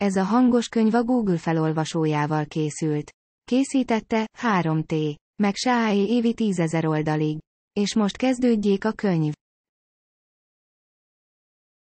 Ez a hangos könyv a Google felolvasójával készült. Készítette, 3T, meg Sáé évi tízezer oldalig. És most kezdődjék a könyv.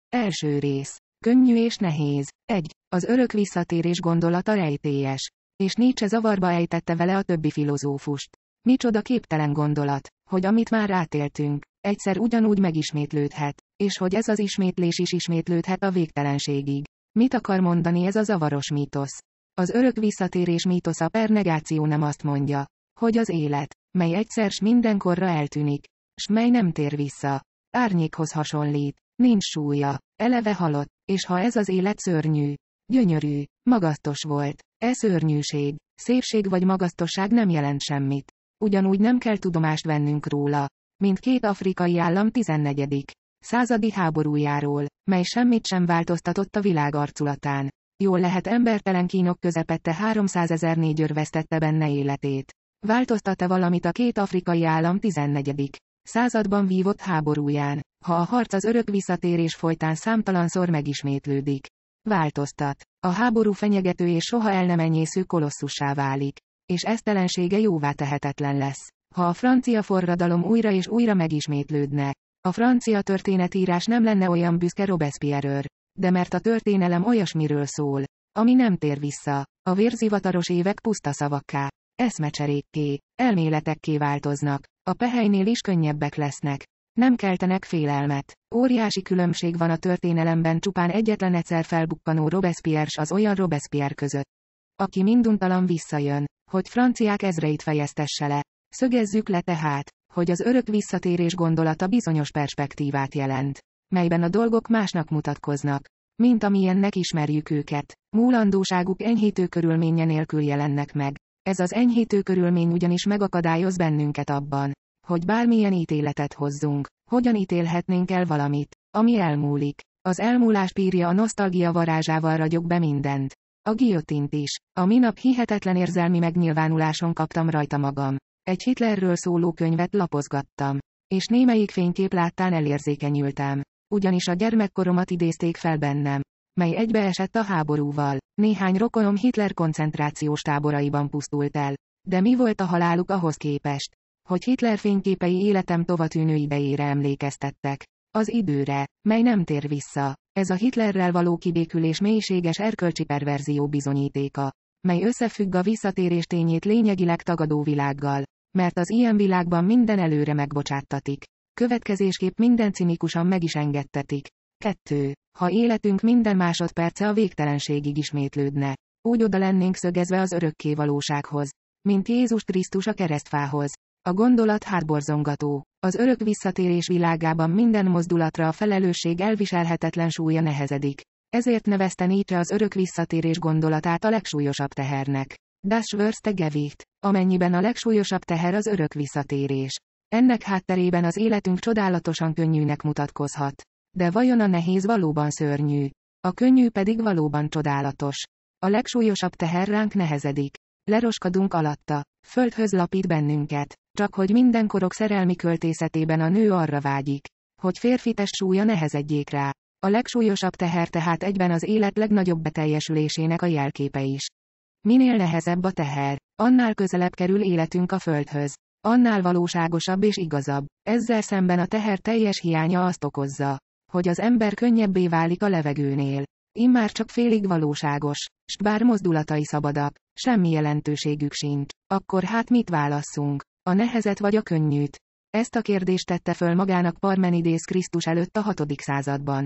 Első rész. Könnyű és nehéz. 1. Az örök visszatérés gondolata rejtélyes. És Nietzsche zavarba ejtette vele a többi filozófust. Micsoda képtelen gondolat, hogy amit már átéltünk, egyszer ugyanúgy megismétlődhet, és hogy ez az ismétlés is ismétlődhet a végtelenségig. Mit akar mondani ez a zavaros mítosz? Az örök visszatérés mítosza per negáció nem azt mondja, hogy az élet, mely egyszer s mindenkorra eltűnik, s mely nem tér vissza. Árnyékhoz hasonlít, nincs súlya, eleve halott, és ha ez az élet szörnyű, gyönyörű, magasztos volt, e szörnyűség, szépség vagy magasztosság nem jelent semmit. Ugyanúgy nem kell tudomást vennünk róla, mint két afrikai állam 14 századi háborújáról, mely semmit sem változtatott a világ arculatán. Jól lehet embertelen kínok közepette 300 ezer négyőr vesztette benne életét. Változtatta valamit a két afrikai állam 14. században vívott háborúján, ha a harc az örök visszatérés folytán számtalanszor megismétlődik. Változtat. A háború fenyegető és soha el nem enyésző kolosszussá válik. És esztelensége jóvá tehetetlen lesz. Ha a francia forradalom újra és újra megismétlődne, a francia történetírás nem lenne olyan büszke robespierre De mert a történelem olyasmiről szól, ami nem tér vissza. A vérzivataros évek puszta szavakká, eszmecserékké, elméletekké változnak, a pehelynél is könnyebbek lesznek. Nem keltenek félelmet. Óriási különbség van a történelemben csupán egyetlen egyszer felbukkanó Robespierre az olyan Robespierre között, aki minduntalan visszajön, hogy franciák ezreit fejeztesse le. Szögezzük le tehát, hogy az örök visszatérés gondolata bizonyos perspektívát jelent, melyben a dolgok másnak mutatkoznak, mint amilyennek ismerjük őket. Múlandóságuk enyhítő körülménye nélkül jelennek meg. Ez az enyhítő körülmény ugyanis megakadályoz bennünket abban, hogy bármilyen ítéletet hozzunk, hogyan ítélhetnénk el valamit, ami elmúlik. Az elmúlás pírja a nosztalgia varázsával ragyog be mindent. A giotint is. A minap hihetetlen érzelmi megnyilvánuláson kaptam rajta magam. Egy Hitlerről szóló könyvet lapozgattam. És némelyik fénykép láttán elérzékenyültem. Ugyanis a gyermekkoromat idézték fel bennem mely egybeesett a háborúval. Néhány rokonom Hitler koncentrációs táboraiban pusztult el. De mi volt a haláluk ahhoz képest? Hogy Hitler fényképei életem tovatűnő idejére emlékeztettek. Az időre, mely nem tér vissza. Ez a Hitlerrel való kibékülés mélységes erkölcsi perverzió bizonyítéka mely összefügg a visszatérés tényét lényegileg tagadó világgal. Mert az ilyen világban minden előre megbocsáttatik. Következésképp minden cinikusan meg is engedtetik. 2. Ha életünk minden másodperce a végtelenségig ismétlődne, úgy oda lennénk szögezve az örökké valósághoz, mint Jézus Krisztus a keresztfához. A gondolat hátborzongató. Az örök visszatérés világában minden mozdulatra a felelősség elviselhetetlen súlya nehezedik. Ezért nevezte Nietzsche az örök visszatérés gondolatát a legsúlyosabb tehernek. Das Wörste Gewicht, amennyiben a legsúlyosabb teher az örök visszatérés. Ennek hátterében az életünk csodálatosan könnyűnek mutatkozhat. De vajon a nehéz valóban szörnyű? A könnyű pedig valóban csodálatos. A legsúlyosabb teher ránk nehezedik. Leroskadunk alatta. Földhöz lapít bennünket. Csak hogy mindenkorok szerelmi költészetében a nő arra vágyik, hogy férfi súlya nehezedjék rá. A legsúlyosabb teher tehát egyben az élet legnagyobb beteljesülésének a jelképe is. Minél nehezebb a teher, annál közelebb kerül életünk a Földhöz. Annál valóságosabb és igazabb. Ezzel szemben a teher teljes hiánya azt okozza, hogy az ember könnyebbé válik a levegőnél. Immár csak félig valóságos, s bár mozdulatai szabadak, semmi jelentőségük sincs. Akkor hát mit válasszunk? A nehezet vagy a könnyűt? Ezt a kérdést tette föl magának Parmenidész Krisztus előtt a 6. században.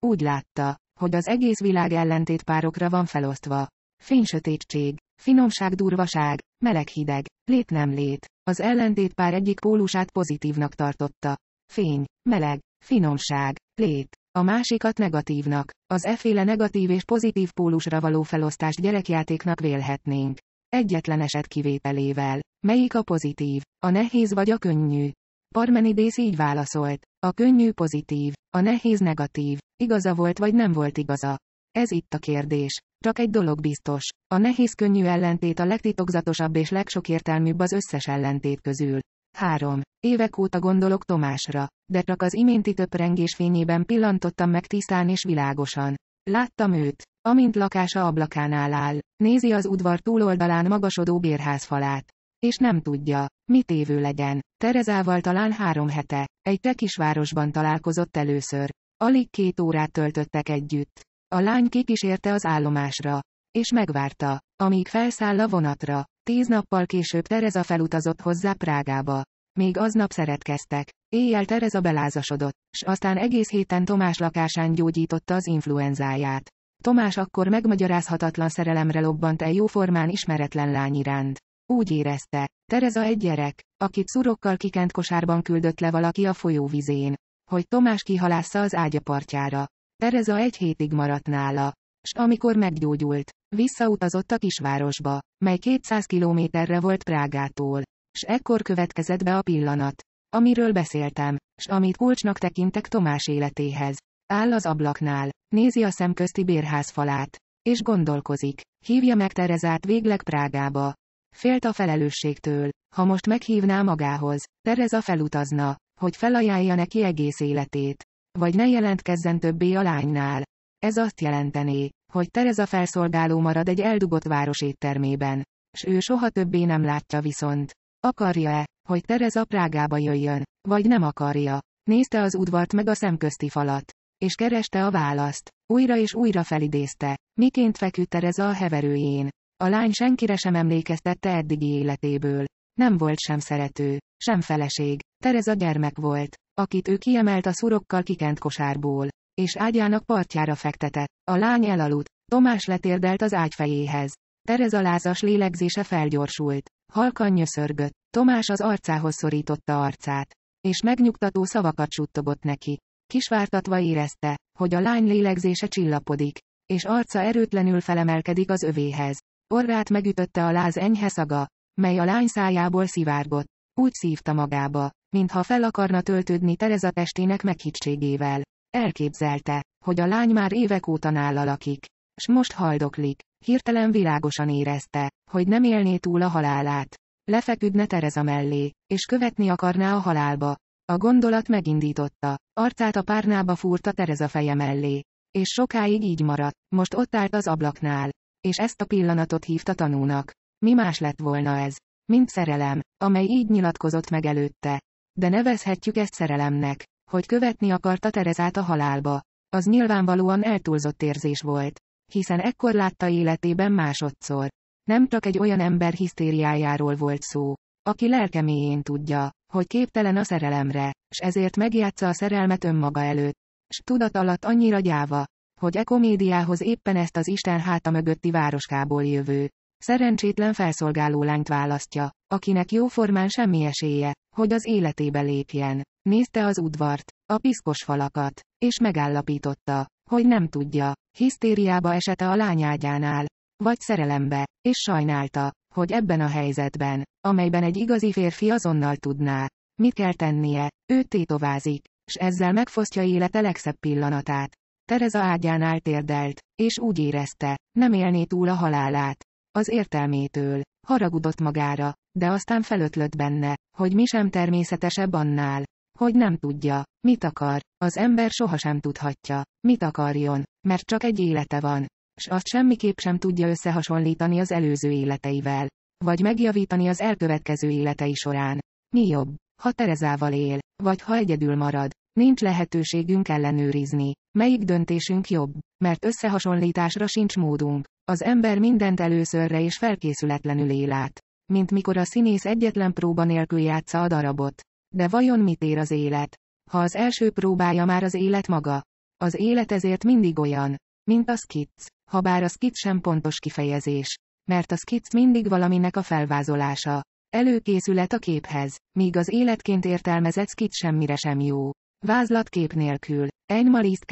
Úgy látta, hogy az egész világ ellentétpárokra van felosztva. Fénysötétség, finomság-durvaság, meleg-hideg, lét-nem lét. Az ellentétpár egyik pólusát pozitívnak tartotta. Fény, meleg, finomság, lét. A másikat negatívnak. Az eféle negatív és pozitív pólusra való felosztást gyerekjátéknak vélhetnénk. Egyetlen eset kivételével. Melyik a pozitív? A nehéz vagy a könnyű? Parmenidész így válaszolt. A könnyű pozitív, a nehéz negatív, igaza volt vagy nem volt igaza. Ez itt a kérdés. Csak egy dolog biztos. A nehéz-könnyű ellentét a legtitokzatosabb és legsokértelműbb az összes ellentét közül. 3. Évek óta gondolok Tomásra, de csak az iménti töprengés fényében pillantottam meg tisztán és világosan. Láttam őt, amint lakása ablakánál áll. Nézi az udvar túloldalán magasodó bérház falát és nem tudja, mit évő legyen. Terezával talán három hete, egy te kisvárosban találkozott először. Alig két órát töltöttek együtt. A lány kikísérte az állomásra, és megvárta, amíg felszáll a vonatra. Tíz nappal később Tereza felutazott hozzá Prágába. Még aznap szeretkeztek. Éjjel Tereza belázasodott, s aztán egész héten Tomás lakásán gyógyította az influenzáját. Tomás akkor megmagyarázhatatlan szerelemre lobbant el jóformán ismeretlen lány iránt. Úgy érezte, Tereza egy gyerek, akit szurokkal kikent kosárban küldött le valaki a folyóvizén, hogy Tomás kihalásza az ágyapartjára. Tereza egy hétig maradt nála. S amikor meggyógyult, visszautazott a kisvárosba, mely 200 kilométerre volt Prágától. S ekkor következett be a pillanat, amiről beszéltem, s amit kulcsnak tekintek Tomás életéhez. Áll az ablaknál, nézi a szemközti bérház falát, és gondolkozik. Hívja meg Terezát végleg Prágába. Félt a felelősségtől. Ha most meghívná magához, Tereza felutazna, hogy felajánlja neki egész életét. Vagy ne jelentkezzen többé a lánynál. Ez azt jelentené, hogy Tereza felszolgáló marad egy eldugott város éttermében. S ő soha többé nem látja viszont. Akarja-e, hogy Tereza Prágába jöjjön, vagy nem akarja? Nézte az udvart meg a szemközti falat. És kereste a választ. Újra és újra felidézte, miként feküdt Tereza a heverőjén. A lány senkire sem emlékeztette eddigi életéből. Nem volt sem szerető, sem feleség. Tereza gyermek volt, akit ő kiemelt a szurokkal kikent kosárból, és ágyának partjára fektetett. A lány elaludt, Tomás letérdelt az ágy fejéhez. Tereza lázas lélegzése felgyorsult. Halkan nyöszörgött. Tomás az arcához szorította arcát, és megnyugtató szavakat suttogott neki. Kisvártatva érezte, hogy a lány lélegzése csillapodik, és arca erőtlenül felemelkedik az övéhez. Orrát megütötte a láz enyhe szaga, mely a lány szájából szivárgott. Úgy szívta magába, mintha fel akarna töltődni Tereza testének meghittségével. Elképzelte, hogy a lány már évek óta nála lakik. S most haldoklik. Hirtelen világosan érezte, hogy nem élné túl a halálát. Lefeküdne Tereza mellé, és követni akarná a halálba. A gondolat megindította. Arcát a párnába fúrta Tereza feje mellé. És sokáig így maradt, most ott állt az ablaknál és ezt a pillanatot hívta tanúnak. Mi más lett volna ez? Mint szerelem, amely így nyilatkozott meg előtte. De nevezhetjük ezt szerelemnek, hogy követni akarta Terezát a halálba. Az nyilvánvalóan eltúlzott érzés volt. Hiszen ekkor látta életében másodszor. Nem csak egy olyan ember hisztériájáról volt szó, aki lelkeméjén tudja, hogy képtelen a szerelemre, s ezért megjátsza a szerelmet önmaga előtt. S tudat alatt annyira gyáva, hogy e komédiához éppen ezt az Isten háta mögötti városkából jövő. Szerencsétlen felszolgáló lányt választja, akinek jóformán semmi esélye, hogy az életébe lépjen. Nézte az udvart, a piszkos falakat, és megállapította, hogy nem tudja, hisztériába esete a lányágyánál, vagy szerelembe, és sajnálta, hogy ebben a helyzetben, amelyben egy igazi férfi azonnal tudná, mit kell tennie, ő tétovázik, s ezzel megfosztja élete legszebb pillanatát, Tereza ágyánál áltérdelt, és úgy érezte, nem élné túl a halálát. Az értelmétől. Haragudott magára, de aztán felötlött benne, hogy mi sem természetesebb annál. Hogy nem tudja, mit akar, az ember sohasem tudhatja, mit akarjon, mert csak egy élete van, s azt semmiképp sem tudja összehasonlítani az előző életeivel, vagy megjavítani az elkövetkező életei során. Mi jobb, ha Terezával él, vagy ha egyedül marad, Nincs lehetőségünk ellenőrizni. Melyik döntésünk jobb? Mert összehasonlításra sincs módunk. Az ember mindent előszörre és felkészületlenül él át. Mint mikor a színész egyetlen próba nélkül játsza a darabot. De vajon mit ér az élet? Ha az első próbája már az élet maga. Az élet ezért mindig olyan, mint a skitz, ha bár a skitz sem pontos kifejezés. Mert a skitz mindig valaminek a felvázolása. Előkészület a képhez, míg az életként értelmezett skitz semmire sem jó. Vázlatkép nélkül, egymal ist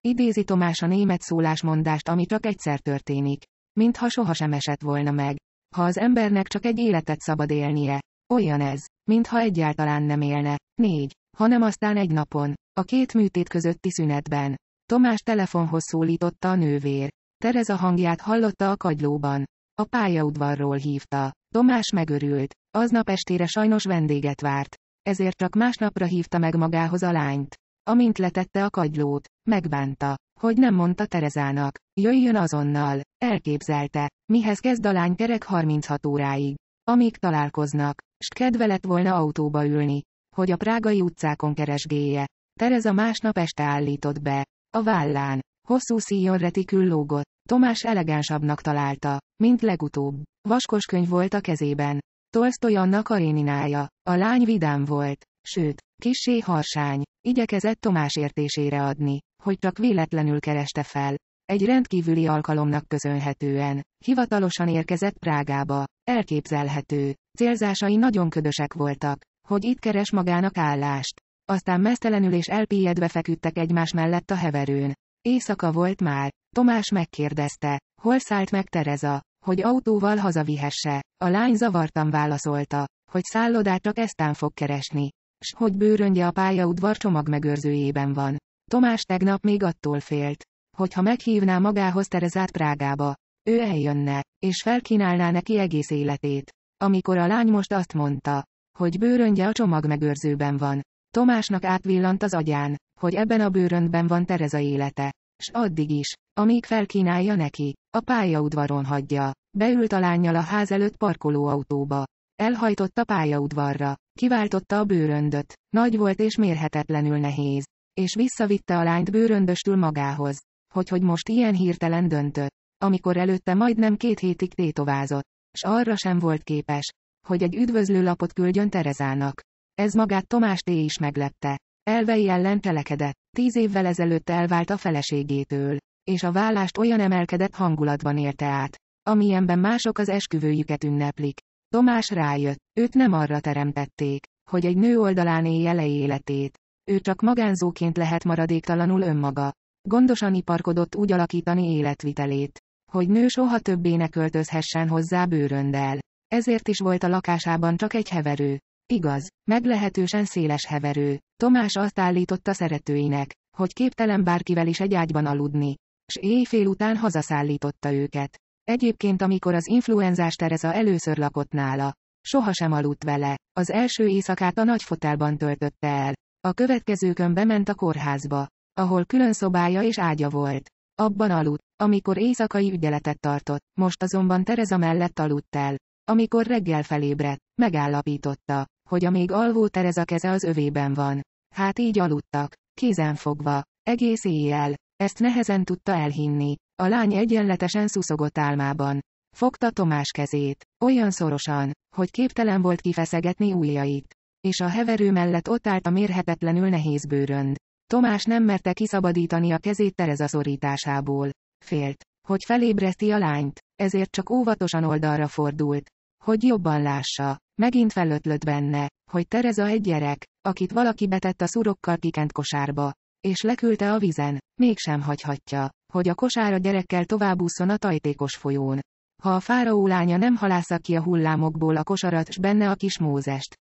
idézi Tomás a német szólásmondást, ami csak egyszer történik. Mintha sohasem esett volna meg. Ha az embernek csak egy életet szabad élnie. Olyan ez, mintha egyáltalán nem élne. 4. Hanem aztán egy napon, a két műtét közötti szünetben. Tomás telefonhoz szólította a nővér. Tereza hangját hallotta a kagylóban. A pályaudvarról hívta. Tomás megörült. Aznap estére sajnos vendéget várt ezért csak másnapra hívta meg magához a lányt. Amint letette a kagylót, megbánta, hogy nem mondta Terezának, jöjjön azonnal, elképzelte, mihez kezd a lány kerek 36 óráig. Amíg találkoznak, s kedve lett volna autóba ülni, hogy a prágai utcákon keresgéje. Tereza másnap este állított be. A vállán, hosszú szíjon retikül lógott, Tomás elegánsabbnak találta, mint legutóbb. Vaskos könyv volt a kezében, Tolstoy Anna Karininája, A lány vidám volt. Sőt, kissé harsány. Igyekezett Tomás értésére adni, hogy csak véletlenül kereste fel. Egy rendkívüli alkalomnak köszönhetően, hivatalosan érkezett Prágába. Elképzelhető. Célzásai nagyon ködösek voltak, hogy itt keres magának állást. Aztán mesztelenül és elpijedve feküdtek egymás mellett a heverőn. Éjszaka volt már. Tomás megkérdezte, hol szállt meg Tereza hogy autóval hazavihesse. A lány zavartan válaszolta, hogy szállodát csak eztán fog keresni, s hogy bőröngye a pályaudvar csomagmegőrzőjében van. Tomás tegnap még attól félt, hogy ha meghívná magához Terezát Prágába, ő eljönne, és felkínálná neki egész életét. Amikor a lány most azt mondta, hogy bőröngye a csomagmegőrzőben van, Tomásnak átvillant az agyán, hogy ebben a bőröndben van Tereza élete, s addig is, amíg felkínálja neki, a pályaudvaron hagyja. Beült a lányjal a ház előtt parkoló autóba, Elhajtott a pályaudvarra, kiváltotta a bőröndöt, nagy volt és mérhetetlenül nehéz, és visszavitte a lányt bőröndöstül magához, hogy hogy most ilyen hirtelen döntött, amikor előtte majdnem két hétig tétovázott, s arra sem volt képes, hogy egy üdvözlő lapot küldjön Terezának. Ez magát Tomás T. is meglepte. Elvei ellen telekedett, tíz évvel ezelőtt elvált a feleségétől, és a vállást olyan emelkedett hangulatban érte át, amilyenben mások az esküvőjüket ünneplik. Tomás rájött, őt nem arra teremtették, hogy egy nő oldalán élje le életét. Ő csak magánzóként lehet maradéktalanul önmaga. Gondosan iparkodott úgy alakítani életvitelét, hogy nő soha többé ne költözhessen hozzá bőröndel. Ezért is volt a lakásában csak egy heverő. Igaz, meglehetősen széles heverő. Tomás azt állította szeretőinek, hogy képtelen bárkivel is egy ágyban aludni, s éjfél után hazaszállította őket. Egyébként amikor az influenzás Tereza először lakott nála, sohasem aludt vele, az első éjszakát a nagy fotelban töltötte el. A következőkön bement a kórházba, ahol külön szobája és ágya volt. Abban aludt, amikor éjszakai ügyeletet tartott, most azonban Tereza mellett aludt el. Amikor reggel felébredt, megállapította, hogy a még alvó Tereza keze az övében van. Hát így aludtak, kézen fogva, egész éjjel, ezt nehezen tudta elhinni. A lány egyenletesen szuszogott álmában. Fogta Tomás kezét. Olyan szorosan, hogy képtelen volt kifeszegetni ujjait. És a heverő mellett ott állt a mérhetetlenül nehéz bőrönd. Tomás nem merte kiszabadítani a kezét Tereza szorításából. Félt, hogy felébreszti a lányt, ezért csak óvatosan oldalra fordult, hogy jobban lássa. Megint felötlött benne, hogy Tereza egy gyerek, akit valaki betett a szurokkal kikent kosárba és leküldte a vizen. Mégsem hagyhatja, hogy a kosára gyerekkel úszon a tajtékos folyón. Ha a fáraó lánya nem halásza ki a hullámokból a kosarat s benne a kis mózest.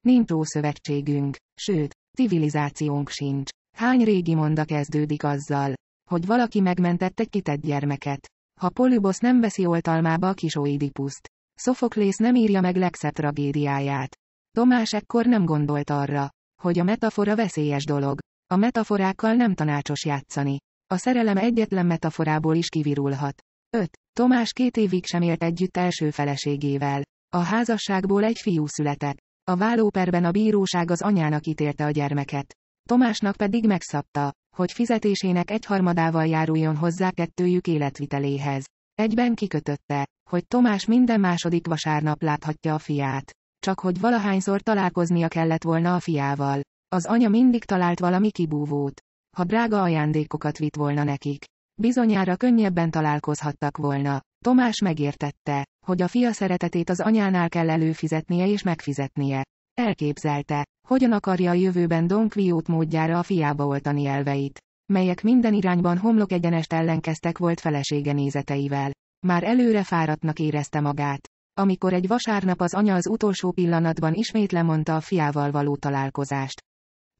Nincs szövetségünk, sőt, civilizációnk sincs. Hány régi monda kezdődik azzal, hogy valaki megmentette egy kitett gyermeket. Ha Polybosz nem veszi oltalmába a kis Oidipuszt. Szofoklész nem írja meg legszebb tragédiáját. Tomás ekkor nem gondolt arra, hogy a metafora veszélyes dolog, a metaforákkal nem tanácsos játszani. A szerelem egyetlen metaforából is kivirulhat. 5. Tomás két évig sem élt együtt első feleségével. A házasságból egy fiú született. A vállóperben a bíróság az anyának ítélte a gyermeket. Tomásnak pedig megszabta, hogy fizetésének egyharmadával járuljon hozzá kettőjük életviteléhez. Egyben kikötötte, hogy Tomás minden második vasárnap láthatja a fiát. Csak hogy valahányszor találkoznia kellett volna a fiával. Az anya mindig talált valami kibúvót. Ha drága ajándékokat vitt volna nekik, bizonyára könnyebben találkozhattak volna. Tomás megértette, hogy a fia szeretetét az anyánál kell előfizetnie és megfizetnie. Elképzelte, hogyan akarja a jövőben Don Quiót módjára a fiába oltani elveit, melyek minden irányban homlok egyenest ellenkeztek volt felesége nézeteivel. Már előre fáradtnak érezte magát. Amikor egy vasárnap az anya az utolsó pillanatban ismét lemondta a fiával való találkozást,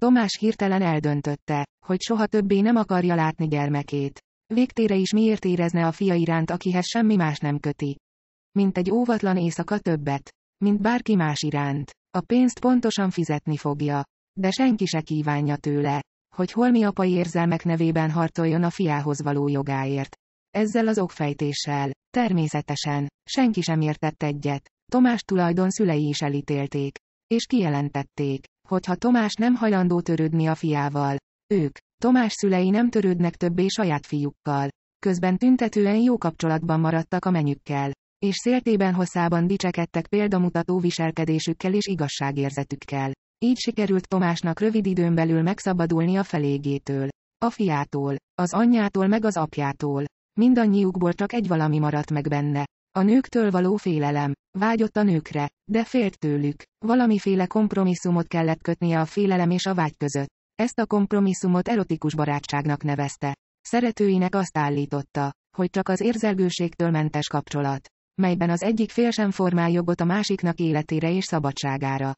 Tomás hirtelen eldöntötte, hogy soha többé nem akarja látni gyermekét. Végtére is miért érezne a fia iránt, akihez semmi más nem köti. Mint egy óvatlan éjszaka többet. Mint bárki más iránt. A pénzt pontosan fizetni fogja. De senki se kívánja tőle, hogy holmi apai érzelmek nevében harcoljon a fiához való jogáért. Ezzel az okfejtéssel, természetesen, senki sem értett egyet. Tomás tulajdon szülei is elítélték. És kijelentették, hogyha Tomás nem hajlandó törődni a fiával. Ők, Tomás szülei nem törődnek többé saját fiúkkal. Közben tüntetően jó kapcsolatban maradtak a menyükkel. És széltében hosszában dicsekedtek példamutató viselkedésükkel és igazságérzetükkel. Így sikerült Tomásnak rövid időn belül megszabadulni a felégétől. A fiától, az anyjától meg az apjától. Mindannyiukból csak egy valami maradt meg benne, a nőktől való félelem. Vágyott a nőkre, de félt tőlük. Valamiféle kompromisszumot kellett kötnie a félelem és a vágy között. Ezt a kompromisszumot erotikus barátságnak nevezte. Szeretőinek azt állította, hogy csak az érzelgőségtől mentes kapcsolat, melyben az egyik fél sem formál jogot a másiknak életére és szabadságára.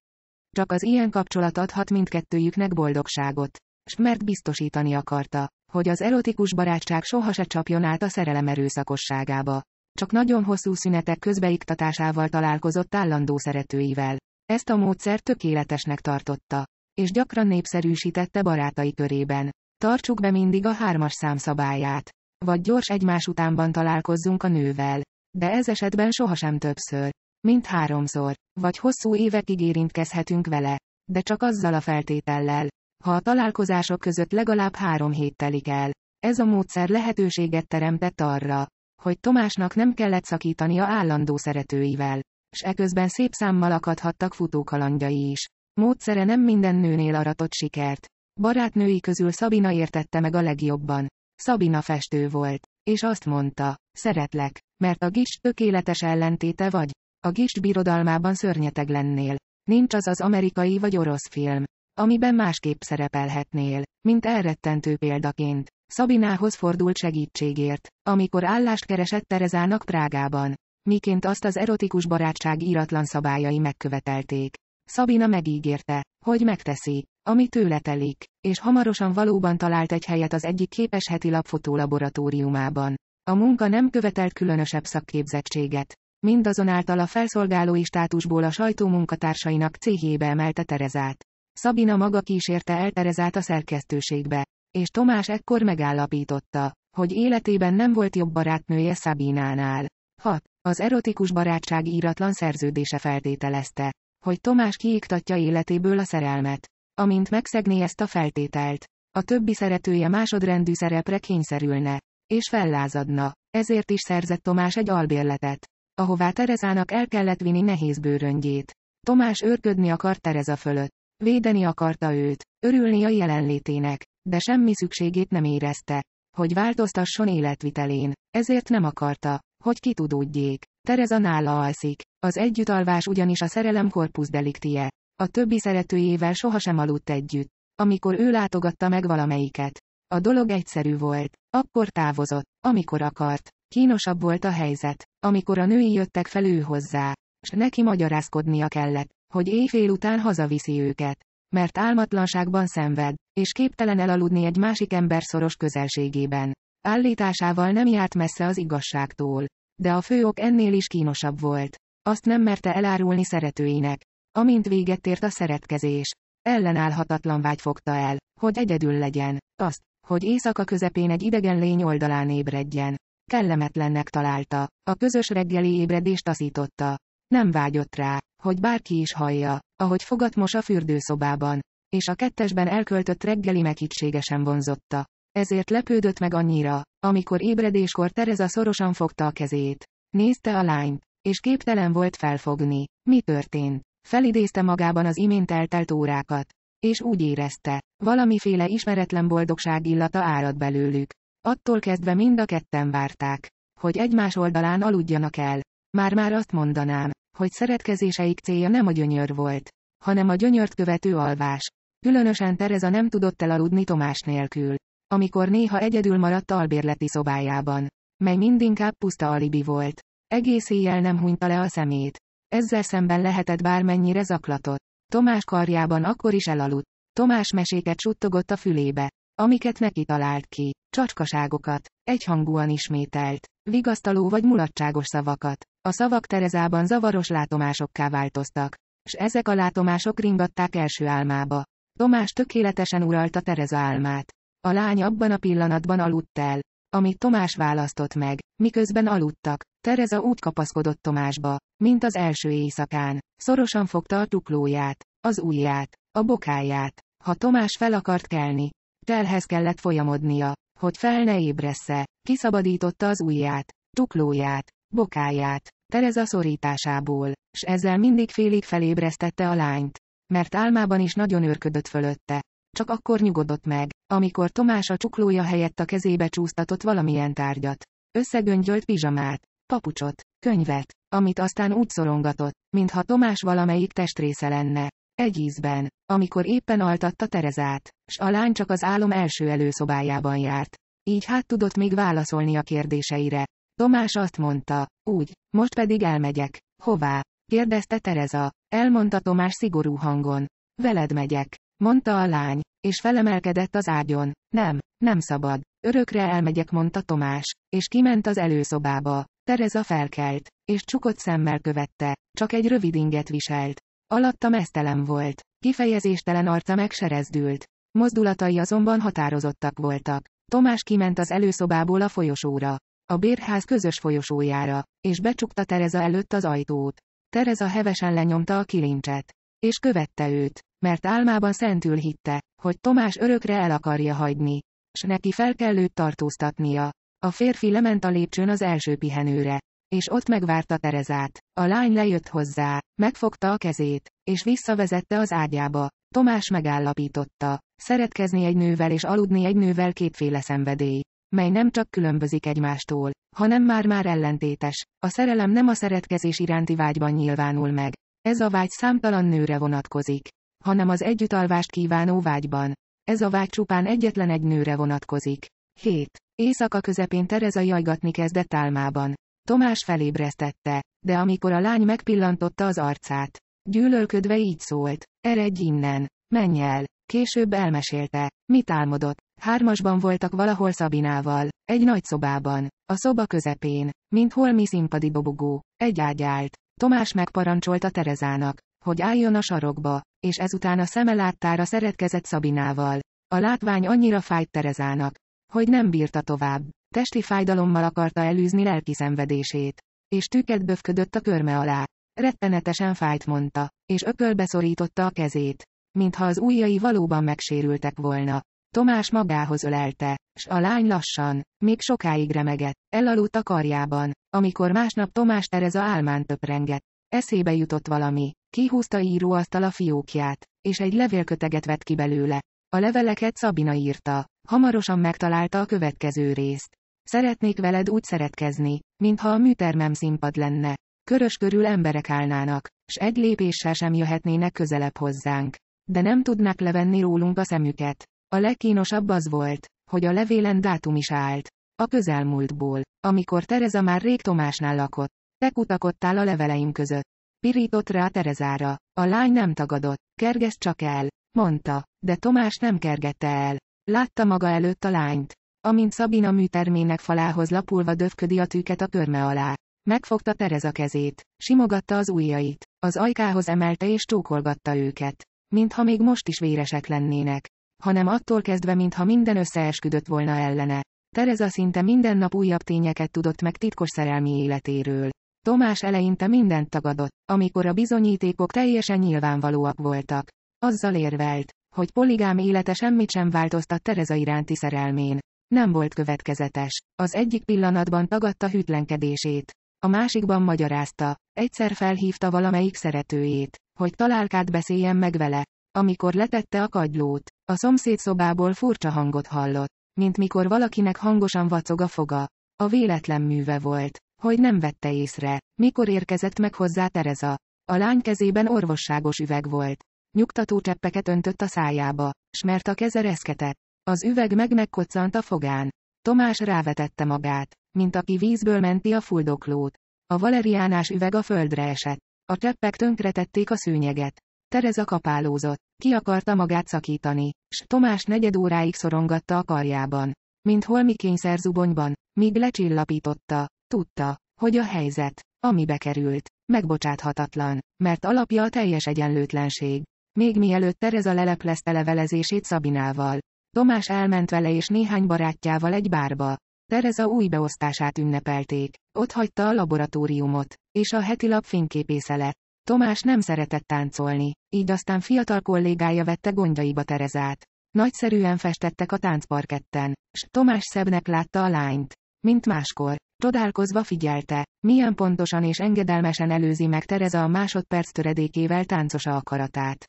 Csak az ilyen kapcsolat adhat mindkettőjüknek boldogságot. S mert biztosítani akarta, hogy az erotikus barátság sohasem csapjon át a szerelem erőszakosságába csak nagyon hosszú szünetek közbeiktatásával találkozott állandó szeretőivel. Ezt a módszer tökéletesnek tartotta. És gyakran népszerűsítette barátai körében. Tartsuk be mindig a hármas szabályát: Vagy gyors egymás utánban találkozzunk a nővel. De ez esetben sohasem többször. Mint háromszor. Vagy hosszú évekig érintkezhetünk vele. De csak azzal a feltétellel. Ha a találkozások között legalább három hét telik el. Ez a módszer lehetőséget teremtett arra, hogy Tomásnak nem kellett szakítania állandó szeretőivel. S eközben szép számmal akadhattak futókalandjai is. Módszere nem minden nőnél aratott sikert. Barátnői közül Szabina értette meg a legjobban. Szabina festő volt, és azt mondta, szeretlek, mert a gist tökéletes ellentéte vagy. A gist birodalmában szörnyeteg lennél. Nincs az az amerikai vagy orosz film, amiben másképp szerepelhetnél, mint elrettentő példaként. Szabinához fordult segítségért, amikor állást keresett Terezának Prágában. Miként azt az erotikus barátság íratlan szabályai megkövetelték. Szabina megígérte, hogy megteszi, ami tőle telik, és hamarosan valóban talált egy helyet az egyik képes heti lapfotó laboratóriumában. A munka nem követelt különösebb szakképzettséget. Mindazonáltal a felszolgálói státusból a sajtómunkatársainak céhébe emelte Terezát. Szabina maga kísérte el Terezát a szerkesztőségbe és Tomás ekkor megállapította, hogy életében nem volt jobb barátnője Szabinánál. 6. Az erotikus barátság íratlan szerződése feltételezte, hogy Tomás kiiktatja életéből a szerelmet. Amint megszegné ezt a feltételt, a többi szeretője másodrendű szerepre kényszerülne, és fellázadna. Ezért is szerzett Tomás egy albérletet, ahová Terezának el kellett vinni nehéz bőröngyét. Tomás őrködni akart Tereza fölött. Védeni akarta őt, örülni a jelenlétének, de semmi szükségét nem érezte, hogy változtasson életvitelén, ezért nem akarta, hogy kitudódjék. Tereza nála alszik. Az együttalvás ugyanis a szerelem korpusz deliktie. A többi szeretőjével sohasem aludt együtt. Amikor ő látogatta meg valamelyiket. A dolog egyszerű volt. Akkor távozott, amikor akart. Kínosabb volt a helyzet, amikor a női jöttek fel ő hozzá. S neki magyarázkodnia kellett, hogy éjfél után hazaviszi őket mert álmatlanságban szenved, és képtelen elaludni egy másik ember szoros közelségében. Állításával nem járt messze az igazságtól. De a fő ok ennél is kínosabb volt. Azt nem merte elárulni szeretőinek. Amint véget ért a szeretkezés. Ellenállhatatlan vágy fogta el, hogy egyedül legyen. Azt, hogy éjszaka közepén egy idegen lény oldalán ébredjen. Kellemetlennek találta. A közös reggeli ébredést taszította. Nem vágyott rá hogy bárki is hallja, ahogy mos a fürdőszobában, és a kettesben elköltött reggeli meghittségesen vonzotta. Ezért lepődött meg annyira, amikor ébredéskor Tereza szorosan fogta a kezét. Nézte a lányt, és képtelen volt felfogni. Mi történt? Felidézte magában az imént eltelt órákat. És úgy érezte, valamiféle ismeretlen boldogság illata árad belőlük. Attól kezdve mind a ketten várták, hogy egymás oldalán aludjanak el. Már-már azt mondanám, hogy szeretkezéseik célja nem a gyönyör volt, hanem a gyönyört követő alvás. Különösen Tereza nem tudott elaludni Tomás nélkül, amikor néha egyedül maradt albérleti szobájában, mely mindinkább puszta alibi volt. Egész éjjel nem hunyta le a szemét. Ezzel szemben lehetett bármennyire zaklatott. Tomás karjában akkor is elaludt. Tomás meséket suttogott a fülébe amiket neki talált ki, csacskaságokat, egyhangúan ismételt, vigasztaló vagy mulatságos szavakat. A szavak Terezában zavaros látomásokká változtak, s ezek a látomások ringatták első álmába. Tomás tökéletesen uralta Tereza álmát. A lány abban a pillanatban aludt el, amit Tomás választott meg, miközben aludtak. Tereza úgy kapaszkodott Tomásba, mint az első éjszakán. Szorosan fogta a csuklóját, az ujját, a bokáját. Ha Tomás fel akart kelni, Telhez kellett folyamodnia, hogy fel ne ébresze, Kiszabadította az ujját, tuklóját, bokáját, Tereza szorításából, s ezzel mindig félig felébresztette a lányt, mert álmában is nagyon őrködött fölötte. Csak akkor nyugodott meg, amikor Tomás a csuklója helyett a kezébe csúsztatott valamilyen tárgyat. Összegöngyölt pizsamát, papucsot, könyvet, amit aztán úgy szorongatott, mintha Tomás valamelyik testrésze lenne. Egy ízben, amikor éppen altatta Terezát, s a lány csak az álom első előszobájában járt. Így hát tudott még válaszolni a kérdéseire. Tomás azt mondta, úgy, most pedig elmegyek. Hová? kérdezte Tereza. Elmondta Tomás szigorú hangon. Veled megyek, mondta a lány, és felemelkedett az ágyon. Nem, nem szabad. Örökre elmegyek, mondta Tomás, és kiment az előszobába. Tereza felkelt, és csukott szemmel követte, csak egy rövid inget viselt. Alatta mesztelen volt. Kifejezéstelen arca megserezdült. Mozdulatai azonban határozottak voltak. Tomás kiment az előszobából a folyosóra, a bérház közös folyosójára, és becsukta Tereza előtt az ajtót. Tereza hevesen lenyomta a kilincset. És követte őt, mert álmában szentül hitte, hogy Tomás örökre el akarja hagyni. S neki fel kell őt tartóztatnia. A férfi lement a lépcsőn az első pihenőre és ott megvárta Terezát. A lány lejött hozzá, megfogta a kezét, és visszavezette az ágyába. Tomás megállapította, szeretkezni egy nővel és aludni egy nővel kétféle szenvedély, mely nem csak különbözik egymástól, hanem már-már ellentétes, a szerelem nem a szeretkezés iránti vágyban nyilvánul meg. Ez a vágy számtalan nőre vonatkozik, hanem az együttalvást kívánó vágyban. Ez a vágy csupán egyetlen egy nőre vonatkozik. 7. Éjszaka közepén Tereza jajgatni kezdett álmában. Tomás felébresztette, de amikor a lány megpillantotta az arcát, gyűlölködve így szólt, eredj innen, menj el, később elmesélte, mit álmodott. Hármasban voltak valahol Szabinával, egy nagy szobában, a szoba közepén, mint holmi színpadi bobogó, egy ágy állt. Tomás megparancsolta Terezának, hogy álljon a sarokba, és ezután a szeme láttára szeretkezett Szabinával. A látvány annyira fájt Terezának, hogy nem bírta tovább. Testi fájdalommal akarta elűzni lelki szenvedését. És tüket böfködött a körme alá. Rettenetesen fájt mondta, és ökölbe szorította a kezét. Mintha az ujjai valóban megsérültek volna. Tomás magához ölelte, s a lány lassan, még sokáig remegett, elaludt a karjában, amikor másnap Tomás Tereza álmán töprengett. Eszébe jutott valami, kihúzta íróasztal a fiókját, és egy levélköteget vett ki belőle. A leveleket Szabina írta, hamarosan megtalálta a következő részt. Szeretnék veled úgy szeretkezni, mintha a műtermem színpad lenne. Körös körül emberek állnának, s egy lépéssel sem jöhetnének közelebb hozzánk. De nem tudnak levenni rólunk a szemüket. A legkínosabb az volt, hogy a levélen dátum is állt. A közelmúltból, amikor Tereza már rég Tomásnál lakott. Te kutakodtál a leveleim között. Pirított rá Terezára. A lány nem tagadott. Kergesz csak el, mondta, de Tomás nem kergette el. Látta maga előtt a lányt amint Szabina műtermének falához lapulva dövködi a tűket a pörme alá. Megfogta Tereza kezét, simogatta az ujjait, az ajkához emelte és csókolgatta őket. Mintha még most is véresek lennének. Hanem attól kezdve, mintha minden összeesküdött volna ellene. Tereza szinte minden nap újabb tényeket tudott meg titkos szerelmi életéről. Tomás eleinte mindent tagadott, amikor a bizonyítékok teljesen nyilvánvalóak voltak. Azzal érvelt, hogy poligám élete semmit sem változtat Tereza iránti szerelmén. Nem volt következetes. Az egyik pillanatban tagadta hűtlenkedését. A másikban magyarázta. Egyszer felhívta valamelyik szeretőjét, hogy találkát beszéljen meg vele. Amikor letette a kagylót, a szomszéd szobából furcsa hangot hallott, mint mikor valakinek hangosan vacog a foga. A véletlen műve volt, hogy nem vette észre, mikor érkezett meg hozzá Tereza. A lány kezében orvosságos üveg volt. Nyugtató cseppeket öntött a szájába, s mert a keze reszketett. Az üveg meg megkoccant a fogán. Tomás rávetette magát, mint aki vízből menti a fuldoklót. A valeriánás üveg a földre esett. A cseppek tönkretették a szőnyeget. Tereza kapálózott. Ki akarta magát szakítani, s Tomás negyed óráig szorongatta a karjában. Mint holmi zubonyban, míg lecsillapította. Tudta, hogy a helyzet, ami bekerült, megbocsáthatatlan, mert alapja a teljes egyenlőtlenség. Még mielőtt Tereza leleplezte levelezését Szabinával, Tomás elment vele és néhány barátjával egy bárba. Tereza új beosztását ünnepelték. Ott hagyta a laboratóriumot, és a heti lap fényképésze lett. Tomás nem szeretett táncolni, így aztán fiatal kollégája vette gondjaiba Terezát. Nagyszerűen festettek a táncparketten, s Tomás szebbnek látta a lányt. Mint máskor, csodálkozva figyelte, milyen pontosan és engedelmesen előzi meg Tereza a másodperc töredékével táncosa akaratát.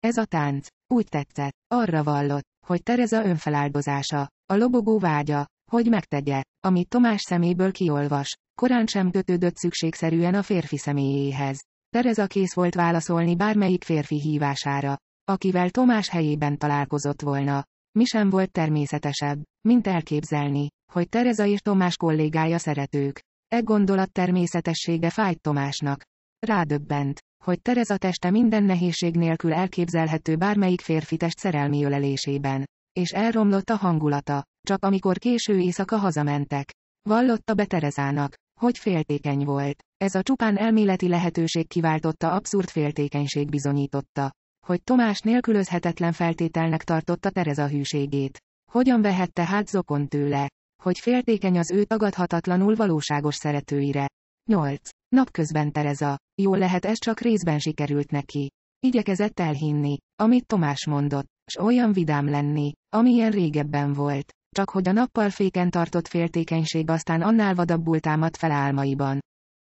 Ez a tánc, úgy tetszett, arra vallott, hogy Tereza önfeláldozása, a lobogó vágya, hogy megtegye, amit Tomás szeméből kiolvas, korán sem kötődött szükségszerűen a férfi személyéhez. Tereza kész volt válaszolni bármelyik férfi hívására, akivel Tomás helyében találkozott volna. Mi sem volt természetesebb, mint elképzelni, hogy Tereza és Tomás kollégája szeretők. E gondolat természetessége fájt Tomásnak. Rádöbbent, hogy Tereza teste minden nehézség nélkül elképzelhető bármelyik férfi test szerelmi ölelésében. És elromlott a hangulata, csak amikor késő éjszaka hazamentek. Vallotta be Terezának, hogy féltékeny volt. Ez a csupán elméleti lehetőség kiváltotta abszurd féltékenység bizonyította, hogy Tomás nélkülözhetetlen feltételnek tartotta Tereza hűségét. Hogyan vehette hát zokon tőle, hogy féltékeny az ő tagadhatatlanul valóságos szeretőire. 8. Napközben Tereza, jól lehet ez csak részben sikerült neki. Igyekezett elhinni, amit Tomás mondott, s olyan vidám lenni, amilyen régebben volt. Csak hogy a nappal féken tartott féltékenység aztán annál vadabbul támadt fel álmaiban.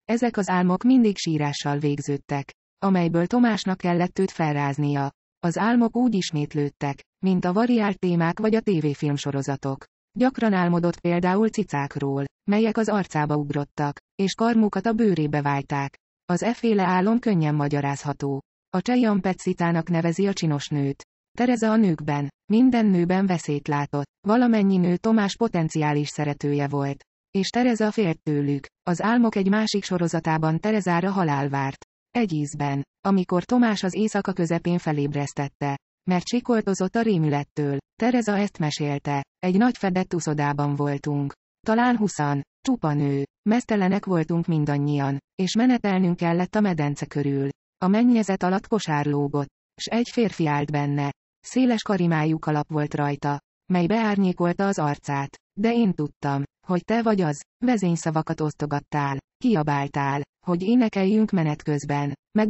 Ezek az álmok mindig sírással végződtek, amelyből Tomásnak kellett őt felráznia. Az álmok úgy ismétlődtek, mint a variált témák vagy a tévéfilmsorozatok. Gyakran álmodott például cicákról, melyek az arcába ugrottak, és karmukat a bőrébe vájták. Az eféle álom könnyen magyarázható. A Csejan Petszitának nevezi a csinos nőt. Tereza a nőkben, minden nőben veszélyt látott, valamennyi nő Tomás potenciális szeretője volt. És Tereza félt tőlük, az álmok egy másik sorozatában Terezára halál várt. Egy ízben, amikor Tomás az éjszaka közepén felébresztette. Mert sikoltozott a rémülettől. Tereza ezt mesélte. Egy nagy fedett uszodában voltunk. Talán huszan. Csupa nő. Mesztelenek voltunk mindannyian, és menetelnünk kellett a medence körül. A mennyezet alatt kosár lógott, s egy férfi állt benne. Széles karimájú kalap volt rajta, mely beárnyékolta az arcát. De én tudtam, hogy te vagy az, vezényszavakat osztogattál, kiabáltál, hogy énekeljünk menet közben, meg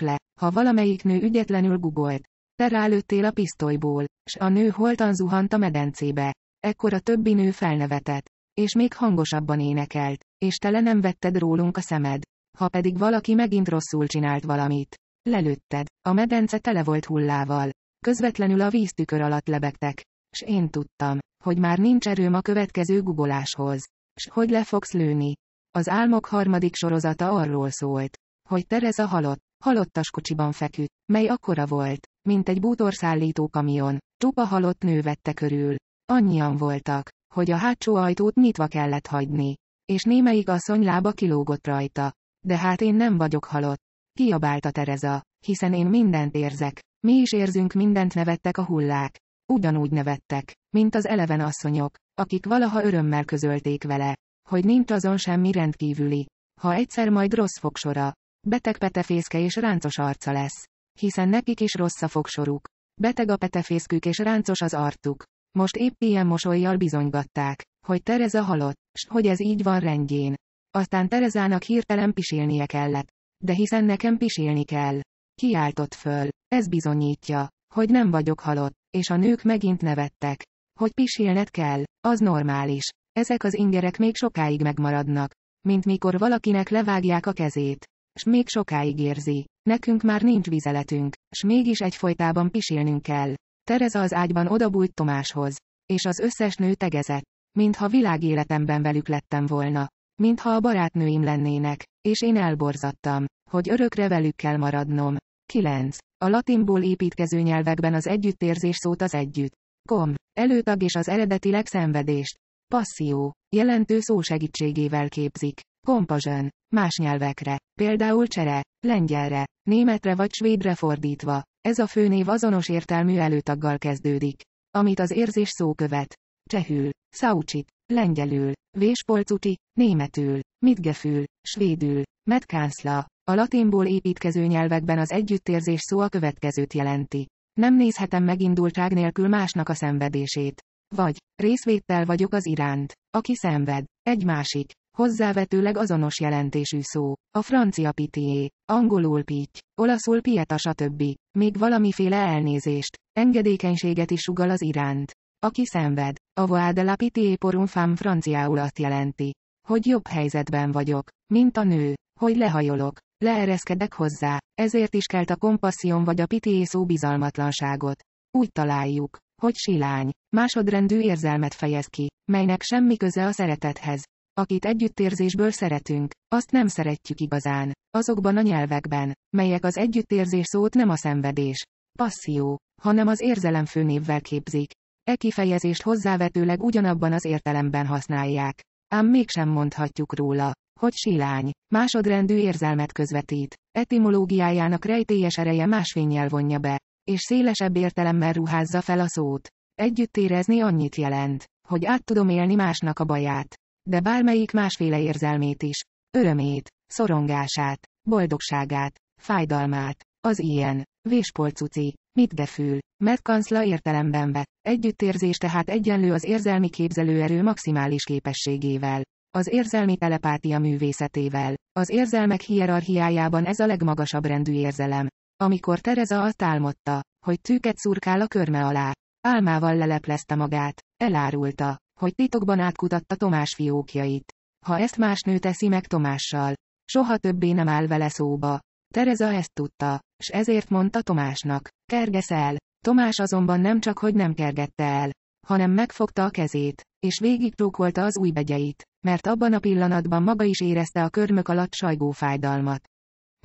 le, ha valamelyik nő ügyetlenül gugolt, te rálőttél a pisztolyból, s a nő holtan zuhant a medencébe. Ekkor a többi nő felnevetett, és még hangosabban énekelt, és tele nem vetted rólunk a szemed. Ha pedig valaki megint rosszul csinált valamit, lelőtted, a medence tele volt hullával. Közvetlenül a víztükör alatt lebegtek, s én tudtam, hogy már nincs erőm a következő gugoláshoz, s hogy le fogsz lőni. Az álmok harmadik sorozata arról szólt, hogy Tereza halott, halottas kocsiban feküdt, mely akkora volt, mint egy bútorszállító kamion, csupa halott nő vette körül. Annyian voltak, hogy a hátsó ajtót nyitva kellett hagyni, és némelyik asszony lába kilógott rajta. De hát én nem vagyok halott, kiabálta Tereza, hiszen én mindent érzek, mi is érzünk mindent nevettek a hullák. Ugyanúgy nevettek, mint az eleven asszonyok, akik valaha örömmel közölték vele, hogy nincs azon semmi rendkívüli, ha egyszer majd rossz fogsora, beteg petefészke és ráncos arca lesz hiszen nekik is rossz a fogsoruk. Beteg a petefészkük és ráncos az arcuk. Most épp ilyen mosolyjal bizonygatták, hogy Tereza halott, s hogy ez így van rendjén. Aztán Terezának hirtelen pisilnie kellett. De hiszen nekem pisilni kell. Kiáltott föl. Ez bizonyítja, hogy nem vagyok halott, és a nők megint nevettek. Hogy pisilned kell, az normális. Ezek az ingerek még sokáig megmaradnak. Mint mikor valakinek levágják a kezét. S még sokáig érzi. Nekünk már nincs vizeletünk, s mégis egyfolytában pisilnünk kell. Tereza az ágyban odabújt Tomáshoz. És az összes nő tegezett. Mintha világéletemben velük lettem volna. Mintha a barátnőim lennének. És én elborzattam, hogy örökre velük kell maradnom. 9. A latinból építkező nyelvekben az együttérzés szót az együtt. Kom. Előtag és az eredetileg szenvedést. Passzió. Jelentő szó segítségével képzik. Compassion. Más nyelvekre, például csere, lengyelre, németre vagy svédre fordítva. Ez a főnév azonos értelmű előtaggal kezdődik, amit az érzés szó követ. Csehül, szaucsit, lengyelül, véspolcuti, németül, mitgefül, svédül, metkánszla. A latinból építkező nyelvekben az együttérzés szó a következőt jelenti. Nem nézhetem megindultság nélkül másnak a szenvedését. Vagy, részvéttel vagyok az iránt, aki szenved. Egy másik, hozzávetőleg azonos jelentésű szó, a francia pitié, angolul pitty, olaszul pieta stb. Még valamiféle elnézést, engedékenységet is sugal az iránt. Aki szenved, a voie de la pitié pour un femme franciául azt jelenti, hogy jobb helyzetben vagyok, mint a nő, hogy lehajolok, leereszkedek hozzá, ezért is kelt a kompasszion vagy a pitié szó bizalmatlanságot. Úgy találjuk, hogy silány, másodrendű érzelmet fejez ki, melynek semmi köze a szeretethez, akit együttérzésből szeretünk, azt nem szeretjük igazán. Azokban a nyelvekben, melyek az együttérzés szót nem a szenvedés, passzió, hanem az érzelem főnévvel képzik. E kifejezést hozzávetőleg ugyanabban az értelemben használják. Ám mégsem mondhatjuk róla, hogy sílány, másodrendű érzelmet közvetít. Etimológiájának rejtélyes ereje másvényjel vonja be, és szélesebb értelemmel ruházza fel a szót. Együttérezni annyit jelent, hogy át tudom élni másnak a baját, de bármelyik másféle érzelmét is. Örömét, szorongását, boldogságát, fájdalmát. Az ilyen, véspolcuci, mit defül, mert kancla értelemben vett. Együttérzés tehát egyenlő az érzelmi képzelőerő maximális képességével. Az érzelmi telepátia művészetével. Az érzelmek hierarchiájában ez a legmagasabb rendű érzelem. Amikor Tereza azt álmodta, hogy tűket szurkál a körme alá, álmával leleplezte magát, elárulta, hogy titokban átkutatta Tomás fiókjait. Ha ezt más nő teszi meg Tomással, soha többé nem áll vele szóba. Tereza ezt tudta, s ezért mondta Tomásnak, kergesz el. Tomás azonban nem csak hogy nem kergette el, hanem megfogta a kezét, és végig csókolta az új begyeit, mert abban a pillanatban maga is érezte a körmök alatt sajgó fájdalmat.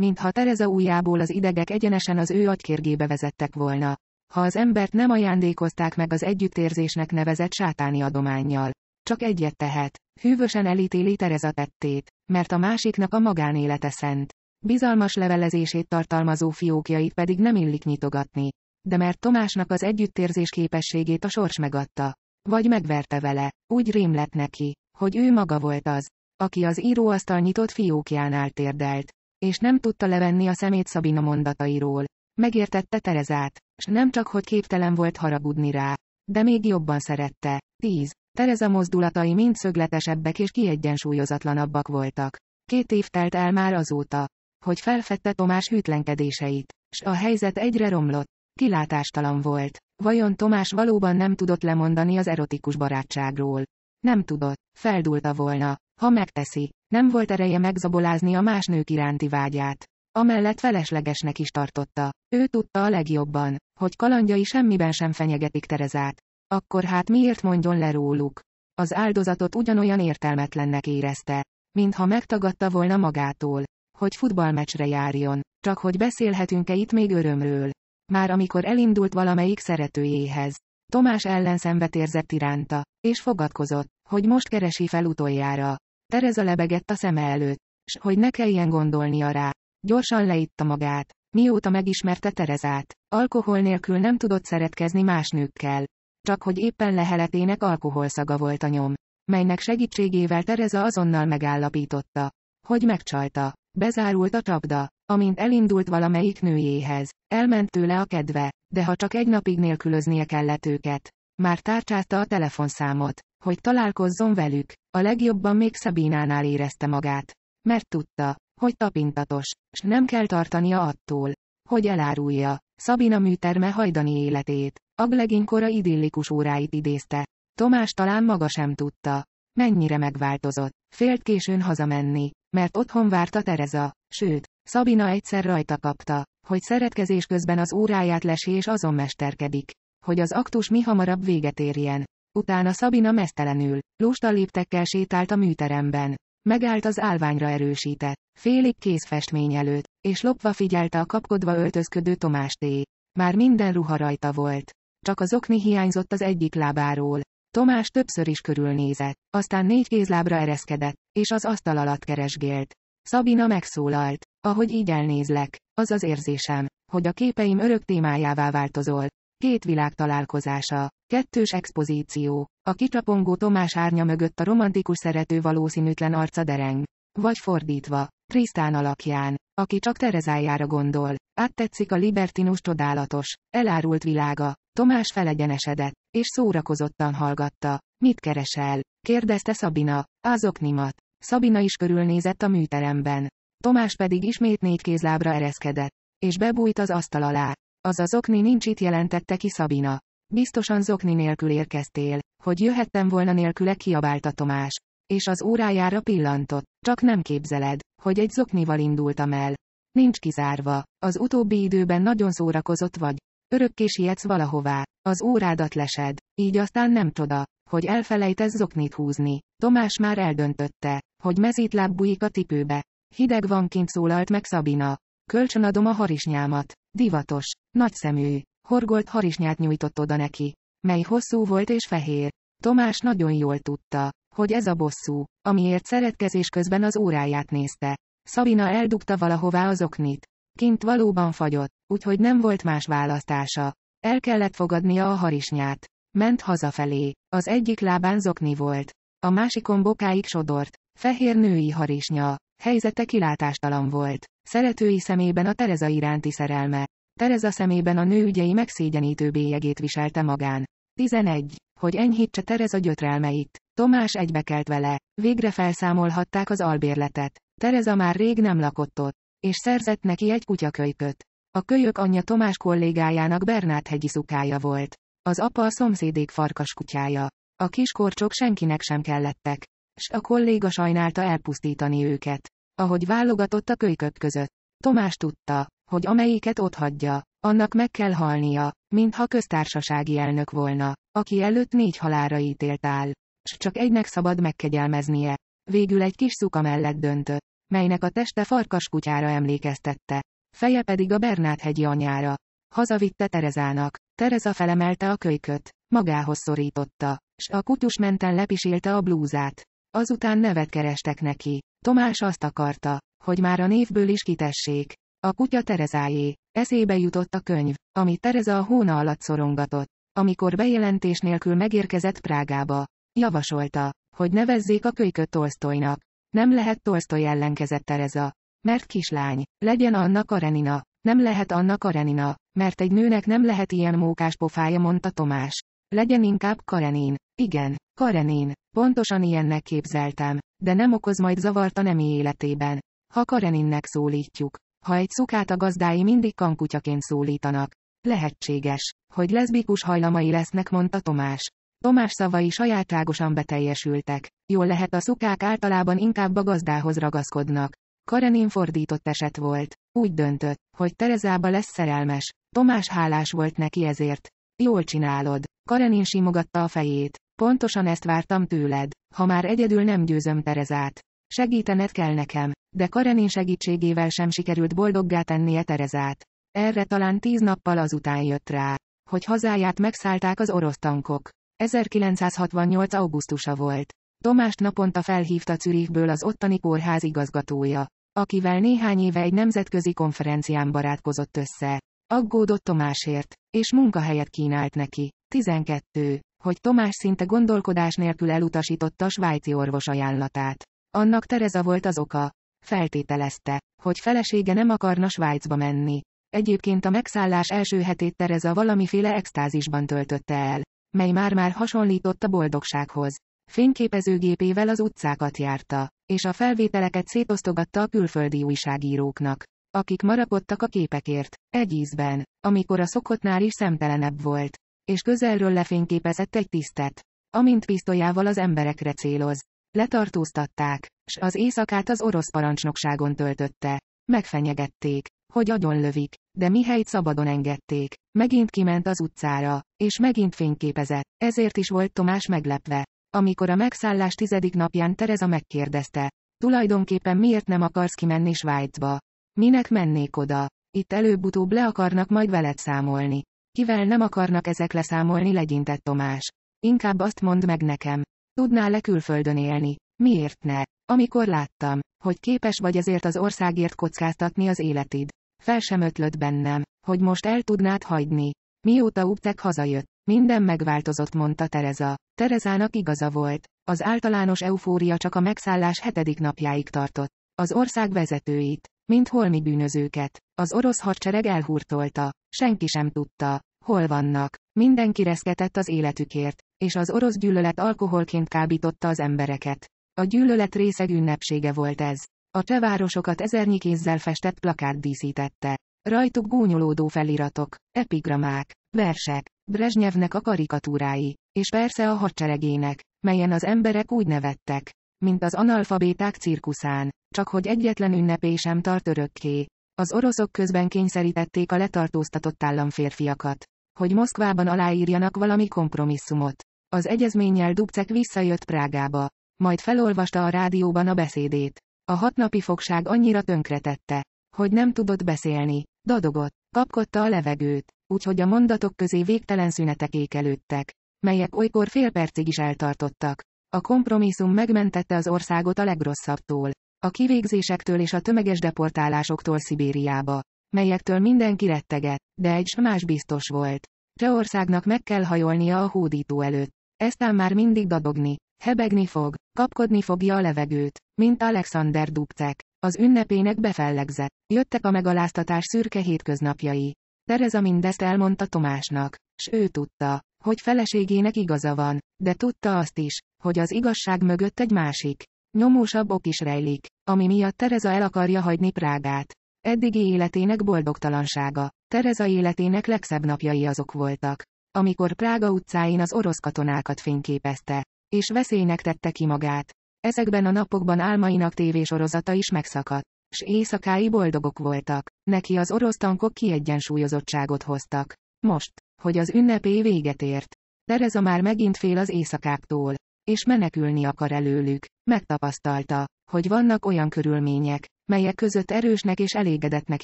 Mintha Tereza újjából az idegek egyenesen az ő agykérgébe vezettek volna ha az embert nem ajándékozták meg az együttérzésnek nevezett sátáni adományjal. Csak egyet tehet. Hűvösen elítéli Tereza tettét, mert a másiknak a magánélete szent. Bizalmas levelezését tartalmazó fiókjait pedig nem illik nyitogatni. De mert Tomásnak az együttérzés képességét a sors megadta. Vagy megverte vele, úgy rém lett neki, hogy ő maga volt az, aki az íróasztal nyitott fiókjánál térdelt, és nem tudta levenni a szemét Szabina mondatairól. Megértette Terezát, s nem csak hogy képtelen volt haragudni rá, de még jobban szerette. 10. Tereza mozdulatai mind szögletesebbek és kiegyensúlyozatlanabbak voltak. Két év telt el már azóta, hogy felfedte Tomás hűtlenkedéseit, s a helyzet egyre romlott, kilátástalan volt. Vajon Tomás valóban nem tudott lemondani az erotikus barátságról? Nem tudott, feldulta volna, ha megteszi, nem volt ereje megzabolázni a más nők iránti vágyát. Amellett feleslegesnek is tartotta. Ő tudta a legjobban, hogy kalandjai semmiben sem fenyegetik Terezát. Akkor hát miért mondjon le róluk? Az áldozatot ugyanolyan értelmetlennek érezte, mintha megtagadta volna magától, hogy futballmecsre járjon, csak hogy beszélhetünk-e itt még örömről. Már amikor elindult valamelyik szeretőjéhez, Tomás ellen szenvet érzett iránta, és fogadkozott, hogy most keresi fel utoljára. Tereza lebegett a szeme előtt, s hogy ne kelljen gondolnia rá, Gyorsan leitta magát. Mióta megismerte Terezát, alkohol nélkül nem tudott szeretkezni más nőkkel. Csak hogy éppen leheletének alkoholszaga volt a nyom, melynek segítségével Tereza azonnal megállapította, hogy megcsalta. Bezárult a csapda, amint elindult valamelyik nőjéhez. Elment tőle a kedve, de ha csak egy napig nélkülöznie kellett őket. Már tárcsázta a telefonszámot, hogy találkozzon velük. A legjobban még Szabinánál érezte magát. Mert tudta, hogy tapintatos, s nem kell tartania attól, hogy elárulja. Szabina műterme hajdani életét. A kora idillikus óráit idézte. Tomás talán maga sem tudta. Mennyire megváltozott. Félt későn hazamenni, mert otthon várta Tereza. Sőt, Szabina egyszer rajta kapta, hogy szeretkezés közben az óráját lesi és azon mesterkedik, hogy az aktus mi hamarabb véget érjen. Utána Szabina mesztelenül, lusta léptekkel sétált a műteremben. Megállt az álványra erősített, félig kész festmény előtt, és lopva figyelte a kapkodva öltözködő Tomás té. Már minden ruha rajta volt. Csak az okni hiányzott az egyik lábáról. Tomás többször is körülnézett, aztán négy kézlábra ereszkedett, és az asztal alatt keresgélt. Szabina megszólalt, ahogy így elnézlek, az az érzésem, hogy a képeim örök témájává változol, két világ találkozása, kettős expozíció, a kicsapongó Tomás árnya mögött a romantikus szerető valószínűtlen arca dereng. Vagy fordítva, Trisztán alakján, aki csak Terezájára gondol, áttetszik a libertinus csodálatos, elárult világa, Tomás felegyenesedett, és szórakozottan hallgatta. Mit keresel? kérdezte Szabina, azoknimat. Szabina is körülnézett a műteremben. Tomás pedig ismét négy kézlábra ereszkedett, és bebújt az asztal alá. Azaz Zokni nincs itt jelentette ki Szabina. Biztosan Zokni nélkül érkeztél, hogy jöhettem volna nélküle a Tomás. És az órájára pillantott. Csak nem képzeled, hogy egy Zoknival indultam el. Nincs kizárva. Az utóbbi időben nagyon szórakozott vagy. Örökké sietsz valahová. Az órádat lesed. Így aztán nem csoda, hogy elfelejtesz zoknit húzni. Tomás már eldöntötte, hogy mezítláb bujik a tipőbe. Hideg van kint szólalt meg Szabina. Kölcsönadom a harisnyámat. Divatos. Nagyszemű. Horgolt harisnyát nyújtott oda neki, mely hosszú volt és fehér. Tomás nagyon jól tudta, hogy ez a bosszú, amiért szeretkezés közben az óráját nézte. Szabina eldugta valahová az oknit. Kint valóban fagyott, úgyhogy nem volt más választása. El kellett fogadnia a harisnyát. Ment hazafelé. Az egyik lábán zokni volt. A másikon bokáig sodort. Fehér női harisnya. Helyzete kilátástalan volt. Szeretői szemében a Tereza iránti szerelme. Tereza szemében a nőügyei ügyei megszégyenítő bélyegét viselte magán. 11. Hogy enyhítse Tereza gyötrelmeit. Tomás egybekelt vele. Végre felszámolhatták az albérletet. Tereza már rég nem lakott ott. És szerzett neki egy kutyakölyköt. A kölyök anyja Tomás kollégájának Bernát hegyi szukája volt. Az apa a szomszédék farkas kutyája. A kiskorcsok senkinek sem kellettek. S a kolléga sajnálta elpusztítani őket. Ahogy válogatott a kölykök között. Tomás tudta, hogy amelyiket otthagyja, annak meg kell halnia, mintha köztársasági elnök volna, aki előtt négy halára ítélt áll. S csak egynek szabad megkegyelmeznie. Végül egy kis szuka mellett döntött, melynek a teste farkaskutyára emlékeztette. Feje pedig a Bernát-hegyi anyára. Hazavitte Terezának. Tereza felemelte a kölyköt, magához szorította, s a kutyus menten lepisélte a blúzát. Azután nevet kerestek neki. Tomás azt akarta, hogy már a névből is kitessék. A kutya Terezájé. Eszébe jutott a könyv, amit Tereza a hóna alatt szorongatott, amikor bejelentés nélkül megérkezett Prágába. Javasolta, hogy nevezzék a kölyköt Tolstoynak. Nem lehet Tolstoy ellenkezett Tereza. Mert kislány, legyen a Karenina. Nem lehet a Karenina, mert egy nőnek nem lehet ilyen mókás pofája, mondta Tomás. Legyen inkább karenin. Igen, karenin. Pontosan ilyennek képzeltem, de nem okoz majd zavart a nemi életében. Ha kareninnek szólítjuk. Ha egy szukát a gazdái mindig kankutyaként szólítanak. Lehetséges, hogy leszbikus hajlamai lesznek, mondta Tomás. Tomás szavai sajátságosan beteljesültek. Jól lehet a szukák általában inkább a gazdához ragaszkodnak. Karenin fordított eset volt. Úgy döntött, hogy Terezába lesz szerelmes. Tomás hálás volt neki ezért. Jól csinálod. Karenin simogatta a fejét. Pontosan ezt vártam tőled. Ha már egyedül nem győzöm Terezát. Segítened kell nekem. De Karenin segítségével sem sikerült boldoggá tennie Terezát. Erre talán tíz nappal azután jött rá, hogy hazáját megszállták az orosz tankok. 1968. augusztusa volt. Tomást naponta felhívta Zürichből az ottani kórház igazgatója, akivel néhány éve egy nemzetközi konferencián barátkozott össze. Aggódott Tomásért, és munkahelyet kínált neki. 12. Hogy Tomás szinte gondolkodás nélkül elutasította a svájci orvos ajánlatát. Annak Tereza volt az oka. Feltételezte, hogy felesége nem akarna Svájcba menni. Egyébként a megszállás első hetét Tereza valamiféle extázisban töltötte el, mely már-már hasonlított a boldogsághoz. Fényképezőgépével az utcákat járta, és a felvételeket szétosztogatta a külföldi újságíróknak akik marakodtak a képekért, egy ízben, amikor a szokottnál is szemtelenebb volt. És közelről lefényképezett egy tisztet, amint pisztolyával az emberekre céloz. Letartóztatták, s az éjszakát az orosz parancsnokságon töltötte. Megfenyegették, hogy agyonlövik, de Mihelyt szabadon engedték. Megint kiment az utcára, és megint fényképezett, ezért is volt Tomás meglepve. Amikor a megszállás tizedik napján Tereza megkérdezte, tulajdonképpen miért nem akarsz kimenni Svájcba? Minek mennék oda? Itt előbb-utóbb le akarnak majd veled számolni. Kivel nem akarnak ezek leszámolni legyintett Tomás. Inkább azt mondd meg nekem. Tudnál le külföldön élni? Miért ne? Amikor láttam, hogy képes vagy ezért az országért kockáztatni az életid. Fel sem ötlött bennem, hogy most el tudnád hagyni. Mióta Uptek hazajött, minden megváltozott, mondta Tereza. Terezának igaza volt. Az általános eufória csak a megszállás hetedik napjáig tartott. Az ország vezetőit, mint holmi bűnözőket. Az orosz hadsereg elhurtolta. Senki sem tudta, hol vannak. Mindenki reszketett az életükért, és az orosz gyűlölet alkoholként kábította az embereket. A gyűlölet részeg ünnepsége volt ez. A csevárosokat ezernyi kézzel festett plakát díszítette. Rajtuk gúnyolódó feliratok, epigramák, versek, Brezsnyevnek a karikatúrái, és persze a hadseregének, melyen az emberek úgy nevettek, mint az analfabéták cirkuszán. Csak hogy egyetlen ünnepé sem tart örökké. Az oroszok közben kényszerítették a letartóztatott államférfiakat, hogy Moszkvában aláírjanak valami kompromisszumot. Az egyezménnyel Dubcek visszajött Prágába, majd felolvasta a rádióban a beszédét. A hatnapi fogság annyira tönkretette, hogy nem tudott beszélni, dadogott, kapkodta a levegőt, úgyhogy a mondatok közé végtelen szünetek ékelődtek, melyek olykor fél percig is eltartottak. A kompromisszum megmentette az országot a legrosszabbtól. A kivégzésektől és a tömeges deportálásoktól Szibériába, melyektől mindenki rettegett, de egy más biztos volt. Csehországnak meg kell hajolnia a hódító előtt. Eztán már mindig dadogni, hebegni fog, kapkodni fogja a levegőt, mint Alexander Dubcek. Az ünnepének befellegzett. Jöttek a megaláztatás szürke hétköznapjai. Tereza mindezt elmondta Tomásnak, s ő tudta hogy feleségének igaza van, de tudta azt is, hogy az igazság mögött egy másik, nyomósabb ok is rejlik, ami miatt Tereza el akarja hagyni Prágát. Eddigi életének boldogtalansága, Tereza életének legszebb napjai azok voltak, amikor Prága utcáin az orosz katonákat fényképezte, és veszélynek tette ki magát. Ezekben a napokban álmainak tévésorozata is megszakadt, s éjszakái boldogok voltak, neki az orosz tankok kiegyensúlyozottságot hoztak. Most, hogy az ünnepé véget ért. Tereza már megint fél az éjszakáktól, és menekülni akar előlük. Megtapasztalta, hogy vannak olyan körülmények, melyek között erősnek és elégedetnek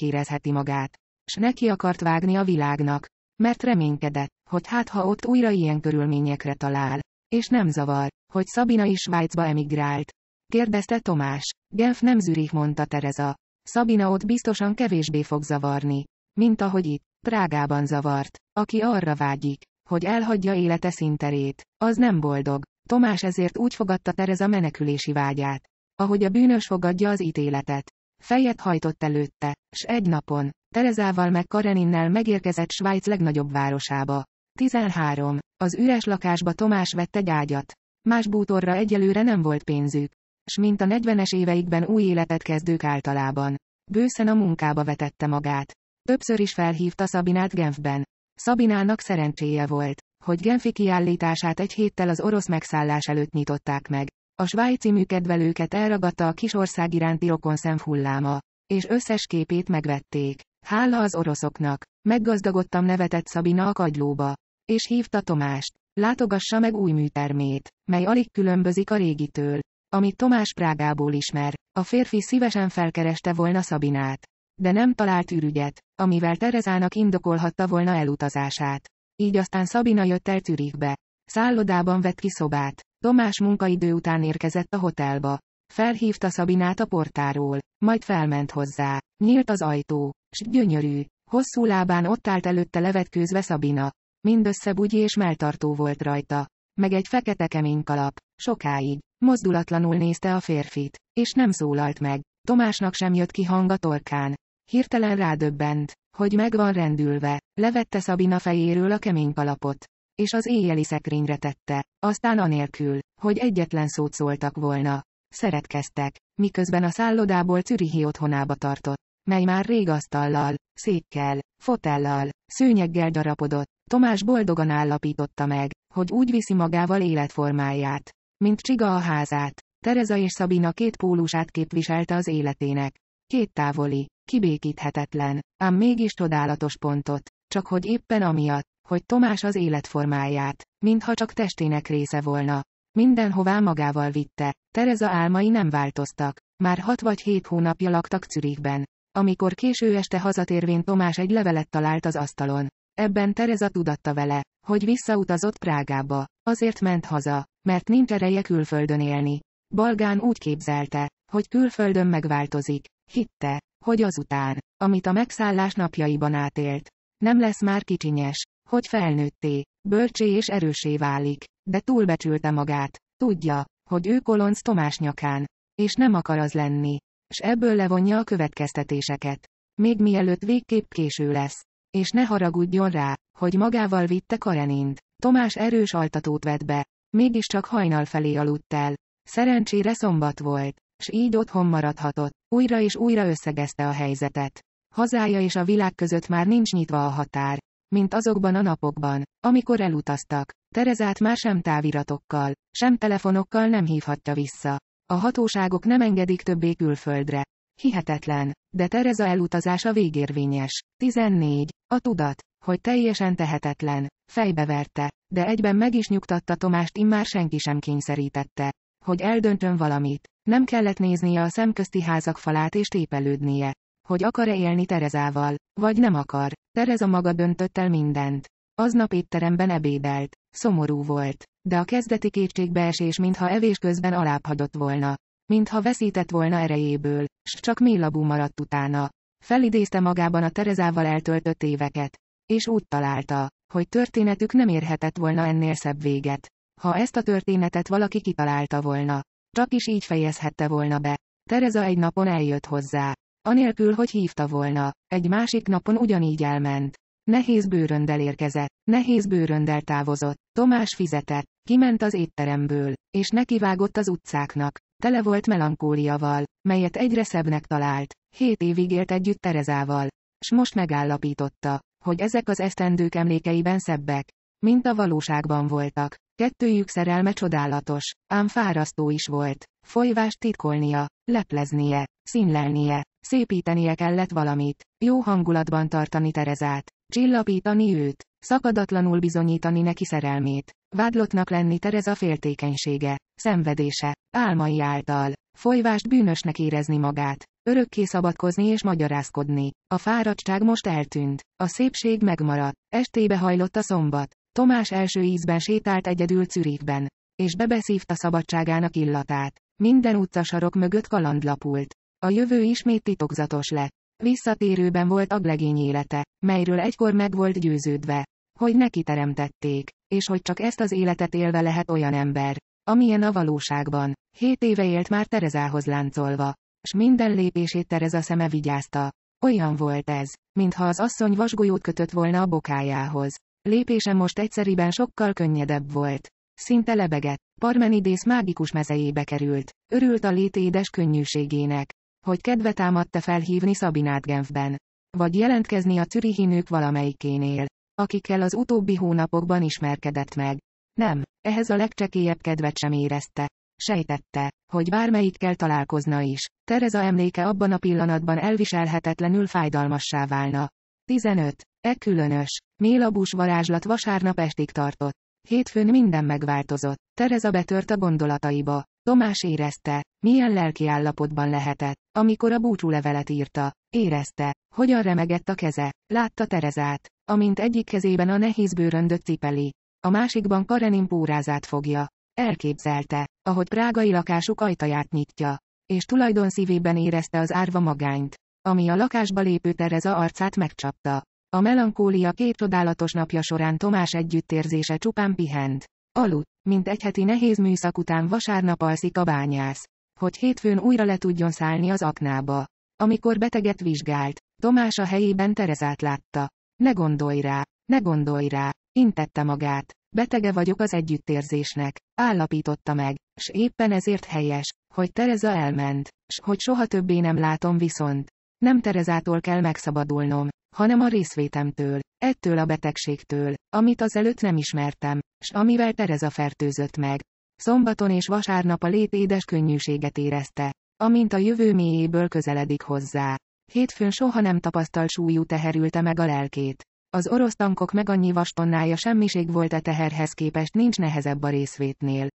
érezheti magát. S neki akart vágni a világnak, mert reménykedett, hogy hát ha ott újra ilyen körülményekre talál. És nem zavar, hogy Szabina is Svájcba emigrált. Kérdezte Tomás. Genf nem Zürich mondta Tereza. Szabina ott biztosan kevésbé fog zavarni, mint ahogy itt. Prágában zavart. Aki arra vágyik, hogy elhagyja élete szinterét, az nem boldog. Tomás ezért úgy fogadta Tereza menekülési vágyát, ahogy a bűnös fogadja az ítéletet. Fejet hajtott előtte, s egy napon, Terezával meg Kareninnel megérkezett Svájc legnagyobb városába. 13. Az üres lakásba Tomás vett egy ágyat. Más bútorra egyelőre nem volt pénzük. S mint a 40-es éveikben új életet kezdők általában. Bőszen a munkába vetette magát. Többször is felhívta Szabinát Genfben. Szabinának szerencséje volt, hogy Genfi kiállítását egy héttel az orosz megszállás előtt nyitották meg. A svájci műkedvelőket elragadta a kisország iránti rokonszem hulláma, és összes képét megvették. Hála az oroszoknak. Meggazdagodtam nevetett Szabina a kagylóba. És hívta Tomást. Látogassa meg új műtermét, mely alig különbözik a régitől, amit Tomás Prágából ismer. A férfi szívesen felkereste volna Szabinát, de nem talált ürügyet, amivel Terezának indokolhatta volna elutazását. Így aztán Szabina jött el Türikbe. Szállodában vett ki szobát. Tomás munkaidő után érkezett a hotelba. Felhívta Szabinát a portáról, majd felment hozzá. Nyílt az ajtó. S gyönyörű. Hosszú lábán ott állt előtte levetkőzve Szabina. Mindössze bugyi és melltartó volt rajta. Meg egy fekete kemény kalap. Sokáig. Mozdulatlanul nézte a férfit. És nem szólalt meg. Tomásnak sem jött ki hang a torkán. Hirtelen rádöbbent, hogy meg van rendülve. Levette Szabina fejéről a kemény kalapot. És az éjjeli szekrényre tette. Aztán anélkül, hogy egyetlen szót szóltak volna. Szeretkeztek, miközben a szállodából Czürihi otthonába tartott, mely már rég asztallal, székkel, fotellal, szőnyeggel darapodott. Tomás boldogan állapította meg, hogy úgy viszi magával életformáját, mint Csiga a házát. Tereza és Szabina két pólusát képviselte az életének. Két távoli, kibékíthetetlen, ám mégis csodálatos pontot, csak hogy éppen amiatt, hogy Tomás az életformáját, mintha csak testének része volna, mindenhová magával vitte, Tereza álmai nem változtak, már hat vagy hét hónapja laktak Czürikben. Amikor késő este hazatérvén Tomás egy levelet talált az asztalon. Ebben Tereza tudatta vele, hogy visszautazott Prágába, azért ment haza, mert nincs ereje külföldön élni. Balgán úgy képzelte, hogy külföldön megváltozik, hitte, hogy azután, amit a megszállás napjaiban átélt, nem lesz már kicsinyes, hogy felnőtté, bölcsé és erősé válik, de túlbecsülte magát, tudja, hogy ő kolonc Tomás nyakán, és nem akar az lenni, s ebből levonja a következtetéseket. Még mielőtt végképp késő lesz, és ne haragudjon rá, hogy magával vitte Karenint. Tomás erős altatót vett be, mégiscsak hajnal felé aludt el. Szerencsére szombat volt, s így otthon maradhatott. Újra és újra összegezte a helyzetet. Hazája és a világ között már nincs nyitva a határ, mint azokban a napokban, amikor elutaztak. Terezát már sem táviratokkal, sem telefonokkal nem hívhatja vissza. A hatóságok nem engedik többé külföldre. Hihetetlen, de Tereza elutazása végérvényes. 14. A tudat, hogy teljesen tehetetlen, fejbeverte, de egyben meg is nyugtatta Tomást immár senki sem kényszerítette hogy eldöntön valamit. Nem kellett néznie a szemközti házak falát és tépelődnie. Hogy akar-e élni Terezával, vagy nem akar. Tereza maga döntött el mindent. Aznap étteremben ebédelt. Szomorú volt. De a kezdeti kétségbeesés mintha evés közben alábbhagyott volna. Mintha veszített volna erejéből, s csak mélabú maradt utána. Felidézte magában a Terezával eltöltött éveket. És úgy találta, hogy történetük nem érhetett volna ennél szebb véget ha ezt a történetet valaki kitalálta volna. Csak is így fejezhette volna be. Tereza egy napon eljött hozzá. Anélkül, hogy hívta volna. Egy másik napon ugyanígy elment. Nehéz bőröndel érkezett. Nehéz bőröndel távozott. Tomás fizetett. Kiment az étteremből, és nekivágott az utcáknak. Tele volt melankóliaval, melyet egyre szebbnek talált. Hét évig élt együtt Terezával. S most megállapította, hogy ezek az esztendők emlékeiben szebbek, mint a valóságban voltak. Kettőjük szerelme csodálatos, ám fárasztó is volt. Folyvást titkolnia, lepleznie, színlelnie, szépítenie kellett valamit, jó hangulatban tartani Terezát, csillapítani őt, szakadatlanul bizonyítani neki szerelmét, vádlottnak lenni Tereza féltékenysége, szenvedése, álmai által, folyvást bűnösnek érezni magát, örökké szabadkozni és magyarázkodni. A fáradtság most eltűnt, a szépség megmaradt, estébe hajlott a szombat, Tomás első ízben sétált egyedül Czürikben, és bebeszívta szabadságának illatát. Minden utcasarok mögött kalandlapult. A jövő ismét titokzatos lett. Visszatérőben volt a legény élete, melyről egykor meg volt győződve, hogy neki teremtették, és hogy csak ezt az életet élve lehet olyan ember, amilyen a valóságban. Hét éve élt már Terezához láncolva, s minden lépését Tereza szeme vigyázta. Olyan volt ez, mintha az asszony vasgolyót kötött volna a bokájához. Lépése most egyszeriben sokkal könnyedebb volt. Szinte lebegett. Parmenidész mágikus mezejébe került. Örült a lét édes könnyűségének. Hogy kedve támadta felhívni Szabinát Genfben. Vagy jelentkezni a Czürihi nők valamelyikénél. Akikkel az utóbbi hónapokban ismerkedett meg. Nem, ehhez a legcsekélyebb kedvet sem érezte. Sejtette, hogy bármelyikkel találkozna is. Tereza emléke abban a pillanatban elviselhetetlenül fájdalmassá válna. 15. E különös. Mélabús varázslat vasárnap estig tartott. Hétfőn minden megváltozott. Tereza betört a gondolataiba. Tomás érezte, milyen lelki állapotban lehetett, amikor a levelet írta. Érezte, hogyan remegett a keze. Látta Terezát, amint egyik kezében a nehéz bőröndöt cipeli. A másikban Karenin pórázát fogja. Elképzelte, ahogy prágai lakásuk ajtaját nyitja. És tulajdon szívében érezte az árva magányt ami a lakásba lépő Tereza arcát megcsapta. A melankólia két csodálatos napja során Tomás együttérzése csupán pihent. Aludt, mint egy heti nehéz műszak után vasárnap alszik a bányász. Hogy hétfőn újra le tudjon szállni az aknába. Amikor beteget vizsgált, Tomás a helyében Terezát látta. Ne gondolj rá, ne gondolj rá, intette magát. Betege vagyok az együttérzésnek, állapította meg, s éppen ezért helyes, hogy Tereza elment, s hogy soha többé nem látom viszont. Nem Terezától kell megszabadulnom, hanem a részvétemtől, ettől a betegségtől, amit azelőtt nem ismertem, s amivel Tereza fertőzött meg. Szombaton és vasárnap a lét édes könnyűséget érezte, amint a jövő mélyéből közeledik hozzá. Hétfőn soha nem tapasztalt súlyú teherülte meg a lelkét. Az orosz tankok meg annyi vastonnája semmiség volt a teherhez képest nincs nehezebb a részvétnél.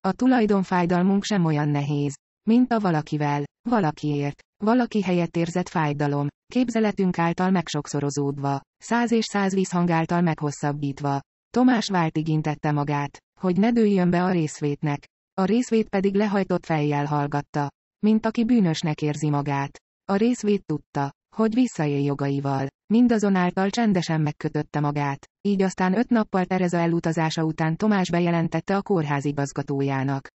A tulajdonfájdalmunk sem olyan nehéz, mint a valakivel, valakiért, valaki helyett érzett fájdalom, képzeletünk által megsokszorozódva, száz és száz vízhang által meghosszabbítva. Tomás vált igintette magát, hogy ne dőljön be a részvétnek. A részvét pedig lehajtott fejjel hallgatta, mint aki bűnösnek érzi magát. A részvét tudta, hogy visszaél jogaival, mindazonáltal csendesen megkötötte magát. Így aztán öt nappal Tereza elutazása után Tomás bejelentette a kórház igazgatójának.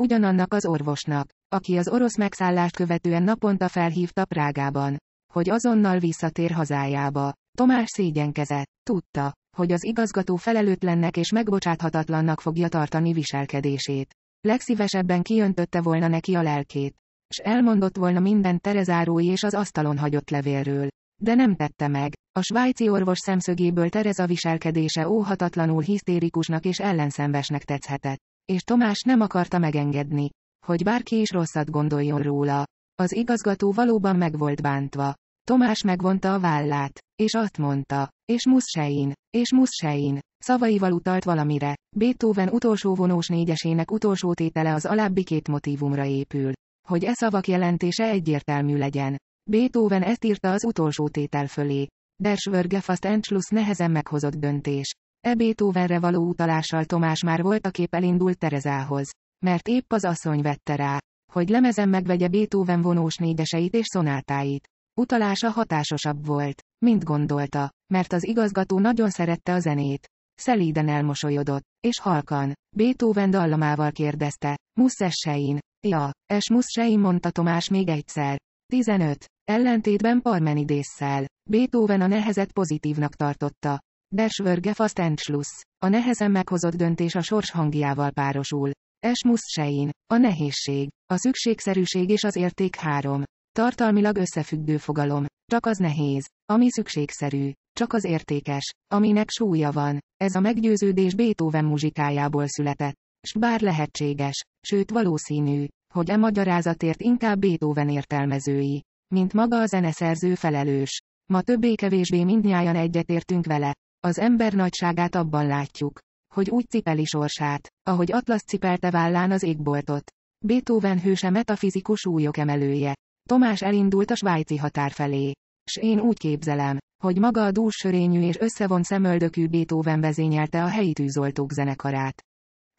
Ugyanannak az orvosnak, aki az orosz megszállást követően naponta felhívta Prágában, hogy azonnal visszatér hazájába. Tomás szégyenkezett. Tudta, hogy az igazgató felelőtlennek és megbocsáthatatlannak fogja tartani viselkedését. Legszívesebben kiöntötte volna neki a lelkét, s elmondott volna minden Terezárói és az asztalon hagyott levélről. De nem tette meg. A svájci orvos szemszögéből Tereza viselkedése óhatatlanul hisztérikusnak és ellenszenvesnek tetszhetett. És Tomás nem akarta megengedni, hogy bárki is rosszat gondoljon róla. Az igazgató valóban meg volt bántva. Tomás megvonta a vállát, és azt mondta, és muszsein, és muszsein, szavaival utalt valamire. Beethoven utolsó vonós négyesének utolsó tétele az alábbi két motívumra épül. Hogy e szavak jelentése egyértelmű legyen. Beethoven ezt írta az utolsó tétel fölé. Der Schwörgefasst Entschluss nehezen meghozott döntés. E Beethovenre való utalással Tomás már volt a kép elindult Terezához mert épp az asszony vette rá, hogy lemezen megvegye Beethoven vonós négyeseit és szonátáit. Utalása hatásosabb volt, mint gondolta, mert az igazgató nagyon szerette a zenét. Szelíden elmosolyodott, és halkan, Beethoven dallamával kérdezte, Musszessein, ja, es Musszessein mondta Tomás még egyszer. 15. Ellentétben Parmenidészszel, Beethoven a nehezet pozitívnak tartotta. Der Schwörge fast Entschluss. A nehezen meghozott döntés a sors hangjával párosul. S. Sein, A nehézség, a szükségszerűség és az érték három. Tartalmilag összefüggő fogalom. Csak az nehéz, ami szükségszerű, csak az értékes, aminek súlya van. Ez a meggyőződés Beethoven muzsikájából született. S bár lehetséges, sőt valószínű, hogy e magyarázatért inkább Beethoven értelmezői, mint maga a zeneszerző felelős. Ma többé-kevésbé mindnyájan egyetértünk vele. Az ember nagyságát abban látjuk, hogy úgy cipeli sorsát, ahogy Atlasz cipelte vállán az égboltot. Beethoven hőse metafizikus újok emelője. Tomás elindult a svájci határ felé. S én úgy képzelem, hogy maga a dús sörényű és összevont szemöldökű Beethoven vezényelte a helyi tűzoltók zenekarát.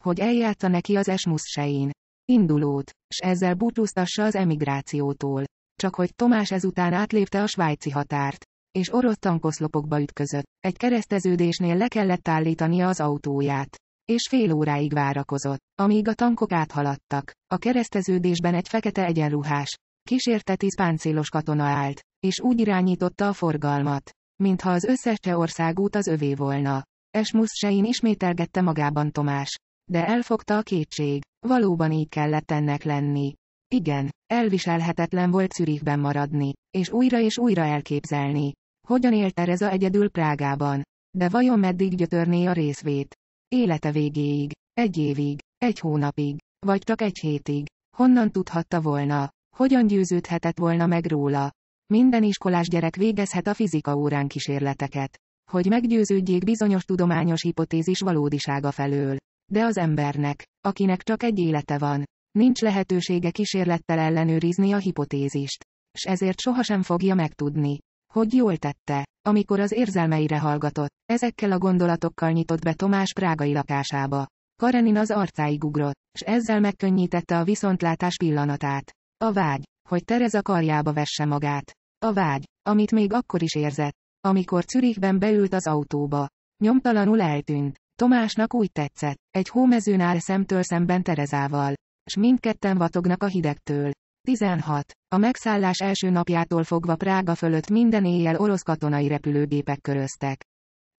Hogy eljátsza neki az esmuszsein. Indulót, s ezzel búcsúztassa az emigrációtól. Csak hogy Tomás ezután átlépte a svájci határt és orosz tankoszlopokba ütközött. Egy kereszteződésnél le kellett állítania az autóját. És fél óráig várakozott, amíg a tankok áthaladtak. A kereszteződésben egy fekete egyenruhás, kísérteti páncélos katona állt, és úgy irányította a forgalmat, mintha az összes országút az övé volna. Esmus sein ismételgette magában Tomás. De elfogta a kétség. Valóban így kellett ennek lenni. Igen, elviselhetetlen volt Zürichben maradni, és újra és újra elképzelni, hogyan élt a egyedül Prágában? De vajon meddig gyötörné a részvét? Élete végéig, egy évig, egy hónapig, vagy csak egy hétig. Honnan tudhatta volna? Hogyan győződhetett volna meg róla? Minden iskolás gyerek végezhet a fizika órán kísérleteket. Hogy meggyőződjék bizonyos tudományos hipotézis valódisága felől. De az embernek, akinek csak egy élete van, nincs lehetősége kísérlettel ellenőrizni a hipotézist. S ezért sohasem fogja megtudni. Hogy jól tette, amikor az érzelmeire hallgatott, ezekkel a gondolatokkal nyitott be Tomás prágai lakásába. Karenin az arcáig ugrott, s ezzel megkönnyítette a viszontlátás pillanatát. A vágy, hogy Tereza karjába vesse magát. A vágy, amit még akkor is érzett, amikor Zürichben beült az autóba. Nyomtalanul eltűnt. Tomásnak úgy tetszett, egy hómezőn áll szemtől szemben Terezával. S mindketten vatognak a hidegtől. 16. A megszállás első napjától fogva Prága fölött minden éjjel orosz katonai repülőgépek köröztek.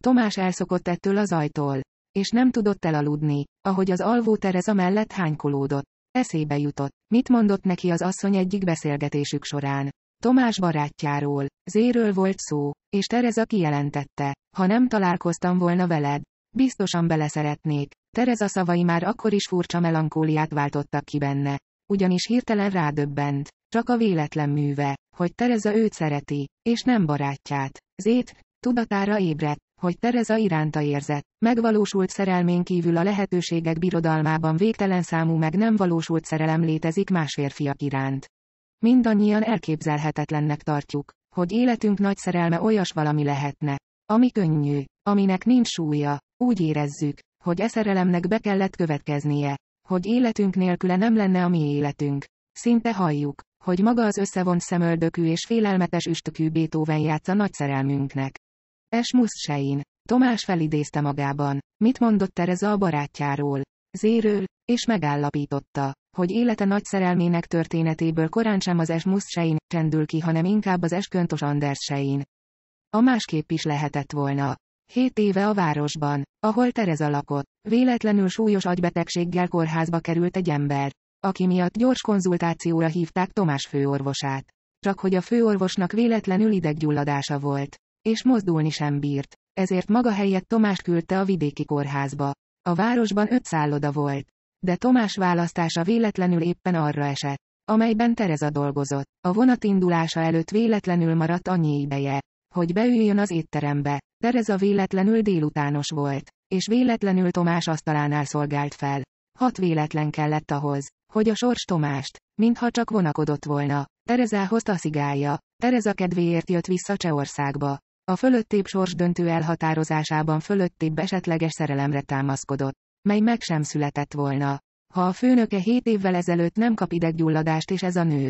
Tomás elszokott ettől az ajtól. És nem tudott elaludni, ahogy az alvó Tereza mellett hánykolódott. Eszébe jutott, mit mondott neki az asszony egyik beszélgetésük során. Tomás barátjáról, Zéről volt szó, és Tereza kijelentette, ha nem találkoztam volna veled, biztosan beleszeretnék. Tereza szavai már akkor is furcsa melankóliát váltottak ki benne ugyanis hirtelen rádöbbent. Csak a véletlen műve, hogy Tereza őt szereti, és nem barátját. Zét, tudatára ébredt, hogy Tereza iránta érzett, megvalósult szerelmén kívül a lehetőségek birodalmában végtelen számú meg nem valósult szerelem létezik más férfiak iránt. Mindannyian elképzelhetetlennek tartjuk, hogy életünk nagy szerelme olyas valami lehetne, ami könnyű, aminek nincs súlya, úgy érezzük, hogy e szerelemnek be kellett következnie, hogy életünk nélküle nem lenne a mi életünk. Szinte halljuk, hogy maga az összevont szemöldökű és félelmetes üstökű Beethoven játsza nagy szerelmünknek. Es Sein, Tomás felidézte magában, mit mondott Tereza a barátjáról. Zéről, és megállapította, hogy élete nagy szerelmének történetéből korán sem az Es Sein csendül ki, hanem inkább az Esköntos Sein. A másképp is lehetett volna. Hét éve a városban, ahol Tereza lakott, véletlenül súlyos agybetegséggel kórházba került egy ember, aki miatt gyors konzultációra hívták Tomás főorvosát. Csak hogy a főorvosnak véletlenül ideggyulladása volt, és mozdulni sem bírt, ezért maga helyett Tomás küldte a vidéki kórházba. A városban öt szálloda volt, de Tomás választása véletlenül éppen arra esett, amelyben Tereza dolgozott. A vonat indulása előtt véletlenül maradt annyi ideje, hogy beüljön az étterembe. Tereza véletlenül délutános volt, és véletlenül Tomás asztalánál szolgált fel. Hat véletlen kellett ahhoz, hogy a sors Tomást, mintha csak vonakodott volna. Terezához taszigálja. Tereza kedvéért jött vissza Csehországba. A fölöttébb sors döntő elhatározásában fölöttébb esetleges szerelemre támaszkodott, mely meg sem született volna. Ha a főnöke hét évvel ezelőtt nem kap ideggyulladást és ez a nő.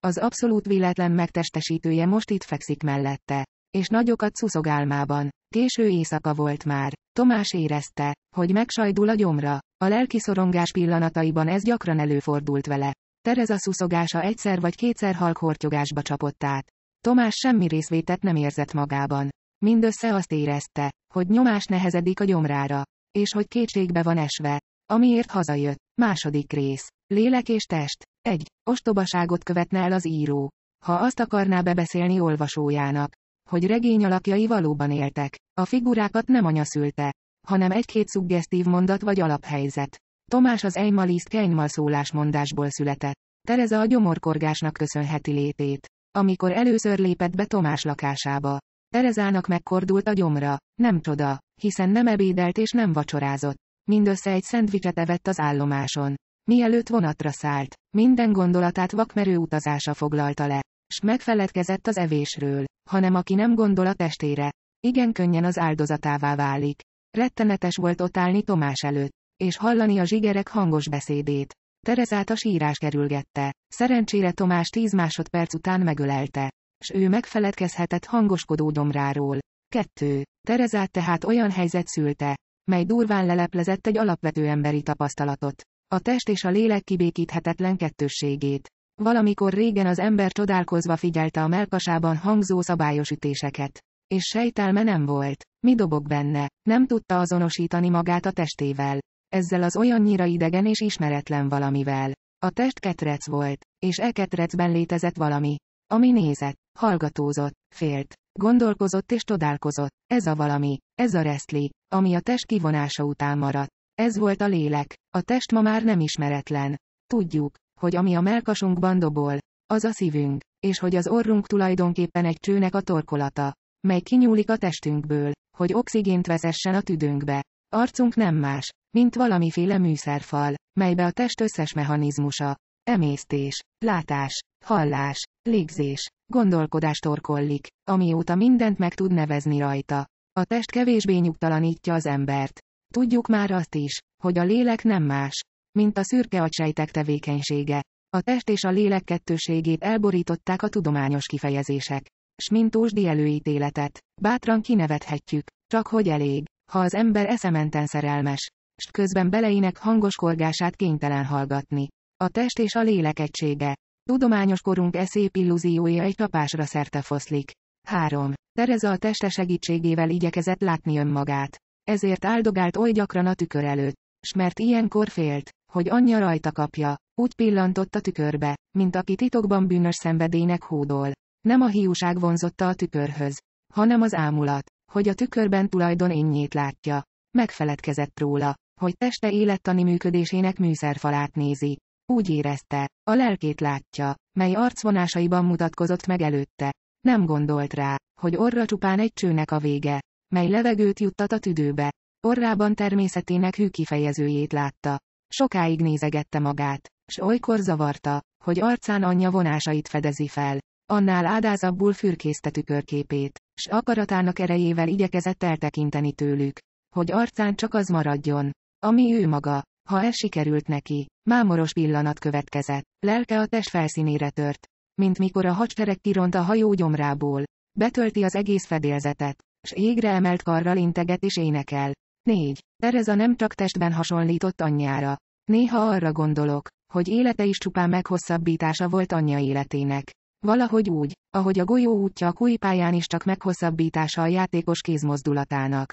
Az abszolút véletlen megtestesítője most itt fekszik mellette és nagyokat szuszogálmában. Késő éjszaka volt már. Tomás érezte, hogy megsajdul a gyomra. A lelki szorongás pillanataiban ez gyakran előfordult vele. Tereza szuszogása egyszer vagy kétszer halk hortyogásba csapott át. Tomás semmi részvétet nem érzett magában. Mindössze azt érezte, hogy nyomás nehezedik a gyomrára, és hogy kétségbe van esve, amiért hazajött. Második rész. Lélek és test. Egy. Ostobaságot követne el az író. Ha azt akarná bebeszélni olvasójának, hogy regény alakjai valóban éltek. A figurákat nem anya szülte, hanem egy-két szuggesztív mondat vagy alaphelyzet. Tomás az Eimalist Keinmal szólásmondásból született. Tereza a gyomorkorgásnak köszönheti létét. Amikor először lépett be Tomás lakásába, Terezának megkordult a gyomra, nem csoda, hiszen nem ebédelt és nem vacsorázott. Mindössze egy szendvicset evett az állomáson. Mielőtt vonatra szállt, minden gondolatát vakmerő utazása foglalta le s megfeledkezett az evésről, hanem aki nem gondol a testére, igen könnyen az áldozatává válik. Rettenetes volt ott állni Tomás előtt, és hallani a zsigerek hangos beszédét. Terezát a sírás kerülgette. Szerencsére Tomás tíz másodperc után megölelte. S ő megfeledkezhetett hangoskodó domráról. Kettő. Terezát tehát olyan helyzet szülte, mely durván leleplezett egy alapvető emberi tapasztalatot. A test és a lélek kibékíthetetlen kettősségét. Valamikor régen az ember csodálkozva figyelte a melkasában hangzó szabályos ütéseket. És sejtelme nem volt. Mi dobog benne? Nem tudta azonosítani magát a testével. Ezzel az olyannyira idegen és ismeretlen valamivel. A test ketrec volt, és e ketrecben létezett valami. Ami nézett, hallgatózott, félt, gondolkozott és csodálkozott. Ez a valami, ez a resztli, ami a test kivonása után maradt. Ez volt a lélek, a test ma már nem ismeretlen. Tudjuk, hogy ami a melkasunkban dobol, az a szívünk, és hogy az orrunk tulajdonképpen egy csőnek a torkolata, mely kinyúlik a testünkből, hogy oxigént vezessen a tüdőnkbe. Arcunk nem más, mint valamiféle műszerfal, melybe a test összes mechanizmusa, emésztés, látás, hallás, légzés, gondolkodás torkollik, amióta mindent meg tud nevezni rajta. A test kevésbé nyugtalanítja az embert. Tudjuk már azt is, hogy a lélek nem más, mint a szürke agysejtek tevékenysége. A test és a lélek kettőségét elborították a tudományos kifejezések. S mint ósdi előítéletet, bátran kinevethetjük, csak hogy elég, ha az ember eszementen szerelmes, s közben beleinek hangos korgását kénytelen hallgatni. A test és a lélek egysége. Tudományos korunk e szép illúziója egy kapásra szerte foszlik. 3. Tereza a teste segítségével igyekezett látni önmagát. Ezért áldogált oly gyakran a tükör előtt. S mert ilyenkor félt, hogy anyja rajta kapja. Úgy pillantott a tükörbe, mint aki titokban bűnös szenvedének hódol. Nem a hiúság vonzotta a tükörhöz, hanem az ámulat, hogy a tükörben tulajdon énjét látja. Megfeledkezett róla, hogy teste élettani működésének műszerfalát nézi. Úgy érezte, a lelkét látja, mely arcvonásaiban mutatkozott meg előtte. Nem gondolt rá, hogy orra csupán egy csőnek a vége, mely levegőt juttat a tüdőbe. Orrában természetének hű kifejezőjét látta, Sokáig nézegette magát, s olykor zavarta, hogy arcán anyja vonásait fedezi fel. Annál ádázabbul fürkészte tükörképét, s akaratának erejével igyekezett eltekinteni tőlük, hogy arcán csak az maradjon, ami ő maga, ha ez sikerült neki. Mámoros pillanat következett, lelke a test felszínére tört, mint mikor a hadsereg kiront a hajó gyomrából, betölti az egész fedélzetet, s égre emelt karral integet és énekel. 4. Tereza nem csak testben hasonlított anyjára. Néha arra gondolok, hogy élete is csupán meghosszabbítása volt anyja életének. Valahogy úgy, ahogy a golyó útja a kújpályán is csak meghosszabbítása a játékos kézmozdulatának.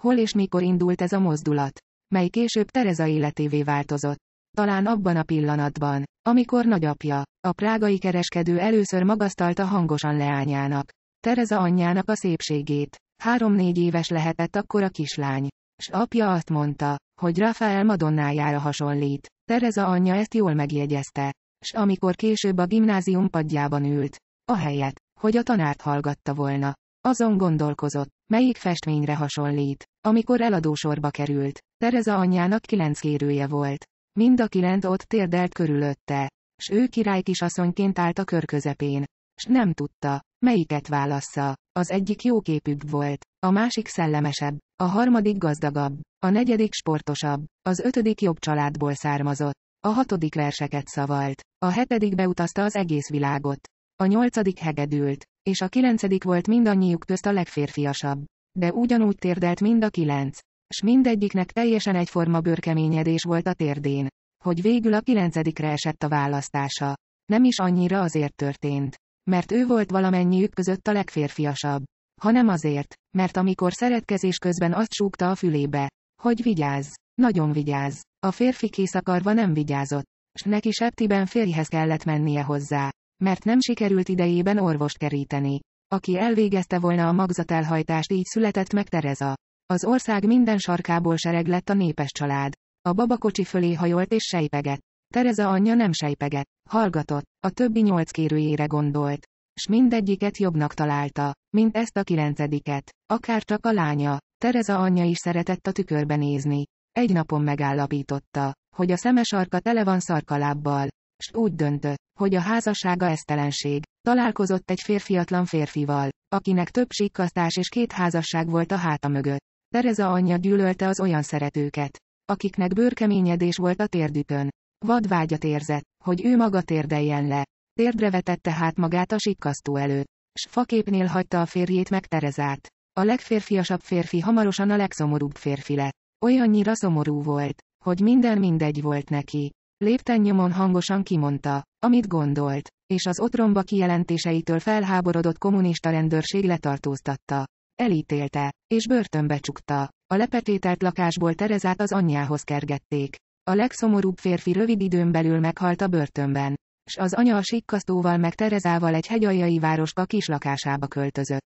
Hol és mikor indult ez a mozdulat? Mely később Tereza életévé változott. Talán abban a pillanatban, amikor nagyapja, a prágai kereskedő először magasztalta hangosan leányának. Tereza anyjának a szépségét. Három-négy éves lehetett akkor a kislány. S apja azt mondta, hogy Rafael Madonnájára hasonlít. Tereza anyja ezt jól megjegyezte. S amikor később a gimnázium padjában ült, ahelyett, hogy a tanárt hallgatta volna, azon gondolkozott, melyik festményre hasonlít. Amikor eladósorba került, Tereza anyjának kilenc kérője volt. Mind a kilenc ott térdelt körülötte, s ő király kisasszonyként állt a kör közepén, s nem tudta, melyiket válassza. Az egyik jóképűbb volt, a másik szellemesebb, a harmadik gazdagabb, a negyedik sportosabb, az ötödik jobb családból származott. A hatodik verseket szavalt. A hetedik beutazta az egész világot. A nyolcadik hegedült, és a kilencedik volt mindannyiuk közt a legférfiasabb. De ugyanúgy térdelt mind a kilenc. S mindegyiknek teljesen egyforma bőrkeményedés volt a térdén. Hogy végül a kilencedikre esett a választása. Nem is annyira azért történt. Mert ő volt valamennyiük között a legférfiasabb hanem azért, mert amikor szeretkezés közben azt súgta a fülébe, hogy vigyázz, nagyon vigyázz, a férfi akarva nem vigyázott, s neki septiben férjhez kellett mennie hozzá, mert nem sikerült idejében orvost keríteni. Aki elvégezte volna a magzatelhajtást így született meg Tereza. Az ország minden sarkából sereg lett a népes család. A babakocsi fölé hajolt és sejpegett. Tereza anyja nem sejpegett, hallgatott, a többi nyolc kérőjére gondolt s mindegyiket jobbnak találta, mint ezt a kilencediket. Akár csak a lánya, Tereza anyja is szeretett a tükörbe nézni. Egy napon megállapította, hogy a szemes sarka tele van szarkalábbal, s úgy döntött, hogy a házassága esztelenség. Találkozott egy férfiatlan férfival, akinek több sikkasztás és két házasság volt a háta mögött. Tereza anyja gyűlölte az olyan szeretőket, akiknek bőrkeményedés volt a térdükön. Vad vágyat érzett, hogy ő maga térdeljen le, Térdre vetette hát magát a sikkasztó előtt. S faképnél hagyta a férjét meg Terezát. A legférfiasabb férfi hamarosan a legszomorúbb férfi lett. Olyannyira szomorú volt, hogy minden mindegy volt neki. Lépten nyomon hangosan kimondta, amit gondolt, és az otromba kijelentéseitől felháborodott kommunista rendőrség letartóztatta. Elítélte, és börtönbe csukta. A lepetételt lakásból Terezát az anyjához kergették. A legszomorúbb férfi rövid időn belül meghalt a börtönben s az anya a sikkasztóval meg Terezával egy hegyaljai városka kislakásába költözött.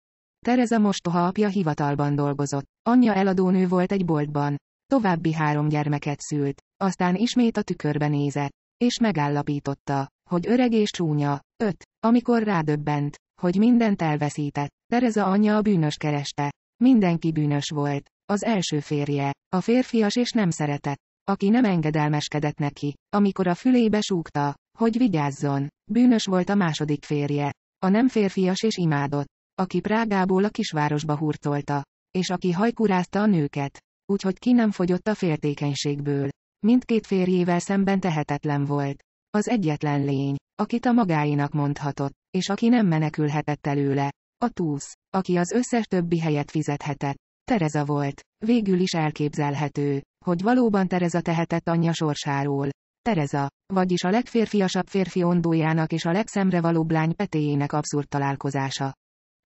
Tereza mostoha apja hivatalban dolgozott. Anyja eladónő volt egy boltban. További három gyermeket szült. Aztán ismét a tükörbe nézett. És megállapította, hogy öreg és csúnya. 5. Amikor rádöbbent, hogy mindent elveszített, Tereza anyja a bűnös kereste. Mindenki bűnös volt. Az első férje, a férfias és nem szeretett, aki nem engedelmeskedett neki, amikor a fülébe súgta, hogy vigyázzon. Bűnös volt a második férje. A nem férfias és imádott. Aki Prágából a kisvárosba hurcolta. És aki hajkurázta a nőket. Úgyhogy ki nem fogyott a féltékenységből. Mindkét férjével szemben tehetetlen volt. Az egyetlen lény, akit a magáinak mondhatott, és aki nem menekülhetett előle. A túsz, aki az összes többi helyet fizethetett. Tereza volt. Végül is elképzelhető, hogy valóban Tereza tehetett anyja sorsáról, Tereza, vagyis a legférfiasabb férfi ondójának és a legszemrevalóbb lány petéjének abszurd találkozása.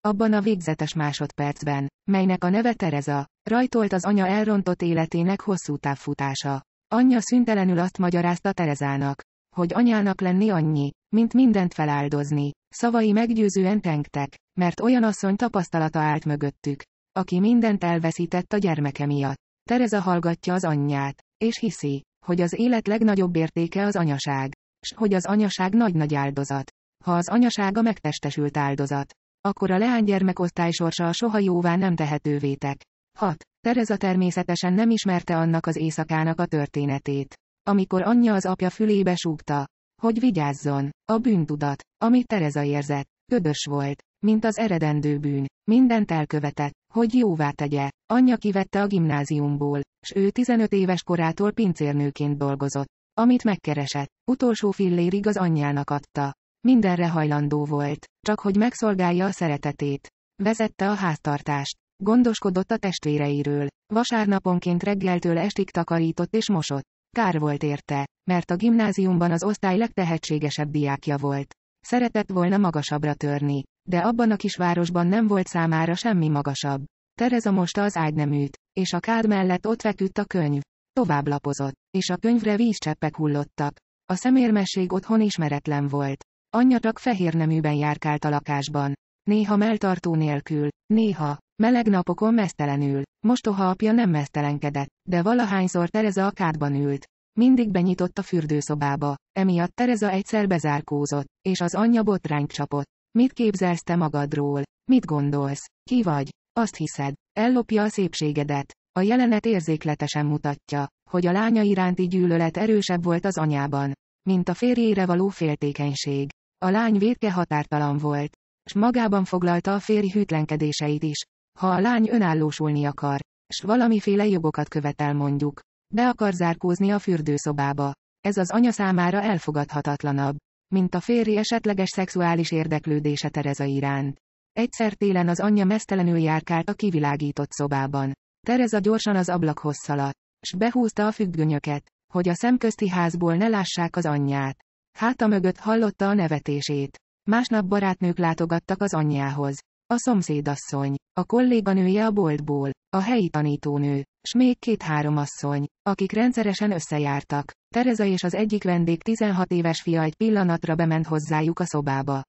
Abban a végzetes másodpercben, melynek a neve Tereza, rajtolt az anya elrontott életének hosszú távfutása. Anya szüntelenül azt magyarázta Terezának, hogy anyának lenni annyi, mint mindent feláldozni. Szavai meggyőzően tengtek, mert olyan asszony tapasztalata állt mögöttük, aki mindent elveszített a gyermeke miatt. Tereza hallgatja az anyját, és hiszi, hogy az élet legnagyobb értéke az anyaság, s hogy az anyaság nagy-nagy áldozat. Ha az anyaság a megtestesült áldozat, akkor a osztály sorsa a soha jóvá nem tehető vétek. 6. Tereza természetesen nem ismerte annak az éjszakának a történetét. Amikor anyja az apja fülébe súgta, hogy vigyázzon, a bűntudat, amit Tereza érzett, ködös volt, mint az eredendő bűn. Mindent elkövetett, hogy jóvá tegye. Anyja kivette a gimnáziumból, s ő 15 éves korától pincérnőként dolgozott. Amit megkeresett, utolsó fillérig az anyjának adta. Mindenre hajlandó volt, csak hogy megszolgálja a szeretetét. Vezette a háztartást. Gondoskodott a testvéreiről. Vasárnaponként reggeltől estig takarított és mosott. Kár volt érte, mert a gimnáziumban az osztály legtehetségesebb diákja volt. Szeretett volna magasabbra törni, de abban a kisvárosban nem volt számára semmi magasabb. Tereza mosta az ágyneműt, és a kád mellett ott feküdt a könyv. Tovább lapozott, és a könyvre vízcseppek hullottak. A szemérmesség otthon ismeretlen volt. Anyja csak fehér neműben járkált a lakásban. Néha melltartó nélkül, néha, meleg napokon mesztelenül. Mostoha apja nem mesztelenkedett, de valahányszor Tereza a kádban ült. Mindig benyitott a fürdőszobába, emiatt Tereza egyszer bezárkózott, és az anyja botrányt csapott. Mit képzelsz te magadról? Mit gondolsz? Ki vagy? Azt hiszed. Ellopja a szépségedet. A jelenet érzékletesen mutatja, hogy a lánya iránti gyűlölet erősebb volt az anyában, mint a férjére való féltékenység. A lány védke határtalan volt, s magában foglalta a férj hűtlenkedéseit is. Ha a lány önállósulni akar, s valamiféle jogokat követel mondjuk, be akar zárkózni a fürdőszobába. Ez az anya számára elfogadhatatlanabb mint a férj esetleges szexuális érdeklődése Tereza iránt. Egyszer télen az anyja mesztelenül járkált a kivilágított szobában. Tereza gyorsan az ablakhoz szaladt, s behúzta a függönyöket, hogy a szemközti házból ne lássák az anyját. Háta mögött hallotta a nevetését. Másnap barátnők látogattak az anyjához. A szomszédasszony, a kolléganője a boltból, a helyi tanítónő, s még két-három asszony, akik rendszeresen összejártak. Tereza és az egyik vendég 16 éves fia egy pillanatra bement hozzájuk a szobába.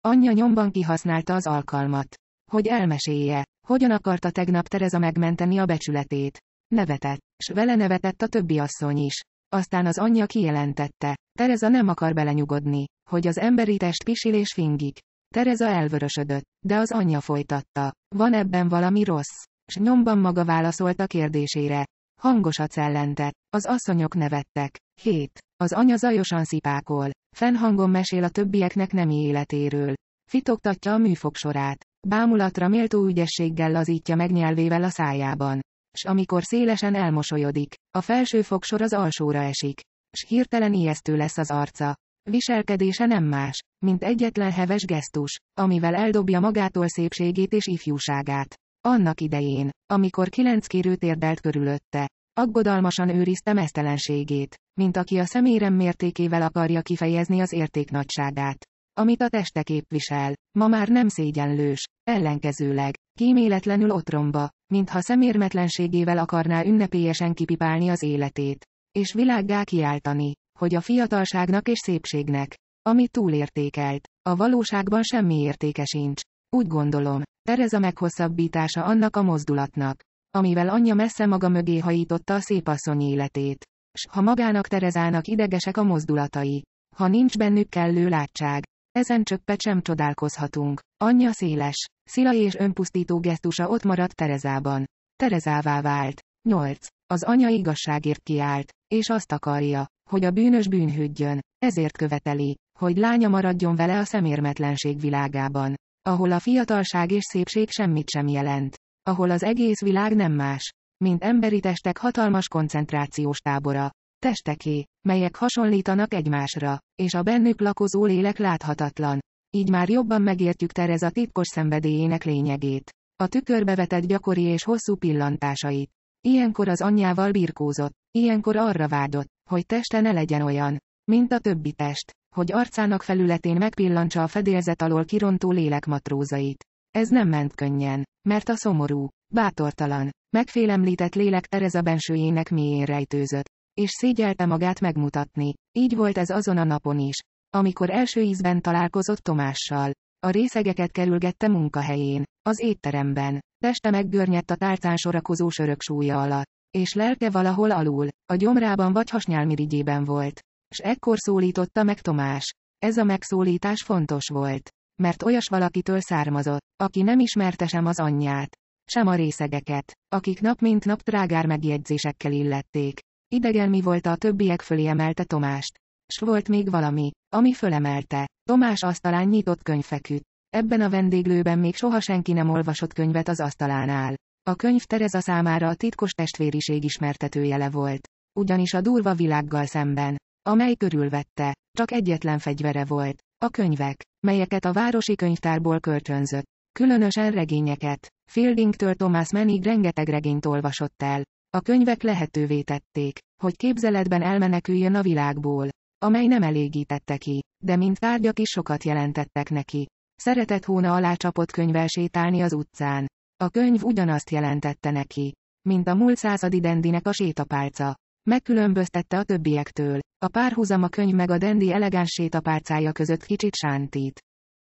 Anyja nyomban kihasználta az alkalmat. Hogy elmesélje, hogyan akarta tegnap Tereza megmenteni a becsületét. Nevetett, s vele nevetett a többi asszony is. Aztán az anyja kijelentette, Tereza nem akar belenyugodni, hogy az emberi test pisil és fingik. Tereza elvörösödött, de az anyja folytatta, van ebben valami rossz s nyomban maga válaszolt a kérdésére. Hangosat cellente, Az asszonyok nevettek. 7. Az anya zajosan szipákol. Fennhangon mesél a többieknek nemi életéről. Fitoktatja a műfogsorát. Bámulatra méltó ügyességgel lazítja meg nyelvével a szájában. S amikor szélesen elmosolyodik, a felső fogsor az alsóra esik. S hirtelen ijesztő lesz az arca. Viselkedése nem más, mint egyetlen heves gesztus, amivel eldobja magától szépségét és ifjúságát. Annak idején, amikor kilenc kérőt érdelt körülötte, aggodalmasan őrizte mesztelenségét, mint aki a szemérem mértékével akarja kifejezni az érték nagyságát. Amit a teste képvisel, ma már nem szégyenlős, ellenkezőleg, kíméletlenül otromba, mintha szemérmetlenségével akarná ünnepélyesen kipipálni az életét. És világgá kiáltani, hogy a fiatalságnak és szépségnek, amit túlértékelt, a valóságban semmi értéke sincs. Úgy gondolom, Tereza meghosszabbítása annak a mozdulatnak, amivel anyja messze maga mögé hajította a szépasszony életét. S ha magának Terezának idegesek a mozdulatai, ha nincs bennük kellő látság, ezen csöppet sem csodálkozhatunk. Anyja széles, szila és önpusztító gesztusa ott maradt Terezában. Terezává vált. 8. Az anya igazságért kiállt, és azt akarja, hogy a bűnös bűnhődjön, ezért követeli, hogy lánya maradjon vele a szemérmetlenség világában ahol a fiatalság és szépség semmit sem jelent. Ahol az egész világ nem más, mint emberi testek hatalmas koncentrációs tábora. Testeké, melyek hasonlítanak egymásra, és a bennük lakozó lélek láthatatlan. Így már jobban megértjük Terez a titkos szenvedélyének lényegét. A tükörbe vetett gyakori és hosszú pillantásait. Ilyenkor az anyjával birkózott, ilyenkor arra vágyott, hogy teste ne legyen olyan, mint a többi test, hogy arcának felületén megpillantsa a fedélzet alól kirontó lélek matrózait. Ez nem ment könnyen, mert a szomorú, bátortalan, megfélemlített lélek Tereza bensőjének mélyén rejtőzött, és szégyelte magát megmutatni. Így volt ez azon a napon is, amikor első ízben találkozott Tomással. A részegeket kerülgette munkahelyén, az étteremben, teste meggörnyedt a tárcán sorakozó sörök súlya alatt, és lelke valahol alul, a gyomrában vagy hasnyálmirigyében volt s ekkor szólította meg Tomás. Ez a megszólítás fontos volt. Mert olyas valakitől származott, aki nem ismerte sem az anyját, sem a részegeket, akik nap mint nap trágár megjegyzésekkel illették. Idegen mi volt a többiek fölé emelte Tomást. S volt még valami, ami fölemelte. Tomás asztalán nyitott könyv feküdt. Ebben a vendéglőben még soha senki nem olvasott könyvet az asztalánál. A könyv Tereza számára a titkos testvériség ismertetőjele volt. Ugyanis a durva világgal szemben, amely körülvette. Csak egyetlen fegyvere volt, a könyvek, melyeket a városi könyvtárból kölcsönzött. Különösen regényeket. Fieldingtől Thomas Mannig rengeteg regényt olvasott el. A könyvek lehetővé tették, hogy képzeletben elmeneküljön a világból, amely nem elégítette ki, de mint tárgyak is sokat jelentettek neki. Szeretett hóna alá csapott könyvvel sétálni az utcán. A könyv ugyanazt jelentette neki, mint a múlt századi dendinek a sétapálca. Megkülönböztette a többiektől. A a könyv meg a dendi elegáns sétapálcája között kicsit sántít.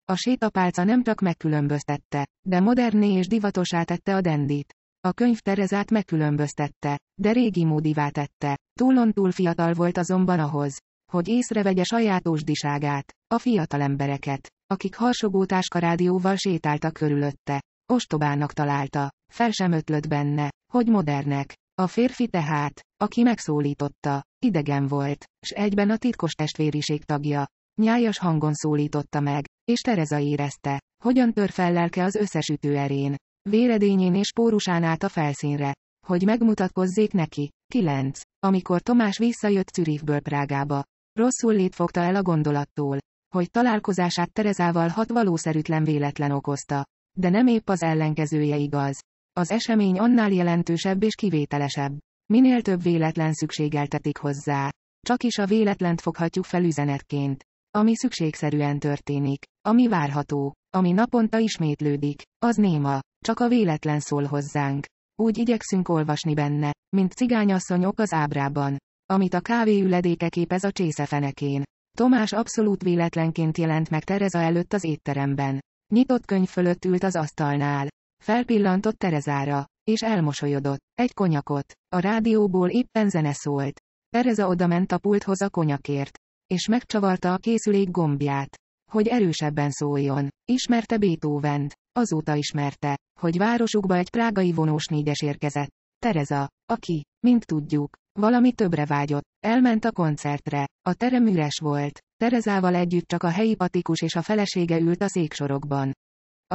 A sétapálca nem csak megkülönböztette, de moderné és divatosá tette a dendit. A könyv Terezát megkülönböztette, de régi módivá tette. Túlon túl fiatal volt azonban ahhoz, hogy észrevegye saját ósdiságát, a fiatal embereket, akik harsogó táskarádióval sétáltak körülötte. Ostobának találta, fel sem ötlött benne, hogy modernek, a férfi tehát, aki megszólította, idegen volt, s egyben a titkos testvériség tagja. Nyájas hangon szólította meg, és Tereza érezte, hogyan tör fel lelke az összes erén, véredényén és pórusán át a felszínre, hogy megmutatkozzék neki. 9. Amikor Tomás visszajött Czürifből Prágába, rosszul létfogta fogta el a gondolattól, hogy találkozását Terezával hat valószerűtlen véletlen okozta, de nem épp az ellenkezője igaz. Az esemény annál jelentősebb és kivételesebb. Minél több véletlen szükségeltetik hozzá. Csak is a véletlent foghatjuk fel üzenetként. Ami szükségszerűen történik, ami várható, ami naponta ismétlődik, az néma, csak a véletlen szól hozzánk. Úgy igyekszünk olvasni benne, mint cigányasszonyok az ábrában, amit a kávé üledéke képez a csészefenekén. Tomás abszolút véletlenként jelent meg Tereza előtt az étteremben. Nyitott könyv fölött ült az asztalnál. Felpillantott Terezára, és elmosolyodott. Egy konyakot. A rádióból éppen zene szólt. Tereza odament a pulthoz a konyakért. És megcsavarta a készülék gombját. Hogy erősebben szóljon. Ismerte Beethovent. Azóta ismerte, hogy városukba egy prágai vonós négyes érkezett. Tereza, aki, mint tudjuk, valami többre vágyott, elment a koncertre, a terem üres volt, Terezával együtt csak a helyi patikus és a felesége ült a széksorokban.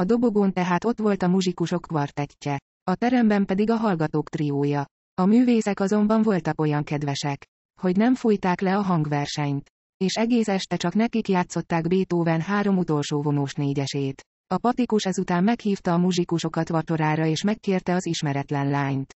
A dobogón tehát ott volt a muzsikusok kvartettje. A teremben pedig a hallgatók triója. A művészek azonban voltak olyan kedvesek, hogy nem fújták le a hangversenyt. És egész este csak nekik játszották Beethoven három utolsó vonós négyesét. A patikus ezután meghívta a muzsikusokat vacsorára és megkérte az ismeretlen lányt.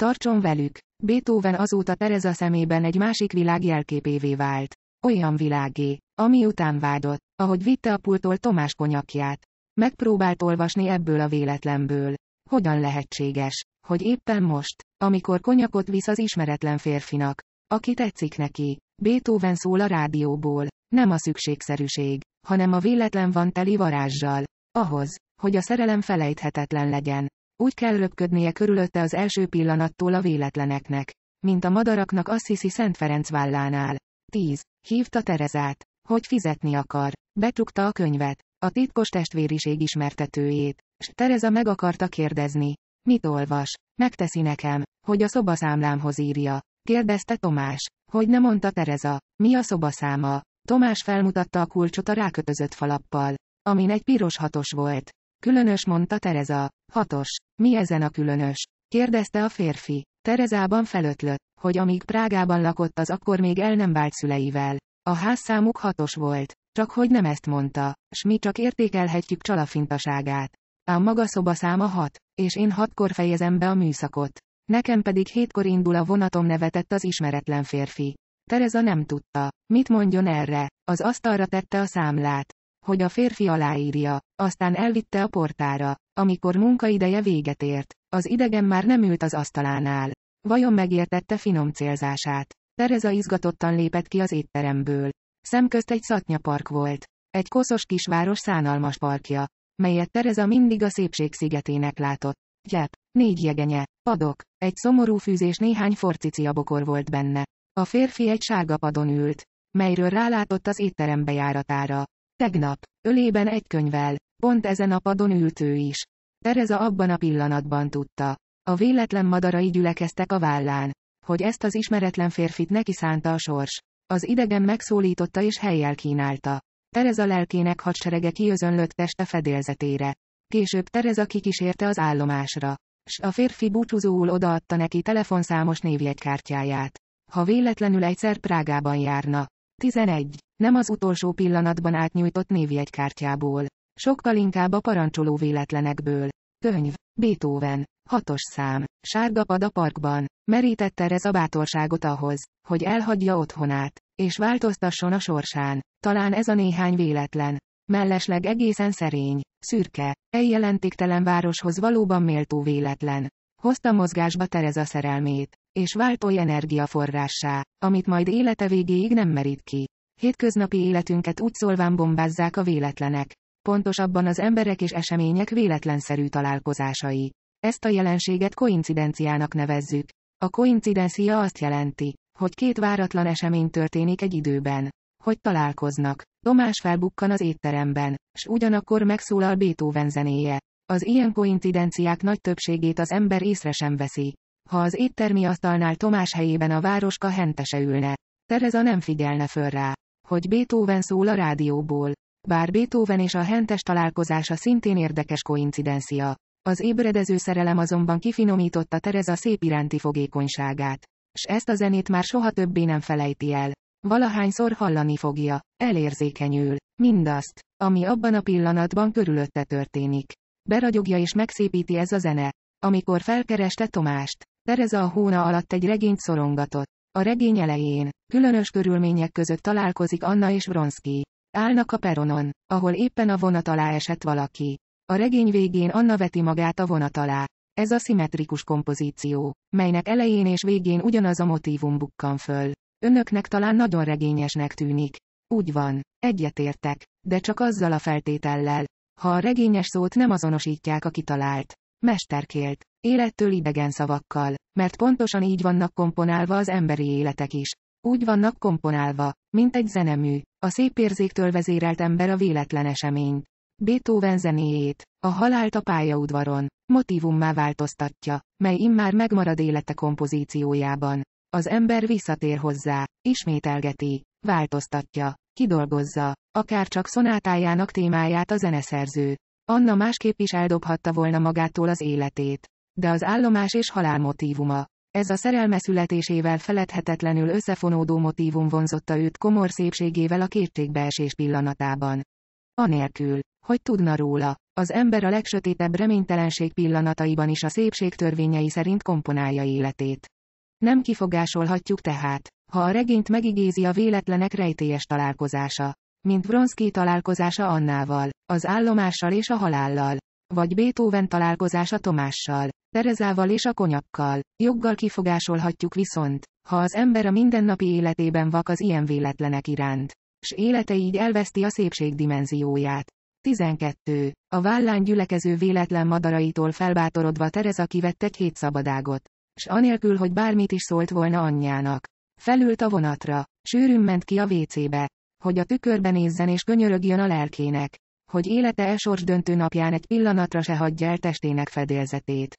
Tartson velük! Beethoven azóta Tereza szemében egy másik világ jelképévé vált. Olyan világé, ami után vágyott, ahogy vitte a pultól Tomás konyakját. Megpróbált olvasni ebből a véletlenből. Hogyan lehetséges, hogy éppen most, amikor konyakot visz az ismeretlen férfinak, aki tetszik neki, Beethoven szól a rádióból, nem a szükségszerűség, hanem a véletlen van teli varázsjal. Ahhoz, hogy a szerelem felejthetetlen legyen. Úgy kell röpködnie körülötte az első pillanattól a véletleneknek, mint a madaraknak Assisi Szent Ferenc vállánál. 10. Hívta Terezát, hogy fizetni akar. Betrukta a könyvet a titkos testvériség ismertetőjét, s Tereza meg akarta kérdezni. Mit olvas? Megteszi nekem, hogy a szobaszámlámhoz írja. Kérdezte Tomás. Hogy ne mondta Tereza, mi a szobaszáma? Tomás felmutatta a kulcsot a rákötözött falappal, amin egy piros hatos volt. Különös mondta Tereza. Hatos. Mi ezen a különös? Kérdezte a férfi. Terezában felötlött, hogy amíg Prágában lakott az akkor még el nem vált szüleivel. A házszámuk hatos volt. Csak hogy nem ezt mondta, s mi csak értékelhetjük csalafintaságát. A maga száma hat, és én hatkor fejezem be a műszakot. Nekem pedig hétkor indul a vonatom nevetett az ismeretlen férfi. Tereza nem tudta. Mit mondjon erre? Az asztalra tette a számlát. Hogy a férfi aláírja. Aztán elvitte a portára. Amikor munkaideje véget ért, az idegen már nem ült az asztalánál. Vajon megértette finom célzását? Tereza izgatottan lépett ki az étteremből. Szemközt egy szatnyapark volt. Egy koszos kisváros szánalmas parkja, melyet Tereza mindig a szépség szigetének látott. Gyep, négy jegenye, padok, egy szomorú fűzés és néhány forcicia bokor volt benne. A férfi egy sárga padon ült, melyről rálátott az étterem bejáratára. Tegnap, ölében egy könyvel, pont ezen a padon ült ő is. Tereza abban a pillanatban tudta. A véletlen madarai gyülekeztek a vállán, hogy ezt az ismeretlen férfit neki szánta a sors. Az idegen megszólította és helyjel kínálta. Tereza lelkének hadserege kiözönlött teste fedélzetére. Később Tereza kikísérte az állomásra. S a férfi búcsúzóul odaadta neki telefonszámos névjegykártyáját. Ha véletlenül egyszer Prágában járna. 11. Nem az utolsó pillanatban átnyújtott névjegykártyából. Sokkal inkább a parancsoló véletlenekből. Könyv. Beethoven, hatos szám, sárga pad a parkban, merítette ez a bátorságot ahhoz, hogy elhagyja otthonát, és változtasson a sorsán, talán ez a néhány véletlen. Mellesleg egészen szerény, szürke, egy jelentéktelen városhoz valóban méltó véletlen. Hozta mozgásba Tereza szerelmét, és vált oly energiaforrássá, amit majd élete végéig nem merít ki. Hétköznapi életünket úgy szólván bombázzák a véletlenek, pontosabban az emberek és események véletlenszerű találkozásai. Ezt a jelenséget koincidenciának nevezzük. A koincidencia azt jelenti, hogy két váratlan esemény történik egy időben. Hogy találkoznak. Tomás felbukkan az étteremben, s ugyanakkor megszólal Beethoven zenéje. Az ilyen koincidenciák nagy többségét az ember észre sem veszi. Ha az éttermi asztalnál Tomás helyében a városka hentese ülne, Tereza nem figyelne föl rá, hogy Beethoven szól a rádióból. Bár Beethoven és a hentes találkozása szintén érdekes koincidencia. Az ébredező szerelem azonban kifinomította Tereza szép iránti fogékonyságát. S ezt a zenét már soha többé nem felejti el. Valahányszor hallani fogja, elérzékenyül, mindazt, ami abban a pillanatban körülötte történik. Beragyogja és megszépíti ez a zene. Amikor felkereste Tomást, Tereza a hóna alatt egy regényt szorongatott. A regény elején, különös körülmények között találkozik Anna és Vronsky. Állnak a peronon, ahol éppen a vonat alá esett valaki. A regény végén Anna veti magát a vonat alá. Ez a szimmetrikus kompozíció, melynek elején és végén ugyanaz a motívum bukkan föl. Önöknek talán nagyon regényesnek tűnik. Úgy van, egyetértek, de csak azzal a feltétellel, ha a regényes szót nem azonosítják a kitalált, mesterkélt, élettől idegen szavakkal, mert pontosan így vannak komponálva az emberi életek is, úgy vannak komponálva, mint egy zenemű, a szép érzéktől vezérelt ember a véletlen eseményt. Beethoven zenéjét, a halált a pályaudvaron, motivummá változtatja, mely immár megmarad élete kompozíciójában. Az ember visszatér hozzá, ismételgeti, változtatja, kidolgozza, akár csak szonátájának témáját a zeneszerző. Anna másképp is eldobhatta volna magától az életét. De az állomás és halál motívuma, ez a szerelme születésével feledhetetlenül összefonódó motívum vonzotta őt komor szépségével a kétségbeesés pillanatában. Anélkül, hogy tudna róla, az ember a legsötétebb reménytelenség pillanataiban is a szépség törvényei szerint komponálja életét. Nem kifogásolhatjuk tehát, ha a regényt megigézi a véletlenek rejtélyes találkozása. Mint Vronsky találkozása Annával, az állomással és a halállal vagy Beethoven találkozása Tomással, Terezával és a konyakkal. Joggal kifogásolhatjuk viszont, ha az ember a mindennapi életében vak az ilyen véletlenek iránt, s élete így elveszti a szépség dimenzióját. 12. A vállán gyülekező véletlen madaraitól felbátorodva Tereza kivett egy hét szabadágot. S anélkül, hogy bármit is szólt volna anyjának. Felült a vonatra, sűrűn ment ki a vécébe, hogy a tükörbe nézzen és könyörögjön a lelkének hogy élete e döntő napján egy pillanatra se hagyja el testének fedélzetét.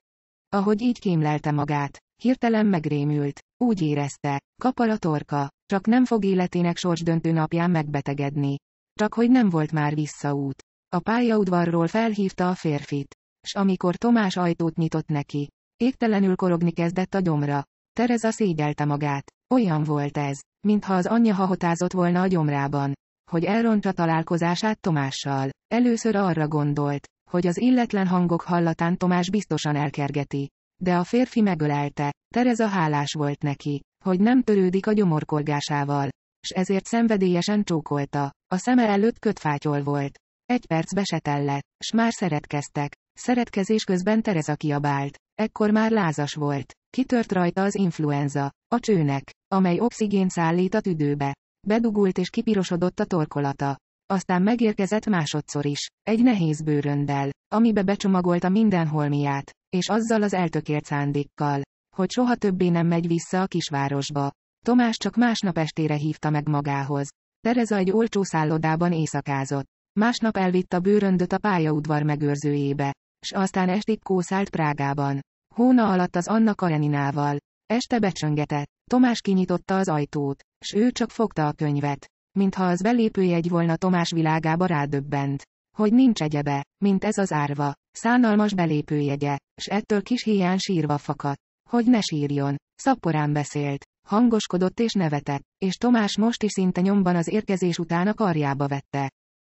Ahogy így kémlelte magát, hirtelen megrémült. Úgy érezte, kapar a torka, csak nem fog életének sorsdöntő napján megbetegedni. Csak hogy nem volt már visszaút. A pályaudvarról felhívta a férfit. S amikor Tomás ajtót nyitott neki, égtelenül korogni kezdett a gyomra. Tereza szégyelte magát. Olyan volt ez, mintha az anyja hahotázott volna a gyomrában, hogy elrontsa találkozását Tomással. Először arra gondolt, hogy az illetlen hangok hallatán Tomás biztosan elkergeti. De a férfi megölelte, Tereza hálás volt neki, hogy nem törődik a gyomorkorgásával, s ezért szenvedélyesen csókolta. A szeme előtt kötfátyol volt. Egy perc se s már szeretkeztek. Szeretkezés közben Tereza kiabált. Ekkor már lázas volt. Kitört rajta az influenza, a csőnek, amely oxigén szállít a tüdőbe. Bedugult és kipirosodott a torkolata. Aztán megérkezett másodszor is, egy nehéz bőröndel, amibe becsomagolta minden holmiát, és azzal az eltökélt szándékkal, hogy soha többé nem megy vissza a kisvárosba. Tomás csak másnap estére hívta meg magához. Tereza egy olcsó szállodában éjszakázott. Másnap elvitt a bőröndöt a pályaudvar megőrzőjébe, s aztán estig kószált Prágában. Hóna alatt az Anna Kareninával. Este becsöngetett. Tomás kinyitotta az ajtót s ő csak fogta a könyvet. Mintha az belépőjegy volna Tomás világába rádöbbent. Hogy nincs egyebe, mint ez az árva, szánalmas belépőjegye, s ettől kis hiány sírva fakadt. Hogy ne sírjon, szaporán beszélt, hangoskodott és nevetett, és Tomás most is szinte nyomban az érkezés után a karjába vette.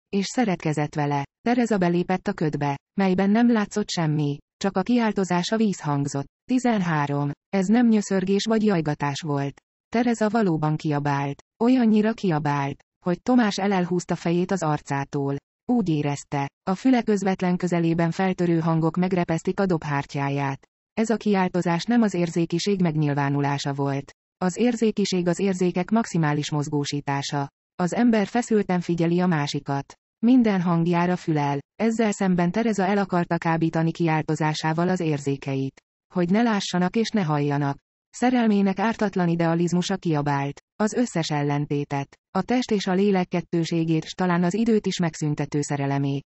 És szeretkezett vele. Tereza belépett a ködbe, melyben nem látszott semmi, csak a kiáltozás a víz hangzott. 13. Ez nem nyöszörgés vagy jajgatás volt. Tereza valóban kiabált. Olyannyira kiabált, hogy Tomás elelhúzta fejét az arcától. Úgy érezte. A füle közvetlen közelében feltörő hangok megrepesztik a dobhártyáját. Ez a kiáltozás nem az érzékiség megnyilvánulása volt. Az érzékiség az érzékek maximális mozgósítása. Az ember feszülten figyeli a másikat. Minden hangjára fülel. Ezzel szemben Tereza el akarta kábítani kiáltozásával az érzékeit. Hogy ne lássanak és ne halljanak. Szerelmének ártatlan idealizmusa kiabált. Az összes ellentétet. A test és a lélek kettőségét s talán az időt is megszüntető szerelemé.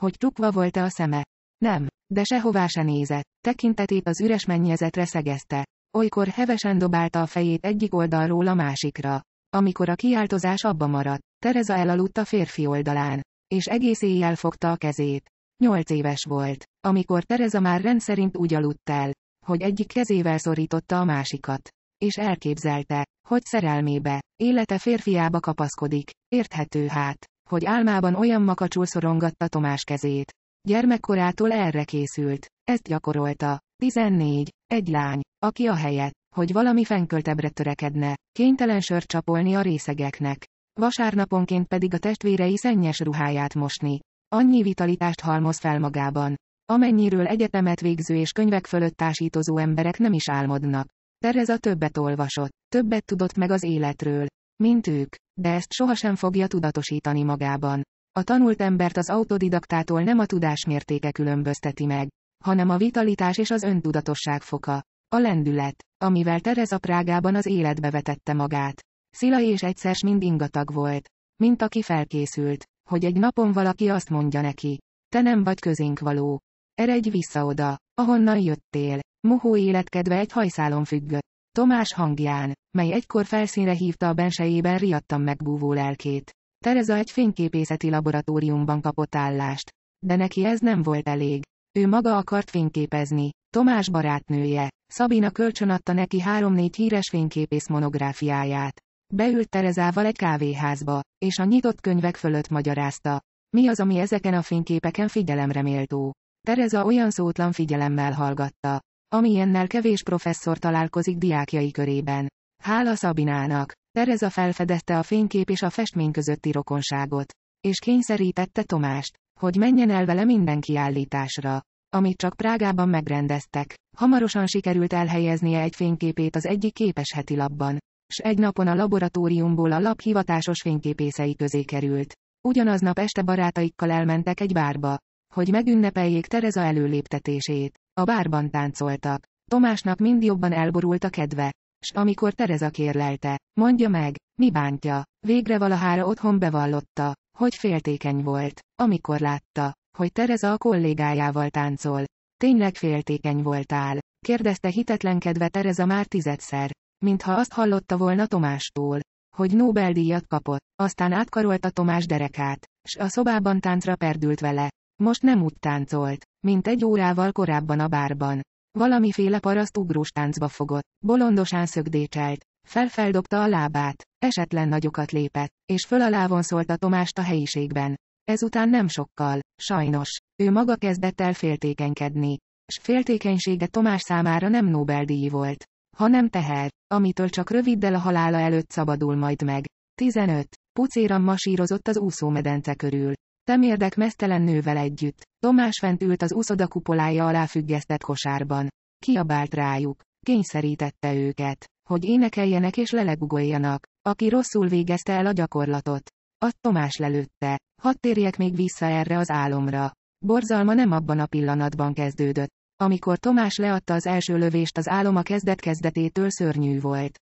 Hogy tukva volt-e a szeme? Nem, de sehová se nézett. Tekintetét az üres mennyezetre szegezte. Olykor hevesen dobálta a fejét egyik oldalról a másikra. Amikor a kiáltozás abba maradt, Tereza elaludt a férfi oldalán, és egész éjjel fogta a kezét. Nyolc éves volt, amikor Tereza már rendszerint úgy aludt el, hogy egyik kezével szorította a másikat. És elképzelte, hogy szerelmébe, élete férfiába kapaszkodik, érthető hát, hogy álmában olyan makacsul szorongatta Tomás kezét. Gyermekkorától erre készült, ezt gyakorolta. 14. Egy lány, aki a helyet, hogy valami fenköltebbre törekedne, kénytelen sört csapolni a részegeknek. Vasárnaponként pedig a testvérei szennyes ruháját mosni. Annyi vitalitást halmoz fel magában, Amennyiről egyetemet végző és könyvek fölött társítozó emberek nem is álmodnak. Tereza többet olvasott, többet tudott meg az életről, mint ők, de ezt sohasem fogja tudatosítani magában. A tanult embert az autodidaktától nem a tudás mértéke különbözteti meg, hanem a vitalitás és az öntudatosság foka. A lendület, amivel Tereza Prágában az életbe vetette magát. Szila és egyszer mind ingatag volt, mint aki felkészült, hogy egy napon valaki azt mondja neki, te nem vagy közénk való eredj vissza oda, ahonnan jöttél. Mohó életkedve egy hajszálon függött. Tomás hangján, mely egykor felszínre hívta a bensejében riadtan megbúvó lelkét. Tereza egy fényképészeti laboratóriumban kapott állást. De neki ez nem volt elég. Ő maga akart fényképezni. Tomás barátnője, Szabina adta neki három-négy híres fényképész monográfiáját. Beült Terezával egy kávéházba, és a nyitott könyvek fölött magyarázta. Mi az, ami ezeken a fényképeken figyelemre méltó? Tereza olyan szótlan figyelemmel hallgatta. Amilyennel kevés professzor találkozik diákjai körében. Hála Szabinának, Tereza felfedezte a fénykép és a festmény közötti rokonságot. És kényszerítette Tomást, hogy menjen el vele minden kiállításra amit csak Prágában megrendeztek. Hamarosan sikerült elhelyeznie egy fényképét az egyik képes heti labban. S egy napon a laboratóriumból a lap hivatásos fényképészei közé került. Ugyanaznap este barátaikkal elmentek egy bárba, hogy megünnepeljék Tereza előléptetését. A bárban táncoltak. Tomásnak mind jobban elborult a kedve. S amikor Tereza kérlelte, mondja meg, mi bántja, végre valahára otthon bevallotta, hogy féltékeny volt, amikor látta, hogy Tereza a kollégájával táncol. Tényleg féltékeny voltál, kérdezte hitetlenkedve Tereza már tizedszer, mintha azt hallotta volna Tomástól, hogy Nobel-díjat kapott, aztán átkarolta Tomás derekát, s a szobában táncra perdült vele, most nem úgy táncolt, mint egy órával korábban a bárban. Valamiféle paraszt ugrós táncba fogott, bolondosan szögdécselt, felfeldobta a lábát, esetlen nagyokat lépett, és föl alá a Tomást a helyiségben. Ezután nem sokkal, sajnos, ő maga kezdett el féltékenykedni. S féltékenysége Tomás számára nem Nobel-díj volt, hanem teher, amitől csak röviddel a halála előtt szabadul majd meg. 15. Pucéram masírozott az úszómedence körül. Temérdek mesztelen nővel együtt. Tomás fent ült az úszoda kupolája alá függesztett kosárban. Kiabált rájuk. Kényszerítette őket, hogy énekeljenek és lelegugoljanak. Aki rosszul végezte el a gyakorlatot, azt Tomás lelőtte. Hadd térjek még vissza erre az álomra. Borzalma nem abban a pillanatban kezdődött. Amikor Tomás leadta az első lövést az a kezdet-kezdetétől szörnyű volt.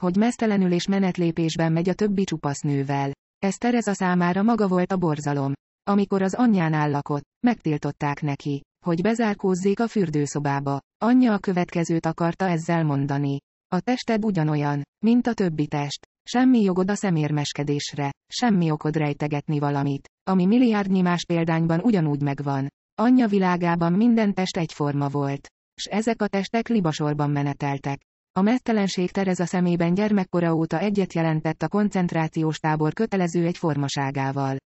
Hogy mesztelenül és menetlépésben megy a többi csupasz nővel. Ez Tereza számára maga volt a borzalom. Amikor az anyján lakott, megtiltották neki, hogy bezárkózzék a fürdőszobába. Anyja a következőt akarta ezzel mondani. A tested ugyanolyan, mint a többi test. Semmi jogod a szemérmeskedésre, semmi okod rejtegetni valamit, ami milliárdnyi más példányban ugyanúgy megvan. Anyja világában minden test egyforma volt. S ezek a testek libasorban meneteltek. A mesztelenség Tereza szemében gyermekkora óta egyet jelentett a koncentrációs tábor kötelező egyformaságával.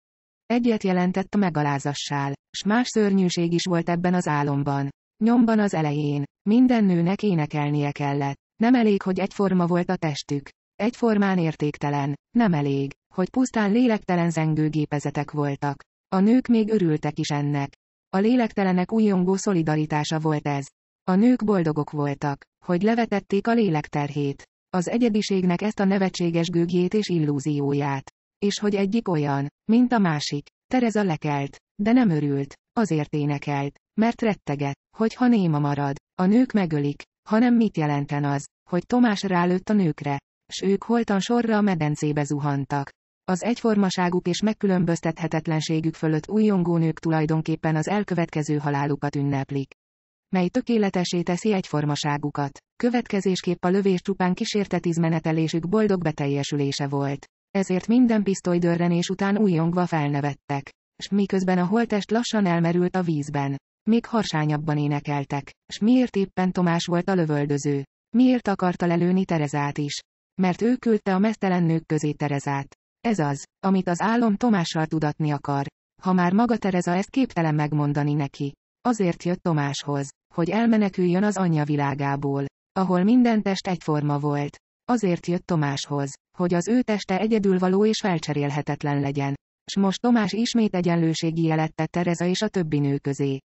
Egyet jelentett a megalázassál, s más szörnyűség is volt ebben az álomban. Nyomban az elején. Minden nőnek énekelnie kellett. Nem elég, hogy egyforma volt a testük. Egyformán értéktelen. Nem elég, hogy pusztán lélektelen zengőgépezetek voltak. A nők még örültek is ennek. A lélektelenek újongó szolidaritása volt ez. A nők boldogok voltak, hogy levetették a lélekterhét. Az egyediségnek ezt a nevetséges gőgjét és illúzióját. És hogy egyik olyan, mint a másik. Tereza lekelt, de nem örült, azért énekelt, mert retteget, hogy ha néma marad, a nők megölik, hanem mit jelenten az, hogy Tomás rálőtt a nőkre, s ők holtan sorra a medencébe zuhantak. Az egyformaságuk és megkülönböztethetetlenségük fölött újongó nők tulajdonképpen az elkövetkező halálukat ünneplik mely tökéletesé teszi egyformaságukat. Következésképp a lövés csupán kísértetizmenetelésük boldog beteljesülése volt. Ezért minden pisztolydörrenés után újongva felnevettek. S miközben a holtest lassan elmerült a vízben. Még harsányabban énekeltek. S miért éppen Tomás volt a lövöldöző? Miért akarta lelőni Terezát is? Mert ő küldte a mesztelen nők közé Terezát. Ez az, amit az álom Tomással tudatni akar. Ha már maga Tereza ezt képtelen megmondani neki. Azért jött Tomáshoz, hogy elmeneküljön az anyja világából, ahol minden test egyforma volt. Azért jött Tomáshoz, hogy az ő teste egyedülvaló és felcserélhetetlen legyen. S most Tomás ismét egyenlőségi jelet tett Tereza és a többi nő közé.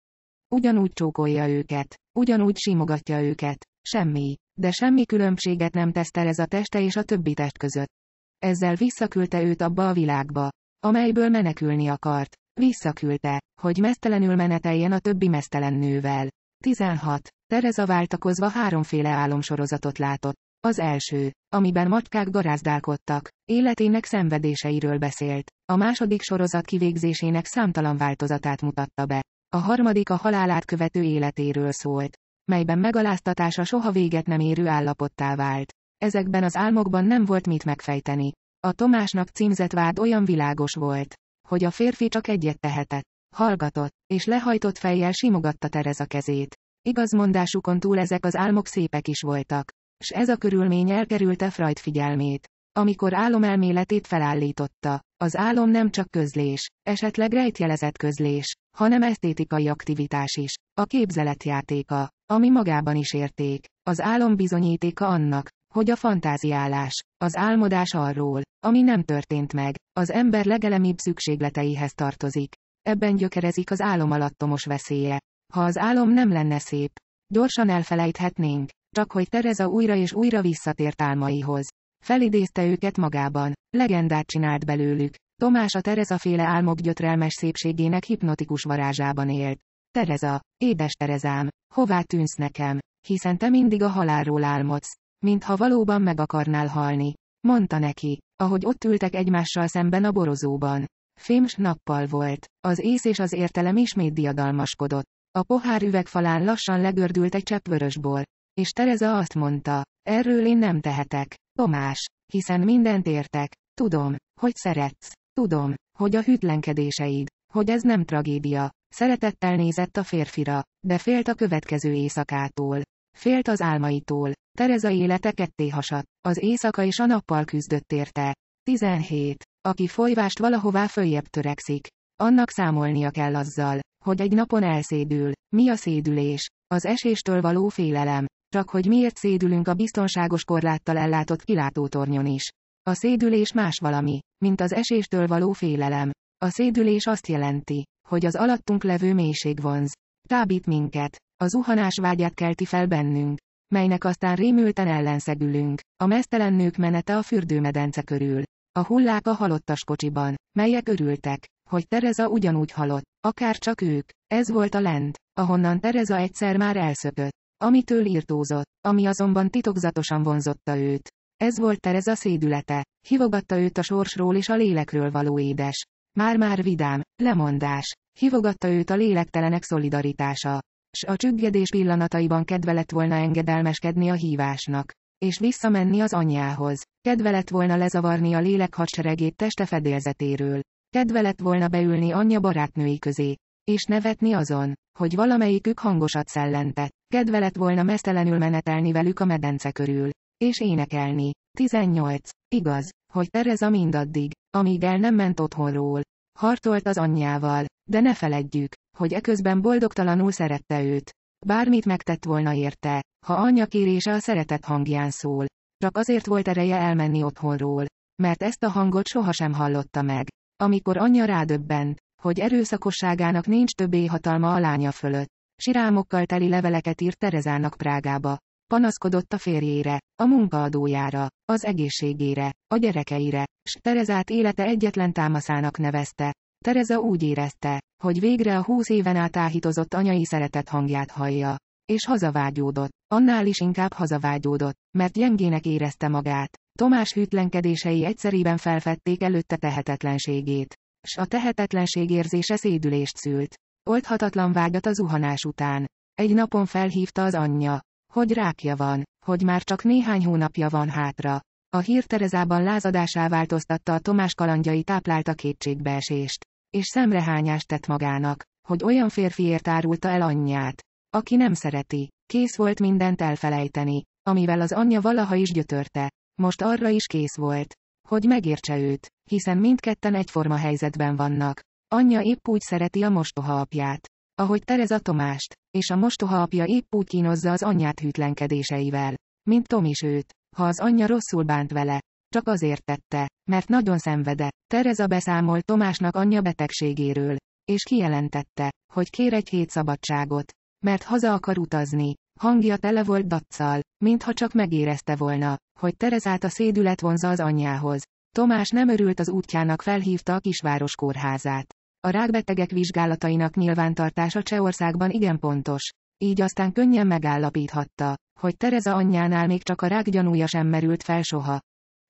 Ugyanúgy csókolja őket, ugyanúgy simogatja őket, semmi, de semmi különbséget nem tesz Tereza teste és a többi test között. Ezzel visszaküldte őt abba a világba, amelyből menekülni akart. Visszaküldte, hogy mesztelenül meneteljen a többi mesztelen nővel. 16. Tereza váltakozva háromféle álomsorozatot látott. Az első, amiben macskák garázdálkodtak, életének szenvedéseiről beszélt. A második sorozat kivégzésének számtalan változatát mutatta be. A harmadik a halálát követő életéről szólt, melyben megaláztatása soha véget nem érő állapottá vált. Ezekben az álmokban nem volt mit megfejteni. A Tomásnak címzett vád olyan világos volt, hogy a férfi csak egyet tehetett. Hallgatott, és lehajtott fejjel simogatta a kezét. Igazmondásukon túl ezek az álmok szépek is voltak. S ez a körülmény elkerülte Freud figyelmét. Amikor álomelméletét felállította, az álom nem csak közlés, esetleg rejtjelezett közlés, hanem esztétikai aktivitás is, a képzeletjátéka, ami magában is érték, az álom bizonyítéka annak, hogy a fantáziálás, az álmodás arról, ami nem történt meg, az ember legelemibb szükségleteihez tartozik. Ebben gyökerezik az álom alattomos veszélye. Ha az álom nem lenne szép, gyorsan elfelejthetnénk, csak hogy Tereza újra és újra visszatért álmaihoz. Felidézte őket magában, legendát csinált belőlük. Tomás a Tereza féle álmok gyötrelmes szépségének hipnotikus varázsában élt. Tereza, édes Terezám, hová tűnsz nekem, hiszen te mindig a halálról álmodsz. Mintha valóban meg akarnál halni. Mondta neki, ahogy ott ültek egymással szemben a borozóban. Fémes nappal volt. Az ész és az értelem ismét diadalmaskodott. A pohár üvegfalán lassan legördült egy csepp vörösbor. És Tereza azt mondta, erről én nem tehetek, Tomás, hiszen mindent értek, tudom, hogy szeretsz, tudom, hogy a hűtlenkedéseid, hogy ez nem tragédia. Szeretettel nézett a férfira, de félt a következő éjszakától. Félt az álmaitól. Tereza élete ketté hasadt. Az éjszaka és a nappal küzdött érte. 17. Aki folyvást valahová följebb törekszik. Annak számolnia kell azzal, hogy egy napon elszédül. Mi a szédülés? Az eséstől való félelem. Csak hogy miért szédülünk a biztonságos korláttal ellátott kilátótornyon is. A szédülés más valami, mint az eséstől való félelem. A szédülés azt jelenti, hogy az alattunk levő mélység vonz. Tábít minket, a zuhanás vágyát kelti fel bennünk, melynek aztán rémülten ellenszegülünk. A mesztelen nők menete a fürdőmedence körül. A hullák a halottas kocsiban, melyek örültek, hogy Tereza ugyanúgy halott, akár csak ők. Ez volt a lent, ahonnan Tereza egyszer már elszökött, amitől írtózott, ami azonban titokzatosan vonzotta őt. Ez volt Tereza szédülete, hivogatta őt a sorsról és a lélekről való édes. Már-már vidám, lemondás, hivogatta őt a lélektelenek szolidaritása s a csüggedés pillanataiban kedve lett volna engedelmeskedni a hívásnak. És visszamenni az anyjához. Kedve lett volna lezavarni a lélek hadseregét teste fedélzetéről. Kedve lett volna beülni anyja barátnői közé. És nevetni azon, hogy valamelyikük hangosat szellentett. Kedve lett volna mesztelenül menetelni velük a medence körül. És énekelni. 18. Igaz, hogy Tereza mindaddig, amíg el nem ment otthonról. Harcolt az anyjával, de ne feledjük, hogy eközben boldogtalanul szerette őt. Bármit megtett volna érte, ha anyja kérése a szeretet hangján szól. Csak azért volt ereje elmenni otthonról, mert ezt a hangot sohasem hallotta meg. Amikor anyja rádöbbent, hogy erőszakosságának nincs többé hatalma a lánya fölött, sirámokkal teli leveleket írt Terezának Prágába. Panaszkodott a férjére, a munkaadójára, az egészségére, a gyerekeire, s Terezát élete egyetlen támaszának nevezte, Tereza úgy érezte, hogy végre a húsz éven át áhítozott anyai szeretet hangját hallja. És hazavágyódott. Annál is inkább hazavágyódott, mert gyengének érezte magát. Tomás hűtlenkedései egyszerében felfedték előtte tehetetlenségét. S a tehetetlenség érzése szédülést szült. Oldhatatlan vágyat a zuhanás után. Egy napon felhívta az anyja, hogy rákja van, hogy már csak néhány hónapja van hátra. A hír Terezában lázadásá változtatta a Tomás kalandjai táplálta kétségbeesést és szemrehányást tett magának, hogy olyan férfiért árulta el anyját, aki nem szereti. Kész volt mindent elfelejteni, amivel az anyja valaha is gyötörte. Most arra is kész volt, hogy megértse őt, hiszen mindketten egyforma helyzetben vannak. Anyja épp úgy szereti a mostoha apját, ahogy Tereza Tomást, és a mostoha apja épp úgy kínozza az anyját hűtlenkedéseivel, mint Tom is őt, ha az anyja rosszul bánt vele, csak azért tette, mert nagyon szenvede. Tereza beszámolt Tomásnak anyja betegségéről, és kijelentette, hogy kér egy hét szabadságot, mert haza akar utazni. Hangja tele volt daccal, mintha csak megérezte volna, hogy Terezát a szédület vonza az anyjához. Tomás nem örült az útjának felhívta a kisváros kórházát. A rákbetegek vizsgálatainak nyilvántartása Csehországban igen pontos. Így aztán könnyen megállapíthatta, hogy Tereza anyjánál még csak a rák gyanúja sem merült fel soha.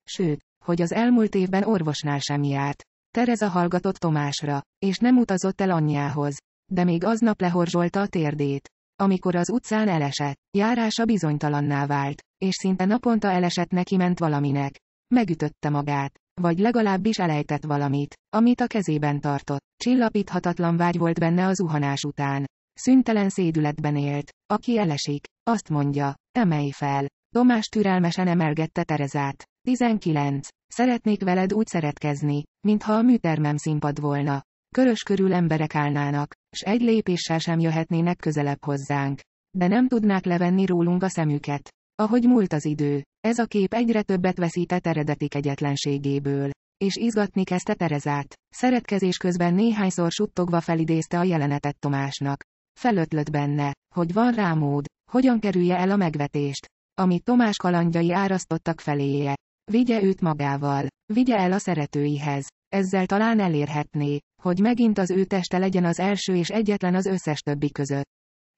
Sőt, hogy az elmúlt évben orvosnál sem járt. Tereza hallgatott Tomásra, és nem utazott el anyjához. De még aznap lehorzsolta a térdét. Amikor az utcán elesett, járása bizonytalanná vált, és szinte naponta elesett neki ment valaminek. Megütötte magát, vagy legalábbis elejtett valamit, amit a kezében tartott. Csillapíthatatlan vágy volt benne a zuhanás után. Szüntelen szédületben élt. Aki elesik, azt mondja, emelj fel. Tomás türelmesen emelgette Terezát. 19. Szeretnék veled úgy szeretkezni, mintha a műtermem színpad volna. Körös körül emberek állnának, s egy lépéssel sem jöhetnének közelebb hozzánk. De nem tudnák levenni rólunk a szemüket. Ahogy múlt az idő, ez a kép egyre többet veszített eredeti kegyetlenségéből. És izgatni kezdte Terezát. Szeretkezés közben néhányszor suttogva felidézte a jelenetet Tomásnak. Felötlött benne, hogy van rá mód, hogyan kerülje el a megvetést, amit Tomás kalandjai árasztottak feléje. Vigye őt magával. Vigye el a szeretőihez. Ezzel talán elérhetné, hogy megint az ő teste legyen az első és egyetlen az összes többi között.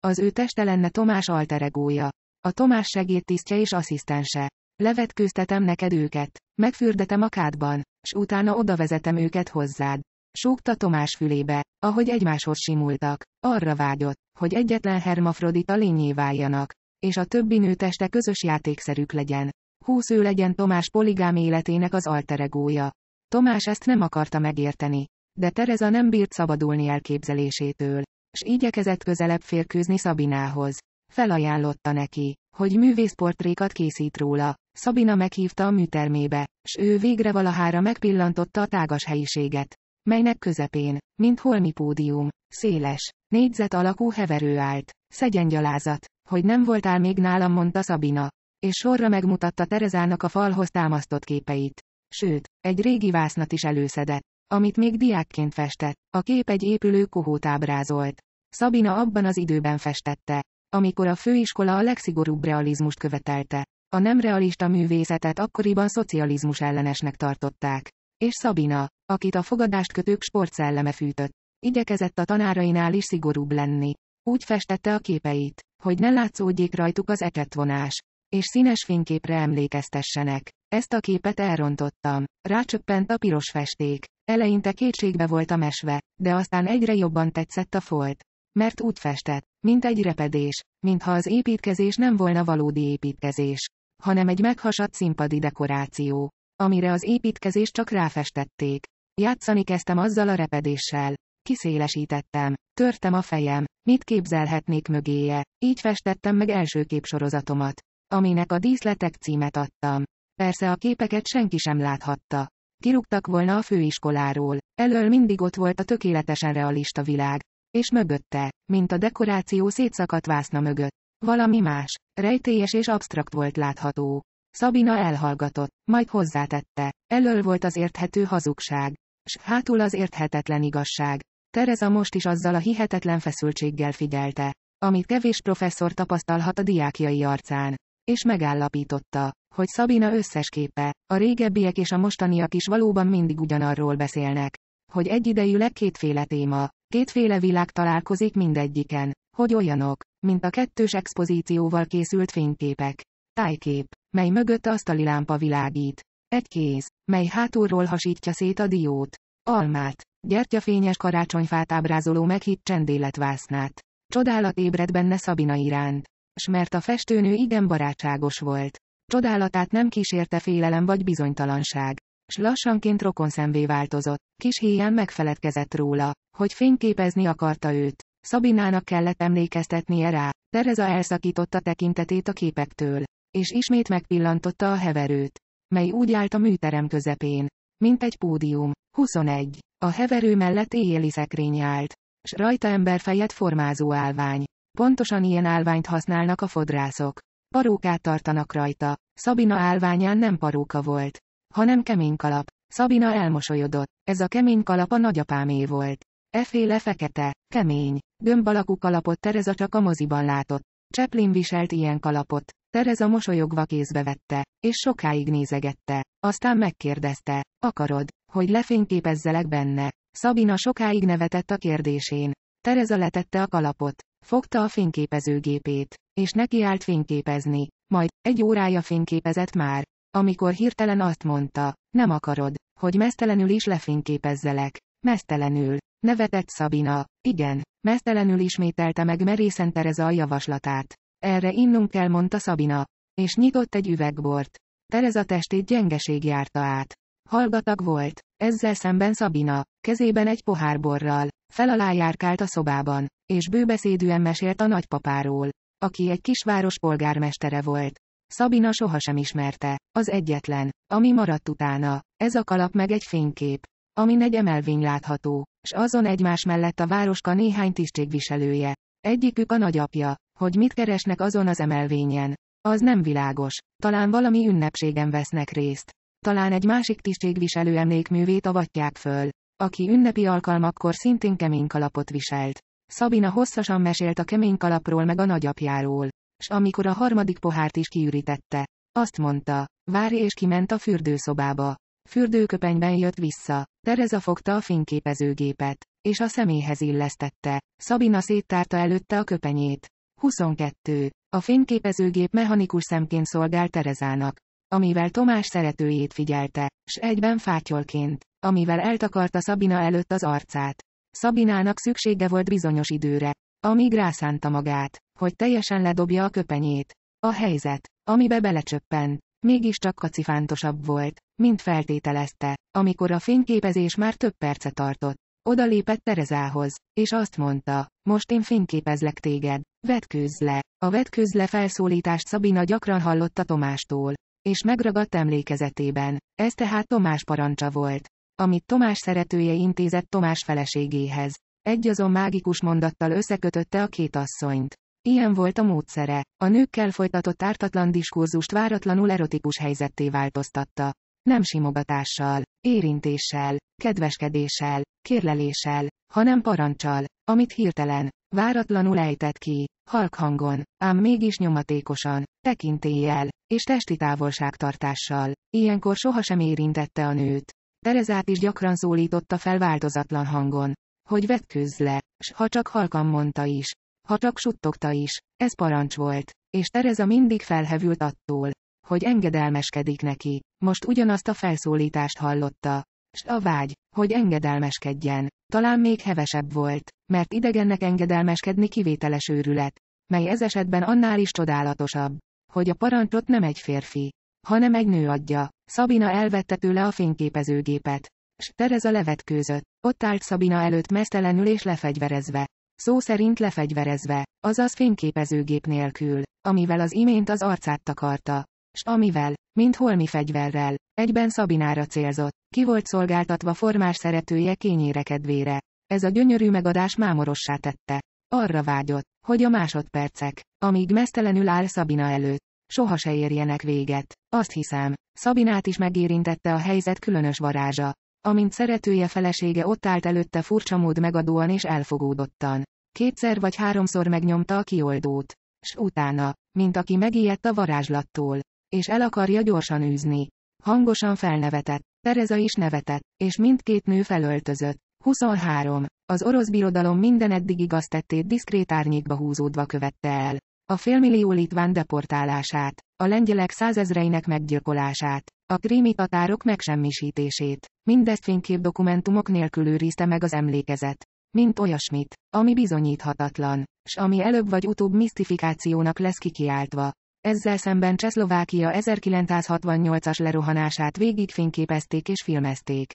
Az ő teste lenne Tomás alteregója. A Tomás segédtisztje és asszisztense. Levetkőztetem neked őket. Megfürdetem a kádban. S utána vezetem őket hozzád. Súgta Tomás fülébe, ahogy egymáshoz simultak. Arra vágyott, hogy egyetlen hermafrodita lényé váljanak. És a többi nőteste közös játékszerük legyen. Húsz ő legyen Tomás poligám életének az alteregója. Tomás ezt nem akarta megérteni, de Tereza nem bírt szabadulni elképzelésétől, s igyekezett közelebb férkőzni Szabinához. Felajánlotta neki, hogy művészportrékat készít róla, Szabina meghívta a műtermébe, s ő végre valahára megpillantotta a tágas helyiséget, melynek közepén, mint holmi pódium, széles, négyzet alakú heverő állt. Szegyengyalázat, hogy nem voltál még nálam, mondta Szabina, és sorra megmutatta Terezának a falhoz támasztott képeit. Sőt, egy régi vásznat is előszedett, amit még diákként festett. A kép egy épülő kohót ábrázolt. Szabina abban az időben festette, amikor a főiskola a legszigorúbb realizmust követelte. A nem realista művészetet akkoriban szocializmus ellenesnek tartották. És Szabina, akit a fogadást kötők sportszelleme fűtött, igyekezett a tanárainál is szigorúbb lenni. Úgy festette a képeit, hogy ne látszódjék rajtuk az eketvonás és színes fényképre emlékeztessenek. Ezt a képet elrontottam. Rácsöppent a piros festék. Eleinte kétségbe voltam esve, de aztán egyre jobban tetszett a folt. Mert úgy festett, mint egy repedés, mintha az építkezés nem volna valódi építkezés, hanem egy meghasadt színpadi dekoráció, amire az építkezés csak ráfestették. Játszani kezdtem azzal a repedéssel. Kiszélesítettem, törtem a fejem, mit képzelhetnék mögéje, így festettem meg első képsorozatomat aminek a díszletek címet adtam. Persze a képeket senki sem láthatta. Kirúgtak volna a főiskoláról, elől mindig ott volt a tökéletesen realista világ, és mögötte, mint a dekoráció szétszakadt vászna mögött. Valami más, rejtélyes és absztrakt volt látható. Szabina elhallgatott, majd hozzátette. Elől volt az érthető hazugság, s hátul az érthetetlen igazság. Tereza most is azzal a hihetetlen feszültséggel figyelte, amit kevés professzor tapasztalhat a diákjai arcán és megállapította, hogy Szabina képe, a régebbiek és a mostaniak is valóban mindig ugyanarról beszélnek, hogy egyidejűleg kétféle téma, kétféle világ találkozik mindegyiken, hogy olyanok, mint a kettős expozícióval készült fényképek, tájkép, mely mögött asztali lámpa világít, egy kéz, mely hátulról hasítja szét a diót, almát, gyertyafényes karácsonyfát ábrázoló meghitt csendéletvásznát. Csodálat ébred benne Szabina iránt s mert a festőnő igen barátságos volt. Csodálatát nem kísérte félelem vagy bizonytalanság s lassanként szemvé változott. Kis híján megfeledkezett róla, hogy fényképezni akarta őt. Szabinának kellett emlékeztetnie rá, Tereza elszakította tekintetét a képektől, és ismét megpillantotta a heverőt, mely úgy állt a műterem közepén, mint egy pódium. 21. A heverő mellett éjjeli szekrény állt, s rajta emberfejet formázó állvány. Pontosan ilyen állványt használnak a fodrászok. Parókát tartanak rajta. Szabina állványán nem paróka volt, hanem kemény kalap. Szabina elmosolyodott. Ez a kemény kalap a nagyapámé volt. Eféle fekete, kemény, gömb alakú kalapot Tereza csak a moziban látott. Chaplin viselt ilyen kalapot. Tereza mosolyogva kézbe vette, és sokáig nézegette. Aztán megkérdezte, akarod, hogy lefényképezzelek benne? Szabina sokáig nevetett a kérdésén. Tereza letette a kalapot. Fogta a fényképezőgépét, és nekiállt fényképezni. Majd, egy órája fényképezett már, amikor hirtelen azt mondta, nem akarod, hogy mesztelenül is lefényképezzelek. Mesztelenül. Nevetett Szabina. Igen, mesztelenül ismételte meg merészen Tereza a javaslatát. Erre innunk kell, mondta Szabina. És nyitott egy üvegbort. Tereza testét gyengeség járta át. Hallgatag volt, ezzel szemben Szabina, kezében egy pohár borral, alá járkált a szobában, és bőbeszédűen mesélt a nagypapáról, aki egy kisváros polgármestere volt. Szabina sohasem ismerte. Az egyetlen, ami maradt utána, ez a kalap meg egy fénykép, amin egy emelvény látható, s azon egymás mellett a városka néhány tisztségviselője. Egyikük a nagyapja, hogy mit keresnek azon az emelvényen. Az nem világos, talán valami ünnepségen vesznek részt. Talán egy másik tisztségviselő emlékművét avatják föl aki ünnepi alkalmakkor szintén kemény kalapot viselt. Szabina hosszasan mesélt a kemény kalapról meg a nagyapjáról. S amikor a harmadik pohárt is kiürítette. Azt mondta, várj és kiment a fürdőszobába. Fürdőköpenyben jött vissza. Tereza fogta a fényképezőgépet, és a szeméhez illesztette. Szabina széttárta előtte a köpenyét. 22. A fényképezőgép mechanikus szemként szolgál Terezának, amivel Tomás szeretőjét figyelte, s egyben fátyolként amivel eltakarta Szabina előtt az arcát. Szabinának szüksége volt bizonyos időre, amíg rászánta magát, hogy teljesen ledobja a köpenyét. A helyzet, amibe belecsöppen, mégiscsak kacifántosabb volt, mint feltételezte, amikor a fényképezés már több perce tartott. Oda lépett Terezához, és azt mondta, most én fényképezlek téged, vetkőzz le. A vetkőzz le felszólítást Szabina gyakran hallotta Tomástól, és megragadt emlékezetében, ez tehát Tomás parancsa volt amit Tomás szeretője intézett Tomás feleségéhez. Egy azon mágikus mondattal összekötötte a két asszonyt. Ilyen volt a módszere. A nőkkel folytatott ártatlan diskurzust váratlanul erotikus helyzetté változtatta. Nem simogatással, érintéssel, kedveskedéssel, kérleléssel, hanem parancsal, amit hirtelen, váratlanul ejtett ki, halk hangon, ám mégis nyomatékosan, tekintéllyel, és testi távolságtartással. Ilyenkor sohasem érintette a nőt. Terezát is gyakran szólította fel változatlan hangon. Hogy vetkőzz le, s ha csak halkan mondta is. Ha csak suttogta is, ez parancs volt, és Tereza mindig felhevült attól, hogy engedelmeskedik neki. Most ugyanazt a felszólítást hallotta. S a vágy, hogy engedelmeskedjen, talán még hevesebb volt, mert idegennek engedelmeskedni kivételes őrület, mely ez esetben annál is csodálatosabb, hogy a parancsot nem egy férfi, hanem egy nő adja. Szabina elvette tőle a fényképezőgépet. S Tereza levetkőzött. Ott állt Szabina előtt mesztelenül és lefegyverezve. Szó szerint lefegyverezve, azaz fényképezőgép nélkül, amivel az imént az arcát takarta. S amivel, mint holmi fegyverrel, egyben Szabinára célzott, ki volt szolgáltatva formás szeretője kényére kedvére. Ez a gyönyörű megadás mámorossá tette. Arra vágyott, hogy a másodpercek, amíg mesztelenül áll Szabina előtt, soha se érjenek véget. Azt hiszem, Szabinát is megérintette a helyzet különös varázsa. Amint szeretője felesége ott állt előtte furcsamód megadóan és elfogódottan. Kétszer vagy háromszor megnyomta a kioldót. S utána, mint aki megijedt a varázslattól. És el akarja gyorsan űzni. Hangosan felnevetett. Tereza is nevetett, és mindkét nő felöltözött. 23. Az orosz birodalom minden eddig igaztettét diszkrét árnyékba húzódva követte el. A félmillió litván deportálását, a lengyelek százezreinek meggyilkolását, a krími tatárok megsemmisítését, mindezt dokumentumok nélkül őrizte meg az emlékezet. Mint olyasmit, ami bizonyíthatatlan, s ami előbb vagy utóbb misztifikációnak lesz kikiáltva. Ezzel szemben Csehszlovákia 1968-as lerohanását végig fényképezték és filmezték.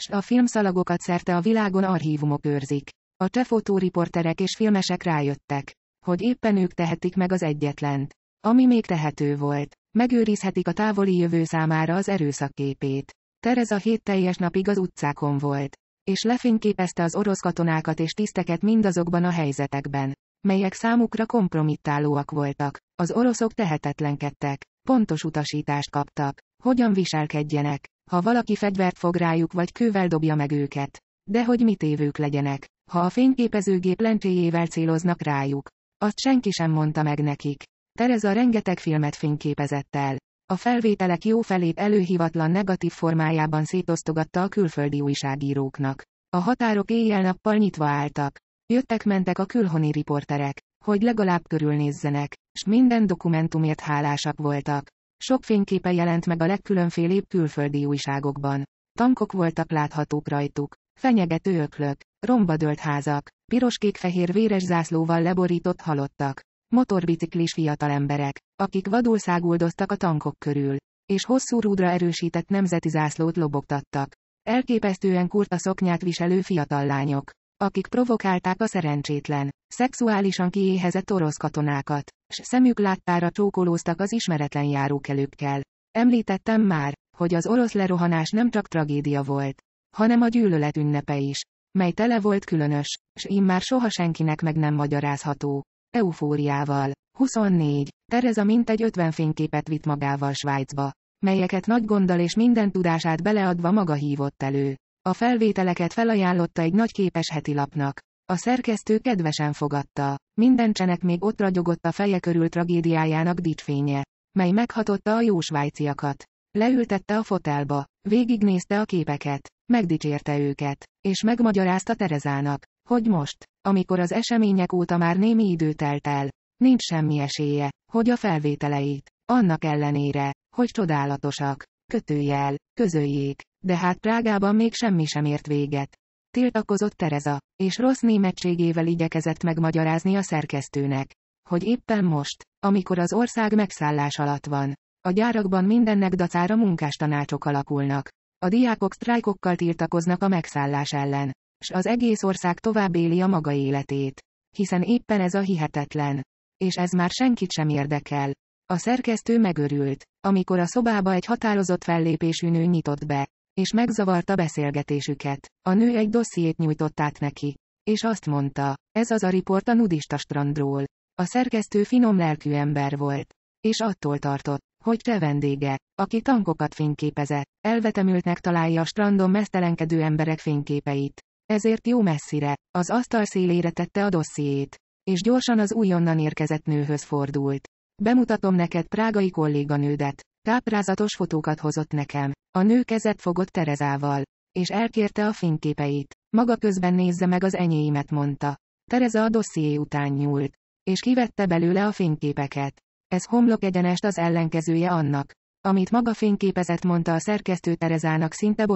S a filmszalagokat szerte a világon archívumok őrzik. A cseh fotóriporterek és filmesek rájöttek hogy éppen ők tehetik meg az egyetlent. Ami még tehető volt. Megőrizhetik a távoli jövő számára az erőszakképét. Terez a hét teljes napig az utcákon volt. És lefényképezte az orosz katonákat és tiszteket mindazokban a helyzetekben, melyek számukra kompromittálóak voltak. Az oroszok tehetetlenkedtek, pontos utasítást kaptak, hogyan viselkedjenek, ha valaki fegyvert fog rájuk vagy kővel dobja meg őket. De hogy mit évők legyenek, ha a fényképezőgép lencséjével céloznak rájuk, azt senki sem mondta meg nekik. Tereza rengeteg filmet fényképezett el. A felvételek jó felét előhivatlan negatív formájában szétosztogatta a külföldi újságíróknak. A határok éjjel-nappal nyitva álltak. Jöttek-mentek a külhoni riporterek, hogy legalább körülnézzenek, s minden dokumentumért hálásak voltak. Sok fényképe jelent meg a legkülönfélébb külföldi újságokban. Tankok voltak láthatók rajtuk, fenyegető öklök, romba dölt házak, piros-kék-fehér véres zászlóval leborított halottak, motorbiciklis fiatalemberek, akik vadul száguldoztak a tankok körül, és hosszú rúdra erősített nemzeti zászlót lobogtattak. Elképesztően kurta szoknyát viselő fiatal lányok, akik provokálták a szerencsétlen, szexuálisan kiéhezett orosz katonákat, s szemük láttára csókolóztak az ismeretlen járókelőkkel. Említettem már, hogy az orosz lerohanás nem csak tragédia volt, hanem a gyűlölet ünnepe is mely tele volt különös, s immár soha senkinek meg nem magyarázható. Eufóriával. 24. Tereza mintegy 50 fényképet vitt magával Svájcba, melyeket nagy gonddal és minden tudását beleadva maga hívott elő. A felvételeket felajánlotta egy nagy képes heti lapnak. A szerkesztő kedvesen fogadta. Minden csenek még ott ragyogott a feje körül tragédiájának dicsfénye, mely meghatotta a jó svájciakat. Leültette a fotelba, végignézte a képeket, megdicsérte őket, és megmagyarázta Terezának, hogy most, amikor az események óta már némi idő telt el, nincs semmi esélye, hogy a felvételeit, annak ellenére, hogy csodálatosak, kötőjel, közöljék, de hát Prágában még semmi sem ért véget. Tiltakozott Tereza, és rossz németségével igyekezett megmagyarázni a szerkesztőnek, hogy éppen most, amikor az ország megszállás alatt van, a gyárakban mindennek dacára munkástanácsok alakulnak. A diákok sztrájkokkal tiltakoznak a megszállás ellen. S az egész ország tovább éli a maga életét. Hiszen éppen ez a hihetetlen. És ez már senkit sem érdekel. A szerkesztő megörült, amikor a szobába egy határozott fellépésű nő nyitott be, és megzavarta beszélgetésüket. A nő egy dossziét nyújtott át neki, és azt mondta, ez az a riport a nudista strandról. A szerkesztő finom lelkű ember volt, és attól tartott, hogy te vendége, aki tankokat fényképezett, elvetemültnek találja a strandon mesztelenkedő emberek fényképeit. Ezért jó messzire, az asztal szélére tette a dossziét, és gyorsan az újonnan érkezett nőhöz fordult. Bemutatom neked prágai kolléganődet, táprázatos fotókat hozott nekem. A nő kezet fogott Terezával, és elkérte a fényképeit. Maga közben nézze meg az enyéimet, mondta. Tereza a dosszié után nyúlt, és kivette belőle a fényképeket. Ez homlok egyenest az ellenkezője annak, amit maga fényképezett mondta a szerkesztő Terezának szinte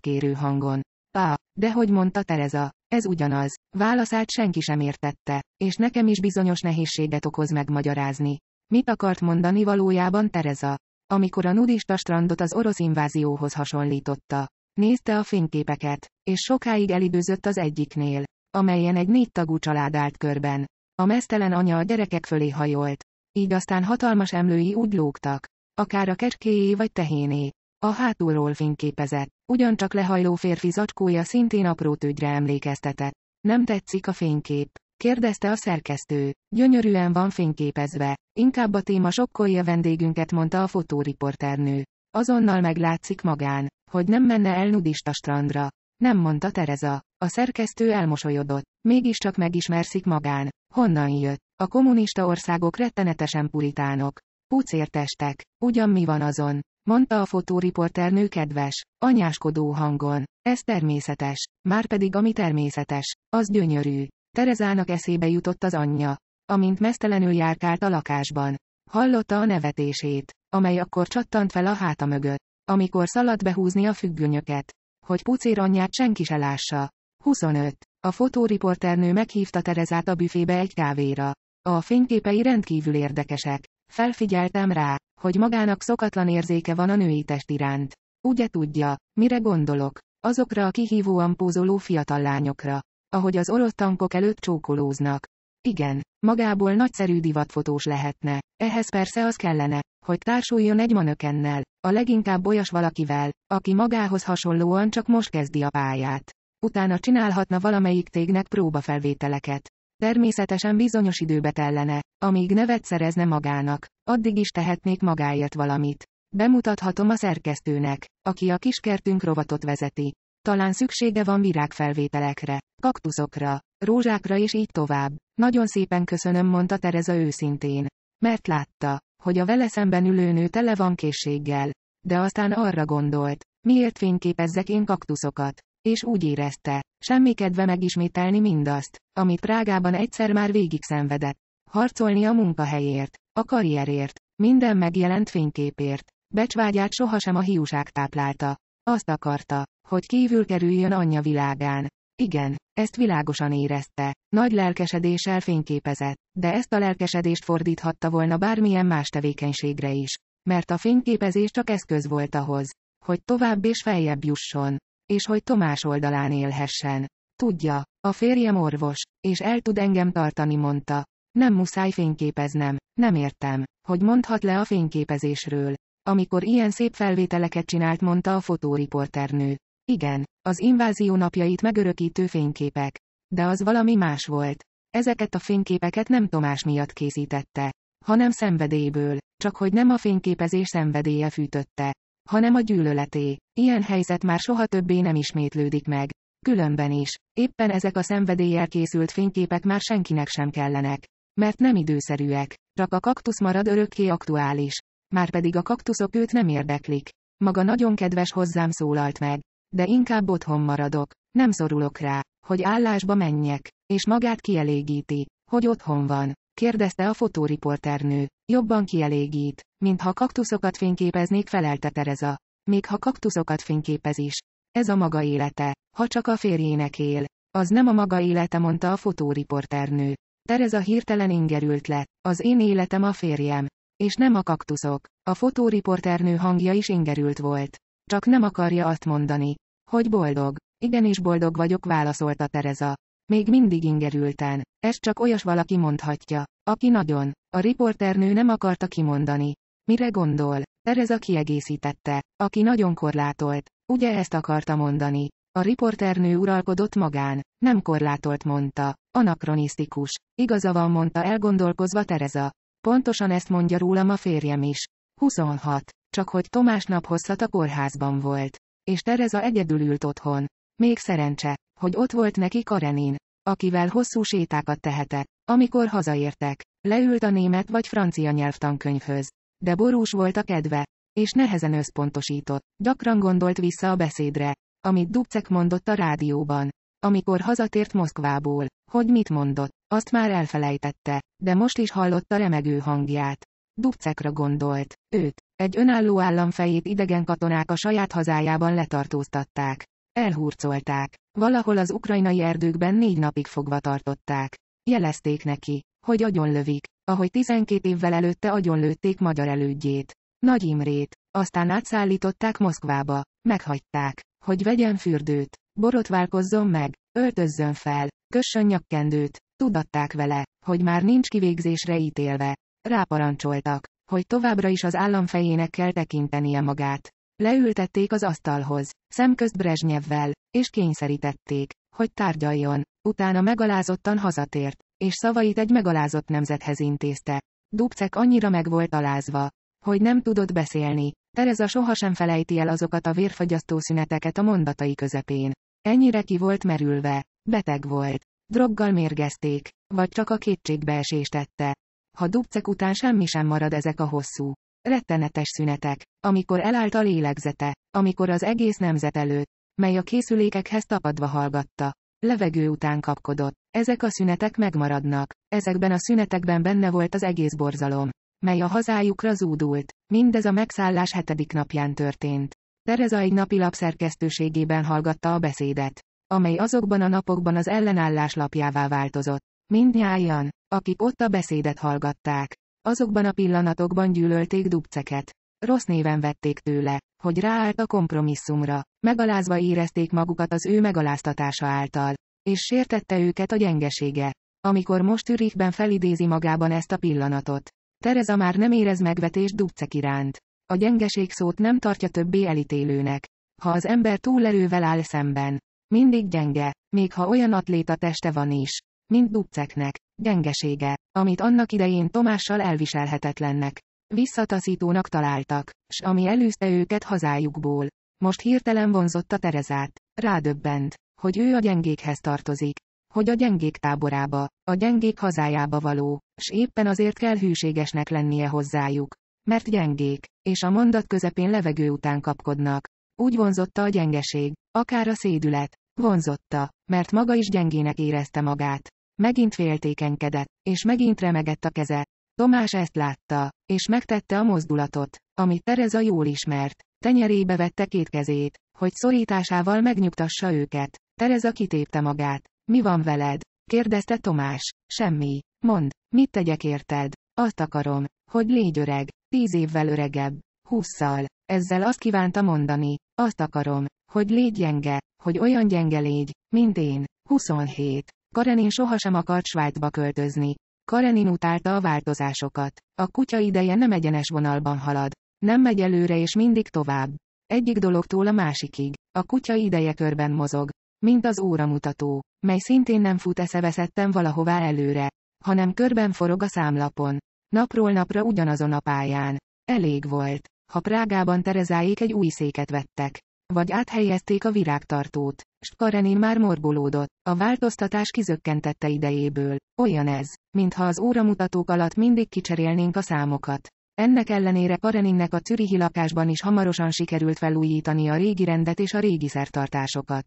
kérő hangon. Pá, de hogy mondta Tereza, ez ugyanaz, válaszát senki sem értette, és nekem is bizonyos nehézséget okoz megmagyarázni. Mit akart mondani valójában Tereza? Amikor a nudista strandot az orosz invázióhoz hasonlította. Nézte a fényképeket, és sokáig elidőzött az egyiknél, amelyen egy négy tagú család állt körben. A mesztelen anya a gyerekek fölé hajolt, így aztán hatalmas emlői úgy lógtak. Akár a kecskéjé vagy tehéné. A hátulról fényképezett, ugyancsak lehajló férfi zacskója szintén apró tügyre emlékeztetett. Nem tetszik a fénykép? kérdezte a szerkesztő. Gyönyörűen van fényképezve, inkább a téma sokkolja vendégünket, mondta a fotóriporternő. Azonnal meglátszik magán, hogy nem menne el nudista strandra. Nem mondta Tereza. A szerkesztő elmosolyodott. Mégiscsak megismerszik magán. Honnan jött? A kommunista országok rettenetesen puritánok. Pucértestek, ugyan mi van azon? mondta a fotóriporternő kedves, anyáskodó hangon. Ez természetes, már pedig ami természetes, az gyönyörű. Terezának eszébe jutott az anyja, amint mesztelenül járkált a lakásban. Hallotta a nevetését, amely akkor csattant fel a háta mögött, amikor szaladt behúzni a függönyöket, hogy pucér anyját senki se lássa. 25. A fotóriporternő meghívta Terezát a büfébe egy kávéra. A fényképei rendkívül érdekesek. Felfigyeltem rá, hogy magának szokatlan érzéke van a női test iránt. Ugye tudja, mire gondolok? Azokra a kihívóan pózoló fiatal lányokra, ahogy az orosz tankok előtt csókolóznak. Igen, magából nagyszerű divatfotós lehetne. Ehhez persze az kellene, hogy társuljon egy manökennel, a leginkább olyas valakivel, aki magához hasonlóan csak most kezdi a pályát. Utána csinálhatna valamelyik tégnek próbafelvételeket. Természetesen bizonyos időbe tellene, amíg nevet szerezne magának. Addig is tehetnék magáért valamit. Bemutathatom a szerkesztőnek, aki a kiskertünk rovatot vezeti. Talán szüksége van virágfelvételekre, kaktuszokra, rózsákra és így tovább. Nagyon szépen köszönöm, mondta Tereza őszintén. Mert látta, hogy a vele szemben ülő nő tele van készséggel. De aztán arra gondolt, miért fényképezzek én kaktuszokat és úgy érezte, semmi kedve megismételni mindazt, amit Prágában egyszer már végig szenvedett. Harcolni a munkahelyért, a karrierért, minden megjelent fényképért. Becsvágyát sohasem a hiúság táplálta. Azt akarta, hogy kívül kerüljön anyja világán. Igen, ezt világosan érezte. Nagy lelkesedéssel fényképezett, de ezt a lelkesedést fordíthatta volna bármilyen más tevékenységre is. Mert a fényképezés csak eszköz volt ahhoz, hogy tovább és feljebb jusson és hogy Tomás oldalán élhessen. Tudja, a férjem orvos, és el tud engem tartani, mondta. Nem muszáj fényképeznem, nem értem, hogy mondhat le a fényképezésről. Amikor ilyen szép felvételeket csinált, mondta a fotóriporternő. Igen, az invázió napjait megörökítő fényképek. De az valami más volt. Ezeket a fényképeket nem Tomás miatt készítette, hanem szenvedélyből, csak hogy nem a fényképezés szenvedélye fűtötte hanem a gyűlöleté. Ilyen helyzet már soha többé nem ismétlődik meg. Különben is. Éppen ezek a szenvedéllyel készült fényképek már senkinek sem kellenek. Mert nem időszerűek. Csak a kaktusz marad örökké aktuális. Márpedig a kaktuszok őt nem érdeklik. Maga nagyon kedves hozzám szólalt meg. De inkább otthon maradok. Nem szorulok rá, hogy állásba menjek. És magát kielégíti, hogy otthon van kérdezte a fotóriporternő. Jobban kielégít, mintha kaktuszokat fényképeznék felelte Tereza. Még ha kaktuszokat fényképez is. Ez a maga élete. Ha csak a férjének él. Az nem a maga élete, mondta a fotóriporternő. Tereza hirtelen ingerült lett. Az én életem a férjem. És nem a kaktuszok. A fotóriporternő hangja is ingerült volt. Csak nem akarja azt mondani. Hogy boldog. Igenis boldog vagyok, válaszolta Tereza. Még mindig ingerültán. Ez csak olyas valaki mondhatja. Aki nagyon. A riporternő nem akarta kimondani. Mire gondol? Tereza kiegészítette. Aki nagyon korlátolt. Ugye ezt akarta mondani. A riporternő uralkodott magán. Nem korlátolt mondta. Anakronisztikus. Igaza van mondta elgondolkozva Tereza. Pontosan ezt mondja rólam a férjem is. 26. Csak hogy Tomás nap hosszat a kórházban volt. És Tereza egyedül ült otthon. Még szerencse, hogy ott volt neki Karenin, akivel hosszú sétákat tehetett. Amikor hazaértek, leült a német vagy francia nyelvtankönyvhöz. De borús volt a kedve, és nehezen összpontosított. Gyakran gondolt vissza a beszédre, amit Dubcek mondott a rádióban. Amikor hazatért Moszkvából, hogy mit mondott, azt már elfelejtette, de most is hallotta remegő hangját. Dubcekra gondolt. Őt, egy önálló állam fejét idegen katonák a saját hazájában letartóztatták. Elhurcolták. Valahol az ukrajnai erdőkben négy napig fogva tartották. Jelezték neki, hogy agyonlövik, ahogy 12 évvel előtte agyonlőtték magyar elődjét. Nagy Imrét, aztán átszállították Moszkvába, meghagyták, hogy vegyen fürdőt, borotválkozzon meg, öltözzön fel, kössön nyakkendőt, tudatták vele, hogy már nincs kivégzésre ítélve. Ráparancsoltak, hogy továbbra is az állam fejének kell tekintenie magát. Leültették az asztalhoz, szemközt Brezsnyevvel, és kényszerítették, hogy tárgyaljon, utána megalázottan hazatért, és szavait egy megalázott nemzethez intézte. Dubcek annyira meg volt alázva, hogy nem tudott beszélni. Tereza sohasem felejti el azokat a vérfagyasztó szüneteket a mondatai közepén. Ennyire ki volt merülve, beteg volt, droggal mérgezték, vagy csak a kétségbeesést tette. Ha Dubcek után semmi sem marad ezek a hosszú Rettenetes szünetek, amikor elállt a lélegzete, amikor az egész nemzet előtt, mely a készülékekhez tapadva hallgatta, levegő után kapkodott. Ezek a szünetek megmaradnak, ezekben a szünetekben benne volt az egész borzalom, mely a hazájukra zúdult. Mindez a megszállás hetedik napján történt. Tereza egy napilap szerkesztőségében hallgatta a beszédet, amely azokban a napokban az ellenállás lapjává változott. Mindnyájan, akik ott a beszédet hallgatták, Azokban a pillanatokban gyűlölték Dubceket. Rossz néven vették tőle, hogy ráállt a kompromisszumra, megalázva érezték magukat az ő megaláztatása által, és sértette őket a gyengesége. Amikor most Ürikben felidézi magában ezt a pillanatot, Tereza már nem érez megvetést Dubcek iránt. A gyengeség szót nem tartja többé elítélőnek. Ha az ember túlerővel áll szemben, mindig gyenge, még ha olyan atléta teste van is, mint Dubceknek, Gyengesége, amit annak idején Tomással elviselhetetlennek, visszataszítónak találtak, s ami elűzte őket hazájukból. Most hirtelen vonzotta Terezát. Rádöbbent, hogy ő a gyengékhez tartozik, hogy a gyengék táborába, a gyengék hazájába való, s éppen azért kell hűségesnek lennie hozzájuk. Mert gyengék, és a mondat közepén levegő után kapkodnak. Úgy vonzotta a gyengeség, akár a szédület, vonzotta, mert maga is gyengének érezte magát. Megint féltékenkedett, és megint remegett a keze. Tomás ezt látta, és megtette a mozdulatot, amit Tereza jól ismert. Tenyerébe vette két kezét, hogy szorításával megnyugtassa őket. Tereza kitépte magát. Mi van veled? kérdezte Tomás. Semmi. Mond, mit tegyek érted? Azt akarom, hogy légy öreg, tíz évvel öregebb, húszszal. Ezzel azt kívánta mondani, azt akarom, hogy légy gyenge, hogy olyan gyenge légy, mint én, 27. Karenin sohasem akart Svájcba költözni. Karenin utálta a változásokat. A kutya ideje nem egyenes vonalban halad. Nem megy előre és mindig tovább. Egyik dologtól a másikig. A kutya ideje körben mozog. Mint az óramutató, mely szintén nem fut eszeveszettem valahová előre, hanem körben forog a számlapon. Napról napra ugyanazon a pályán. Elég volt, ha Prágában Terezáék egy új széket vettek. Vagy áthelyezték a virágtartót. Karenin már morbolódott, A változtatás kizökkentette idejéből. Olyan ez, mintha az óramutatók alatt mindig kicserélnénk a számokat. Ennek ellenére Kareninnek a Czürihi lakásban is hamarosan sikerült felújítani a régi rendet és a régi szertartásokat.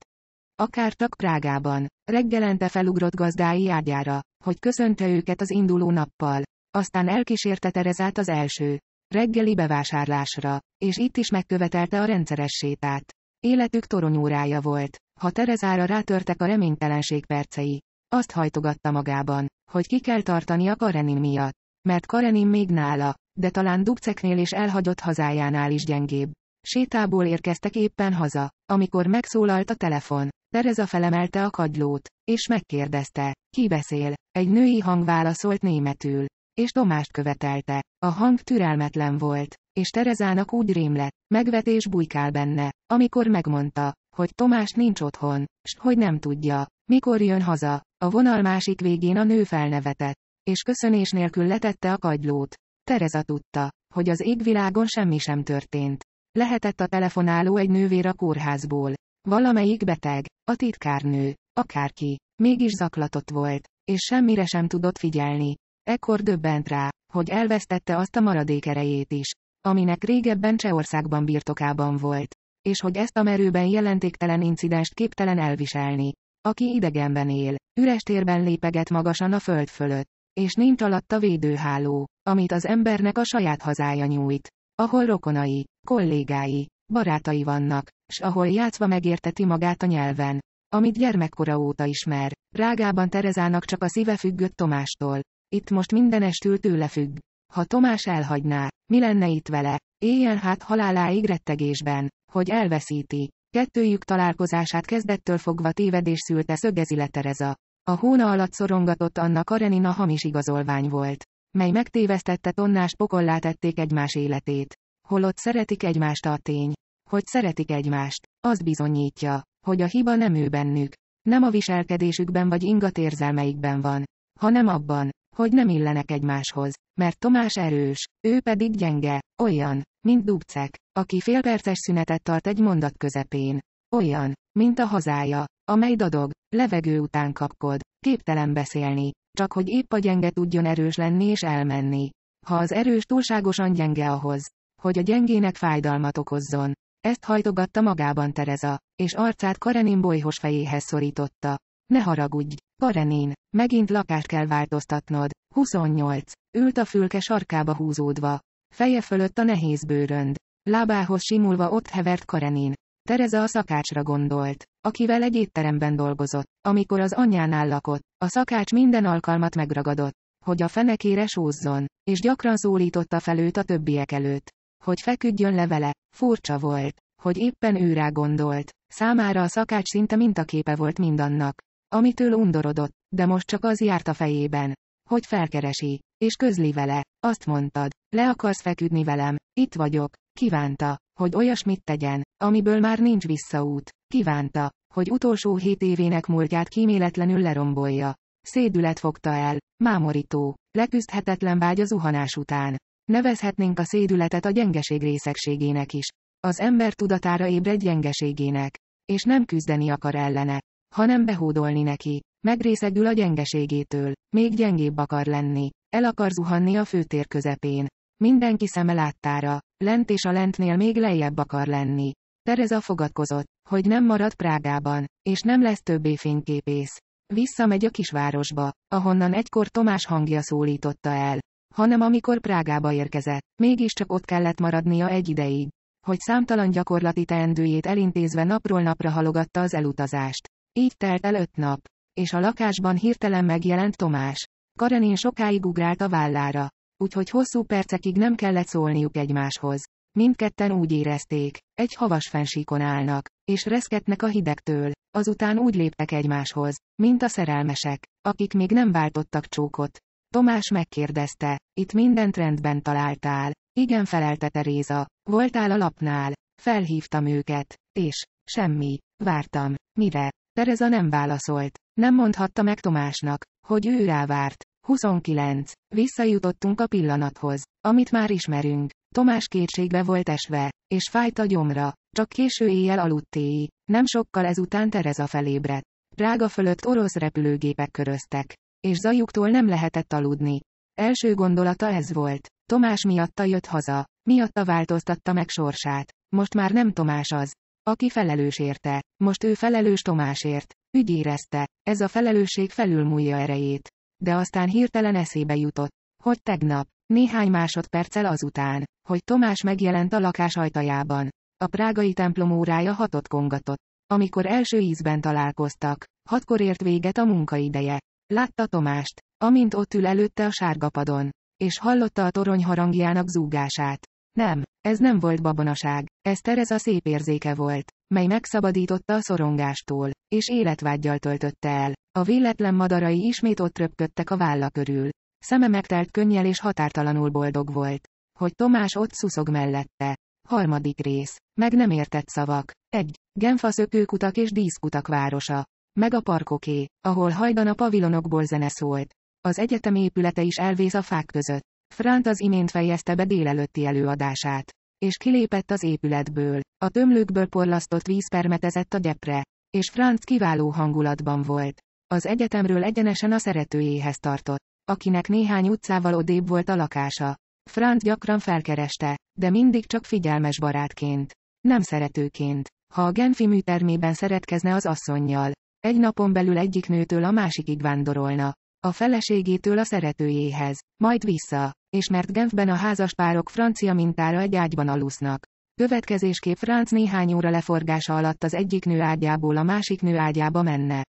Akár csak Prágában. Reggelente felugrott gazdái ágyára, hogy köszönte őket az induló nappal. Aztán elkísérte Terezát az első reggeli bevásárlásra, és itt is megkövetelte a rendszeres sétát. Életük toronyórája volt. Ha Terezára rátörtek a reménytelenség percei. Azt hajtogatta magában, hogy ki kell tartani a Karenin miatt. Mert Karenin még nála, de talán Dubceknél és elhagyott hazájánál is gyengébb. Sétából érkeztek éppen haza, amikor megszólalt a telefon. Tereza felemelte a kagylót, és megkérdezte, ki beszél. Egy női hang válaszolt németül, és Tomást követelte. A hang türelmetlen volt, és Terezának úgy rémlett, megvetés bujkál benne, amikor megmondta, hogy Tomás nincs otthon, s hogy nem tudja, mikor jön haza. A vonal másik végén a nő felnevetett, és köszönés nélkül letette a kagylót. Tereza tudta, hogy az égvilágon semmi sem történt. Lehetett a telefonáló egy nővér a kórházból. Valamelyik beteg, a titkárnő, akárki, mégis zaklatott volt, és semmire sem tudott figyelni. Ekkor döbbent rá, hogy elvesztette azt a maradék erejét is, aminek régebben Csehországban birtokában volt és hogy ezt a merőben jelentéktelen incidenst képtelen elviselni. Aki idegenben él, üres térben lépeget magasan a föld fölött, és nincs a védőháló, amit az embernek a saját hazája nyújt, ahol rokonai, kollégái, barátai vannak, s ahol játszva megérteti magát a nyelven, amit gyermekkora óta ismer. Rágában Terezának csak a szíve függött Tomástól. Itt most minden estül tőle függ. Ha Tomás elhagyná, mi lenne itt vele? Éjjel hát haláláig rettegésben, hogy elveszíti. Kettőjük találkozását kezdettől fogva tévedés szülte szögezi Tereza. A hóna alatt szorongatott Anna Karenina hamis igazolvány volt, mely megtévesztette tonnás pokollá tették egymás életét. Holott szeretik egymást a tény, hogy szeretik egymást, az bizonyítja, hogy a hiba nem ő bennük, nem a viselkedésükben vagy ingatérzelmeikben van, hanem abban, hogy nem illenek egymáshoz, mert Tomás erős, ő pedig gyenge, olyan, mint Dubcek, aki félperces szünetet tart egy mondat közepén. Olyan, mint a hazája, amely dadog, levegő után kapkod, képtelen beszélni, csak hogy épp a gyenge tudjon erős lenni és elmenni. Ha az erős túlságosan gyenge ahhoz, hogy a gyengének fájdalmat okozzon. Ezt hajtogatta magában Tereza, és arcát Karenin bolyhos fejéhez szorította. Ne haragudj, Karenin, Megint lakást kell változtatnod. 28. Ült a fülke sarkába húzódva. Feje fölött a nehéz bőrönd. Lábához simulva ott hevert Karenin. Tereza a szakácsra gondolt, akivel egy étteremben dolgozott. Amikor az anyjánál lakott, a szakács minden alkalmat megragadott, hogy a fenekére sózzon, és gyakran szólította fel őt a többiek előtt. Hogy feküdjön le vele, furcsa volt, hogy éppen rá gondolt. Számára a szakács szinte mintaképe volt mindannak, amitől undorodott, de most csak az járt a fejében. Hogy felkeresi, és közli vele, azt mondtad, le akarsz feküdni velem, itt vagyok, kívánta, hogy olyasmit tegyen, amiből már nincs visszaút, kívánta, hogy utolsó hét évének múltját kíméletlenül lerombolja. Szédület fogta el, mámorító, leküzdhetetlen vágy a zuhanás után. Nevezhetnénk a szédületet a gyengeség részegségének is. Az ember tudatára ébred gyengeségének, és nem küzdeni akar ellene, hanem behódolni neki. Megrészegül a gyengeségétől, még gyengébb akar lenni, el akar zuhanni a főtér közepén. Mindenki szeme láttára, lent és a lentnél még lejjebb akar lenni. Tereza fogadkozott, hogy nem marad Prágában, és nem lesz többé fényképész. Visszamegy a kisvárosba, ahonnan egykor Tomás hangja szólította el. Hanem amikor Prágába érkezett, mégiscsak ott kellett maradnia egy ideig, hogy számtalan gyakorlati teendőjét elintézve napról napra halogatta az elutazást. Így telt el öt nap és a lakásban hirtelen megjelent Tomás. Karenin sokáig ugrált a vállára. Úgyhogy hosszú percekig nem kellett szólniuk egymáshoz. Mindketten úgy érezték, egy havas fensíkon állnak, és reszketnek a hidegtől, azután úgy léptek egymáshoz, mint a szerelmesek, akik még nem váltottak csókot. Tomás megkérdezte, itt mindent rendben találtál. Igen felelte Teréza, voltál a lapnál, felhívtam őket, és, semmi, vártam, mire, Tereza nem válaszolt. Nem mondhatta meg Tomásnak, hogy ő rá várt. 29. Visszajutottunk a pillanathoz, amit már ismerünk. Tomás kétségbe volt esve, és fájt a gyomra, csak késő éjjel aludtéi. Nem sokkal ezután Tereza felébredt. Prága fölött orosz repülőgépek köröztek, és zajuktól nem lehetett aludni. Első gondolata ez volt. Tomás miatta jött haza, miatta változtatta meg sorsát. Most már nem Tomás az, aki felelős érte. Most ő felelős Tomásért. érezte, Ez a felelősség felülmúlja erejét. De aztán hirtelen eszébe jutott. Hogy tegnap, néhány másodperccel azután, hogy Tomás megjelent a lakás ajtajában. A prágai templom órája hatot kongatott. Amikor első ízben találkoztak, hatkor ért véget a munkaideje. Látta Tomást, amint ott ül előtte a sárgapadon, és hallotta a torony harangjának zúgását. Nem, ez nem volt babonaság, ez Tereza szép érzéke volt, mely megszabadította a szorongástól, és életvágyjal töltötte el. A véletlen madarai ismét ott röpködtek a válla körül. Szeme megtelt könnyel és határtalanul boldog volt. Hogy Tomás ott szuszog mellette. Harmadik rész. Meg nem értett szavak. 1. Genfa szökőkutak és díszkutak városa. Meg a parkoké, ahol hajdan a pavilonokból zene szólt. Az egyetem épülete is elvész a fák között. Frant az imént fejezte be délelőtti előadását. És kilépett az épületből. A tömlőkből porlasztott víz permetezett a gyepre. És Franz kiváló hangulatban volt. Az egyetemről egyenesen a szeretőjéhez tartott, akinek néhány utcával odébb volt a lakása. Franz gyakran felkereste, de mindig csak figyelmes barátként. Nem szeretőként. Ha a Genfi műtermében szeretkezne az asszonnyal, egy napon belül egyik nőtől a másikig vándorolna a feleségétől a szeretőjéhez, majd vissza, és mert Genfben a házaspárok francia mintára egy ágyban alusznak. Következésképp Franz néhány óra leforgása alatt az egyik nő ágyából a másik nő ágyába menne.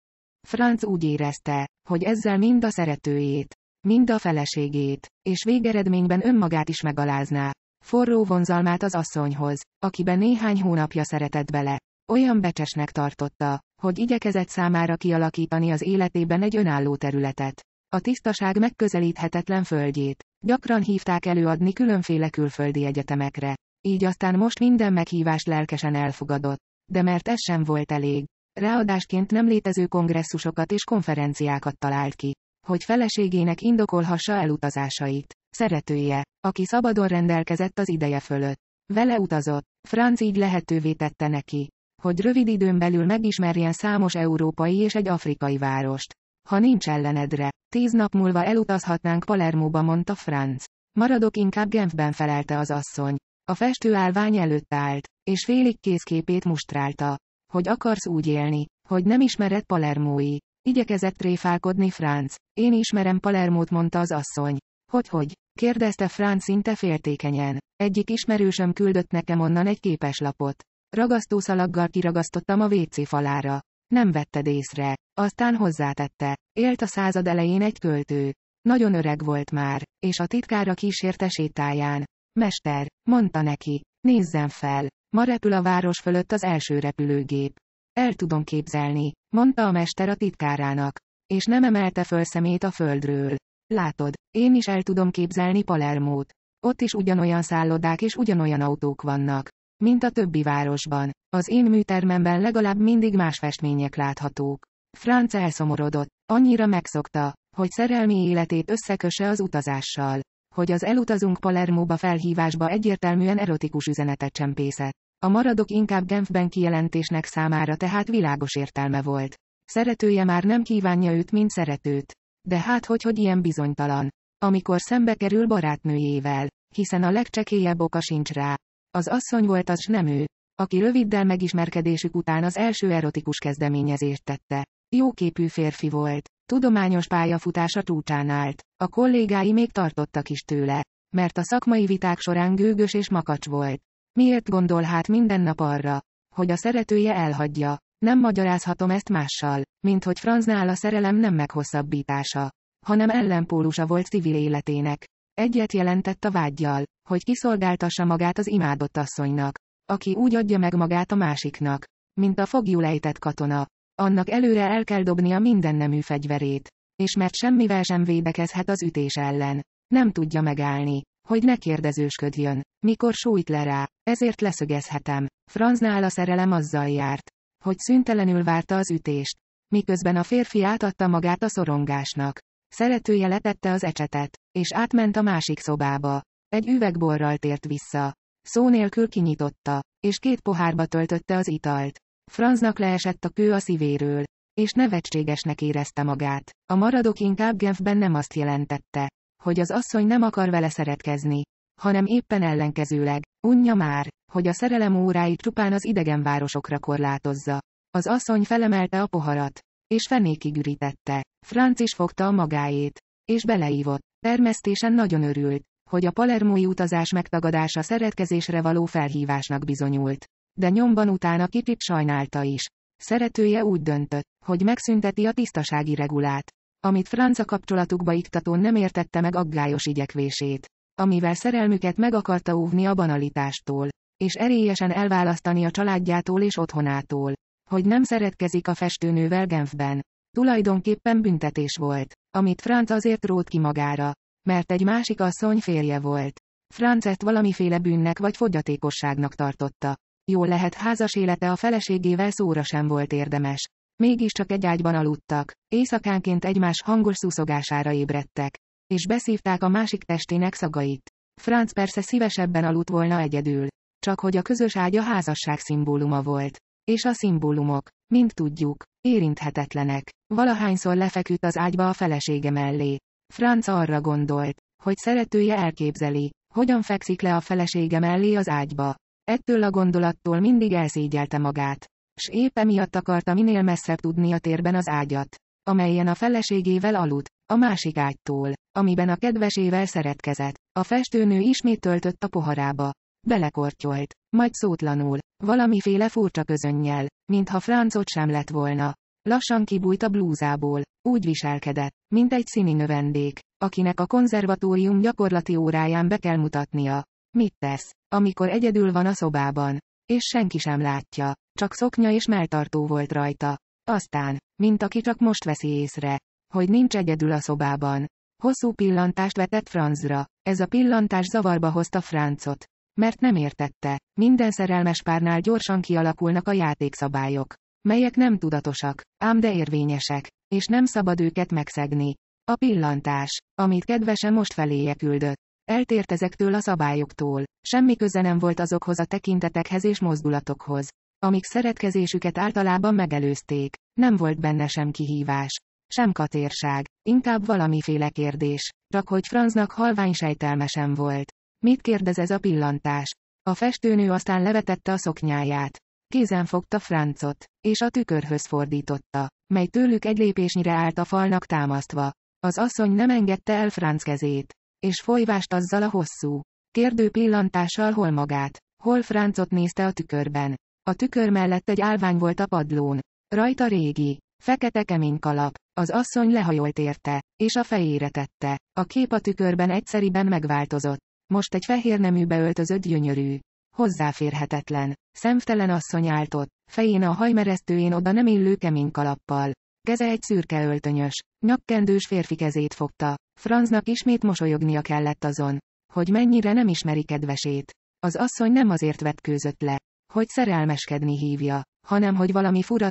Franz úgy érezte, hogy ezzel mind a szeretőjét, mind a feleségét, és végeredményben önmagát is megalázná. Forró vonzalmát az asszonyhoz, akiben néhány hónapja szeretett bele. Olyan becsesnek tartotta, hogy igyekezett számára kialakítani az életében egy önálló területet. A tisztaság megközelíthetetlen földjét. Gyakran hívták előadni különféle külföldi egyetemekre. Így aztán most minden meghívást lelkesen elfogadott. De mert ez sem volt elég. Ráadásként nem létező kongresszusokat és konferenciákat talált ki, hogy feleségének indokolhassa elutazásait. Szeretője, aki szabadon rendelkezett az ideje fölött. Vele utazott, Franz így lehetővé tette neki, hogy rövid időn belül megismerjen számos európai és egy afrikai várost. Ha nincs ellenedre, tíz nap múlva elutazhatnánk Palermóba, mondta Franz. Maradok inkább Genfben felelte az asszony. A festő állvány előtt állt, és félig kézképét mustrálta. Hogy akarsz úgy élni, hogy nem ismered Palermói. Igyekezett tréfálkodni Franz. Én ismerem Palermót, mondta az asszony. Hogy hogy? kérdezte Franz szinte féltékenyen. Egyik ismerősöm küldött nekem onnan egy képeslapot. Ragasztószalaggal kiragasztottam a WC falára. Nem vetted észre. Aztán hozzátette. Élt a század elején egy költő. Nagyon öreg volt már, és a titkára kísérte sétáján. Mester, mondta neki, nézzen fel, ma repül a város fölött az első repülőgép. El tudom képzelni, mondta a mester a titkárának. És nem emelte föl szemét a földről. Látod, én is el tudom képzelni Palermót. Ott is ugyanolyan szállodák és ugyanolyan autók vannak mint a többi városban. Az én műtermemben legalább mindig más festmények láthatók. Franz elszomorodott, annyira megszokta, hogy szerelmi életét összeköse az utazással. Hogy az elutazunk Palermóba felhívásba egyértelműen erotikus üzenetet csempészett. A maradok inkább Genfben kijelentésnek számára tehát világos értelme volt. Szeretője már nem kívánja őt, mint szeretőt. De hát hogy hogy ilyen bizonytalan. Amikor szembe kerül barátnőjével, hiszen a legcsekélyebb oka sincs rá, az asszony volt az s nem ő, aki röviddel megismerkedésük után az első erotikus kezdeményezést tette. Jóképű férfi volt. Tudományos pályafutása csúcsán állt. A kollégái még tartottak is tőle, mert a szakmai viták során gőgös és makacs volt. Miért gondol hát minden nap arra, hogy a szeretője elhagyja? Nem magyarázhatom ezt mással, mint hogy Franznál a szerelem nem meghosszabbítása, hanem ellenpólusa volt civil életének. Egyet jelentett a vágyjal, hogy kiszolgáltassa magát az imádott asszonynak, aki úgy adja meg magát a másiknak, mint a fogjul ejtett katona. Annak előre el kell dobnia minden nemű fegyverét, és mert semmivel sem védekezhet az ütés ellen. Nem tudja megállni, hogy ne kérdezősködjön, mikor sújt le rá, ezért leszögezhetem. Franznál a szerelem azzal járt, hogy szüntelenül várta az ütést, miközben a férfi átadta magát a szorongásnak. Szeretője letette az ecsetet, és átment a másik szobába. Egy üvegborral tért vissza. Szó nélkül kinyitotta, és két pohárba töltötte az italt. Franznak leesett a kő a szívéről, és nevetségesnek érezte magát. A maradok inkább Genfben nem azt jelentette, hogy az asszony nem akar vele szeretkezni, hanem éppen ellenkezőleg, unja már, hogy a szerelem óráit csupán az idegen városokra korlátozza. Az asszony felemelte a poharat, és fenékig ürítette. Franz is fogta a magáét, és beleívott. Termesztésen nagyon örült, hogy a palermói utazás megtagadása szeretkezésre való felhívásnak bizonyult. De nyomban utána kicsit sajnálta is. Szeretője úgy döntött, hogy megszünteti a tisztasági regulát, amit franca kapcsolatukba iktatón nem értette meg aggályos igyekvését, amivel szerelmüket meg akarta óvni a banalitástól, és erélyesen elválasztani a családjától és otthonától hogy nem szeretkezik a festőnővel Genfben. Tulajdonképpen büntetés volt, amit Franz azért rót ki magára, mert egy másik asszony férje volt. Franz ezt valamiféle bűnnek vagy fogyatékosságnak tartotta. Jól lehet házas élete a feleségével szóra sem volt érdemes. Mégiscsak egy ágyban aludtak, éjszakánként egymás hangos szuszogására ébredtek, és beszívták a másik testének szagait. Franz persze szívesebben aludt volna egyedül, csak hogy a közös ágy a házasság szimbóluma volt. És a szimbólumok, mint tudjuk, érinthetetlenek. Valahányszor lefeküdt az ágyba a felesége mellé. Franz arra gondolt, hogy szeretője elképzeli, hogyan fekszik le a felesége mellé az ágyba. Ettől a gondolattól mindig elszégyelte magát. S épp emiatt akarta minél messzebb tudni a térben az ágyat, amelyen a feleségével aludt, a másik ágytól, amiben a kedvesével szeretkezett. A festőnő ismét töltött a poharába. Belekortyolt, majd szótlanul, Valamiféle furcsa közönnyel, mintha francot sem lett volna. Lassan kibújt a blúzából, úgy viselkedett, mint egy színi növendék, akinek a konzervatórium gyakorlati óráján be kell mutatnia. Mit tesz, amikor egyedül van a szobában, és senki sem látja, csak szoknya és melltartó volt rajta. Aztán, mint aki csak most veszi észre, hogy nincs egyedül a szobában. Hosszú pillantást vetett Franzra, ez a pillantás zavarba hozta Francot. Mert nem értette. Minden szerelmes párnál gyorsan kialakulnak a játékszabályok, melyek nem tudatosak, ám de érvényesek, és nem szabad őket megszegni. A pillantás, amit kedvese most feléje küldött. Eltért ezektől a szabályoktól. Semmi köze nem volt azokhoz a tekintetekhez és mozdulatokhoz, amik szeretkezésüket általában megelőzték. Nem volt benne sem kihívás, sem katérság, inkább valamiféle kérdés, csak hogy Franznak halvány sejtelmesen volt. Mit kérdez ez a pillantás? A festőnő aztán levetette a szoknyáját. Kézen fogta Francot, és a tükörhöz fordította, mely tőlük egy lépésnyire állt a falnak támasztva. Az asszony nem engedte el Franc kezét, és folyvást azzal a hosszú, kérdő pillantással hol magát, hol Francot nézte a tükörben. A tükör mellett egy álvány volt a padlón. Rajta régi, fekete kemény kalap, az asszony lehajolt érte, és a fejére tette. A kép a tükörben egyszeriben megváltozott. Most egy fehér nemű beöltözött gyönyörű. Hozzáférhetetlen. Szemtelen asszony ott, fején a hajmeresztőjén oda nem illő kemény kalappal. Keze egy szürke öltönyös, nyakkendős férfi kezét fogta. Franznak ismét mosolyognia kellett azon, hogy mennyire nem ismeri kedvesét. Az asszony nem azért vetkőzött le, hogy szerelmeskedni hívja, hanem hogy valami fura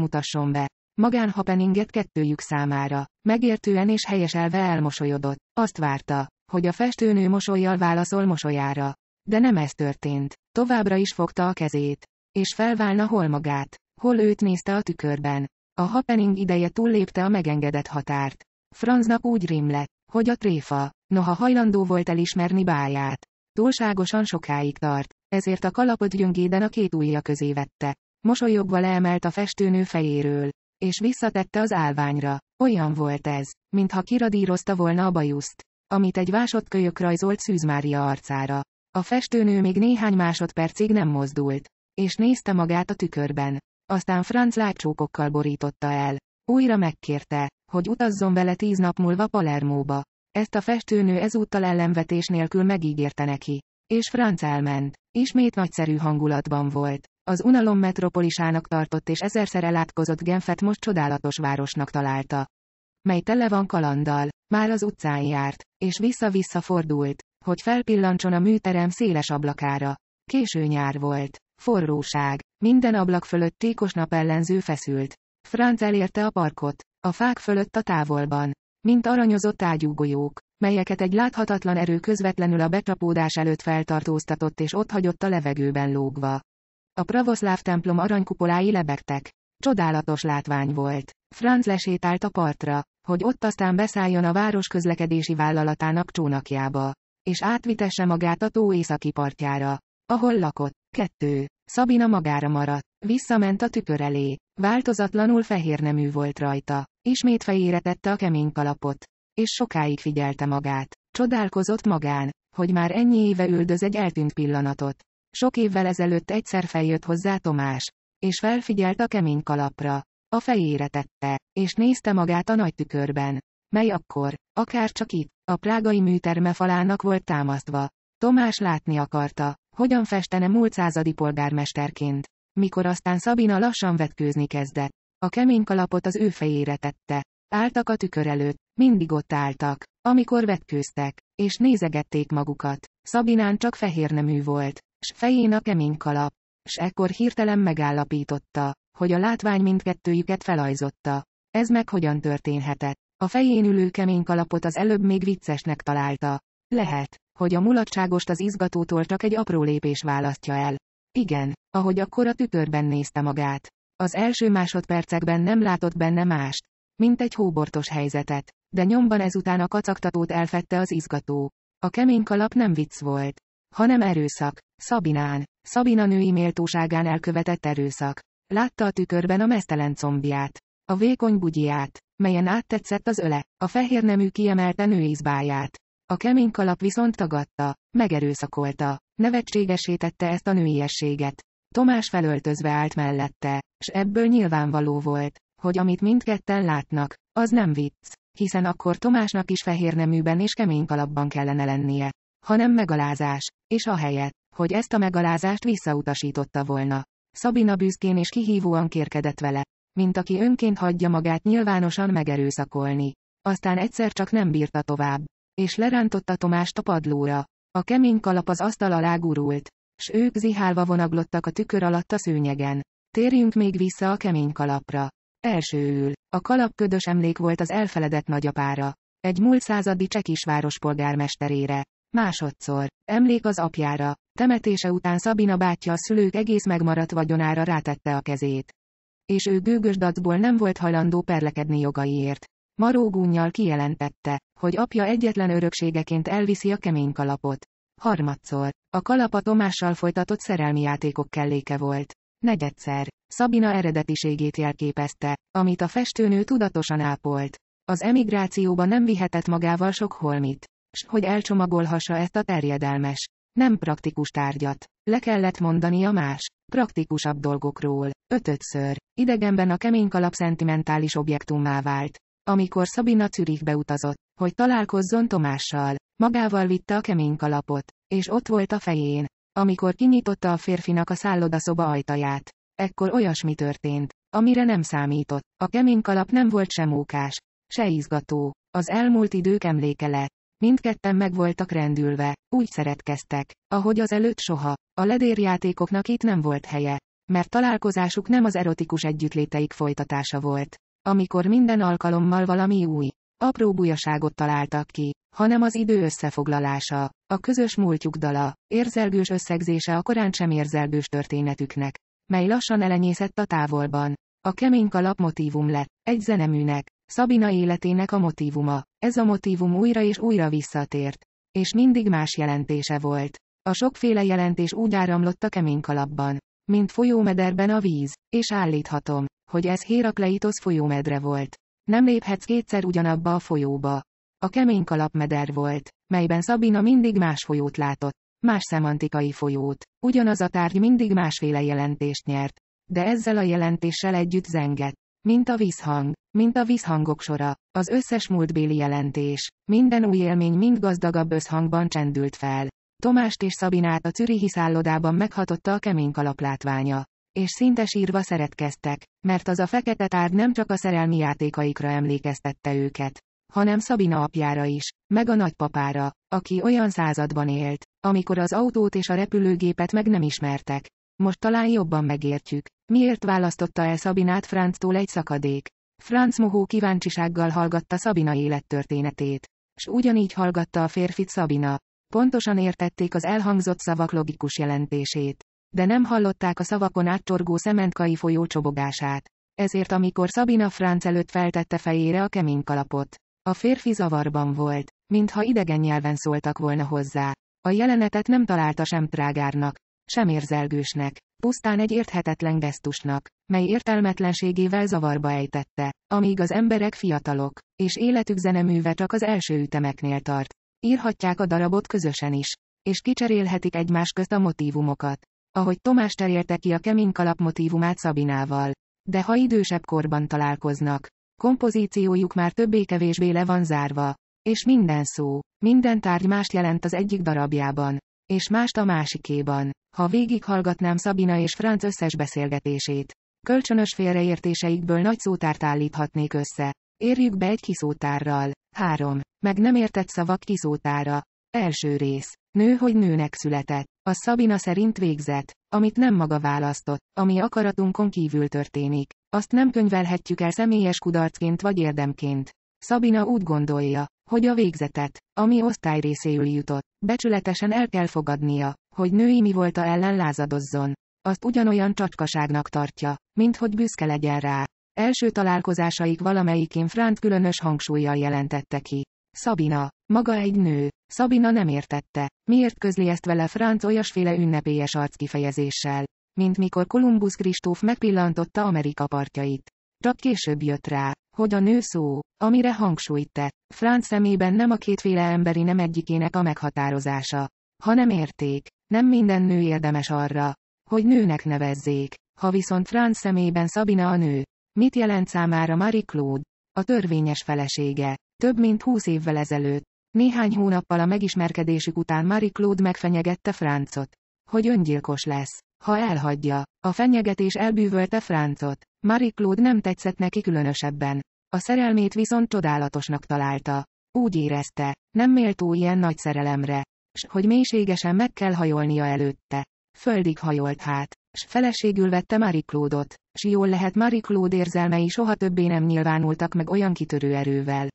mutasson be. Magán happeninget kettőjük számára. Megértően és helyeselve elmosolyodott. Azt várta, hogy a festőnő mosolyjal válaszol mosolyára. De nem ez történt. Továbbra is fogta a kezét. És felválna hol magát, hol őt nézte a tükörben. A happening ideje túllépte a megengedett határt. Franznak úgy rémlett, hogy a tréfa, noha hajlandó volt elismerni báját. Túlságosan sokáig tart, ezért a kalapot gyöngéden a két ujja közé vette. Mosolyogva leemelt a festőnő fejéről, és visszatette az állványra. Olyan volt ez, mintha kiradírozta volna a bajuszt amit egy vásott kölyök rajzolt Szűz Mária arcára. A festőnő még néhány másodpercig nem mozdult, és nézte magát a tükörben. Aztán Franz lábcsókokkal borította el. Újra megkérte, hogy utazzon vele tíz nap múlva Palermóba. Ezt a festőnő ezúttal ellenvetés nélkül megígérte neki. És Franz elment. Ismét nagyszerű hangulatban volt. Az unalom metropolisának tartott és ezerszer elátkozott Genfet most csodálatos városnak találta mely tele van kalanddal. Már az utcán járt, és vissza-vissza fordult, hogy felpillancson a műterem széles ablakára. Késő nyár volt. Forróság. Minden ablak fölött tékos napellenző feszült. Franz elérte a parkot. A fák fölött a távolban. Mint aranyozott ágyúgolyók, melyeket egy láthatatlan erő közvetlenül a becsapódás előtt feltartóztatott és ott hagyott a levegőben lógva. A pravoszláv templom aranykupolái lebegtek. Csodálatos látvány volt. Franz lesétált a partra, hogy ott aztán beszálljon a város közlekedési vállalatának csónakjába, és átvitesse magát a tó északi partjára, ahol lakott. Kettő, Szabina magára maradt, visszament a tükör elé, változatlanul fehér nemű volt rajta, ismét fejére tette a kemény kalapot, és sokáig figyelte magát, csodálkozott magán, hogy már ennyi éve üldöz egy eltűnt pillanatot. Sok évvel ezelőtt egyszer feljött hozzá Tomás, és felfigyelt a kemény kalapra, a fejére tette, és nézte magát a nagy tükörben, mely akkor, akár csak itt, a prágai műterme falának volt támasztva. Tomás látni akarta, hogyan festene múlt századi polgármesterként. Mikor aztán Szabina lassan vetkőzni kezdett, a kemény kalapot az ő fejére tette. Áltak a tükör előtt, mindig ott álltak, amikor vetkőztek, és nézegették magukat. Szabinán csak fehér nemű volt, s fején a kemény kalap, s ekkor hirtelen megállapította, hogy a látvány mindkettőjüket felajzotta. Ez meg hogyan történhetett? A fején ülő kemény kalapot az előbb még viccesnek találta. Lehet, hogy a mulatságost az izgatótól csak egy apró lépés választja el. Igen, ahogy akkor a tükörben nézte magát. Az első másodpercekben nem látott benne mást, mint egy hóbortos helyzetet, de nyomban ezután a kacagtatót elfette az izgató. A kemény kalap nem vicc volt, hanem erőszak, Szabinán, Szabina női méltóságán elkövetett erőszak. Látta a tükörben a mesztelen combját. A vékony bugyját, melyen áttetszett az öle, a fehér nemű kiemelte nőizbáját. A kemény kalap viszont tagadta, megerőszakolta, nevetségesítette ezt a nőiességet. Tomás felöltözve állt mellette, s ebből nyilvánvaló volt, hogy amit mindketten látnak, az nem vicc, hiszen akkor Tomásnak is fehér neműben és kemény kalapban kellene lennie, hanem megalázás, és a helyet, hogy ezt a megalázást visszautasította volna, Szabina büszkén és kihívóan kérkedett vele. Mint aki önként hagyja magát nyilvánosan megerőszakolni. Aztán egyszer csak nem bírta tovább. És lerántotta Tomást a padlóra. A kemény kalap az asztal alá gurult. S ők zihálva vonaglottak a tükör alatt a szőnyegen. Térjünk még vissza a kemény kalapra. Elsőül. A kalap ködös emlék volt az elfeledett nagyapára. Egy múlt századi csekisváros polgármesterére Másodszor. Emlék az apjára. Temetése után Szabina bátyja a szülők egész megmaradt vagyonára rátette a kezét. És ő gőgös dacból nem volt hajlandó perlekedni jogaiért. Marógúnyjal kijelentette, hogy apja egyetlen örökségeként elviszi a kemény kalapot. Harmadszor. A kalapa Tomással folytatott szerelmi játékok kelléke volt. Negyedszer. Szabina eredetiségét jelképezte, amit a festőnő tudatosan ápolt. Az emigrációba nem vihetett magával sok holmit s hogy elcsomagolhassa ezt a terjedelmes, nem praktikus tárgyat. Le kellett mondani a más, praktikusabb dolgokról. Ötötször. Idegenben a kemény kalap szentimentális objektummá vált. Amikor Szabina Zürichbe utazott, hogy találkozzon Tomással, magával vitte a kemény kalapot, és ott volt a fején. Amikor kinyitotta a férfinak a szállodaszoba ajtaját, ekkor olyasmi történt, amire nem számított. A kemény kalap nem volt sem ókás, se izgató. Az elmúlt idők emléke lett. Mindketten meg voltak rendülve, úgy szeretkeztek, ahogy az előtt soha. A ledérjátékoknak itt nem volt helye, mert találkozásuk nem az erotikus együttléteik folytatása volt. Amikor minden alkalommal valami új, apró bujaságot találtak ki, hanem az idő összefoglalása, a közös múltjuk dala, érzelgős összegzése a korán sem érzelgős történetüknek, mely lassan elenyészett a távolban. A kemény kalap motívum lett, egy zeneműnek, Szabina életének a motívuma, ez a motívum újra és újra visszatért. És mindig más jelentése volt. A sokféle jelentés úgy áramlott a kemény kalapban, mint folyómederben a víz, és állíthatom, hogy ez Hérakleitos folyómedre volt. Nem léphetsz kétszer ugyanabba a folyóba. A kemény kalapmeder volt, melyben Szabina mindig más folyót látott, más szemantikai folyót. Ugyanaz a tárgy mindig másféle jelentést nyert, de ezzel a jelentéssel együtt zengett. Mint a vízhang, mint a vízhangok sora, az összes múltbéli jelentés, minden új élmény mind gazdagabb összhangban csendült fel. Tomást és Szabinát a Czürihi szállodában meghatotta a kemény kalaplátványa. És szinte sírva szeretkeztek, mert az a fekete tárgy nem csak a szerelmi játékaikra emlékeztette őket, hanem Szabina apjára is, meg a nagypapára, aki olyan században élt, amikor az autót és a repülőgépet meg nem ismertek, most talán jobban megértjük, miért választotta el Szabinát Franctól egy szakadék. Franz mohó kíváncsisággal hallgatta Szabina élettörténetét. S ugyanígy hallgatta a férfit Szabina. Pontosan értették az elhangzott szavak logikus jelentését. De nem hallották a szavakon átcsorgó szementkai folyó csobogását. Ezért amikor Szabina Franz előtt feltette fejére a kemény kalapot, a férfi zavarban volt, mintha idegen nyelven szóltak volna hozzá. A jelenetet nem találta sem trágárnak, sem érzelgősnek, pusztán egy érthetetlen gesztusnak, mely értelmetlenségével zavarba ejtette, amíg az emberek fiatalok, és életük zeneműve csak az első ütemeknél tart. Írhatják a darabot közösen is, és kicserélhetik egymás közt a motívumokat. Ahogy Tomás terjelte ki a kemény kalap motívumát Szabinával. De ha idősebb korban találkoznak, kompozíciójuk már többé-kevésbé le van zárva, és minden szó, minden tárgy mást jelent az egyik darabjában, és mást a másikéban ha végighallgatnám Szabina és Franz összes beszélgetését. Kölcsönös félreértéseikből nagy szótárt állíthatnék össze. Érjük be egy kiszótárral. 3. Meg nem értett szavak kiszótára. Első rész. Nő, hogy nőnek született. A Szabina szerint végzett, amit nem maga választott, ami akaratunkon kívül történik. Azt nem könyvelhetjük el személyes kudarcként vagy érdemként. Szabina úgy gondolja, hogy a végzetet, ami osztály részéül jutott, becsületesen el kell fogadnia, hogy női mi volta ellen lázadozzon. Azt ugyanolyan csacskaságnak tartja, mint hogy büszke legyen rá. Első találkozásaik valamelyikén Frant különös hangsúlyjal jelentette ki. Szabina. Maga egy nő. Szabina nem értette. Miért közli ezt vele Fránt olyasféle ünnepélyes arckifejezéssel? Mint mikor Kolumbusz Kristóf megpillantotta Amerika partjait. Csak később jött rá, hogy a nő szó, amire hangsúlyt tett, Franz szemében nem a kétféle emberi nem egyikének a meghatározása, hanem érték. Nem minden nő érdemes arra, hogy nőnek nevezzék. Ha viszont Franz szemében Szabina a nő, mit jelent számára Marie Claude, a törvényes felesége, több mint húsz évvel ezelőtt, néhány hónappal a megismerkedésük után Marie Claude megfenyegette Francot, hogy öngyilkos lesz, ha elhagyja. A fenyegetés elbűvölte Francot. Marie Claude nem tetszett neki különösebben. A szerelmét viszont csodálatosnak találta. Úgy érezte, nem méltó ilyen nagy szerelemre s hogy mélységesen meg kell hajolnia előtte. Földig hajolt hát, s feleségül vette Marie Claude-ot, s jól lehet Marie Claude érzelmei soha többé nem nyilvánultak meg olyan kitörő erővel.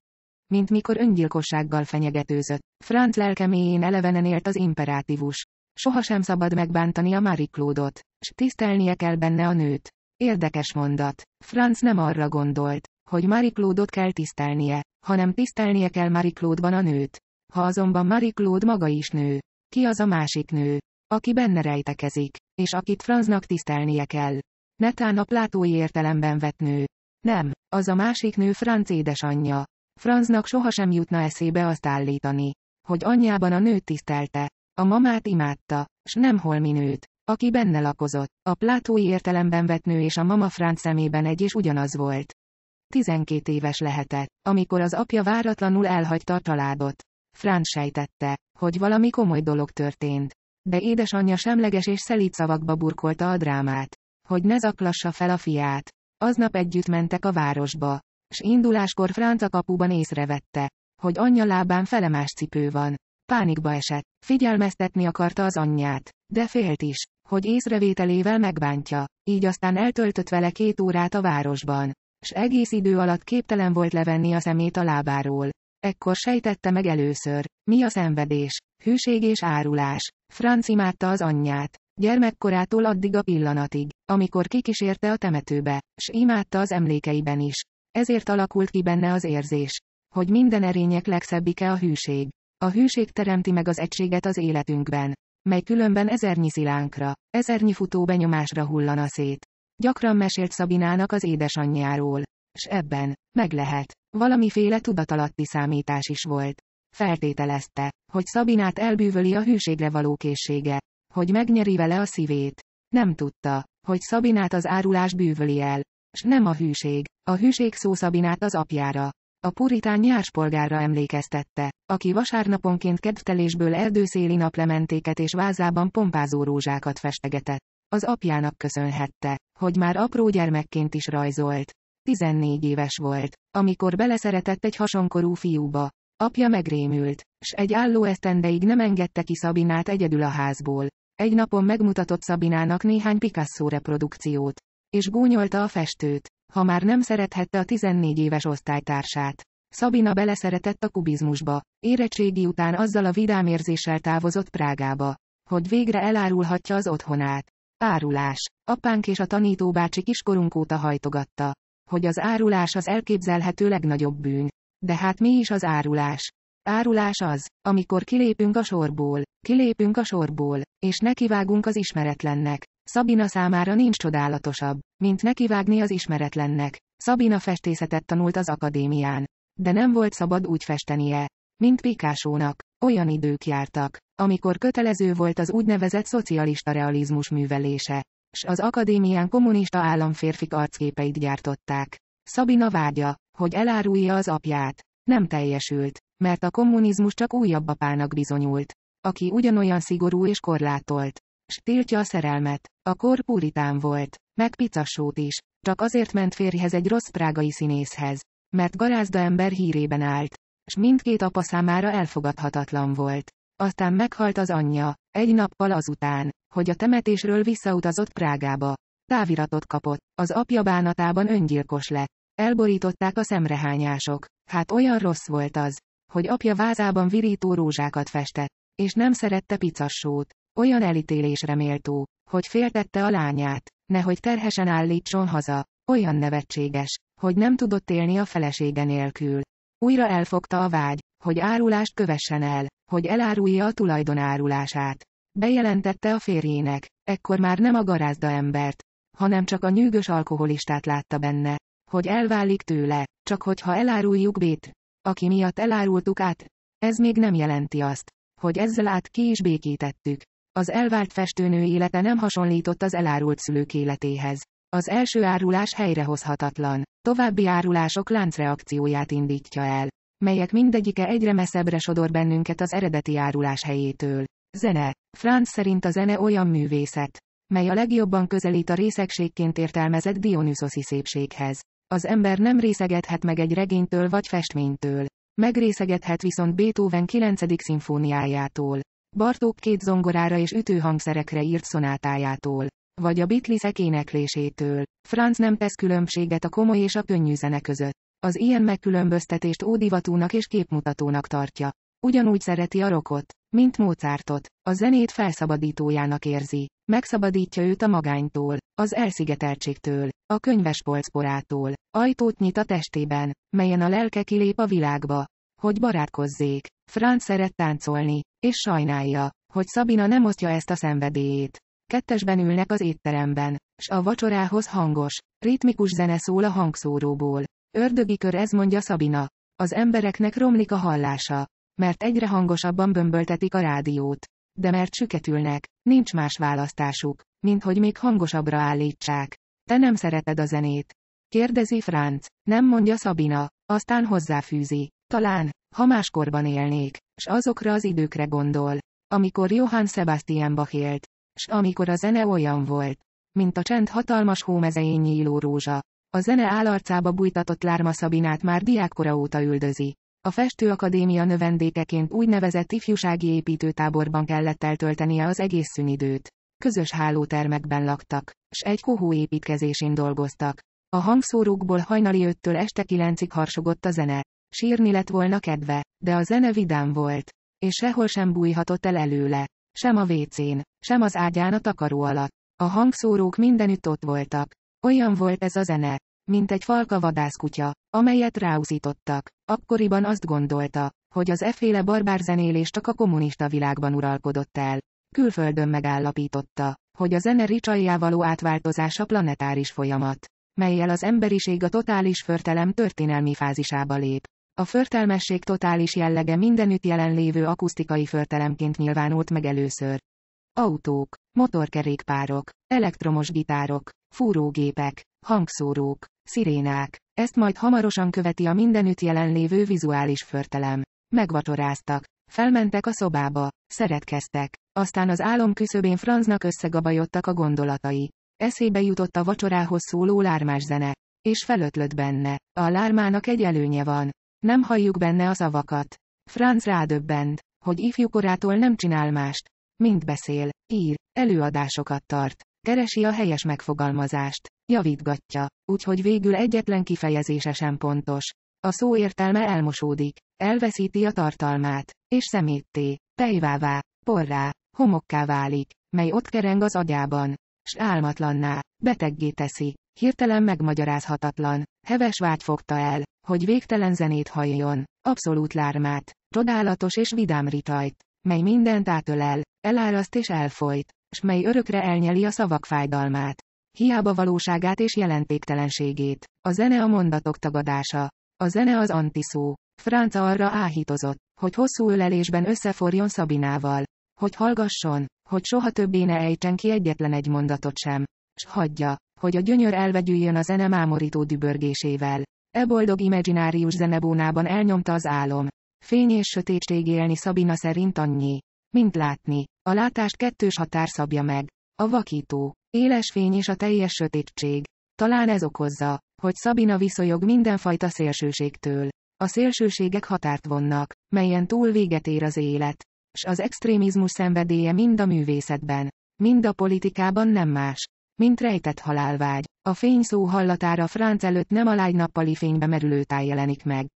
Mint mikor öngyilkossággal fenyegetőzött, Franz lelke mélyén elevenen élt az imperátívus. Sohasem szabad megbántani a Marie Claude-ot, s tisztelnie kell benne a nőt. Érdekes mondat. Franz nem arra gondolt, hogy Marie Claude-ot kell tisztelnie, hanem tisztelnie kell Marie Claude-ban a nőt. Ha azonban Marie Claude maga is nő. Ki az a másik nő? Aki benne rejtekezik, és akit Franznak tisztelnie kell. Netán a plátói értelemben vett nő. Nem, az a másik nő Franz édesanyja. Franznak sohasem jutna eszébe azt állítani, hogy anyjában a nőt tisztelte, a mamát imádta, s nem holmi nőt, aki benne lakozott, a plátói értelemben vett nő és a mama Franz szemében egy és ugyanaz volt. 12 éves lehetett, amikor az apja váratlanul elhagyta a családot. Franz sejtette, hogy valami komoly dolog történt. De édesanyja semleges és szelíd szavakba burkolta a drámát. Hogy ne zaklassa fel a fiát. Aznap együtt mentek a városba. S induláskor Franz a kapuban észrevette, hogy anyja lábán felemás cipő van. Pánikba esett, figyelmeztetni akarta az anyját, de félt is, hogy észrevételével megbántja, így aztán eltöltött vele két órát a városban, s egész idő alatt képtelen volt levenni a szemét a lábáról. Ekkor sejtette meg először, mi a szenvedés, hűség és árulás. Franz imádta az anyját. Gyermekkorától addig a pillanatig, amikor kikísérte a temetőbe, s imádta az emlékeiben is. Ezért alakult ki benne az érzés, hogy minden erények legszebbike a hűség. A hűség teremti meg az egységet az életünkben, mely különben ezernyi szilánkra, ezernyi futó benyomásra hullana szét. Gyakran mesélt Szabinának az édesanyjáról, s ebben, meg lehet. Valamiféle tudatalatti számítás is volt. Feltételezte, hogy Szabinát elbűvöli a hűségre való készsége, hogy megnyeri vele a szívét. Nem tudta, hogy Szabinát az árulás bűvöli el, s nem a hűség, a hűség szó Szabinát az apjára. A puritán nyárspolgárra emlékeztette, aki vasárnaponként kedvtelésből erdőszéli naplementéket és vázában pompázó rózsákat festegetett. Az apjának köszönhette, hogy már apró gyermekként is rajzolt. 14 éves volt, amikor beleszeretett egy hasonkorú fiúba. Apja megrémült, s egy álló esztendeig nem engedte ki Szabinát egyedül a házból. Egy napon megmutatott Szabinának néhány Picasso reprodukciót, és gúnyolta a festőt, ha már nem szerethette a 14 éves osztálytársát. Szabina beleszeretett a kubizmusba, érettségi után azzal a vidám érzéssel távozott Prágába, hogy végre elárulhatja az otthonát. Árulás. Apánk és a tanítóbácsi kiskorunk óta hajtogatta hogy az árulás az elképzelhető legnagyobb bűn. De hát mi is az árulás? Árulás az, amikor kilépünk a sorból, kilépünk a sorból, és nekivágunk az ismeretlennek. Szabina számára nincs csodálatosabb, mint nekivágni az ismeretlennek. Szabina festészetet tanult az akadémián. De nem volt szabad úgy festenie. Mint Pikásónak. Olyan idők jártak, amikor kötelező volt az úgynevezett szocialista realizmus művelése s az akadémián kommunista államférfik arcképeit gyártották. Szabina vágya, hogy elárulja az apját. Nem teljesült, mert a kommunizmus csak újabb apának bizonyult, aki ugyanolyan szigorú és korlátolt. S tiltja a szerelmet. A kor puritán volt, meg picassót is, csak azért ment férjhez egy rossz prágai színészhez, mert garázda ember hírében állt, s mindkét apa számára elfogadhatatlan volt. Aztán meghalt az anyja, egy nappal azután, hogy a temetésről visszautazott Prágába. Táviratot kapott, az apja bánatában öngyilkos lett. Elborították a szemrehányások. Hát olyan rossz volt az, hogy apja vázában virító rózsákat festett, és nem szerette picassót. Olyan elítélésre méltó, hogy féltette a lányát, nehogy terhesen állítson haza. Olyan nevetséges, hogy nem tudott élni a felesége nélkül. Újra elfogta a vágy, hogy árulást kövessen el, hogy elárulja a tulajdon árulását. Bejelentette a férjének, ekkor már nem a garázda embert, hanem csak a nyűgös alkoholistát látta benne, hogy elválik tőle, csak hogyha eláruljuk Bét, aki miatt elárultuk át, ez még nem jelenti azt, hogy ezzel át ki is békítettük. Az elvált festőnő élete nem hasonlított az elárult szülők életéhez. Az első árulás helyrehozhatatlan, további árulások láncreakcióját indítja el melyek mindegyike egyre messzebbre sodor bennünket az eredeti árulás helyétől. Zene. Franz szerint a zene olyan művészet, mely a legjobban közelít a részegségként értelmezett Dionysoszi szépséghez. Az ember nem részegedhet meg egy regénytől vagy festménytől. Megrészegedhet viszont Beethoven 9. szimfóniájától. Bartók két zongorára és ütőhangszerekre írt szonátájától. Vagy a Beatles éneklésétől. Franz nem tesz különbséget a komoly és a könnyű zene között. Az ilyen megkülönböztetést ódivatúnak és képmutatónak tartja. Ugyanúgy szereti a rokot, mint Mozartot, a zenét felszabadítójának érzi, megszabadítja őt a magánytól, az elszigeteltségtől, a könyves polcporától, ajtót nyit a testében, melyen a lelke kilép a világba, hogy barátkozzék. Franz szeret táncolni, és sajnálja, hogy Szabina nem osztja ezt a szenvedélyét. Kettesben ülnek az étteremben, s a vacsorához hangos, ritmikus zene szól a hangszóróból. Ördögi kör ez mondja Szabina. Az embereknek romlik a hallása. Mert egyre hangosabban bömböltetik a rádiót. De mert süketülnek, nincs más választásuk, mint hogy még hangosabbra állítsák. Te nem szereted a zenét. Kérdezi Franz, nem mondja Szabina, aztán hozzáfűzi. Talán, ha máskorban élnék, s azokra az időkre gondol, amikor Johann Sebastian Bach élt, s amikor a zene olyan volt, mint a csend hatalmas hómezején nyíló rózsa, a zene állarcába bújtatott Lárma Szabinát már diákkora óta üldözi. A festőakadémia növendékeként úgynevezett ifjúsági építőtáborban kellett eltöltenie az egész szünidőt. Közös hálótermekben laktak, s egy kohó építkezésén dolgoztak. A hangszórókból hajnali öttől este kilencig harsogott a zene. Sírni lett volna kedve, de a zene vidám volt. És sehol sem bújhatott el előle. Sem a vécén, sem az ágyán a takaró alatt. A hangszórók mindenütt ott voltak. Olyan volt ez a zene, mint egy falka vadászkutya, amelyet ráúszítottak. Akkoriban azt gondolta, hogy az efféle barbár zenélés csak a kommunista világban uralkodott el. Külföldön megállapította, hogy a zene ricsajjá való átváltozása planetáris folyamat, melyel az emberiség a totális förtelem történelmi fázisába lép. A förtelmesség totális jellege mindenütt jelenlévő akusztikai förtelemként nyilvánult meg először autók, motorkerékpárok, elektromos gitárok, fúrógépek, hangszórók, szirénák, ezt majd hamarosan követi a mindenütt jelenlévő vizuális förtelem. Megvatoráztak, felmentek a szobába, szeretkeztek, aztán az álom küszöbén Franznak összegabajodtak a gondolatai. Eszébe jutott a vacsorához szóló lármás zene, és felötlött benne. A lármának egy előnye van. Nem halljuk benne a szavakat. Franz rádöbbent, hogy ifjúkorától nem csinál mást, Mind beszél, ír, előadásokat tart, keresi a helyes megfogalmazást, javítgatja, úgyhogy végül egyetlen kifejezése sem pontos. A szó értelme elmosódik, elveszíti a tartalmát, és szemétté, pejvává, porrá, homokká válik, mely ott kereng az agyában, s álmatlanná, beteggé teszi, hirtelen megmagyarázhatatlan, heves vágy fogta el, hogy végtelen zenét halljon, abszolút lármát, csodálatos és vidám ritajt mely mindent átölel, eláraszt és elfolyt, s mely örökre elnyeli a szavak fájdalmát. Hiába valóságát és jelentéktelenségét. A zene a mondatok tagadása. A zene az antiszó. Franca arra áhítozott, hogy hosszú ölelésben összeforjon Szabinával. Hogy hallgasson, hogy soha többé ne ejtsen ki egyetlen egy mondatot sem. S hagyja, hogy a gyönyör elvegyüljön a zene mámorító dübörgésével. E boldog imaginárius zenebónában elnyomta az álom. Fény és sötétség élni Szabina szerint annyi, mint látni. A látást kettős határ szabja meg. A vakító, éles fény és a teljes sötétség. Talán ez okozza, hogy Szabina viszonyog mindenfajta szélsőségtől. A szélsőségek határt vonnak, melyen túl véget ér az élet. S az extrémizmus szenvedélye mind a művészetben, mind a politikában nem más, mint rejtett halálvágy. A fény szó hallatára Franc előtt nem a lágy nappali fénybe merülő táj jelenik meg,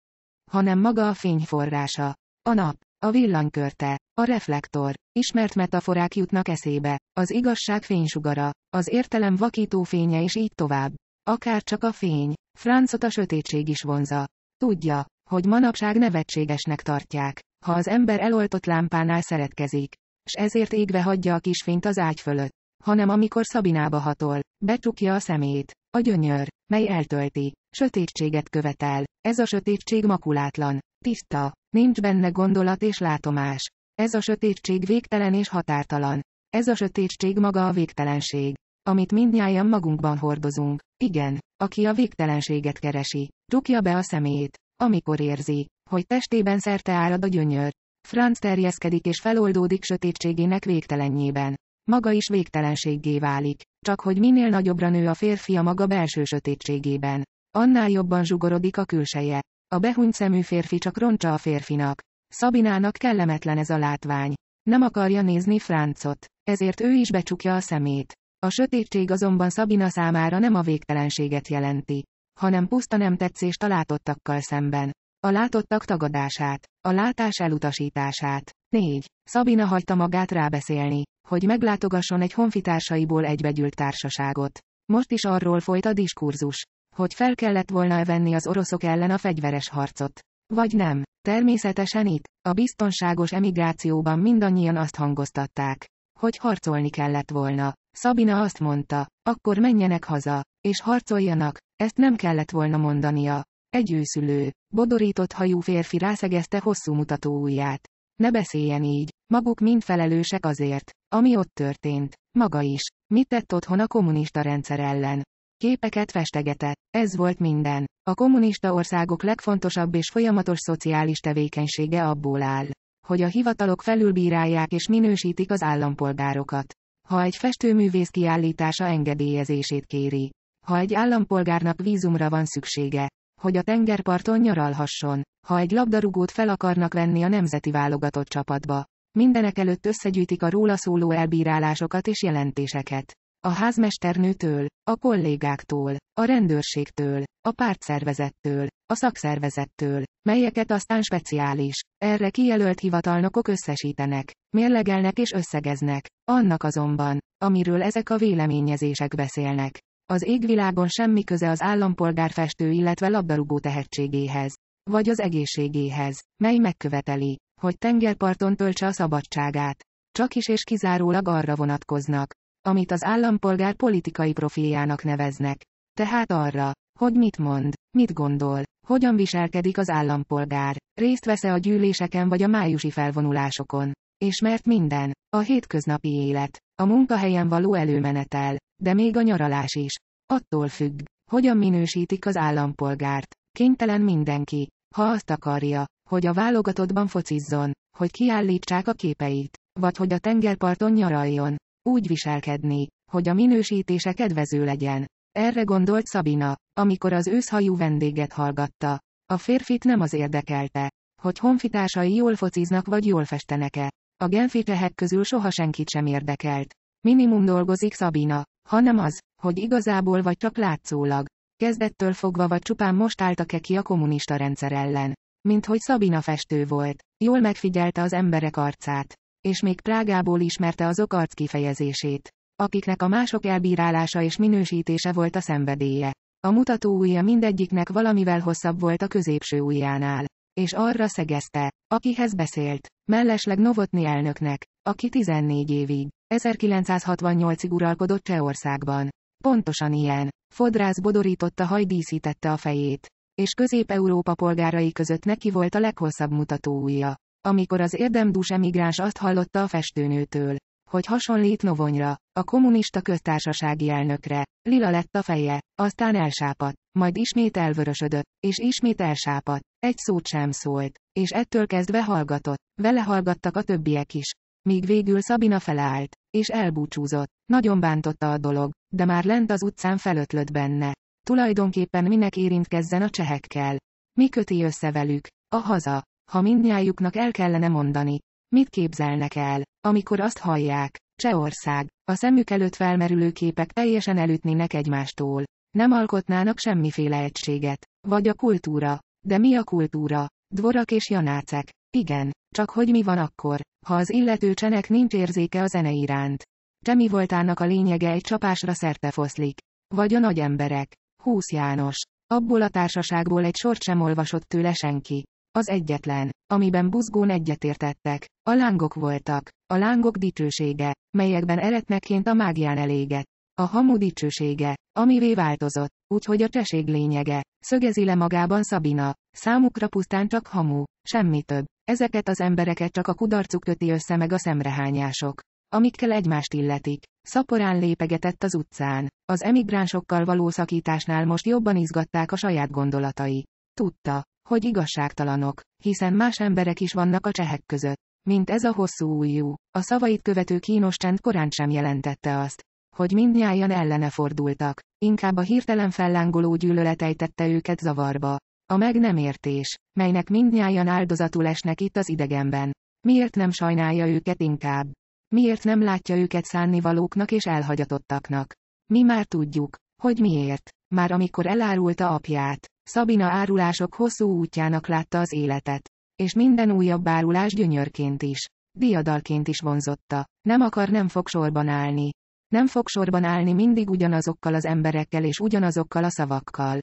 hanem maga a fény forrása. A nap, a villanykörte, a reflektor, ismert metaforák jutnak eszébe, az igazság fénysugara, az értelem vakító fénye és így tovább. Akár csak a fény, Francot a sötétség is vonza. Tudja, hogy manapság nevetségesnek tartják, ha az ember eloltott lámpánál szeretkezik, s ezért égve hagyja a fényt az ágy fölött, hanem amikor Szabinába hatol, becsukja a szemét, a gyönyör, mely eltölti, Sötétséget követel. Ez a sötétség makulátlan. Tiszta. Nincs benne gondolat és látomás. Ez a sötétség végtelen és határtalan. Ez a sötétség maga a végtelenség. Amit mindnyájan magunkban hordozunk. Igen. Aki a végtelenséget keresi, rukja be a szemét. Amikor érzi, hogy testében szerte árad a gyönyör. Franz terjeszkedik és feloldódik sötétségének végtelenjében. Maga is végtelenséggé válik, csak hogy minél nagyobbra nő a férfi a maga belső sötétségében. Annál jobban zsugorodik a külseje. A behuny szemű férfi csak roncsa a férfinak. Szabinának kellemetlen ez a látvány. Nem akarja nézni Francot, ezért ő is becsukja a szemét. A sötétség azonban Szabina számára nem a végtelenséget jelenti, hanem puszta nem tetszést a látottakkal szemben. A látottak tagadását, a látás elutasítását. 4. Szabina hagyta magát rábeszélni, hogy meglátogasson egy honfitársaiból egybegyűlt társaságot. Most is arról folyt a diskurzus, hogy fel kellett volna venni az oroszok ellen a fegyveres harcot. Vagy nem. Természetesen itt, a biztonságos emigrációban mindannyian azt hangoztatták, hogy harcolni kellett volna. Szabina azt mondta, akkor menjenek haza, és harcoljanak, ezt nem kellett volna mondania. Egy őszülő, bodorított hajú férfi rászegezte hosszú mutató ujját. Ne beszéljen így, maguk mind felelősek azért, ami ott történt, maga is. Mit tett otthon a kommunista rendszer ellen? Képeket festegetett. Ez volt minden. A kommunista országok legfontosabb és folyamatos szociális tevékenysége abból áll, hogy a hivatalok felülbírálják és minősítik az állampolgárokat. Ha egy festőművész kiállítása engedélyezését kéri, ha egy állampolgárnak vízumra van szüksége, hogy a tengerparton nyaralhasson, ha egy labdarúgót fel akarnak venni a nemzeti válogatott csapatba. Mindenek előtt összegyűjtik a róla szóló elbírálásokat és jelentéseket a házmesternőtől, a kollégáktól, a rendőrségtől, a pártszervezettől, a szakszervezettől, melyeket aztán speciális, erre kijelölt hivatalnokok összesítenek, mérlegelnek és összegeznek, annak azonban, amiről ezek a véleményezések beszélnek. Az égvilágon semmi köze az állampolgár festő illetve labdarúgó tehetségéhez, vagy az egészségéhez, mely megköveteli, hogy tengerparton töltse a szabadságát. Csak is és kizárólag arra vonatkoznak, amit az állampolgár politikai profiljának neveznek. Tehát arra, hogy mit mond, mit gondol, hogyan viselkedik az állampolgár, részt vesz-e a gyűléseken vagy a májusi felvonulásokon. és mert minden, a hétköznapi élet, a munkahelyen való előmenetel, de még a nyaralás is. Attól függ, hogyan minősítik az állampolgárt. Kénytelen mindenki, ha azt akarja, hogy a válogatottban focizzon, hogy kiállítsák a képeit, vagy hogy a tengerparton nyaraljon, úgy viselkedni, hogy a minősítése kedvező legyen. Erre gondolt Szabina, amikor az őszhajú vendéget hallgatta. A férfit nem az érdekelte, hogy honfitársai jól fociznak vagy jól festenek-e. A genfi tehek közül soha senkit sem érdekelt. Minimum dolgozik Szabina, hanem az, hogy igazából vagy csak látszólag. Kezdettől fogva vagy csupán most álltak-e ki a kommunista rendszer ellen. Mint hogy Szabina festő volt, jól megfigyelte az emberek arcát és még Prágából ismerte azok kifejezését, akiknek a mások elbírálása és minősítése volt a szenvedélye. A mutató ujja mindegyiknek valamivel hosszabb volt a középső ujjánál, és arra szegezte, akihez beszélt, mellesleg Novotni elnöknek, aki 14 évig, 1968-ig uralkodott Csehországban. Pontosan ilyen. Fodrász bodorította haj díszítette a fejét, és Közép-Európa polgárai között neki volt a leghosszabb mutató ujja. Amikor az érdemdús emigráns azt hallotta a festőnőtől, hogy hasonlít Novonyra, a kommunista köztársasági elnökre, lila lett a feje, aztán elsápadt, majd ismét elvörösödött, és ismét elsápadt, egy szót sem szólt, és ettől kezdve hallgatott, vele hallgattak a többiek is. Míg végül Szabina felállt, és elbúcsúzott, nagyon bántotta a dolog, de már lent az utcán felötlött benne. Tulajdonképpen minek érintkezzen a csehekkel? Mi köti össze velük? A haza ha mindnyájuknak el kellene mondani. Mit képzelnek el, amikor azt hallják? Csehország, a szemük előtt felmerülő képek teljesen elütnének egymástól. Nem alkotnának semmiféle egységet. Vagy a kultúra. De mi a kultúra? Dvorak és Janácek. Igen, csak hogy mi van akkor, ha az illető csenek nincs érzéke a zene iránt. Csemi voltának a lényege egy csapásra szerte foszlik. Vagy a nagy emberek. Húsz János. Abból a társaságból egy sort sem olvasott tőle senki. Az egyetlen, amiben buzgón egyetértettek, a lángok voltak, a lángok dicsősége, melyekben eretneként a mágián elégett. A hamu dicsősége, amivé változott, úgyhogy a cseség lényege, szögezi le magában Szabina, számukra pusztán csak hamu, semmi több. Ezeket az embereket csak a kudarcuk köti össze meg a szemrehányások amikkel egymást illetik. Szaporán lépegetett az utcán. Az emigránsokkal való szakításnál most jobban izgatták a saját gondolatai. Tudta, hogy igazságtalanok, hiszen más emberek is vannak a csehek között. Mint ez a hosszú újjú, a szavait követő kínos csend korán sem jelentette azt, hogy mindnyájan ellene fordultak, inkább a hirtelen fellángoló gyűlölet ejtette őket zavarba. A meg nem értés, melynek mindnyájan áldozatul esnek itt az idegenben. Miért nem sajnálja őket inkább? Miért nem látja őket szánnivalóknak és elhagyatottaknak? Mi már tudjuk, hogy miért. Már amikor elárulta apját, Szabina árulások hosszú útjának látta az életet. És minden újabb árulás gyönyörként is. Diadalként is vonzotta. Nem akar nem fog sorban állni. Nem fog sorban állni mindig ugyanazokkal az emberekkel és ugyanazokkal a szavakkal.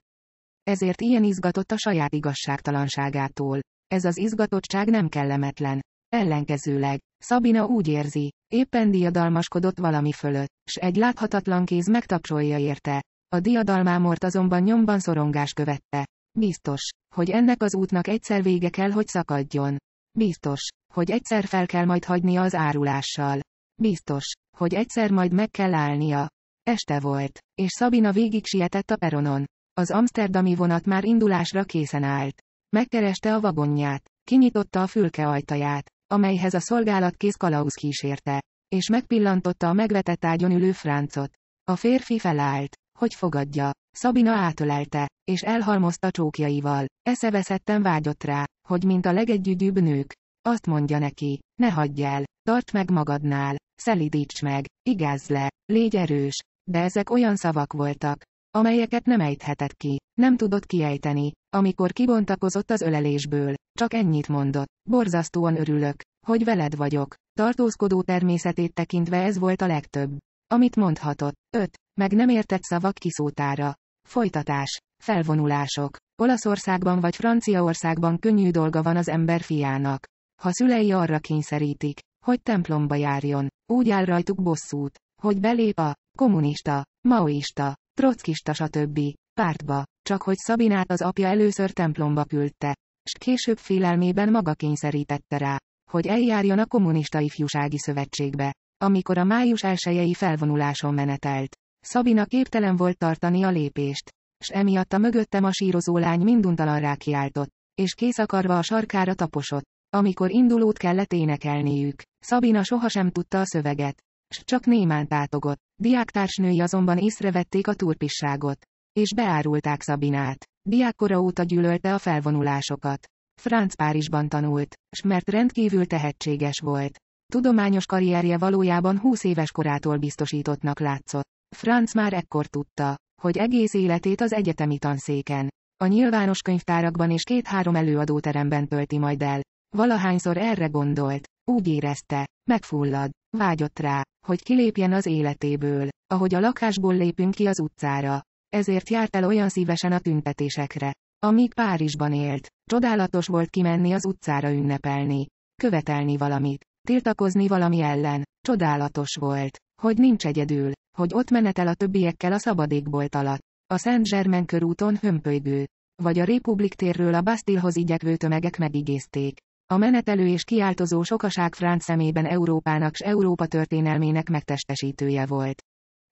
Ezért ilyen izgatott a saját igazságtalanságától. Ez az izgatottság nem kellemetlen. Ellenkezőleg, Szabina úgy érzi, éppen diadalmaskodott valami fölött, s egy láthatatlan kéz megtapsolja érte. A diadalmámort azonban nyomban szorongás követte. Biztos, hogy ennek az útnak egyszer vége kell, hogy szakadjon. Biztos, hogy egyszer fel kell majd hagynia az árulással. Biztos, hogy egyszer majd meg kell állnia. Este volt, és Szabina végig sietett a peronon. Az amsterdami vonat már indulásra készen állt. Megkereste a vagonját, kinyitotta a fülke ajtaját, amelyhez a szolgálatkész kalauz kísérte, és megpillantotta a megvetett ágyon ülő francot. A férfi felállt, hogy fogadja? Szabina átölelte, és elhalmozta csókjaival. Eszeveszetten vágyott rá, hogy mint a legegyügyűbb nők. Azt mondja neki, ne hagyj el, tart meg magadnál, szelidíts meg, igázz le, légy erős. De ezek olyan szavak voltak, amelyeket nem ejthetett ki. Nem tudott kiejteni, amikor kibontakozott az ölelésből. Csak ennyit mondott. Borzasztóan örülök, hogy veled vagyok. Tartózkodó természetét tekintve ez volt a legtöbb. Amit mondhatott. 5. Meg nem értett szavak kiszótára. Folytatás. Felvonulások. Olaszországban vagy Franciaországban könnyű dolga van az ember fiának. Ha szülei arra kényszerítik, hogy templomba járjon, úgy áll rajtuk bosszút, hogy belép a kommunista, maoista, trockista stb. pártba, csak hogy Szabinát az apja először templomba küldte, s később félelmében maga kényszerítette rá, hogy eljárjon a kommunista ifjúsági szövetségbe amikor a május elsőjei felvonuláson menetelt. Szabina képtelen volt tartani a lépést. S emiatt a mögöttem a sírozó lány minduntalan kiáltott, és kész akarva a sarkára taposott. Amikor indulót kellett énekelniük, Szabina sohasem tudta a szöveget. S csak némán tátogott. Diáktársnői azonban észrevették a turpisságot. És beárulták Szabinát. Diákkora óta gyűlölte a felvonulásokat. Franz Párizsban tanult, s mert rendkívül tehetséges volt, Tudományos karrierje valójában 20 éves korától biztosítottnak látszott. Franz már ekkor tudta, hogy egész életét az egyetemi tanszéken, a nyilvános könyvtárakban és két-három előadóteremben tölti majd el. Valahányszor erre gondolt, úgy érezte, megfullad, vágyott rá, hogy kilépjen az életéből, ahogy a lakásból lépünk ki az utcára. Ezért járt el olyan szívesen a tüntetésekre. Amíg Párizsban élt, csodálatos volt kimenni az utcára ünnepelni, követelni valamit tiltakozni valami ellen. Csodálatos volt. Hogy nincs egyedül. Hogy ott menetel a többiekkel a szabadékbolt alatt. A Szent Zsermen körúton hömpölygő. Vagy a Republik térről a Bastilhoz igyekvő tömegek megigézték. A menetelő és kiáltozó sokaság Franc szemében Európának s Európa történelmének megtestesítője volt.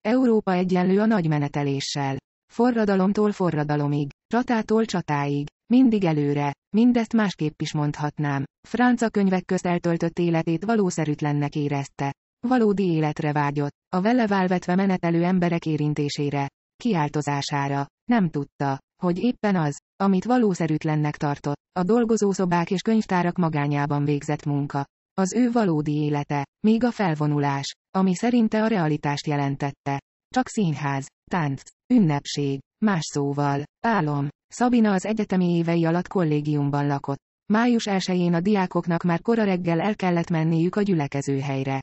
Európa egyenlő a nagy meneteléssel. Forradalomtól forradalomig, csatától csatáig, mindig előre, mindezt másképp is mondhatnám. Franz a könyvek közt eltöltött életét valószerűtlennek érezte. Valódi életre vágyott, a vele válvetve menetelő emberek érintésére, kiáltozására. Nem tudta, hogy éppen az, amit valószerűtlennek tartott, a dolgozószobák és könyvtárak magányában végzett munka. Az ő valódi élete, még a felvonulás, ami szerinte a realitást jelentette. Csak színház, tánc, ünnepség, Más szóval, álom. Szabina az egyetemi évei alatt kollégiumban lakott. Május 1-én a diákoknak már kora reggel el kellett menniük a gyülekezőhelyre.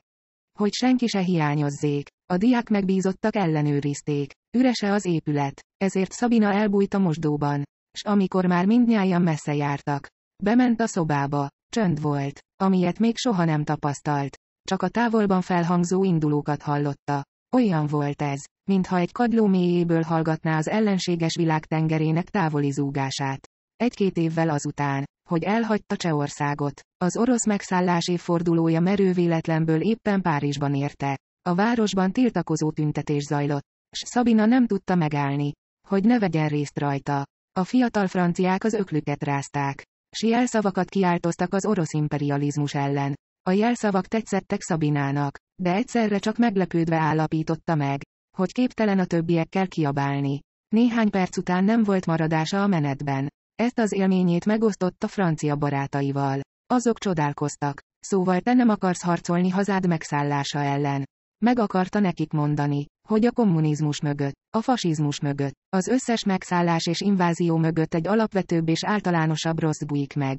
Hogy senki se hiányozzék, a diák megbízottak ellenőrizték. Ürese az épület, ezért Szabina elbújt a mosdóban. S amikor már mindnyájan messze jártak, bement a szobába, csönd volt, amilyet még soha nem tapasztalt. Csak a távolban felhangzó indulókat hallotta. Olyan volt ez, mintha egy kadló mélyéből hallgatná az ellenséges világ tengerének távoli zúgását. Egy-két évvel azután, hogy elhagyta Csehországot, az orosz megszállás évfordulója merő véletlenből éppen Párizsban érte. A városban tiltakozó tüntetés zajlott, s Szabina nem tudta megállni, hogy ne vegyen részt rajta. A fiatal franciák az öklüket rázták. s szavakat kiáltoztak az orosz imperializmus ellen. A jelszavak tetszettek Szabinának, de egyszerre csak meglepődve állapította meg, hogy képtelen a többiekkel kiabálni. Néhány perc után nem volt maradása a menetben. Ezt az élményét megosztotta francia barátaival. Azok csodálkoztak. Szóval te nem akarsz harcolni hazád megszállása ellen. Meg akarta nekik mondani, hogy a kommunizmus mögött, a fasizmus mögött, az összes megszállás és invázió mögött egy alapvetőbb és általánosabb rossz bújik meg,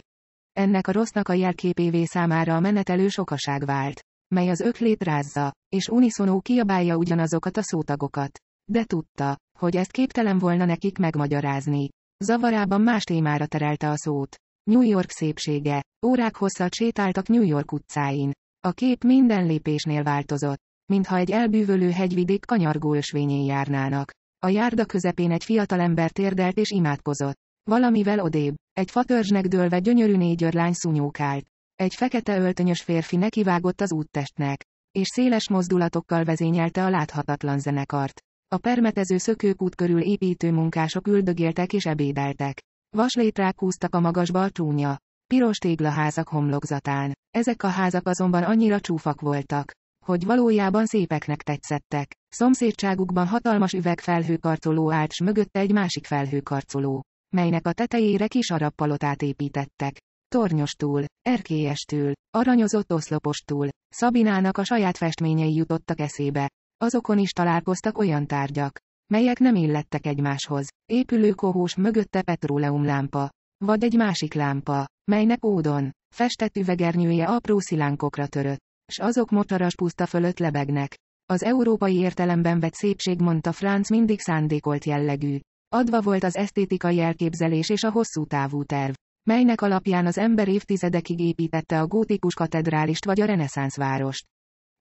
ennek a rossznak a jelképévé számára a menetelő sokaság vált, mely az öklét rázza, és uniszonó kiabálja ugyanazokat a szótagokat. De tudta, hogy ezt képtelen volna nekik megmagyarázni. Zavarában más témára terelte a szót. New York szépsége. Órák hosszat sétáltak New York utcáin. A kép minden lépésnél változott, mintha egy elbűvölő hegyvidék kanyargó ösvényén járnának. A járda közepén egy fiatalember térdelt és imádkozott. Valamivel odébb, egy fatörzsnek dőlve gyönyörű négyörlány szúnyókált. Egy fekete öltönyös férfi nekivágott az úttestnek, és széles mozdulatokkal vezényelte a láthatatlan zenekart. A permetező szökőkút körül építő munkások üldögéltek és ebédeltek. Vaslétrák húztak a magasba a csúnya. Piros téglaházak homlokzatán. Ezek a házak azonban annyira csúfak voltak, hogy valójában szépeknek tetszettek. Szomszédságukban hatalmas üvegfelhőkarcoló állt s mögötte egy másik felhőkarcoló melynek a tetejére kis arab palotát építettek. Tornyostúl, erkélyestül, aranyozott oszlopostúl, Szabinának a saját festményei jutottak eszébe. Azokon is találkoztak olyan tárgyak, melyek nem illettek egymáshoz. Épülő kohós mögötte lámpa, vagy egy másik lámpa, melynek ódon, festett üvegernyője apró szilánkokra törött, s azok motoras puszta fölött lebegnek. Az európai értelemben vett szépség mondta Franz mindig szándékolt jellegű, Adva volt az esztétikai elképzelés és a hosszú távú terv, melynek alapján az ember évtizedekig építette a gótikus katedrálist vagy a reneszánsz várost.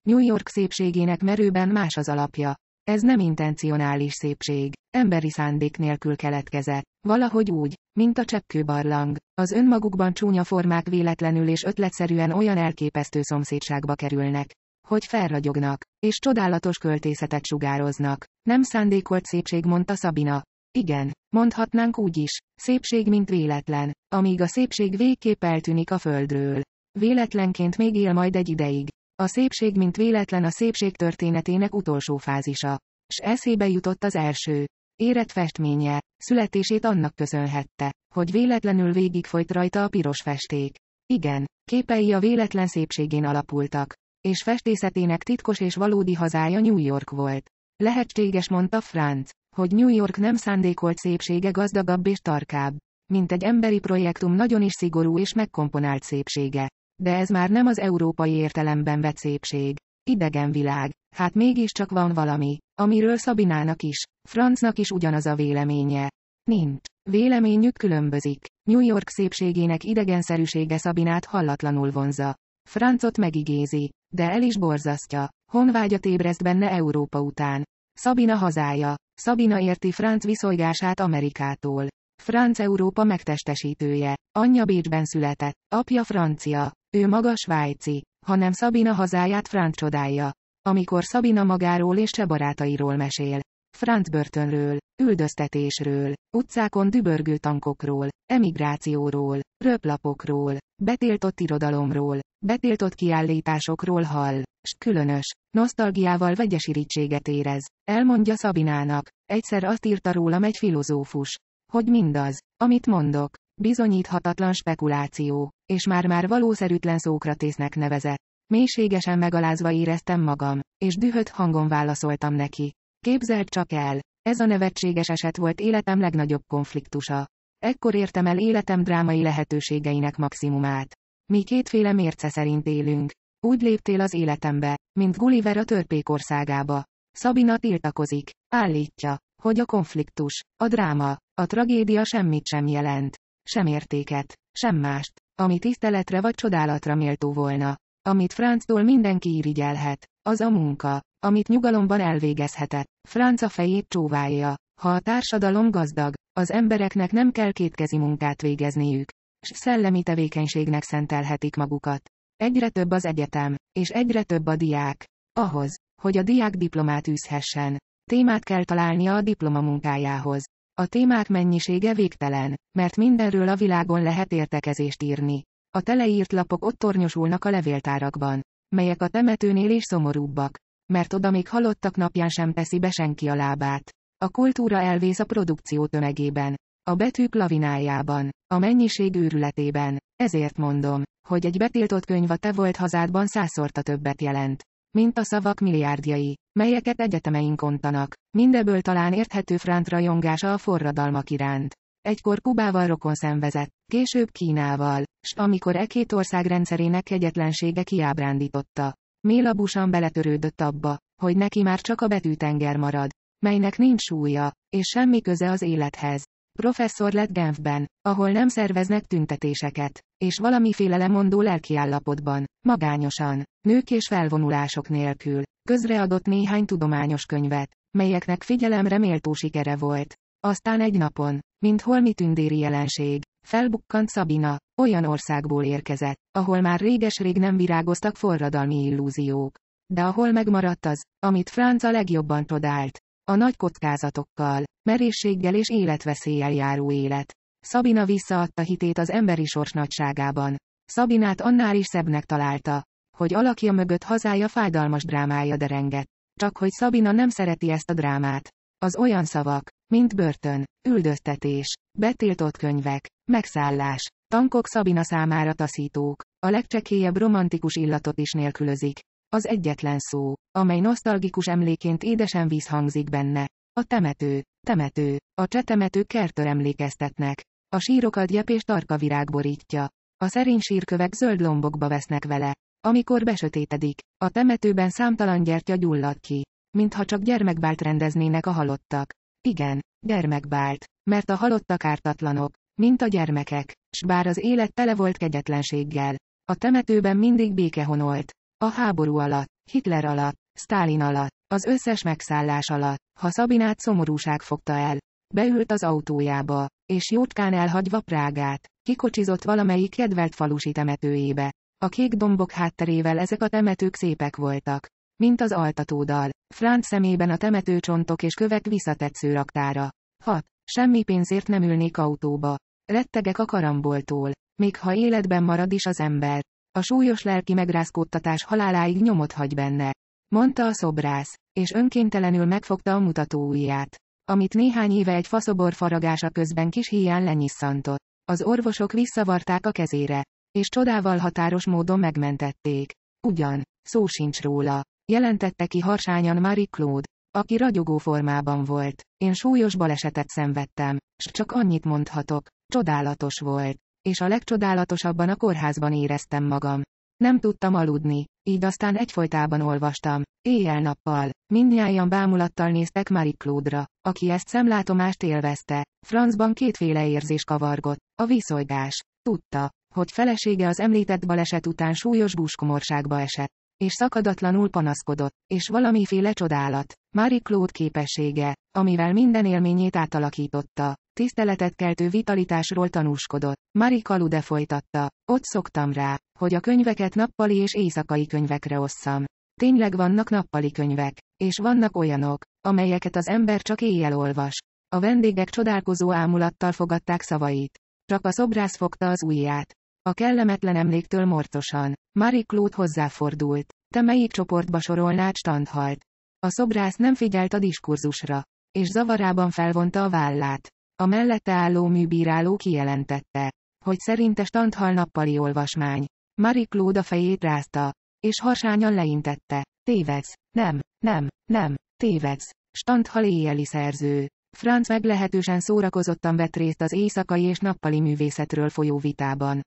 New York szépségének merőben más az alapja. Ez nem intencionális szépség, emberi szándék nélkül keletkezett. Valahogy úgy, mint a cseppkőbarlang, barlang, az önmagukban csúnya formák véletlenül és ötletszerűen olyan elképesztő szomszédságba kerülnek, hogy felragyognak, és csodálatos költészetet sugároznak. Nem szándékolt szépség, mondta Szabina, igen, mondhatnánk úgy is, szépség mint véletlen, amíg a szépség végképp eltűnik a földről. Véletlenként még él majd egy ideig. A szépség mint véletlen a szépség történetének utolsó fázisa. S eszébe jutott az első. Érett festménye, születését annak köszönhette, hogy véletlenül végigfolyt rajta a piros festék. Igen, képei a véletlen szépségén alapultak, és festészetének titkos és valódi hazája New York volt. Lehetséges, mondta Franz, hogy New York nem szándékolt szépsége gazdagabb és tarkább, mint egy emberi projektum nagyon is szigorú és megkomponált szépsége. De ez már nem az európai értelemben vett szépség. Idegen világ. Hát mégiscsak van valami, amiről Szabinának is, Francnak is ugyanaz a véleménye. Nincs. Véleményük különbözik. New York szépségének idegenszerűsége Szabinát hallatlanul vonza. Francot megigézi, de el is borzasztja. Honvágyat ébreszt benne Európa után. Szabina hazája, Szabina érti Franc viszolygását Amerikától. Franc Európa megtestesítője. Anyja Bécsben született, apja francia, ő maga svájci, hanem Szabina hazáját Franc csodálja. Amikor Szabina magáról és se barátairól mesél, Franz börtönről, üldöztetésről, utcákon dübörgő tankokról, emigrációról, röplapokról, betiltott irodalomról, betiltott kiállításokról hall, s különös, nosztalgiával irítséget érez. Elmondja Szabinának, egyszer azt írta rólam egy filozófus, hogy mindaz, amit mondok, bizonyíthatatlan spekuláció, és már-már valószerűtlen Szókratésznek nevezett. Mélységesen megalázva éreztem magam, és dühött hangon válaszoltam neki. Képzeld csak el! Ez a nevetséges eset volt életem legnagyobb konfliktusa. Ekkor értem el életem drámai lehetőségeinek maximumát. Mi kétféle mérce szerint élünk. Úgy léptél az életembe, mint Gulliver a törpék országába. Szabina tiltakozik. Állítja, hogy a konfliktus, a dráma, a tragédia semmit sem jelent. Sem értéket, sem mást, ami tiszteletre vagy csodálatra méltó volna. Amit Franctól mindenki irigyelhet, az a munka, amit nyugalomban elvégezhetett. Franca fejét csóválja. Ha a társadalom gazdag, az embereknek nem kell kétkezi munkát végezniük, s szellemi tevékenységnek szentelhetik magukat. Egyre több az egyetem, és egyre több a diák. Ahhoz, hogy a diák diplomát űzhessen, témát kell találnia a diplomamunkájához. A témák mennyisége végtelen, mert mindenről a világon lehet értekezést írni. A teleírt lapok ott tornyosulnak a levéltárakban, melyek a temetőnél is szomorúbbak mert oda még halottak napján sem teszi be senki a lábát. A kultúra elvész a produkció tömegében, a betűk lavinájában, a mennyiség őrületében. Ezért mondom, hogy egy betiltott könyv a te volt hazádban százszorta többet jelent, mint a szavak milliárdjai, melyeket egyetemeink ontanak. Mindebből talán érthető Frant rajongása a forradalmak iránt. Egykor Kubával rokon szenvezett, később Kínával, s amikor e két ország rendszerének egyetlensége kiábrándította, Méla busan beletörődött abba, hogy neki már csak a betűtenger marad, melynek nincs súlya, és semmi köze az élethez. Professzor lett Genfben, ahol nem szerveznek tüntetéseket, és valamiféle lemondó lelkiállapotban, magányosan, nők és felvonulások nélkül, közreadott néhány tudományos könyvet, melyeknek figyelemre méltó sikere volt. Aztán egy napon, mint holmi tündéri jelenség, Felbukkant Szabina. Olyan országból érkezett, ahol már réges-rég nem virágoztak forradalmi illúziók. De ahol megmaradt az, amit Franz a legjobban csodált. A nagy kockázatokkal, merészséggel és életveszéllyel járó élet. Szabina visszaadta hitét az emberi sors nagyságában. Szabinát annál is szebbnek találta, hogy alakja mögött hazája fájdalmas drámája derengett. Csak hogy Szabina nem szereti ezt a drámát. Az olyan szavak, mint börtön, üldöztetés, betiltott könyvek, megszállás, tankok Szabina számára taszítók, a legcsekélyebb romantikus illatot is nélkülözik. Az egyetlen szó, amely nosztalgikus emléként édesen vízhangzik benne. A temető, temető, a csetemető kertör emlékeztetnek. A sírokat gyep és tarka virág borítja. A szerény sírkövek zöld lombokba vesznek vele. Amikor besötétedik, a temetőben számtalan gyertya gyullad ki. Mintha csak gyermekbált rendeznének a halottak. Igen, gyermekbált, mert a halottak ártatlanok, mint a gyermekek, s bár az élet tele volt kegyetlenséggel. A temetőben mindig béke honolt. A háború alatt, Hitler alatt, Stálin alatt, az összes megszállás alatt, ha Szabinát szomorúság fogta el. Beült az autójába, és jócskán elhagyva Prágát, kikocsizott valamelyik kedvelt falusi temetőjébe. A kék dombok hátterével ezek a temetők szépek voltak. Mint az altatódal, Franz szemében a temetőcsontok és kövek visszatetsző raktára. 6. Semmi pénzért nem ülnék autóba. Rettegek a karamboltól. Még ha életben marad is az ember. A súlyos lelki megrázkódtatás haláláig nyomot hagy benne. Mondta a szobrász, és önkéntelenül megfogta a mutató ujját. Amit néhány éve egy faszobor faragása közben kis híján lenyisszantott. Az orvosok visszavarták a kezére, és csodával határos módon megmentették. Ugyan, szó sincs róla jelentette ki harsányan Marie Claude, aki ragyogó formában volt. Én súlyos balesetet szenvedtem, s csak annyit mondhatok, csodálatos volt, és a legcsodálatosabban a kórházban éreztem magam. Nem tudtam aludni, így aztán egyfolytában olvastam, éjjel-nappal, mindnyájan bámulattal néztek Marie Claude-ra, aki ezt szemlátomást élvezte. Francban kétféle érzés kavargott, a viszolygás. Tudta, hogy felesége az említett baleset után súlyos búskomorságba esett és szakadatlanul panaszkodott, és valamiféle csodálat, Marie Claude képessége, amivel minden élményét átalakította, tiszteletet keltő vitalitásról tanúskodott. Marie Kalude folytatta, ott szoktam rá, hogy a könyveket nappali és éjszakai könyvekre osszam. Tényleg vannak nappali könyvek, és vannak olyanok, amelyeket az ember csak éjjel olvas. A vendégek csodálkozó ámulattal fogadták szavait. Csak a szobrász fogta az ujját. A kellemetlen emléktől mortosan. Marie Claude hozzáfordult. Te melyik csoportba sorolnád standhalt? A szobrász nem figyelt a diskurzusra, és zavarában felvonta a vállát. A mellette álló műbíráló kijelentette, hogy szerinte standhal nappali olvasmány. Marie Claude a fejét rázta, és harsányan leintette. Tévedsz, nem, nem, nem, tévedsz. Standhal éjjeli szerző. Franz meglehetősen szórakozottan vett részt az éjszakai és nappali művészetről folyó vitában.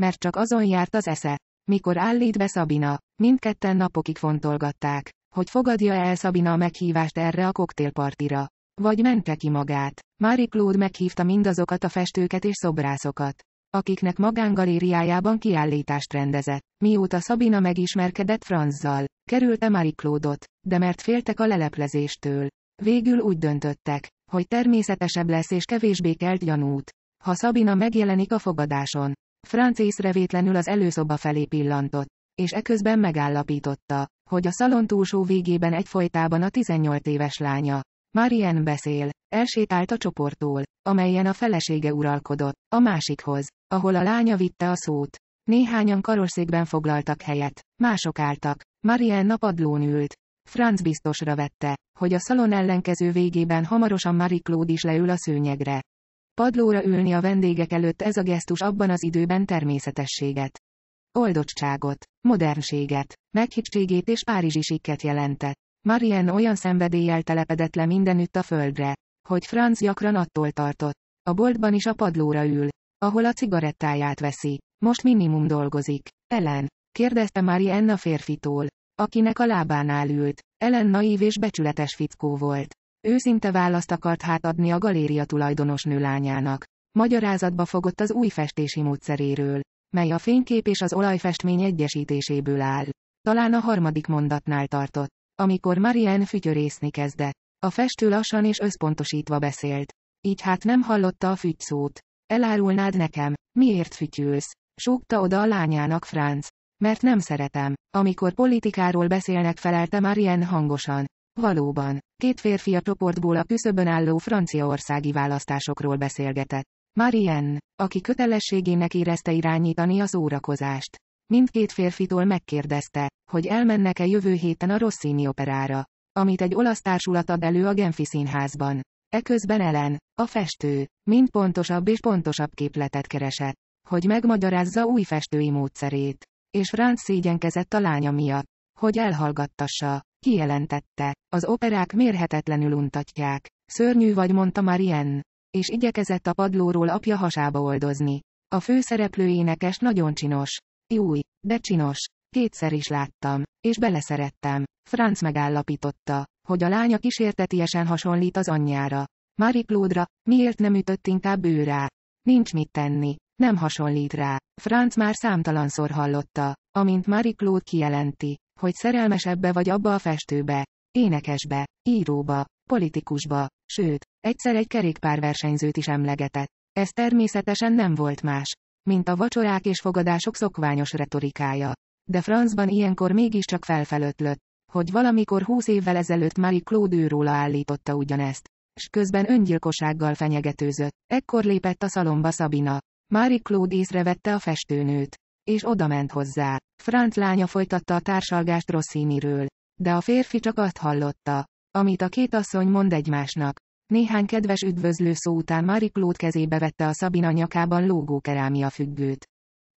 Mert csak azon járt az esze. Mikor állít be Szabina, mindketten napokig fontolgatták, hogy fogadja el Szabina a meghívást erre a koktélpartira. Vagy mente ki magát. Mári Claude meghívta mindazokat a festőket és szobrászokat, akiknek magángalériájában kiállítást rendezett. Mióta Szabina megismerkedett Franzzal, kerülte Mári Claude-ot, de mert féltek a leleplezéstől. Végül úgy döntöttek, hogy természetesebb lesz és kevésbé kelt gyanút, ha Szabina megjelenik a fogadáson. Franc észrevétlenül az előszoba felé pillantott, és eközben megállapította, hogy a szalon túlsó végében egyfolytában a 18 éves lánya, Marian beszél, elsétált a csoporttól, amelyen a felesége uralkodott, a másikhoz, ahol a lánya vitte a szót. Néhányan karosszékben foglaltak helyet, mások álltak, Marian napadlón ült. Franz biztosra vette, hogy a szalon ellenkező végében hamarosan Marie Claude is leül a szőnyegre. Padlóra ülni a vendégek előtt ez a gesztus abban az időben természetességet. Oldottságot, modernséget, meghittségét és párizsi sikket jelentett. Marianne olyan szenvedéllyel telepedett le mindenütt a földre, hogy Franz gyakran attól tartott. A boltban is a padlóra ül, ahol a cigarettáját veszi. Most minimum dolgozik. Ellen, kérdezte Marianne a férfitól, akinek a lábánál ült. Ellen naív és becsületes fickó volt. Őszinte választ akart hát adni a galéria nő lányának. Magyarázatba fogott az új festési módszeréről, mely a fénykép és az olajfestmény egyesítéséből áll. Talán a harmadik mondatnál tartott, amikor Marianne fütyörészni kezdett. A festő lassan és összpontosítva beszélt. Így hát nem hallotta a fügy szót. Elárulnád nekem, miért fütyülsz? Súgta oda a lányának Franz. Mert nem szeretem. Amikor politikáról beszélnek felelte Marianne hangosan. Valóban, két férfi a csoportból a küszöbön álló franciaországi választásokról beszélgetett. Marianne, aki kötelességének érezte irányítani az órakozást. Mindkét férfitól megkérdezte, hogy elmennek-e jövő héten a Rossini operára, amit egy olasz társulat ad elő a Genfi színházban. Eközben Ellen, a festő, mind pontosabb és pontosabb képletet keresett, hogy megmagyarázza új festői módszerét. És Franz szégyenkezett a lánya miatt, hogy elhallgattassa, Kijelentette, az operák mérhetetlenül untatják. Szörnyű vagy mondta Marianne, És igyekezett a padlóról apja hasába oldozni. A főszereplő énekes nagyon csinos. Júj, de csinos. Kétszer is láttam, és beleszerettem. Franz megállapította, hogy a lánya kísértetiesen hasonlít az anyjára. Marie Claude-ra, miért nem ütött inkább ő rá? Nincs mit tenni, nem hasonlít rá. Franz már számtalanszor hallotta, amint Marie Claude kijelenti, hogy szerelmes ebbe vagy abba a festőbe, énekesbe, íróba, politikusba, sőt, egyszer egy kerékpárversenyzőt is emlegetett. Ez természetesen nem volt más, mint a vacsorák és fogadások szokványos retorikája. De francban ilyenkor mégiscsak felfelötlött, hogy valamikor húsz évvel ezelőtt Marie Claude róla állította ugyanezt, és közben öngyilkossággal fenyegetőzött. Ekkor lépett a szalomba Szabina. Marie Claude észrevette a festőnőt és odament hozzá. Franc lánya folytatta a társalgást Rosszíniről. De a férfi csak azt hallotta, amit a két asszony mond egymásnak. Néhány kedves üdvözlő szó után Marie Claude kezébe vette a Szabina nyakában lógó kerámia függőt.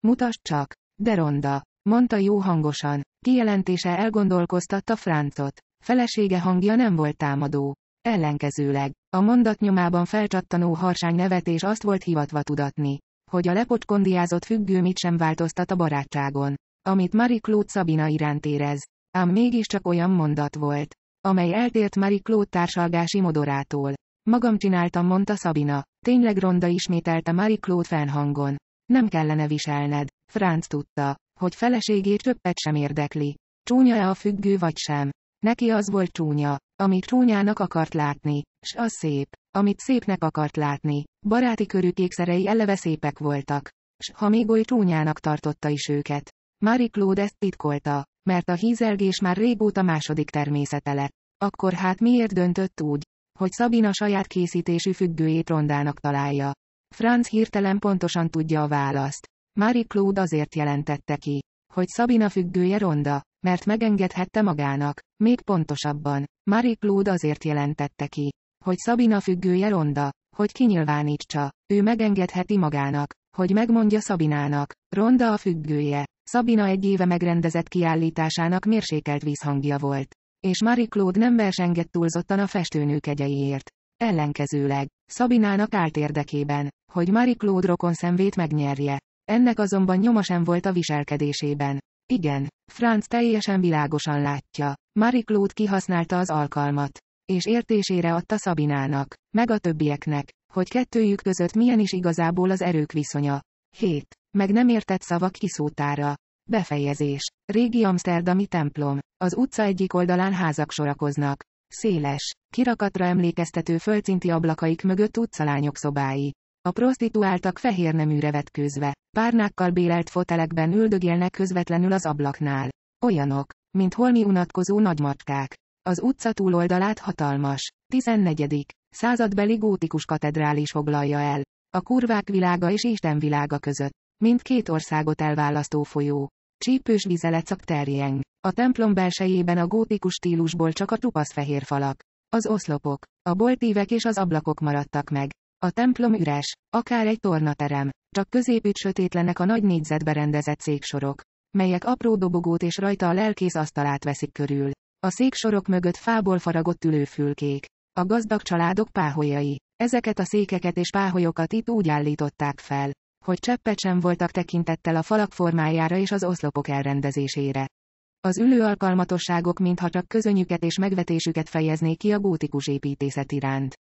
Mutasd csak, de ronda, mondta jó hangosan, kijelentése elgondolkoztatta Francot. Felesége hangja nem volt támadó. Ellenkezőleg, a mondat nyomában felcsattanó harsány nevetés azt volt hivatva tudatni, hogy a lepocskondiázott függő mit sem változtat a barátságon. Amit Marie Claude Szabina iránt érez. Ám mégiscsak olyan mondat volt, amely eltért Marie Claude társalgási modorától. Magam csináltam, mondta Szabina. Tényleg ronda ismételte Marie Claude fennhangon. Nem kellene viselned. Franz tudta, hogy feleségét csöppet sem érdekli. Csúnya-e a függő vagy sem. Neki az volt csúnya, amit csúnyának akart látni, s az szép, amit szépnek akart látni. Baráti körű kékszerei eleve szépek voltak, s ha még oly csúnyának tartotta is őket. Marie Claude ezt titkolta, mert a hízelgés már régóta második természetele. Akkor hát miért döntött úgy, hogy Szabina saját készítésű függőjét rondának találja? Franz hirtelen pontosan tudja a választ. Marie Claude azért jelentette ki, hogy Szabina függője ronda, mert megengedhette magának, még pontosabban, Marie Claude azért jelentette ki, hogy Szabina függője ronda, hogy kinyilvánítsa, ő megengedheti magának, hogy megmondja Szabinának, ronda a függője, Szabina egy éve megrendezett kiállításának mérsékelt vízhangja volt. És Marie Claude nem versengett túlzottan a festőnő kegyeiért. Ellenkezőleg, Szabinának állt érdekében, hogy Marie Claude rokon szemvét megnyerje. Ennek azonban nyoma sem volt a viselkedésében. Igen, Franz teljesen világosan látja. Marie Claude kihasználta az alkalmat, és értésére adta Szabinának, meg a többieknek, hogy kettőjük között milyen is igazából az erők viszonya. 7. Meg nem értett szavak kiszótára. Befejezés. Régi Amsterdami templom. Az utca egyik oldalán házak sorakoznak. Széles, kirakatra emlékeztető földszinti ablakaik mögött utcalányok szobái. A prostituáltak fehér neműre vetkőzve, párnákkal bélelt fotelekben üldögélnek közvetlenül az ablaknál. Olyanok, mint holmi unatkozó nagymacskák. Az utca túloldalát hatalmas, 14. századbeli gótikus katedrális foglalja el. A kurvák világa és Isten világa között. Mint két országot elválasztó folyó. Csípős vizelecak terjeng. A templom belsejében a gótikus stílusból csak a csupasz fehér falak. Az oszlopok, a boltívek és az ablakok maradtak meg. A templom üres, akár egy tornaterem, csak középütt sötétlenek a nagy négyzetbe rendezett széksorok, melyek apró dobogót és rajta a lelkész asztalát veszik körül. A széksorok mögött fából faragott ülőfülkék. A gazdag családok páholyai. Ezeket a székeket és páholyokat itt úgy állították fel, hogy cseppet sem voltak tekintettel a falak formájára és az oszlopok elrendezésére. Az ülő alkalmatosságok mintha csak közönyüket és megvetésüket fejezné ki a gótikus építészet iránt.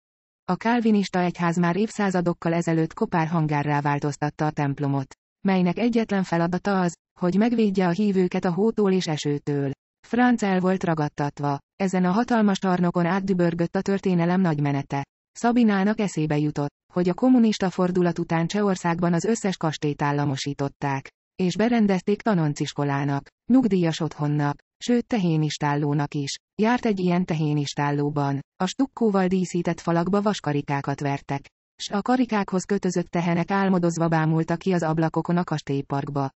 A kálvinista egyház már évszázadokkal ezelőtt kopár hangárrá változtatta a templomot, melynek egyetlen feladata az, hogy megvédje a hívőket a hótól és esőtől. Franz el volt ragadtatva. Ezen a hatalmas tarnokon átdübörgött a történelem nagy menete. Szabinának eszébe jutott, hogy a kommunista fordulat után Csehországban az összes kastélyt államosították, és berendezték tanonciskolának, nyugdíjas otthonnak, sőt tehénistállónak is. Járt egy ilyen tehénistállóban. A stukkóval díszített falakba vaskarikákat vertek. S a karikákhoz kötözött tehenek álmodozva bámultak ki az ablakokon a kastélyparkba.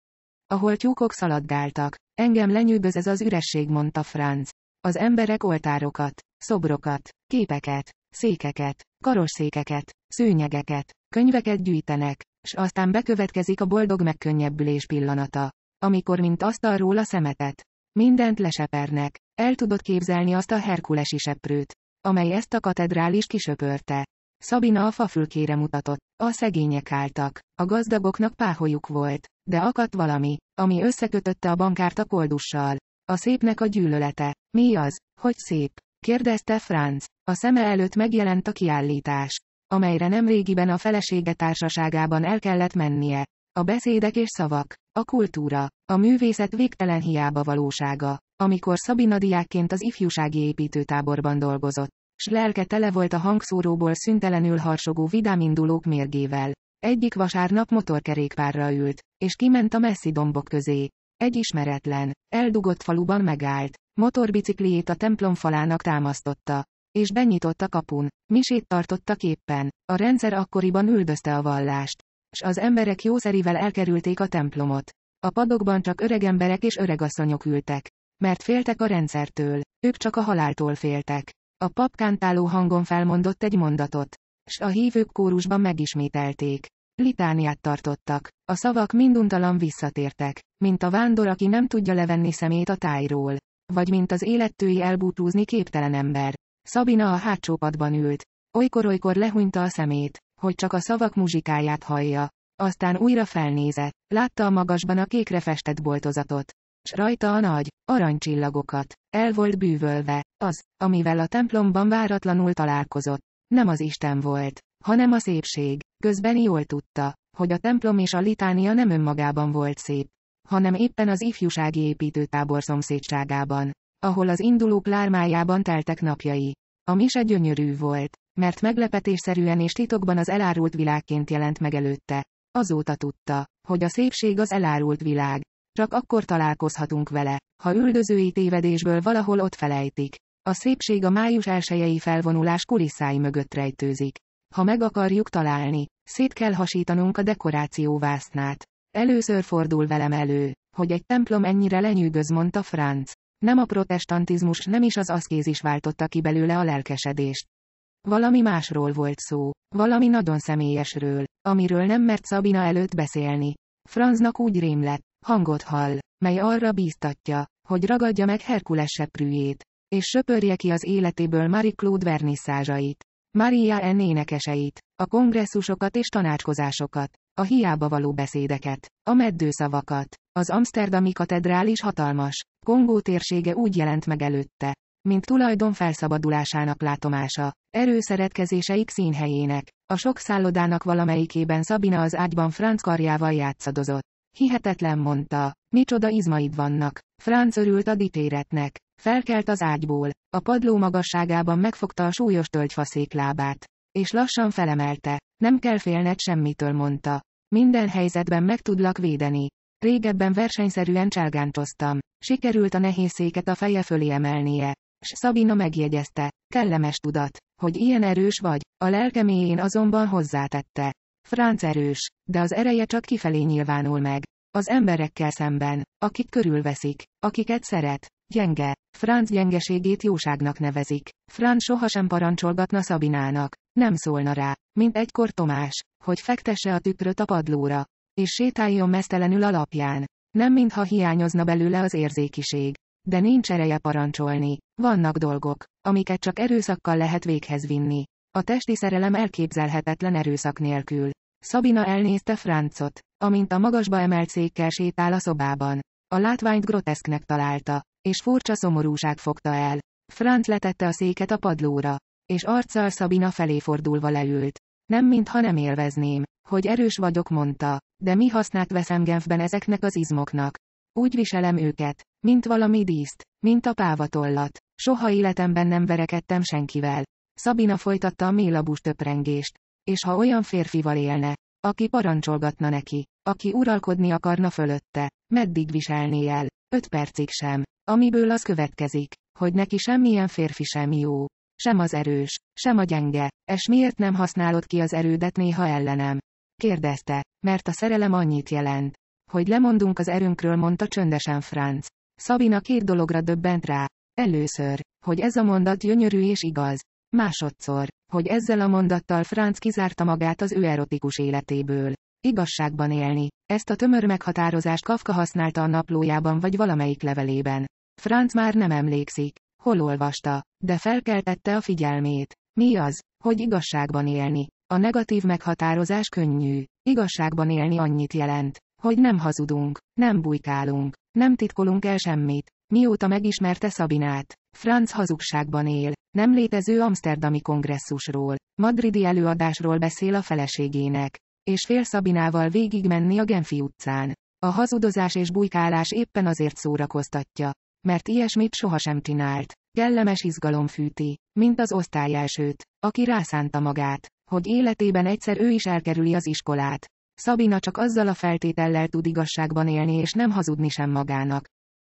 Ahol tyúkok szaladgáltak. Engem lenyűgöz ez az üresség, mondta Franz. Az emberek oltárokat, szobrokat, képeket, székeket, karosszékeket, szőnyegeket, könyveket gyűjtenek, s aztán bekövetkezik a boldog megkönnyebbülés pillanata, amikor mint asztalról a szemetet, Mindent lesepernek. El tudod képzelni azt a herkulesi seprőt, amely ezt a katedrális kisöpörte. Szabina a fafülkére mutatott. A szegények álltak. A gazdagoknak páholyuk volt, de akadt valami, ami összekötötte a bankárt a koldussal. A szépnek a gyűlölete. Mi az, hogy szép? kérdezte Franz. A szeme előtt megjelent a kiállítás, amelyre régiben a felesége társaságában el kellett mennie. A beszédek és szavak, a kultúra. A művészet végtelen hiába valósága. Amikor Szabina diákként az ifjúsági építőtáborban dolgozott, s lelke tele volt a hangszóróból szüntelenül harsogó vidámindulók mérgével. Egyik vasárnap motorkerékpárra ült, és kiment a messzi dombok közé. Egy ismeretlen, eldugott faluban megállt, motorbicikliét a templom falának támasztotta, és benyitott a kapun. Misét tartottak éppen, a rendszer akkoriban üldözte a vallást, s az emberek jószerivel elkerülték a templomot. A padokban csak öreg emberek és öregasszonyok ültek. Mert féltek a rendszertől, ők csak a haláltól féltek. A pap kántáló hangon felmondott egy mondatot. S a hívők kórusban megismételték. Litániát tartottak. A szavak minduntalan visszatértek, mint a vándor, aki nem tudja levenni szemét a tájról. Vagy mint az élettői elbútúzni képtelen ember. Szabina a hátsó padban ült. Olykor-olykor lehúnyta a szemét hogy csak a szavak muzsikáját hallja. Aztán újra felnézett, látta a magasban a kékre festett boltozatot. S rajta a nagy, aranycsillagokat. El volt bűvölve, az, amivel a templomban váratlanul találkozott. Nem az Isten volt, hanem a szépség. Közben jól tudta, hogy a templom és a litánia nem önmagában volt szép, hanem éppen az ifjúsági építőtábor szomszédságában, ahol az indulók lármájában teltek napjai. A mise gyönyörű volt, mert meglepetésszerűen és titokban az elárult világként jelent meg előtte. Azóta tudta, hogy a szépség az elárult világ. Csak akkor találkozhatunk vele, ha üldözői tévedésből valahol ott felejtik. A szépség a május elsejei felvonulás kulisszái mögött rejtőzik. Ha meg akarjuk találni, szét kell hasítanunk a dekoráció vásznát. Először fordul velem elő, hogy egy templom ennyire lenyűgöz, mondta Franz. Nem a protestantizmus, nem is az aszkézis váltotta ki belőle a lelkesedést. Valami másról volt szó, valami nagyon személyesről, amiről nem mert Szabina előtt beszélni. Franznak úgy rém lett, hangot hall, mely arra bíztatja, hogy ragadja meg Herkules seprűjét, és söpörje ki az életéből Marie-Claude vernisszázsait, Maria N. énekeseit, a kongresszusokat és tanácskozásokat, a hiába való beszédeket, a meddő szavakat. Az amsterdami katedrális hatalmas, Kongó térsége úgy jelent meg előtte, mint tulajdon felszabadulásának látomása. erőszeretkezéseik színhelyének. A sok szállodának valamelyikében Szabina az ágyban Franz karjával játszadozott. Hihetetlen mondta, micsoda izmaid vannak. Franz örült a dicséretnek. Felkelt az ágyból, a padló magasságában megfogta a súlyos tölgyfaszék lábát. És lassan felemelte. Nem kell félned semmitől, mondta. Minden helyzetben meg tudlak védeni. Régebben versenyszerűen cselgántoztam. Sikerült a nehéz széket a feje fölé emelnie s Szabina megjegyezte, kellemes tudat, hogy ilyen erős vagy, a lelkeméjén azonban hozzátette. Franc erős, de az ereje csak kifelé nyilvánul meg. Az emberekkel szemben, akik körülveszik, akiket szeret, gyenge. Franz gyengeségét jóságnak nevezik. Franz sohasem parancsolgatna Szabinának, nem szólna rá, mint egykor Tomás, hogy fektesse a tükröt a padlóra, és sétáljon mesztelenül a lapján. Nem mintha hiányozna belőle az érzékiség de nincs ereje parancsolni. Vannak dolgok, amiket csak erőszakkal lehet véghez vinni. A testi szerelem elképzelhetetlen erőszak nélkül. Szabina elnézte Francot, amint a magasba emelt székkel sétál a szobában. A látványt groteszknek találta, és furcsa szomorúság fogta el. Franc letette a széket a padlóra, és arccal Szabina felé fordulva leült. Nem mintha nem élvezném, hogy erős vagyok mondta, de mi hasznát veszem Genfben ezeknek az izmoknak. Úgy viselem őket, mint valami díszt, mint a pávatollat. Soha életemben nem verekedtem senkivel. Szabina folytatta a mélabus töprengést. És ha olyan férfival élne, aki parancsolgatna neki, aki uralkodni akarna fölötte, meddig viselné el, öt percig sem, amiből az következik, hogy neki semmilyen férfi sem jó, sem az erős, sem a gyenge, és miért nem használod ki az erődet néha ellenem? Kérdezte, mert a szerelem annyit jelent, hogy lemondunk az erőnkről, mondta csöndesen Franz, Szabina két dologra döbbent rá. Először, hogy ez a mondat gyönyörű és igaz. Másodszor, hogy ezzel a mondattal Franz kizárta magát az ő erotikus életéből. Igazságban élni. Ezt a tömör meghatározást Kafka használta a naplójában vagy valamelyik levelében. Franz már nem emlékszik, hol olvasta, de felkeltette a figyelmét. Mi az, hogy igazságban élni? A negatív meghatározás könnyű. Igazságban élni annyit jelent, hogy nem hazudunk, nem bujkálunk, nem titkolunk el semmit. Mióta megismerte Szabinát, Franz hazugságban él, nem létező amsterdami kongresszusról, madridi előadásról beszél a feleségének, és fél Szabinával végigmenni a Genfi utcán. A hazudozás és bujkálás éppen azért szórakoztatja, mert ilyesmit sohasem csinált. Kellemes izgalom fűti, mint az osztályelsőt, aki rászánta magát, hogy életében egyszer ő is elkerüli az iskolát, Szabina csak azzal a feltétellel tud igazságban élni és nem hazudni sem magának.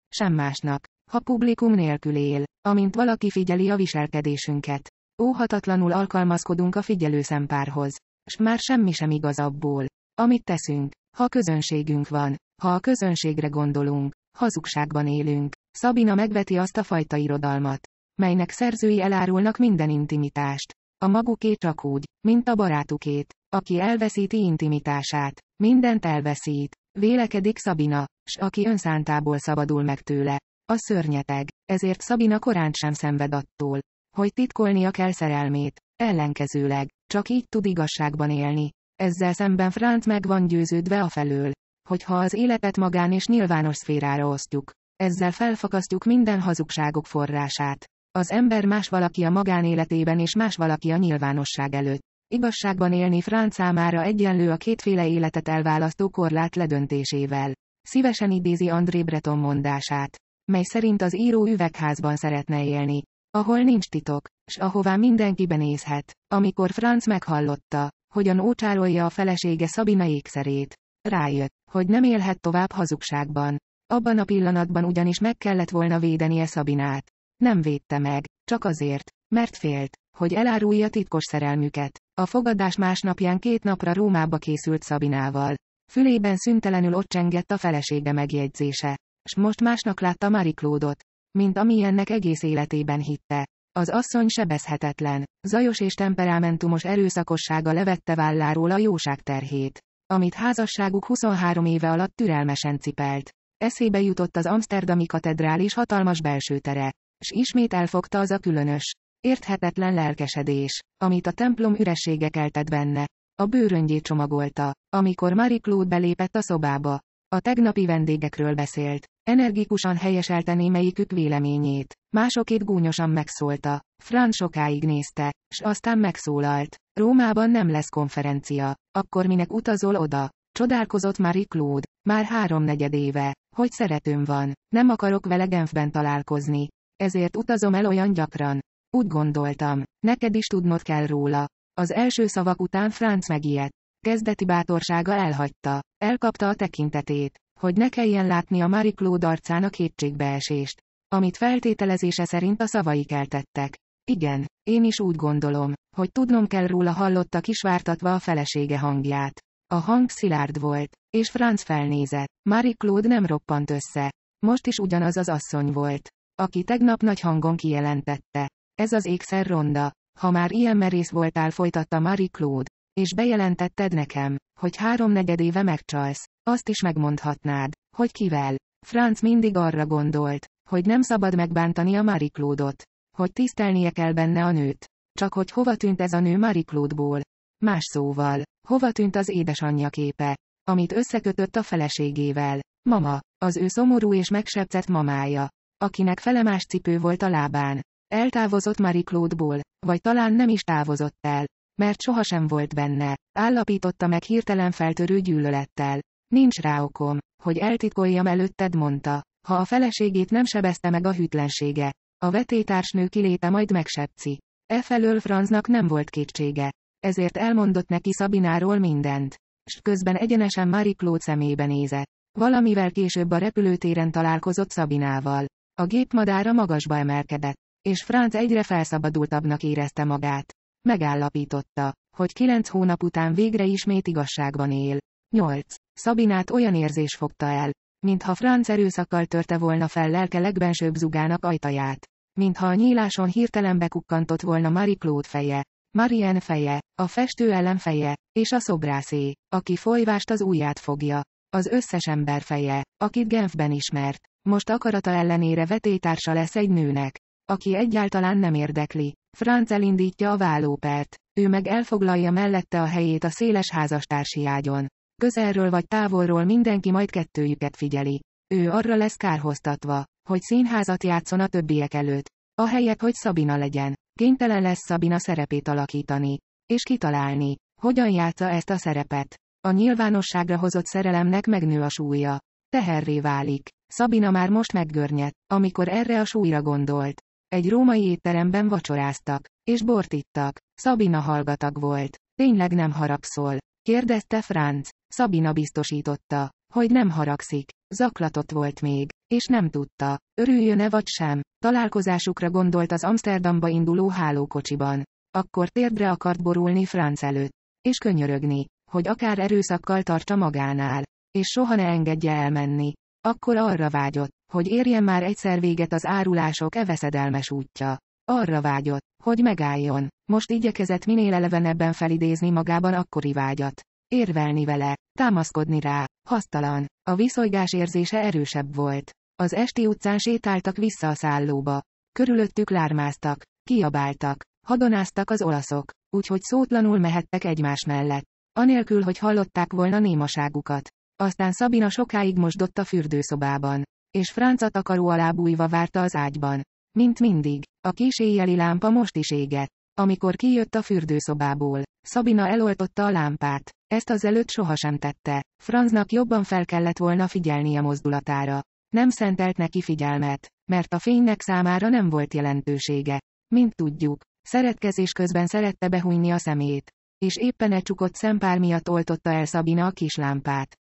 Sem másnak. Ha publikum nélkül él, amint valaki figyeli a viselkedésünket. Óhatatlanul alkalmazkodunk a figyelő szempárhoz. S már semmi sem igaz abból, amit teszünk. Ha közönségünk van, ha a közönségre gondolunk, hazugságban élünk. Szabina megveti azt a fajta irodalmat, melynek szerzői elárulnak minden intimitást, a magukét csak úgy, mint a barátukét, aki elveszíti intimitását. Mindent elveszít. Vélekedik Szabina, s aki önszántából szabadul meg tőle. A szörnyeteg, ezért Szabina korán sem szenved attól, hogy titkolnia kell szerelmét, ellenkezőleg, csak így tud igazságban élni. Ezzel szemben Franz meg van győződve a felől, hogy ha az életet magán és nyilvános szférára osztjuk, ezzel felfakasztjuk minden hazugságok forrását. Az ember más valaki a magánéletében és más valaki a nyilvánosság előtt. Igazságban élni Franz számára egyenlő a kétféle életet elválasztó korlát ledöntésével. Szívesen idézi André Breton mondását, mely szerint az író üvegházban szeretne élni, ahol nincs titok, s ahová mindenki benézhet. Amikor Franz meghallotta, hogyan ócsárolja a felesége Szabina ékszerét, rájött, hogy nem élhet tovább hazugságban. Abban a pillanatban ugyanis meg kellett volna védenie Szabinát. Nem védte meg, csak azért, mert félt, hogy elárulja titkos szerelmüket. A fogadás másnapján két napra Rómába készült Szabinával. Fülében szüntelenül ott csengett a felesége megjegyzése. S most másnak látta Mariklódot, mint amilyennek egész életében hitte. Az asszony sebezhetetlen, zajos és temperamentumos erőszakossága levette válláról a jóság terhét, amit házasságuk 23 éve alatt türelmesen cipelt. Eszébe jutott az Amsterdami katedrális hatalmas belső tere. S ismét elfogta az a különös, érthetetlen lelkesedés, amit a templom üressége keltett benne. A bőröngyé csomagolta, amikor Marie Claude belépett a szobába. A tegnapi vendégekről beszélt, energikusan helyeselte némelyikük véleményét, másokét gúnyosan megszólta, Fran sokáig nézte, s aztán megszólalt, Rómában nem lesz konferencia, akkor minek utazol oda? Csodálkozott Marie Claude, már háromnegyed éve, hogy szeretőm van, nem akarok vele Genfben találkozni, ezért utazom el olyan gyakran. Úgy gondoltam, neked is tudnod kell róla. Az első szavak után Franz megijedt. Kezdeti bátorsága elhagyta. Elkapta a tekintetét, hogy ne kelljen látni a Marie Claude arcán a kétségbeesést, amit feltételezése szerint a szavai keltettek. Igen, én is úgy gondolom, hogy tudnom kell róla hallotta kisvártatva a felesége hangját. A hang szilárd volt, és Franz felnézett. Marie Claude nem roppant össze. Most is ugyanaz az asszony volt, aki tegnap nagy hangon kijelentette. Ez az ékszer ronda. Ha már ilyen merész voltál, folytatta Marie Claude. És bejelentetted nekem, hogy háromnegyed éve megcsalsz. Azt is megmondhatnád, hogy kivel. Franz mindig arra gondolt, hogy nem szabad megbántani a Marie Claude-ot. Hogy tisztelnie kell benne a nőt. Csak hogy hova tűnt ez a nő Marie Claude-ból. Más szóval, hova tűnt az édesanyja képe, amit összekötött a feleségével. Mama, az ő szomorú és megsebcett mamája, akinek felemás cipő volt a lábán. Eltávozott Marie Claude-ból, vagy talán nem is távozott el, mert sohasem volt benne, állapította meg hirtelen feltörő gyűlölettel. Nincs rá okom, hogy eltitkoljam előtted, mondta, ha a feleségét nem sebezte meg a hűtlensége. A vetétársnő kiléte majd megsepci. E felől Franznak nem volt kétsége. Ezért elmondott neki Szabináról mindent. S közben egyenesen Marie Claude szemébe nézett. Valamivel később a repülőtéren találkozott Szabinával. A madára magasba emelkedett, és Franz egyre felszabadultabbnak érezte magát. Megállapította, hogy kilenc hónap után végre ismét igazságban él. 8. Szabinát olyan érzés fogta el, mintha Franz erőszakkal törte volna fel lelke legbensőbb zugának ajtaját. Mintha a nyíláson hirtelen bekukkantott volna Marie Claude feje. Marianne feje, a festő ellen feje, és a szobrászé, aki folyvást az ujját fogja. Az összes ember feje, akit Genfben ismert. Most akarata ellenére vetétársa lesz egy nőnek, aki egyáltalán nem érdekli. Franz elindítja a vállópert, ő meg elfoglalja mellette a helyét a széles házastársi ágyon. Közelről vagy távolról mindenki majd kettőjüket figyeli. Ő arra lesz kárhoztatva, hogy színházat játszon a többiek előtt. A helyet, hogy Szabina legyen. Kénytelen lesz Szabina szerepét alakítani. És kitalálni, hogyan játsza ezt a szerepet. A nyilvánosságra hozott szerelemnek megnő a súlya. Teherré válik. Szabina már most meggörnyedt, amikor erre a súlyra gondolt. Egy római étteremben vacsoráztak, és bort ittak. Szabina hallgatag volt. Tényleg nem haragszol? kérdezte Franz. Szabina biztosította, hogy nem haragszik. Zaklatott volt még, és nem tudta, örüljön-e vagy sem. Találkozásukra gondolt az Amsterdamba induló hálókocsiban. Akkor térdre akart borulni Franz előtt, és könyörögni, hogy akár erőszakkal tartsa magánál, és soha ne engedje elmenni. Akkor arra vágyott, hogy érjen már egyszer véget az árulások eveszedelmes útja. Arra vágyott, hogy megálljon, most igyekezett minél elevenebben felidézni magában akkori vágyat. Érvelni vele, támaszkodni rá, hasztalan, a viszolygás érzése erősebb volt. Az esti utcán sétáltak vissza a szállóba. Körülöttük lármáztak, kiabáltak, hadonáztak az olaszok, úgyhogy szótlanul mehettek egymás mellett. Anélkül, hogy hallották volna némaságukat. Aztán Szabina sokáig mosdott a fürdőszobában. És Franca takaró alá bújva várta az ágyban. Mint mindig, a kis éjjeli lámpa most is égett. Amikor kijött a fürdőszobából, Szabina eloltotta a lámpát. Ezt azelőtt sohasem tette. Franznak jobban fel kellett volna figyelnie mozdulatára. Nem szentelt neki figyelmet, mert a fénynek számára nem volt jelentősége. Mint tudjuk, szeretkezés közben szerette behújni a szemét. És éppen egy csukott szempár miatt oltotta el Szabina a lámpát.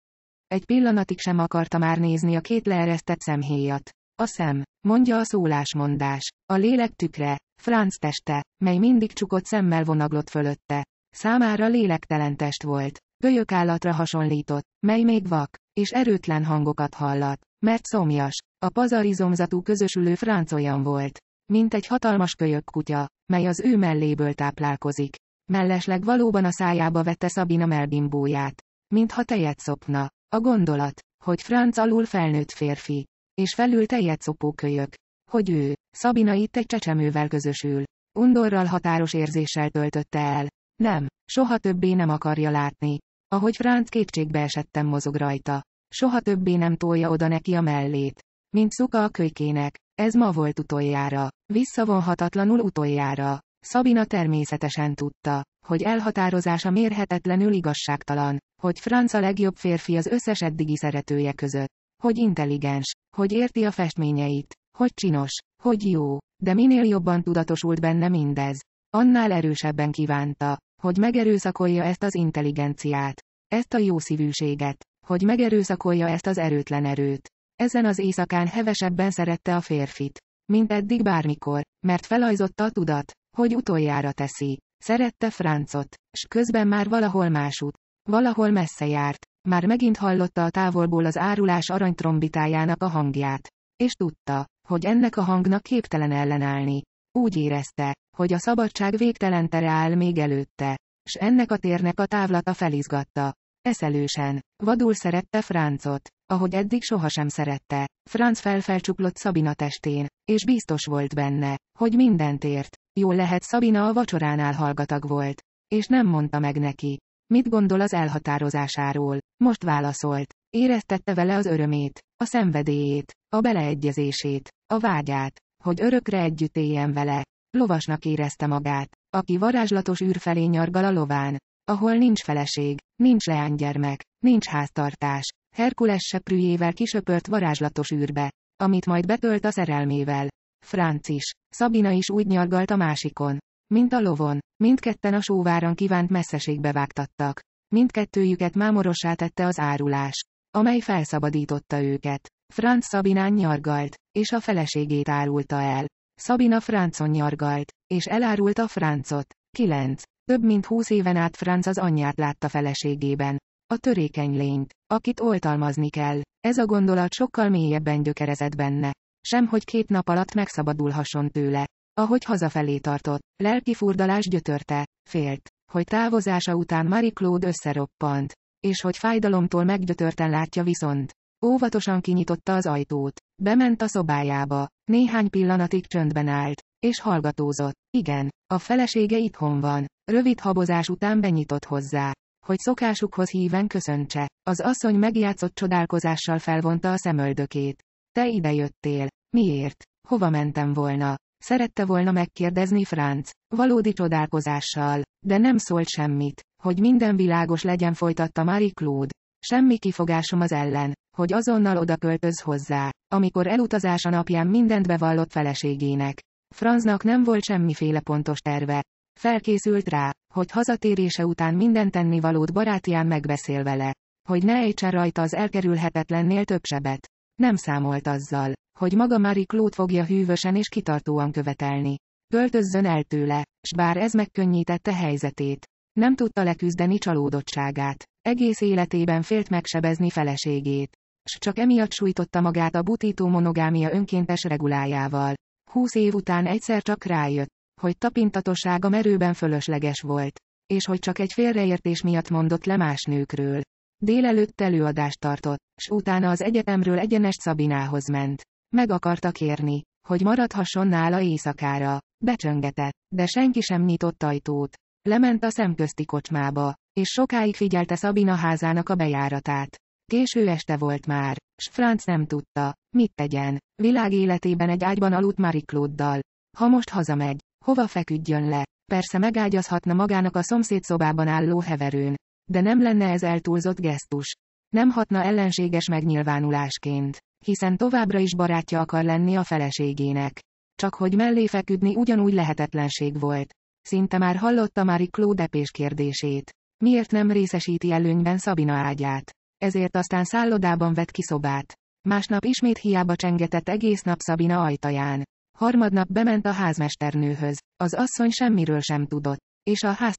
Egy pillanatig sem akarta már nézni a két leeresztett szemhéjat. A szem, mondja a szólásmondás. A lélek tükre, Franz teste, mely mindig csukott szemmel vonaglott fölötte. Számára lélektelen test volt. Kölyök állatra hasonlított, mely még vak, és erőtlen hangokat hallat, mert szomjas. A pazarizomzatú közösülő Franz olyan volt, mint egy hatalmas kölyök kutya, mely az ő melléből táplálkozik. Mellesleg valóban a szájába vette Szabina melbimbóját, mintha tejet szopna. A gondolat, hogy Franz alul felnőtt férfi, és felül szopó kölyök, hogy ő, Szabina itt egy csecsemővel közösül, undorral határos érzéssel töltötte el. Nem, soha többé nem akarja látni. Ahogy Franz kétségbe esettem mozog rajta. Soha többé nem tolja oda neki a mellét. Mint szuka a kölykének, ez ma volt utoljára. Visszavonhatatlanul utoljára. Szabina természetesen tudta hogy elhatározása mérhetetlenül igazságtalan, hogy Franz a legjobb férfi az összes eddigi szeretője között, hogy intelligens, hogy érti a festményeit, hogy csinos, hogy jó, de minél jobban tudatosult benne mindez, annál erősebben kívánta, hogy megerőszakolja ezt az intelligenciát, ezt a jó szívűséget, hogy megerőszakolja ezt az erőtlen erőt. Ezen az éjszakán hevesebben szerette a férfit, mint eddig bármikor, mert felajzotta a tudat, hogy utoljára teszi. Szerette Francot, s közben már valahol másút. Valahol messze járt, már megint hallotta a távolból az árulás aranytrombitájának a hangját. És tudta, hogy ennek a hangnak képtelen ellenállni. Úgy érezte, hogy a szabadság végtelen tere áll még előtte, s ennek a térnek a távlata felizgatta. Eszelősen, vadul szerette Francot, ahogy eddig sohasem szerette. Franz felfelcsuklott Szabina testén, és biztos volt benne, hogy mindent ért, Jól lehet Szabina a vacsoránál hallgatag volt. És nem mondta meg neki. Mit gondol az elhatározásáról? Most válaszolt. Éreztette vele az örömét, a szenvedélyét, a beleegyezését, a vágyát, hogy örökre együtt éljen vele. Lovasnak érezte magát, aki varázslatos űr felé nyargal a lován, ahol nincs feleség, nincs leánygyermek, nincs háztartás. Herkules seprűjével kisöpört varázslatos űrbe, amit majd betölt a szerelmével. Franc is. Szabina is úgy nyargalt a másikon. Mint a lovon. Mindketten a sóváran kívánt messzeségbe vágtattak. Mindkettőjüket mámorossá tette az árulás, amely felszabadította őket. Franc Szabinán nyargalt, és a feleségét árulta el. Szabina Francon nyargalt, és elárulta Francot. 9. Több mint húsz éven át Franc az anyját látta feleségében. A törékeny lényt, akit oltalmazni kell. Ez a gondolat sokkal mélyebben gyökerezett benne sem hogy két nap alatt megszabadulhasson tőle. Ahogy hazafelé tartott, lelki furdalás gyötörte, félt, hogy távozása után Marie Claude összeroppant, és hogy fájdalomtól meggyötörten látja viszont. Óvatosan kinyitotta az ajtót. Bement a szobájába. Néhány pillanatig csöndben állt, és hallgatózott. Igen, a felesége itthon van. Rövid habozás után benyitott hozzá, hogy szokásukhoz híven köszöntse. Az asszony megjátszott csodálkozással felvonta a szemöldökét. Te idejöttél. Miért? Hova mentem volna? Szerette volna megkérdezni Franz, valódi csodálkozással, de nem szólt semmit, hogy minden világos legyen folytatta Marie Claude. Semmi kifogásom az ellen, hogy azonnal oda költöz hozzá, amikor elutazása napján mindent bevallott feleségének. Franznak nem volt semmiféle pontos terve. Felkészült rá, hogy hazatérése után minden tennivalót barátján megbeszél vele. Hogy ne ejtsen rajta az elkerülhetetlennél több sebet. Nem számolt azzal, hogy maga Marie Claude fogja hűvösen és kitartóan követelni. Költözzön el tőle, s bár ez megkönnyítette helyzetét. Nem tudta leküzdeni csalódottságát. Egész életében félt megsebezni feleségét. S csak emiatt sújtotta magát a butító monogámia önkéntes regulájával. Húsz év után egyszer csak rájött, hogy tapintatossága merőben fölösleges volt, és hogy csak egy félreértés miatt mondott le más nőkről. Délelőtt előadást tartott, s utána az egyetemről egyenes Szabinához ment. Meg akarta kérni, hogy maradhasson nála éjszakára. Becsöngetett, de senki sem nyitott ajtót. Lement a szemközti kocsmába, és sokáig figyelte Szabina házának a bejáratát. Késő este volt már, s Franz nem tudta, mit tegyen. Világ életében egy ágyban aludt Marie Claude-dal. Ha most hazamegy, hova feküdjön le? Persze megágyazhatna magának a szomszéd szobában álló heverőn, de nem lenne ez eltúlzott gesztus. Nem hatna ellenséges megnyilvánulásként. Hiszen továbbra is barátja akar lenni a feleségének. Csak hogy mellé feküdni ugyanúgy lehetetlenség volt. Szinte már hallotta claude Klódepés kérdését. Miért nem részesíti előnyben Szabina ágyát? Ezért aztán szállodában vett ki szobát. Másnap ismét hiába csengetett egész nap Szabina ajtaján. Harmadnap bement a házmesternőhöz. Az asszony semmiről sem tudott és a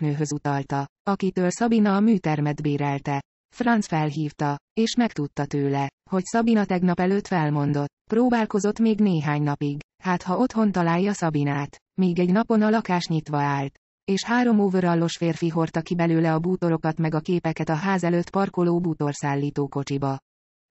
nőhöz utalta, akitől Szabina a műtermet bérelte. Franz felhívta, és megtudta tőle, hogy Szabina tegnap előtt felmondott, próbálkozott még néhány napig, hát ha otthon találja Szabinát, még egy napon a lakás nyitva állt és három overallos férfi hordta ki belőle a bútorokat meg a képeket a ház előtt parkoló bútorszállító kocsiba.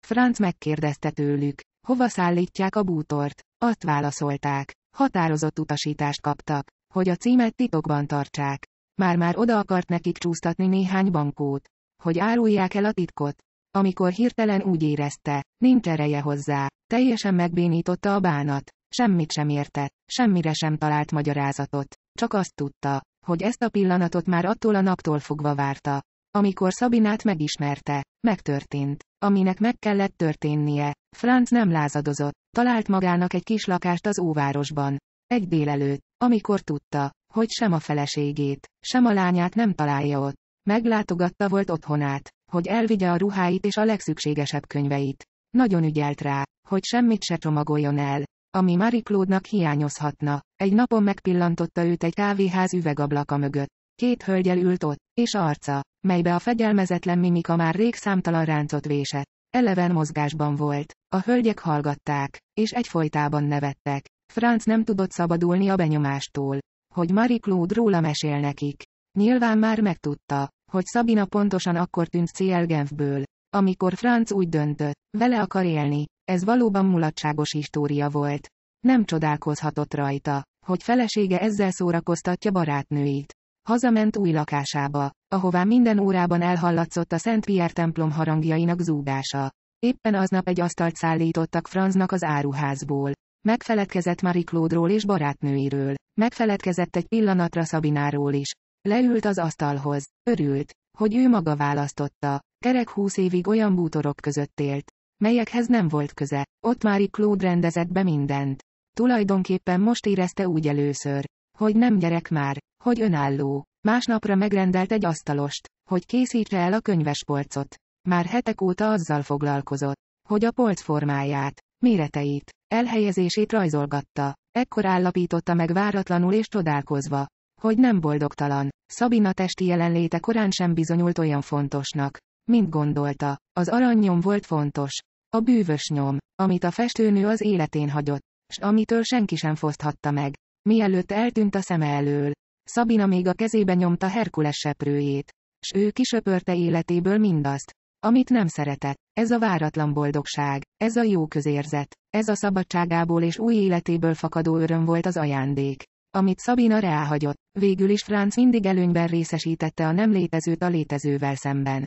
Franz megkérdezte tőlük, hova szállítják a bútort, azt válaszolták, határozott utasítást kaptak, hogy a címet titokban tartsák. Már-már oda akart nekik csúsztatni néhány bankót, hogy árulják el a titkot. Amikor hirtelen úgy érezte, nincs ereje hozzá, teljesen megbénította a bánat, semmit sem értett, semmire sem talált magyarázatot, csak azt tudta, hogy ezt a pillanatot már attól a naptól fogva várta. Amikor Szabinát megismerte, megtörtént, aminek meg kellett történnie, Franz nem lázadozott, talált magának egy kis lakást az óvárosban, egy délelőtt, amikor tudta, hogy sem a feleségét, sem a lányát nem találja ott, meglátogatta volt otthonát, hogy elvigye a ruháit és a legszükségesebb könyveit. Nagyon ügyelt rá, hogy semmit se csomagoljon el, ami Marie Claude-nak hiányozhatna. Egy napon megpillantotta őt egy kávéház üvegablaka mögött. Két hölgyel ült ott, és arca, melybe a fegyelmezetlen mimika már rég számtalan ráncot vésett. Eleven mozgásban volt, a hölgyek hallgatták, és egyfolytában nevettek. Franz nem tudott szabadulni a benyomástól, hogy Marie Claude róla mesél nekik. Nyilván már megtudta, hogy Szabina pontosan akkor tűnt CL Genfből, amikor Franz úgy döntött, vele akar élni, ez valóban mulatságos história volt. Nem csodálkozhatott rajta, hogy felesége ezzel szórakoztatja barátnőit. Hazament új lakásába, ahová minden órában elhallatszott a Szent Pierre templom harangjainak zúgása. Éppen aznap egy asztalt szállítottak Franznak az áruházból. Megfeledkezett Marie Claude-ról és barátnőiről. Megfeledkezett egy pillanatra Szabináról is. Leült az asztalhoz. Örült, hogy ő maga választotta. Kerek húsz évig olyan bútorok között élt, melyekhez nem volt köze. Ott Marie Claude rendezett be mindent. Tulajdonképpen most érezte úgy először, hogy nem gyerek már, hogy önálló. Másnapra megrendelt egy asztalost, hogy készítse el a könyvespolcot. Már hetek óta azzal foglalkozott, hogy a polc formáját, méreteit, elhelyezését rajzolgatta. Ekkor állapította meg váratlanul és csodálkozva, hogy nem boldogtalan. Szabina testi jelenléte korán sem bizonyult olyan fontosnak, mint gondolta. Az aranynyom volt fontos. A bűvös nyom, amit a festőnő az életén hagyott, s amitől senki sem foszthatta meg. Mielőtt eltűnt a szeme elől, Szabina még a kezébe nyomta Herkules seprőjét, s ő kisöpörte életéből mindazt, amit nem szeretett, ez a váratlan boldogság, ez a jó közérzet, ez a szabadságából és új életéből fakadó öröm volt az ajándék. Amit Szabina ráhagyott, végül is Franz mindig előnyben részesítette a nem létezőt a létezővel szemben.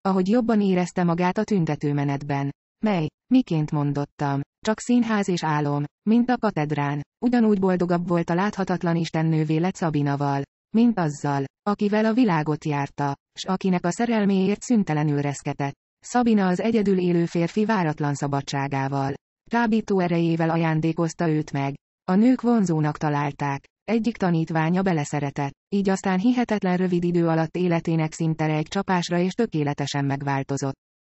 Ahogy jobban érezte magát a tüntetőmenetben. Mely, miként mondottam, csak színház és álom, mint a katedrán, ugyanúgy boldogabb volt a láthatatlan istennővé lett Szabinaval mint azzal, akivel a világot járta, s akinek a szerelméért szüntelenül reszketett. Szabina az egyedül élő férfi váratlan szabadságával. Tábító erejével ajándékozta őt meg. A nők vonzónak találták. Egyik tanítványa beleszeretett, így aztán hihetetlen rövid idő alatt életének szintere egy csapásra és tökéletesen megváltozott.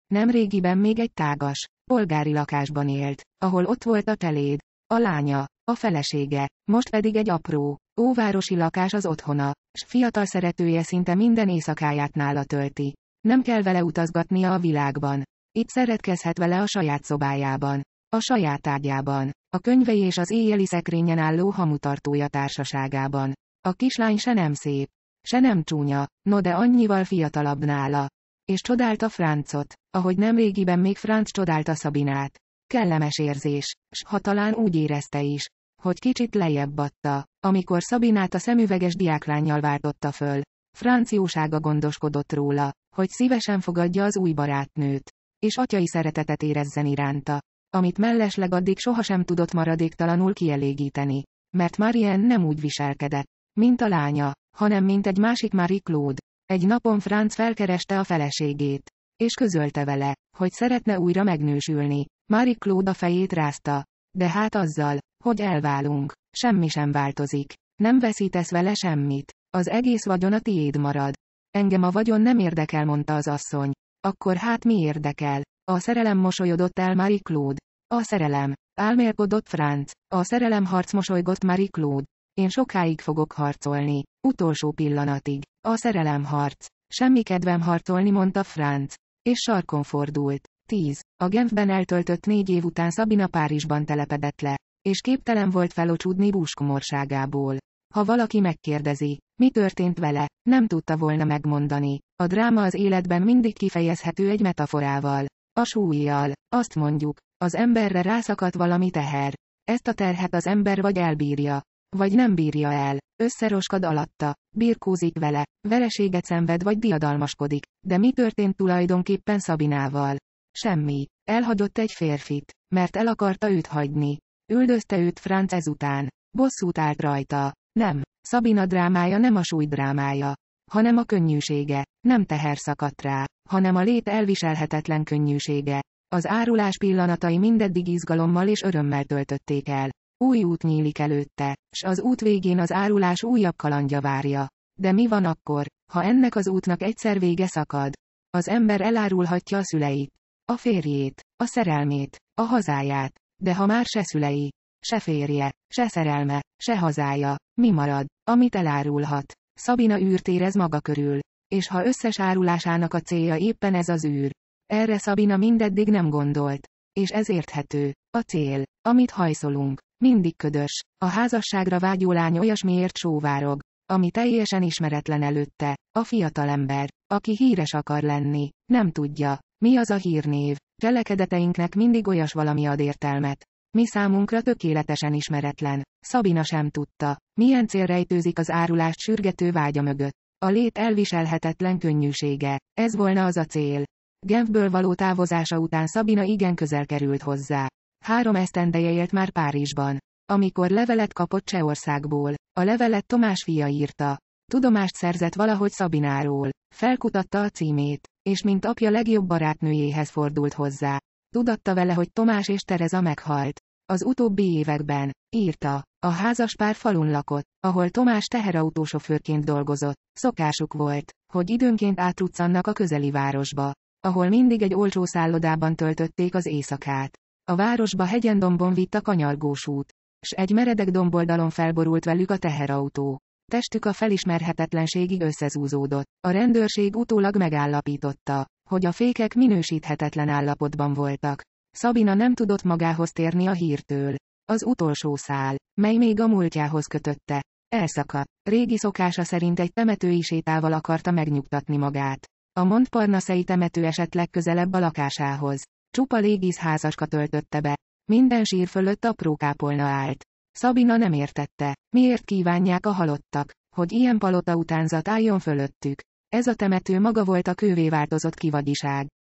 Nemrégiben még egy tágas, polgári lakásban élt, ahol ott volt a teléd, a lánya, a felesége, most pedig egy apró, Óvárosi lakás az otthona, s fiatal szeretője szinte minden éjszakáját nála tölti. Nem kell vele utazgatnia a világban. Itt szeretkezhet vele a saját szobájában. A saját tárgyában. A könyvei és az éjjeli szekrényen álló hamutartója társaságában. A kislány se nem szép. Se nem csúnya, no de annyival fiatalabb nála. És csodálta Francot, ahogy nemrégiben még Franc csodálta Szabinát. Kellemes érzés, s ha talán úgy érezte is, hogy kicsit lejjebb adta, amikor Szabinát a szemüveges diáklányjal vártotta föl. Franciósága gondoskodott róla, hogy szívesen fogadja az új barátnőt, és atyai szeretetet érezzen iránta, amit mellesleg addig sohasem tudott maradéktalanul kielégíteni, mert Marianne nem úgy viselkedett, mint a lánya, hanem mint egy másik Marie Claude. Egy napon Franz felkereste a feleségét, és közölte vele, hogy szeretne újra megnősülni. Marie Claude a fejét rázta, de hát azzal, hogy elválunk, semmi sem változik. Nem veszítesz vele semmit. Az egész vagyon a tiéd marad. Engem a vagyon nem érdekel, mondta az asszony. Akkor hát mi érdekel? A szerelem mosolyodott el Marie Claude. A szerelem. Álmélkodott Franz. A szerelem harc mosolygott Marie Claude. Én sokáig fogok harcolni. Utolsó pillanatig. A szerelem harc. Semmi kedvem harcolni, mondta Franz. És sarkon fordult. 10. A Genfben eltöltött négy év után Szabina Párizsban telepedett le, és képtelen volt felocsúdni búskomorságából. Ha valaki megkérdezi, mi történt vele, nem tudta volna megmondani. A dráma az életben mindig kifejezhető egy metaforával. A súlyjal. Azt mondjuk, az emberre rászakadt valami teher. Ezt a terhet az ember vagy elbírja, vagy nem bírja el, összeroskad alatta, birkózik vele, vereséget szenved vagy diadalmaskodik, de mi történt tulajdonképpen Szabinával? Semmi. Elhagyott egy férfit, mert el akarta őt hagyni. Üldözte őt Franz ezután. Bosszút állt rajta. Nem. Szabina drámája nem a súly drámája, hanem a könnyűsége. Nem teher szakadt rá, hanem a lét elviselhetetlen könnyűsége. Az árulás pillanatai mindeddig izgalommal és örömmel töltötték el. Új út nyílik előtte, s az út végén az árulás újabb kalandja várja. De mi van akkor, ha ennek az útnak egyszer vége szakad? Az ember elárulhatja a szüleit, a férjét, a szerelmét, a hazáját, de ha már se szülei, se férje, se szerelme, se hazája, mi marad, amit elárulhat. Szabina űrt érez maga körül, és ha összes árulásának a célja éppen ez az űr. Erre Szabina mindeddig nem gondolt. És ez érthető. A cél, amit hajszolunk, mindig ködös. A házasságra vágyó lány olyasmiért sóvárog, ami teljesen ismeretlen előtte. A fiatalember, aki híres akar lenni, nem tudja, mi az a hírnév? Cselekedeteinknek mindig olyas valami ad értelmet. Mi számunkra tökéletesen ismeretlen. Szabina sem tudta. Milyen cél rejtőzik az árulást sürgető vágya mögött. A lét elviselhetetlen könnyűsége. Ez volna az a cél. Genfből való távozása után Szabina igen közel került hozzá. Három esztendeje élt már Párizsban. Amikor levelet kapott Csehországból. A levelet Tomás fia írta. Tudomást szerzett valahogy Szabináról. Felkutatta a címét és mint apja legjobb barátnőjéhez fordult hozzá. Tudatta vele, hogy Tomás és Tereza meghalt. Az utóbbi években, írta, a házaspár falun lakott, ahol Tomás teherautósofőrként dolgozott. Szokásuk volt, hogy időnként átruccannak a közeli városba, ahol mindig egy olcsó szállodában töltötték az éjszakát. A városba hegyen dombon vitt a kanyargós út, s egy meredek domboldalon felborult velük a teherautó. Testük a felismerhetetlenségig összezúzódott. A rendőrség utólag megállapította, hogy a fékek minősíthetetlen állapotban voltak. Szabina nem tudott magához térni a hírtől. Az utolsó szál, mely még a múltjához kötötte. Elszakadt. Régi szokása szerint egy temetői sétával akarta megnyugtatni magát. A Montparnassei temető esett legközelebb a lakásához. Csupa légiz házaska töltötte be. Minden sír fölött apró kápolna állt. Szabina nem értette, miért kívánják a halottak, hogy ilyen palota utánzat álljon fölöttük. Ez a temető maga volt a kővé változott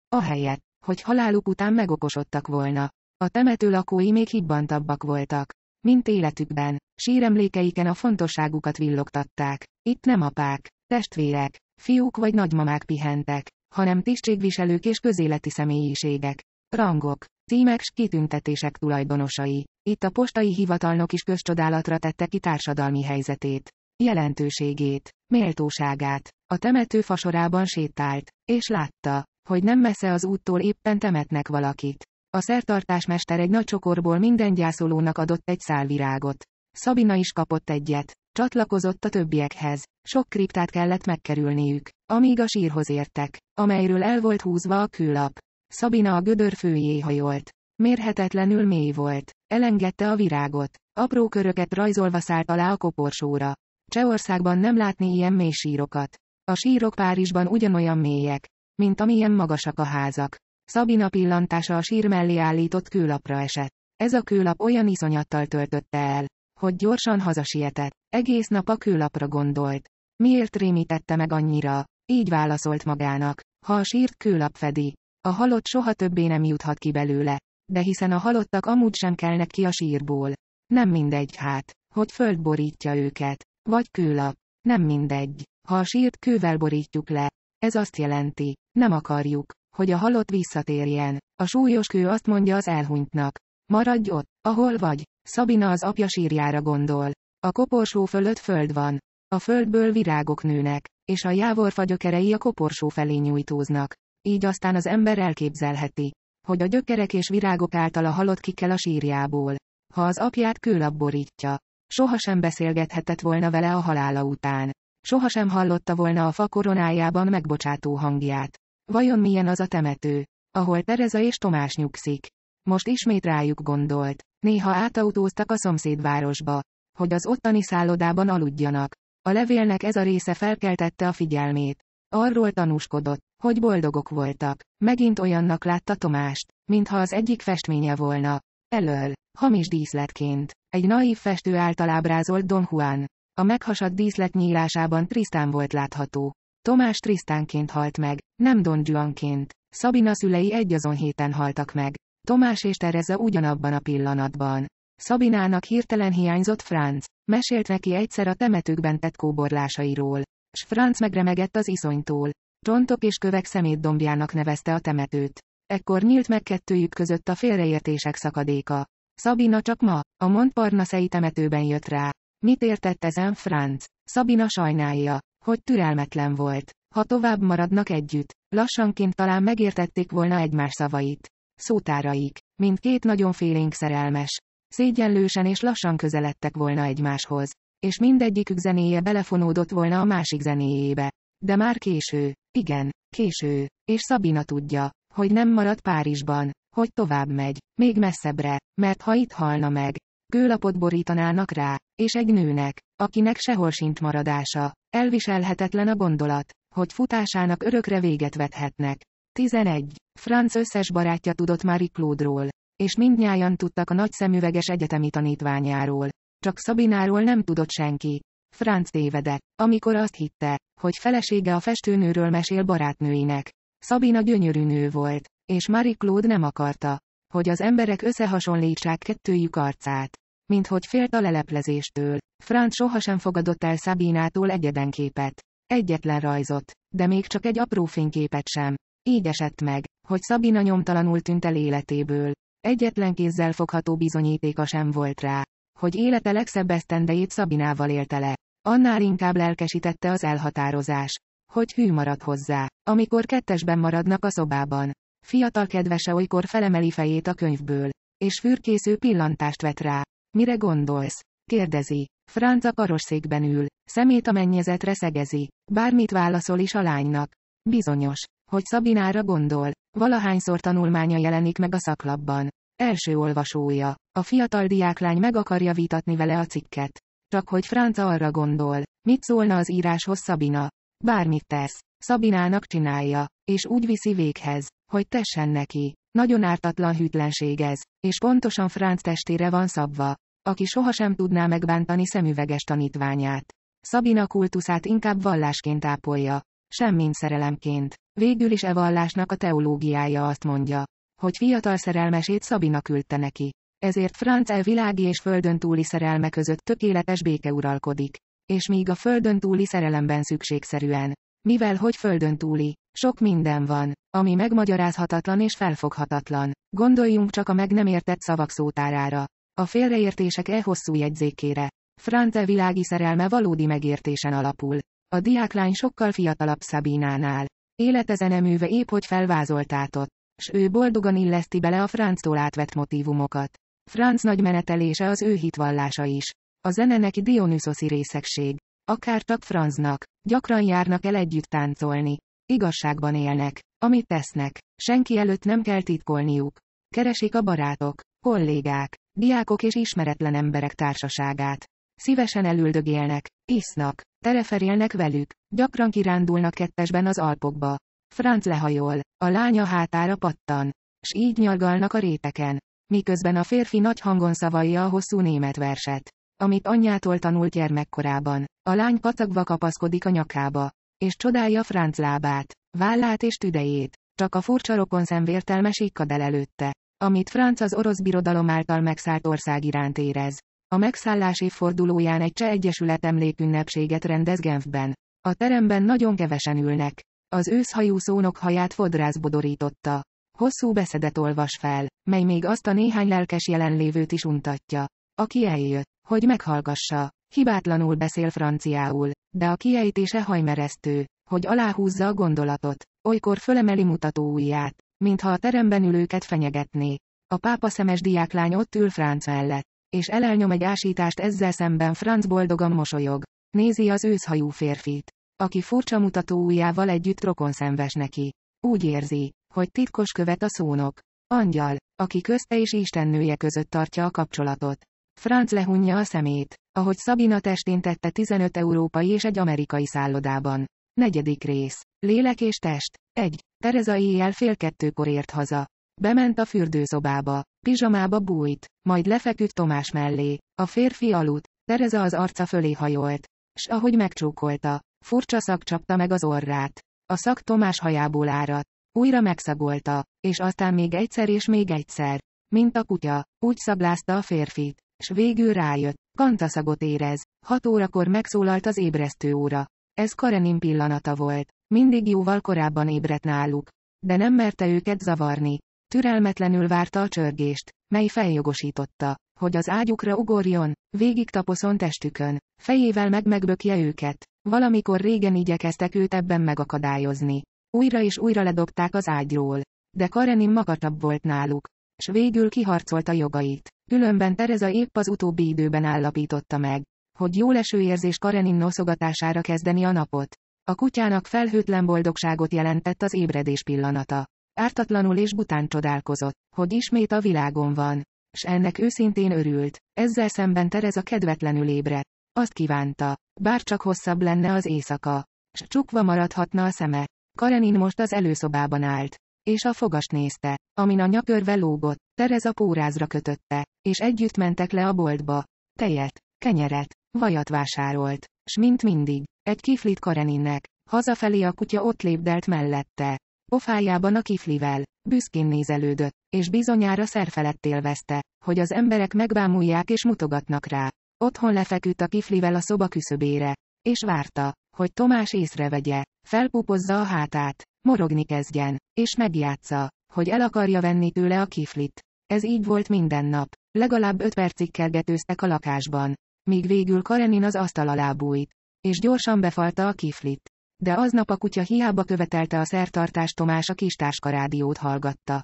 A helyet, hogy haláluk után megokosodtak volna. A temető lakói még hibbantabbak voltak. Mint életükben, síremlékeiken a fontosságukat villogtatták. Itt nem apák, testvérek, fiúk vagy nagymamák pihentek, hanem tisztségviselők és közéleti személyiségek. Rangok, címek s kitüntetések tulajdonosai. Itt a postai hivatalnok is közcsodálatra tette ki társadalmi helyzetét, jelentőségét, méltóságát. A temető fasorában sétált, és látta, hogy nem messze az úttól éppen temetnek valakit. A szertartásmester egy nagy csokorból minden gyászolónak adott egy szál virágot. Szabina is kapott egyet, csatlakozott a többiekhez. Sok kriptát kellett megkerülniük, amíg a sírhoz értek, amelyről el volt húzva a küllap. Szabina a gödör főjé hajolt. Mérhetetlenül mély volt. Elengedte a virágot. Apró köröket rajzolva szállt alá a koporsóra. Csehországban nem látni ilyen mély sírokat. A sírok Párizsban ugyanolyan mélyek, mint amilyen magasak a házak. Szabina pillantása a sír mellé állított kőlapra esett. Ez a kőlap olyan iszonyattal töltötte el, hogy gyorsan hazasietett. Egész nap a kőlapra gondolt. Miért rémítette meg annyira? Így válaszolt magának. Ha a sírt kőlap fedi, a halott soha többé nem juthat ki belőle. De hiszen a halottak amúgy sem kelnek ki a sírból. Nem mindegy hát, hogy föld borítja őket. Vagy kőlap. Nem mindegy. Ha a sírt kővel borítjuk le, ez azt jelenti, nem akarjuk, hogy a halott visszatérjen. A súlyos kő azt mondja az elhunytnak. Maradj ott, ahol vagy. Szabina az apja sírjára gondol. A koporsó fölött föld van. A földből virágok nőnek, és a jávorfa a koporsó felé nyújtóznak. Így aztán az ember elképzelheti, hogy a gyökerek és virágok által a halott ki kell a sírjából. Ha az apját kőlap borítja, sohasem beszélgethetett volna vele a halála után. Sohasem hallotta volna a fa koronájában megbocsátó hangját. Vajon milyen az a temető, ahol Tereza és Tomás nyugszik? Most ismét rájuk gondolt. Néha átautóztak a szomszédvárosba, hogy az ottani szállodában aludjanak. A levélnek ez a része felkeltette a figyelmét. Arról tanúskodott, hogy boldogok voltak. Megint olyannak látta Tomást, mintha az egyik festménye volna. Elől, hamis díszletként. Egy naív festő által ábrázolt Don Juan. A meghasadt díszlet nyílásában Trisztán volt látható. Tomás Trisztánként halt meg, nem Don Juanként. Szabina szülei azon héten haltak meg. Tomás és Tereza ugyanabban a pillanatban. Szabinának hirtelen hiányzott Franz, mesélt neki egyszer a temetőkben tett kóborlásairól. S Franz megremegett az iszonytól. Rontok és kövek szemétdombjának nevezte a temetőt. Ekkor nyílt meg kettőjük között a félreértések szakadéka. Szabina csak ma, a Montparnassei temetőben jött rá. Mit értett ezen Franz? Szabina sajnálja, hogy türelmetlen volt. Ha tovább maradnak együtt, lassanként talán megértették volna egymás szavait. Szótáraik, mint két nagyon félénk szerelmes. Szégyenlősen és lassan közeledtek volna egymáshoz. És mindegyikük zenéje belefonódott volna a másik zenéjébe. De már késő, igen, késő, és Szabina tudja, hogy nem marad Párizsban, hogy tovább megy, még messzebbre, mert ha itt halna meg, gőlapot borítanának rá, és egy nőnek, akinek sehol sincs maradása, elviselhetetlen a gondolat, hogy futásának örökre véget vethetnek. 11. Franz összes barátja tudott már claude és mindnyájan tudtak a szemüveges egyetemi tanítványáról. Csak Szabináról nem tudott senki, Franz tévedett, amikor azt hitte, hogy felesége a festőnőről mesél barátnőinek. Szabina gyönyörű nő volt, és Marie Claude nem akarta, hogy az emberek összehasonlítsák kettőjük arcát. Mint hogy félt a leleplezéstől, Franz sohasem fogadott el Szabinától egyedenképet. Egyetlen rajzot, de még csak egy apró fényképet sem. Így esett meg, hogy Szabina nyomtalanul tűnt el életéből. Egyetlen kézzel fogható bizonyítéka sem volt rá hogy élete legszebb esztendejét Szabinával élte le. Annál inkább lelkesítette az elhatározás. Hogy hű marad hozzá, amikor kettesben maradnak a szobában. Fiatal kedvese olykor felemeli fejét a könyvből, és fürkésző pillantást vet rá. Mire gondolsz? kérdezi. Franz a karosszékben ül, szemét a mennyezetre szegezi. Bármit válaszol is a lánynak. Bizonyos, hogy Szabinára gondol. Valahányszor tanulmánya jelenik meg a szaklapban. Első olvasója. A fiatal diáklány meg akarja vitatni vele a cikket. Csak hogy Franca arra gondol. Mit szólna az íráshoz Szabina? Bármit tesz. Szabinának csinálja, és úgy viszi véghez, hogy tessen neki. Nagyon ártatlan hűtlenség ez, és pontosan Franc testére van szabva, aki sohasem tudná megbántani szemüveges tanítványát. Szabina kultuszát inkább vallásként ápolja, semmint szerelemként. Végül is e vallásnak a teológiája azt mondja, hogy fiatal szerelmesét Szabina küldte neki. Ezért Franz e világi és földön túli szerelme között tökéletes béke uralkodik. És míg a földön túli szerelemben szükségszerűen, mivel hogy földön túli, sok minden van, ami megmagyarázhatatlan és felfoghatatlan. Gondoljunk csak a meg nem értett szavak szótárára. A félreértések e hosszú jegyzékére. Franz e világi szerelme valódi megértésen alapul. A diáklány sokkal fiatalabb Szabinánál. Életezeneműve épp hogy felvázoltátott s ő boldogan illeszti bele a Franctól átvett motívumokat. Franc nagy menetelése az ő hitvallása is. A zene neki Dionysoszi részegség. Akártak Franznak. Gyakran járnak el együtt táncolni. Igazságban élnek. Amit tesznek. Senki előtt nem kell titkolniuk. Keresik a barátok, kollégák, diákok és ismeretlen emberek társaságát. Szívesen elüldögélnek, isznak, tereferélnek velük, gyakran kirándulnak kettesben az Alpokba. Franc lehajol, a lánya hátára pattan, s így nyargalnak a réteken. Miközben a férfi nagy hangon szavalja a hosszú német verset, amit anyjától tanult gyermekkorában. A lány kacagva kapaszkodik a nyakába, és csodálja Franc lábát, vállát és tüdejét, csak a furcsa rokon szemvértelmes ikkadel előtte, amit Franc az orosz birodalom által megszállt ország iránt érez. A megszállás évfordulóján egy cseh egyesület emlékünnepséget rendez Genfben. A teremben nagyon kevesen ülnek, az őszhajú haját fodrász bodorította. Hosszú beszedet olvas fel, mely még azt a néhány lelkes jelenlévőt is untatja. Aki eljött, hogy meghallgassa, hibátlanul beszél franciául, de a kiejtése hajmeresztő, hogy aláhúzza a gondolatot, olykor fölemeli mutató ujját, mintha a teremben ülőket fenyegetné. A pápa szemes diáklány ott ül Franc mellett, és elelnyom egy ásítást ezzel szemben Franc boldogan mosolyog. Nézi az őszhajú férfit aki furcsa mutató ujjával együtt szenves neki. Úgy érzi, hogy titkos követ a szónok. Angyal, aki közte és istennője között tartja a kapcsolatot. Franz lehunja a szemét, ahogy Szabina testén tette 15 európai és egy amerikai szállodában. Negyedik rész. Lélek és test. Egy. Tereza éjjel fél kettőkor ért haza. Bement a fürdőszobába. Pizsamába bújt, majd lefeküdt Tomás mellé. A férfi aludt, Tereza az arca fölé hajolt. S ahogy megcsókolta, Furcsa szak csapta meg az orrát. A szak Tomás hajából áradt. Újra megszagolta, és aztán még egyszer és még egyszer. Mint a kutya, úgy szablázta a férfit, s végül rájött. Kantaszagot érez. Hat órakor megszólalt az ébresztő óra. Ez Karenin pillanata volt. Mindig jóval korábban ébredt náluk. De nem merte őket zavarni. Türelmetlenül várta a csörgést, mely feljogosította, hogy az ágyukra ugorjon, végig taposzon testükön, fejével meg megbökje őket. Valamikor régen igyekeztek őt ebben megakadályozni. Újra és újra ledobták az ágyról. De Karenin magatabb volt náluk. S végül kiharcolta jogait. Különben Tereza épp az utóbbi időben állapította meg, hogy jó érzés Karenin noszogatására kezdeni a napot. A kutyának felhőtlen boldogságot jelentett az ébredés pillanata. Ártatlanul és bután csodálkozott, hogy ismét a világon van. S ennek őszintén örült, ezzel szemben Tereza kedvetlenül ébredt. Azt kívánta. Bár csak hosszabb lenne az éjszaka. S csukva maradhatna a szeme. Karenin most az előszobában állt. És a fogast nézte, amin a nyakörve lógott, Tereza pórázra kötötte, és együtt mentek le a boltba. Tejet, kenyeret, vajat vásárolt, s mint mindig, egy kiflit Kareninnek, hazafelé a kutya ott lépdelt mellette. Pofájában a kiflivel, büszkén nézelődött, és bizonyára szerfelett élvezte, hogy az emberek megbámulják és mutogatnak rá. Otthon lefeküdt a kiflivel a szoba küszöbére. És várta, hogy Tomás észrevegye, felpupozza a hátát, morogni kezdjen, és megjátsza, hogy el akarja venni tőle a kiflit. Ez így volt minden nap. Legalább öt percig kergetőztek a lakásban, míg végül Karenin az asztal alá bújt, és gyorsan befalta a kiflit. De aznap a kutya hiába követelte a szertartást Tomás a kis rádiót hallgatta,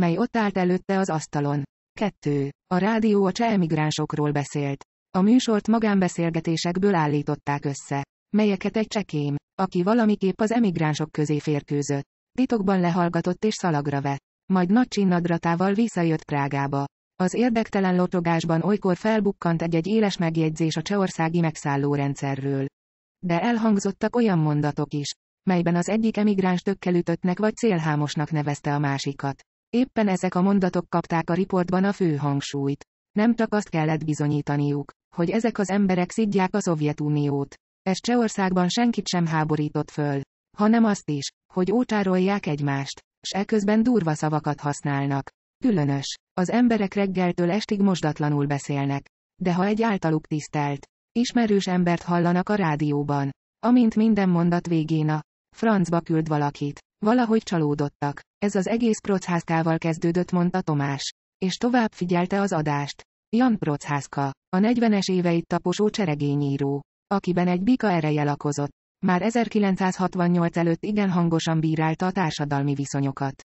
mely ott állt előtte az asztalon. 2. A rádió a cseh emigránsokról beszélt, a műsort magánbeszélgetésekből állították össze, melyeket egy csekém, aki valamiképp az emigránsok közé férkőzött, titokban lehallgatott és szalagra vett. Majd nagy csinnadratával visszajött Prágába. Az érdektelen lotogásban olykor felbukkant egy-egy éles megjegyzés a csehországi megszállórendszerről. De elhangzottak olyan mondatok is, melyben az egyik emigráns tökkelütöttnek vagy célhámosnak nevezte a másikat. Éppen ezek a mondatok kapták a riportban a fő hangsúlyt. Nem csak azt kellett bizonyítaniuk, hogy ezek az emberek szidják a Szovjetuniót. Ez Csehországban senkit sem háborított föl, hanem azt is, hogy ócsárolják egymást, s eközben durva szavakat használnak. Különös, az emberek reggeltől estig mosdatlanul beszélnek. De ha egy általuk tisztelt, ismerős embert hallanak a rádióban, amint minden mondat végén a francba küld valakit, valahogy csalódottak. Ez az egész procházkával kezdődött, mondta Tomás. És tovább figyelte az adást. Jan Procházka. A 40-es éveit taposó cseregényíró. Akiben egy bika ereje lakozott. Már 1968 előtt igen hangosan bírálta a társadalmi viszonyokat.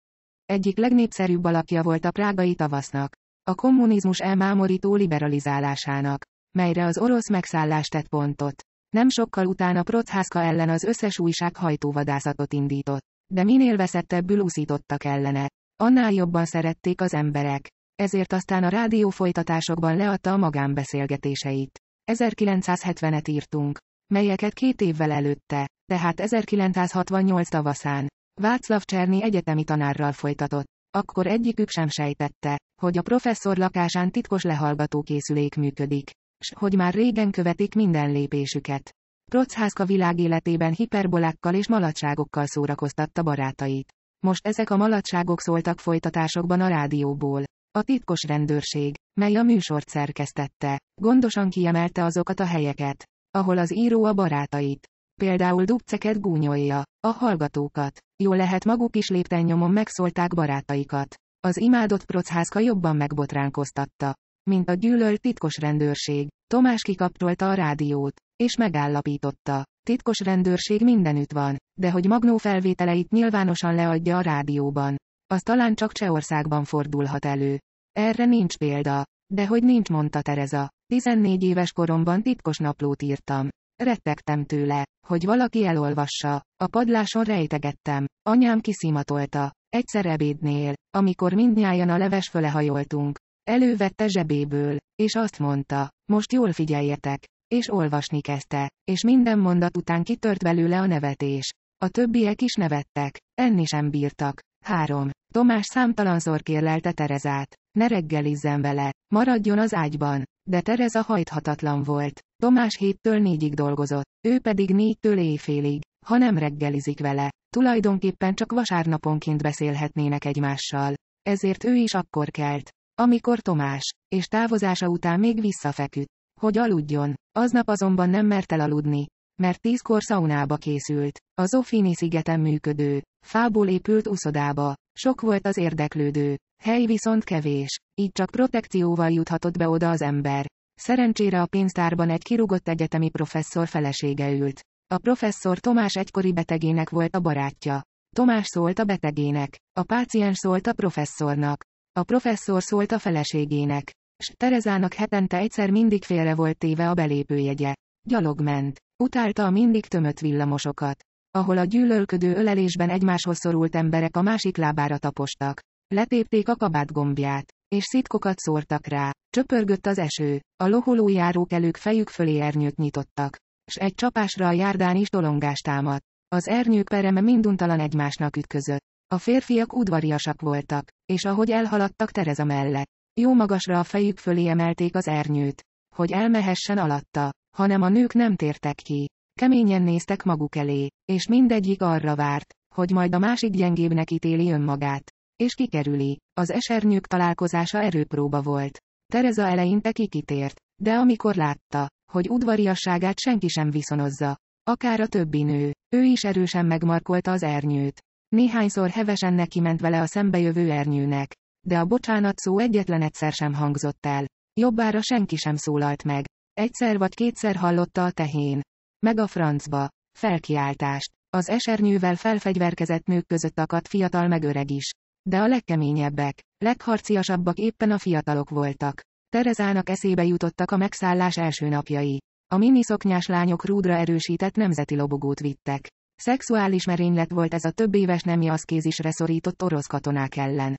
Egyik legnépszerűbb alakja volt a prágai tavasznak. A kommunizmus elmámorító liberalizálásának, melyre az orosz megszállás tett pontot. Nem sokkal utána Procházka ellen az összes újság hajtóvadászatot indított. De minél veszettebbül úszítottak ellene. Annál jobban szerették az emberek ezért aztán a rádió folytatásokban leadta a magánbeszélgetéseit. 1970-et írtunk, melyeket két évvel előtte, tehát 1968 tavaszán, Václav Cserny egyetemi tanárral folytatott. Akkor egyikük sem sejtette, hogy a professzor lakásán titkos lehallgatókészülék működik, s hogy már régen követik minden lépésüket. Procházka világ életében hiperbolákkal és malatságokkal szórakoztatta barátait. Most ezek a malatságok szóltak folytatásokban a rádióból. A titkos rendőrség, mely a műsort szerkesztette, gondosan kiemelte azokat a helyeket, ahol az író a barátait, például dubceket gúnyolja, a hallgatókat, jól lehet maguk is lépten nyomon megszólták barátaikat. Az imádott procházka jobban megbotránkoztatta, mint a gyűlölt titkos rendőrség. Tomás kikapcsolta a rádiót, és megállapította. Titkos rendőrség mindenütt van, de hogy Magnó felvételeit nyilvánosan leadja a rádióban, az talán csak Csehországban fordulhat elő. Erre nincs példa. De hogy nincs, mondta Tereza. 14 éves koromban titkos naplót írtam. Rettegtem tőle, hogy valaki elolvassa. A padláson rejtegettem. Anyám kiszimatolta. Egyszer ebédnél, amikor mindnyájan a leves föle hajoltunk. Elővette zsebéből, és azt mondta, most jól figyeljetek, és olvasni kezdte, és minden mondat után kitört belőle a nevetés. A többiek is nevettek, enni sem bírtak. 3. Tomás számtalanszor kérlelte Terezát. Ne reggelizzen vele, maradjon az ágyban. De Tereza hajthatatlan volt. Tomás héttől négyig dolgozott, ő pedig négytől éjfélig, ha nem reggelizik vele. Tulajdonképpen csak vasárnaponként beszélhetnének egymással. Ezért ő is akkor kelt, amikor Tomás, és távozása után még visszafeküdt, hogy aludjon. Aznap azonban nem mert elaludni, mert tízkor szaunába készült. A Zofini szigeten működő, fából épült uszodába. Sok volt az érdeklődő. Hely viszont kevés. Így csak protekcióval juthatott be oda az ember. Szerencsére a pénztárban egy kirúgott egyetemi professzor felesége ült. A professzor Tomás egykori betegének volt a barátja. Tomás szólt a betegének. A páciens szólt a professzornak. A professzor szólt a feleségének. S Terezának hetente egyszer mindig félre volt téve a belépőjegye. Gyalog ment. Utálta a mindig tömött villamosokat. Ahol a gyűlölködő ölelésben egymáshoz szorult emberek a másik lábára tapostak. Letépték a kabát gombját. És szitkokat szórtak rá. Csöpörgött az eső. A loholó járók elők fejük fölé ernyőt nyitottak. S egy csapásra a járdán is dolongást támadt. Az ernyők pereme minduntalan egymásnak ütközött. A férfiak udvariasak voltak, és ahogy elhaladtak Tereza mellett, jó magasra a fejük fölé emelték az ernyőt, hogy elmehessen alatta hanem a nők nem tértek ki. Keményen néztek maguk elé, és mindegyik arra várt, hogy majd a másik gyengébbnek ítéli önmagát. És kikerüli. Az esernyők találkozása erőpróba volt. Tereza eleinte kikitért, de amikor látta, hogy udvariasságát senki sem viszonozza, akár a többi nő, ő is erősen megmarkolta az ernyőt. Néhányszor hevesen neki ment vele a szembejövő ernyőnek, de a bocsánat szó egyetlen egyszer sem hangzott el. Jobbára senki sem szólalt meg, Egyszer vagy kétszer hallotta a tehén. Meg a francba. Felkiáltást. Az esernyővel felfegyverkezett nők között akadt fiatal meg öreg is. De a legkeményebbek, legharciasabbak éppen a fiatalok voltak. Terezának eszébe jutottak a megszállás első napjai. A miniszoknyás lányok rúdra erősített nemzeti lobogót vittek. Szexuális merénylet volt ez a több éves nemi aszkézisre szorított orosz katonák ellen.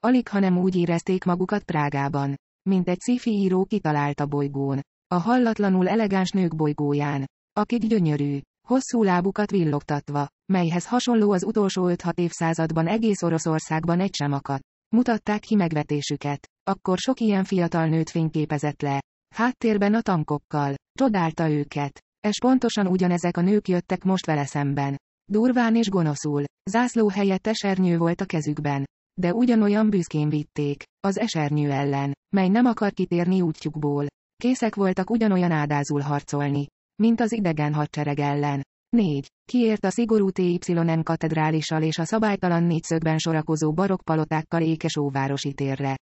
Alig hanem úgy érezték magukat Prágában, mint egy szifi író kitalálta a bolygón a hallatlanul elegáns nők bolygóján. Akik gyönyörű, hosszú lábukat villogtatva, melyhez hasonló az utolsó 5-6 évszázadban egész Oroszországban egy sem akadt. Mutatták ki megvetésüket. Akkor sok ilyen fiatal nőt fényképezett le. Háttérben a tankokkal. Csodálta őket. És pontosan ugyanezek a nők jöttek most vele szemben. Durván és gonoszul. Zászló helyett esernyő volt a kezükben. De ugyanolyan büszkén vitték. Az esernyő ellen, mely nem akar kitérni útjukból. Készek voltak ugyanolyan ádázul harcolni, mint az idegen hadsereg ellen. 4. Kiért a szigorú TYN katedrálissal és a szabálytalan négyszögben sorakozó barokpalotákkal ékes óvárosi térre.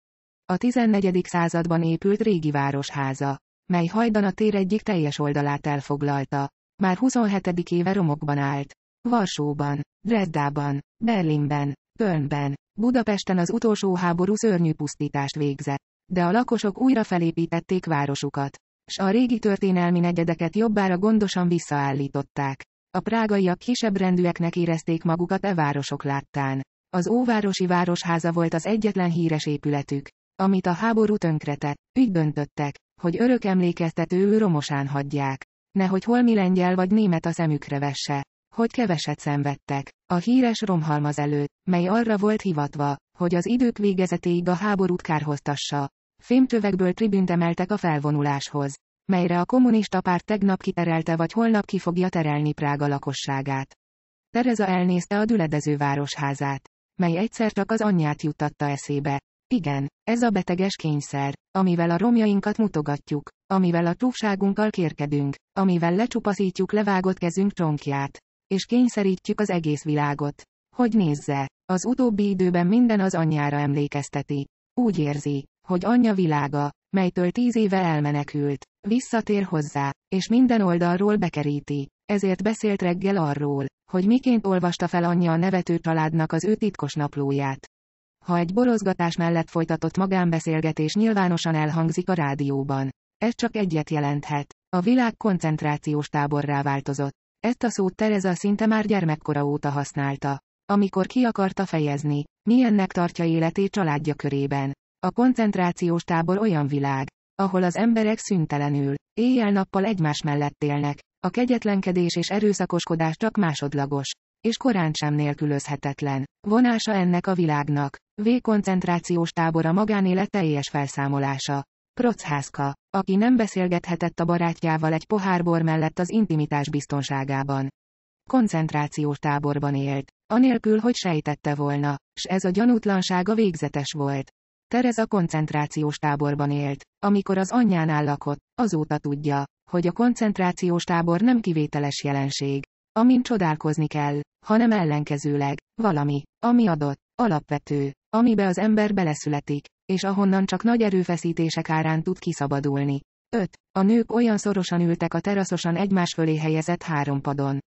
A 14. században épült régi városháza, mely hajdan a tér egyik teljes oldalát elfoglalta. Már 27. éve romokban állt. Varsóban, Dreddában, Berlinben, Kölnben, Budapesten az utolsó háború szörnyű pusztítást végzett de a lakosok újra felépítették városukat. S a régi történelmi negyedeket jobbára gondosan visszaállították. A prágaiak rendűeknek érezték magukat e városok láttán. Az óvárosi városháza volt az egyetlen híres épületük, amit a háború tönkretett. úgy döntöttek, hogy örök emlékeztetőül romosán hagyják. Nehogy holmi lengyel vagy német a szemükre vesse. Hogy keveset szenvedtek. A híres romhalmaz előtt, mely arra volt hivatva, hogy az idők végezetéig a háborút kárhoztassa, Fémtövekből tribünt emeltek a felvonuláshoz, melyre a kommunista párt tegnap kiterelte vagy holnap ki fogja terelni Prága lakosságát. Tereza elnézte a düledező városházát, mely egyszer csak az anyját juttatta eszébe. Igen, ez a beteges kényszer, amivel a romjainkat mutogatjuk, amivel a csúfságunkkal kérkedünk, amivel lecsupaszítjuk levágott kezünk csonkját, és kényszerítjük az egész világot. Hogy nézze, az utóbbi időben minden az anyjára emlékezteti. Úgy érzi, hogy anyja világa, melytől tíz éve elmenekült, visszatér hozzá, és minden oldalról bekeríti. Ezért beszélt reggel arról, hogy miként olvasta fel anyja a nevető családnak az ő titkos naplóját. Ha egy borozgatás mellett folytatott magánbeszélgetés nyilvánosan elhangzik a rádióban. Ez csak egyet jelenthet. A világ koncentrációs táborrá változott. Ezt a szót Tereza szinte már gyermekkora óta használta. Amikor ki akarta fejezni, milyennek tartja életét családja körében. A koncentrációs tábor olyan világ, ahol az emberek szüntelenül, éjjel-nappal egymás mellett élnek, a kegyetlenkedés és erőszakoskodás csak másodlagos, és korán sem nélkülözhetetlen. Vonása ennek a világnak, V-koncentrációs tábor a magánélet teljes felszámolása. Procházka, aki nem beszélgethetett a barátjával egy pohár bor mellett az intimitás biztonságában. Koncentrációs táborban élt, anélkül, hogy sejtette volna, s ez a gyanútlansága végzetes volt. Tereza koncentrációs táborban élt. Amikor az anyjánál lakott, azóta tudja, hogy a koncentrációs tábor nem kivételes jelenség, amin csodálkozni kell, hanem ellenkezőleg, valami, ami adott, alapvető, amibe az ember beleszületik, és ahonnan csak nagy erőfeszítések árán tud kiszabadulni. 5. A nők olyan szorosan ültek a teraszosan egymás fölé helyezett három padon,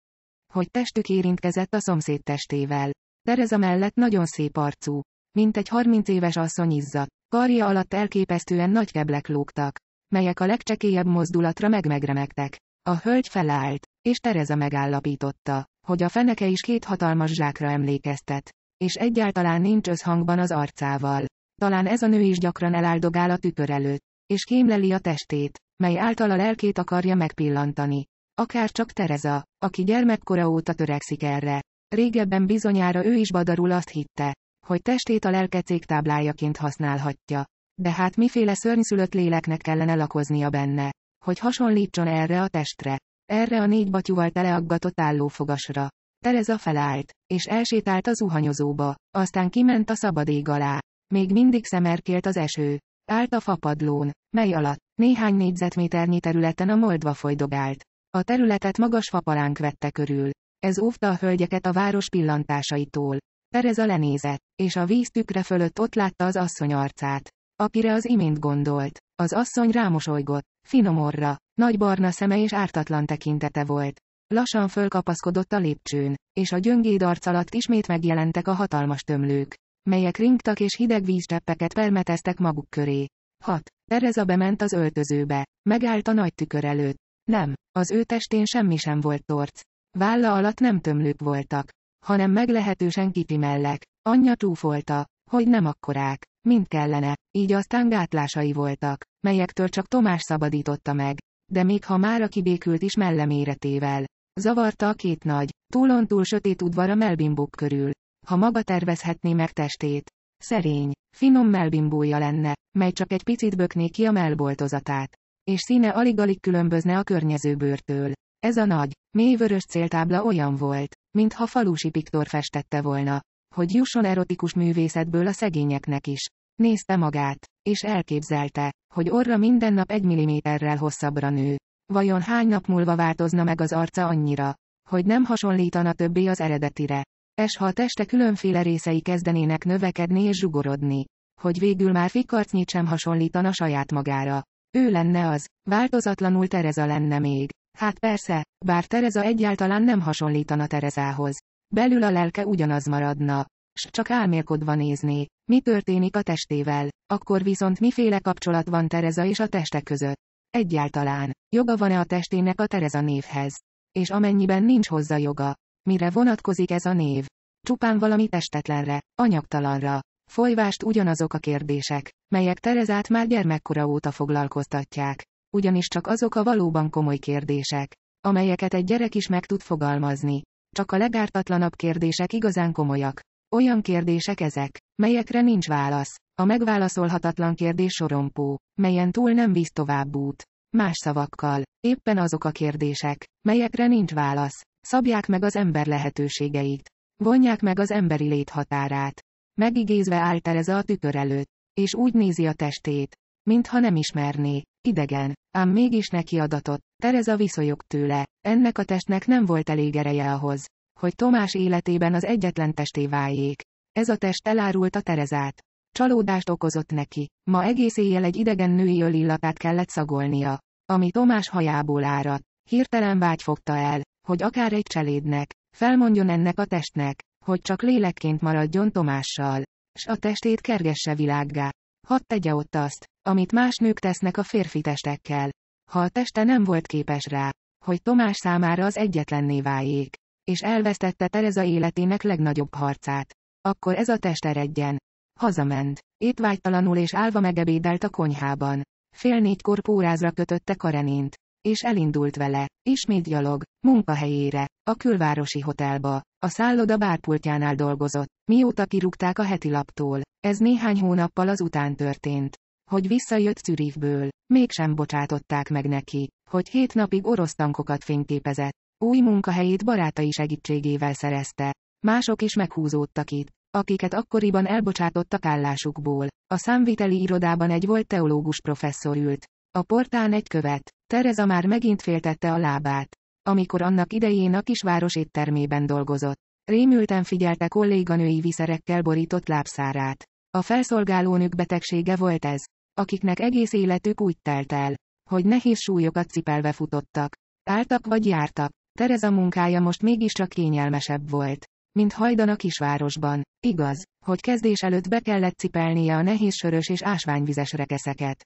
hogy testük érintkezett a szomszéd testével. Tereza mellett nagyon szép arcú, mint egy 30 éves asszony izzadt. Karja alatt elképesztően nagy keblek lógtak, melyek a legcsekélyebb mozdulatra megmegremegtek. A hölgy felállt, és Tereza megállapította, hogy a feneke is két hatalmas zsákra emlékeztet, és egyáltalán nincs összhangban az arcával. Talán ez a nő is gyakran eláldogál a tükör előtt, és kémleli a testét, mely által a lelkét akarja megpillantani. Akár csak Tereza, aki gyermekkora óta törekszik erre. Régebben bizonyára ő is badarul azt hitte, hogy testét a lelke cégtáblájaként használhatja. De hát miféle szörnyszülött léleknek kellene lakoznia benne, hogy hasonlítson erre a testre, erre a négy batyúval teleaggatott állófogasra. Tereza felállt, és elsétált a zuhanyozóba, aztán kiment a szabad ég alá. Még mindig szemerkélt az eső. Állt a fapadlón, mely alatt, néhány négyzetméternyi területen a moldva folydogált. A területet magas fapalánk vette körül. Ez óvta a hölgyeket a város pillantásaitól. Tereza lenézett, és a víz tükre fölött ott látta az asszony arcát, akire az imént gondolt. Az asszony rámosolygott, finom orra, nagy barna szeme és ártatlan tekintete volt. Lassan fölkapaszkodott a lépcsőn, és a gyöngéd arc alatt ismét megjelentek a hatalmas tömlők, melyek ringtak és hideg vízcseppeket permeteztek maguk köré. 6. Tereza bement az öltözőbe. Megállt a nagy tükör előtt. Nem, az ő testén semmi sem volt torc. Válla alatt nem tömlők voltak hanem meglehetősen kipimellek. Anyja csúfolta, hogy nem akkorák, mint kellene, így aztán gátlásai voltak, melyektől csak Tomás szabadította meg, de még ha már a kibékült is melleméretével. Zavarta a két nagy, túlontúl sötét udvar a melbimbuk körül. Ha maga tervezhetné meg testét, szerény, finom melbimbúja lenne, mely csak egy picit bökné ki a melboltozatát, és színe alig-alig különbözne a környező bőrtől. Ez a nagy, mélyvörös céltábla olyan volt, Mintha falusi Piktor festette volna, hogy jusson erotikus művészetből a szegényeknek is. Nézte magát, és elképzelte, hogy orra minden nap egy milliméterrel hosszabbra nő. Vajon hány nap múlva változna meg az arca annyira, hogy nem hasonlítana többé az eredetire? És ha a teste különféle részei kezdenének növekedni és zsugorodni, hogy végül már fikarcnyit sem hasonlítana saját magára. Ő lenne az, változatlanul Tereza lenne még, Hát persze, bár Tereza egyáltalán nem hasonlítana Terezához. Belül a lelke ugyanaz maradna. S csak álmélkodva nézné, mi történik a testével, akkor viszont miféle kapcsolat van Tereza és a teste között. Egyáltalán, joga van-e a testének a Tereza névhez? És amennyiben nincs hozzá joga, mire vonatkozik ez a név? Csupán valami testetlenre, anyagtalanra. Folyvást ugyanazok a kérdések, melyek Terezát már gyermekkora óta foglalkoztatják ugyanis csak azok a valóban komoly kérdések, amelyeket egy gyerek is meg tud fogalmazni. Csak a legártatlanabb kérdések igazán komolyak. Olyan kérdések ezek, melyekre nincs válasz. A megválaszolhatatlan kérdés sorompó, melyen túl nem visz tovább út. Más szavakkal, éppen azok a kérdések, melyekre nincs válasz, szabják meg az ember lehetőségeit. Vonják meg az emberi léthatárát. Megigézve áll Tereza a tükör előtt, és úgy nézi a testét, mintha nem ismerné. Idegen, ám mégis neki adatott, Tereza viszonyog tőle, ennek a testnek nem volt elég ereje ahhoz, hogy Tomás életében az egyetlen testé váljék. Ez a test elárult a Terezát. Csalódást okozott neki. Ma egész éjjel egy idegen női ölillatát kellett szagolnia, ami Tomás hajából áradt. Hirtelen vágy fogta el, hogy akár egy cselédnek, felmondjon ennek a testnek, hogy csak lélekként maradjon Tomással, s a testét kergesse világgá. Hadd tegye ott azt, amit más nők tesznek a férfi testekkel. Ha a teste nem volt képes rá, hogy Tomás számára az egyetlenné váljék, és elvesztette Tereza életének legnagyobb harcát. Akkor ez a test eredjen. Hazament. Étvágytalanul és álva megebédelt a konyhában. Fél négykor pórázra kötötte Karenint és elindult vele, ismét gyalog, munkahelyére, a külvárosi hotelba. A szálloda bárpultjánál dolgozott, mióta kirúgták a heti laptól. Ez néhány hónappal azután történt, hogy visszajött Zürichből, mégsem bocsátották meg neki, hogy hét napig orosz tankokat fényképezett. Új munkahelyét barátai segítségével szerezte. Mások is meghúzódtak itt, akiket akkoriban elbocsátottak állásukból. A számviteli irodában egy volt teológus professzor ült, a portán egy követ. Tereza már megint féltette a lábát. Amikor annak idején a kisváros éttermében dolgozott. Rémülten figyelte kolléganői viszerekkel borított lábszárát. A felszolgálónük betegsége volt ez, akiknek egész életük úgy telt el, hogy nehéz súlyokat cipelve futottak. Áltak vagy jártak. Tereza munkája most mégiscsak kényelmesebb volt. Mint hajdan a kisvárosban. Igaz, hogy kezdés előtt be kellett cipelnie a nehéz sörös és ásványvizes rekeszeket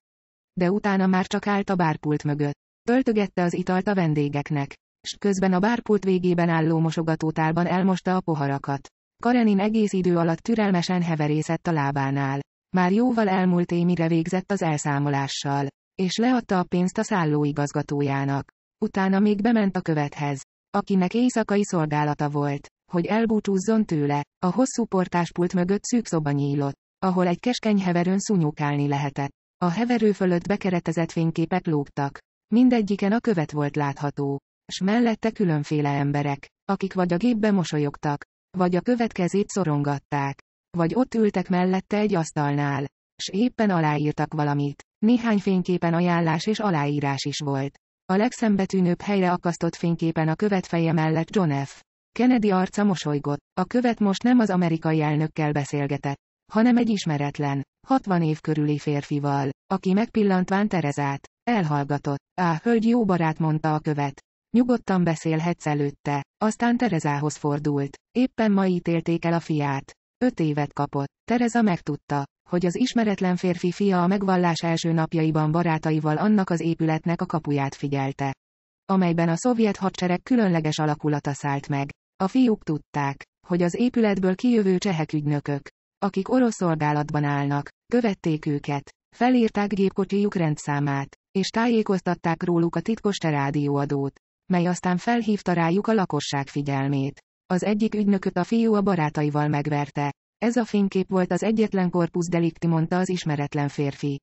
de utána már csak állt a bárpult mögött. Töltögette az italt a vendégeknek. S közben a bárpult végében álló mosogatótálban elmosta a poharakat. Karenin egész idő alatt türelmesen heverészett a lábánál. Már jóval elmúlt émire végzett az elszámolással. És leadta a pénzt a igazgatójának. Utána még bement a követhez, akinek éjszakai szolgálata volt, hogy elbúcsúzzon tőle. A hosszú portáspult mögött szűk szoba nyílott, ahol egy keskeny heverőn szunyókálni lehetett. A heverő fölött bekeretezett fényképek lógtak. Mindegyiken a követ volt látható. S mellette különféle emberek, akik vagy a gépbe mosolyogtak, vagy a következét szorongatták, vagy ott ültek mellette egy asztalnál, s éppen aláírtak valamit. Néhány fényképen ajánlás és aláírás is volt. A legszembetűnőbb helyre akasztott fényképen a követ feje mellett John F. Kennedy arca mosolygott. A követ most nem az amerikai elnökkel beszélgetett, hanem egy ismeretlen, 60 év körüli férfival, aki megpillantván Terezát. Elhallgatott. Á, hölgy jó barát mondta a követ. Nyugodtan beszélhetsz előtte. Aztán Terezához fordult. Éppen ma ítélték el a fiát. Öt évet kapott. Tereza megtudta, hogy az ismeretlen férfi fia a megvallás első napjaiban barátaival annak az épületnek a kapuját figyelte. Amelyben a szovjet hadsereg különleges alakulata szállt meg. A fiúk tudták, hogy az épületből kijövő csehek ügynökök, akik orosz szolgálatban állnak, követték őket, Felírták gépkocsijuk rendszámát, és tájékoztatták róluk a titkos rádióadót, mely aztán felhívta rájuk a lakosság figyelmét. Az egyik ügynököt a fiú a barátaival megverte. Ez a fénykép volt az egyetlen korpusz delikti, mondta az ismeretlen férfi.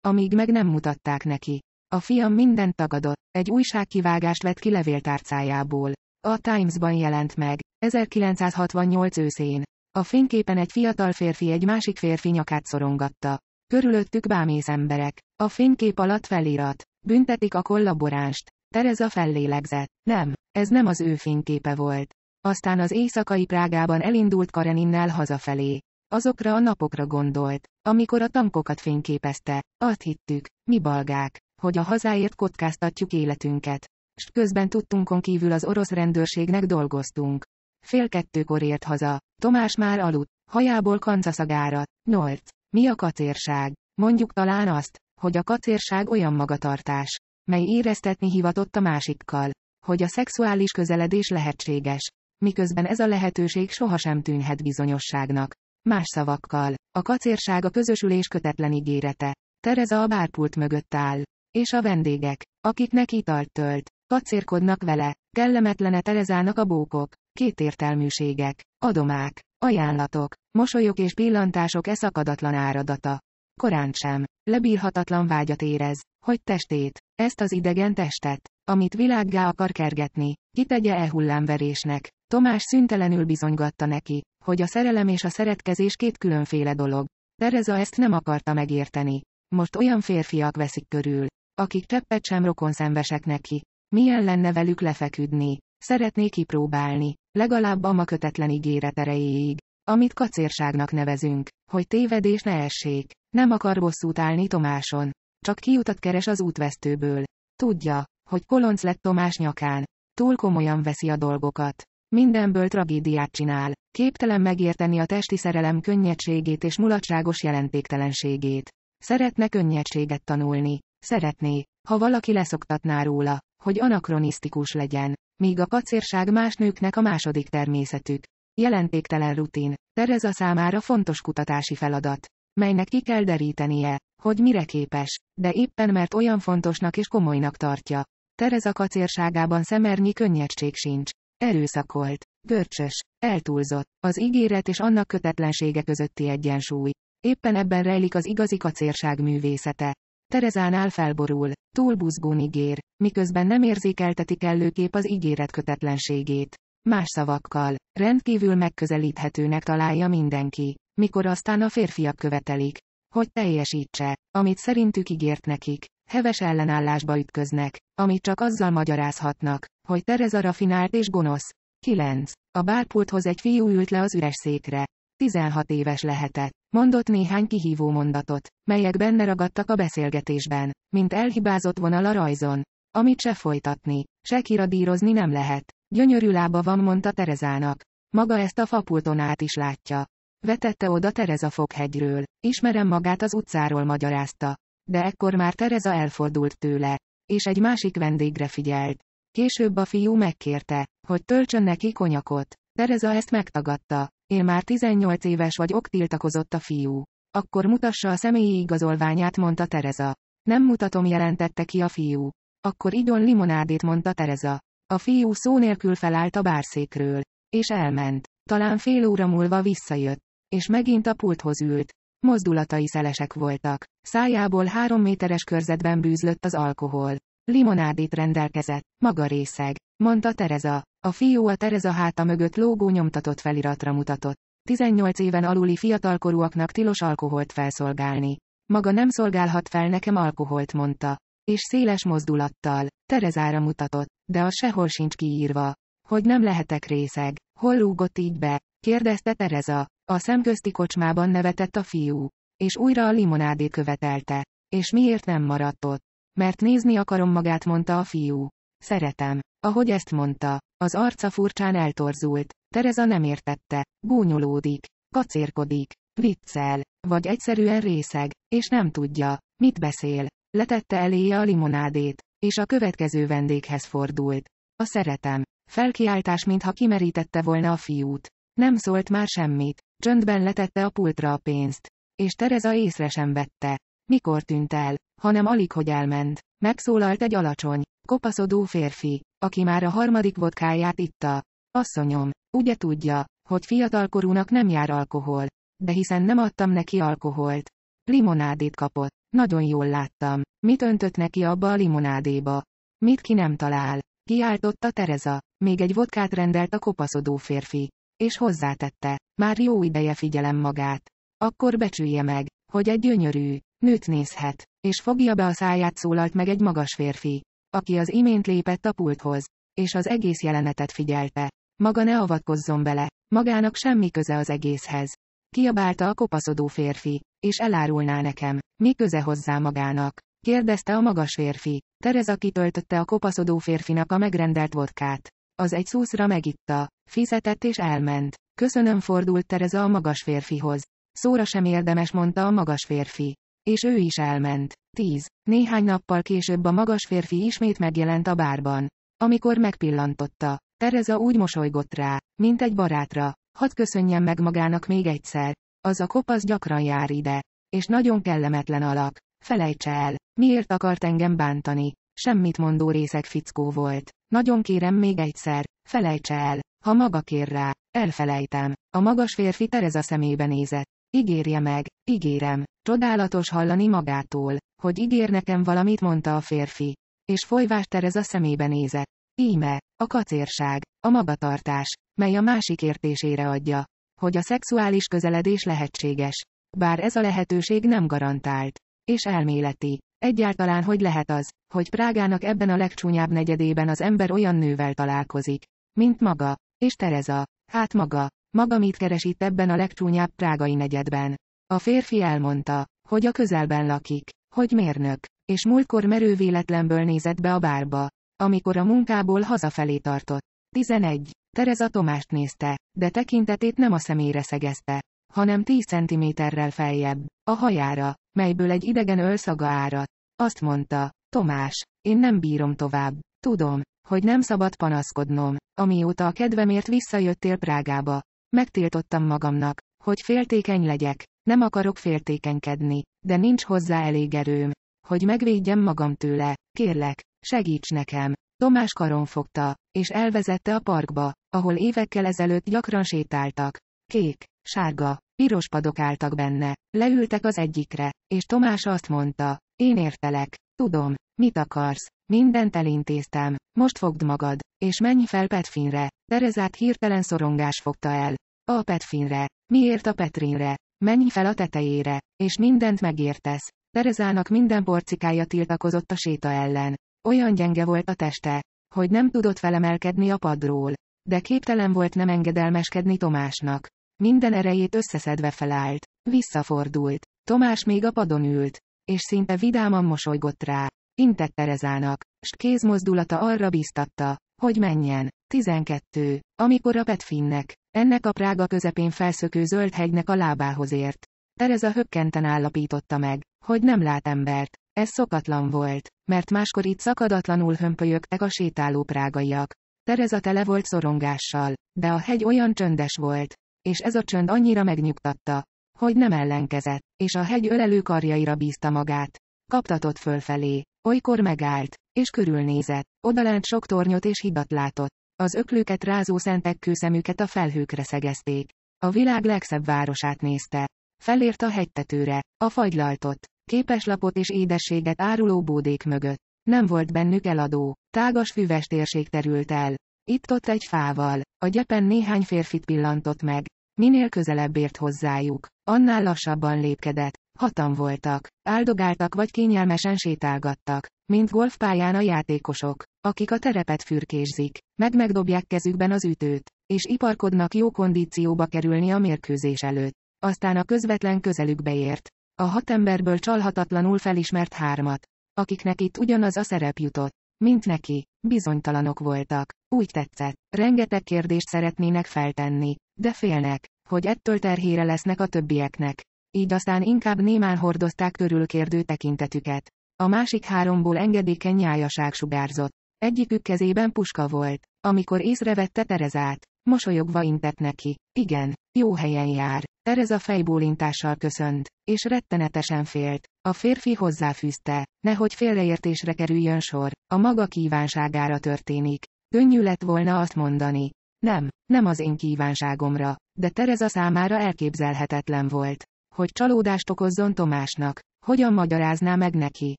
Amíg meg nem mutatták neki. A fiam mindent tagadott, egy újságkivágást vett ki levéltárcájából. A Times-ban jelent meg, 1968 őszén. A fényképen egy fiatal férfi egy másik férfi nyakát szorongatta. Körülöttük bámész emberek. A fénykép alatt felirat. Büntetik a kollaboránst. Tereza fellélegzett. Nem, ez nem az ő fényképe volt. Aztán az éjszakai Prágában elindult Kareninnel hazafelé. Azokra a napokra gondolt, amikor a tankokat fényképezte. Azt hittük, mi balgák, hogy a hazáért kockáztatjuk életünket. S közben tudtunkon kívül az orosz rendőrségnek dolgoztunk. Fél kettőkor ért haza. Tomás már aludt, hajából kancaszagára. 8. Mi a kacérság? Mondjuk talán azt, hogy a kacérság olyan magatartás, mely éreztetni hivatott a másikkal, hogy a szexuális közeledés lehetséges, miközben ez a lehetőség sohasem tűnhet bizonyosságnak. Más szavakkal, a kacérság a közösülés kötetlen ígérete. Tereza a bárpult mögött áll. És a vendégek, akiknek italt tölt, kacérkodnak vele, kellemetlene Terezának a bókok, kétértelműségek, adomák, Ajánlatok. Mosolyok és pillantások e szakadatlan áradata. Korán sem. Lebírhatatlan vágyat érez, hogy testét, ezt az idegen testet, amit világgá akar kergetni, kitegye e hullámverésnek. Tomás szüntelenül bizonygatta neki, hogy a szerelem és a szeretkezés két különféle dolog. Tereza ezt nem akarta megérteni. Most olyan férfiak veszik körül, akik cseppet sem rokonszenvesek neki. Milyen lenne velük lefeküdni? Szeretné kipróbálni, legalább a ma kötetlen ígéret erejéig, amit kacérságnak nevezünk, hogy tévedés ne essék, nem akar bosszút állni Tomáson, csak kiutat keres az útvesztőből. Tudja, hogy kolonc lett Tomás nyakán, túl komolyan veszi a dolgokat. Mindenből tragédiát csinál, képtelen megérteni a testi szerelem könnyedségét és mulatságos jelentéktelenségét. Szeretne könnyedséget tanulni, szeretné, ha valaki leszoktatná róla, hogy anakronisztikus legyen míg a kacérság más nőknek a második természetük. Jelentéktelen rutin. Tereza számára fontos kutatási feladat, melynek ki kell derítenie, hogy mire képes, de éppen mert olyan fontosnak és komolynak tartja. Tereza kacérságában szemernyi könnyedség sincs. Erőszakolt, görcsös, eltúlzott, az ígéret és annak kötetlensége közötti egyensúly. Éppen ebben rejlik az igazi kacérság művészete. Terezánál felborul. Túl buzgón ígér, miközben nem érzékelteti kellőképp az ígéret kötetlenségét. Más szavakkal, rendkívül megközelíthetőnek találja mindenki, mikor aztán a férfiak követelik, hogy teljesítse, amit szerintük ígért nekik. Heves ellenállásba ütköznek, amit csak azzal magyarázhatnak, hogy Tereza rafinált és gonosz. 9. A bárpulthoz egy fiú ült le az üres székre, 16 éves lehetett. Mondott néhány kihívó mondatot, melyek benne ragadtak a beszélgetésben, mint elhibázott vonal a rajzon. Amit se folytatni, se kiradírozni nem lehet. Gyönyörű lába van, mondta Terezának. Maga ezt a fapulton át is látja. Vetette oda Tereza fokhegyről, Ismerem magát az utcáról magyarázta. De ekkor már Tereza elfordult tőle. És egy másik vendégre figyelt. Később a fiú megkérte, hogy töltsön neki konyakot. Tereza ezt megtagadta, én már 18 éves vagyok, tiltakozott a fiú. Akkor mutassa a személyi igazolványát, mondta Tereza. Nem mutatom, jelentette ki a fiú. Akkor igyon limonádét, mondta Tereza. A fiú szó nélkül felállt a bárszékről. És elment. Talán fél óra múlva visszajött. És megint a pulthoz ült. Mozdulatai szelesek voltak. Szájából három méteres körzetben bűzlött az alkohol. Limonádét rendelkezett, maga részeg, mondta Tereza. A fiú a Tereza háta mögött lógó nyomtatott feliratra mutatott. 18 éven aluli fiatalkorúaknak tilos alkoholt felszolgálni. Maga nem szolgálhat fel nekem alkoholt mondta. És széles mozdulattal, Terezára mutatott, de az sehol sincs kiírva. Hogy nem lehetek részeg, hol rúgott így be, kérdezte Tereza. A szemközti kocsmában nevetett a fiú. És újra a limonádét követelte. És miért nem maradt ott? Mert nézni akarom magát, mondta a fiú. Szeretem. Ahogy ezt mondta, az arca furcsán eltorzult. Tereza nem értette. Gúnyolódik. Kacérkodik. Viccel. Vagy egyszerűen részeg, és nem tudja, mit beszél. Letette eléje a limonádét, és a következő vendéghez fordult. A szeretem. Felkiáltás, mintha kimerítette volna a fiút. Nem szólt már semmit. Csöndben letette a pultra a pénzt. És Tereza észre sem vette. Mikor tűnt el? Hanem alig hogy elment. Megszólalt egy alacsony, kopaszodó férfi, aki már a harmadik vodkáját itta. Asszonyom, ugye tudja, hogy fiatalkorúnak nem jár alkohol. De hiszen nem adtam neki alkoholt. Limonádét kapott. Nagyon jól láttam. Mit öntött neki abba a limonádéba? Mit ki nem talál? Kiáltotta Tereza. Még egy vodkát rendelt a kopaszodó férfi. És hozzátette. Már jó ideje figyelem magát. Akkor becsülje meg, hogy egy gyönyörű, Nőt nézhet. És fogja be a száját szólalt meg egy magas férfi, aki az imént lépett a pulthoz, és az egész jelenetet figyelte. Maga ne avatkozzon bele, magának semmi köze az egészhez. Kiabálta a kopaszodó férfi, és elárulná nekem, mi köze hozzá magának. Kérdezte a magas férfi. Tereza kitöltötte a kopaszodó férfinak a megrendelt vodkát. Az egy szúszra megitta, fizetett és elment. Köszönöm fordult Tereza a magas férfihoz. Szóra sem érdemes mondta a magas férfi. És ő is elment. 10. Néhány nappal később a magas férfi ismét megjelent a bárban. Amikor megpillantotta, Tereza úgy mosolygott rá, mint egy barátra. Hadd köszönjem meg magának még egyszer. Az a kopasz gyakran jár ide. És nagyon kellemetlen alak. Felejtse el, miért akart engem bántani. Semmit mondó részek fickó volt. Nagyon kérem még egyszer, felejtse el, ha maga kér rá, elfelejtem. A magas férfi Tereza szemébe nézett. Ígérje meg, ígérem, csodálatos hallani magától, hogy ígér nekem valamit mondta a férfi. És folyvást a szemébe nézett. Íme, a kacérság, a magatartás, mely a másik értésére adja, hogy a szexuális közeledés lehetséges. Bár ez a lehetőség nem garantált. És elméleti. Egyáltalán hogy lehet az, hogy Prágának ebben a legcsúnyább negyedében az ember olyan nővel találkozik, mint maga, és Tereza, hát maga, maga mit keres itt ebben a legcsúnyább prágai negyedben? A férfi elmondta, hogy a közelben lakik, hogy mérnök, és múltkor merő véletlenből nézett be a bárba, amikor a munkából hazafelé tartott. 11. Tereza Tomást nézte, de tekintetét nem a szemére szegezte, hanem 10 centiméterrel feljebb, a hajára, melyből egy idegen ölszaga áradt. Azt mondta, Tomás, én nem bírom tovább, tudom, hogy nem szabad panaszkodnom, amióta a kedvemért visszajöttél Prágába, Megtiltottam magamnak, hogy féltékeny legyek, nem akarok féltékenykedni, de nincs hozzá elég erőm, hogy megvédjem magam tőle, kérlek, segíts nekem. Tomás karon fogta, és elvezette a parkba, ahol évekkel ezelőtt gyakran sétáltak. Kék, sárga, Piros padok álltak benne, leültek az egyikre, és Tomás azt mondta, én értelek, tudom, mit akarsz, mindent elintéztem, most fogd magad, és menj fel Petfinre. Terezát hirtelen szorongás fogta el. A Petfinre, miért a Petrinre, menj fel a tetejére, és mindent megértesz. Terezának minden porcikája tiltakozott a séta ellen. Olyan gyenge volt a teste, hogy nem tudott felemelkedni a padról. De képtelen volt nem engedelmeskedni Tomásnak. Minden erejét összeszedve felállt. Visszafordult. Tomás még a padon ült. És szinte vidáman mosolygott rá. Intett Terezának. S kézmozdulata arra biztatta, hogy menjen. 12. Amikor a Petfinnek, ennek a Prága közepén felszökő zöld hegynek a lábához ért. Tereza hökkenten állapította meg, hogy nem lát embert. Ez szokatlan volt, mert máskor itt szakadatlanul hömpölyögtek a sétáló prágaiak. Tereza tele volt szorongással, de a hegy olyan csöndes volt, és ez a csönd annyira megnyugtatta, hogy nem ellenkezett, és a hegy ölelő karjaira bízta magát. Kaptatott fölfelé, olykor megállt, és körülnézett, odalent sok tornyot és hidat látott. Az öklőket rázó szentek kőszemüket a felhőkre szegezték. A világ legszebb városát nézte. Felért a hegytetőre, a fagylaltot, képeslapot és édességet áruló bódék mögött. Nem volt bennük eladó, tágas füves térség terült el, itt-ott egy fával. A gyepen néhány férfit pillantott meg. Minél közelebb ért hozzájuk, annál lassabban lépkedett. Hatan voltak, áldogáltak vagy kényelmesen sétálgattak, mint golfpályán a játékosok, akik a terepet fürkézik, meg megdobják kezükben az ütőt, és iparkodnak jó kondícióba kerülni a mérkőzés előtt. Aztán a közvetlen közelükbe ért. A hat emberből csalhatatlanul felismert hármat, akiknek itt ugyanaz a szerep jutott, mint neki, bizonytalanok voltak, úgy tetszett. Rengeteg kérdést szeretnének feltenni, de félnek, hogy ettől terhére lesznek a többieknek. Így aztán inkább némán hordozták kérdő tekintetüket. A másik háromból engedékeny nyájaság sugárzott. Egyikük kezében puska volt. Amikor észrevette Terezát, mosolyogva intett neki. Igen, jó helyen jár. Tereza fejbólintással köszönt, és rettenetesen félt. A férfi hozzáfűzte, nehogy félreértésre kerüljön sor, a maga kívánságára történik. Könnyű lett volna azt mondani. Nem, nem az én kívánságomra, de Tereza számára elképzelhetetlen volt. Hogy csalódást okozzon Tomásnak, hogyan magyarázná meg neki,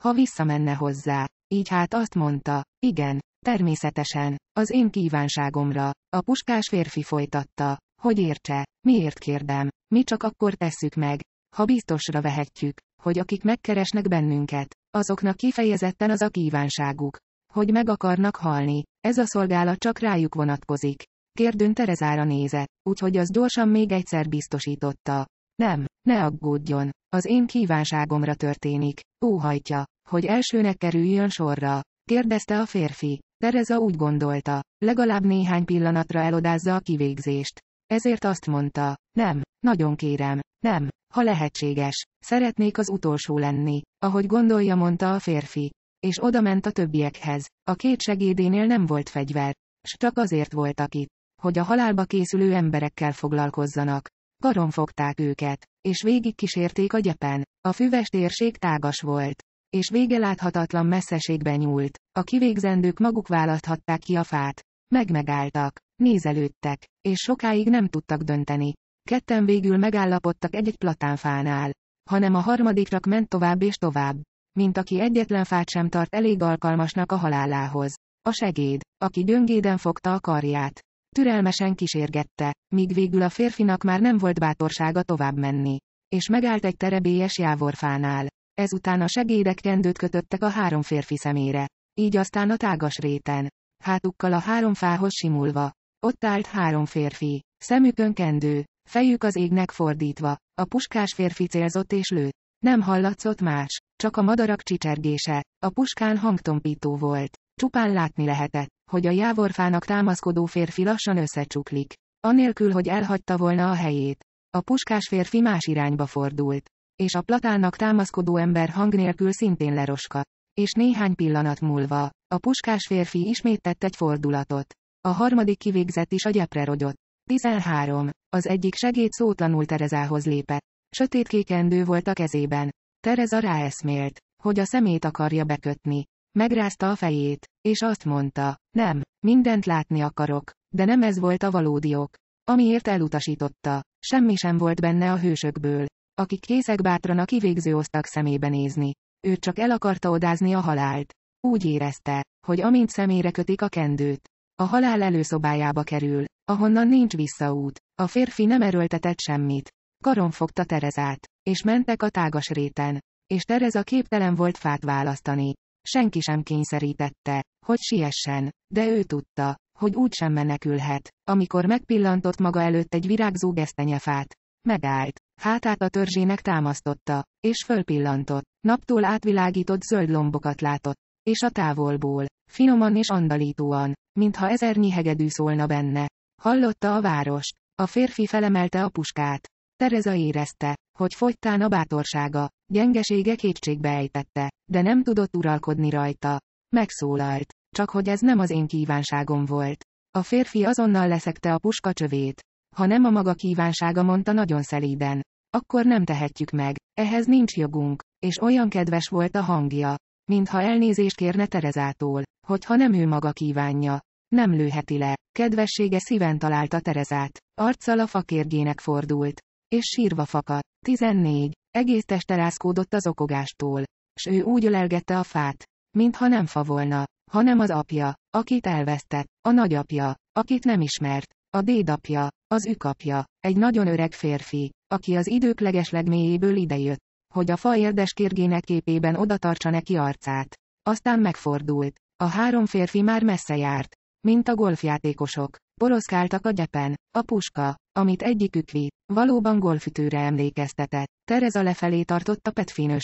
ha visszamenne hozzá. Így hát azt mondta, igen, természetesen, az én kívánságomra, a puskás férfi folytatta, hogy értse, miért kérdem, mi csak akkor tesszük meg, ha biztosra vehetjük, hogy akik megkeresnek bennünket, azoknak kifejezetten az a kívánságuk, hogy meg akarnak halni, ez a szolgálat csak rájuk vonatkozik. Kérdőn Terezára nézett, úgyhogy az gyorsan még egyszer biztosította. Nem, ne aggódjon, az én kívánságomra történik, óhajtja, hogy elsőnek kerüljön sorra, kérdezte a férfi. Tereza úgy gondolta, legalább néhány pillanatra elodázza a kivégzést. Ezért azt mondta, nem, nagyon kérem, nem, ha lehetséges, szeretnék az utolsó lenni, ahogy gondolja mondta a férfi és odament a többiekhez. A két segédénél nem volt fegyver. S csak azért voltak itt, hogy a halálba készülő emberekkel foglalkozzanak. Karon fogták őket, és végig kísérték a gyepen. A füves térség tágas volt, és vége láthatatlan messzeségben nyúlt. A kivégzendők maguk választhatták ki a fát. Megmegálltak, nézelődtek, és sokáig nem tudtak dönteni. Ketten végül megállapodtak egy-egy platánfánál hanem a harmadik ment tovább és tovább mint aki egyetlen fát sem tart elég alkalmasnak a halálához. A segéd, aki gyöngéden fogta a karját. Türelmesen kísérgette, míg végül a férfinak már nem volt bátorsága tovább menni. És megállt egy terebélyes jávorfánál. Ezután a segédek kendőt kötöttek a három férfi szemére. Így aztán a tágas réten. Hátukkal a három fához simulva. Ott állt három férfi. Szemükön kendő, fejük az égnek fordítva. A puskás férfi célzott és lőtt. Nem hallatszott más, csak a madarak csicsergése, a puskán hangtompító volt. Csupán látni lehetett, hogy a jávorfának támaszkodó férfi lassan összecsuklik. Anélkül, hogy elhagyta volna a helyét. A puskás férfi más irányba fordult. És a platánnak támaszkodó ember hang nélkül szintén leroska. És néhány pillanat múlva, a puskás férfi ismét tett egy fordulatot. A harmadik kivégzett is a gyepre rogyott. 13. Az egyik segéd szótlanul Terezához lépett. Sötét kékendő volt a kezében. Tereza ráeszmélt, hogy a szemét akarja bekötni. Megrázta a fejét, és azt mondta, nem, mindent látni akarok, de nem ez volt a valódi ok. Amiért elutasította, semmi sem volt benne a hősökből, akik készek bátran a kivégző osztag szemébe nézni. Ő csak el akarta odázni a halált. Úgy érezte, hogy amint szemére kötik a kendőt, a halál előszobájába kerül, ahonnan nincs visszaút. A férfi nem erőltetett semmit, Karon fogta Terezát, és mentek a tágas réten, és Tereza képtelen volt fát választani. Senki sem kényszerítette, hogy siessen, de ő tudta, hogy sem menekülhet. Amikor megpillantott maga előtt egy virágzó gesztenyefát, megállt, hátát a törzsének támasztotta, és fölpillantott. Naptól átvilágított zöld lombokat látott, és a távolból, finoman és andalítóan, mintha ezernyi hegedű szólna benne. Hallotta a várost. A férfi felemelte a puskát. Tereza érezte, hogy fogytán a bátorsága, gyengesége kétségbe ejtette, de nem tudott uralkodni rajta. Megszólalt, csak hogy ez nem az én kívánságom volt. A férfi azonnal leszekte a puska csövét. Ha nem a maga kívánsága mondta nagyon szelíden, akkor nem tehetjük meg, ehhez nincs jogunk, és olyan kedves volt a hangja, mintha elnézést kérne Terezától, hogyha nem ő maga kívánja. Nem lőheti le, kedvessége szíven találta Terezát, arccal a fakérgének fordult, és sírva fakadt. 14. Egész teste rászkódott az okogástól. S ő úgy ölelgette a fát, mintha nem fa volna, hanem az apja, akit elvesztett, a nagyapja, akit nem ismert, a dédapja, az ükapja, egy nagyon öreg férfi, aki az idők legeslegmélyéből idejött, hogy a fa érdes kérgének képében odatartsa neki arcát. Aztán megfordult. A három férfi már messze járt, mint a golfjátékosok. Poroszkáltak a gyepen. A puska, amit egyikük vitt, valóban golfütőre emlékeztetett. Tereza lefelé tartott a petfin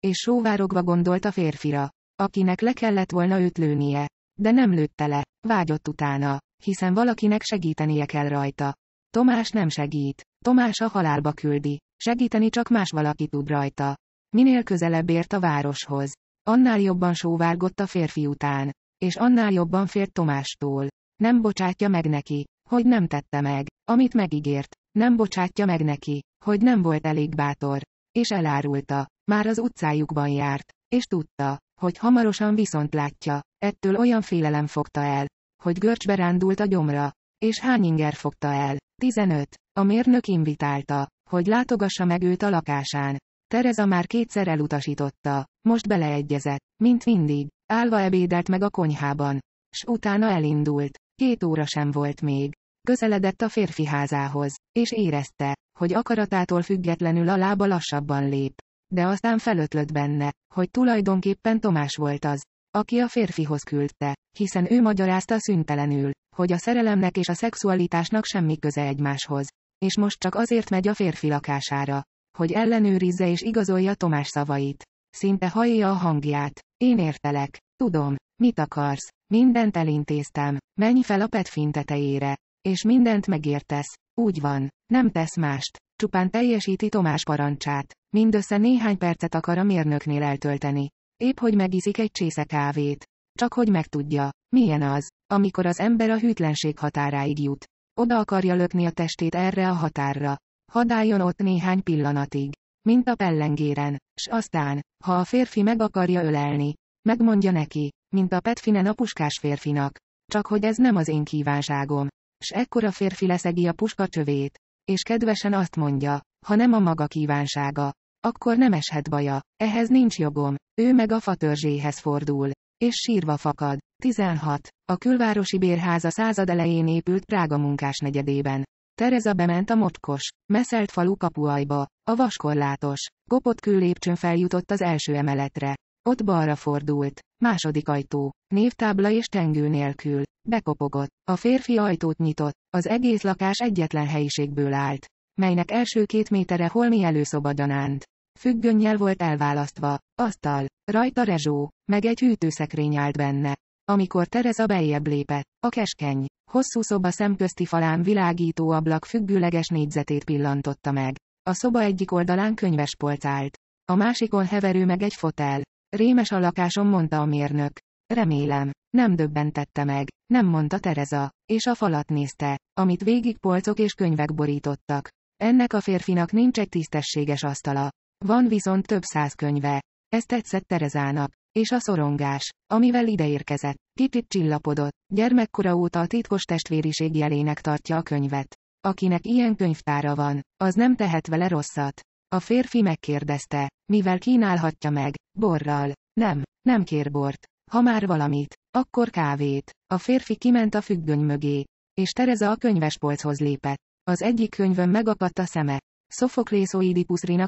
És sóvárogva gondolt a férfira, akinek le kellett volna őt lőnie. De nem lőtte le, vágyott utána, hiszen valakinek segítenie kell rajta. Tomás nem segít. Tomás a halálba küldi. Segíteni csak más valaki tud rajta. Minél közelebb ért a városhoz. Annál jobban sóvárgott a férfi után és annál jobban félt Tomástól. Nem bocsátja meg neki, hogy nem tette meg, amit megígért, nem bocsátja meg neki, hogy nem volt elég bátor, és elárulta, már az utcájukban járt, és tudta, hogy hamarosan viszont látja, ettől olyan félelem fogta el, hogy görcsbe rándult a gyomra, és hányinger fogta el. 15. A mérnök invitálta, hogy látogassa meg őt a lakásán. Tereza már kétszer elutasította, most beleegyezett, mint mindig, Álva ebédelt meg a konyhában. S utána elindult. Két óra sem volt még. Közeledett a férfi házához, és érezte, hogy akaratától függetlenül a lába lassabban lép. De aztán felötlött benne, hogy tulajdonképpen Tomás volt az, aki a férfihoz küldte, hiszen ő magyarázta szüntelenül, hogy a szerelemnek és a szexualitásnak semmi köze egymáshoz. És most csak azért megy a férfi lakására, hogy ellenőrizze és igazolja Tomás szavait. Szinte hallja a hangját. Én értelek. Tudom, mit akarsz. Mindent elintéztem. Menj fel a petfin tetejére. És mindent megértesz. Úgy van. Nem tesz mást. Csupán teljesíti Tomás parancsát. Mindössze néhány percet akar a mérnöknél eltölteni. Épp hogy megiszik egy csésze kávét. Csak hogy megtudja, milyen az, amikor az ember a hűtlenség határáig jut. Oda akarja lökni a testét erre a határra. Hadd álljon ott néhány pillanatig mint a pellengéren, s aztán, ha a férfi meg akarja ölelni, megmondja neki, mint a petfinen a puskás férfinak, csak hogy ez nem az én kívánságom, s ekkor a férfi leszegi a puska csövét, és kedvesen azt mondja, ha nem a maga kívánsága, akkor nem eshet baja, ehhez nincs jogom, ő meg a fatörzséhez fordul, és sírva fakad. 16. A külvárosi bérháza század elején épült Prága munkás negyedében. Tereza bement a mocskos, meszelt falu kapuajba, a vaskorlátos, kopott küllépcsőn feljutott az első emeletre. Ott balra fordult. Második ajtó. Névtábla és tengő nélkül. Bekopogott. A férfi ajtót nyitott. Az egész lakás egyetlen helyiségből állt, melynek első két métere holmi előszoba danánt. Függönnyel volt elválasztva. Asztal. Rajta rezsó. Meg egy hűtőszekrény állt benne. Amikor Tereza beljebb lépett, a keskeny, hosszú szoba szemközti falán világító ablak függőleges négyzetét pillantotta meg. A szoba egyik oldalán könyves polc állt. A másikon heverő meg egy fotel. Rémes a lakásom, mondta a mérnök. Remélem. Nem döbbentette meg, nem mondta Tereza, és a falat nézte, amit végig polcok és könyvek borítottak. Ennek a férfinak nincs egy tisztességes asztala. Van viszont több száz könyve. Ez tetszett Terezának és a szorongás, amivel ideérkezett. Titit csillapodott, gyermekkora óta a titkos testvériség jelének tartja a könyvet. Akinek ilyen könyvtára van, az nem tehet vele rosszat. A férfi megkérdezte, mivel kínálhatja meg, borral. Nem, nem kér bort. Ha már valamit, akkor kávét. A férfi kiment a függöny mögé, és Tereza a könyvespolchoz lépett. Az egyik könyvön megakadt a szeme. Sophocles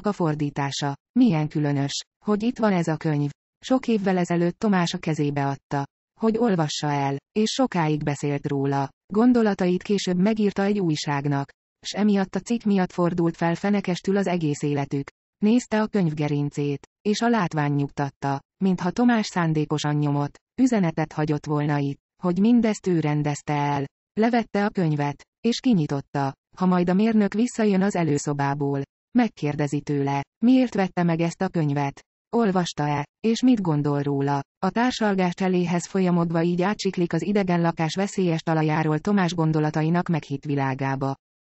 a fordítása. Milyen különös, hogy itt van ez a könyv. Sok évvel ezelőtt Tomás a kezébe adta. Hogy olvassa el, és sokáig beszélt róla. Gondolatait később megírta egy újságnak. S emiatt a cikk miatt fordult fel fenekestül az egész életük. Nézte a könyvgerincét, és a látvány nyugtatta, mintha Tomás szándékosan nyomott, üzenetet hagyott volna itt, hogy mindezt ő rendezte el. Levette a könyvet, és kinyitotta, ha majd a mérnök visszajön az előszobából. Megkérdezi tőle, miért vette meg ezt a könyvet. Olvasta-e? És mit gondol róla? A társalgás cseléhez folyamodva így átsiklik az idegen lakás veszélyes talajáról Tomás gondolatainak meghitt világába.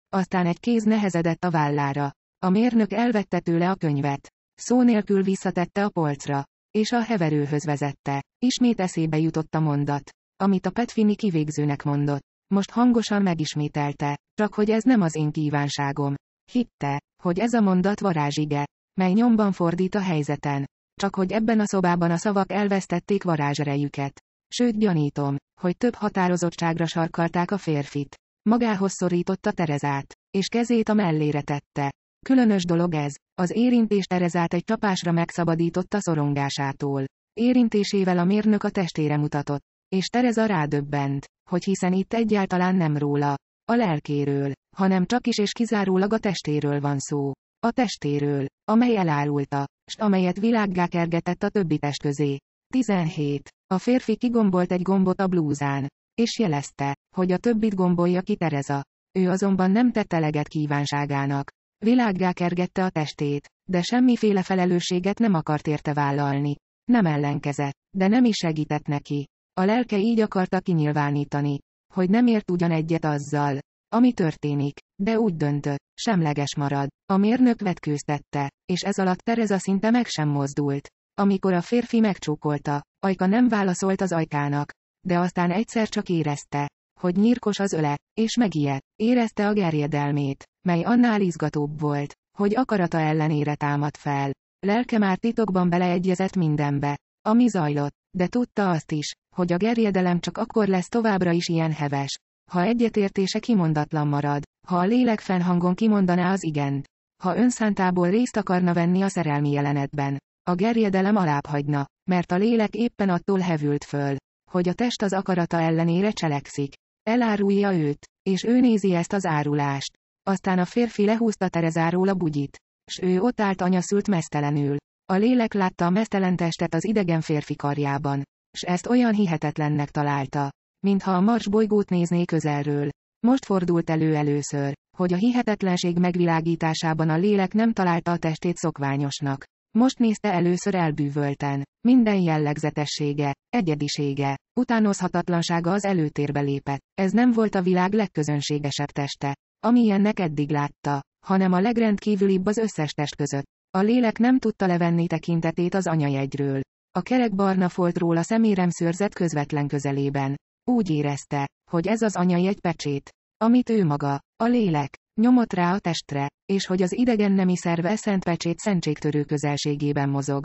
Aztán egy kéz nehezedett a vállára. A mérnök elvette tőle a könyvet. Szó nélkül visszatette a polcra. És a heverőhöz vezette. Ismét eszébe jutott a mondat, amit a Petfini kivégzőnek mondott. Most hangosan megismételte, csak hogy ez nem az én kívánságom. Hitte, hogy ez a mondat varázsige, mely nyomban fordít a helyzeten. Csak hogy ebben a szobában a szavak elvesztették varázserejüket. Sőt gyanítom, hogy több határozottságra sarkalták a férfit. Magához szorította Terezát, és kezét a mellére tette. Különös dolog ez, az érintés Terezát egy csapásra megszabadította szorongásától. Érintésével a mérnök a testére mutatott, és Tereza rádöbbent, hogy hiszen itt egyáltalán nem róla, a lelkéről, hanem csak is és kizárólag a testéről van szó a testéről, amely elárulta, s amelyet világgá kergetett a többi test közé. 17. A férfi kigombolt egy gombot a blúzán, és jelezte, hogy a többit gombolja ki Tereza. Ő azonban nem tette eleget kívánságának. Világgá kergette a testét, de semmiféle felelősséget nem akart érte vállalni. Nem ellenkezett, de nem is segített neki. A lelke így akarta kinyilvánítani, hogy nem ért ugyan egyet azzal, ami történik, de úgy döntött, semleges marad. A mérnök vetkőztette, és ez alatt Tereza szinte meg sem mozdult. Amikor a férfi megcsókolta, Ajka nem válaszolt az ajkának, de aztán egyszer csak érezte, hogy nyírkos az öle, és megijedt. Érezte a gerjedelmét, mely annál izgatóbb volt, hogy akarata ellenére támad fel. Lelke már titokban beleegyezett mindenbe, ami zajlott, de tudta azt is, hogy a gerjedelem csak akkor lesz továbbra is ilyen heves, ha egyetértése kimondatlan marad, ha a lélek fennhangon kimondaná az igent, ha önszántából részt akarna venni a szerelmi jelenetben, a gerjedelem alább hagyna, mert a lélek éppen attól hevült föl, hogy a test az akarata ellenére cselekszik. Elárulja őt, és ő nézi ezt az árulást. Aztán a férfi lehúzta Terezáról a bugyit, s ő ott állt anyaszült mesztelenül. A lélek látta a mesztelen testet az idegen férfi karjában, s ezt olyan hihetetlennek találta, mintha a Mars bolygót nézné közelről. Most fordult elő először, hogy a hihetetlenség megvilágításában a lélek nem találta a testét szokványosnak. Most nézte először elbűvölten. Minden jellegzetessége, egyedisége, utánozhatatlansága az előtérbe lépett. Ez nem volt a világ legközönségesebb teste, amilyennek eddig látta, hanem a legrendkívülibb az összes test között. A lélek nem tudta levenni tekintetét az anyajegyről. A kerek barna folt róla szemérem szőrzett közvetlen közelében. Úgy érezte, hogy ez az anyai egy pecsét, amit ő maga, a lélek, nyomott rá a testre, és hogy az idegen nemi szerve e szent pecsét szentségtörő közelségében mozog.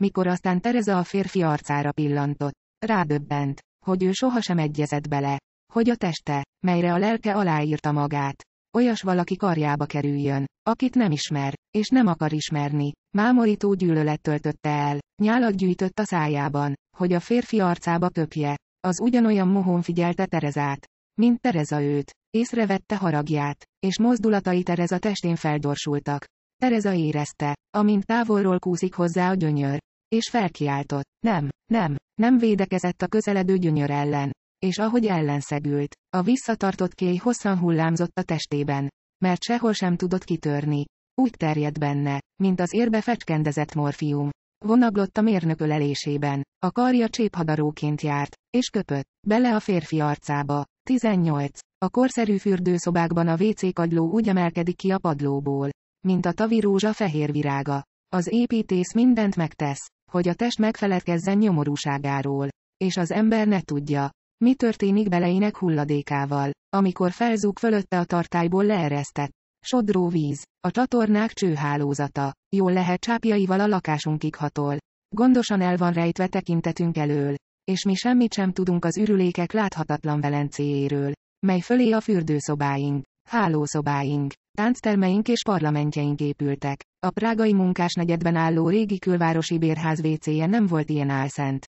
Mikor aztán Tereza a férfi arcára pillantott, rádöbbent, hogy ő sohasem egyezett bele, hogy a teste, melyre a lelke aláírta magát, olyas valaki karjába kerüljön, akit nem ismer, és nem akar ismerni. Mámorító gyűlölet töltötte el, nyálat gyűjtött a szájában, hogy a férfi arcába köpje, az ugyanolyan mohon figyelte Terezát. Mint Tereza őt. Észrevette haragját, és mozdulatai Tereza testén feldorsultak. Tereza érezte, amint távolról kúszik hozzá a gyönyör. És felkiáltott. Nem, nem, nem védekezett a közeledő gyönyör ellen. És ahogy ellenszegült, a visszatartott kéj hosszan hullámzott a testében. Mert sehol sem tudott kitörni. Úgy terjedt benne, mint az érbe fecskendezett morfium. Vonaglott a mérnök ölelésében, a karja cséphadaróként járt, és köpött, bele a férfi arcába. 18. A korszerű fürdőszobákban a WC kagyló úgy emelkedik ki a padlóból, mint a tavirózsa fehér virága. Az építész mindent megtesz, hogy a test megfeledkezzen nyomorúságáról, és az ember ne tudja, mi történik beleinek hulladékával, amikor felzúg fölötte a tartályból leeresztett, Sodró víz, A csatornák csőhálózata. Jól lehet csápjaival a lakásunkig hatol. Gondosan el van rejtve tekintetünk elől. És mi semmit sem tudunk az ürülékek láthatatlan velencéjéről, mely fölé a fürdőszobáink, hálószobáink, tánctermeink és parlamentjeink épültek. A prágai munkásnegyedben álló régi külvárosi bérház vécéje nem volt ilyen álszent.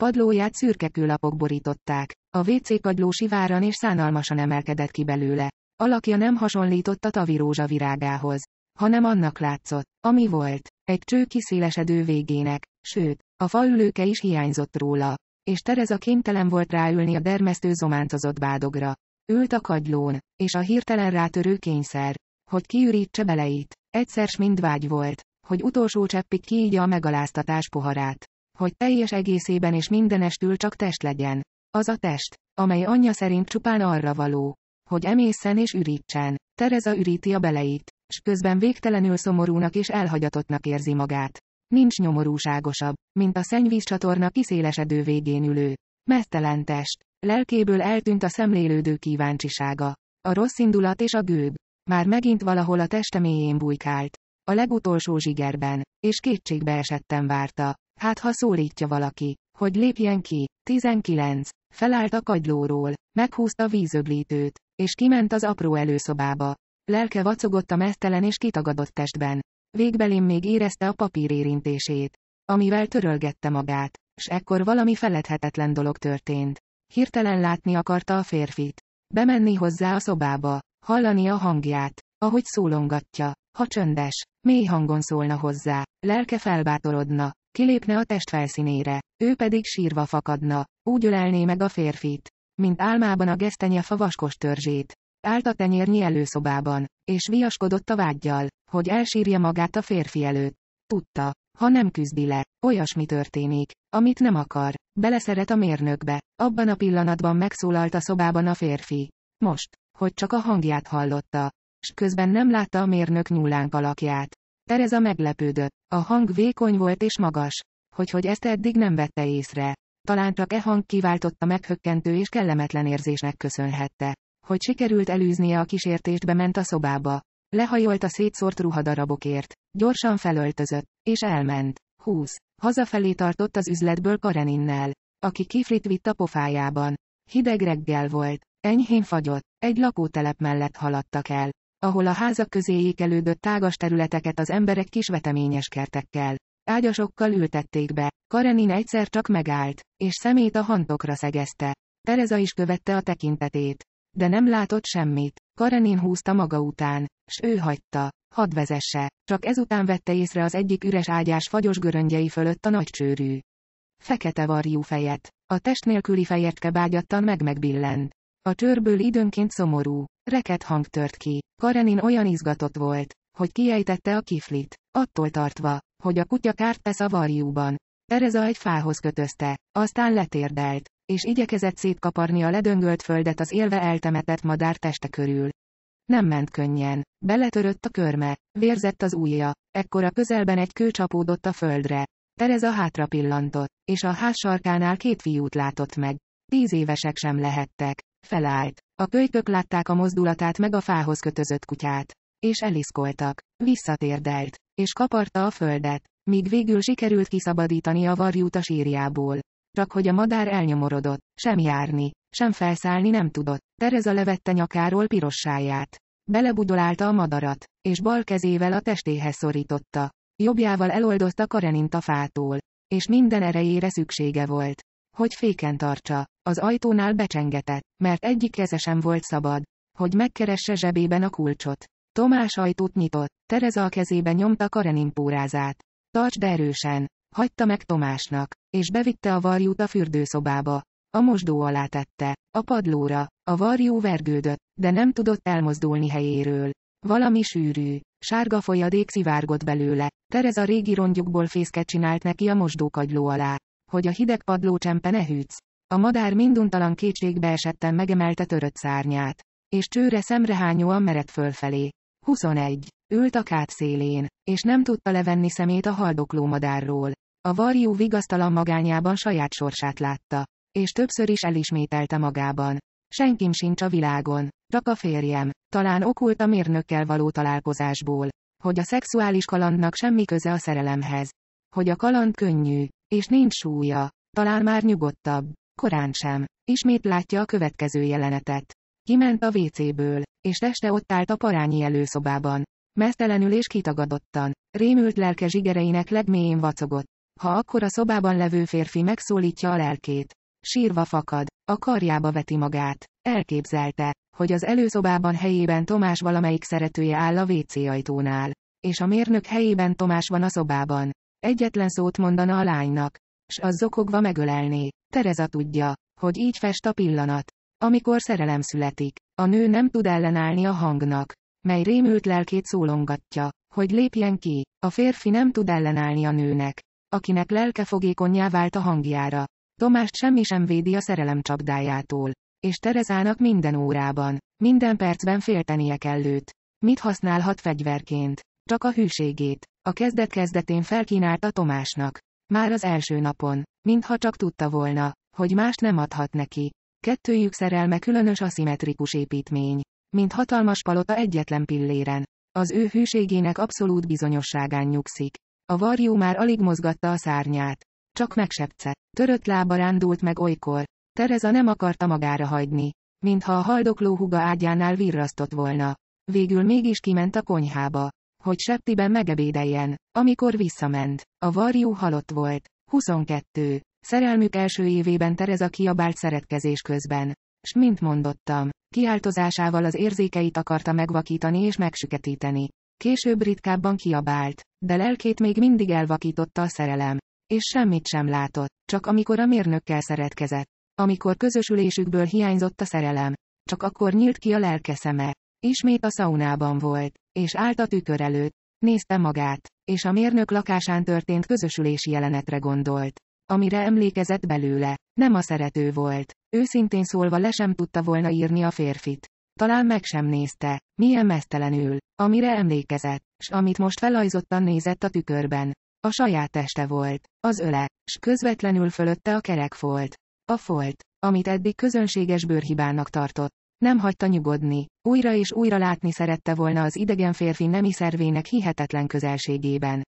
Padlóját szürke kőlapok borították, a WC kagyló siváran és szánalmasan emelkedett ki belőle. Alakja nem hasonlított a tavirózsa virágához, hanem annak látszott, ami volt, egy cső kiszélesedő végének, sőt, a faülőke is hiányzott róla, és Tereza kénytelen volt ráülni a dermesztő zománcozott bádogra. Ült a kagylón, és a hirtelen rátörő kényszer, hogy kiürítse beleit, egyszer s mind vágy volt, hogy utolsó cseppig kiígya a megaláztatás poharát, hogy teljes egészében és mindenestül csak test legyen. Az a test, amely anyja szerint csupán arra való, hogy emészen és ürítsen. Tereza üríti a beleit, s közben végtelenül szomorúnak és elhagyatottnak érzi magát. Nincs nyomorúságosabb, mint a szennyvízcsatorna kiszélesedő végén ülő. Mesztelen test. Lelkéből eltűnt a szemlélődő kíváncsisága. A rossz indulat és a gőg. Már megint valahol a teste mélyén bujkált. A legutolsó zsigerben. És kétségbe esettem várta. Hát ha szólítja valaki, hogy lépjen ki. 19. Felállt a kagylóról, meghúzta vízöblítőt, és kiment az apró előszobába. Lelke vacogott a mesztelen és kitagadott testben. Végbelém még érezte a papír érintését, amivel törölgette magát, s ekkor valami feledhetetlen dolog történt. Hirtelen látni akarta a férfit. Bemenni hozzá a szobába, hallani a hangját, ahogy szólongatja, ha csöndes, mély hangon szólna hozzá, lelke felbátorodna, kilépne a felszínére, Ő pedig sírva fakadna. Úgy ölelné meg a férfit. Mint álmában a gesztenye favaskos törzsét. Állt a tenyérnyi előszobában, és viaskodott a vágyjal, hogy elsírja magát a férfi előtt. Tudta, ha nem küzdi le, olyasmi történik, amit nem akar. Beleszeret a mérnökbe. Abban a pillanatban megszólalt a szobában a férfi. Most, hogy csak a hangját hallotta. S közben nem látta a mérnök nyúlánk alakját. Tereza meglepődött. A hang vékony volt és magas. Hogy hogy ezt eddig nem vette észre. Talán csak e hang kiváltotta meghökkentő és kellemetlen érzésnek köszönhette. Hogy sikerült elűznie a kísértést bement a szobába. Lehajolt a szétszórt ruhadarabokért. Gyorsan felöltözött. És elment. 20. Hazafelé tartott az üzletből Kareninnel. Aki kifrit vitt a pofájában. Hideg reggel volt. Enyhén fagyott. Egy lakótelep mellett haladtak el ahol a házak közé ékelődött tágas területeket az emberek kis veteményes kertekkel. Ágyasokkal ültették be. Karenin egyszer csak megállt, és szemét a hantokra szegezte. Tereza is követte a tekintetét. De nem látott semmit. Karenin húzta maga után, s ő hagyta. Hadd vezesse. Csak ezután vette észre az egyik üres ágyás fagyos göröngyei fölött a nagy csőrű. Fekete varjú fejet. A test nélküli fejetke bágyattan meg megbillent. A csőrből időnként szomorú, Reket hang tört ki. Karenin olyan izgatott volt, hogy kiejtette a kiflit, attól tartva, hogy a kutya kárt tesz a varjúban. Tereza egy fához kötözte, aztán letérdelt, és igyekezett szétkaparni a ledöngölt földet az élve eltemetett madár teste körül. Nem ment könnyen. Beletörött a körme, vérzett az ujja, ekkor a közelben egy kő csapódott a földre. Tereza hátra pillantott, és a ház sarkánál két fiút látott meg. Tíz évesek sem lehettek. Felállt. A kölykök látták a mozdulatát meg a fához kötözött kutyát. És eliszkoltak. Visszatérdelt. És kaparta a földet. Míg végül sikerült kiszabadítani a varjút a sírjából. Csak hogy a madár elnyomorodott. Sem járni. Sem felszállni nem tudott. Tereza levette nyakáról pirossáját. Belebudolálta a madarat. És bal kezével a testéhez szorította. Jobbjával eloldozta Karenint a fától. És minden erejére szüksége volt. Hogy féken tartsa. Az ajtónál becsengetett, mert egyik keze sem volt szabad, hogy megkeresse zsebében a kulcsot. Tomás ajtót nyitott, Tereza a kezébe nyomta Karenin pórázát. Tartsd erősen, hagyta meg Tomásnak, és bevitte a varjút a fürdőszobába. A mosdó alá tette, a padlóra, a varjú vergődött, de nem tudott elmozdulni helyéről. Valami sűrű, sárga folyadék szivárgott belőle, Tereza régi rongyukból fészket csinált neki a mosdókagyló alá, hogy a hideg padlócsempe ne hűtsz. A madár minduntalan kétségbeesetten megemelte törött szárnyát. És csőre szemrehányóan merett fölfelé. 21. Ült a kát szélén, és nem tudta levenni szemét a haldokló madárról. A varjú vigasztalan magányában saját sorsát látta. És többször is elismételte magában. Senkim sincs a világon, csak a férjem, talán okult a mérnökkel való találkozásból. Hogy a szexuális kalandnak semmi köze a szerelemhez. Hogy a kaland könnyű, és nincs súlya, talán már nyugodtabb. Korán sem. Ismét látja a következő jelenetet. Kiment a WC-ből, és este ott állt a parányi előszobában. Mesztelenül és kitagadottan. Rémült lelke zsigereinek legmélyén vacogott. Ha akkor a szobában levő férfi megszólítja a lelkét. Sírva fakad. A karjába veti magát. Elképzelte, hogy az előszobában helyében Tomás valamelyik szeretője áll a WC ajtónál. És a mérnök helyében Tomás van a szobában. Egyetlen szót mondana a lánynak, s az zokogva megölelné. Tereza tudja, hogy így fest a pillanat. Amikor szerelem születik, a nő nem tud ellenállni a hangnak, mely rémült lelkét szólongatja, hogy lépjen ki, a férfi nem tud ellenállni a nőnek, akinek lelke fogékonyá vált a hangjára. Tomást semmi sem védi a szerelem csapdájától, és Terezának minden órában, minden percben féltenie kell őt. Mit használhat fegyverként? Csak a hűségét. A kezdet-kezdetén felkínálta Tomásnak, már az első napon, mintha csak tudta volna, hogy más nem adhat neki. Kettőjük szerelme különös aszimmetrikus építmény, mint hatalmas palota egyetlen pilléren. Az ő hűségének abszolút bizonyosságán nyugszik. A varjú már alig mozgatta a szárnyát. Csak megsepce. Törött lába rándult meg olykor. Tereza nem akarta magára hagyni. Mintha a haldokló húga ágyánál virrasztott volna. Végül mégis kiment a konyhába hogy Septiben megebédeljen, amikor visszament. A varjú halott volt. 22. Szerelmük első évében Tereza kiabált szeretkezés közben. S mint mondottam, kiáltozásával az érzékeit akarta megvakítani és megsüketíteni. Később ritkábban kiabált, de lelkét még mindig elvakította a szerelem. És semmit sem látott, csak amikor a mérnökkel szeretkezett. Amikor közösülésükből hiányzott a szerelem, csak akkor nyílt ki a lelke szeme. Ismét a szaunában volt, és állt a tükör előtt, nézte magát, és a mérnök lakásán történt közösülési jelenetre gondolt. Amire emlékezett belőle, nem a szerető volt. Őszintén szólva le sem tudta volna írni a férfit. Talán meg sem nézte, milyen mesztelenül, amire emlékezett, s amit most felajzottan nézett a tükörben. A saját teste volt, az öle, s közvetlenül fölötte a kerek folt. A folt, amit eddig közönséges bőrhibának tartott, nem hagyta nyugodni, újra és újra látni szerette volna az idegen férfi nemi szervének hihetetlen közelségében.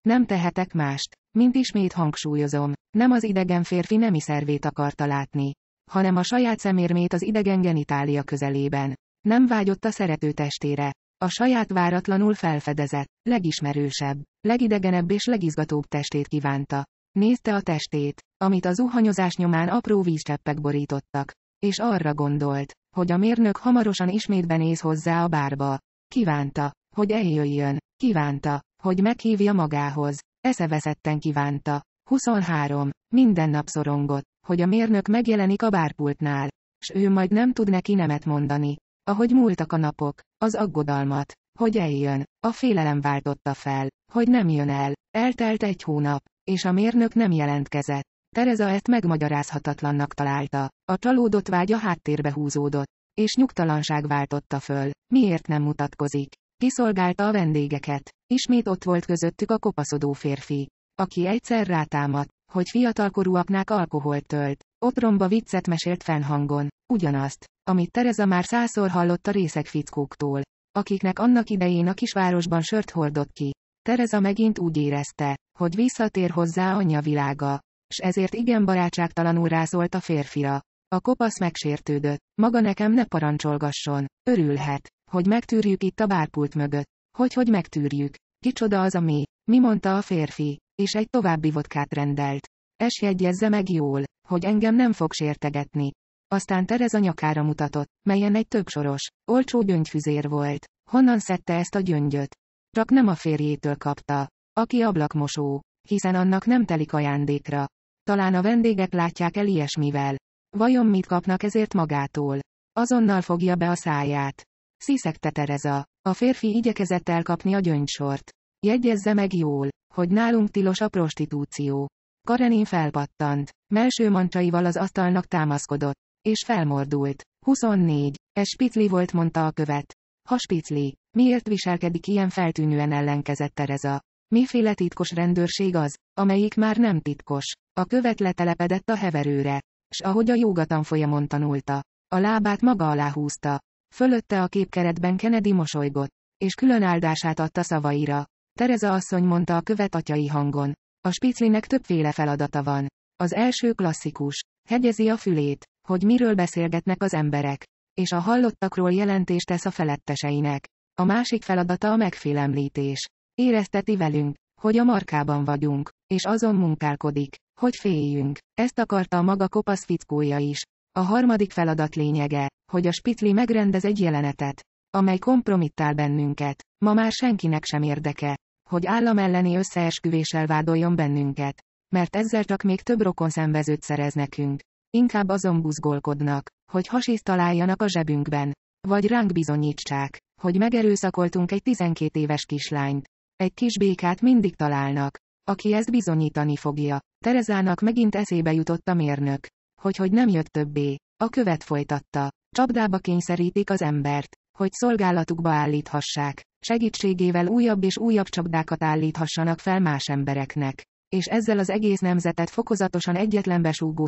Nem tehetek mást, mint ismét hangsúlyozom, nem az idegen férfi nemi szervét akarta látni, hanem a saját szemérmét az idegen genitália közelében. Nem vágyott a szerető testére, a saját váratlanul felfedezett, legismerősebb, legidegenebb és legizgatóbb testét kívánta. Nézte a testét, amit az zuhanyozás nyomán apró vízcseppek borítottak és arra gondolt, hogy a mérnök hamarosan ismét benéz hozzá a bárba. Kívánta, hogy eljöjjön, kívánta, hogy meghívja magához, eszeveszetten kívánta. 23. Minden nap szorongott, hogy a mérnök megjelenik a bárpultnál, s ő majd nem tud neki nemet mondani. Ahogy múltak a napok, az aggodalmat, hogy eljön, a félelem váltotta fel, hogy nem jön el, eltelt egy hónap, és a mérnök nem jelentkezett. Tereza ezt megmagyarázhatatlannak találta. A csalódott vágya háttérbe húzódott, és nyugtalanság váltotta föl. Miért nem mutatkozik? Kiszolgálta a vendégeket. Ismét ott volt közöttük a kopaszodó férfi, aki egyszer rátámadt, hogy fiatalkorúaknak alkoholt tölt. Otromba viccet mesélt fennhangon, ugyanazt, amit Tereza már százszor hallott a részeg fickóktól, akiknek annak idején a kisvárosban sört hordott ki. Tereza megint úgy érezte, hogy visszatér hozzá anyja világa, s ezért igen barátságtalanul rászólt a férfira. A kopasz megsértődött. Maga nekem ne parancsolgasson. Örülhet, hogy megtűrjük itt a bárpult mögött. Hogy-hogy megtűrjük. Kicsoda az a mi? Mi mondta a férfi? És egy további vodkát rendelt. Es jegyezze meg jól, hogy engem nem fog sértegetni. Aztán Tereza nyakára mutatott, melyen egy többsoros, olcsó gyöngyfüzér volt. Honnan szedte ezt a gyöngyöt? Csak nem a férjétől kapta. Aki ablakmosó, hiszen annak nem telik ajándékra. Talán a vendégek látják el ilyesmivel. Vajon mit kapnak ezért magától? Azonnal fogja be a száját. Sziszegte Tereza. A férfi igyekezett elkapni a gyöngysort. Jegyezze meg jól, hogy nálunk tilos a prostitúció. Karenin felpattant. Melső mancsaival az asztalnak támaszkodott. És felmordult. 24. Ez spicli volt mondta a követ. Ha spicli, miért viselkedik ilyen feltűnően ellenkezett Tereza? Miféle titkos rendőrség az, amelyik már nem titkos. A követ letelepedett a heverőre, s ahogy a folyamon tanulta, a lábát maga alá húzta. Fölötte a képkeretben Kennedy mosolygott, és külön áldását adta szavaira. Tereza asszony mondta a követ atyai hangon. A spiclinek többféle feladata van. Az első klasszikus. Hegyezi a fülét, hogy miről beszélgetnek az emberek. És a hallottakról jelentést tesz a feletteseinek. A másik feladata a megfélemlítés. Érezteti velünk, hogy a markában vagyunk, és azon munkálkodik, hogy féljünk. Ezt akarta a maga kopasz fickója is. A harmadik feladat lényege, hogy a spitli megrendez egy jelenetet, amely kompromittál bennünket. Ma már senkinek sem érdeke, hogy állam elleni összeesküvéssel vádoljon bennünket, mert ezzel csak még több rokon szenvezőt szerez nekünk. Inkább azon buzgolkodnak, hogy hasiszt találjanak a zsebünkben, vagy ránk bizonyítsák, hogy megerőszakoltunk egy 12 éves kislányt. Egy kis békát mindig találnak. Aki ezt bizonyítani fogja. Terezának megint eszébe jutott a mérnök. Hogy hogy nem jött többé. A követ folytatta. Csapdába kényszerítik az embert, hogy szolgálatukba állíthassák. Segítségével újabb és újabb csapdákat állíthassanak fel más embereknek. És ezzel az egész nemzetet fokozatosan egyetlen besúgó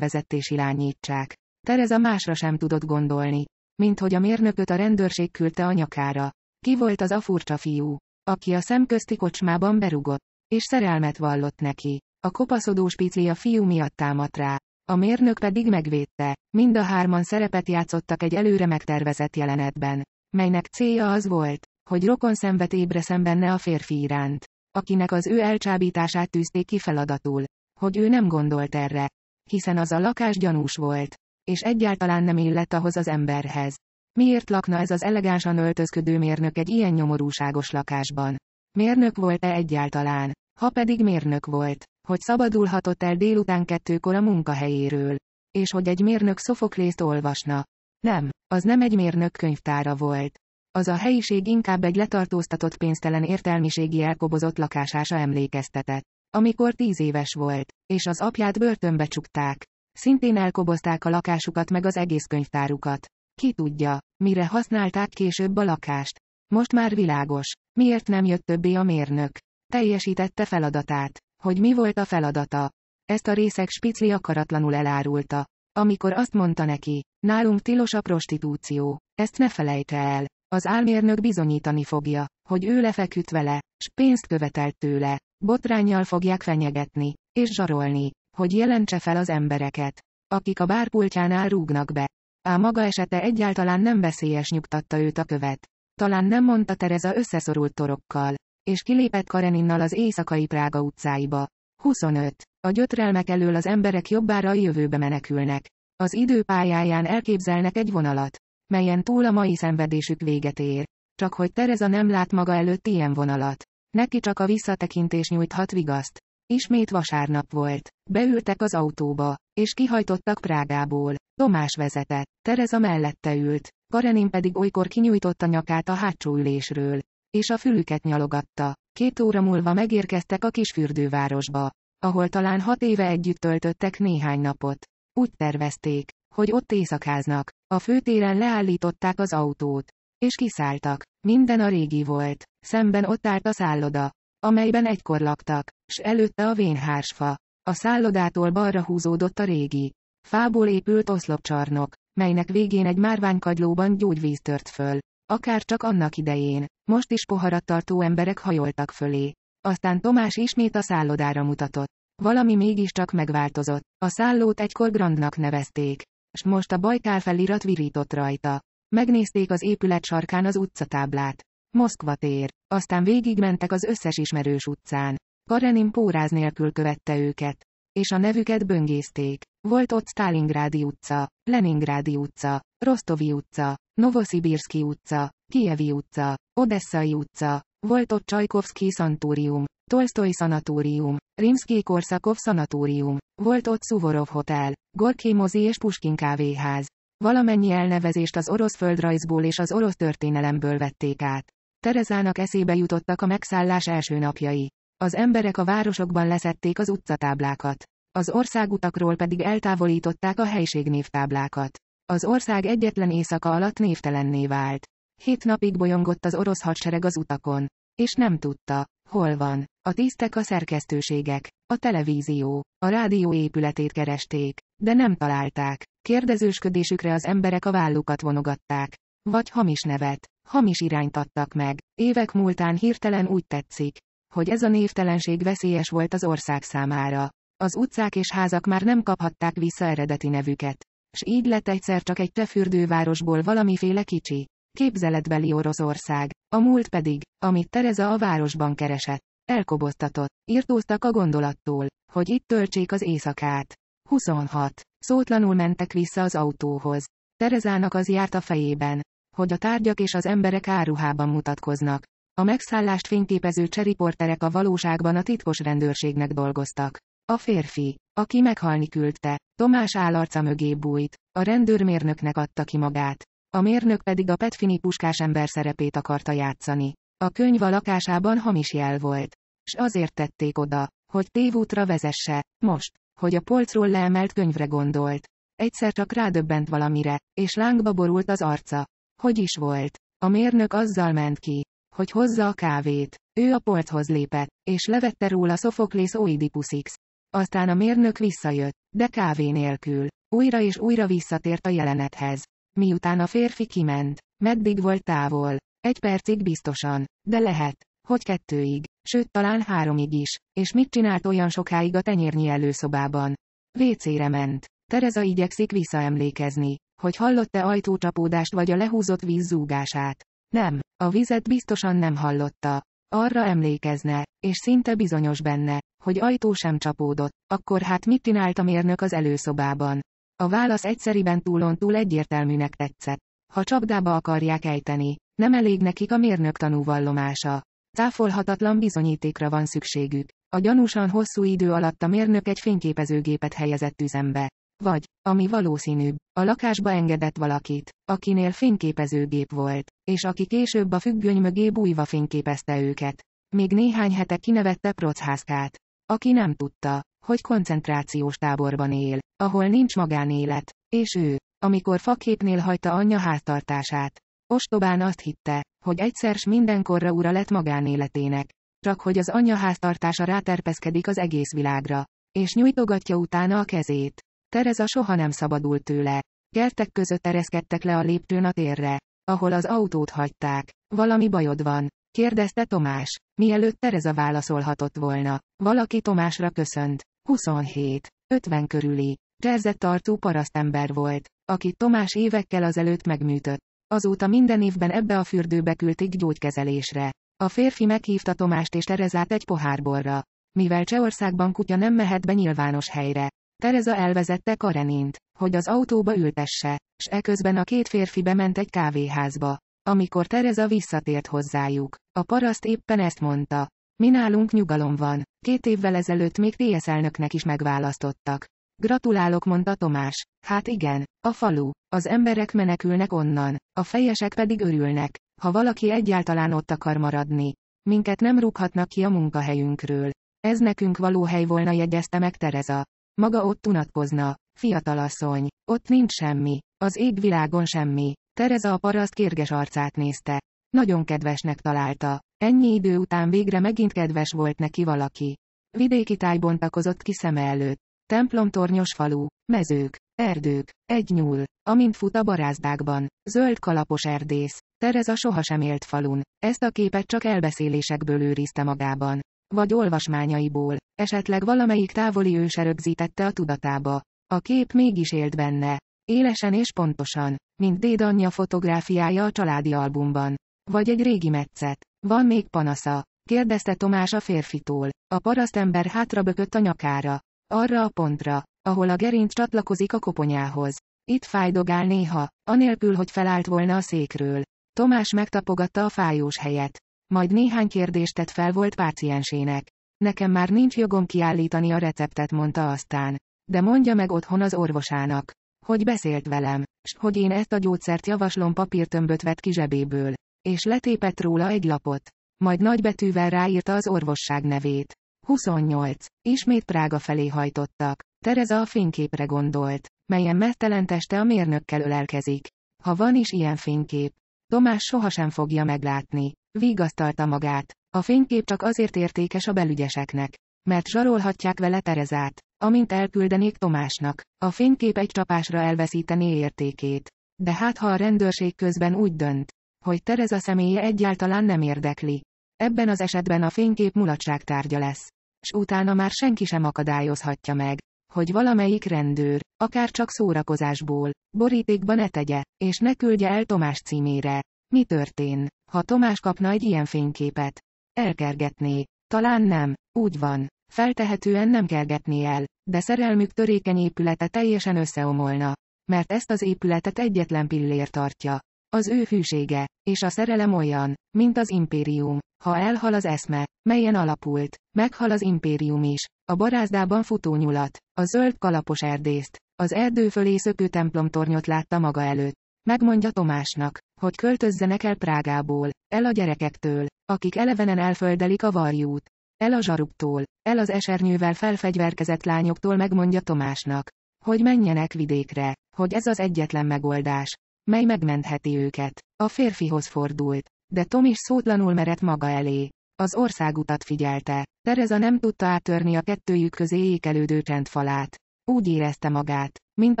és irányítsák. Tereza másra sem tudott gondolni. Mint hogy a mérnököt a rendőrség küldte a nyakára. Ki volt az a furcsa fiú? aki a szemközti kocsmában berugott, és szerelmet vallott neki. A kopaszodós picli a fiú miatt támadt rá, a mérnök pedig megvédte. Mind a hárman szerepet játszottak egy előre megtervezett jelenetben, melynek célja az volt, hogy rokon szenvet ébreszem benne a férfi iránt, akinek az ő elcsábítását tűzték ki feladatul, hogy ő nem gondolt erre, hiszen az a lakás gyanús volt, és egyáltalán nem illett ahhoz az emberhez, Miért lakna ez az elegánsan öltözködő mérnök egy ilyen nyomorúságos lakásban? Mérnök volt-e egyáltalán? Ha pedig mérnök volt, hogy szabadulhatott el délután kettőkor a munkahelyéről. És hogy egy mérnök szofoklészt olvasna. Nem, az nem egy mérnök könyvtára volt. Az a helyiség inkább egy letartóztatott pénztelen értelmiségi elkobozott lakásása emlékeztetett. Amikor tíz éves volt, és az apját börtönbe csukták. Szintén elkobozták a lakásukat meg az egész könyvtárukat. Ki tudja, mire használták később a lakást. Most már világos. Miért nem jött többé a mérnök? Teljesítette feladatát. Hogy mi volt a feladata? Ezt a részek spicli akaratlanul elárulta. Amikor azt mondta neki, nálunk tilos a prostitúció, ezt ne felejte el. Az álmérnök bizonyítani fogja, hogy ő lefeküdt vele, s pénzt követelt tőle, botrányjal fogják fenyegetni, és zsarolni, hogy jelentse fel az embereket, akik a bárpultjánál rúgnak be. Ám maga esete egyáltalán nem veszélyes nyugtatta őt a követ. Talán nem mondta Tereza összeszorult torokkal. És kilépett Kareninnal az éjszakai Prága utcáiba. 25. A gyötrelmek elől az emberek jobbára a jövőbe menekülnek. Az időpályáján elképzelnek egy vonalat, melyen túl a mai szenvedésük véget ér. Csak hogy Tereza nem lát maga előtt ilyen vonalat. Neki csak a visszatekintés nyújthat vigaszt. Ismét vasárnap volt. Beültek az autóba, és kihajtottak Prágából. Tomás vezetett, Tereza mellette ült, Karenin pedig olykor kinyújtotta nyakát a hátsó ülésről, és a fülüket nyalogatta. Két óra múlva megérkeztek a kisfürdővárosba, ahol talán hat éve együtt töltöttek néhány napot. Úgy tervezték, hogy ott éjszakáznak, a főtéren leállították az autót, és kiszálltak, minden a régi volt, szemben ott állt a szálloda, amelyben egykor laktak, s előtte a vénhársfa. A szállodától balra húzódott a régi, fából épült oszlopcsarnok, melynek végén egy márványkagylóban gyógyvíz tört föl. Akár csak annak idején, most is poharat tartó emberek hajoltak fölé. Aztán Tomás ismét a szállodára mutatott. Valami mégiscsak megváltozott, a szállót egykor Grandnak nevezték, s most a bajkál felirat virított rajta. Megnézték az épület sarkán az utcatáblát. Moszkva tér. Aztán végigmentek az összes ismerős utcán. Karenin póráz nélkül követte őket. És a nevüket böngészték. Volt ott Stalingrádi utca, Leningrádi utca, Rostovi utca, Novosibirski utca, Kievi utca, Odesszai utca, volt ott Csajkovszki szantúrium, Tolstoi szanatórium, Rimszki-Korszakov szanatórium, volt ott Szuvorov hotel, Gorki mozi és Puskin kávéház. Valamennyi elnevezést az orosz földrajzból és az orosz történelemből vették át. Terezának eszébe jutottak a megszállás első napjai. Az emberek a városokban leszették az utcatáblákat. Az országutakról pedig eltávolították a helység névtáblákat. Az ország egyetlen éjszaka alatt névtelenné vált. Hét napig bolyongott az orosz hadsereg az utakon. És nem tudta, hol van. A tisztek a szerkesztőségek, a televízió, a rádió épületét keresték, de nem találták. Kérdezősködésükre az emberek a vállukat vonogatták. Vagy hamis nevet hamis irányt adtak meg. Évek múltán hirtelen úgy tetszik, hogy ez a névtelenség veszélyes volt az ország számára. Az utcák és házak már nem kaphatták vissza eredeti nevüket. S így lett egyszer csak egy tefürdővárosból valamiféle kicsi, képzeletbeli Oroszország, a múlt pedig, amit Tereza a városban keresett. Elkoboztatott, írtóztak a gondolattól, hogy itt töltsék az éjszakát. 26. Szótlanul mentek vissza az autóhoz. Terezának az járt a fejében, hogy a tárgyak és az emberek áruhában mutatkoznak. A megszállást fényképező cseriporterek a valóságban a titkos rendőrségnek dolgoztak. A férfi, aki meghalni küldte, Tomás állarca mögé bújt, a rendőrmérnöknek adta ki magát. A mérnök pedig a petfini puskás ember szerepét akarta játszani. A könyv a lakásában hamis jel volt. S azért tették oda, hogy tévútra vezesse, most, hogy a polcról leemelt könyvre gondolt. Egyszer csak rádöbbent valamire, és lángba borult az arca. Hogy is volt? A mérnök azzal ment ki, hogy hozza a kávét. Ő a polchoz lépett, és levette róla Sophocles Oedipus X. Aztán a mérnök visszajött, de kávé nélkül. Újra és újra visszatért a jelenethez. Miután a férfi kiment, meddig volt távol? Egy percig biztosan, de lehet, hogy kettőig, sőt talán háromig is, és mit csinált olyan sokáig a tenyérnyi előszobában? Vécére ment. Tereza igyekszik visszaemlékezni hogy hallott-e ajtócsapódást vagy a lehúzott víz zúgását. Nem, a vizet biztosan nem hallotta. Arra emlékezne, és szinte bizonyos benne, hogy ajtó sem csapódott, akkor hát mit csinált a mérnök az előszobában? A válasz egyszeriben túlon túl egyértelműnek tetszett. Ha csapdába akarják ejteni, nem elég nekik a mérnök tanúvallomása. Cáfolhatatlan bizonyítékra van szükségük. A gyanúsan hosszú idő alatt a mérnök egy fényképezőgépet helyezett üzembe. Vagy, ami valószínűbb, a lakásba engedett valakit, akinél fényképezőgép volt, és aki később a függöny mögé bújva fényképezte őket. Még néhány hete kinevette Procházkát. Aki nem tudta, hogy koncentrációs táborban él, ahol nincs magánélet, és ő, amikor faképnél hagyta anyja háztartását. Ostobán azt hitte, hogy egyszer s mindenkorra ura lett magánéletének. Csak hogy az anyja háztartása ráterpeszkedik az egész világra, és nyújtogatja utána a kezét. Tereza soha nem szabadult tőle. Gertek között ereszkedtek le a léptőn a térre, ahol az autót hagyták. Valami bajod van, kérdezte Tomás, mielőtt Tereza válaszolhatott volna. Valaki Tomásra köszönt. 27, 50 körüli, terzett tartó parasztember volt, akit Tomás évekkel azelőtt megműtött. Azóta minden évben ebbe a fürdőbe küldték gyógykezelésre. A férfi meghívta Tomást és Terezát egy pohárborra. Mivel Csehországban kutya nem mehet be nyilvános helyre, Tereza elvezette Karenint, hogy az autóba ültesse, s eközben a két férfi bement egy kávéházba. Amikor Tereza visszatért hozzájuk, a paraszt éppen ezt mondta. Mi nálunk nyugalom van, két évvel ezelőtt még TS elnöknek is megválasztottak. Gratulálok, mondta Tomás. Hát igen, a falu, az emberek menekülnek onnan, a fejesek pedig örülnek, ha valaki egyáltalán ott akar maradni. Minket nem rúghatnak ki a munkahelyünkről. Ez nekünk való hely volna jegyezte meg Tereza. Maga ott unatkozna. Fiatalasszony. Ott nincs semmi. Az égvilágon semmi. Tereza a paraszt kérges arcát nézte. Nagyon kedvesnek találta. Ennyi idő után végre megint kedves volt neki valaki. Vidéki táj bontakozott ki szeme előtt. Templomtornyos falu, mezők, erdők, egy nyúl, amint fut a barázdákban, zöld kalapos erdész. Tereza sohasem élt falun, ezt a képet csak elbeszélésekből őrizte magában vagy olvasmányaiból, esetleg valamelyik távoli őse rögzítette a tudatába. A kép mégis élt benne. Élesen és pontosan, mint dédanyja fotográfiája a családi albumban. Vagy egy régi metszet. Van még panasza, kérdezte Tomás a férfitól. A parasztember hátrabökött a nyakára. Arra a pontra, ahol a gerinc csatlakozik a koponyához. Itt fájdogál néha, anélkül, hogy felállt volna a székről. Tomás megtapogatta a fájós helyet majd néhány kérdést tett fel volt páciensének. Nekem már nincs jogom kiállítani a receptet, mondta aztán. De mondja meg otthon az orvosának. Hogy beszélt velem, s hogy én ezt a gyógyszert javaslom papírtömböt vett ki zsebéből. És letépett róla egy lapot. Majd nagybetűvel ráírta az orvosság nevét. 28. Ismét Prága felé hajtottak. Tereza a fényképre gondolt, melyen mettelen teste a mérnökkel ölelkezik. Ha van is ilyen fénykép, Tomás sohasem fogja meglátni. Vigasztalta magát. A fénykép csak azért értékes a belügyeseknek. Mert zsarolhatják vele Terezát. Amint elküldenék Tomásnak, a fénykép egy csapásra elveszítené értékét. De hát ha a rendőrség közben úgy dönt, hogy Tereza személye egyáltalán nem érdekli. Ebben az esetben a fénykép mulatság tárgya lesz. S utána már senki sem akadályozhatja meg, hogy valamelyik rendőr, akár csak szórakozásból, borítékban ne tegye, és ne küldje el Tomás címére. Mi történ? Ha Tomás kapna egy ilyen fényképet? Elkergetné. Talán nem, úgy van. Feltehetően nem kergetné el, de szerelmük törékeny épülete teljesen összeomolna. Mert ezt az épületet egyetlen pillér tartja. Az ő hűsége, és a szerelem olyan, mint az impérium. Ha elhal az eszme, melyen alapult, meghal az impérium is. A barázdában futó nyulat, a zöld kalapos erdészt, az erdő fölé szökő templomtornyot látta maga előtt. Megmondja Tomásnak, hogy költözzenek el Prágából, el a gyerekektől, akik elevenen elföldelik a varjút, el a zsaruktól, el az esernyővel felfegyverkezett lányoktól megmondja Tomásnak, hogy menjenek vidékre, hogy ez az egyetlen megoldás, mely megmentheti őket. A férfihoz fordult, de Tom is szótlanul merett maga elé. Az országutat figyelte. Tereza nem tudta áttörni a kettőjük közé ékelődő csendfalát. Úgy érezte magát, mint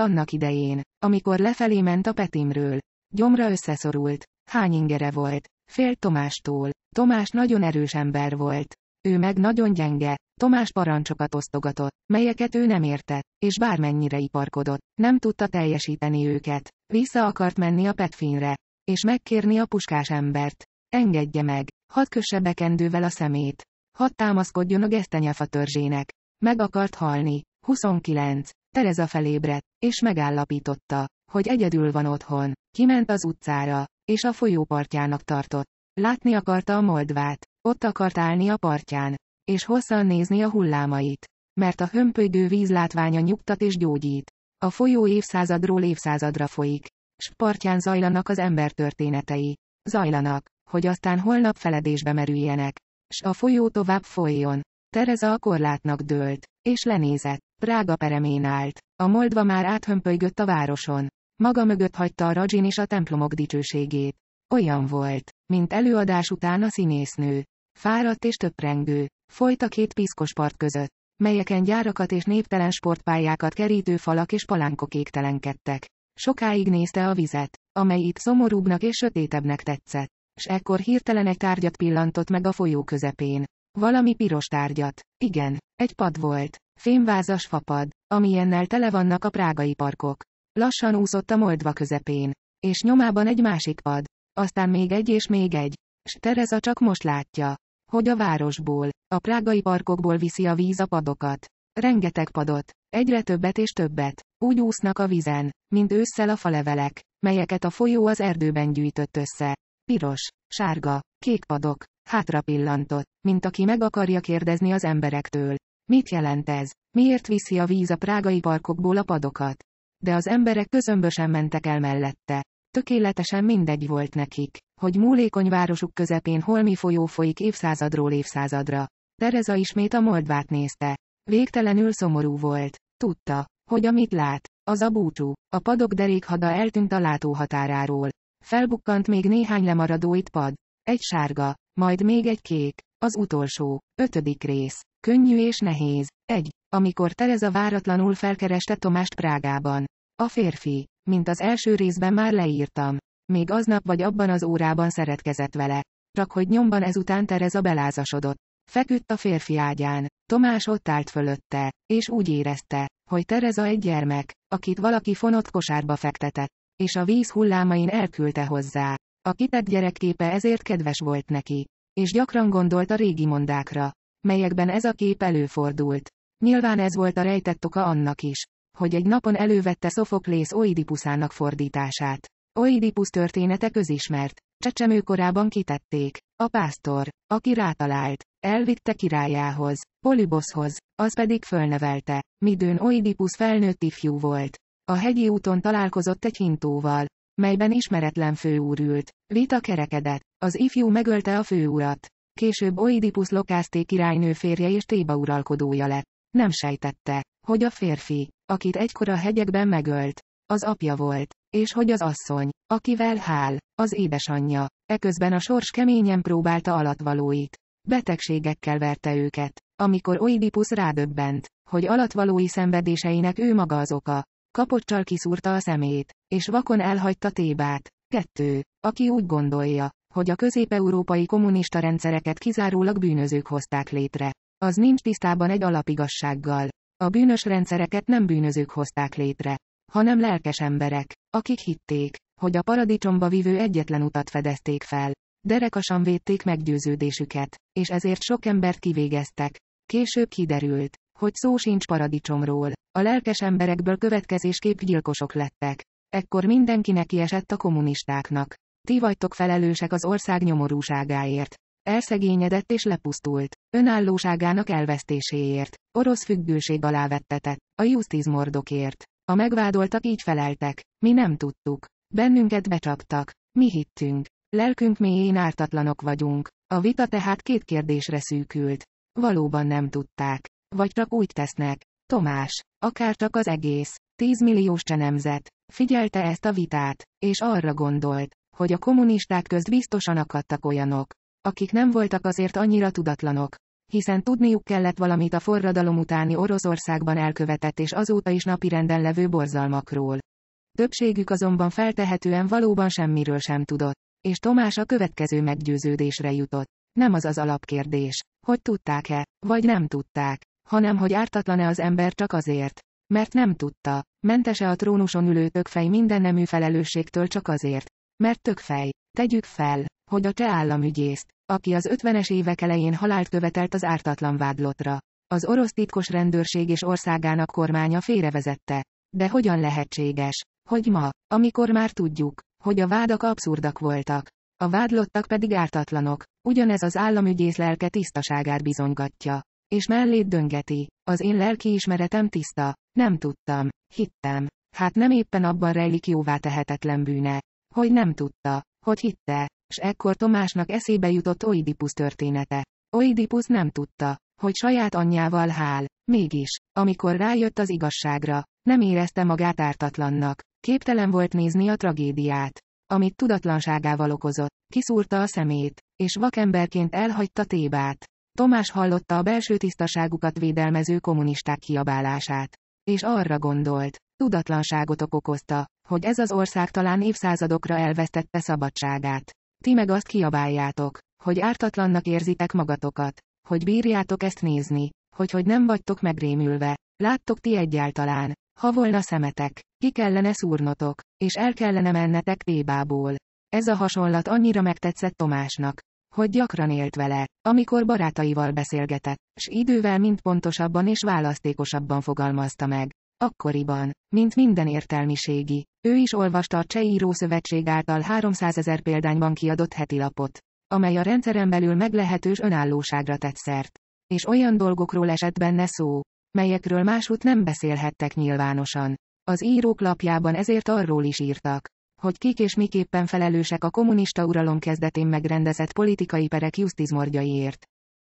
annak idején, amikor lefelé ment a Petimről. Gyomra összeszorult, hány ingere volt, félt Tomástól. Tomás nagyon erős ember volt. Ő meg nagyon gyenge, Tomás parancsokat osztogatott, melyeket ő nem értett, és bármennyire iparkodott, nem tudta teljesíteni őket. Vissza akart menni a Petfinre, és megkérni a puskás embert. Engedje meg, hadd kösse bekendővel a szemét. Hadd támaszkodjon a gesztenyefa törzsének. Meg akart halni. 29. Tereza felébredt, és megállapította, hogy egyedül van otthon. Kiment az utcára, és a folyópartjának tartott. Látni akarta a Moldvát. Ott akart állni a partján. És hosszan nézni a hullámait. Mert a hömpögő vízlátványa nyugtat és gyógyít. A folyó évszázadról évszázadra folyik. S partján zajlanak az ember történetei. Zajlanak, hogy aztán holnap feledésbe merüljenek. S a folyó tovább folyjon. Tereza a korlátnak dőlt, és lenézett. Prága peremén állt. A moldva már áthömpölygött a városon. Maga mögött hagyta a rajin és a templomok dicsőségét. Olyan volt, mint előadás után a színésznő. Fáradt és töprengő. Folyt a két piszkos part között, melyeken gyárakat és néptelen sportpályákat kerítő falak és palánkok égtelenkedtek. Sokáig nézte a vizet, amely itt szomorúbbnak és sötétebbnek tetszett. S ekkor hirtelen egy tárgyat pillantott meg a folyó közepén. Valami piros tárgyat. Igen, egy pad volt, Fémvázas fapad, amilyennel tele vannak a prágai parkok. Lassan úszott a moldva közepén. És nyomában egy másik pad. Aztán még egy és még egy. S Tereza csak most látja, hogy a városból, a prágai parkokból viszi a víz a padokat. Rengeteg padot, egyre többet és többet, úgy úsznak a vizen, mint ősszel a falevelek, melyeket a folyó az erdőben gyűjtött össze. Piros, sárga, kék padok, hátra pillantott, mint aki meg akarja kérdezni az emberektől, Mit jelent ez? Miért viszi a víz a prágai parkokból a padokat? De az emberek közömbösen mentek el mellette. Tökéletesen mindegy volt nekik, hogy múlékony városuk közepén holmi folyó folyik évszázadról évszázadra. Tereza ismét a Moldvát nézte. Végtelenül szomorú volt. Tudta, hogy amit lát, az a búcsú. A padok derékhada eltűnt a látóhatáráról. Felbukkant még néhány lemaradó itt pad. Egy sárga, majd még egy kék, az utolsó, ötödik rész. Könnyű és nehéz. Egy. Amikor Tereza váratlanul felkereste Tomást Prágában. A férfi, mint az első részben már leírtam. Még aznap vagy abban az órában szeretkezett vele. Csak hogy nyomban ezután Tereza belázasodott. Feküdt a férfi ágyán, Tomás ott állt fölötte, és úgy érezte, hogy Tereza egy gyermek, akit valaki fonott kosárba fektetett, és a víz hullámain elküldte hozzá. A kitett gyerekképe ezért kedves volt neki és gyakran gondolt a régi mondákra, melyekben ez a kép előfordult. Nyilván ez volt a rejtett oka annak is, hogy egy napon elővette Szofoklész Oidipuszának fordítását. Oidipus története közismert, csecsemőkorában kitették. A pásztor, aki rátalált, elvitte királyához, Polyboszhoz, az pedig fölnevelte, midőn Oidipus felnőtt ifjú volt. A hegyi úton találkozott egy hintóval, melyben ismeretlen főúr ült. Vita kerekedett. Az ifjú megölte a főurat. Később Oidipus Lokászté királynő férje és Téba uralkodója lett. Nem sejtette, hogy a férfi, akit egykor a hegyekben megölt, az apja volt, és hogy az asszony, akivel hál, az édesanyja, eközben a sors keményen próbálta alatvalóit. Betegségekkel verte őket, amikor Oidipus rádöbbent, hogy alatvalói szenvedéseinek ő maga az oka, Kapocsal kiszúrta a szemét, és vakon elhagyta Tébát. 2. Aki úgy gondolja, hogy a közép-európai kommunista rendszereket kizárólag bűnözők hozták létre. Az nincs tisztában egy alapigassággal. A bűnös rendszereket nem bűnözők hozták létre, hanem lelkes emberek, akik hitték, hogy a paradicsomba vivő egyetlen utat fedezték fel. Derekasan védték meggyőződésüket, és ezért sok embert kivégeztek. Később kiderült, hogy szó sincs paradicsomról. A lelkes emberekből következésképp gyilkosok lettek. Ekkor mindenki kiesett a kommunistáknak. Ti vagytok felelősek az ország nyomorúságáért. Elszegényedett és lepusztult. Önállóságának elvesztéséért. Orosz függőség alá vettetett. A justiz mordokért. A megvádoltak így feleltek. Mi nem tudtuk. Bennünket becsaptak. Mi hittünk. Lelkünk mélyén ártatlanok vagyunk. A vita tehát két kérdésre szűkült. Valóban nem tudták. Vagy csak úgy tesznek. Tomás, akár csak az egész, milliós csenemzet, figyelte ezt a vitát, és arra gondolt, hogy a kommunisták közt biztosan akadtak olyanok, akik nem voltak azért annyira tudatlanok, hiszen tudniuk kellett valamit a forradalom utáni Oroszországban elkövetett és azóta is napirenden levő borzalmakról. Többségük azonban feltehetően valóban semmiről sem tudott, és Tomás a következő meggyőződésre jutott. Nem az az alapkérdés, hogy tudták-e, vagy nem tudták, hanem hogy ártatlan-e az ember csak azért, mert nem tudta, mentese a trónuson ülő tökfej minden nemű felelősségtől csak azért, mert tökfej. Tegyük fel, hogy a cseh államügyészt, aki az 50-es évek elején halált követelt az ártatlan vádlotra. Az orosz titkos rendőrség és országának kormánya félrevezette. De hogyan lehetséges, hogy ma, amikor már tudjuk, hogy a vádak abszurdak voltak, a vádlottak pedig ártatlanok, ugyanez az államügyész lelke tisztaságát bizonygatja és mellét döngeti. Az én lelkiismeretem tiszta. Nem tudtam. Hittem. Hát nem éppen abban rejlik jóvá tehetetlen bűne. Hogy nem tudta. Hogy hitte. S ekkor Tomásnak eszébe jutott Oidipus története. Oidipus nem tudta, hogy saját anyjával hál. Mégis, amikor rájött az igazságra, nem érezte magát ártatlannak. Képtelen volt nézni a tragédiát, amit tudatlanságával okozott. Kiszúrta a szemét, és vakemberként elhagyta Tébát. Tomás hallotta a belső tisztaságukat védelmező kommunisták kiabálását. És arra gondolt, tudatlanságotok okozta, hogy ez az ország talán évszázadokra elvesztette szabadságát. Ti meg azt kiabáljátok, hogy ártatlannak érzitek magatokat, hogy bírjátok ezt nézni, hogy hogy nem vagytok megrémülve, láttok ti egyáltalán, ha volna szemetek, ki kellene szúrnotok, és el kellene mennetek Tébából. Ez a hasonlat annyira megtetszett Tomásnak, hogy gyakran élt vele, amikor barátaival beszélgetett, s idővel mind pontosabban és választékosabban fogalmazta meg. Akkoriban, mint minden értelmiségi, ő is olvasta a Cseh Író Szövetség által 300 ezer példányban kiadott heti lapot, amely a rendszeren belül meglehetős önállóságra tett szert. És olyan dolgokról esett benne szó, melyekről másút nem beszélhettek nyilvánosan. Az írók lapjában ezért arról is írtak, hogy kik és miképpen felelősek a kommunista uralom kezdetén megrendezett politikai perek justizmordjaiért.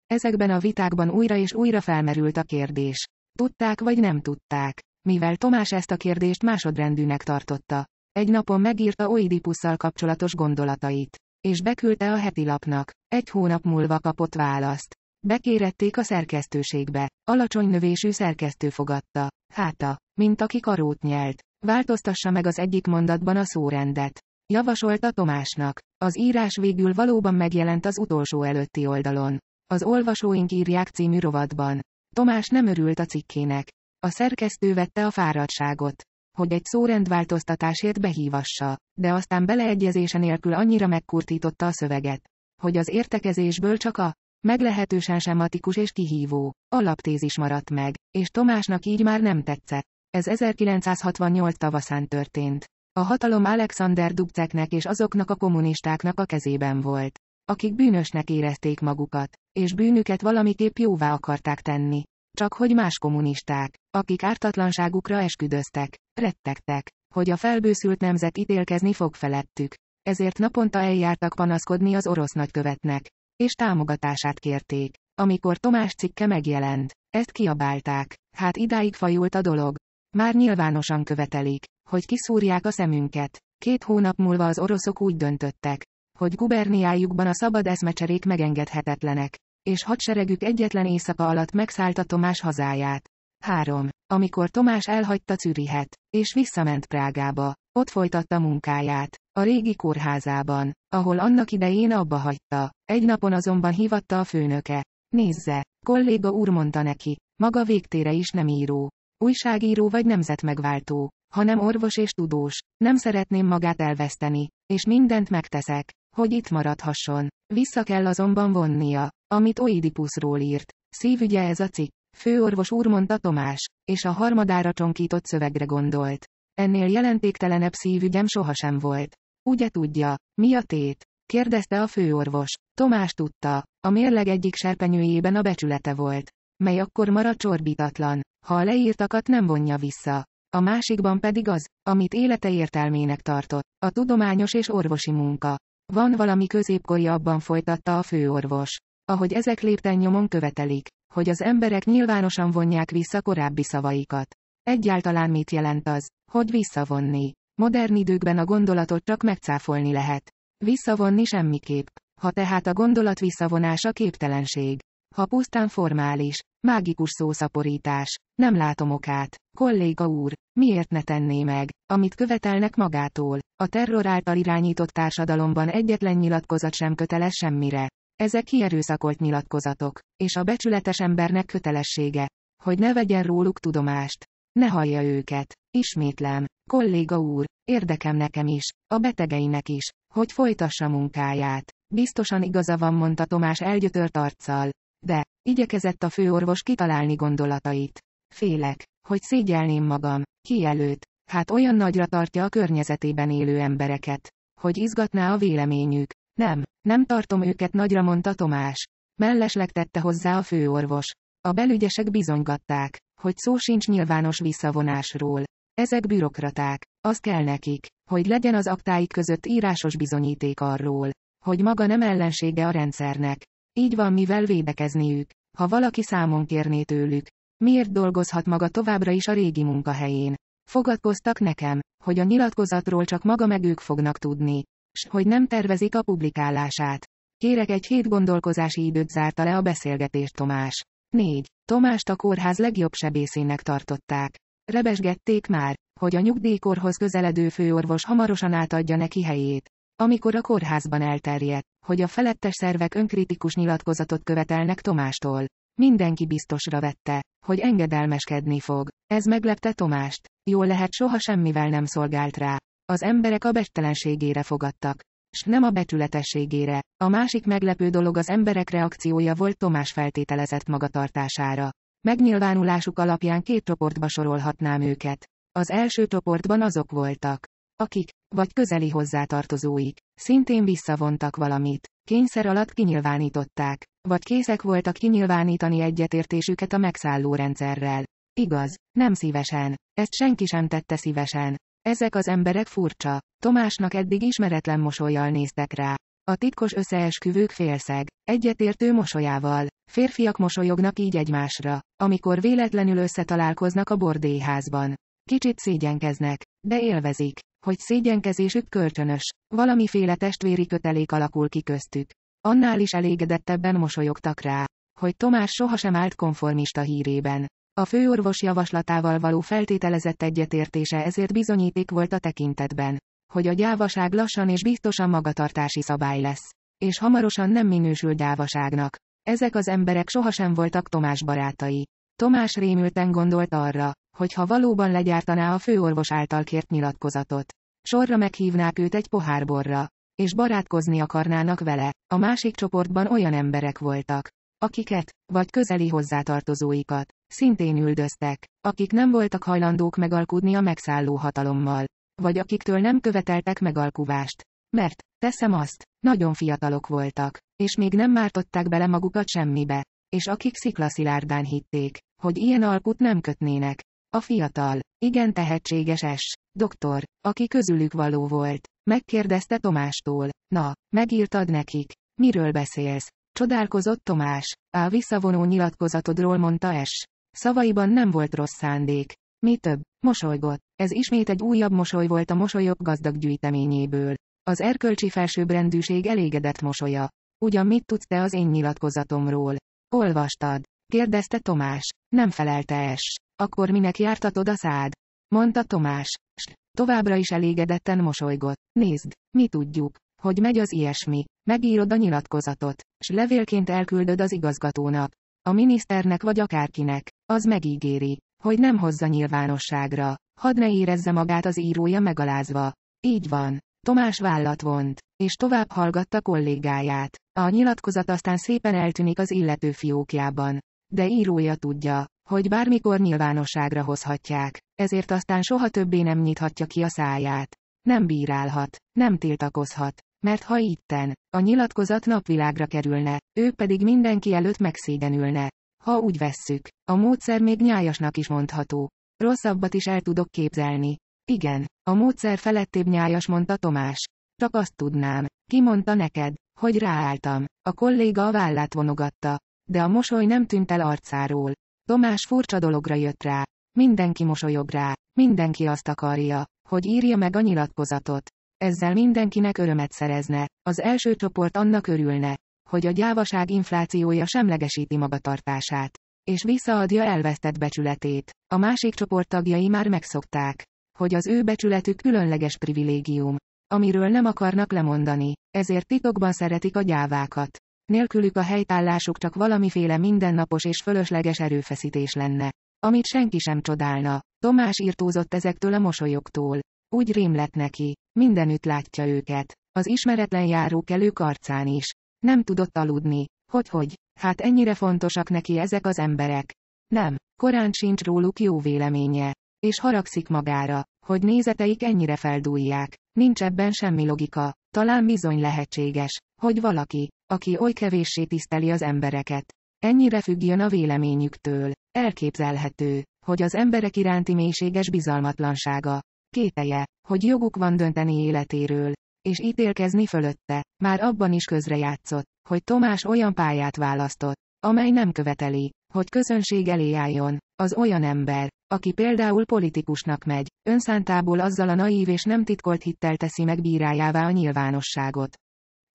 Ezekben a vitákban újra és újra felmerült a kérdés. Tudták vagy nem tudták? Mivel Tomás ezt a kérdést másodrendűnek tartotta. Egy napon megírta Oidipusszal kapcsolatos gondolatait. És beküldte a heti lapnak. Egy hónap múlva kapott választ. Bekérették a szerkesztőségbe. Alacsony növésű szerkesztő fogadta. Háta, mint aki karót nyelt. Változtassa meg az egyik mondatban a szórendet. Javasolta Tomásnak. Az írás végül valóban megjelent az utolsó előtti oldalon. Az Olvasóink írják című rovatban. Tomás nem örült a cikkének. A szerkesztő vette a fáradtságot, hogy egy szórendváltoztatásért behívassa, de aztán beleegyezése nélkül annyira megkurtította a szöveget, hogy az értekezésből csak a meglehetősen sematikus és kihívó alaptézis maradt meg, és Tomásnak így már nem tetszett. Ez 1968 tavaszán történt. A hatalom Alexander Dubceknek és azoknak a kommunistáknak a kezében volt, akik bűnösnek érezték magukat, és bűnüket valamiképp jóvá akarták tenni. Csak hogy más kommunisták, akik ártatlanságukra esküdöztek, rettegtek, hogy a felbőszült nemzet ítélkezni fog felettük, ezért naponta eljártak panaszkodni az orosz nagykövetnek, és támogatását kérték. Amikor Tomás cikke megjelent, ezt kiabálták, hát idáig fajult a dolog, már nyilvánosan követelik, hogy kiszúrják a szemünket. Két hónap múlva az oroszok úgy döntöttek, hogy guberniájukban a szabad eszmecserék megengedhetetlenek, és hadseregük egyetlen éjszaka alatt megszállta Tomás hazáját. 3. Amikor Tomás elhagyta Czürihet, és visszament Prágába, ott folytatta munkáját, a régi kórházában, ahol annak idején abba hagyta. Egy napon azonban hívatta a főnöke. Nézze, kolléga úr mondta neki, maga végtére is nem író. Újságíró vagy nemzetmegváltó, hanem orvos és tudós. Nem szeretném magát elveszteni, és mindent megteszek, hogy itt maradhasson. Vissza kell azonban vonnia, amit Oidipuszról írt. Szívügye ez a cikk. Főorvos úr mondta Tomás, és a harmadára csonkított szövegre gondolt. Ennél jelentéktelenebb szívügyem sohasem volt. Ugye tudja, mi a tét? kérdezte a főorvos. Tomás tudta, a mérleg egyik serpenyőjében a becsülete volt mely akkor marad csorbítatlan, ha a leírtakat nem vonja vissza. A másikban pedig az, amit élete értelmének tartott, a tudományos és orvosi munka. Van valami középkori abban folytatta a főorvos. Ahogy ezek lépten nyomon követelik, hogy az emberek nyilvánosan vonják vissza korábbi szavaikat. Egyáltalán mit jelent az, hogy visszavonni? Modern időkben a gondolatot csak megcáfolni lehet. Visszavonni semmiképp. Ha tehát a gondolat visszavonása képtelenség, ha pusztán formális, mágikus szószaporítás, nem látom okát, kolléga úr, miért ne tenné meg, amit követelnek magától, a terror által irányított társadalomban egyetlen nyilatkozat sem köteles semmire. Ezek kierőszakolt nyilatkozatok, és a becsületes embernek kötelessége, hogy ne vegyen róluk tudomást. Ne hallja őket. Ismétlem, kolléga úr, érdekem nekem is, a betegeinek is, hogy folytassa munkáját. Biztosan igaza van, mondta Tomás elgyötört arccal. De, igyekezett a főorvos kitalálni gondolatait. Félek, hogy szégyelném magam, ki előtt, hát olyan nagyra tartja a környezetében élő embereket. Hogy izgatná a véleményük. Nem, nem tartom őket nagyra mondta Tomás. Mellesleg tette hozzá a főorvos. A belügyesek bizonygatták, hogy szó sincs nyilvános visszavonásról. Ezek bürokraták. Az kell nekik, hogy legyen az aktáik között írásos bizonyíték arról, hogy maga nem ellensége a rendszernek, így van mivel védekezniük, ha valaki számon kérné tőlük. Miért dolgozhat maga továbbra is a régi munkahelyén? Fogadkoztak nekem, hogy a nyilatkozatról csak maga meg ők fognak tudni, s hogy nem tervezik a publikálását. Kérek egy hét gondolkozási időt zárta le a beszélgetést Tomás. 4. Tomást a kórház legjobb sebészének tartották. Rebesgették már, hogy a nyugdíjkorhoz közeledő főorvos hamarosan átadja neki helyét. Amikor a kórházban elterjedt, hogy a felettes szervek önkritikus nyilatkozatot követelnek Tomástól, mindenki biztosra vette, hogy engedelmeskedni fog. Ez meglepte Tomást. Jól lehet soha semmivel nem szolgált rá. Az emberek a becstelenségére fogadtak, s nem a betületességére. A másik meglepő dolog az emberek reakciója volt Tomás feltételezett magatartására. Megnyilvánulásuk alapján két csoportba sorolhatnám őket. Az első csoportban azok voltak, akik vagy közeli hozzátartozóik, szintén visszavontak valamit, kényszer alatt kinyilvánították, vagy készek voltak kinyilvánítani egyetértésüket a megszálló rendszerrel. Igaz, nem szívesen, ezt senki sem tette szívesen. Ezek az emberek furcsa, Tomásnak eddig ismeretlen mosolyjal néztek rá. A titkos összeesküvők félszeg, egyetértő mosolyával. Férfiak mosolyognak így egymásra, amikor véletlenül összetalálkoznak a bordélyházban. Kicsit szégyenkeznek, de élvezik hogy szégyenkezésük kölcsönös. Valamiféle testvéri kötelék alakul ki köztük. Annál is elégedettebben mosolyogtak rá, hogy Tomás sohasem állt konformista hírében. A főorvos javaslatával való feltételezett egyetértése ezért bizonyíték volt a tekintetben, hogy a gyávaság lassan és biztosan magatartási szabály lesz, és hamarosan nem minősül gyávaságnak. Ezek az emberek sohasem voltak Tomás barátai. Tomás rémülten gondolt arra, hogyha valóban legyártaná a főorvos által kért nyilatkozatot. Sorra meghívnák őt egy pohárborra, és barátkozni akarnának vele. A másik csoportban olyan emberek voltak, akiket, vagy közeli hozzátartozóikat, szintén üldöztek, akik nem voltak hajlandók megalkudni a megszálló hatalommal, vagy akiktől nem követeltek megalkuvást. Mert, teszem azt, nagyon fiatalok voltak, és még nem mártották bele magukat semmibe, és akik sziklaszilárdán hitték, hogy ilyen alkut nem kötnének, a fiatal, igen tehetséges es, doktor, aki közülük való volt, megkérdezte Tomástól, na, megírtad nekik, miről beszélsz? Csodálkozott Tomás, a visszavonó nyilatkozatodról mondta es. Szavaiban nem volt rossz szándék. Mi több, mosolygott. Ez ismét egy újabb mosoly volt a mosolyok gazdag gyűjteményéből. Az erkölcsi felsőbbrendűség elégedett mosolya. Ugyan mit tudsz te az én nyilatkozatomról? Olvastad? kérdezte Tomás. Nem felelte es. Akkor minek jártatod a szád? Mondta Tomás. S, továbbra is elégedetten mosolygott. Nézd, mi tudjuk, hogy megy az ilyesmi. Megírod a nyilatkozatot, s levélként elküldöd az igazgatónak. A miniszternek vagy akárkinek. Az megígéri, hogy nem hozza nyilvánosságra. Hadd ne érezze magát az írója megalázva. Így van. Tomás vállat vont, és tovább hallgatta kollégáját. A nyilatkozat aztán szépen eltűnik az illető fiókjában de írója tudja, hogy bármikor nyilvánosságra hozhatják, ezért aztán soha többé nem nyithatja ki a száját. Nem bírálhat, nem tiltakozhat, mert ha itten, a nyilatkozat napvilágra kerülne, ő pedig mindenki előtt megszégyenülne. Ha úgy vesszük, a módszer még nyájasnak is mondható. Rosszabbat is el tudok képzelni. Igen, a módszer felettébb nyájas mondta Tomás. Csak azt tudnám, ki mondta neked, hogy ráálltam. A kolléga a vállát vonogatta de a mosoly nem tűnt el arcáról. Tomás furcsa dologra jött rá. Mindenki mosolyog rá, mindenki azt akarja, hogy írja meg a nyilatkozatot. Ezzel mindenkinek örömet szerezne, az első csoport annak örülne, hogy a gyávaság inflációja semlegesíti magatartását, és visszaadja elvesztett becsületét. A másik csoport tagjai már megszokták, hogy az ő becsületük különleges privilégium, amiről nem akarnak lemondani, ezért titokban szeretik a gyávákat nélkülük a helytállásuk csak valamiféle mindennapos és fölösleges erőfeszítés lenne. Amit senki sem csodálna. Tomás írtózott ezektől a mosolyoktól. Úgy rém lett neki. Mindenütt látja őket. Az ismeretlen járók elők arcán is. Nem tudott aludni. Hogyhogy? Hát ennyire fontosak neki ezek az emberek. Nem, korán sincs róluk jó véleménye. És haragszik magára hogy nézeteik ennyire feldújják, Nincs ebben semmi logika. Talán bizony lehetséges, hogy valaki, aki oly kevéssé tiszteli az embereket, ennyire függjön a véleményüktől. Elképzelhető, hogy az emberek iránti mélységes bizalmatlansága, kételje, hogy joguk van dönteni életéről, és ítélkezni fölötte, már abban is közrejátszott, hogy Tomás olyan pályát választott, amely nem követeli, hogy közönség elé álljon. Az olyan ember, aki például politikusnak megy, önszántából azzal a naív és nem titkolt hittel teszi meg bírájává a nyilvánosságot.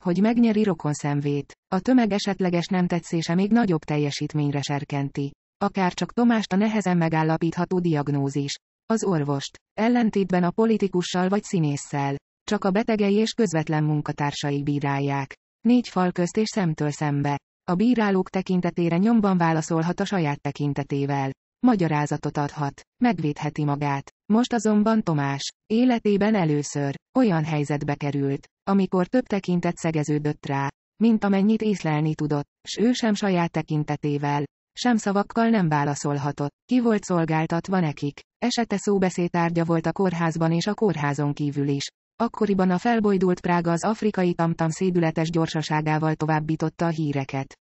Hogy megnyeri szemvét, a tömeg esetleges nem tetszése még nagyobb teljesítményre serkenti. Akár csak Tomást a nehezen megállapítható diagnózis. Az orvost, ellentétben a politikussal vagy színésszel, csak a betegei és közvetlen munkatársai bírálják. Négy fal közt és szemtől szembe. A bírálók tekintetére nyomban válaszolhat a saját tekintetével. Magyarázatot adhat. Megvédheti magát. Most azonban Tomás, életében először, olyan helyzetbe került, amikor több tekintet szegeződött rá, mint amennyit észlelni tudott, s ő sem saját tekintetével, sem szavakkal nem válaszolhatott, ki volt szolgáltatva nekik, esete szóbeszédtárgya volt a kórházban és a kórházon kívül is, Akkoriban a felbojdult Prága az afrikai tamtam szédületes gyorsaságával továbbította a híreket.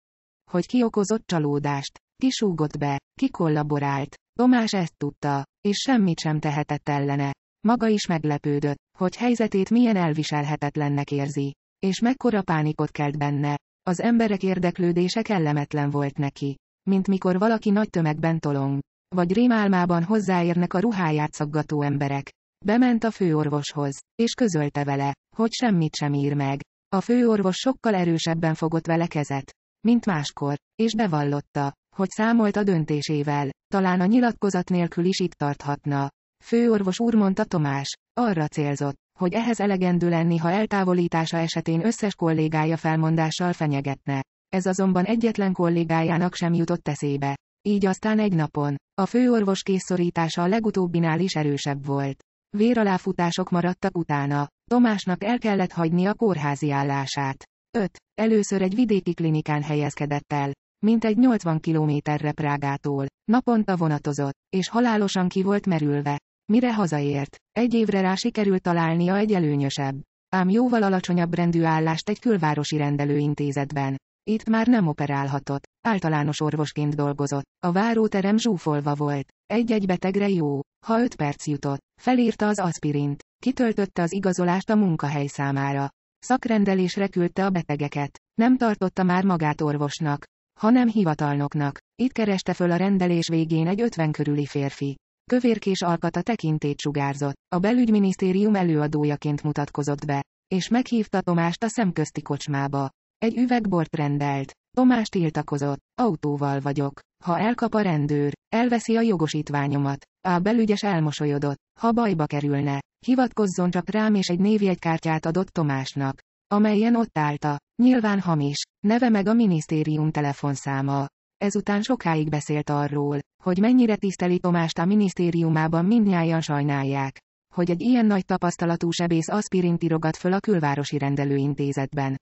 Hogy ki okozott csalódást, ki súgott be, ki kollaborált, Tomás ezt tudta, és semmit sem tehetett ellene. Maga is meglepődött, hogy helyzetét milyen elviselhetetlennek érzi, és mekkora pánikot kelt benne. Az emberek érdeklődése kellemetlen volt neki, mint mikor valaki nagy tömegben tolong, vagy rémálmában hozzáérnek a ruháját szaggató emberek. Bement a főorvoshoz, és közölte vele, hogy semmit sem ír meg. A főorvos sokkal erősebben fogott vele kezet, mint máskor, és bevallotta, hogy számolt a döntésével, talán a nyilatkozat nélkül is itt tarthatna. Főorvos úr mondta Tomás, arra célzott, hogy ehhez elegendő lenni, ha eltávolítása esetén összes kollégája felmondással fenyegetne. Ez azonban egyetlen kollégájának sem jutott eszébe. Így aztán egy napon, a főorvos készszorítása a legutóbbinál is erősebb volt. Véraláfutások maradtak utána. Tomásnak el kellett hagyni a kórházi állását. 5. Először egy vidéki klinikán helyezkedett el. Mintegy 80 kilométerre Prágától. Naponta vonatozott, és halálosan ki volt merülve. Mire hazaért? Egy évre rá sikerült találnia egy előnyösebb. Ám jóval alacsonyabb rendű állást egy külvárosi rendelőintézetben. Itt már nem operálhatott. Általános orvosként dolgozott. A váróterem zsúfolva volt. Egy-egy betegre jó, ha öt perc jutott. Felírta az aspirint. Kitöltötte az igazolást a munkahely számára. Szakrendelésre küldte a betegeket. Nem tartotta már magát orvosnak, hanem hivatalnoknak. Itt kereste föl a rendelés végén egy ötven körüli férfi. Kövérkés alkata tekintét sugárzott. A belügyminisztérium előadójaként mutatkozott be, és meghívta Tomást a szemközti kocsmába. Egy üvegbort rendelt. Tomás tiltakozott. Autóval vagyok. Ha elkap a rendőr, elveszi a jogosítványomat. A belügyes elmosolyodott. Ha bajba kerülne, hivatkozzon csak rám és egy névjegykártyát adott Tomásnak, amelyen ott állta. Nyilván hamis, neve meg a minisztérium telefonszáma. Ezután sokáig beszélt arról, hogy mennyire tiszteli Tomást a minisztériumában mindnyájan sajnálják, hogy egy ilyen nagy tapasztalatú sebész aspirint írogat föl a külvárosi rendelőintézetben.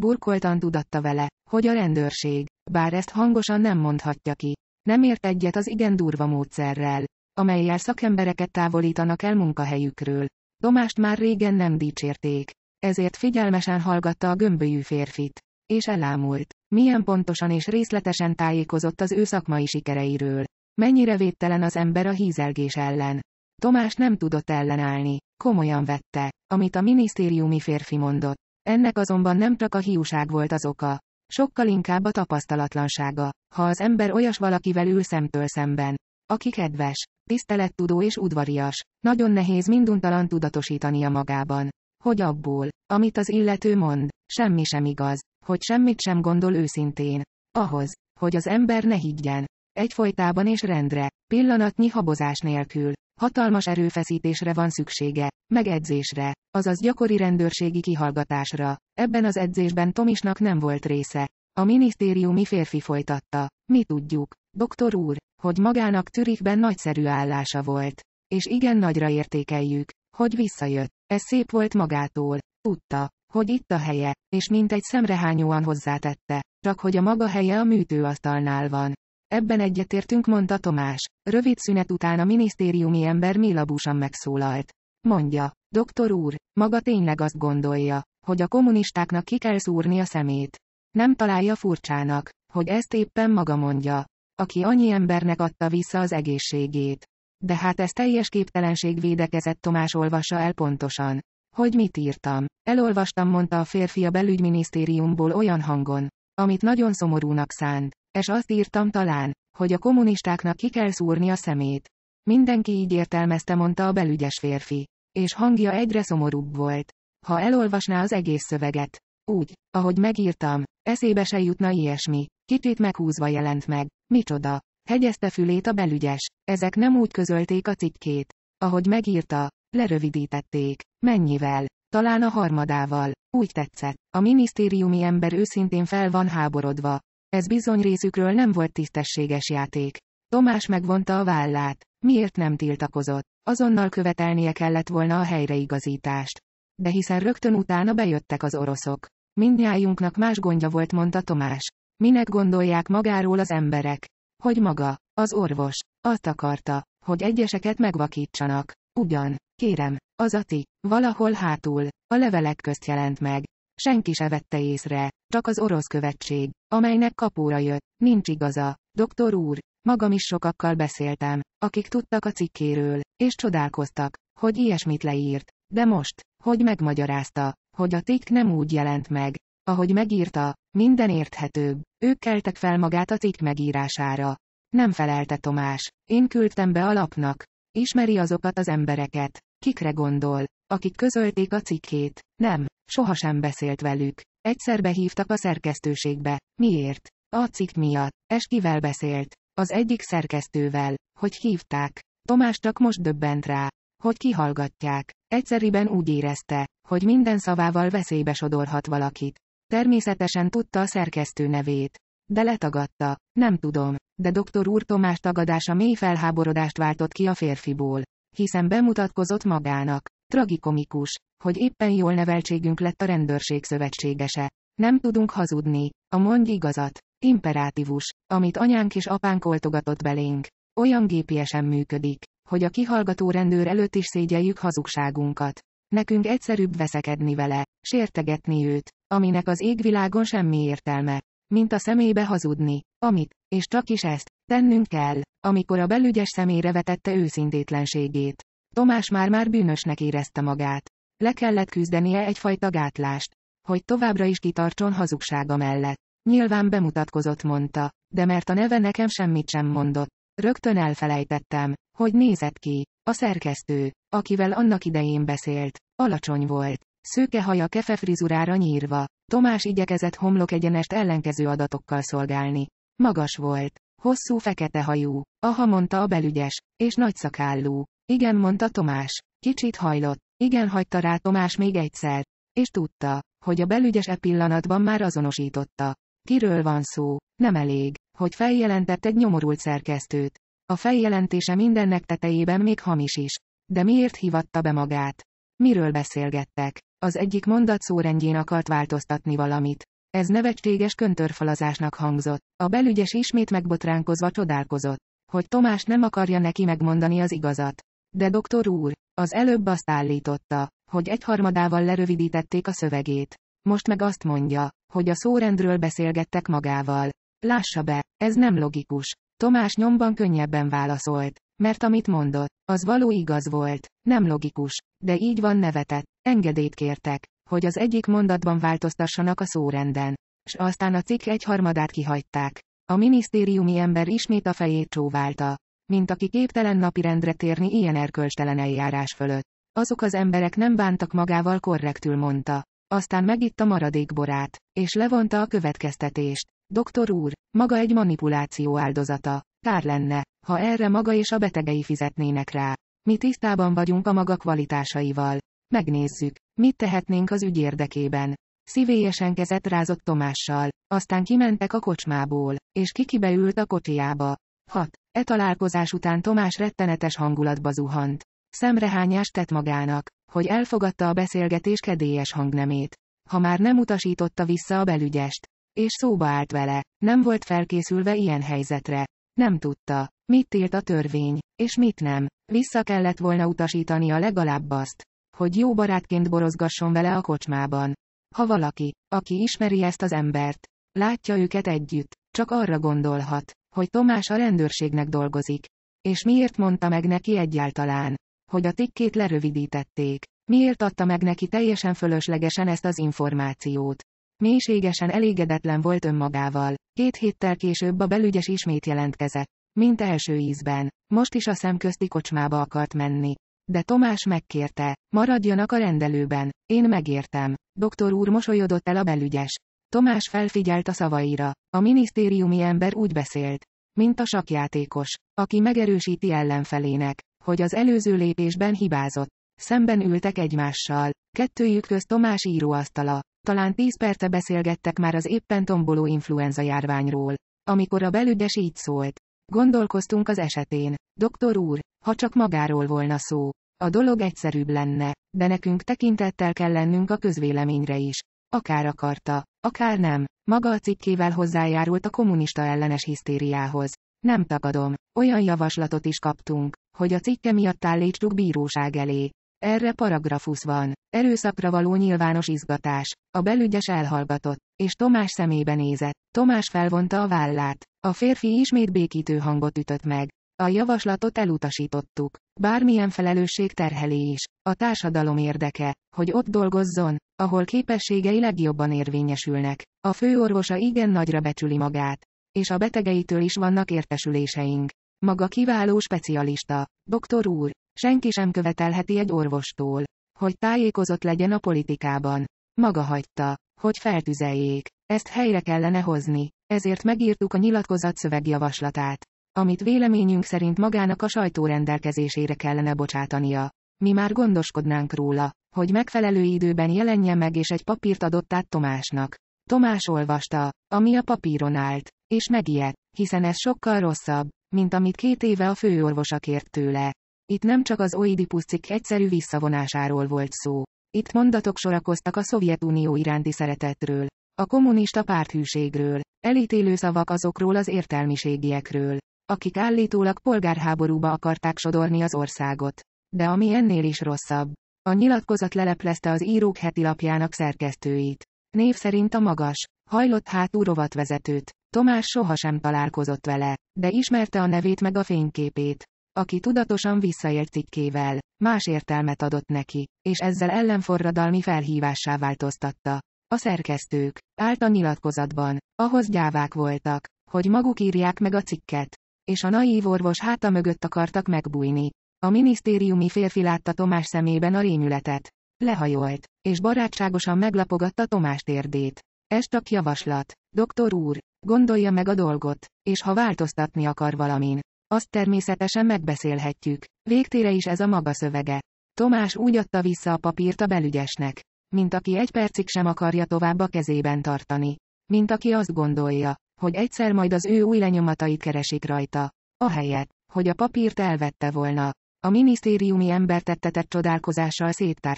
Burkoltan tudatta vele, hogy a rendőrség, bár ezt hangosan nem mondhatja ki, nem ért egyet az igen durva módszerrel, amelyel szakembereket távolítanak el munkahelyükről. Tomást már régen nem dicsérték, ezért figyelmesen hallgatta a gömbölyű férfit, és elámult, milyen pontosan és részletesen tájékozott az ő szakmai sikereiről. Mennyire védtelen az ember a hízelgés ellen. Tomás nem tudott ellenállni, komolyan vette, amit a minisztériumi férfi mondott, ennek azonban nem csak a hiúság volt az oka. Sokkal inkább a tapasztalatlansága, ha az ember olyas valakivel ül szemtől szemben. Aki kedves, tisztelettudó és udvarias, nagyon nehéz minduntalan tudatosítania magában. Hogy abból, amit az illető mond, semmi sem igaz, hogy semmit sem gondol őszintén. Ahhoz, hogy az ember ne higgyen. Egyfolytában és rendre, pillanatnyi habozás nélkül. Hatalmas erőfeszítésre van szüksége, megedzésre, azaz gyakori rendőrségi kihallgatásra. Ebben az edzésben Tomisnak nem volt része. A minisztériumi férfi folytatta. Mi tudjuk, doktor úr, hogy magának Türikben nagyszerű állása volt. És igen nagyra értékeljük, hogy visszajött. Ez szép volt magától. Tudta, hogy itt a helye, és mint egy szemrehányóan hozzátette, csak hogy a maga helye a műtőasztalnál van. Ebben egyetértünk, mondta Tomás. Rövid szünet után a minisztériumi ember mélabúsan megszólalt. Mondja, doktor úr, maga tényleg azt gondolja, hogy a kommunistáknak ki kell szúrni a szemét. Nem találja furcsának, hogy ezt éppen maga mondja, aki annyi embernek adta vissza az egészségét. De hát ez teljes képtelenség védekezett Tomás olvassa el pontosan. Hogy mit írtam? Elolvastam, mondta a férfi a belügyminisztériumból olyan hangon, amit nagyon szomorúnak szánt. És azt írtam talán, hogy a kommunistáknak ki kell szúrni a szemét. Mindenki így értelmezte, mondta a belügyes férfi. És hangja egyre szomorúbb volt. Ha elolvasná az egész szöveget. Úgy, ahogy megírtam, eszébe se jutna ilyesmi. Kicsit meghúzva jelent meg. Micsoda. Hegyezte fülét a belügyes. Ezek nem úgy közölték a cikkét. Ahogy megírta, lerövidítették. Mennyivel? Talán a harmadával. Úgy tetszett. A minisztériumi ember őszintén fel van háborodva, ez bizony részükről nem volt tisztességes játék. Tomás megvonta a vállát. Miért nem tiltakozott? Azonnal követelnie kellett volna a helyreigazítást. De hiszen rögtön utána bejöttek az oroszok. Mindnyájunknak más gondja volt, mondta Tomás. Minek gondolják magáról az emberek? Hogy maga, az orvos, azt akarta, hogy egyeseket megvakítsanak. Ugyan, kérem, az Ati, valahol hátul, a levelek közt jelent meg senki se vette észre, csak az orosz követség, amelynek kapóra jött, nincs igaza, doktor úr, magam is sokakkal beszéltem, akik tudtak a cikkéről, és csodálkoztak, hogy ilyesmit leírt, de most, hogy megmagyarázta, hogy a cikk nem úgy jelent meg, ahogy megírta, minden érthetőbb, ők keltek fel magát a cikk megírására. Nem felelte Tomás, én küldtem be a lapnak. Ismeri azokat az embereket, kikre gondol, akik közölték a cikkét. Nem, sohasem beszélt velük. Egyszer behívtak a szerkesztőségbe. Miért? A cikk miatt. Eskivel beszélt. Az egyik szerkesztővel. Hogy hívták. Tomás csak most döbbent rá. Hogy kihallgatják. Egyszeriben úgy érezte, hogy minden szavával veszélybe sodorhat valakit. Természetesen tudta a szerkesztő nevét. De letagadta. Nem tudom. De doktor úr Tomás tagadása mély felháborodást váltott ki a férfiból. Hiszen bemutatkozott magának. Tragikomikus, hogy éppen jól neveltségünk lett a rendőrség szövetségese. Nem tudunk hazudni. A mondj igazat. imperátívus, amit anyánk és apánk oltogatott belénk. Olyan gépiesen működik, hogy a kihallgató rendőr előtt is szégyeljük hazugságunkat. Nekünk egyszerűbb veszekedni vele, sértegetni őt, aminek az égvilágon semmi értelme, mint a szemébe hazudni, amit, és csak is ezt, tennünk kell, amikor a belügyes szemére vetette őszintétlenségét. Tomás már-már bűnösnek érezte magát. Le kellett küzdenie egyfajta gátlást, hogy továbbra is kitartson hazugsága mellett. Nyilván bemutatkozott mondta, de mert a neve nekem semmit sem mondott. Rögtön elfelejtettem, hogy nézett ki. A szerkesztő, akivel annak idején beszélt, alacsony volt. Szőke haja kefe frizurára nyírva. Tomás igyekezett homlok egyenest ellenkező adatokkal szolgálni. Magas volt. Hosszú fekete hajú. Aha mondta a belügyes, és nagy szakállú. Igen, mondta Tomás. Kicsit hajlott. Igen, hagyta rá Tomás még egyszer. És tudta, hogy a belügyes e pillanatban már azonosította. Kiről van szó? Nem elég, hogy feljelentett egy nyomorult szerkesztőt. A feljelentése mindennek tetejében még hamis is. De miért hivatta be magát? Miről beszélgettek? Az egyik mondat szórendjén akart változtatni valamit. Ez nevetséges köntörfalazásnak hangzott. A belügyes ismét megbotránkozva csodálkozott, hogy Tomás nem akarja neki megmondani az igazat. De doktor úr, az előbb azt állította, hogy egyharmadával lerövidítették a szövegét. Most meg azt mondja, hogy a szórendről beszélgettek magával. Lássa be, ez nem logikus. Tomás nyomban könnyebben válaszolt, mert amit mondott, az való igaz volt, nem logikus, de így van nevetett, engedélyt kértek, hogy az egyik mondatban változtassanak a szórenden. S aztán a cikk egyharmadát kihagyták. A minisztériumi ember ismét a fejét csóválta mint aki képtelen napirendre térni ilyen erkölcstelen eljárás fölött. Azok az emberek nem bántak magával korrektül mondta. Aztán megitta maradék borát, és levonta a következtetést. Doktor úr, maga egy manipuláció áldozata. Kár lenne, ha erre maga és a betegei fizetnének rá. Mi tisztában vagyunk a maga kvalitásaival. Megnézzük, mit tehetnénk az ügy érdekében. Szívélyesen kezet rázott Tomással, aztán kimentek a kocsmából, és kikibeült a kocsiába. 6. E találkozás után Tomás rettenetes hangulatba zuhant. Szemrehányást tett magának, hogy elfogadta a beszélgetés kedélyes hangnemét. Ha már nem utasította vissza a belügyest. És szóba állt vele, nem volt felkészülve ilyen helyzetre. Nem tudta, mit tilt a törvény, és mit nem. Vissza kellett volna a legalább azt, hogy jó barátként borozgasson vele a kocsmában. Ha valaki, aki ismeri ezt az embert, látja őket együtt, csak arra gondolhat, hogy Tomás a rendőrségnek dolgozik. És miért mondta meg neki egyáltalán? Hogy a tikkét lerövidítették. Miért adta meg neki teljesen fölöslegesen ezt az információt? Mélységesen elégedetlen volt önmagával. Két héttel később a belügyes ismét jelentkezett. Mint első ízben. Most is a szemközti kocsmába akart menni. De Tomás megkérte, maradjanak a rendelőben, én megértem. Doktor úr mosolyodott el a belügyes. Tomás felfigyelt a szavaira. A minisztériumi ember úgy beszélt, mint a sakjátékos, aki megerősíti ellenfelének, hogy az előző lépésben hibázott. Szemben ültek egymással. Kettőjük köz Tomás íróasztala. Talán tíz perce beszélgettek már az éppen tomboló influenza járványról. Amikor a belügyes így szólt. Gondolkoztunk az esetén. Doktor úr, ha csak magáról volna szó. A dolog egyszerűbb lenne, de nekünk tekintettel kell lennünk a közvéleményre is. Akár akarta. Akár nem. Maga a cikkével hozzájárult a kommunista ellenes hisztériához. Nem tagadom. Olyan javaslatot is kaptunk, hogy a cikke miatt állítsuk bíróság elé. Erre paragrafusz van. Erőszakra való nyilvános izgatás. A belügyes elhallgatott, és Tomás szemébe nézett. Tomás felvonta a vállát. A férfi ismét békítő hangot ütött meg. A javaslatot elutasítottuk. Bármilyen felelősség terheli is. A társadalom érdeke, hogy ott dolgozzon, ahol képességei legjobban érvényesülnek. A főorvosa igen nagyra becsüli magát. És a betegeitől is vannak értesüléseink. Maga kiváló specialista. Doktor úr, senki sem követelheti egy orvostól, hogy tájékozott legyen a politikában. Maga hagyta, hogy feltüzeljék. Ezt helyre kellene hozni, ezért megírtuk a nyilatkozat szövegjavaslatát amit véleményünk szerint magának a sajtó rendelkezésére kellene bocsátania. Mi már gondoskodnánk róla, hogy megfelelő időben jelenjen meg és egy papírt adott át Tomásnak. Tomás olvasta, ami a papíron állt, és megijedt, hiszen ez sokkal rosszabb, mint amit két éve a főorvosa kért tőle. Itt nem csak az Oidipus cikk egyszerű visszavonásáról volt szó. Itt mondatok sorakoztak a Szovjetunió iránti szeretetről, a kommunista párthűségről, elítélő szavak azokról az értelmiségiekről, akik állítólag polgárháborúba akarták sodorni az országot. De ami ennél is rosszabb. A nyilatkozat leleplezte az írók heti lapjának szerkesztőit. Név szerint a magas, hajlott hátú rovatvezetőt. Tomás sohasem találkozott vele, de ismerte a nevét meg a fényképét. Aki tudatosan visszaért cikkével, más értelmet adott neki, és ezzel ellenforradalmi felhívássá változtatta. A szerkesztők, állt a nyilatkozatban, ahhoz gyávák voltak, hogy maguk írják meg a cikket, és a naív orvos háta mögött akartak megbújni. A minisztériumi férfi látta Tomás szemében a rémületet. Lehajolt, és barátságosan meglapogatta Tomás térdét. Ez csak javaslat. Doktor úr, gondolja meg a dolgot, és ha változtatni akar valamin, azt természetesen megbeszélhetjük. Végtére is ez a maga szövege. Tomás úgy adta vissza a papírt a belügyesnek, mint aki egy percig sem akarja tovább a kezében tartani. Mint aki azt gondolja, hogy egyszer majd az ő új lenyomatait keresik rajta. Ahelyett, hogy a papírt elvette volna. A minisztériumi ember tettetett csodálkozással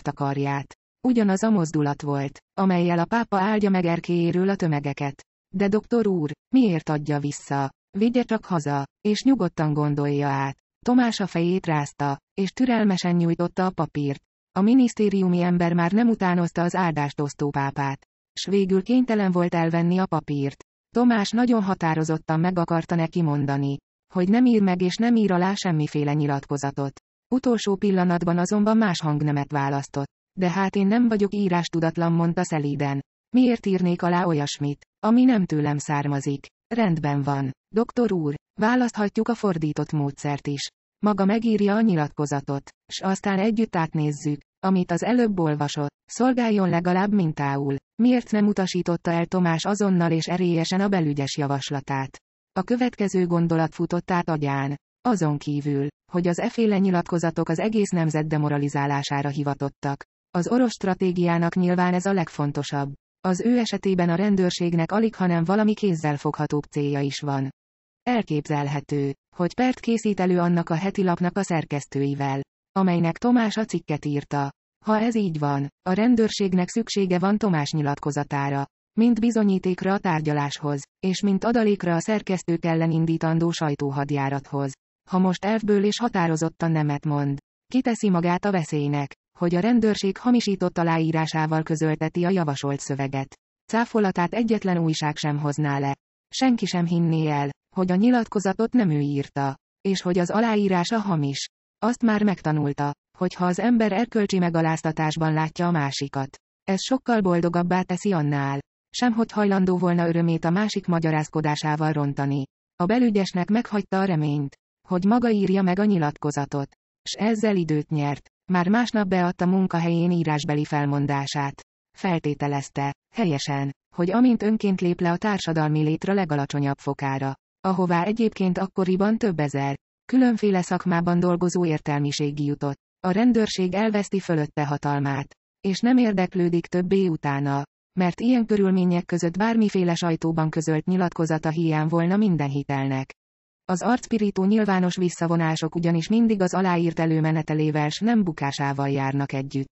a karját. Ugyanaz a mozdulat volt, amelyel a pápa áldja meg erkéjéről a tömegeket. De doktor úr, miért adja vissza? Vigye csak haza, és nyugodtan gondolja át. Tomás a fejét rázta, és türelmesen nyújtotta a papírt. A minisztériumi ember már nem utánozta az áldást osztó pápát. S végül kénytelen volt elvenni a papírt. Tomás nagyon határozottan meg akarta neki mondani, hogy nem ír meg és nem ír alá semmiféle nyilatkozatot. Utolsó pillanatban azonban más hangnemet választott. De hát én nem vagyok tudatlan, mondta szelíden. Miért írnék alá olyasmit, ami nem tőlem származik? Rendben van, doktor úr, választhatjuk a fordított módszert is. Maga megírja a nyilatkozatot, s aztán együtt átnézzük, amit az előbb olvasott, szolgáljon legalább mintául. Miért nem utasította el Tomás azonnal és erélyesen a belügyes javaslatát? A következő gondolat futott át agyán. Azon kívül, hogy az eféle nyilatkozatok az egész nemzet demoralizálására hivatottak. Az orosz stratégiának nyilván ez a legfontosabb. Az ő esetében a rendőrségnek alig, hanem valami kézzel fogható célja is van. Elképzelhető, hogy pert készít elő annak a heti lapnak a szerkesztőivel, amelynek Tomás a cikket írta. Ha ez így van, a rendőrségnek szüksége van Tomás nyilatkozatára. Mint bizonyítékra a tárgyaláshoz, és mint adalékra a szerkesztők ellen indítandó sajtóhadjárathoz. Ha most elfből és határozottan nemet mond, kiteszi magát a veszélynek, hogy a rendőrség hamisított aláírásával közölteti a javasolt szöveget. Cáfolatát egyetlen újság sem hozná le. Senki sem hinné el, hogy a nyilatkozatot nem ő írta, és hogy az aláírása hamis. Azt már megtanulta, hogyha az ember erkölcsi megaláztatásban látja a másikat. Ez sokkal boldogabbá teszi annál. Sem hogy hajlandó volna örömét a másik magyarázkodásával rontani. A belügyesnek meghagyta a reményt, hogy maga írja meg a nyilatkozatot. S ezzel időt nyert. Már másnap beadta munkahelyén írásbeli felmondását. Feltételezte, helyesen, hogy amint önként lép le a társadalmi létre legalacsonyabb fokára, ahová egyébként akkoriban több ezer, különféle szakmában dolgozó értelmiségi jutott, a rendőrség elveszti fölötte hatalmát. És nem érdeklődik többé utána. Mert ilyen körülmények között bármiféle sajtóban közölt nyilatkozata hiány volna minden hitelnek. Az arcpirító nyilvános visszavonások ugyanis mindig az aláírt előmenetelével s nem bukásával járnak együtt.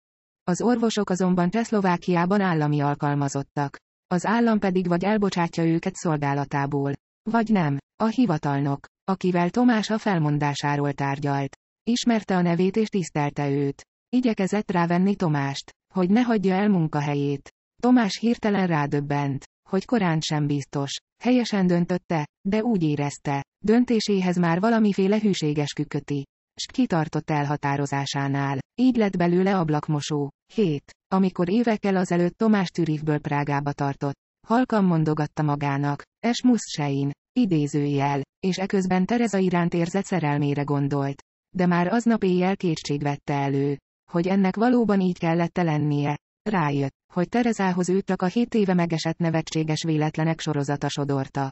Az orvosok azonban Csehszlovákiában állami alkalmazottak. Az állam pedig vagy elbocsátja őket szolgálatából. Vagy nem. A hivatalnok, akivel Tomás a felmondásáról tárgyalt. Ismerte a nevét és tisztelte őt. Igyekezett rávenni Tomást, hogy ne hagyja el munkahelyét. Tomás hirtelen rádöbbent, hogy korán sem biztos. Helyesen döntötte, de úgy érezte, döntéséhez már valamiféle hűséges küköti. S kitartott elhatározásánál. Így lett belőle ablakmosó. 7. Amikor évekkel azelőtt Tomás Türifből Prágába tartott, halkan mondogatta magának, es muszsein, idézőjel, és eközben Tereza iránt érzett szerelmére gondolt de már aznap éjjel kétség vette elő, hogy ennek valóban így kellett lennie. Rájött, hogy Terezához őt csak a hét éve megesett nevetséges véletlenek sorozata sodorta.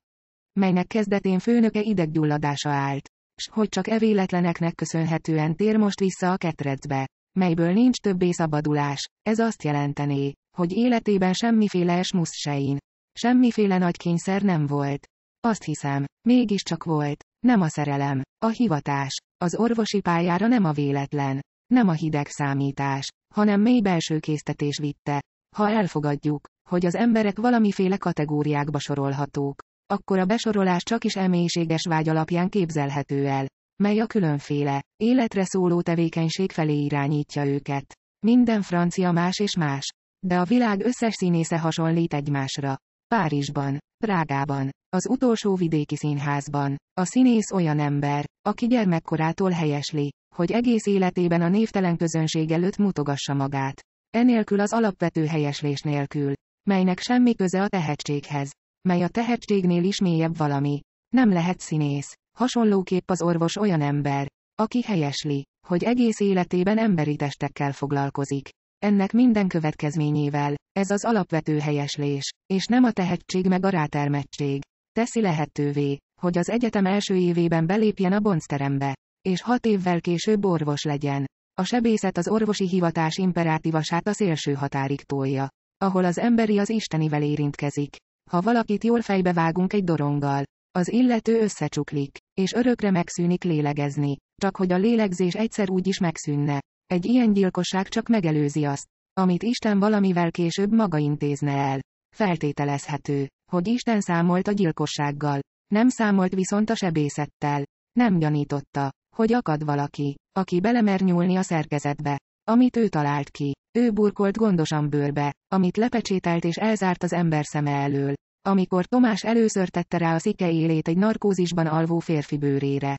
Melynek kezdetén főnöke ideggyulladása állt, s hogy csak e véletleneknek köszönhetően tér most vissza a ketrecbe, melyből nincs többé szabadulás, ez azt jelentené, hogy életében semmiféle esmusz sein. Semmiféle nagy kényszer nem volt. Azt hiszem, mégiscsak volt. Nem a szerelem, a hivatás, az orvosi pályára nem a véletlen, nem a hideg számítás, hanem mély belső késztetés vitte. Ha elfogadjuk, hogy az emberek valamiféle kategóriákba sorolhatók, akkor a besorolás csak is emélyiséges vágy alapján képzelhető el, mely a különféle, életre szóló tevékenység felé irányítja őket. Minden francia más és más, de a világ összes színésze hasonlít egymásra. Párizsban, Prágában, az utolsó vidéki színházban. A színész olyan ember, aki gyermekkorától helyesli, hogy egész életében a névtelen közönség előtt mutogassa magát. Enélkül az alapvető helyeslés nélkül, melynek semmi köze a tehetséghez, mely a tehetségnél is mélyebb valami. Nem lehet színész. Hasonlóképp az orvos olyan ember, aki helyesli, hogy egész életében emberi testekkel foglalkozik. Ennek minden következményével, ez az alapvető helyeslés, és nem a tehetség meg a rátermettség, teszi lehetővé, hogy az egyetem első évében belépjen a boncterembe, és hat évvel később orvos legyen. A sebészet az orvosi hivatás imperátívasát a szélső határig tolja, ahol az emberi az istenivel érintkezik. Ha valakit jól fejbe vágunk egy doronggal, az illető összecsuklik, és örökre megszűnik lélegezni, csak hogy a lélegzés egyszer úgy is megszűnne, egy ilyen gyilkosság csak megelőzi azt, amit Isten valamivel később maga intézne el. Feltételezhető, hogy Isten számolt a gyilkossággal, nem számolt viszont a sebészettel. Nem gyanította, hogy akad valaki, aki belemer nyúlni a szerkezetbe, amit ő talált ki. Ő burkolt gondosan bőrbe, amit lepecsételt és elzárt az ember szeme elől. Amikor Tomás először tette rá a szike élét egy narkózisban alvó férfi bőrére.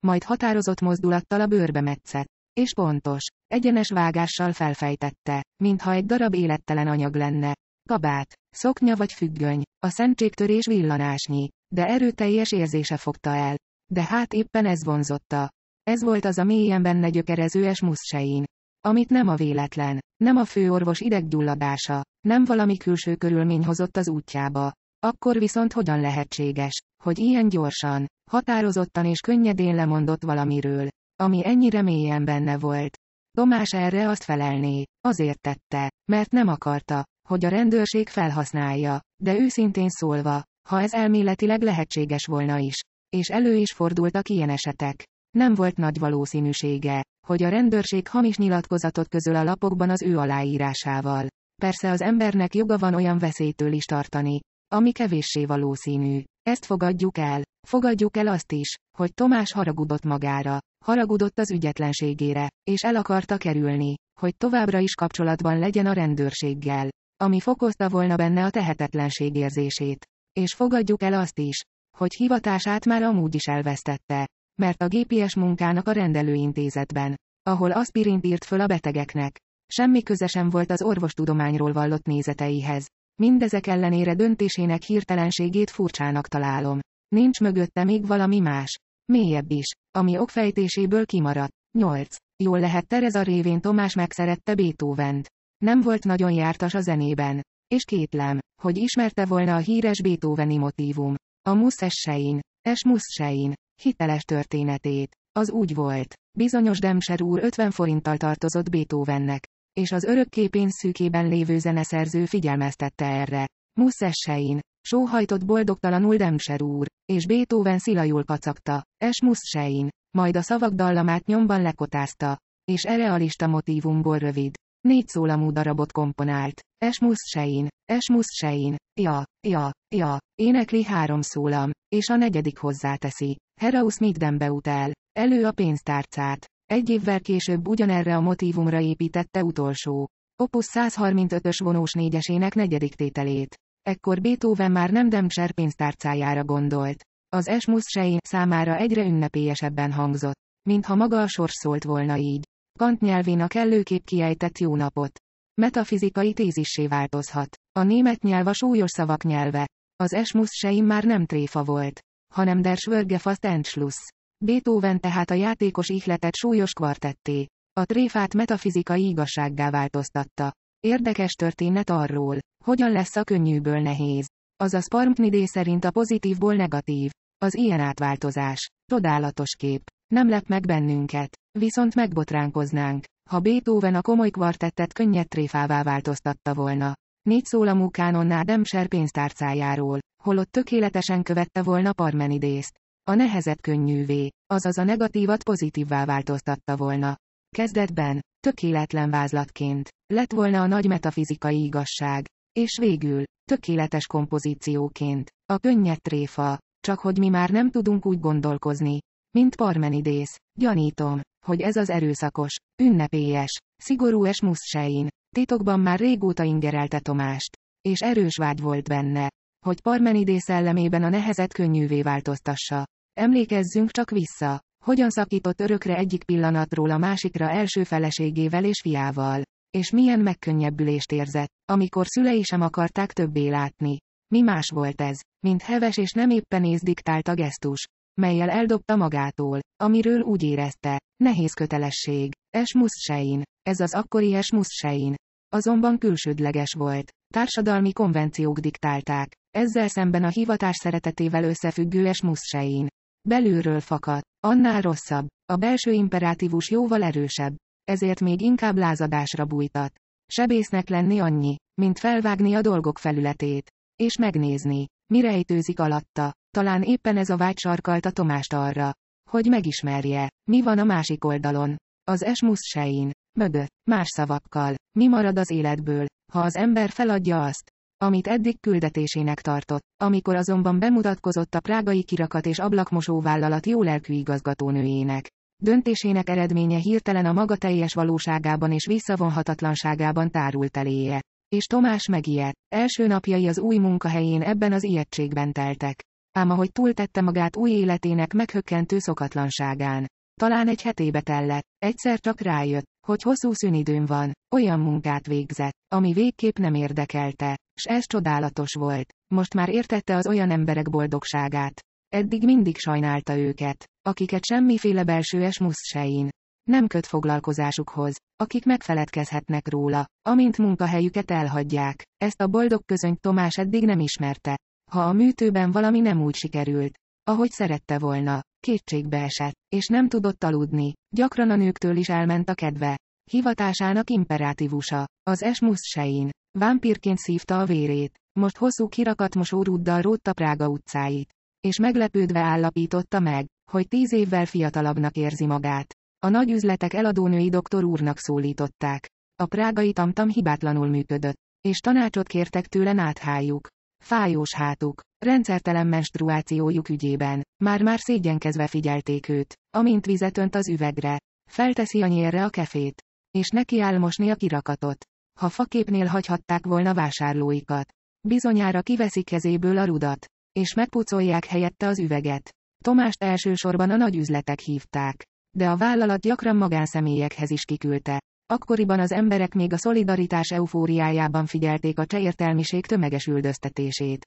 Majd határozott mozdulattal a bőrbe metszett. És pontos. Egyenes vágással felfejtette, mintha egy darab élettelen anyag lenne. Kabát, szoknya vagy függöny, a szentségtörés villanásnyi, de erőteljes érzése fogta el. De hát éppen ez vonzotta. Ez volt az a mélyen benne gyökerező esmuszsein. Amit nem a véletlen, nem a főorvos ideggyulladása, nem valami külső körülmény hozott az útjába. Akkor viszont hogyan lehetséges, hogy ilyen gyorsan, határozottan és könnyedén lemondott valamiről, ami ennyire mélyen benne volt. Tomás erre azt felelné, azért tette, mert nem akarta, hogy a rendőrség felhasználja, de őszintén szólva, ha ez elméletileg lehetséges volna is, és elő is fordultak ilyen esetek. Nem volt nagy valószínűsége, hogy a rendőrség hamis nyilatkozatot közöl a lapokban az ő aláírásával. Persze az embernek joga van olyan veszélytől is tartani, ami kevéssé valószínű. Ezt fogadjuk el. Fogadjuk el azt is, hogy Tomás haragudott magára, haragudott az ügyetlenségére, és el akarta kerülni, hogy továbbra is kapcsolatban legyen a rendőrséggel, ami fokozta volna benne a tehetetlenség érzését. És fogadjuk el azt is, hogy hivatását már amúgy is elvesztette, mert a GPS munkának a rendelőintézetben, ahol aspirint írt föl a betegeknek, semmi köze sem volt az orvostudományról vallott nézeteihez, Mindezek ellenére döntésének hirtelenségét furcsának találom. Nincs mögötte még valami más. Mélyebb is, ami okfejtéséből kimaradt. 8. Jól lehet Tereza révén Tomás megszerette Beethovent. Nem volt nagyon jártas a zenében. És kétlem, hogy ismerte volna a híres Beethoveni motívum. A Muszessein, Es Muszsein, hiteles történetét. Az úgy volt. Bizonyos Demser úr 50 forinttal tartozott Beethovennek és az örökké pénzszűkében lévő zeneszerző figyelmeztette erre. Musszessein, Sóhajtott boldogtalanul Demser úr, és Beethoven szilajul kacagta, es muszsein, majd a szavak dallamát nyomban lekotázta, és erealista motívumból rövid. Négy szólamú darabot komponált. Es muszsein, es muszsein, ja, ja, ja, énekli három szólam, és a negyedik hozzáteszi. Heraus mit dembe utál, elő a pénztárcát. Egy évvel később ugyanerre a motívumra építette utolsó. Opus 135-ös vonós négyesének negyedik tételét. Ekkor Beethoven már nem Demcser pénztárcájára gondolt. Az Esmus Sein számára egyre ünnepélyesebben hangzott, mintha maga a sors szólt volna így. Kant nyelvén a kellőképp kiejtett jó napot. Metafizikai tézissé változhat. A német nyelv a súlyos szavak nyelve. Az Esmus Sein már nem tréfa volt, hanem der fast Entschluss. Beethoven tehát a játékos ihletet súlyos kvartetté. A tréfát metafizikai igazsággá változtatta. Érdekes történet arról, hogyan lesz a könnyűből nehéz. a Parmnidé szerint a pozitívból negatív. Az ilyen átváltozás. Csodálatos kép. Nem lep meg bennünket. Viszont megbotránkoznánk, ha Beethoven a komoly kvartettet könnyed tréfává változtatta volna. Négy szólamú kánonnál Demser pénztárcájáról, holott tökéletesen követte volna Parmenidészt. A nehezet könnyűvé, azaz a negatívat pozitívvá változtatta volna. Kezdetben, tökéletlen vázlatként, lett volna a nagy metafizikai igazság, és végül, tökéletes kompozícióként, a könnyed tréfa, csak hogy mi már nem tudunk úgy gondolkozni, mint Parmenidész, gyanítom, hogy ez az erőszakos, ünnepélyes, szigorú muszsein, titokban már régóta ingerelte Tomást, és erős vágy volt benne, hogy Parmenidész szellemében a nehezet könnyűvé változtassa. Emlékezzünk csak vissza. Hogyan szakított örökre egyik pillanatról a másikra első feleségével és fiával. És milyen megkönnyebbülést érzett, amikor szülei sem akarták többé látni. Mi más volt ez, mint heves és nem éppen ész diktált a gesztus, melyel eldobta magától, amiről úgy érezte, nehéz kötelesség, es muszsein, ez az akkori es muszsein. Azonban külsődleges volt, társadalmi konvenciók diktálták, ezzel szemben a hivatás szeretetével összefüggő es muszsein, Belülről fakad. Annál rosszabb. A belső imperatívus jóval erősebb. Ezért még inkább lázadásra bújtat. Sebésznek lenni annyi, mint felvágni a dolgok felületét. És megnézni, mi rejtőzik alatta. Talán éppen ez a vágy sarkalta Tomást arra, hogy megismerje, mi van a másik oldalon. Az esmusz sein, mögött, más szavakkal, mi marad az életből, ha az ember feladja azt, amit eddig küldetésének tartott. Amikor azonban bemutatkozott a prágai kirakat és ablakmosó vállalat lelkű igazgatónőjének. Döntésének eredménye hirtelen a maga teljes valóságában és visszavonhatatlanságában tárult eléje. És Tomás megijedt. Első napjai az új munkahelyén ebben az ijegységben teltek. Ám ahogy túltette magát új életének meghökkentő szokatlanságán. Talán egy hetébe tellett, egyszer csak rájött, hogy hosszú szünidőm van, olyan munkát végzett, ami végképp nem érdekelte, s ez csodálatos volt. Most már értette az olyan emberek boldogságát. Eddig mindig sajnálta őket, akiket semmiféle belső musz sein. Nem köt foglalkozásukhoz, akik megfeledkezhetnek róla, amint munkahelyüket elhagyják. Ezt a boldog közönyt Tomás eddig nem ismerte. Ha a műtőben valami nem úgy sikerült, ahogy szerette volna. Kétségbe esett, és nem tudott aludni, gyakran a nőktől is elment a kedve. Hivatásának imperátívusa, az esmus sein. Vámpírként szívta a vérét, most hosszú kirakat rúddal rótta Prága utcáit. És meglepődve állapította meg, hogy tíz évvel fiatalabbnak érzi magát. A nagy üzletek eladónői doktor úrnak szólították. A prágai tamtam hibátlanul működött, és tanácsot kértek tőle náthájuk fájós hátuk, rendszertelen menstruációjuk ügyében, már-már szégyenkezve figyelték őt, amint vizet önt az üvegre, felteszi a nyérre a kefét, és neki álmosni a kirakatot. Ha faképnél hagyhatták volna vásárlóikat, bizonyára kiveszik kezéből a rudat, és megpucolják helyette az üveget. Tomást elsősorban a nagy üzletek hívták, de a vállalat gyakran magánszemélyekhez is kiküldte, Akkoriban az emberek még a szolidaritás eufóriájában figyelték a csehértelmiség tömeges üldöztetését.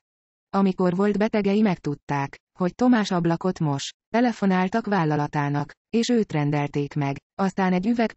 Amikor volt betegei megtudták, hogy Tomás ablakot mos, telefonáltak vállalatának, és őt rendelték meg, aztán egy üveg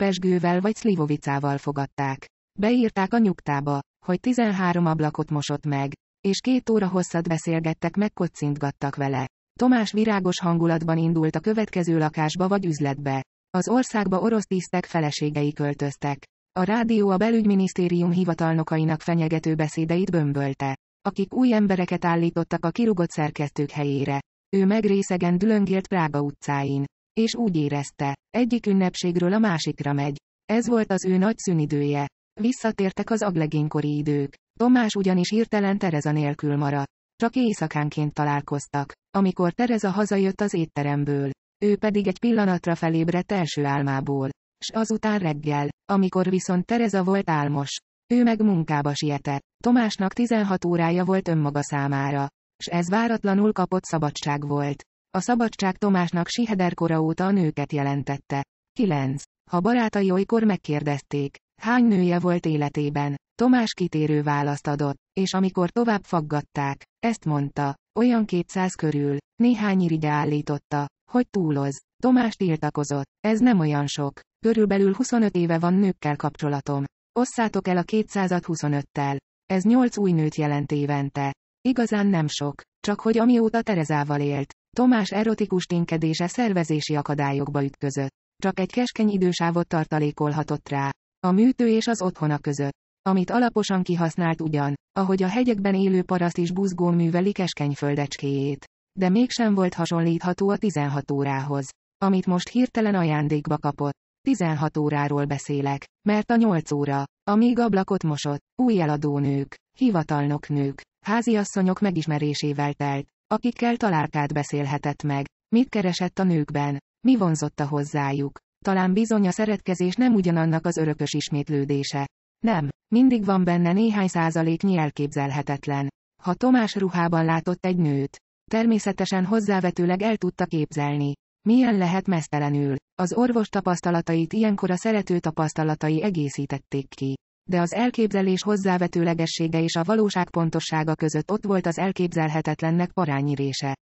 vagy szlivovicával fogadták. Beírták a nyugtába, hogy 13 ablakot mosott meg, és két óra hosszat beszélgettek meg kocintgattak vele. Tomás virágos hangulatban indult a következő lakásba vagy üzletbe. Az országba orosz tisztek feleségei költöztek. A rádió a belügyminisztérium hivatalnokainak fenyegető beszédeit bömbölte. Akik új embereket állítottak a kirugott szerkesztők helyére. Ő megrészegen dülöngélt Prága utcáin. És úgy érezte, egyik ünnepségről a másikra megy. Ez volt az ő nagy szünidője. Visszatértek az aglegénkori idők. Tomás ugyanis hirtelen Tereza nélkül maradt. Csak éjszakánként találkoztak. Amikor Tereza hazajött az étteremből, ő pedig egy pillanatra felébredt első álmából. S azután reggel, amikor viszont Tereza volt álmos, ő meg munkába sietett. Tomásnak 16 órája volt önmaga számára, s ez váratlanul kapott szabadság volt. A szabadság Tomásnak sihederkora óta a nőket jelentette. 9. Ha barátai olykor megkérdezték, hány nője volt életében, Tomás kitérő választ adott, és amikor tovább faggatták, ezt mondta, olyan 200 körül, néhány irigye állította, hogy túloz. Tomás tiltakozott. Ez nem olyan sok. Körülbelül 25 éve van nőkkel kapcsolatom. Osszátok el a 225-tel. Ez 8 új nőt jelent évente. Igazán nem sok. Csak hogy amióta Terezával élt. Tomás erotikus ténkedése szervezési akadályokba ütközött. Csak egy keskeny idősávot tartalékolhatott rá. A műtő és az otthona között. Amit alaposan kihasznált ugyan, ahogy a hegyekben élő paraszt is buzgón műveli keskeny földecskéjét de mégsem volt hasonlítható a 16 órához, amit most hirtelen ajándékba kapott. 16 óráról beszélek, mert a 8 óra, amíg ablakot mosott, új eladónők, hivatalnok nők, háziasszonyok megismerésével telt, akikkel találkát beszélhetett meg, mit keresett a nőkben, mi vonzotta hozzájuk. Talán bizony a szeretkezés nem ugyanannak az örökös ismétlődése. Nem, mindig van benne néhány százaléknyi elképzelhetetlen. Ha Tomás ruhában látott egy nőt, természetesen hozzávetőleg el tudta képzelni. Milyen lehet mesztelenül? Az orvos tapasztalatait ilyenkor a szerető tapasztalatai egészítették ki. De az elképzelés hozzávetőlegessége és a valóság pontossága között ott volt az elképzelhetetlennek parányirése.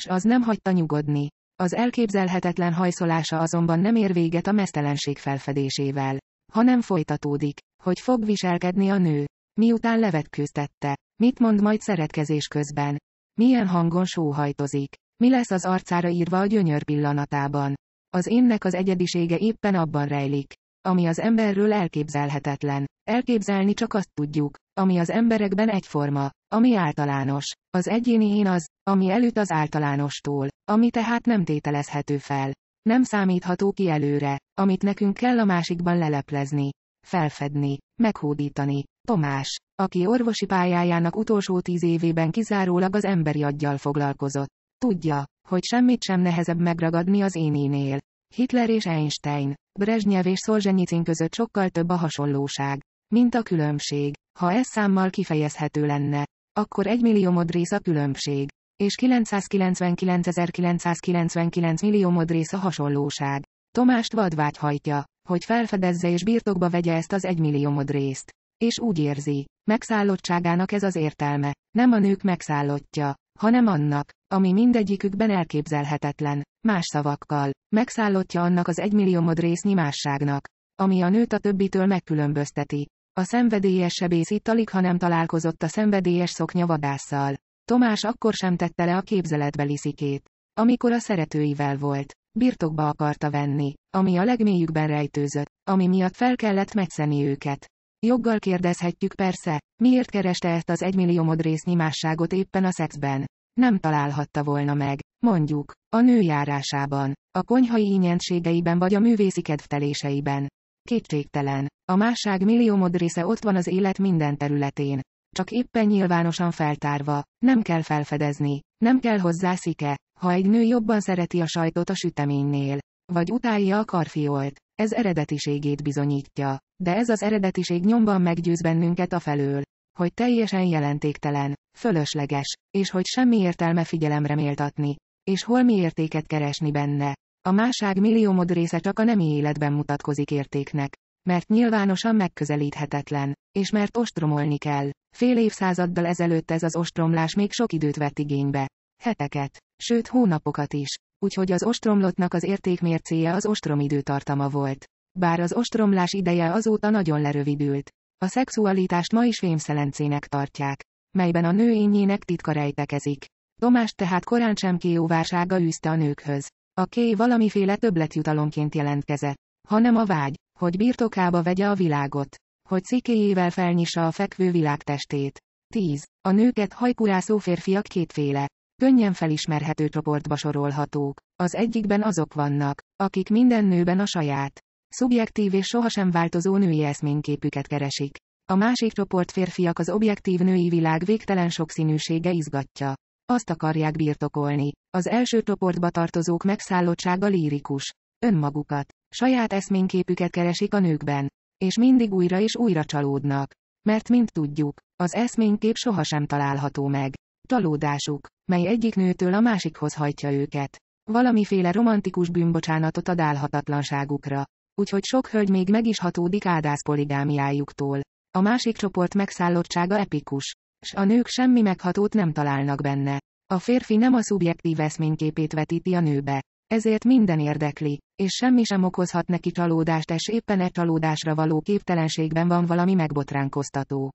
S az nem hagyta nyugodni. Az elképzelhetetlen hajszolása azonban nem ér véget a mesztelenség felfedésével, hanem folytatódik, hogy fog viselkedni a nő, miután levetkőztette. Mit mond majd szeretkezés közben? Milyen hangon sóhajtozik. Mi lesz az arcára írva a gyönyör pillanatában. Az énnek az egyedisége éppen abban rejlik. Ami az emberről elképzelhetetlen. Elképzelni csak azt tudjuk, ami az emberekben egyforma, ami általános. Az egyéni én az, ami előtt az általánostól, ami tehát nem tételezhető fel. Nem számítható ki előre, amit nekünk kell a másikban leleplezni felfedni, meghódítani. Tomás, aki orvosi pályájának utolsó tíz évében kizárólag az emberi aggyal foglalkozott. Tudja, hogy semmit sem nehezebb megragadni az énénél. Hitler és Einstein, Brezsnyev és Szolzsenyicin között sokkal több a hasonlóság, mint a különbség. Ha ez számmal kifejezhető lenne, akkor egy milliómod rész a különbség, és 999.999 millió rész a hasonlóság. Tomást vadvágy hajtja, hogy felfedezze és birtokba vegye ezt az egymilliómod részt. És úgy érzi, megszállottságának ez az értelme, nem a nők megszállottja, hanem annak, ami mindegyikükben elképzelhetetlen, más szavakkal, megszállottja annak az egymilliómod résznyi másságnak, ami a nőt a többitől megkülönbözteti. A szenvedélyes sebész itt alig, ha nem találkozott a szenvedélyes vadásszal. Tomás akkor sem tette le a képzeletbeli szikét. Amikor a szeretőivel volt, birtokba akarta venni, ami a legmélyükben rejtőzött, ami miatt fel kellett megszeni őket. Joggal kérdezhetjük persze, miért kereste ezt az egymilliómod résznyi másságot éppen a szexben. Nem találhatta volna meg, mondjuk, a nőjárásában, a konyhai ínyentségeiben vagy a művészi kedvteléseiben. Kétségtelen, a másság milliómod része ott van az élet minden területén. Csak éppen nyilvánosan feltárva, nem kell felfedezni, nem kell hozzá szike, ha egy nő jobban szereti a sajtot a süteménynél, vagy utálja a karfiolt, ez eredetiségét bizonyítja. De ez az eredetiség nyomban meggyőz bennünket a felől, hogy teljesen jelentéktelen, fölösleges, és hogy semmi értelme figyelemre méltatni, és holmi értéket keresni benne. A másság milliómod része csak a nemi életben mutatkozik értéknek, mert nyilvánosan megközelíthetetlen, és mert ostromolni kell. Fél évszázaddal ezelőtt ez az ostromlás még sok időt vett igénybe, heteket, sőt hónapokat is, úgyhogy az ostromlottnak az értékmércéje az ostromidőtartama volt. Bár az ostromlás ideje azóta nagyon lerövidült. A szexualitást ma is fémszelencének tartják, melyben a nő nőényének titka rejtekezik. Tomás tehát korán sem kéjóvársága űzte a nőkhöz. A ké valamiféle többletjutalomként jelentkezett, hanem a vágy, hogy birtokába vegye a világot, hogy szikéjével felnyissa a fekvő világtestét. 10. A nőket hajkurászó férfiak kétféle. Könnyen felismerhető csoportba sorolhatók. Az egyikben azok vannak, akik minden nőben a saját, szubjektív és sohasem változó női eszményképüket keresik. A másik csoport férfiak az objektív női világ végtelen sokszínűsége izgatja. Azt akarják birtokolni. Az első csoportba tartozók megszállottsága lírikus. Önmagukat. Saját eszményképüket keresik a nőkben. És mindig újra és újra csalódnak. Mert mint tudjuk, az eszménykép sohasem található meg talódásuk, mely egyik nőtől a másikhoz hajtja őket. Valamiféle romantikus bűnbocsánatot ad álhatatlanságukra. Úgyhogy sok hölgy még meg is hatódik ádász poligámiájuktól. A másik csoport megszállottsága epikus. S a nők semmi meghatót nem találnak benne. A férfi nem a szubjektív eszményképét vetíti a nőbe. Ezért minden érdekli, és semmi sem okozhat neki csalódást és éppen e csalódásra való képtelenségben van valami megbotránkoztató.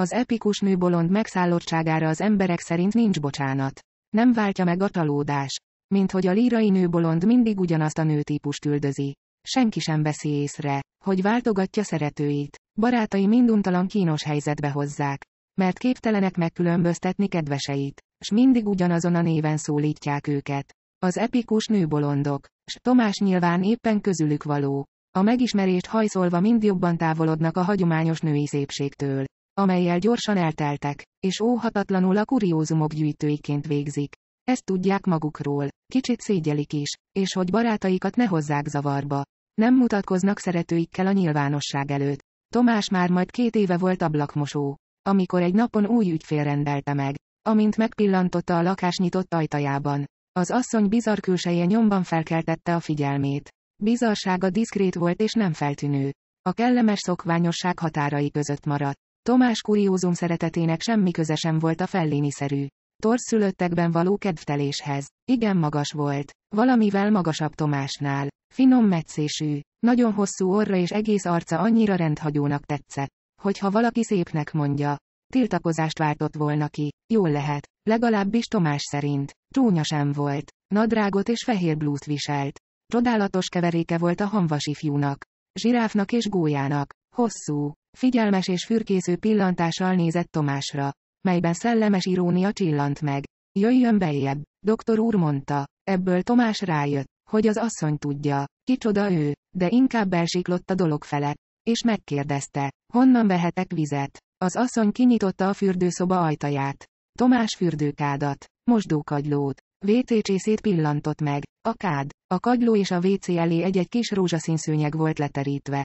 Az epikus nőbolond megszállottságára az emberek szerint nincs bocsánat. Nem váltja meg a talódás. Mint hogy a lírai nőbolond mindig ugyanazt a nőtípust üldözi. Senki sem veszi észre, hogy váltogatja szeretőit. Barátai minduntalan kínos helyzetbe hozzák, mert képtelenek megkülönböztetni kedveseit, s mindig ugyanazon a néven szólítják őket. Az epikus nőbolondok, s Tomás nyilván éppen közülük való. A megismerést hajszolva mind jobban távolodnak a hagyományos női szépségtől amelyel gyorsan elteltek, és óhatatlanul a kuriózumok gyűjtőiként végzik. Ezt tudják magukról, kicsit szégyelik is, és hogy barátaikat ne hozzák zavarba. Nem mutatkoznak szeretőikkel a nyilvánosság előtt. Tomás már majd két éve volt ablakmosó, amikor egy napon új ügyfél rendelte meg, amint megpillantotta a lakás nyitott ajtajában. Az asszony bizar külseje nyomban felkeltette a figyelmét. Bizarsága diszkrét volt és nem feltűnő. A kellemes szokványosság határai között maradt. Tomás kuriózum szeretetének semmi köze sem volt a Fellini-szerű. szülöttekben való kedvteléshez. Igen magas volt. Valamivel magasabb Tomásnál. Finom metszésű. Nagyon hosszú orra és egész arca annyira rendhagyónak tetszett. Hogyha valaki szépnek mondja. Tiltakozást váltott volna ki. Jól lehet. Legalábbis Tomás szerint. Csúnya sem volt. Nadrágot és fehér blúzt viselt. Csodálatos keveréke volt a hamvasi fiúnak. Zsiráfnak és gólyának. Hosszú, Figyelmes és fürkésző pillantással nézett Tomásra, melyben szellemes irónia csillant meg. Jöjjön bejebb, doktor úr mondta. Ebből Tomás rájött, hogy az asszony tudja, kicsoda ő, de inkább elsiklott a dolog fele, és megkérdezte, honnan vehetek vizet. Az asszony kinyitotta a fürdőszoba ajtaját. Tomás fürdőkádat, mosdókagylót, WC-csészét pillantott meg, a kád, a kagyló és a WC elé egy-egy kis rózsaszín szőnyeg volt leterítve,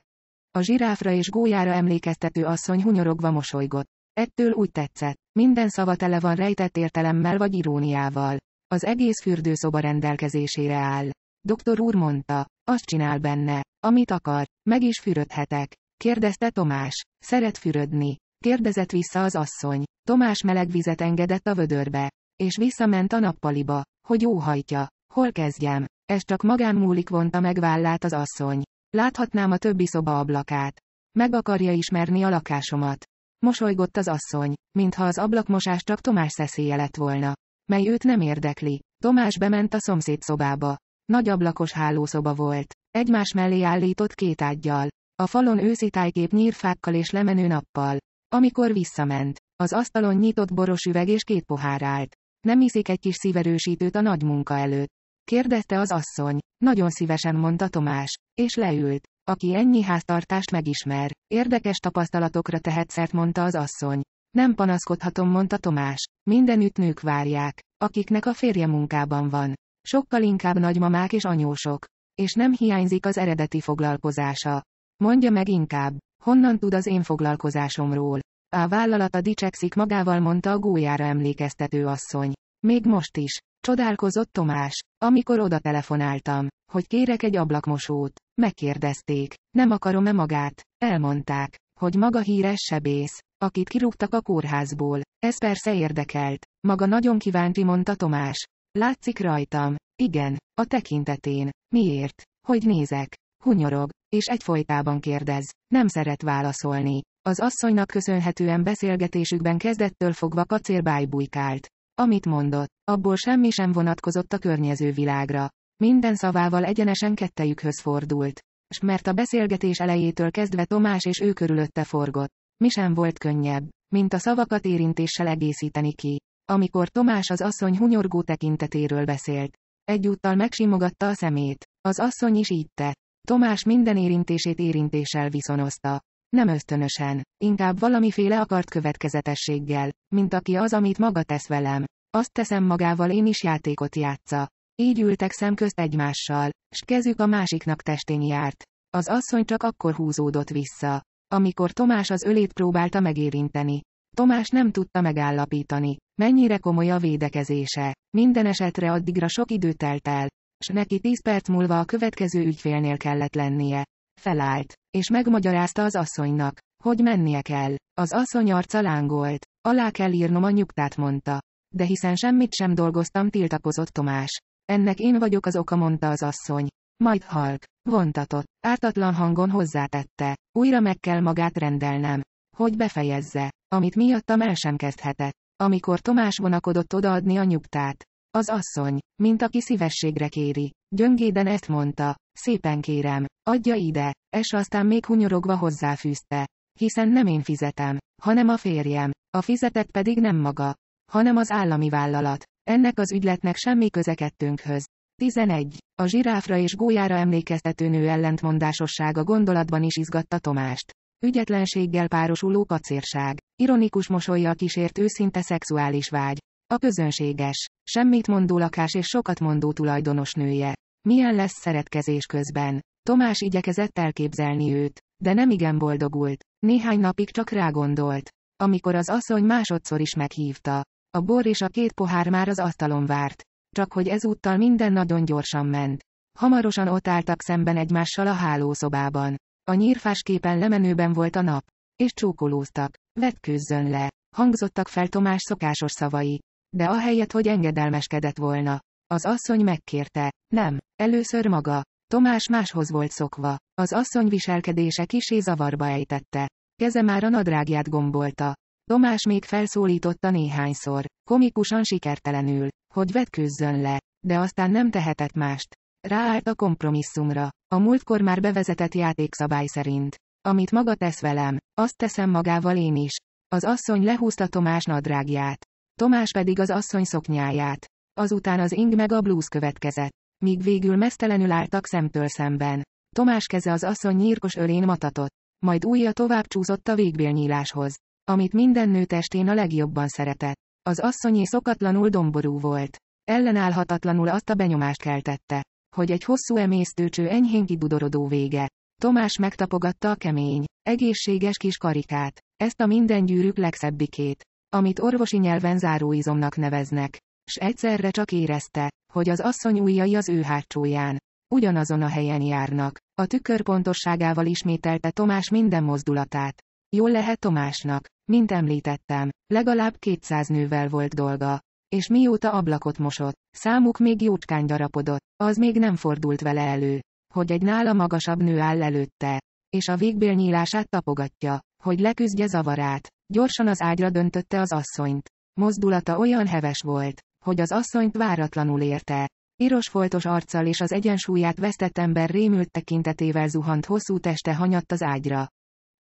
a zsiráfra és gólyára emlékeztető asszony hunyorogva mosolygott. Ettől úgy tetszett. Minden szava tele van rejtett értelemmel vagy iróniával. Az egész fürdőszoba rendelkezésére áll. Doktor úr mondta, azt csinál benne, amit akar, meg is fürödhetek. Kérdezte Tomás. Szeret fürödni. Kérdezett vissza az asszony. Tomás meleg vizet engedett a vödörbe. És visszament a nappaliba. Hogy óhajtja. Hol kezdjem? Ez csak magán múlik vonta meg vállát az asszony. Láthatnám a többi szoba ablakát. Meg akarja ismerni a lakásomat. Mosolygott az asszony, mintha az ablakmosás csak Tomás szeszélye lett volna. Mely őt nem érdekli. Tomás bement a szomszéd szobába. Nagy ablakos hálószoba volt. Egymás mellé állított két ágyjal. A falon őszi tájkép nyírfákkal és lemenő nappal. Amikor visszament, az asztalon nyitott boros üveg és két pohár állt. Nem iszik egy kis szíverősítőt a nagy munka előtt. Kérdezte az asszony, nagyon szívesen mondta Tomás, és leült. Aki ennyi háztartást megismer, érdekes tapasztalatokra tehet szert mondta az asszony. Nem panaszkodhatom, mondta Tomás. Mindenütt nők várják, akiknek a férje munkában van. Sokkal inkább nagymamák és anyósok. És nem hiányzik az eredeti foglalkozása. Mondja meg inkább, honnan tud az én foglalkozásomról. A vállalata dicsekszik magával, mondta a gólyára emlékeztető asszony. Még most is. Csodálkozott Tomás. Amikor oda telefonáltam, hogy kérek egy ablakmosót, megkérdezték, nem akarom-e magát, elmondták, hogy maga híres sebész, akit kirúgtak a kórházból, ez persze érdekelt, maga nagyon kíváncsi mondta Tomás. Látszik rajtam, igen, a tekintetén, miért, hogy nézek, hunyorog, és egyfolytában kérdez, nem szeret válaszolni. Az asszonynak köszönhetően beszélgetésükben kezdettől fogva kacérbáj bujkált. Amit mondott, abból semmi sem vonatkozott a környező világra. Minden szavával egyenesen kettejükhöz fordult. S mert a beszélgetés elejétől kezdve Tomás és ő körülötte forgott. Mi sem volt könnyebb, mint a szavakat érintéssel egészíteni ki. Amikor Tomás az asszony hunyorgó tekintetéről beszélt. Egyúttal megsimogatta a szemét. Az asszony is így tett. Tomás minden érintését érintéssel viszonozta. Nem ösztönösen, inkább valamiféle akart következetességgel, mint aki az, amit maga tesz velem. Azt teszem magával én is játékot játsza. Így ültek szemközt egymással, s kezük a másiknak testén járt. Az asszony csak akkor húzódott vissza, amikor Tomás az ölét próbálta megérinteni. Tomás nem tudta megállapítani, mennyire komoly a védekezése. Minden esetre addigra sok idő telt el, s neki tíz perc múlva a következő ügyfélnél kellett lennie. Felállt, és megmagyarázta az asszonynak, hogy mennie kell. Az asszony arca lángolt. Alá kell írnom a nyugtát mondta. De hiszen semmit sem dolgoztam tiltakozott Tomás. Ennek én vagyok az oka mondta az asszony. Majd halk, vontatott, ártatlan hangon hozzátette. Újra meg kell magát rendelnem. Hogy befejezze, amit miattam el sem kezdhetett. Amikor Tomás vonakodott odaadni a nyugtát. Az asszony, mint aki szívességre kéri. Gyöngéden ezt mondta. Szépen kérem, adja ide, és aztán még hunyorogva hozzáfűzte. Hiszen nem én fizetem, hanem a férjem, a fizetet pedig nem maga, hanem az állami vállalat. Ennek az ügyletnek semmi köze kettőnkhöz. 11. A zsiráfra és gólyára emlékeztető nő ellentmondásossága gondolatban is izgatta Tomást. Ügyetlenséggel párosuló kacérság. Ironikus mosolya kísért őszinte szexuális vágy. A közönséges, semmit mondó lakás és sokat mondó tulajdonos nője. Milyen lesz szeretkezés közben? Tomás igyekezett elképzelni őt, de nem igen boldogult. Néhány napig csak rágondolt. Amikor az asszony másodszor is meghívta. A bor és a két pohár már az asztalon várt. Csak hogy ezúttal minden nagyon gyorsan ment. Hamarosan ott álltak szemben egymással a hálószobában. A nyírfás képen lemenőben volt a nap. És csókolóztak. Vetkőzzön le. Hangzottak fel Tomás szokásos szavai. De ahelyett, hogy engedelmeskedett volna, az asszony megkérte. Nem. Először maga. Tomás máshoz volt szokva. Az asszony viselkedése kisé zavarba ejtette. Keze már a nadrágját gombolta. Tomás még felszólította néhányszor, komikusan sikertelenül, hogy vetkőzzön le, de aztán nem tehetett mást. Ráállt a kompromisszumra. A múltkor már bevezetett játékszabály szerint. Amit maga tesz velem, azt teszem magával én is. Az asszony lehúzta Tomás nadrágját. Tomás pedig az asszony szoknyáját. Azután az ing meg a blues következett. Míg végül mesztelenül álltak szemtől szemben. Tomás keze az asszony nyírkos ölén matatott. Majd újja tovább csúszott a végbélnyíláshoz. Amit minden nő testén a legjobban szeretett. Az asszonyé szokatlanul domború volt. Ellenállhatatlanul azt a benyomást keltette, hogy egy hosszú emésztőcső enyhén kidudorodó vége. Tomás megtapogatta a kemény, egészséges kis karikát, ezt a minden gyűrűk legszebbikét, amit orvosi nyelven záróizomnak neveznek. S egyszerre csak érezte, hogy az asszony ujjai az ő hátsóján. Ugyanazon a helyen járnak. A tükör pontosságával ismételte Tomás minden mozdulatát. Jól lehet Tomásnak, mint említettem, legalább 200 nővel volt dolga. És mióta ablakot mosott, számuk még jócskán gyarapodott, az még nem fordult vele elő, hogy egy nála magasabb nő áll előtte, és a nyílását tapogatja, hogy leküzdje zavarát. Gyorsan az ágyra döntötte az asszonyt. Mozdulata olyan heves volt, hogy az asszonyt váratlanul érte. Piros foltos arccal és az egyensúlyát vesztett ember rémült tekintetével zuhant hosszú teste hanyatt az ágyra.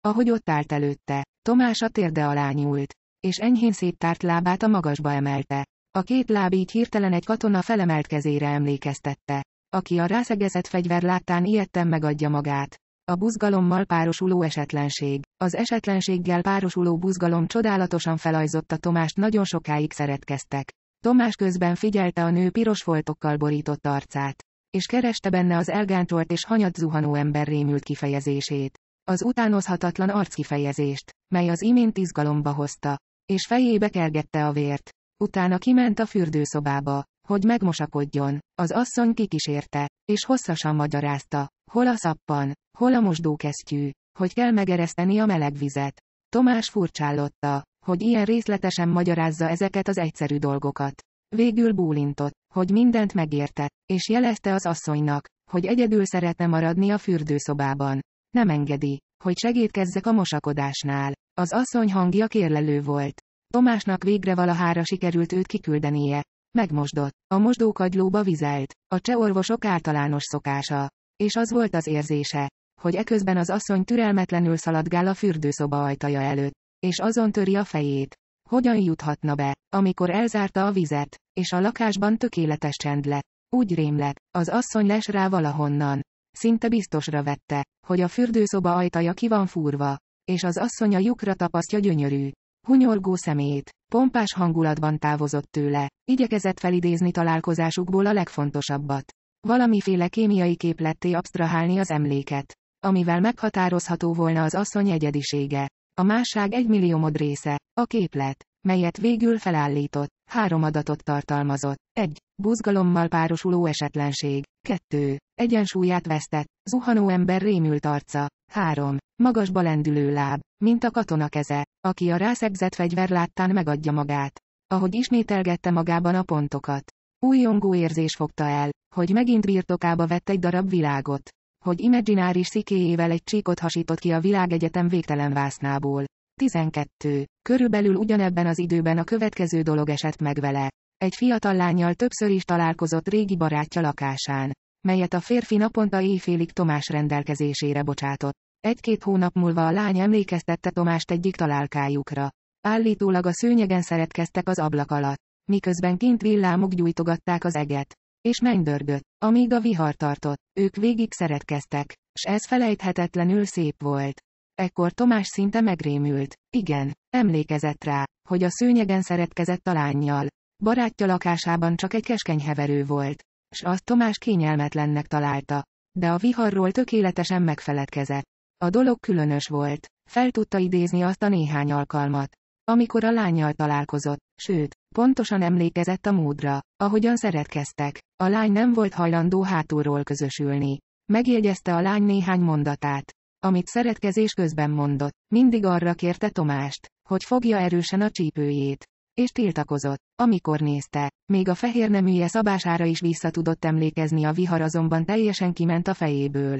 Ahogy ott állt előtte, Tomás a térde alá nyúlt, és enyhén széttárt lábát a magasba emelte. A két láb így hirtelen egy katona felemelt kezére emlékeztette. Aki a rászegezett fegyver láttán ilyetten megadja magát. A buzgalommal párosuló esetlenség. Az esetlenséggel párosuló buzgalom csodálatosan felajzotta Tomást nagyon sokáig szeretkeztek. Tomás közben figyelte a nő piros foltokkal borított arcát. És kereste benne az elgántolt és hanyat zuhanó ember rémült kifejezését. Az utánozhatatlan arckifejezést, mely az imént izgalomba hozta. És fejébe kergette a vért. Utána kiment a fürdőszobába, hogy megmosakodjon. Az asszony kikísérte, és hosszasan magyarázta, hol a szappan, hol a mosdókesztyű, hogy kell megereszteni a meleg vizet. Tomás furcsálotta, hogy ilyen részletesen magyarázza ezeket az egyszerű dolgokat. Végül bólintott, hogy mindent megérte, és jelezte az asszonynak, hogy egyedül szeretne maradni a fürdőszobában. Nem engedi, hogy segítkezzek a mosakodásnál. Az asszony hangja kérlelő volt. Tomásnak végre valahára sikerült őt kiküldenie. Megmosdott, a mosdókagylóba vizelt, a cseh orvosok általános szokása. És az volt az érzése, hogy eközben az asszony türelmetlenül szaladgál a fürdőszoba ajtaja előtt és azon töri a fejét. Hogyan juthatna be, amikor elzárta a vizet, és a lakásban tökéletes csend lett. Úgy rémlett, az asszony les rá valahonnan. Szinte biztosra vette, hogy a fürdőszoba ajtaja ki van fúrva, és az asszony a lyukra tapasztja gyönyörű, hunyorgó szemét, pompás hangulatban távozott tőle, igyekezett felidézni találkozásukból a legfontosabbat. Valamiféle kémiai képletté absztrahálni az emléket, amivel meghatározható volna az asszony egyedisége. A másság milliómod része. A képlet, melyet végül felállított, három adatot tartalmazott. 1. Buzgalommal párosuló esetlenség. 2. Egyensúlyát vesztett, zuhanó ember rémült arca. 3. Magasba lendülő láb, mint a katona keze, aki a rászegzett fegyver láttán megadja magát. Ahogy ismételgette magában a pontokat. Újongó érzés fogta el, hogy megint birtokába vett egy darab világot hogy imaginári szikéjével egy csíkot hasított ki a világegyetem végtelen vásznából. 12. Körülbelül ugyanebben az időben a következő dolog esett meg vele. Egy fiatal lányjal többször is találkozott régi barátja lakásán, melyet a férfi naponta éjfélig Tomás rendelkezésére bocsátott. Egy-két hónap múlva a lány emlékeztette Tomást egyik találkájukra. Állítólag a szőnyegen szeretkeztek az ablak alatt, miközben kint villámok gyújtogatták az eget és mennydörgött, amíg a vihar tartott. Ők végig szeretkeztek, s ez felejthetetlenül szép volt. Ekkor Tomás szinte megrémült. Igen, emlékezett rá, hogy a szőnyegen szeretkezett a lányjal. Barátja lakásában csak egy keskeny heverő volt, s azt Tomás kényelmetlennek találta. De a viharról tökéletesen megfeledkezett. A dolog különös volt. Fel tudta idézni azt a néhány alkalmat, amikor a lányjal találkozott, sőt, pontosan emlékezett a módra, ahogyan szeretkeztek, a lány nem volt hajlandó hátulról közösülni. Megjegyezte a lány néhány mondatát, amit szeretkezés közben mondott, mindig arra kérte Tomást, hogy fogja erősen a csípőjét. És tiltakozott, amikor nézte, még a fehér neműje szabására is vissza tudott emlékezni a vihar azonban teljesen kiment a fejéből,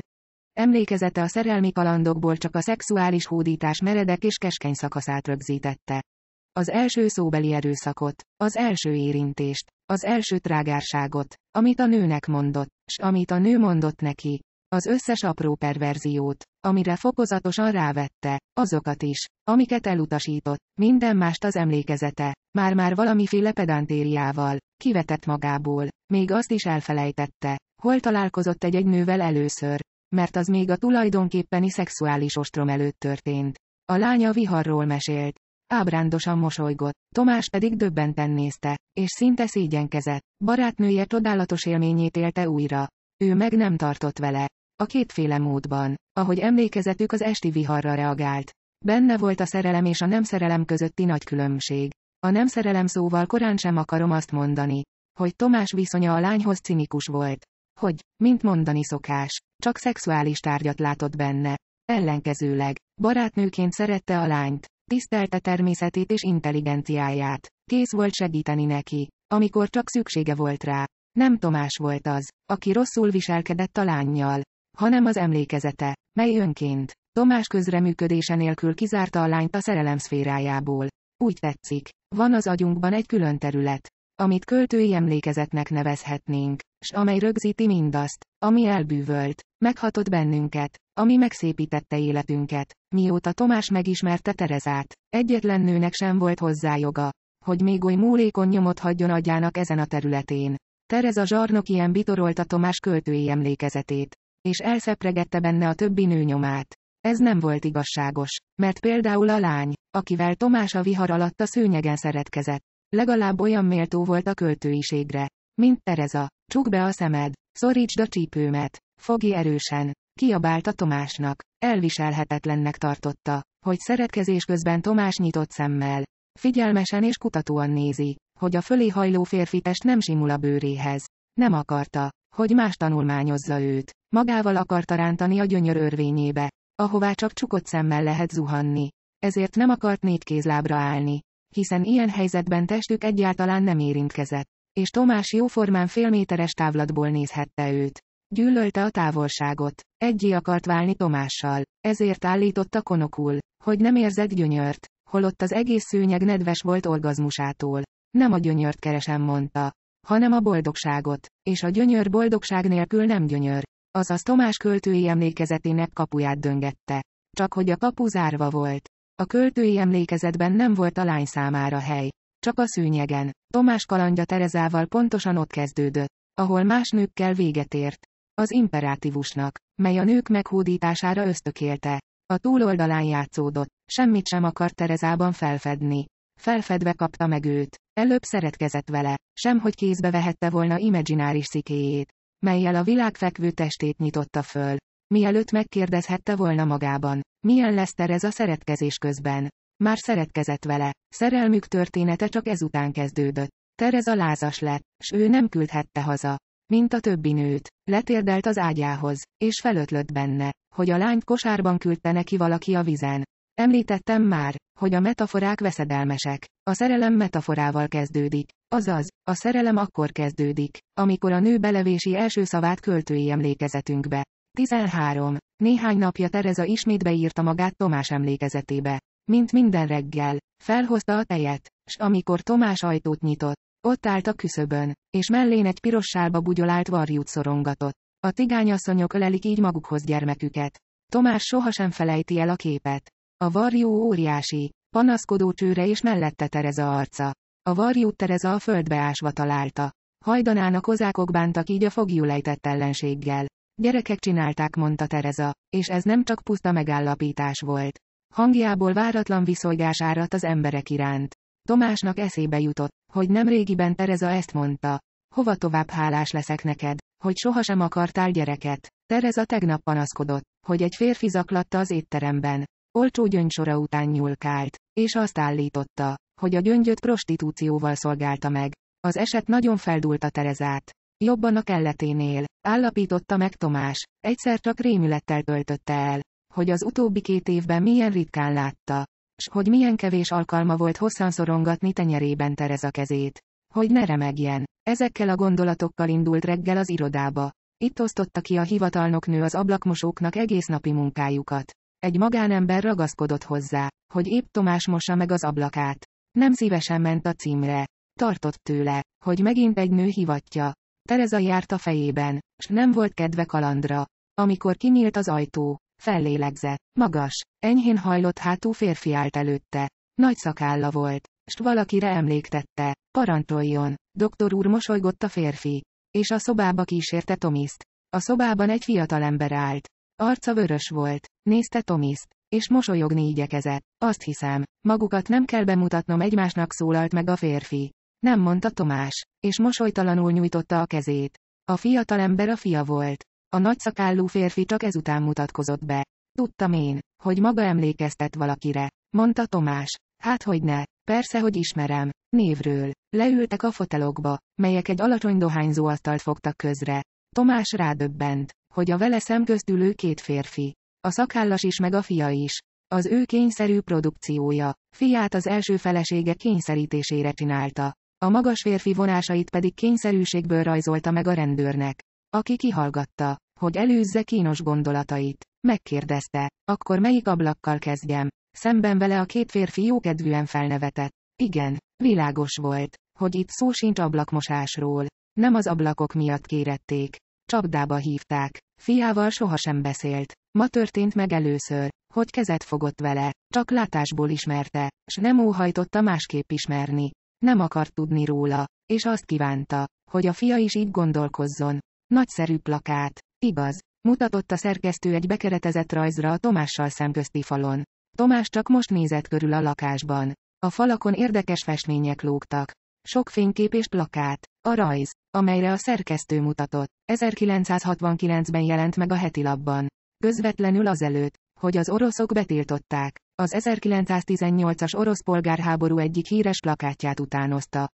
Emlékezete a szerelmi kalandokból csak a szexuális hódítás meredek és keskeny szakaszát rögzítette. Az első szóbeli erőszakot, az első érintést, az első trágárságot, amit a nőnek mondott, s amit a nő mondott neki, az összes apró perverziót, amire fokozatosan rávette, azokat is, amiket elutasított, minden mást az emlékezete, már-már valamiféle pedantériával, kivetett magából, még azt is elfelejtette, hol találkozott egy-egy nővel először, mert az még a tulajdonképpeni szexuális ostrom előtt történt. A lánya viharról mesélt. Ábrándosan mosolygott, Tomás pedig döbbenten nézte, és szinte szégyenkezett. Barátnője csodálatos élményét élte újra. Ő meg nem tartott vele. A kétféle módban, ahogy emlékezetük az esti viharra reagált. Benne volt a szerelem és a nem szerelem közötti nagy különbség. A nem szerelem szóval korán sem akarom azt mondani, hogy Tomás viszonya a lányhoz cinikus volt hogy, mint mondani szokás, csak szexuális tárgyat látott benne. Ellenkezőleg, barátnőként szerette a lányt, tisztelte természetét és intelligenciáját, kész volt segíteni neki, amikor csak szüksége volt rá. Nem Tomás volt az, aki rosszul viselkedett a lányjal, hanem az emlékezete, mely önként, Tomás közreműködése nélkül kizárta a lányt a szerelem szférájából. Úgy tetszik, van az agyunkban egy külön terület, amit költői emlékezetnek nevezhetnénk, s amely rögzíti mindazt, ami elbűvölt, meghatott bennünket, ami megszépítette életünket, mióta Tomás megismerte Terezát, egyetlen nőnek sem volt hozzá joga, hogy még oly múlékon nyomot hagyjon agyának ezen a területén. Tereza zsarnok ilyen bitorolta Tomás költői emlékezetét, és elszepregette benne a többi nő nyomát. Ez nem volt igazságos, mert például a lány, akivel Tomás a vihar alatt a szőnyegen szeretkezett, Legalább olyan méltó volt a költőiségre. Mint Tereza. Csuk be a szemed. Szorítsd a csípőmet. Fogi erősen. Kiabálta Tomásnak. Elviselhetetlennek tartotta, hogy szeretkezés közben Tomás nyitott szemmel. Figyelmesen és kutatóan nézi, hogy a fölé hajló férfi test nem simul a bőréhez. Nem akarta, hogy más tanulmányozza őt. Magával akarta rántani a gyönyör örvényébe, ahová csak csukott szemmel lehet zuhanni. Ezért nem akart négykézlábra állni, hiszen ilyen helyzetben testük egyáltalán nem érintkezett. És Tomás jóformán félméteres távlatból nézhette őt. Gyűlölte a távolságot. Egyé akart válni Tomással. Ezért állította konokul, hogy nem érzett gyönyört, holott az egész szőnyeg nedves volt orgazmusától. Nem a gyönyört keresem, mondta, hanem a boldogságot, és a gyönyör boldogság nélkül nem gyönyör. Azaz Tomás költői emlékezetének kapuját döngette. Csak hogy a kapu zárva volt. A költői emlékezetben nem volt a lány számára hely. Csak a szűnyegen. Tomás kalandja Terezával pontosan ott kezdődött, ahol más nőkkel véget ért. Az imperátívusnak, mely a nők meghódítására ösztökélte. A túloldalán játszódott, semmit sem akart Terezában felfedni. Felfedve kapta meg őt. Előbb szeretkezett vele, sem hogy kézbe vehette volna imagináris szikéjét, melyel a világ fekvő testét nyitotta föl. Mielőtt megkérdezhette volna magában, milyen lesz a szeretkezés közben. Már szeretkezett vele, szerelmük története csak ezután kezdődött. Tereza lázas lett, s ő nem küldhette haza. Mint a többi nőt, letérdelt az ágyához, és felötlött benne, hogy a lányt kosárban küldte neki valaki a vizen. Említettem már, hogy a metaforák veszedelmesek. A szerelem metaforával kezdődik, azaz, a szerelem akkor kezdődik, amikor a nő belevési első szavát költői emlékezetünkbe. 13. Néhány napja Tereza ismét beírta magát Tomás emlékezetébe. Mint minden reggel, felhozta a tejet, s amikor Tomás ajtót nyitott, ott állt a küszöbön, és mellén egy piros sálba bugyolált varjút szorongatott. A cigányasszonyok ölelik így magukhoz gyermeküket. Tomás sohasem felejti el a képet. A varjú óriási, panaszkodó csőre és mellette Tereza arca. A varjú Tereza a földbe ásva találta. Hajdanának kozákok bántak így a fogjú ellenséggel. Gyerekek csinálták, mondta Tereza, és ez nem csak puszta megállapítás volt. Hangjából váratlan viszolgás áradt az emberek iránt. Tomásnak eszébe jutott, hogy nem régiben Tereza ezt mondta. Hova tovább hálás leszek neked, hogy sohasem akartál gyereket. Tereza tegnap panaszkodott, hogy egy férfi zaklatta az étteremben. Olcsó gyöngysora után nyúlkált, és azt állította, hogy a gyöngyöt prostitúcióval szolgálta meg. Az eset nagyon feldúlta Terezát. Jobban a kelleténél. Állapította meg Tomás. Egyszer csak rémülettel töltötte el, hogy az utóbbi két évben milyen ritkán látta. S hogy milyen kevés alkalma volt hosszan szorongatni tenyerében Tereza kezét. Hogy ne remegjen. Ezekkel a gondolatokkal indult reggel az irodába. Itt osztotta ki a hivatalnoknő az ablakmosóknak egész napi munkájukat. Egy magánember ragaszkodott hozzá, hogy épp Tomás mossa meg az ablakát. Nem szívesen ment a címre. Tartott tőle, hogy megint egy nő hivatja, Tereza járt a fejében, s nem volt kedve kalandra. Amikor kinyílt az ajtó, fellélegzett. Magas, enyhén hajlott hátú férfi állt előtte. Nagy szakálla volt, s valakire emléktette. Parancsoljon, doktor úr mosolygott a férfi, és a szobába kísérte Tomiszt. A szobában egy fiatal ember állt. Arca vörös volt, nézte Tomiszt, és mosolyogni igyekezett. Azt hiszem, magukat nem kell bemutatnom egymásnak szólalt meg a férfi. Nem mondta Tomás, és mosolytalanul nyújtotta a kezét. A fiatalember a fia volt. A nagyszakállú férfi csak ezután mutatkozott be. Tudtam én, hogy maga emlékeztet valakire, mondta Tomás. Hát hogy ne, persze, hogy ismerem, névről. Leültek a fotelokba, melyek egy alacsony dohányzó asztalt fogtak közre. Tomás rádöbbent, hogy a vele szemközt ülő két férfi. A szakállas is meg a fia is. Az ő kényszerű produkciója, fiát az első felesége kényszerítésére csinálta a magas férfi vonásait pedig kényszerűségből rajzolta meg a rendőrnek. Aki kihallgatta, hogy előzze kínos gondolatait. Megkérdezte, akkor melyik ablakkal kezdjem? Szemben vele a két férfi jókedvűen felnevetett. Igen, világos volt, hogy itt szó sincs ablakmosásról. Nem az ablakok miatt kérették. Csapdába hívták. Fiával sohasem beszélt. Ma történt meg először, hogy kezet fogott vele, csak látásból ismerte, s nem óhajtotta másképp ismerni nem akart tudni róla, és azt kívánta, hogy a fia is így gondolkozzon. Nagyszerű plakát, igaz, mutatott a szerkesztő egy bekeretezett rajzra a Tomással szemközti falon. Tomás csak most nézett körül a lakásban. A falakon érdekes festmények lógtak. Sok fénykép és plakát. A rajz, amelyre a szerkesztő mutatott, 1969-ben jelent meg a heti labban. Közvetlenül azelőtt, hogy az oroszok betiltották. Az 1918-as orosz polgárháború egyik híres plakátját utánozta,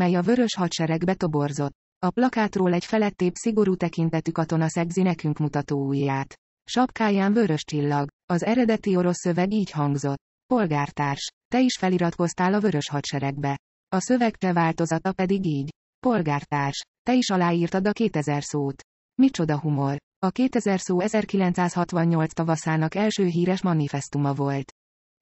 mely a vörös hadsereg betoborzott. A plakátról egy felettébb szigorú tekintetű katona szegzi nekünk mutató ujját. Sapkáján vörös csillag. Az eredeti orosz szöveg így hangzott. Polgártárs, te is feliratkoztál a vörös hadseregbe. A szöveg te változata pedig így. Polgártárs, te is aláírtad a 2000 szót. Micsoda humor. A 2000 szó 1968 tavaszának első híres manifestuma volt,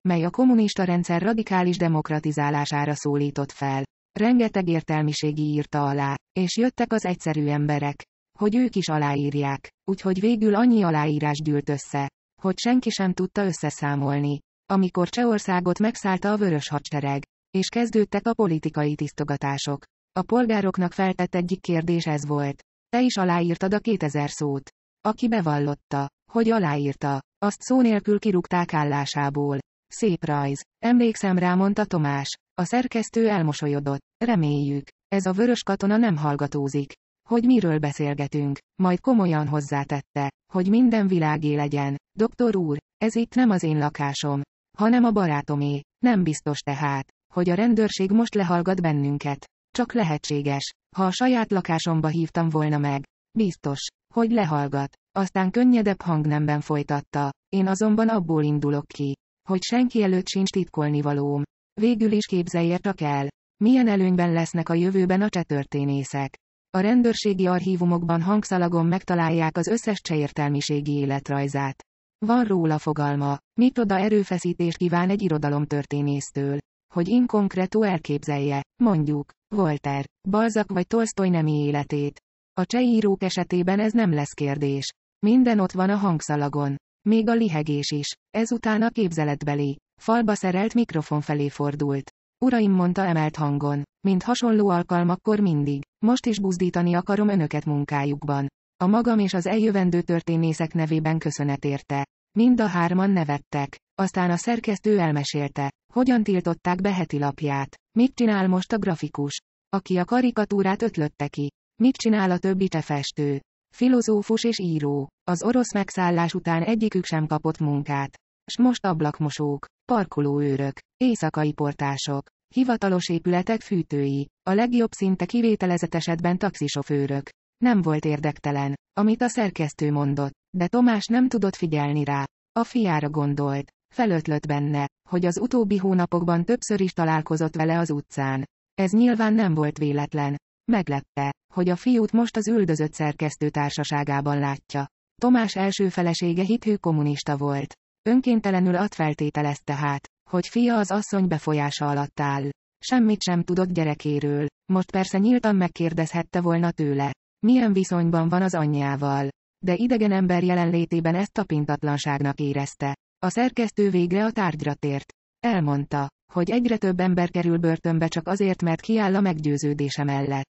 mely a kommunista rendszer radikális demokratizálására szólított fel. Rengeteg értelmiségi írta alá, és jöttek az egyszerű emberek, hogy ők is aláírják, úgyhogy végül annyi aláírás gyűlt össze, hogy senki sem tudta összeszámolni. Amikor Csehországot megszállta a vörös hadsereg, és kezdődtek a politikai tisztogatások. A polgároknak feltett egyik kérdés ez volt. Te is aláírtad a 2000 szót. Aki bevallotta, hogy aláírta, azt szó nélkül kirúgták állásából. Szép rajz, emlékszem rá, mondta Tomás. A szerkesztő elmosolyodott. Reméljük, ez a vörös katona nem hallgatózik. Hogy miről beszélgetünk, majd komolyan hozzátette, hogy minden világé legyen. Doktor úr, ez itt nem az én lakásom, hanem a barátomé. Nem biztos tehát, hogy a rendőrség most lehallgat bennünket. Csak lehetséges, ha a saját lakásomba hívtam volna meg, Biztos, hogy lehallgat. Aztán könnyedebb hangnemben folytatta. Én azonban abból indulok ki, hogy senki előtt sincs titkolnivalóm. Végül is képzelje csak el, milyen előnyben lesznek a jövőben a csetörténészek. A rendőrségi archívumokban hangszalagon megtalálják az összes csehértelmiségi életrajzát. Van róla fogalma, oda erőfeszítést kíván egy irodalomtörténésztől, hogy inkonkrétú elképzelje, mondjuk, Volter, Balzak vagy Tolstoy nemi életét, a cseh írók esetében ez nem lesz kérdés. Minden ott van a hangszalagon. Még a lihegés is. Ezután a képzeletbeli, falba szerelt mikrofon felé fordult. Uraim mondta emelt hangon, mint hasonló alkalmakkor mindig, most is buzdítani akarom önöket munkájukban. A magam és az eljövendő történészek nevében köszönet érte. Mind a hárman nevettek. Aztán a szerkesztő elmesélte, hogyan tiltották be heti lapját. Mit csinál most a grafikus? Aki a karikatúrát ötlötte ki. Mit csinál a többi tefestő? Filozófus és író. Az orosz megszállás után egyikük sem kapott munkát. S most ablakmosók, parkolóőrök, éjszakai portások, hivatalos épületek fűtői, a legjobb szinte kivételezett esetben taxisofőrök. Nem volt érdektelen, amit a szerkesztő mondott, de Tomás nem tudott figyelni rá. A fiára gondolt. Felötlött benne, hogy az utóbbi hónapokban többször is találkozott vele az utcán. Ez nyilván nem volt véletlen, Meglepte, hogy a fiút most az üldözött szerkesztő társaságában látja. Tomás első felesége hithű kommunista volt. Önkéntelenül azt feltételezte hát, hogy fia az asszony befolyása alatt áll. Semmit sem tudott gyerekéről, most persze nyíltan megkérdezhette volna tőle, milyen viszonyban van az anyjával. De idegen ember jelenlétében ezt tapintatlanságnak érezte. A szerkesztő végre a tárgyra tért. Elmondta, hogy egyre több ember kerül börtönbe csak azért, mert kiáll a meggyőződése mellett.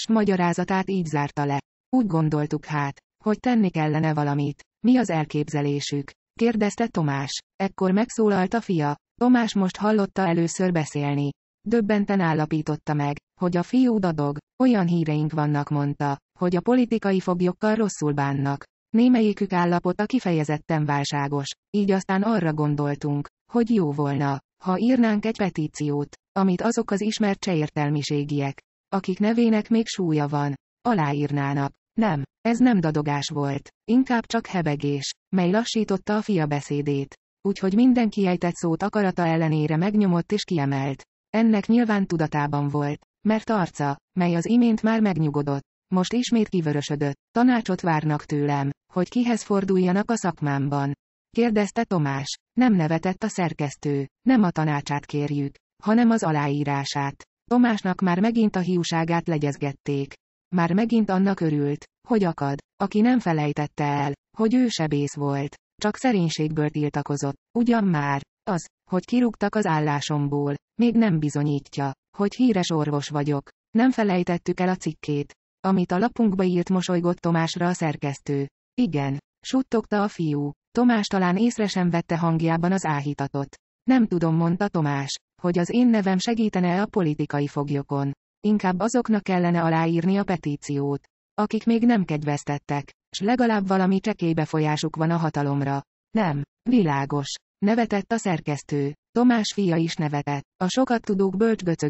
S magyarázatát így zárta le. Úgy gondoltuk hát, hogy tenni kellene valamit. Mi az elképzelésük? kérdezte Tomás. Ekkor megszólalt a fia. Tomás most hallotta először beszélni. Döbbenten állapította meg, hogy a fiú dadog, olyan híreink vannak mondta, hogy a politikai foglyokkal rosszul bánnak. Némelyikük állapota kifejezetten válságos, így aztán arra gondoltunk, hogy jó volna, ha írnánk egy petíciót, amit azok az ismert cseértelmiségiek, akik nevének még súlya van, aláírnának. Nem, ez nem dadogás volt, inkább csak hebegés, mely lassította a fia beszédét. Úgyhogy minden kiejtett szót akarata ellenére megnyomott és kiemelt. Ennek nyilván tudatában volt, mert arca, mely az imént már megnyugodott, most ismét kivörösödött. Tanácsot várnak tőlem, hogy kihez forduljanak a szakmámban kérdezte Tomás. Nem nevetett a szerkesztő, nem a tanácsát kérjük, hanem az aláírását. Tomásnak már megint a hiúságát legyezgették. Már megint annak örült, hogy akad, aki nem felejtette el, hogy ő sebész volt. Csak szerénységből tiltakozott. Ugyan már, az, hogy kirúgtak az állásomból, még nem bizonyítja, hogy híres orvos vagyok. Nem felejtettük el a cikkét, amit a lapunkba írt mosolygott Tomásra a szerkesztő. Igen, suttogta a fiú. Tomás talán észre sem vette hangjában az áhítatot. Nem tudom, mondta Tomás, hogy az én nevem segítene a politikai foglyokon. Inkább azoknak kellene aláírni a petíciót, akik még nem kedveztettek, s legalább valami csekély befolyásuk van a hatalomra. Nem, világos. Nevetett a szerkesztő. Tomás fia is nevetett, a sokat tudók bölcs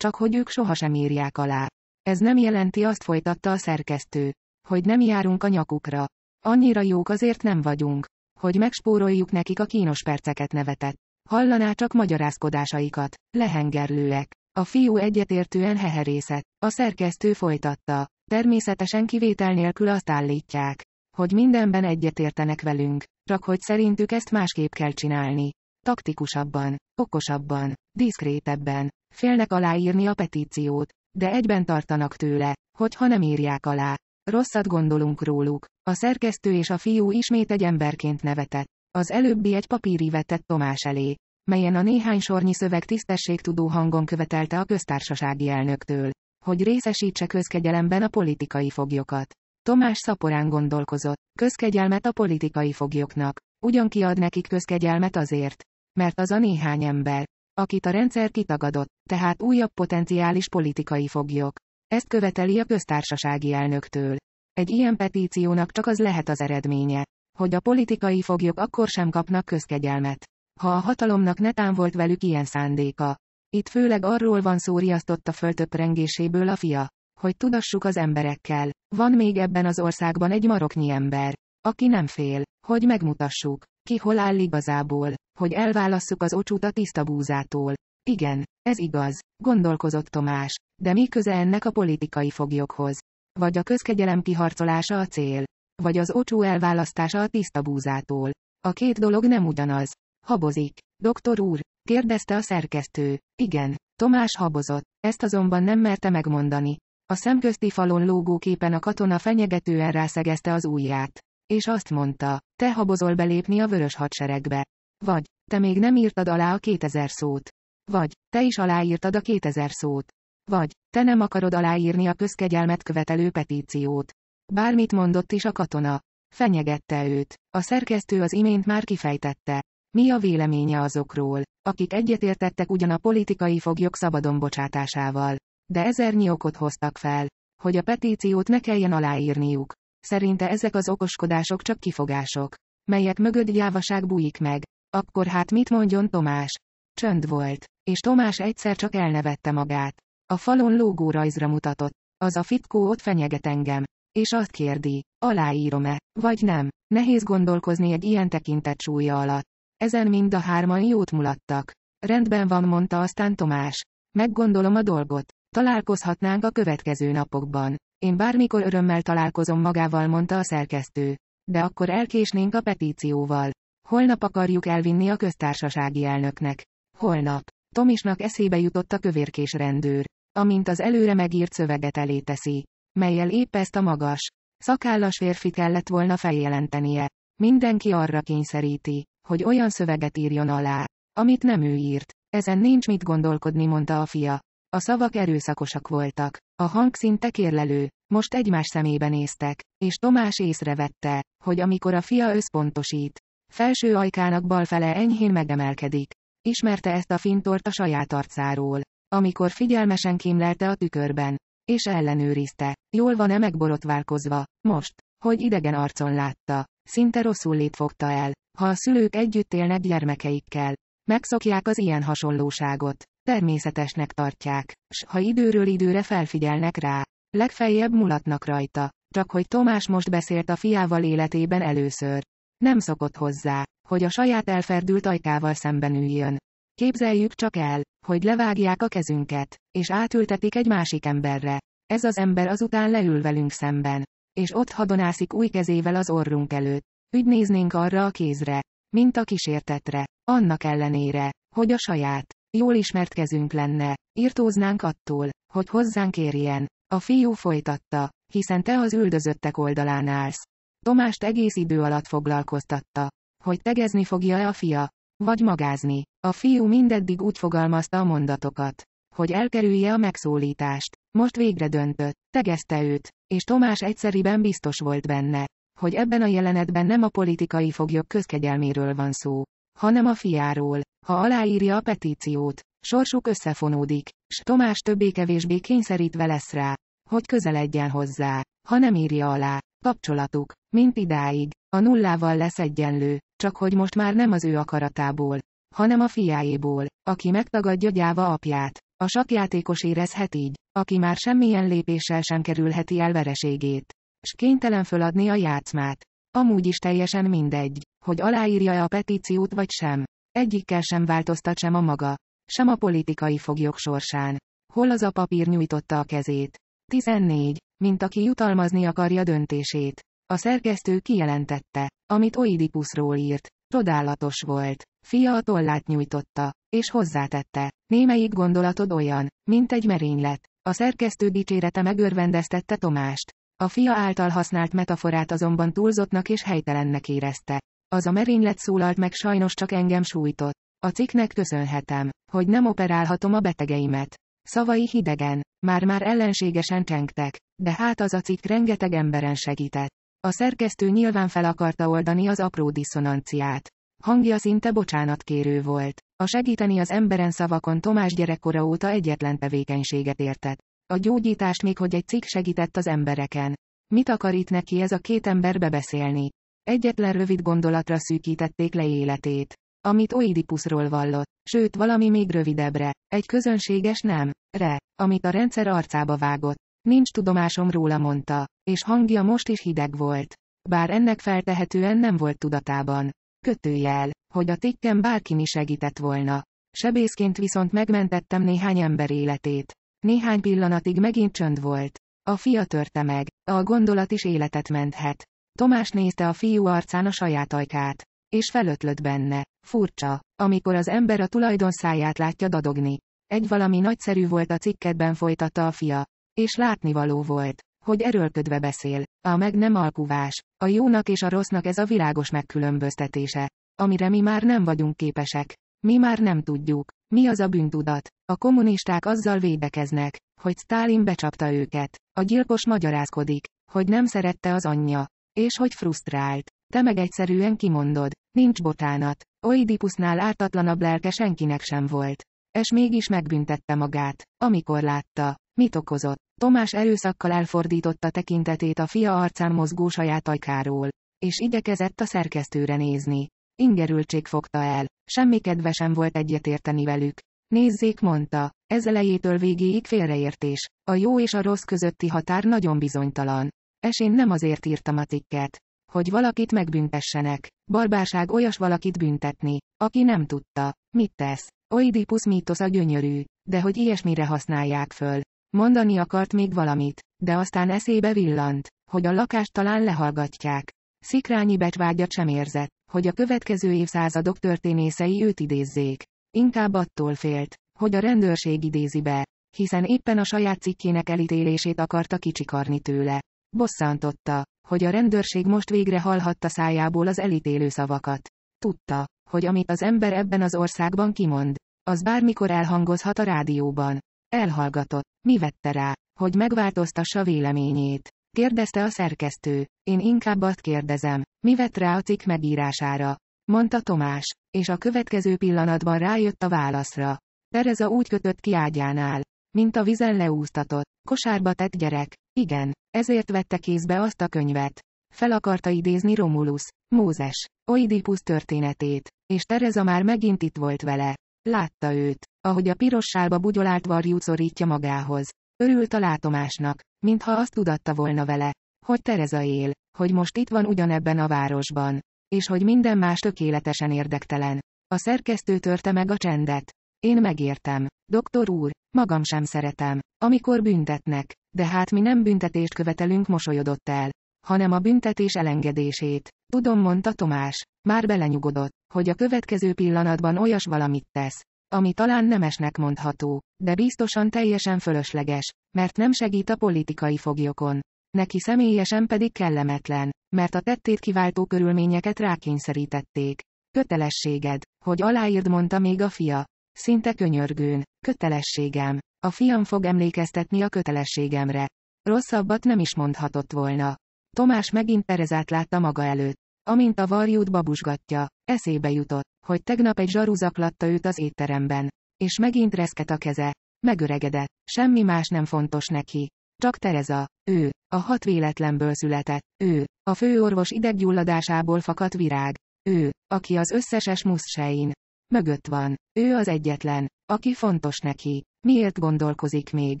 csak hogy ők sohasem írják alá. Ez nem jelenti azt folytatta a szerkesztő, hogy nem járunk a nyakukra. Annyira jók azért nem vagyunk, hogy megspóroljuk nekik a kínos perceket nevetett. Hallaná csak magyarázkodásaikat, lehengerlőek. A fiú egyetértően heherészet. A szerkesztő folytatta. Természetesen kivétel nélkül azt állítják, hogy mindenben egyetértenek velünk, csak hogy szerintük ezt másképp kell csinálni. Taktikusabban, okosabban, diszkrétebben. Félnek aláírni a petíciót, de egyben tartanak tőle, ha nem írják alá, rosszat gondolunk róluk. A szerkesztő és a fiú ismét egy emberként nevetett. Az előbbi egy papírívet tett Tomás elé, melyen a néhány sornyi szöveg tisztességtudó hangon követelte a köztársasági elnöktől, hogy részesítse közkegyelemben a politikai foglyokat. Tomás szaporán gondolkozott, közkegyelmet a politikai foglyoknak, ugyan kiad nekik közkegyelmet azért, mert az a néhány ember, akit a rendszer kitagadott, tehát újabb potenciális politikai foglyok. Ezt követeli a köztársasági elnöktől. Egy ilyen petíciónak csak az lehet az eredménye, hogy a politikai foglyok akkor sem kapnak közkegyelmet. Ha a hatalomnak netán volt velük ilyen szándéka. Itt főleg arról van szó riasztotta föltöprengéséből a fia, hogy tudassuk az emberekkel. Van még ebben az országban egy maroknyi ember, aki nem fél, hogy megmutassuk, ki hol áll igazából, hogy elválasszuk az ocsút a tiszta búzától. Igen, ez igaz, gondolkozott Tomás. De mi köze ennek a politikai foglyokhoz? Vagy a közkegyelem kiharcolása a cél? Vagy az ocsú elválasztása a tiszta búzától? A két dolog nem ugyanaz. Habozik. Doktor úr, kérdezte a szerkesztő. Igen, Tomás habozott, ezt azonban nem merte megmondani. A szemközti falon lógó képen a katona fenyegetően rászegezte az ujját. És azt mondta, te habozol belépni a vörös hadseregbe. Vagy, te még nem írtad alá a 2000 szót. Vagy, te is aláírtad a 2000 szót. Vagy, te nem akarod aláírni a közkegyelmet követelő petíciót. Bármit mondott is a katona. Fenyegette őt. A szerkesztő az imént már kifejtette. Mi a véleménye azokról, akik egyetértettek ugyan a politikai foglyok szabadon bocsátásával. De ezernyi okot hoztak fel, hogy a petíciót ne kelljen aláírniuk. Szerinte ezek az okoskodások csak kifogások, melyek mögött gyávaság bújik meg. Akkor hát mit mondjon Tomás? Csönd volt és Tomás egyszer csak elnevette magát. A falon lógó rajzra mutatott. Az a fitkó ott fenyeget engem. És azt kérdi, aláírom-e, vagy nem. Nehéz gondolkozni egy ilyen tekintet súlya alatt. Ezen mind a hárman jót mulattak. Rendben van, mondta aztán Tomás. Meggondolom a dolgot. Találkozhatnánk a következő napokban. Én bármikor örömmel találkozom magával, mondta a szerkesztő. De akkor elkésnénk a petícióval. Holnap akarjuk elvinni a köztársasági elnöknek. Holnap. Tomisnak eszébe jutott a kövérkés rendőr. Amint az előre megírt szöveget elé teszi, melyel épp ezt a magas, szakállas férfi kellett volna feljelentenie. Mindenki arra kényszeríti, hogy olyan szöveget írjon alá, amit nem ő írt. Ezen nincs mit gondolkodni, mondta a fia. A szavak erőszakosak voltak, a hangszín kérlelő, most egymás szemébe néztek, és Tomás észrevette, hogy amikor a fia összpontosít, felső ajkának bal fele enyhén megemelkedik, Ismerte ezt a fintort a saját arcáról. Amikor figyelmesen kimlelte a tükörben. És ellenőrizte. Jól van-e megborotválkozva? Most. Hogy idegen arcon látta. Szinte rosszul létfogta el. Ha a szülők együtt élnek gyermekeikkel. Megszokják az ilyen hasonlóságot. Természetesnek tartják. S ha időről időre felfigyelnek rá. Legfeljebb mulatnak rajta. Csak hogy Tomás most beszélt a fiával életében először. Nem szokott hozzá hogy a saját elferdült ajkával üljön. Képzeljük csak el, hogy levágják a kezünket, és átültetik egy másik emberre. Ez az ember azután leül velünk szemben. És ott hadonászik új kezével az orrunk előtt. Ügynéznénk arra a kézre, mint a kísértetre. Annak ellenére, hogy a saját, jól ismert kezünk lenne, írtóznánk attól, hogy hozzánk érjen. A fiú folytatta, hiszen te az üldözöttek oldalán állsz. Tomást egész idő alatt foglalkoztatta, hogy tegezni fogja-e a fia, vagy magázni. A fiú mindeddig úgy fogalmazta a mondatokat, hogy elkerülje a megszólítást. Most végre döntött, tegezte őt, és Tomás egyszeriben biztos volt benne, hogy ebben a jelenetben nem a politikai foglyok közkegyelméről van szó, hanem a fiáról. Ha aláírja a petíciót, sorsuk összefonódik, s Tomás többé-kevésbé kényszerítve lesz rá, hogy közeledjen hozzá, ha nem írja alá. Kapcsolatuk, mint idáig, a nullával lesz egyenlő, csak hogy most már nem az ő akaratából, hanem a fiáéból, aki megtagadja gyáva apját. A sakjátékos érezhet így, aki már semmilyen lépéssel sem kerülheti el vereségét. S kénytelen föladni a játszmát. Amúgy is teljesen mindegy, hogy aláírja a petíciót vagy sem. Egyikkel sem változtat sem a maga, sem a politikai foglyok sorsán. Hol az a papír nyújtotta a kezét? 14. Mint aki jutalmazni akarja döntését. A szerkesztő kijelentette, amit Oidipusról írt, csodálatos volt. Fia a tollát nyújtotta, és hozzátette, némelyik gondolatod olyan, mint egy merénylet. A szerkesztő dicsérete megörvendeztette Tomást. A fia által használt metaforát azonban túlzottnak és helytelennek érezte. Az a merénylet szólalt meg sajnos csak engem sújtott. A cikknek köszönhetem, hogy nem operálhatom a betegeimet. Szavai hidegen, már-már ellenségesen csengtek, de hát az a cikk rengeteg emberen segített. A szerkesztő nyilván fel akarta oldani az apró diszonanciát. Hangja szinte bocsánatkérő volt. A segíteni az emberen szavakon Tomás gyerekkora óta egyetlen tevékenységet értett. A gyógyítást még hogy egy cikk segített az embereken. Mit akar itt neki ez a két ember bebeszélni? Egyetlen rövid gondolatra szűkítették le életét. Amit Oidipuszról vallott, sőt valami még rövidebbre, egy közönséges nem, re, amit a rendszer arcába vágott, Nincs tudomásom róla mondta, és hangja most is hideg volt. Bár ennek feltehetően nem volt tudatában. Kötőjel, hogy a tikken bárki is segített volna. Sebészként viszont megmentettem néhány ember életét. Néhány pillanatig megint csönd volt. A fia törte meg, a gondolat is életet menthet. Tomás nézte a fiú arcán a saját ajkát. És felötlött benne. Furcsa, amikor az ember a tulajdon száját látja dadogni. Egy valami nagyszerű volt a cikketben folytatta a fia és látnivaló volt, hogy erőlködve beszél, a meg nem alkuvás, a jónak és a rossznak ez a világos megkülönböztetése, amire mi már nem vagyunk képesek, mi már nem tudjuk, mi az a bűntudat, a kommunisták azzal védekeznek, hogy Stalin becsapta őket, a gyilkos magyarázkodik, hogy nem szerette az anyja, és hogy frusztrált, te meg egyszerűen kimondod, nincs botánat, Oidipusnál ártatlanabb lelke senkinek sem volt. És mégis megbüntette magát, amikor látta, mit okozott. Tomás erőszakkal elfordította tekintetét a fia arcán mozgó saját ajkáról, és igyekezett a szerkesztőre nézni. Ingerültség fogta el, semmi kedve sem volt egyetérteni velük. Nézzék, mondta, ez elejétől végéig félreértés, a jó és a rossz közötti határ nagyon bizonytalan. És én nem azért írtam a cikket, hogy valakit megbüntessenek. Barbárság olyas valakit büntetni, aki nem tudta, mit tesz. Oidipus mítosz a gyönyörű, de hogy ilyesmire használják föl, Mondani akart még valamit, de aztán eszébe villant, hogy a lakást talán lehallgatják. Szikrányi becsvágyat sem érzett, hogy a következő évszázadok történészei őt idézzék. Inkább attól félt, hogy a rendőrség idézi be, hiszen éppen a saját cikkének elítélését akarta kicsikarni tőle. Bosszantotta, hogy a rendőrség most végre hallhatta szájából az elítélő szavakat. Tudta, hogy amit az ember ebben az országban kimond, az bármikor elhangozhat a rádióban. Elhallgatott. Mi vette rá, hogy megváltoztassa véleményét? Kérdezte a szerkesztő. Én inkább azt kérdezem, mi vett rá a cikk megírására? Mondta Tomás, és a következő pillanatban rájött a válaszra. Tereza úgy kötött ki ágyánál, mint a vizen leúztatott, kosárba tett gyerek. Igen, ezért vette kézbe azt a könyvet. Fel akarta idézni Romulus, Mózes, Oidipus történetét, és Tereza már megint itt volt vele. Látta őt, ahogy a piros sálba bugyolált varjú szorítja magához. Örült a látomásnak, mintha azt tudatta volna vele, hogy Tereza él, hogy most itt van ugyanebben a városban, és hogy minden más tökéletesen érdektelen. A szerkesztő törte meg a csendet. Én megértem. Doktor úr, magam sem szeretem, amikor büntetnek, de hát mi nem büntetést követelünk mosolyodott el hanem a büntetés elengedését. Tudom, mondta Tomás. Már belenyugodott, hogy a következő pillanatban olyas valamit tesz, ami talán nemesnek mondható, de biztosan teljesen fölösleges, mert nem segít a politikai foglyokon. Neki személyesen pedig kellemetlen, mert a tettét kiváltó körülményeket rákényszerítették. Kötelességed, hogy aláírd, mondta még a fia. Szinte könyörgőn, kötelességem. A fiam fog emlékeztetni a kötelességemre. Rosszabbat nem is mondhatott volna. Tomás megint Terezát látta maga előtt. Amint a varjút babusgatja, eszébe jutott, hogy tegnap egy zsaru zaklatta őt az étteremben. És megint reszket a keze. Megöregedett. Semmi más nem fontos neki. Csak Tereza. Ő. A hat véletlenből született. Ő. A főorvos ideggyulladásából fakadt virág. Ő. Aki az összes muszsein. Mögött van. Ő az egyetlen. Aki fontos neki. Miért gondolkozik még,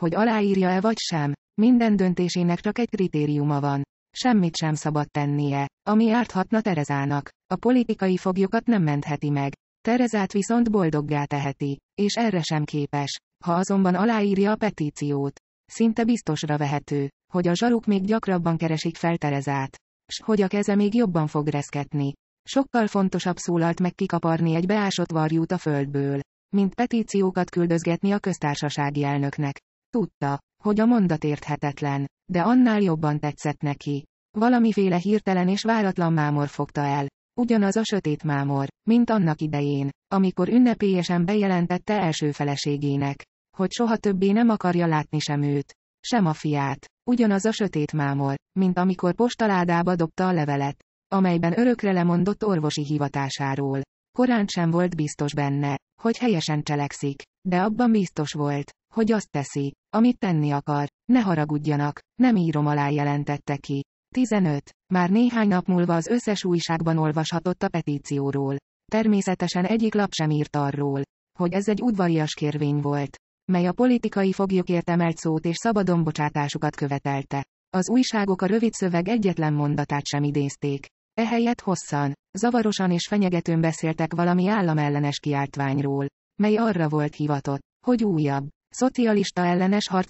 hogy aláírja-e vagy sem? Minden döntésének csak egy kritériuma van semmit sem szabad tennie, ami árthatna Terezának. A politikai foglyokat nem mentheti meg. Terezát viszont boldoggá teheti, és erre sem képes. Ha azonban aláírja a petíciót, szinte biztosra vehető, hogy a zsaruk még gyakrabban keresik fel Terezát, s hogy a keze még jobban fog reszketni. Sokkal fontosabb szólalt meg kikaparni egy beásott varjút a földből, mint petíciókat küldözgetni a köztársasági elnöknek. Tudta, hogy a mondat érthetetlen, de annál jobban tetszett neki. Valamiféle hirtelen és váratlan mámor fogta el. Ugyanaz a sötét mámor, mint annak idején, amikor ünnepélyesen bejelentette első feleségének, hogy soha többé nem akarja látni sem őt, sem a fiát. Ugyanaz a sötét mámor, mint amikor postaládába dobta a levelet, amelyben örökre lemondott orvosi hivatásáról. Korán sem volt biztos benne, hogy helyesen cselekszik, de abban biztos volt, hogy azt teszi, amit tenni akar, ne haragudjanak, nem írom alá jelentette ki. 15. Már néhány nap múlva az összes újságban olvashatott a petícióról. Természetesen egyik lap sem írt arról, hogy ez egy udvarias kérvény volt, mely a politikai foglyokért emelt szót és szabadon bocsátásukat követelte. Az újságok a rövid szöveg egyetlen mondatát sem idézték. Ehelyett hosszan, zavarosan és fenyegetőn beszéltek valami államellenes kiáltványról, mely arra volt hivatott, hogy újabb, szocialista ellenes harc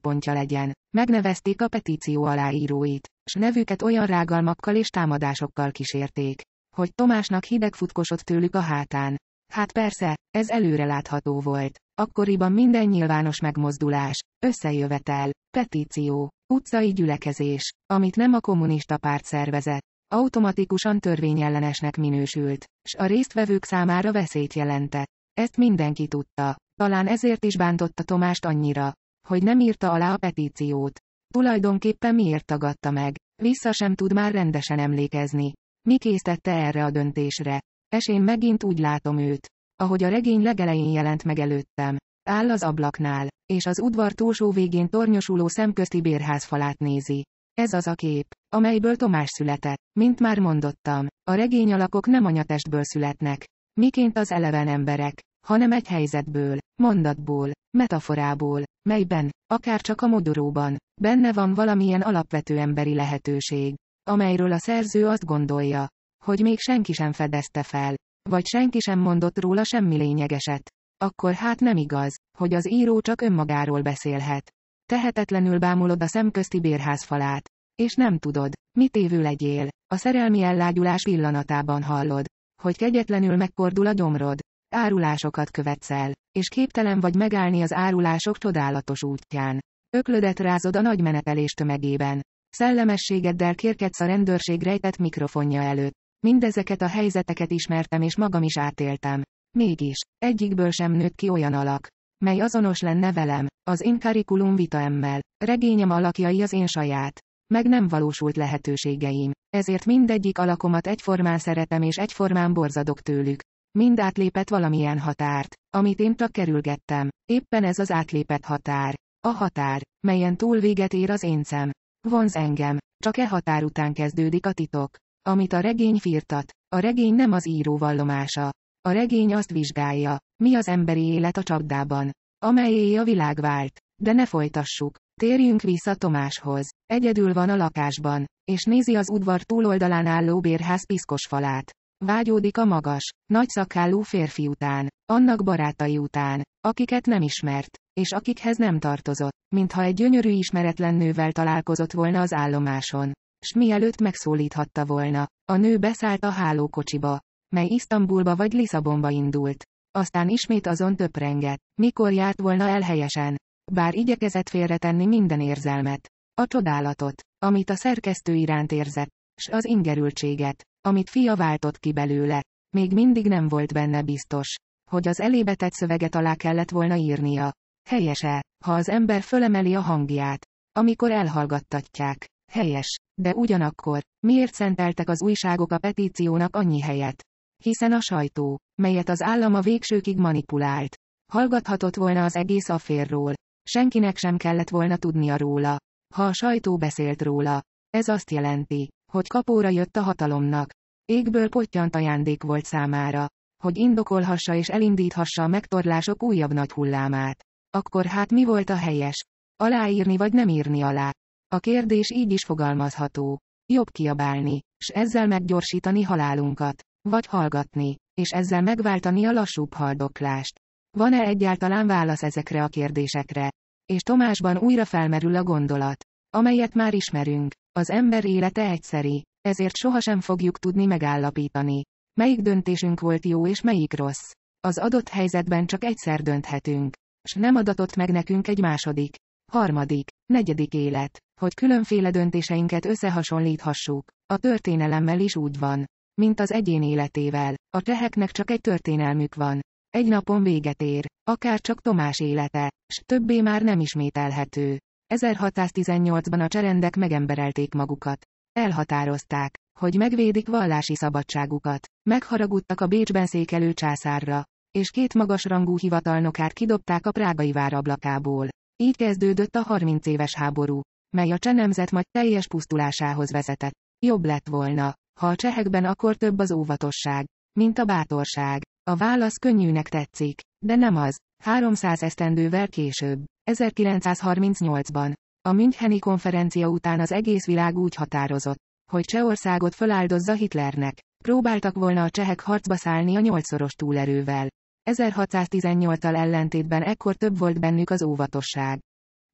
pontja legyen. Megnevezték a petíció aláíróit, s nevüket olyan rágalmakkal és támadásokkal kísérték, hogy Tomásnak hideg futkosott tőlük a hátán. Hát persze, ez előrelátható volt. Akkoriban minden nyilvános megmozdulás, összejövetel, petíció, utcai gyülekezés, amit nem a kommunista párt szervezett, automatikusan törvényellenesnek minősült, s a résztvevők számára veszélyt jelentett. Ezt mindenki tudta, talán ezért is bántotta Tomást annyira, hogy nem írta alá a petíciót. Tulajdonképpen miért tagadta meg? Vissza sem tud már rendesen emlékezni. Mi késztette erre a döntésre? És én megint úgy látom őt, ahogy a regény legelején jelent meg előttem. Áll az ablaknál, és az udvar túlsó végén tornyosuló szemközti bérház falát nézi. Ez az a kép, amelyből Tomás született. Mint már mondottam, a regény alakok nem anyatestből születnek. Miként az eleven emberek, hanem egy helyzetből, mondatból, metaforából, melyben, akár csak a modoróban, benne van valamilyen alapvető emberi lehetőség, amelyről a szerző azt gondolja, hogy még senki sem fedezte fel, vagy senki sem mondott róla semmi lényegeset. Akkor hát nem igaz, hogy az író csak önmagáról beszélhet. Tehetetlenül bámulod a szemközti bérház falát. És nem tudod, mit évő legyél, a szerelmi ellágyulás pillanatában hallod, hogy kegyetlenül megfordul a gyomrod, árulásokat követsz el, és képtelen vagy megállni az árulások csodálatos útján. Öklödet rázod a nagy menetelés tömegében. Szellemességeddel kérkedsz a rendőrség rejtett mikrofonja előtt. Mindezeket a helyzeteket ismertem és magam is átéltem. Mégis, egyikből sem nőtt ki olyan alak, mely azonos lenne velem, az én karikulum vitaemmel, regényem alakjai az én saját, meg nem valósult lehetőségeim, ezért mindegyik alakomat egyformán szeretem és egyformán borzadok tőlük. Mind átlépett valamilyen határt, amit én csak kerülgettem. Éppen ez az átlépett határ. A határ, melyen túl véget ér az én szem. Vonz engem, csak e határ után kezdődik a titok, amit a regény firtat. A regény nem az író vallomása. A regény azt vizsgálja, mi az emberi élet a csapdában, amelyé a világ vált. De ne folytassuk. Térjünk vissza Tomáshoz. Egyedül van a lakásban, és nézi az udvar túloldalán álló bérház piszkos falát. Vágyódik a magas, nagy szakállú férfi után, annak barátai után, akiket nem ismert, és akikhez nem tartozott, mintha egy gyönyörű ismeretlen nővel találkozott volna az állomáson. S mielőtt megszólíthatta volna, a nő beszállt a hálókocsiba, mely Isztambulba vagy Lisszabonba indult. Aztán ismét azon töprengett, mikor járt volna el helyesen. Bár igyekezett félretenni minden érzelmet. A csodálatot, amit a szerkesztő iránt érzett, s az ingerültséget, amit fia váltott ki belőle. Még mindig nem volt benne biztos, hogy az elébetett szöveget alá kellett volna írnia. Helyese, ha az ember fölemeli a hangját, amikor elhallgattatják. Helyes, de ugyanakkor, miért szenteltek az újságok a petíciónak annyi helyet? Hiszen a sajtó, melyet az állam a végsőkig manipulált, hallgathatott volna az egész afférról. Senkinek sem kellett volna tudnia róla. Ha a sajtó beszélt róla, ez azt jelenti, hogy kapóra jött a hatalomnak. Égből potyant ajándék volt számára, hogy indokolhassa és elindíthassa a megtorlások újabb nagy hullámát. Akkor hát mi volt a helyes? Aláírni vagy nem írni alá? A kérdés így is fogalmazható. Jobb kiabálni, s ezzel meggyorsítani halálunkat, vagy hallgatni, és ezzel megváltani a lassúbb haldoklást. Van-e egyáltalán válasz ezekre a kérdésekre? És Tomásban újra felmerül a gondolat, amelyet már ismerünk, az ember élete egyszeri, ezért sohasem fogjuk tudni megállapítani. Melyik döntésünk volt jó és melyik rossz. Az adott helyzetben csak egyszer dönthetünk. S nem adatott meg nekünk egy második, harmadik, negyedik élet, hogy különféle döntéseinket összehasonlíthassuk. A történelemmel is úgy van, mint az egyén életével. A teheknek csak egy történelmük van. Egy napon véget ér, akár csak Tomás élete, s többé már nem ismételhető. 1618-ban a cserendek megemberelték magukat. Elhatározták, hogy megvédik vallási szabadságukat. Megharagudtak a Bécsben székelő császárra, és két magasrangú hivatalnokát kidobták a prágai vár ablakából. Így kezdődött a 30 éves háború, mely a cseh nemzet majd teljes pusztulásához vezetett. Jobb lett volna, ha a csehekben akkor több az óvatosság, mint a bátorság. A válasz könnyűnek tetszik, de nem az, 300 esztendővel később, 1938-ban, a Müncheni konferencia után az egész világ úgy határozott, hogy Csehországot föláldozza Hitlernek. Próbáltak volna a csehek harcba szállni a nyolcszoros túlerővel. 1618-tal ellentétben ekkor több volt bennük az óvatosság.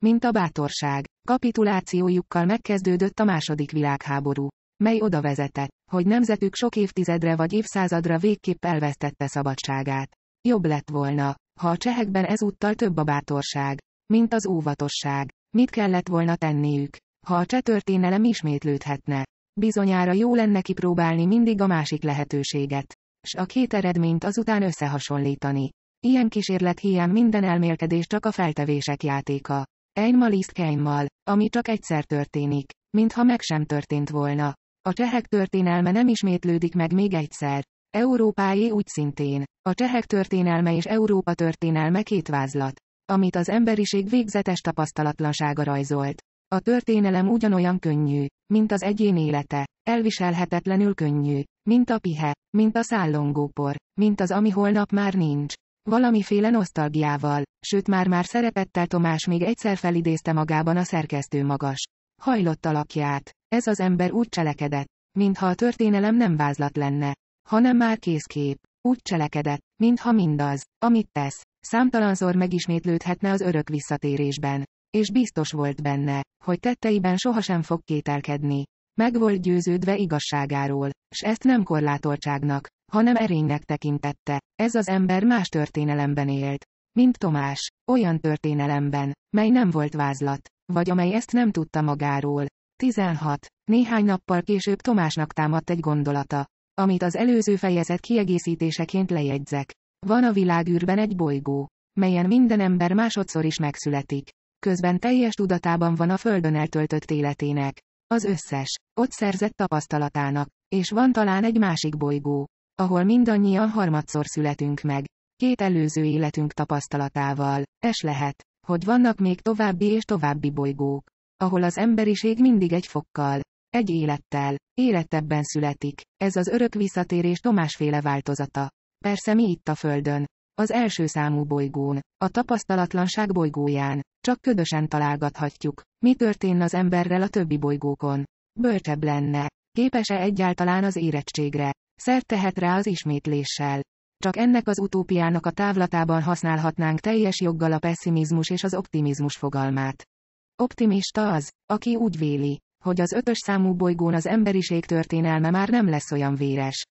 Mint a bátorság, kapitulációjukkal megkezdődött a második világháború, mely oda vezetett, hogy nemzetük sok évtizedre vagy évszázadra végképp elvesztette szabadságát. Jobb lett volna, ha a csehekben ezúttal több a bátorság, mint az óvatosság. Mit kellett volna tenniük, ha a cseh történelem ismétlődhetne? Bizonyára jó lenne kipróbálni mindig a másik lehetőséget, s a két eredményt azután összehasonlítani. Ilyen kísérlet hiány minden elmélkedés csak a feltevések játéka. Egymal iszt kejmmal, ami csak egyszer történik, mintha meg sem történt volna. A csehek történelme nem ismétlődik meg még egyszer, Európáé úgy szintén. A csehek történelme és Európa történelme két vázlat, amit az emberiség végzetes tapasztalatlansága rajzolt. A történelem ugyanolyan könnyű, mint az egyén élete, elviselhetetlenül könnyű, mint a pihe, mint a szállongópor, mint az ami holnap már nincs. Valamiféle nosztalgiával, sőt már-már szerepettel Tomás még egyszer felidézte magában a szerkesztő magas. Hajlott alakját. Ez az ember úgy cselekedett, mintha a történelem nem vázlat lenne, hanem már készkép. Úgy cselekedett, mintha mindaz, amit tesz, számtalanszor megismétlődhetne az örök visszatérésben. És biztos volt benne, hogy tetteiben sohasem fog kételkedni. Meg volt győződve igazságáról, s ezt nem korlátoltságnak, hanem erénynek tekintette. Ez az ember más történelemben élt, mint Tomás, olyan történelemben, mely nem volt vázlat, vagy amely ezt nem tudta magáról. 16. Néhány nappal később Tomásnak támadt egy gondolata amit az előző fejezet kiegészítéseként lejegyzek. Van a világűrben egy bolygó, melyen minden ember másodszor is megszületik. Közben teljes tudatában van a Földön eltöltött életének, az összes, ott szerzett tapasztalatának, és van talán egy másik bolygó, ahol mindannyian harmadszor születünk meg, két előző életünk tapasztalatával, es lehet, hogy vannak még további és további bolygók, ahol az emberiség mindig egy fokkal, egy élettel, életebben születik, ez az örök visszatérés Tomásféle változata. Persze mi itt a Földön, az első számú bolygón, a tapasztalatlanság bolygóján, csak ködösen találgathatjuk, mi történne az emberrel a többi bolygókon. Bölcsebb lenne, képes-e egyáltalán az érettségre, szert tehet rá az ismétléssel. Csak ennek az utópiának a távlatában használhatnánk teljes joggal a pessimizmus és az optimizmus fogalmát. Optimista az, aki úgy véli, hogy az ötös számú bolygón az emberiség történelme már nem lesz olyan véres.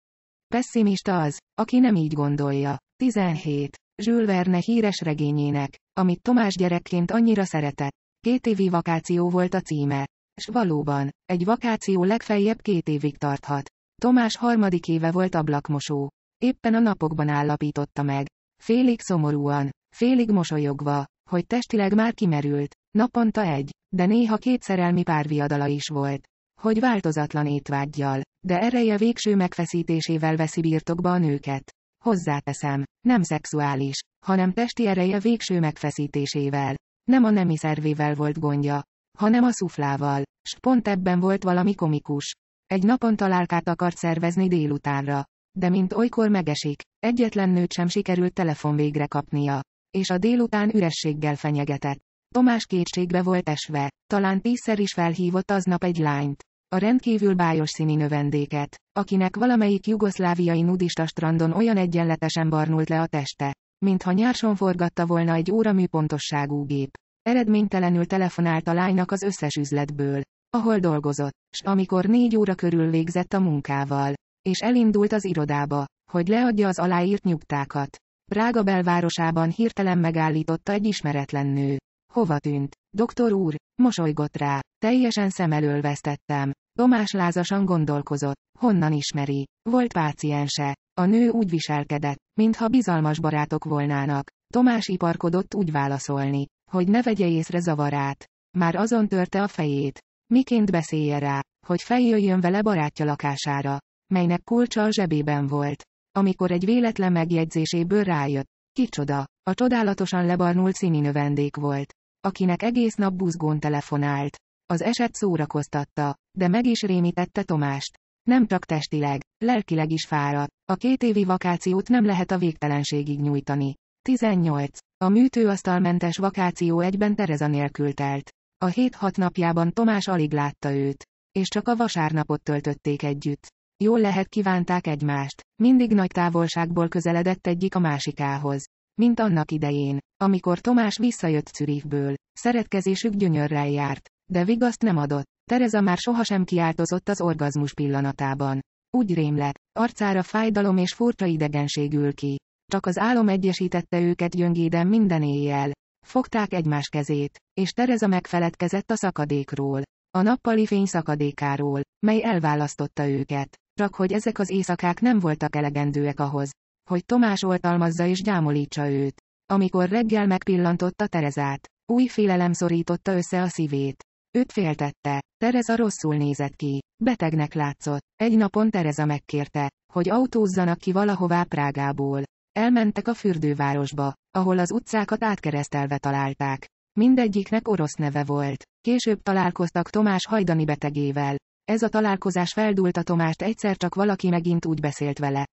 Pessimista az, aki nem így gondolja. 17. Jules Verne híres regényének, amit Tomás gyerekként annyira szeretett. Két évi vakáció volt a címe. S valóban, egy vakáció legfeljebb két évig tarthat. Tomás harmadik éve volt ablakmosó. Éppen a napokban állapította meg. Félig szomorúan, félig mosolyogva, hogy testileg már kimerült, Naponta egy, de néha két szerelmi párviadala is volt. Hogy változatlan étvágyjal, de ereje végső megfeszítésével veszi birtokba a nőket. Hozzáteszem, nem szexuális, hanem testi ereje végső megfeszítésével. Nem a nemi szervével volt gondja, hanem a szuflával, s pont ebben volt valami komikus. Egy napon találkát akart szervezni délutánra, de mint olykor megesik, egyetlen nőt sem sikerült telefon végre kapnia, és a délután ürességgel fenyegetett. Tomás kétségbe volt esve. Talán tízszer is felhívott aznap egy lányt. A rendkívül bájos színi növendéket, akinek valamelyik jugoszláviai nudista strandon olyan egyenletesen barnult le a teste, mintha nyárson forgatta volna egy óra pontosságú gép. Eredménytelenül telefonált a lánynak az összes üzletből, ahol dolgozott, s amikor négy óra körül végzett a munkával, és elindult az irodába, hogy leadja az aláírt nyugtákat. Prága belvárosában hirtelen megállította egy ismeretlen nő. Hova tűnt? Doktor úr, mosolygott rá, teljesen szem elől vesztettem. Tomás lázasan gondolkozott, honnan ismeri. Volt páciense. A nő úgy viselkedett, mintha bizalmas barátok volnának. Tomás iparkodott úgy válaszolni, hogy ne vegye észre zavarát. Már azon törte a fejét. Miként beszélje rá, hogy feljöjjön vele barátja lakására, melynek kulcsa a zsebében volt. Amikor egy véletlen megjegyzéséből rájött, kicsoda, a csodálatosan lebarnult színi növendék volt, akinek egész nap buzgón telefonált. Az eset szórakoztatta, de meg is rémítette Tomást. Nem csak testileg, lelkileg is fáradt. A két évi vakációt nem lehet a végtelenségig nyújtani. 18. A műtőasztalmentes vakáció egyben Tereza nélkül telt. A hét hat napjában Tomás alig látta őt. És csak a vasárnapot töltötték együtt. Jól lehet kívánták egymást. Mindig nagy távolságból közeledett egyik a másikához mint annak idején, amikor Tomás visszajött Czürifből, Szeretkezésük gyönyörrel járt, de vigaszt nem adott. Tereza már sohasem kiáltozott az orgazmus pillanatában. Úgy rémlett, arcára fájdalom és furcsa idegenség ül ki. Csak az álom egyesítette őket gyöngéden minden éjjel. Fogták egymás kezét, és Tereza megfeledkezett a szakadékról. A nappali fény szakadékáról, mely elválasztotta őket. Csak hogy ezek az éjszakák nem voltak elegendőek ahhoz, hogy Tomás oltalmazza és gyámolítsa őt. Amikor reggel megpillantotta Terezát, új félelem szorította össze a szívét. Őt féltette. Tereza rosszul nézett ki. Betegnek látszott. Egy napon Tereza megkérte, hogy autózzanak ki valahová Prágából. Elmentek a fürdővárosba, ahol az utcákat átkeresztelve találták. Mindegyiknek orosz neve volt. Később találkoztak Tomás hajdani betegével. Ez a találkozás feldúlta Tomást egyszer csak valaki megint úgy beszélt vele,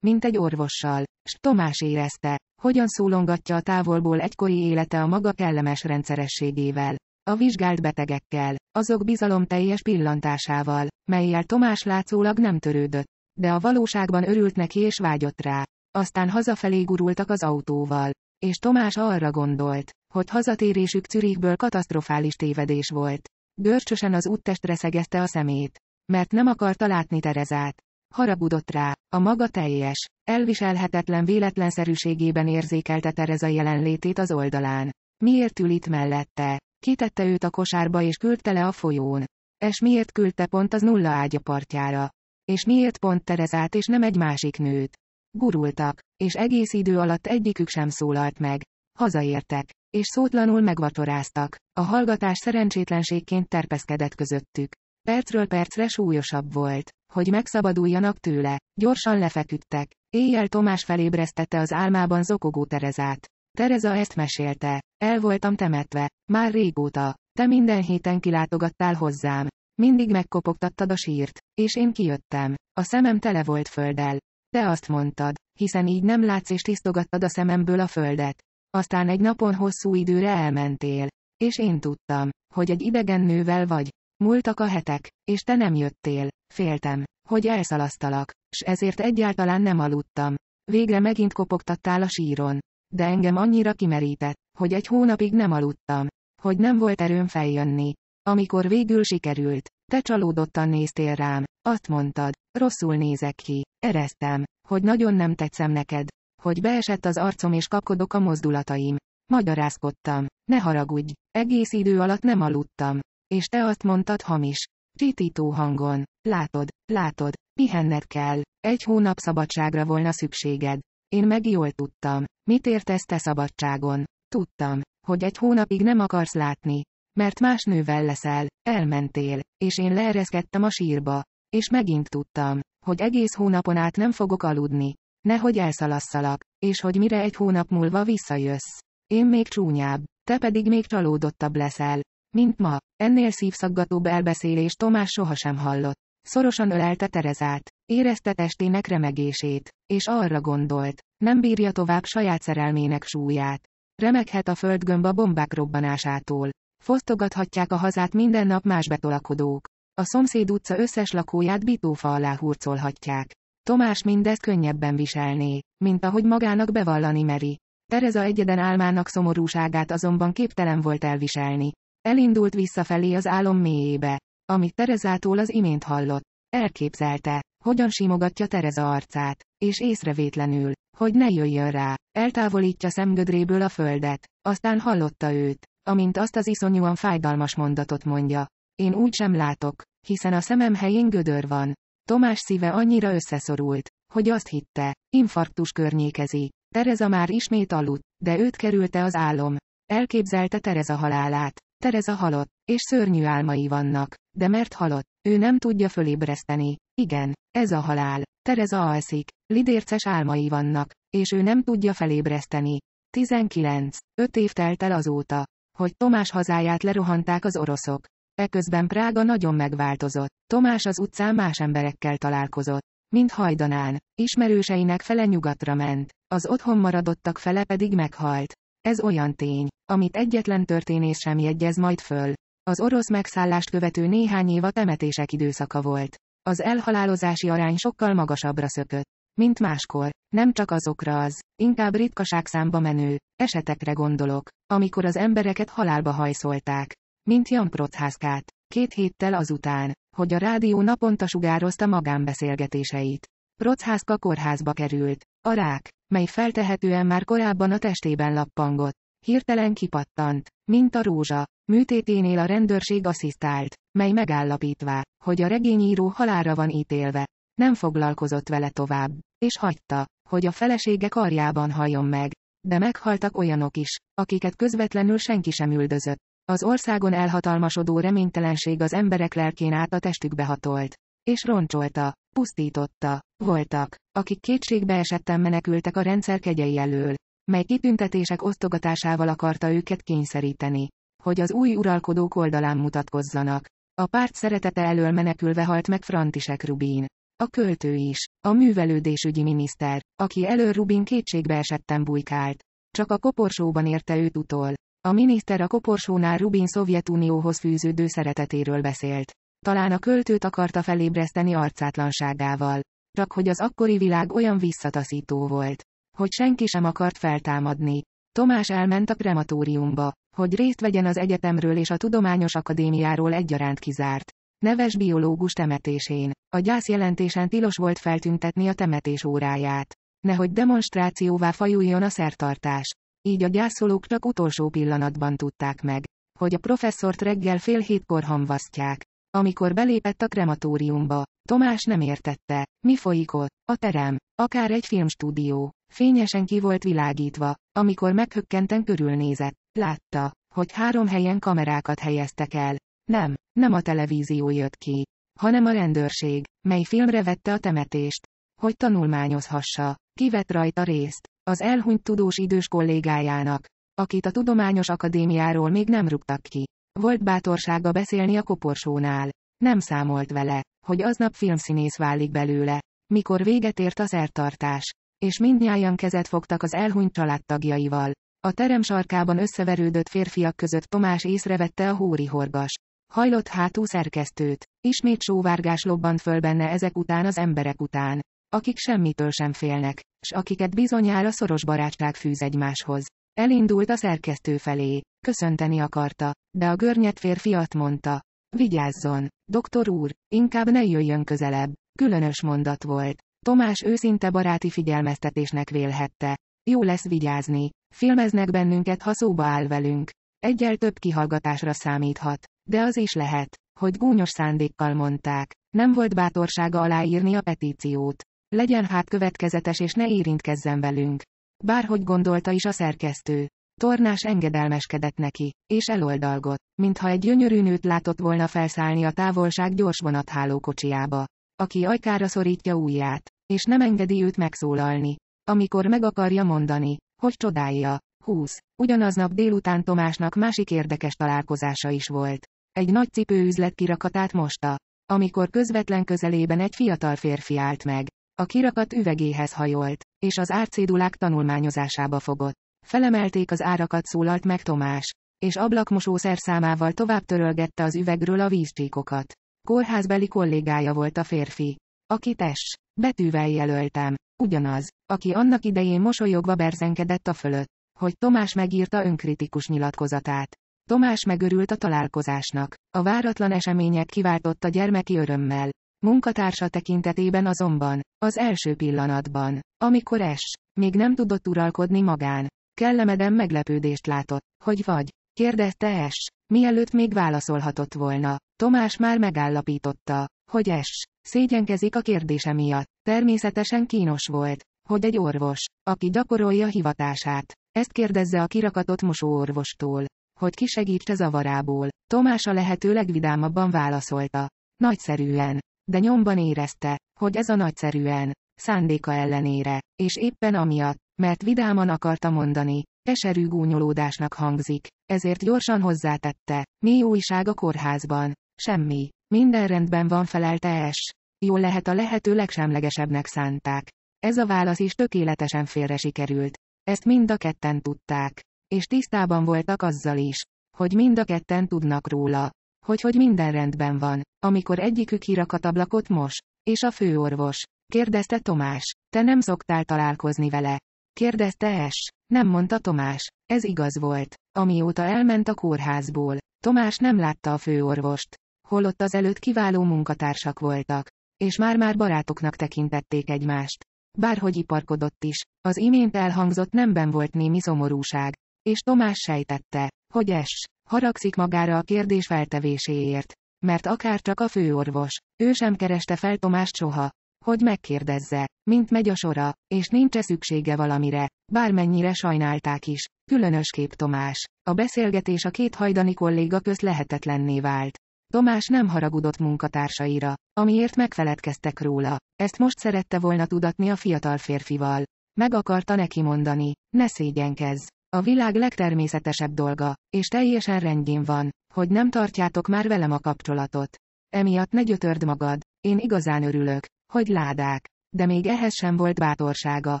mint egy orvossal. S Tomás érezte, hogyan szólongatja a távolból egykori élete a maga kellemes rendszerességével. A vizsgált betegekkel, azok bizalomteljes pillantásával, melyel Tomás látszólag nem törődött, de a valóságban örült neki és vágyott rá. Aztán hazafelé gurultak az autóval, és Tomás arra gondolt, hogy hazatérésük Czürikből katasztrofális tévedés volt. Görcsösen az úttestre szegezte a szemét, mert nem akarta látni Terezát. Haragudott rá, a maga teljes, elviselhetetlen véletlenszerűségében érzékelte Tereza jelenlétét az oldalán. Miért ül itt mellette? Kitette őt a kosárba és küldte le a folyón. És miért küldte pont az nulla ágya partjára? És miért pont Terezát és nem egy másik nőt? Gurultak, és egész idő alatt egyikük sem szólalt meg. Hazaértek, és szótlanul megvatoráztak. A hallgatás szerencsétlenségként terpeszkedett közöttük. Percről percre súlyosabb volt. Hogy megszabaduljanak tőle, gyorsan lefeküdtek. Éjjel Tomás felébresztette az álmában zokogó Terezát. Tereza ezt mesélte. El voltam temetve. Már régóta. Te minden héten kilátogattál hozzám. Mindig megkopogtattad a sírt, és én kijöttem. A szemem tele volt földdel. Te azt mondtad, hiszen így nem látsz és tisztogattad a szememből a földet. Aztán egy napon hosszú időre elmentél. És én tudtam, hogy egy idegen nővel vagy, Múltak a hetek, és te nem jöttél. Féltem, hogy elszalasztalak, s ezért egyáltalán nem aludtam. Végre megint kopogtattál a síron. De engem annyira kimerített, hogy egy hónapig nem aludtam. Hogy nem volt erőm feljönni. Amikor végül sikerült, te csalódottan néztél rám. Azt mondtad, rosszul nézek ki. Ereztem, hogy nagyon nem tetszem neked. Hogy beesett az arcom és kapkodok a mozdulataim. Magyarázkodtam. Ne haragudj, egész idő alatt nem aludtam és te azt mondtad hamis. Csitító hangon. Látod, látod, pihenned kell. Egy hónap szabadságra volna szükséged. Én meg jól tudtam. Mit értesz te szabadságon? Tudtam, hogy egy hónapig nem akarsz látni. Mert más nővel leszel, elmentél, és én leereszkedtem a sírba. És megint tudtam, hogy egész hónapon át nem fogok aludni. Nehogy elszalasszalak, és hogy mire egy hónap múlva visszajössz. Én még csúnyább, te pedig még csalódottabb leszel. Mint ma, Ennél szívszaggatóbb elbeszélés Tomás sohasem hallott. Szorosan ölelte Terezát. Érezte testének remegését. És arra gondolt. Nem bírja tovább saját szerelmének súlyát. Remeghet a földgömb a bombák robbanásától. Fosztogathatják a hazát minden nap más betolakodók. A szomszéd utca összes lakóját bitófa alá hurcolhatják. Tomás mindezt könnyebben viselné, mint ahogy magának bevallani meri. Tereza egyeden álmának szomorúságát azonban képtelen volt elviselni. Elindult visszafelé az álom mélyébe. Amit Terezától az imént hallott. Elképzelte, hogyan simogatja Tereza arcát, és észrevétlenül, hogy ne jöjjön rá, eltávolítja szemgödréből a földet, aztán hallotta őt, amint azt az iszonyúan fájdalmas mondatot mondja. Én úgy sem látok, hiszen a szemem helyén gödör van. Tomás szíve annyira összeszorult, hogy azt hitte, infarktus környékezi. Tereza már ismét aludt, de őt kerülte az álom. Elképzelte Tereza halálát, Tereza halott, és szörnyű álmai vannak, de mert halott, ő nem tudja fölébreszteni. Igen, ez a halál. Tereza alszik, lidérces álmai vannak, és ő nem tudja felébreszteni. 19. Öt év telt el azóta, hogy Tomás hazáját lerohanták az oroszok. Eközben Prága nagyon megváltozott. Tomás az utcán más emberekkel találkozott. Mint hajdanán, ismerőseinek fele nyugatra ment, az otthon maradottak fele pedig meghalt. Ez olyan tény, amit egyetlen történés sem jegyez majd föl. Az orosz megszállást követő néhány év a temetések időszaka volt. Az elhalálozási arány sokkal magasabbra szökött. Mint máskor, nem csak azokra az, inkább ritkaság számba menő, esetekre gondolok, amikor az embereket halálba hajszolták. Mint Jan Protházkát, Két héttel azután, hogy a rádió naponta sugározta magánbeszélgetéseit. Procházka kórházba került. A rák, mely feltehetően már korábban a testében lappangott, hirtelen kipattant, mint a rózsa. Műtéténél a rendőrség asszisztált, mely megállapítvá, hogy a regényíró halára van ítélve, nem foglalkozott vele tovább, és hagyta, hogy a felesége karjában halljon meg, de meghaltak olyanok is, akiket közvetlenül senki sem üldözött. Az országon elhatalmasodó reménytelenség az emberek lelkén át a testükbe hatolt és roncsolta, pusztította. Voltak, akik kétségbe esetten menekültek a rendszer kegyei elől, mely kitüntetések osztogatásával akarta őket kényszeríteni, hogy az új uralkodók oldalán mutatkozzanak. A párt szeretete elől menekülve halt meg František Rubin. A költő is, a művelődésügyi miniszter, aki elől Rubin kétségbe esetten bujkált. Csak a koporsóban érte őt utol. A miniszter a koporsónál Rubin Szovjetunióhoz fűződő szeretetéről beszélt. Talán a költőt akarta felébreszteni arcátlanságával. Csak hogy az akkori világ olyan visszataszító volt. Hogy senki sem akart feltámadni. Tomás elment a krematóriumba, hogy részt vegyen az egyetemről és a tudományos akadémiáról egyaránt kizárt. Neves biológus temetésén. A gyász jelentésen tilos volt feltüntetni a temetés óráját. Nehogy demonstrációvá fajuljon a szertartás. Így a gyászolók csak utolsó pillanatban tudták meg, hogy a professzort reggel fél hétkor hamvasztják. Amikor belépett a krematóriumba, Tomás nem értette, mi folyik ott, a terem, akár egy filmstúdió, fényesen ki volt világítva, amikor meghökkenten körülnézett, látta, hogy három helyen kamerákat helyeztek el. Nem, nem a televízió jött ki, hanem a rendőrség, mely filmre vette a temetést, hogy tanulmányozhassa, kivett rajta részt, az elhunyt tudós idős kollégájának, akit a Tudományos Akadémiáról még nem rúgtak ki. Volt bátorsága beszélni a koporsónál. Nem számolt vele, hogy aznap filmszínész válik belőle. Mikor véget ért az eltartás, és mindnyájan kezet fogtak az elhunyt családtagjaival. A terem sarkában összeverődött férfiak között Tomás észrevette a hóri horgas. Hajlott hátú szerkesztőt. Ismét sóvárgás lobbant föl benne ezek után az emberek után, akik semmitől sem félnek, s akiket bizonyára szoros barátság fűz egymáshoz. Elindult a szerkesztő felé. Köszönteni akarta, de a görnyed férfi azt mondta. Vigyázzon, doktor úr, inkább ne jöjjön közelebb. Különös mondat volt. Tomás őszinte baráti figyelmeztetésnek vélhette. Jó lesz vigyázni. Filmeznek bennünket, ha szóba áll velünk. Egyel több kihallgatásra számíthat. De az is lehet, hogy gúnyos szándékkal mondták. Nem volt bátorsága aláírni a petíciót. Legyen hát következetes és ne érintkezzen velünk. Bárhogy gondolta is a szerkesztő. Tornás engedelmeskedett neki, és eloldalgott, mintha egy gyönyörű nőt látott volna felszállni a távolság gyors vonathálókocsiába, aki ajkára szorítja ujját, és nem engedi őt megszólalni. Amikor meg akarja mondani, hogy csodálja. 20. Ugyanaznap délután Tomásnak másik érdekes találkozása is volt. Egy nagy cipőüzlet kirakatát mosta, amikor közvetlen közelében egy fiatal férfi állt meg. A kirakat üvegéhez hajolt, és az árcédulák tanulmányozásába fogott. Felemelték az árakat szólalt meg Tomás, és ablakmosó szerszámával tovább törölgette az üvegről a vízcsíkokat. Kórházbeli kollégája volt a férfi. Aki tess, betűvel jelöltem, ugyanaz, aki annak idején mosolyogva berzenkedett a fölött, hogy Tomás megírta önkritikus nyilatkozatát. Tomás megörült a találkozásnak. A váratlan események kiváltotta gyermeki örömmel. Munkatársa tekintetében azonban, az első pillanatban, amikor es, még nem tudott uralkodni magán, kellemeden meglepődést látott, hogy vagy, kérdezte es, mielőtt még válaszolhatott volna. Tomás már megállapította, hogy es, szégyenkezik a kérdése miatt, természetesen kínos volt, hogy egy orvos, aki gyakorolja hivatását, ezt kérdezze a kirakatott mosóorvostól, hogy ki segítse zavarából. Tomás a lehető legvidámabban válaszolta. Nagyszerűen, de nyomban érezte, hogy ez a nagyszerűen, szándéka ellenére, és éppen amiatt, mert vidáman akarta mondani, keserű gúnyolódásnak hangzik, ezért gyorsan hozzátette, mi újság a kórházban, semmi, minden rendben van felelte es, Jól lehet a lehető legsemlegesebbnek szánták. Ez a válasz is tökéletesen félre sikerült. Ezt mind a ketten tudták. És tisztában voltak azzal is, hogy mind a ketten tudnak róla, hogy hogy minden rendben van, amikor egyikük ablakot mos. És a főorvos. Kérdezte Tomás. Te nem szoktál találkozni vele. Kérdezte es, Nem mondta Tomás. Ez igaz volt. Amióta elment a kórházból, Tomás nem látta a főorvost. Holott azelőtt kiváló munkatársak voltak. És már-már barátoknak tekintették egymást. Bárhogy iparkodott is, az imént elhangzott nemben volt némi szomorúság. És Tomás sejtette, hogy es, Haragszik magára a kérdés feltevéséért. Mert akár csak a főorvos. Ő sem kereste fel Tomást soha. Hogy megkérdezze, mint megy a sora, és nincs-e szüksége valamire, bármennyire sajnálták is. Különösképp Tomás. A beszélgetés a két hajdani kolléga köz lehetetlenné vált. Tomás nem haragudott munkatársaira, amiért megfeledkeztek róla. Ezt most szerette volna tudatni a fiatal férfival. Meg akarta neki mondani, ne szégyenkezz. A világ legtermészetesebb dolga, és teljesen rendjén van, hogy nem tartjátok már velem a kapcsolatot. Emiatt ne gyötörd magad, én igazán örülök, hogy ládák. De még ehhez sem volt bátorsága,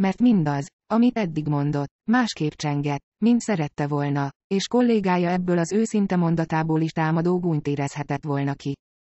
mert mindaz, amit eddig mondott, másképp csengett, mint szerette volna, és kollégája ebből az őszinte mondatából is támadó gúnyt érezhetett volna ki.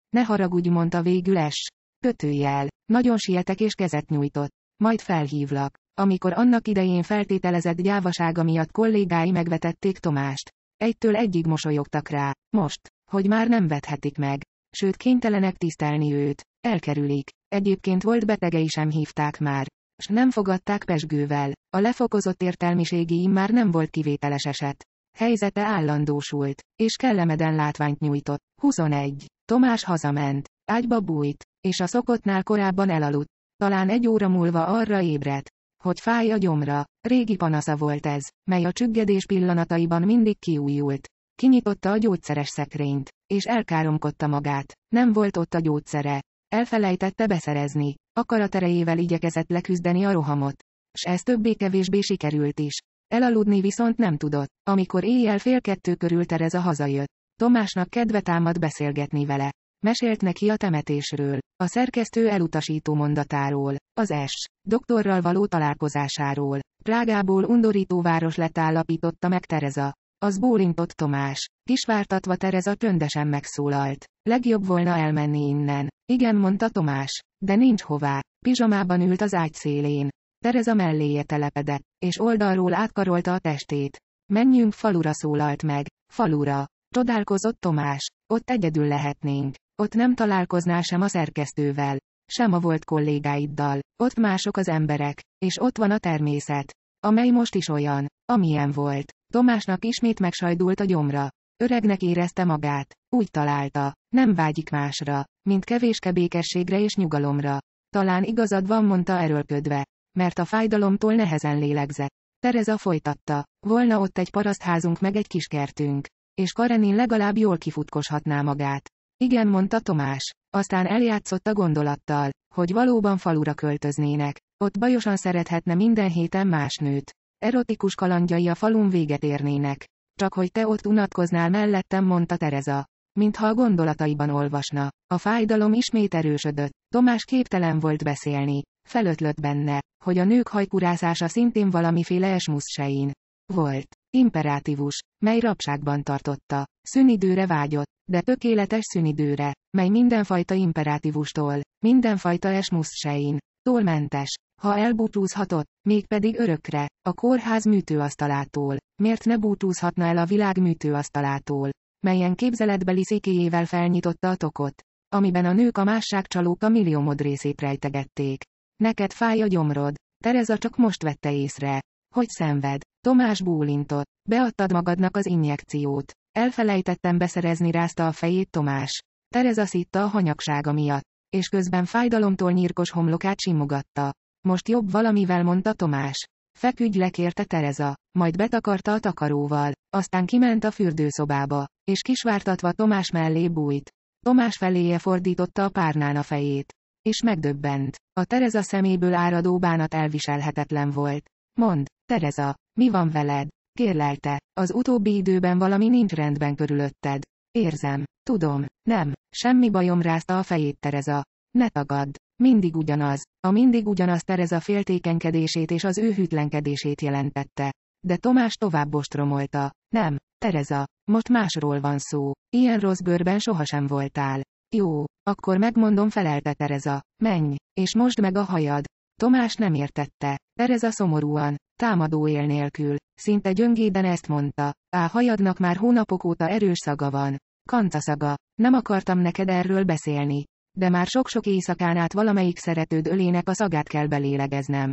Ne haragudj, mondta végül es. Kötőjel. Nagyon sietek és kezet nyújtott. Majd felhívlak amikor annak idején feltételezett gyávasága miatt kollégái megvetették Tomást. Egytől egyig mosolyogtak rá, most, hogy már nem vethetik meg, sőt kénytelenek tisztelni őt, elkerülik. Egyébként volt betegei sem hívták már, s nem fogadták pesgővel, a lefokozott értelmiségi már nem volt kivételes eset. Helyzete állandósult, és kellemeden látványt nyújtott. 21. Tomás hazament, ágyba bújt, és a szokottnál korábban elaludt. Talán egy óra múlva arra ébredt, hogy fáj a gyomra. Régi panasza volt ez, mely a csüggedés pillanataiban mindig kiújult. Kinyitotta a gyógyszeres szekrényt, és elkáromkodta magát. Nem volt ott a gyógyszere. Elfelejtette beszerezni. Akaraterejével igyekezett leküzdeni a rohamot. S ez többé-kevésbé sikerült is. Elaludni viszont nem tudott. Amikor éjjel fél kettő körül Tereza hazajött, Tomásnak kedve támad beszélgetni vele. Mesélt neki a temetésről, a szerkesztő elutasító mondatáról, az S. doktorral való találkozásáról. Prágából undorító város lett állapította meg Tereza. Az bólintott Tomás. Kisvártatva Tereza töndesen megszólalt. Legjobb volna elmenni innen. Igen, mondta Tomás. De nincs hová. Pizsamában ült az ágy szélén. Tereza melléje telepedett, és oldalról átkarolta a testét. Menjünk falura szólalt meg. Falura. Csodálkozott Tomás. Ott egyedül lehetnénk. Ott nem találkozná sem a szerkesztővel sem a volt kollégáiddal. Ott mások az emberek, és ott van a természet, amely most is olyan, amilyen volt. Tomásnak ismét megsajdult a gyomra. Öregnek érezte magát. Úgy találta, nem vágyik másra, mint kevéske békességre és nyugalomra. Talán igazad van, mondta erőlködve, mert a fájdalomtól nehezen lélegzett. Tereza folytatta, volna ott egy parasztházunk meg egy kiskertünk, és Karenin legalább jól kifutkoshatná magát. Igen, mondta Tomás, aztán eljátszott a gondolattal, hogy valóban falura költöznének. Ott bajosan szerethetne minden héten más nőt. Erotikus kalandjai a falun véget érnének. Csak hogy te ott unatkoznál mellettem, mondta Tereza. Mintha a gondolataiban olvasna. A fájdalom ismét erősödött. Tomás képtelen volt beszélni. Felötlött benne, hogy a nők hajkurászása szintén valamiféle esmuszsein. Volt. Imperátívus, mely rabságban tartotta. Szünidőre vágyott, de tökéletes szünidőre, mely mindenfajta imperátívustól, mindenfajta esmuszsein, tolmentes, ha elbúcsúzhatott, mégpedig örökre, a kórház műtőasztalától, miért ne búcsúzhatna el a világ műtőasztalától, melyen képzeletbeli székéjével felnyitotta a tokot, amiben a nők a másságcsalók a milliómod részét rejtegették. Neked fáj a gyomrod, Tereza csak most vette észre, hogy szenved. Tomás bólintott. Beadtad magadnak az injekciót. Elfelejtettem beszerezni rázta a fejét Tomás. Tereza szitta a hanyagsága miatt, és közben fájdalomtól nyírkos homlokát simogatta. Most jobb valamivel mondta Tomás. Feküdj lekérte kérte Tereza, majd betakarta a takaróval, aztán kiment a fürdőszobába, és kisvártatva Tomás mellé bújt. Tomás feléje fordította a párnán a fejét. És megdöbbent. A Tereza szeméből áradó bánat elviselhetetlen volt. Mond, Tereza, mi van veled? Kérlelte, az utóbbi időben valami nincs rendben körülötted. Érzem, tudom, nem, semmi bajom rázta a fejét Tereza. Ne tagadd, mindig ugyanaz, a mindig ugyanaz Tereza féltékenkedését és az ő hűtlenkedését jelentette. De Tomás tovább ostromolta. Nem, Tereza, most másról van szó, ilyen rossz bőrben sohasem voltál. Jó, akkor megmondom felelte Tereza, menj, és most meg a hajad, Tomás nem értette. Tereza szomorúan, támadó él nélkül, szinte gyöngéden ezt mondta. Á hajadnak már hónapok óta erős szaga van. Kanta szaga. Nem akartam neked erről beszélni. De már sok-sok éjszakán át valamelyik szeretőd ölének a szagát kell belélegeznem.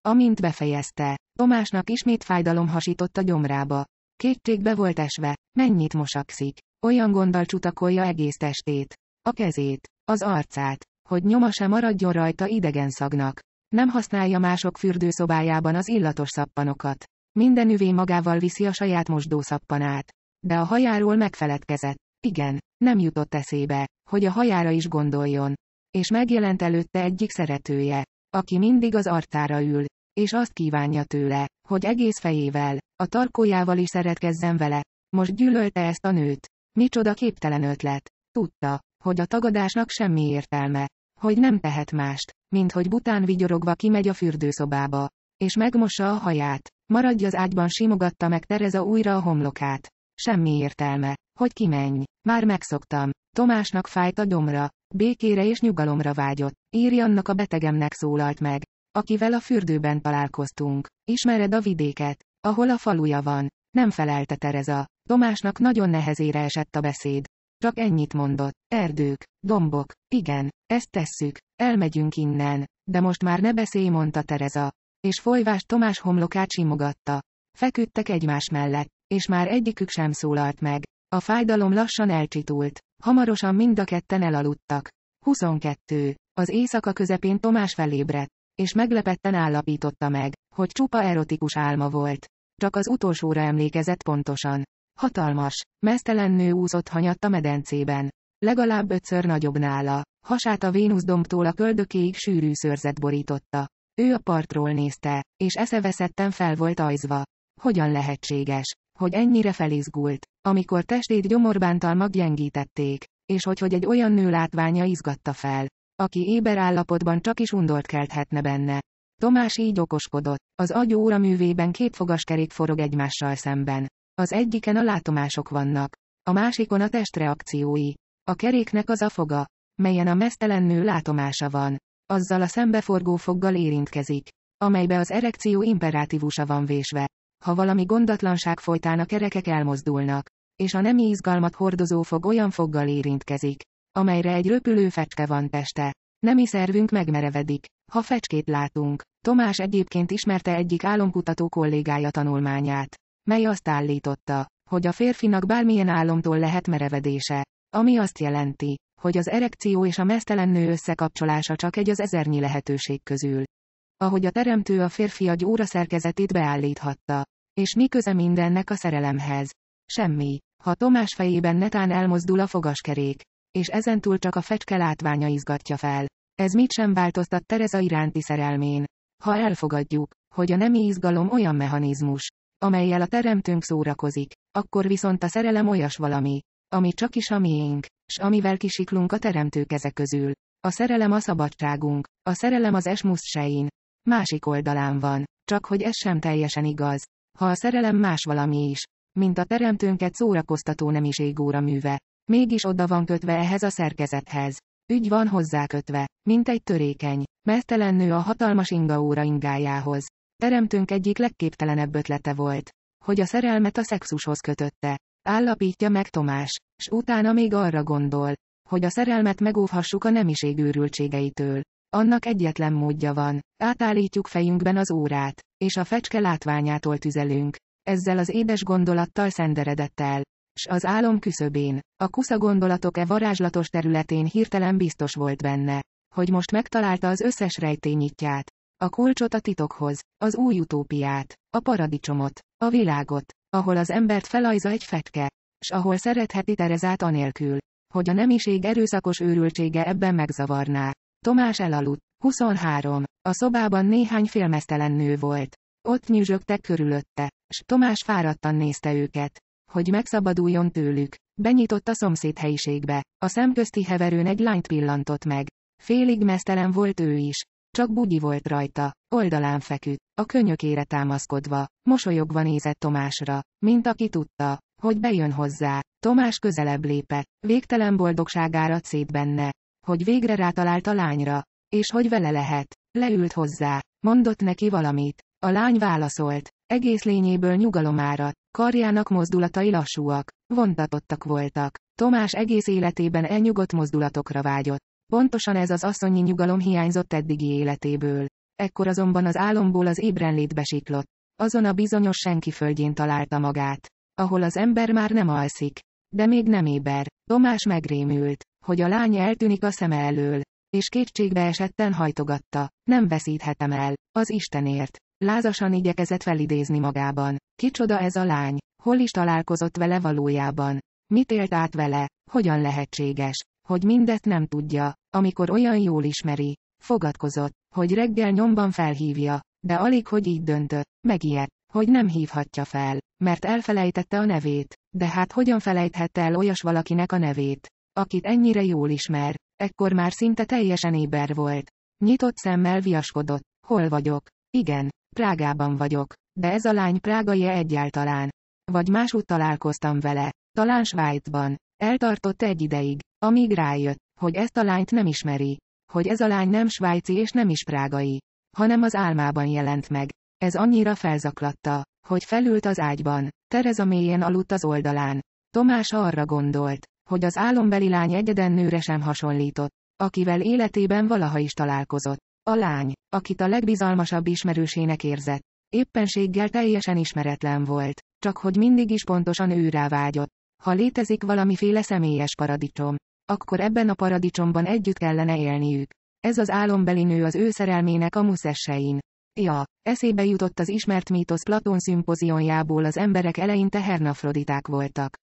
Amint befejezte, Tomásnak ismét fájdalom hasított a gyomrába. Kétségbe volt esve, mennyit mosakszik. Olyan gonddal csutakolja egész testét. A kezét, az arcát, hogy nyoma se maradjon rajta idegen szagnak. Nem használja mások fürdőszobájában az illatos szappanokat. Minden üvé magával viszi a saját mosdószappanát. De a hajáról megfeledkezett. Igen, nem jutott eszébe, hogy a hajára is gondoljon. És megjelent előtte egyik szeretője, aki mindig az arcára ül, és azt kívánja tőle, hogy egész fejével, a tarkójával is szeretkezzen vele. Most gyűlölte ezt a nőt. Micsoda képtelen ötlet. Tudta, hogy a tagadásnak semmi értelme, hogy nem tehet mást, mint hogy bután vigyorogva kimegy a fürdőszobába. És megmossa a haját. Maradj az ágyban simogatta meg Tereza újra a homlokát. Semmi értelme. Hogy kimenj. Már megszoktam. Tomásnak fájt a gyomra. Békére és nyugalomra vágyott. Írj annak a betegemnek szólalt meg. Akivel a fürdőben találkoztunk. Ismered a vidéket, ahol a faluja van. Nem felelte Tereza. Tomásnak nagyon nehezére esett a beszéd. Csak ennyit mondott. Erdők, dombok, igen, ezt tesszük, elmegyünk innen, de most már ne beszélj, mondta Tereza. És folyvást Tomás homlokát simogatta. Feküdtek egymás mellett, és már egyikük sem szólalt meg. A fájdalom lassan elcsitult. Hamarosan mind a ketten elaludtak. 22. Az éjszaka közepén Tomás felébredt, és meglepetten állapította meg, hogy csupa erotikus álma volt. Csak az utolsóra emlékezett pontosan. Hatalmas, mesztelen nő úszott hanyatt a medencében. Legalább ötször nagyobb nála. Hasát a Vénuszdombtól a köldökéig sűrű szőrzet borította. Ő a partról nézte, és eszeveszetten fel volt ajzva. Hogyan lehetséges, hogy ennyire felizgult, amikor testét gyomorbántalmak gyengítették, és hogy, hogy egy olyan nő látványa izgatta fel, aki éber állapotban csak is undort kelthetne benne. Tomás így okoskodott, az agyóra művében két fogaskerék forog egymással szemben. Az egyiken a látomások vannak. A másikon a testreakciói. A keréknek az a foga, melyen a mesztelen nő látomása van. Azzal a szembeforgó foggal érintkezik, amelybe az erekció imperátívusa van vésve. Ha valami gondatlanság folytán a kerekek elmozdulnak, és a nemi izgalmat hordozó fog olyan foggal érintkezik, amelyre egy röpülő fecske van teste. Nemi szervünk megmerevedik, ha fecskét látunk. Tomás egyébként ismerte egyik álomkutató kollégája tanulmányát, mely azt állította, hogy a férfinak bármilyen álomtól lehet merevedése. Ami azt jelenti, hogy az erekció és a mesztelen nő összekapcsolása csak egy az ezernyi lehetőség közül. Ahogy a teremtő a férfi agy óra szerkezetét beállíthatta. És mi köze mindennek a szerelemhez? Semmi. Ha Tomás fejében netán elmozdul a fogaskerék. És ezentúl csak a fecske látványa izgatja fel. Ez mit sem változtat Tereza iránti szerelmén. Ha elfogadjuk, hogy a nemi izgalom olyan mechanizmus, amelyel a teremtőnk szórakozik, akkor viszont a szerelem olyas valami, ami csak is a miénk, s amivel kisiklunk a teremtő keze közül. A szerelem a szabadságunk, a szerelem az sein. másik oldalán van, csak hogy ez sem teljesen igaz. Ha a szerelem más valami is, mint a teremtőnket szórakoztató nemiség óra műve, mégis oda van kötve ehhez a szerkezethez. Ügy van hozzá kötve, mint egy törékeny, mesztelen nő a hatalmas inga óra ingájához. Teremtőnk egyik legképtelenebb ötlete volt, hogy a szerelmet a szexushoz kötötte. Állapítja meg Tomás, s utána még arra gondol, hogy a szerelmet megóvhassuk a nemiség őrültségeitől. Annak egyetlen módja van, átállítjuk fejünkben az órát, és a fecske látványától tüzelünk. Ezzel az édes gondolattal szenderedett el, s az álom küszöbén, a kusza gondolatok e varázslatos területén hirtelen biztos volt benne, hogy most megtalálta az összes rejtényítját a kulcsot a titokhoz, az új utópiát, a paradicsomot, a világot, ahol az embert felajza egy fetke, s ahol szeretheti Terezát anélkül, hogy a nemiség erőszakos őrültsége ebben megzavarná. Tomás elaludt. 23. A szobában néhány félmeztelen nő volt. Ott nyüzsögtek körülötte, s Tomás fáradtan nézte őket. Hogy megszabaduljon tőlük, benyitott a szomszéd helyiségbe, a szemközti heverőn egy lányt pillantott meg. Félig mesztelen volt ő is, csak bugyi volt rajta, oldalán feküdt, a könyökére támaszkodva, mosolyogva nézett Tomásra, mint aki tudta, hogy bejön hozzá. Tomás közelebb lépett, végtelen boldogság áradt szét benne, hogy végre rátalált a lányra, és hogy vele lehet. Leült hozzá, mondott neki valamit. A lány válaszolt, egész lényéből nyugalom áradt, karjának mozdulatai lassúak, vontatottak voltak. Tomás egész életében elnyugodt mozdulatokra vágyott, Pontosan ez az asszonyi nyugalom hiányzott eddigi életéből. Ekkor azonban az álomból az ébrenlét besiklott. Azon a bizonyos senki földjén találta magát, ahol az ember már nem alszik, de még nem éber. Tomás megrémült, hogy a lány eltűnik a szeme elől, és kétségbe esetten hajtogatta, nem veszíthetem el, az Istenért. Lázasan igyekezett felidézni magában. Kicsoda ez a lány, hol is találkozott vele valójában. Mit élt át vele, hogyan lehetséges, hogy mindet nem tudja, amikor olyan jól ismeri. Fogadkozott, hogy reggel nyomban felhívja, de alig hogy így döntött, megijedt, hogy nem hívhatja fel, mert elfelejtette a nevét. De hát hogyan felejthette el olyas valakinek a nevét, akit ennyire jól ismer, ekkor már szinte teljesen éber volt. Nyitott szemmel viaskodott, hol vagyok? Igen, Prágában vagyok, de ez a lány prágai -e egyáltalán? Vagy másút találkoztam vele, talán Svájcban, Eltartott egy ideig, amíg rájött, hogy ezt a lányt nem ismeri, hogy ez a lány nem svájci és nem is prágai, hanem az álmában jelent meg. Ez annyira felzaklatta, hogy felült az ágyban, Tereza mélyen aludt az oldalán. Tomás arra gondolt, hogy az álombeli lány egyeden nőre sem hasonlított, akivel életében valaha is találkozott. A lány, akit a legbizalmasabb ismerősének érzett, éppenséggel teljesen ismeretlen volt, csak hogy mindig is pontosan őrá vágyott, ha létezik valamiféle személyes paradicsom, akkor ebben a paradicsomban együtt kellene élniük. Ez az álombeli nő az ő szerelmének a muszessein. Ja, eszébe jutott az ismert mítosz Platón szimpozionjából az emberek eleinte hernafroditák voltak.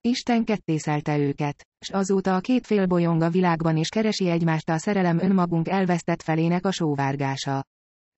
Isten kettészelte őket, s azóta a két fél bolyong a világban és keresi egymást a szerelem önmagunk elvesztett felének a sóvárgása.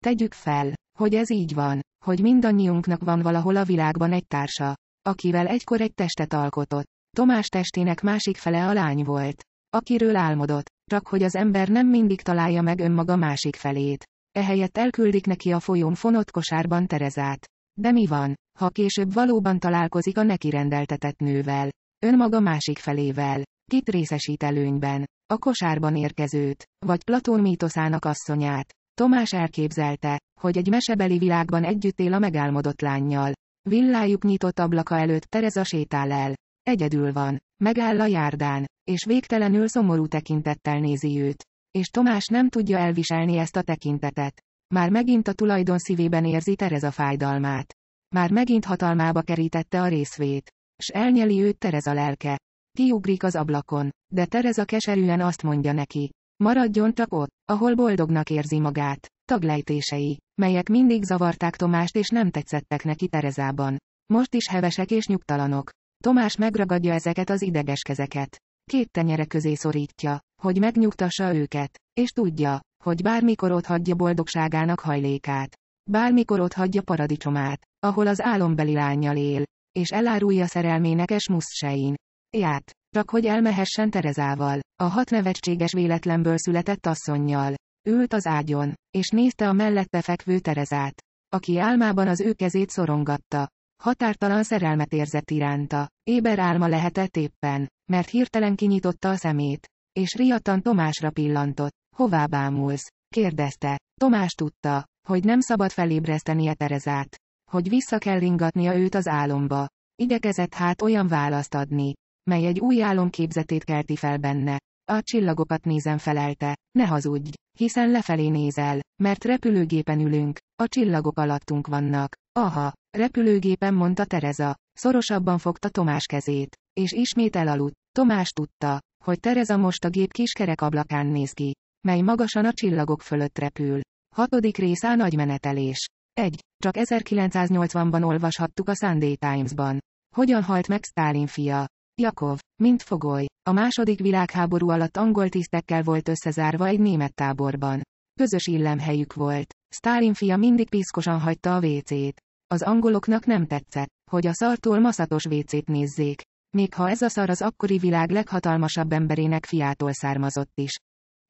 Tegyük fel, hogy ez így van, hogy mindannyiunknak van valahol a világban egy társa akivel egykor egy testet alkotott. Tomás testének másik fele a lány volt. Akiről álmodott, csak hogy az ember nem mindig találja meg önmaga másik felét. Ehelyett elküldik neki a folyón fonott kosárban Terezát. De mi van, ha később valóban találkozik a neki rendeltetett nővel? Önmaga másik felével. Kit részesít előnyben? A kosárban érkezőt, vagy Platón mítoszának asszonyát. Tomás elképzelte, hogy egy mesebeli világban együtt él a megálmodott lányjal, Villájuk nyitott ablaka előtt Tereza sétál el. Egyedül van. Megáll a járdán, és végtelenül szomorú tekintettel nézi őt. És Tomás nem tudja elviselni ezt a tekintetet. Már megint a tulajdon szívében érzi Tereza fájdalmát. Már megint hatalmába kerítette a részvét. S elnyeli őt Tereza lelke. Kiugrik az ablakon, de Tereza keserűen azt mondja neki. Maradjon csak ott, ahol boldognak érzi magát taglejtései, melyek mindig zavarták Tomást és nem tetszettek neki Terezában. Most is hevesek és nyugtalanok. Tomás megragadja ezeket az ideges kezeket. Két tenyere közé szorítja, hogy megnyugtassa őket, és tudja, hogy bármikor otthagyja boldogságának hajlékát. Bármikor otthagyja paradicsomát, ahol az álombeli lányjal él, és elárulja szerelmének muszsein. Ját, csak hogy elmehessen Terezával, a hat nevetséges véletlenből született asszonnyal. Ült az ágyon, és nézte a mellette fekvő Terezát, aki álmában az ő kezét szorongatta. Határtalan szerelmet érzett iránta. Éber álma lehetett éppen, mert hirtelen kinyitotta a szemét, és riadtan Tomásra pillantott. Hová bámulsz? kérdezte. Tomás tudta, hogy nem szabad felébresztenie Terezát, hogy vissza kell ringatnia őt az álomba. Igyekezett hát olyan választ adni, mely egy új álom képzetét kelti fel benne, a csillagokat nézem felelte. Ne hazudj, hiszen lefelé nézel, mert repülőgépen ülünk, a csillagok alattunk vannak. Aha, repülőgépen mondta Tereza. Szorosabban fogta Tomás kezét, és ismét elaludt. Tomás tudta, hogy Tereza most a gép kis ablakán néz ki, mely magasan a csillagok fölött repül. Hatodik rész a nagy menetelés. 1. Csak 1980-ban olvashattuk a Sunday Times-ban. Hogyan halt meg Stalin fia? Jakov, mint fogoly, a második világháború alatt angol tisztekkel volt összezárva egy német táborban. Közös illemhelyük volt. Stálin fia mindig piszkosan hagyta a vécét. Az angoloknak nem tetszett, hogy a szartól maszatos vécét nézzék, még ha ez a szar az akkori világ leghatalmasabb emberének fiától származott is.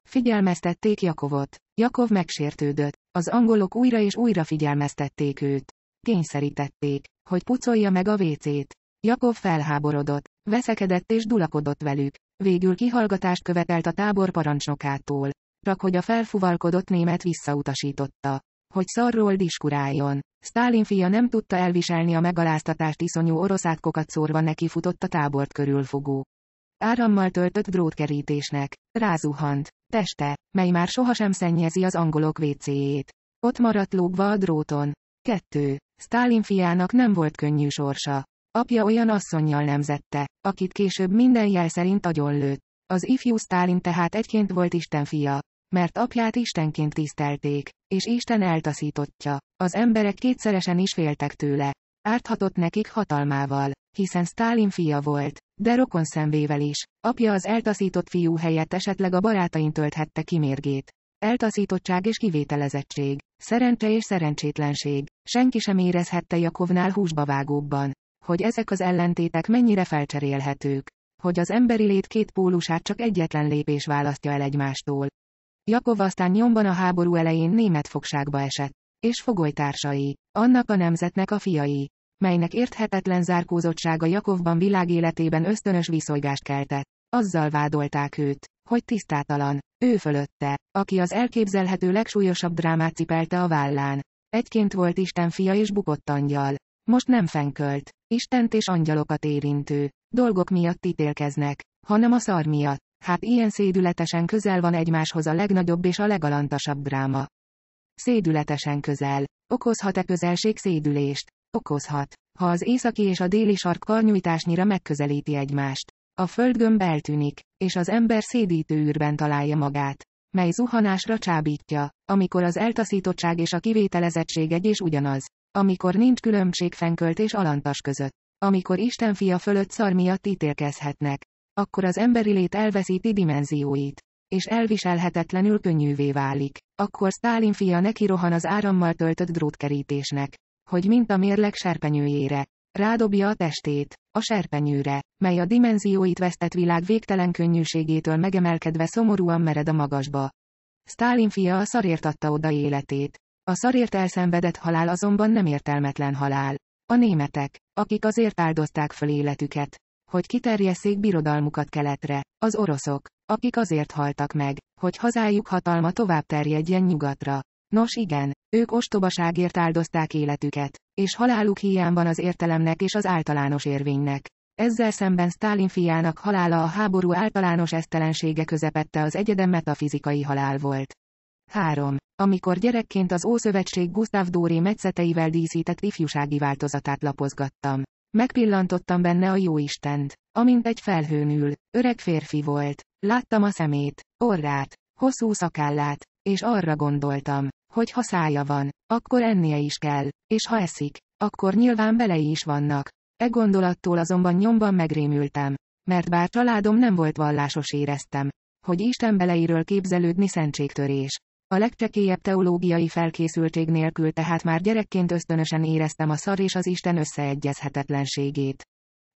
Figyelmeztették Jakovot. Jakov megsértődött, az angolok újra és újra figyelmeztették őt. Kényszerítették, hogy pucolja meg a vécét. Jakov felháborodott, veszekedett és dulakodott velük. Végül kihallgatást követelt a tábor parancsnokától. Rak, hogy a felfuvalkodott német visszautasította. Hogy szarról diskuráljon. Sztálin fia nem tudta elviselni a megaláztatást iszonyú orosz átkokat szórva neki futott a tábort körülfogó. Árammal töltött drótkerítésnek. Rázuhant. Teste, mely már sohasem szennyezi az angolok WC-jét. Ott maradt lógva a dróton. 2. Sztálin fiának nem volt könnyű sorsa. Apja olyan asszonyjal nemzette, akit később minden jel szerint agyonlőtt. Az ifjú Sztálin tehát egyként volt Isten fia, mert apját Istenként tisztelték, és Isten eltaszítottja. Az emberek kétszeresen is féltek tőle. Árthatott nekik hatalmával, hiszen Sztálin fia volt, de rokon szemvével is. Apja az eltaszított fiú helyett esetleg a barátain tölthette kimérgét. Eltaszítottság és kivételezettség, szerencse és szerencsétlenség. Senki sem érezhette Jakovnál húsba vágóbban hogy ezek az ellentétek mennyire felcserélhetők, hogy az emberi lét két pólusát csak egyetlen lépés választja el egymástól. Jakov aztán nyomban a háború elején német fogságba esett, és fogolytársai, annak a nemzetnek a fiai, melynek érthetetlen zárkózottsága Jakovban világéletében ösztönös viszolygást keltett. Azzal vádolták őt, hogy tisztátalan, ő fölötte, aki az elképzelhető legsúlyosabb drámát cipelte a vállán. Egyként volt Isten fia és bukott angyal. Most nem fenkölt, Istent és angyalokat érintő dolgok miatt ítélkeznek, hanem a szar miatt. Hát ilyen szédületesen közel van egymáshoz a legnagyobb és a legalantasabb dráma. Szédületesen közel. Okozhat-e közelség szédülést? Okozhat. Ha az északi és a déli sark karnyújtásnyira megközelíti egymást. A földgömb eltűnik, és az ember szédítő űrben találja magát, mely zuhanásra csábítja, amikor az eltaszítottság és a kivételezettség egy és ugyanaz. Amikor nincs különbség fenkölt és alantas között. Amikor Isten fia fölött szar miatt ítélkezhetnek. Akkor az emberi lét elveszíti dimenzióit. És elviselhetetlenül könnyűvé válik. Akkor Stálin fia neki rohan az árammal töltött drótkerítésnek. Hogy mint a mérleg serpenyőjére. Rádobja a testét, a serpenyőre, mely a dimenzióit vesztett világ végtelen könnyűségétől megemelkedve szomorúan mered a magasba. Stálin fia a szarért adta oda életét, a szarért elszenvedett halál azonban nem értelmetlen halál. A németek, akik azért áldozták föl életüket, hogy kiterjesszék birodalmukat keletre, az oroszok, akik azért haltak meg, hogy hazájuk hatalma tovább terjedjen nyugatra. Nos igen, ők ostobaságért áldozták életüket, és haláluk hiány van az értelemnek és az általános érvénynek. Ezzel szemben Stálin fiának halála a háború általános esztelensége közepette az egyedem metafizikai halál volt. 3. Amikor gyerekként az Ószövetség Gustav Dóré metszeteivel díszített ifjúsági változatát lapozgattam. Megpillantottam benne a jó Istent. Amint egy felhőn ül, öreg férfi volt. Láttam a szemét, orrát, hosszú szakállát, és arra gondoltam, hogy ha szája van, akkor ennie is kell, és ha eszik, akkor nyilván belei is vannak. E gondolattól azonban nyomban megrémültem, mert bár családom nem volt vallásos éreztem, hogy Isten beleiről képzelődni szentségtörés. A legcsekélyebb teológiai felkészültség nélkül tehát már gyerekként ösztönösen éreztem a szar és az Isten összeegyezhetetlenségét.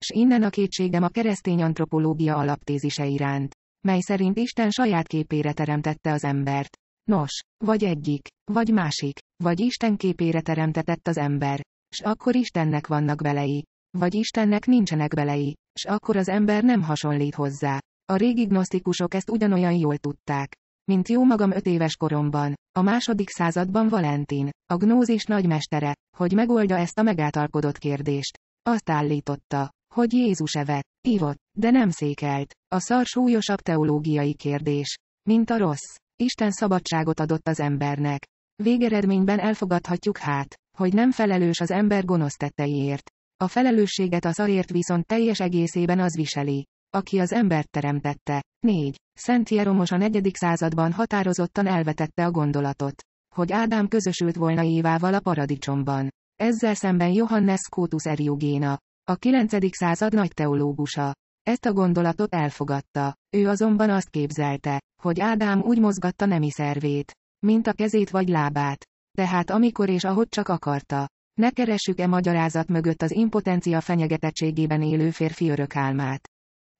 S innen a kétségem a keresztény antropológia alaptézise iránt, mely szerint Isten saját képére teremtette az embert. Nos, vagy egyik, vagy másik, vagy Isten képére teremtetett az ember, s akkor Istennek vannak belei, vagy Istennek nincsenek belei, s akkor az ember nem hasonlít hozzá. A régi gnosztikusok ezt ugyanolyan jól tudták mint jó magam öt éves koromban, a második században Valentin, a gnózis nagymestere, hogy megoldja ezt a megáltalkodott kérdést. Azt állította, hogy Jézus evett, ívott, de nem székelt. A szar súlyosabb teológiai kérdés, mint a rossz. Isten szabadságot adott az embernek. Végeredményben elfogadhatjuk hát, hogy nem felelős az ember gonosz tetteiért. A felelősséget az arért viszont teljes egészében az viseli, aki az embert teremtette. 4. Szent Jeromos a negyedik században határozottan elvetette a gondolatot, hogy Ádám közösült volna Évával a paradicsomban. Ezzel szemben Johannes Scotus Eriugéna, a 9. század nagy teológusa, ezt a gondolatot elfogadta. Ő azonban azt képzelte, hogy Ádám úgy mozgatta nemi szervét, mint a kezét vagy lábát. Tehát amikor és ahogy csak akarta. Ne keressük e magyarázat mögött az impotencia fenyegetettségében élő férfi örök álmát.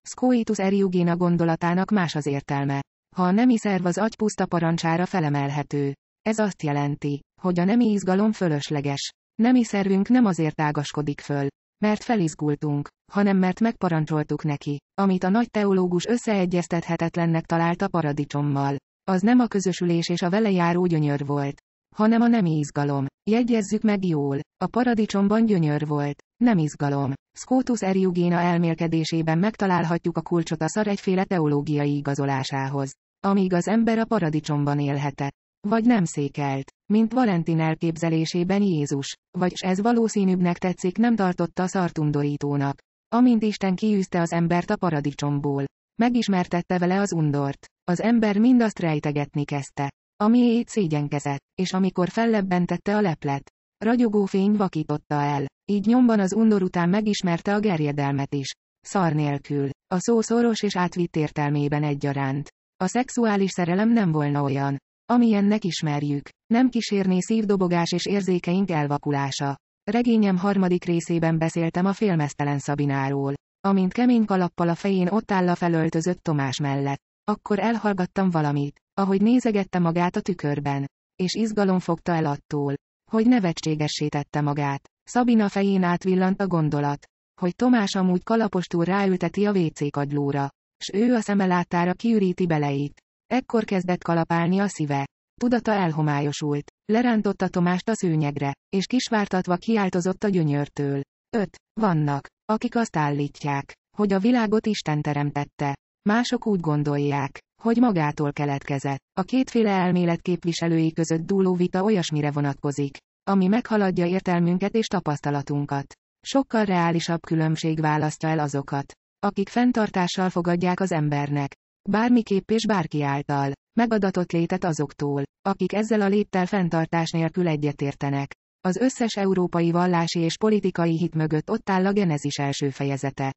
Scoitus eriugina gondolatának más az értelme. Ha a nemi szerv az agy puszta parancsára felemelhető. Ez azt jelenti, hogy a nemi izgalom fölösleges. Nemi szervünk nem azért ágaskodik föl, mert felizgultunk, hanem mert megparancsoltuk neki, amit a nagy teológus összeegyeztethetetlennek talált a paradicsommal. Az nem a közösülés és a vele járó gyönyör volt, hanem a nem izgalom. Jegyezzük meg jól, a paradicsomban gyönyör volt. Nem izgalom. Scotus Eriugéna elmélkedésében megtalálhatjuk a kulcsot a szar egyféle teológiai igazolásához. Amíg az ember a paradicsomban élhetett. Vagy nem székelt. Mint Valentin elképzelésében Jézus. s ez valószínűbbnek tetszik nem tartotta a szartundorítónak. Amint Isten kiűzte az embert a paradicsomból. Megismertette vele az undort. Az ember mindazt rejtegetni kezdte. Amiért szégyenkezett, és amikor fellebbentette a leplet, ragyogó fény vakította el. Így nyomban az undor után megismerte a gerjedelmet is. Szar nélkül. A szó szoros és átvitt értelmében egyaránt. A szexuális szerelem nem volna olyan, amilyennek ismerjük. Nem kísérné szívdobogás és érzékeink elvakulása. Regényem harmadik részében beszéltem a félmeztelen Szabináról, amint kemény kalappal a fején ott áll a felöltözött Tomás mellett. Akkor elhallgattam valamit, ahogy nézegette magát a tükörben. És izgalom fogta el attól, hogy nevetségessé tette magát. Szabina fején átvillant a gondolat, hogy Tomás amúgy kalapostúr ráülteti a WC kagylóra, s ő a szeme láttára kiüríti beleit. Ekkor kezdett kalapálni a szíve. Tudata elhomályosult, lerántotta Tomást a szőnyegre, és kisvártatva kiáltozott a gyönyörtől. Öt, Vannak, akik azt állítják, hogy a világot Isten teremtette, Mások úgy gondolják, hogy magától keletkezett. A kétféle elmélet képviselői között dúló vita olyasmire vonatkozik, ami meghaladja értelmünket és tapasztalatunkat. Sokkal reálisabb különbség választja el azokat, akik fenntartással fogadják az embernek, bármiképp és bárki által, megadatott létet azoktól, akik ezzel a léttel fenntartás nélkül egyetértenek. Az összes európai vallási és politikai hit mögött ott áll a Genezis első fejezete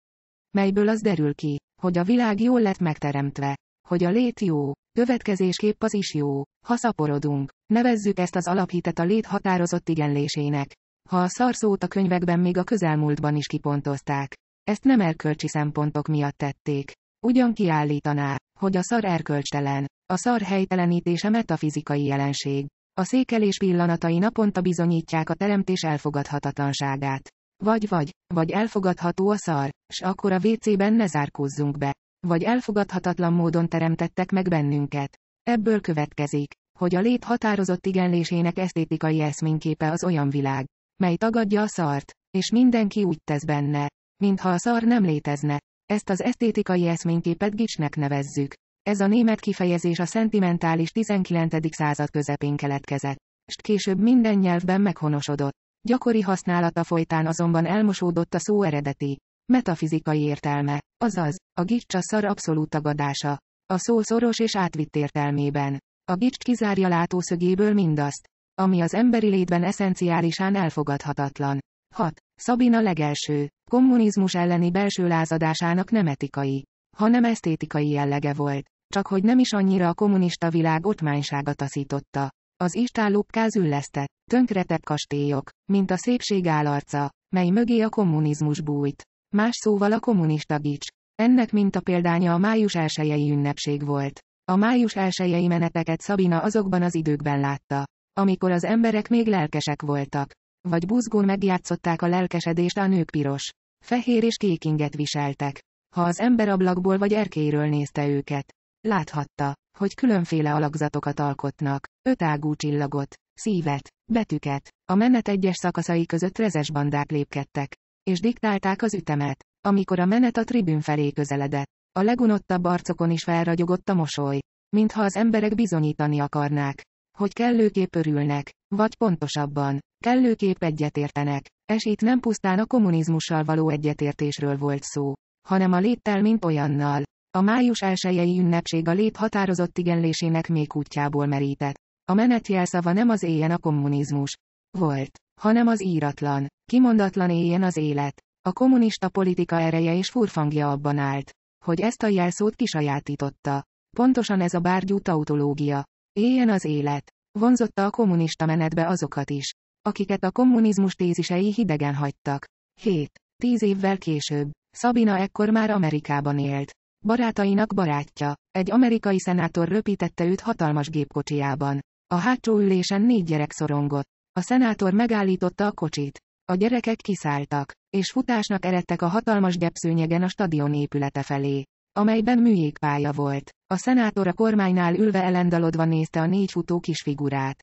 melyből az derül ki, hogy a világ jól lett megteremtve, hogy a lét jó, következésképp az is jó, ha szaporodunk, nevezzük ezt az alaphitet a lét határozott igenlésének. Ha a szarszót a könyvekben még a közelmúltban is kipontozták. Ezt nem erkölcsi szempontok miatt tették. Ugyan kiállítaná, hogy a szar erkölcstelen, a szar helytelenítése metafizikai jelenség. A székelés pillanatai naponta bizonyítják a teremtés elfogadhatatlanságát. Vagy vagy, vagy elfogadható a szar, s akkor a WC-ben ne zárkózzunk be. Vagy elfogadhatatlan módon teremtettek meg bennünket. Ebből következik, hogy a lét határozott igenlésének esztétikai eszményképe az olyan világ, mely tagadja a szart, és mindenki úgy tesz benne, mintha a szar nem létezne. Ezt az esztétikai eszményképet gicsnek nevezzük. Ez a német kifejezés a szentimentális 19. század közepén keletkezett, s később minden nyelvben meghonosodott. Gyakori használata folytán azonban elmosódott a szó eredeti, metafizikai értelme, azaz, a gicsa szar abszolút tagadása. A szó szoros és átvitt értelmében. A gics kizárja látószögéből mindazt, ami az emberi létben eszenciálisán elfogadhatatlan. 6. Szabina legelső, kommunizmus elleni belső lázadásának nem etikai, hanem esztétikai jellege volt, csak hogy nem is annyira a kommunista világ otmánysága taszította. Az istállópkáz üllesztett, tönkretett kastélyok, mint a szépség állarca, mely mögé a kommunizmus bújt. Más szóval a kommunista gics. Ennek minta példánya a május elsőjei ünnepség volt. A május elsőjei meneteket Szabina azokban az időkben látta, amikor az emberek még lelkesek voltak. Vagy buzgón megjátszották a lelkesedést a nők piros, fehér és kék inget viseltek. Ha az ember ablakból vagy erkélyről nézte őket, láthatta, hogy különféle alakzatokat alkotnak, ötágú csillagot, szívet, betüket. A menet egyes szakaszai között rezes bandák lépkedtek, és diktálták az ütemet, amikor a menet a tribün felé közeledett. A legunottabb arcokon is felragyogott a mosoly, mintha az emberek bizonyítani akarnák, hogy kellőképp örülnek, vagy pontosabban, kellőképp egyetértenek, és itt nem pusztán a kommunizmussal való egyetértésről volt szó, hanem a léttel mint olyannal, a május elsőjei ünnepség a lép határozott igenlésének még útjából merített. A menetjelszava nem az éjen a kommunizmus. Volt. Hanem az íratlan, kimondatlan éljen az élet. A kommunista politika ereje és furfangja abban állt, hogy ezt a jelszót kisajátította. Pontosan ez a bárgyú tautológia. Éljen az élet. Vonzotta a kommunista menetbe azokat is, akiket a kommunizmus tézisei hidegen hagytak. 7. Tíz évvel később, Szabina ekkor már Amerikában élt. Barátainak barátja. Egy amerikai szenátor röpítette őt hatalmas gépkocsiában. A hátsó ülésen négy gyerek szorongott. A szenátor megállította a kocsit. A gyerekek kiszálltak, és futásnak eredtek a hatalmas gyepszőnyegen a stadion épülete felé, amelyben műjégpálya volt. A szenátor a kormánynál ülve elendalodva nézte a négy futó kis figurát.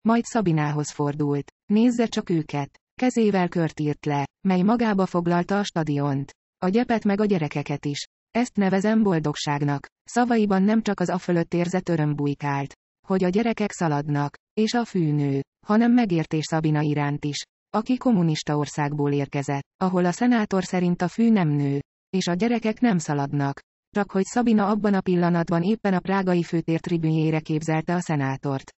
Majd Szabinához fordult. Nézze csak őket. Kezével kört írt le, mely magába foglalta a stadiont. A gyepet meg a gyerekeket is. Ezt nevezem boldogságnak. Szavaiban nem csak az a fölött érzett öröm bujkált, hogy a gyerekek szaladnak, és a fűnő, hanem megértés Szabina iránt is, aki kommunista országból érkezett, ahol a szenátor szerint a fű nem nő, és a gyerekek nem szaladnak. Csak hogy Szabina abban a pillanatban éppen a prágai főtér tribünjére képzelte a szenátort.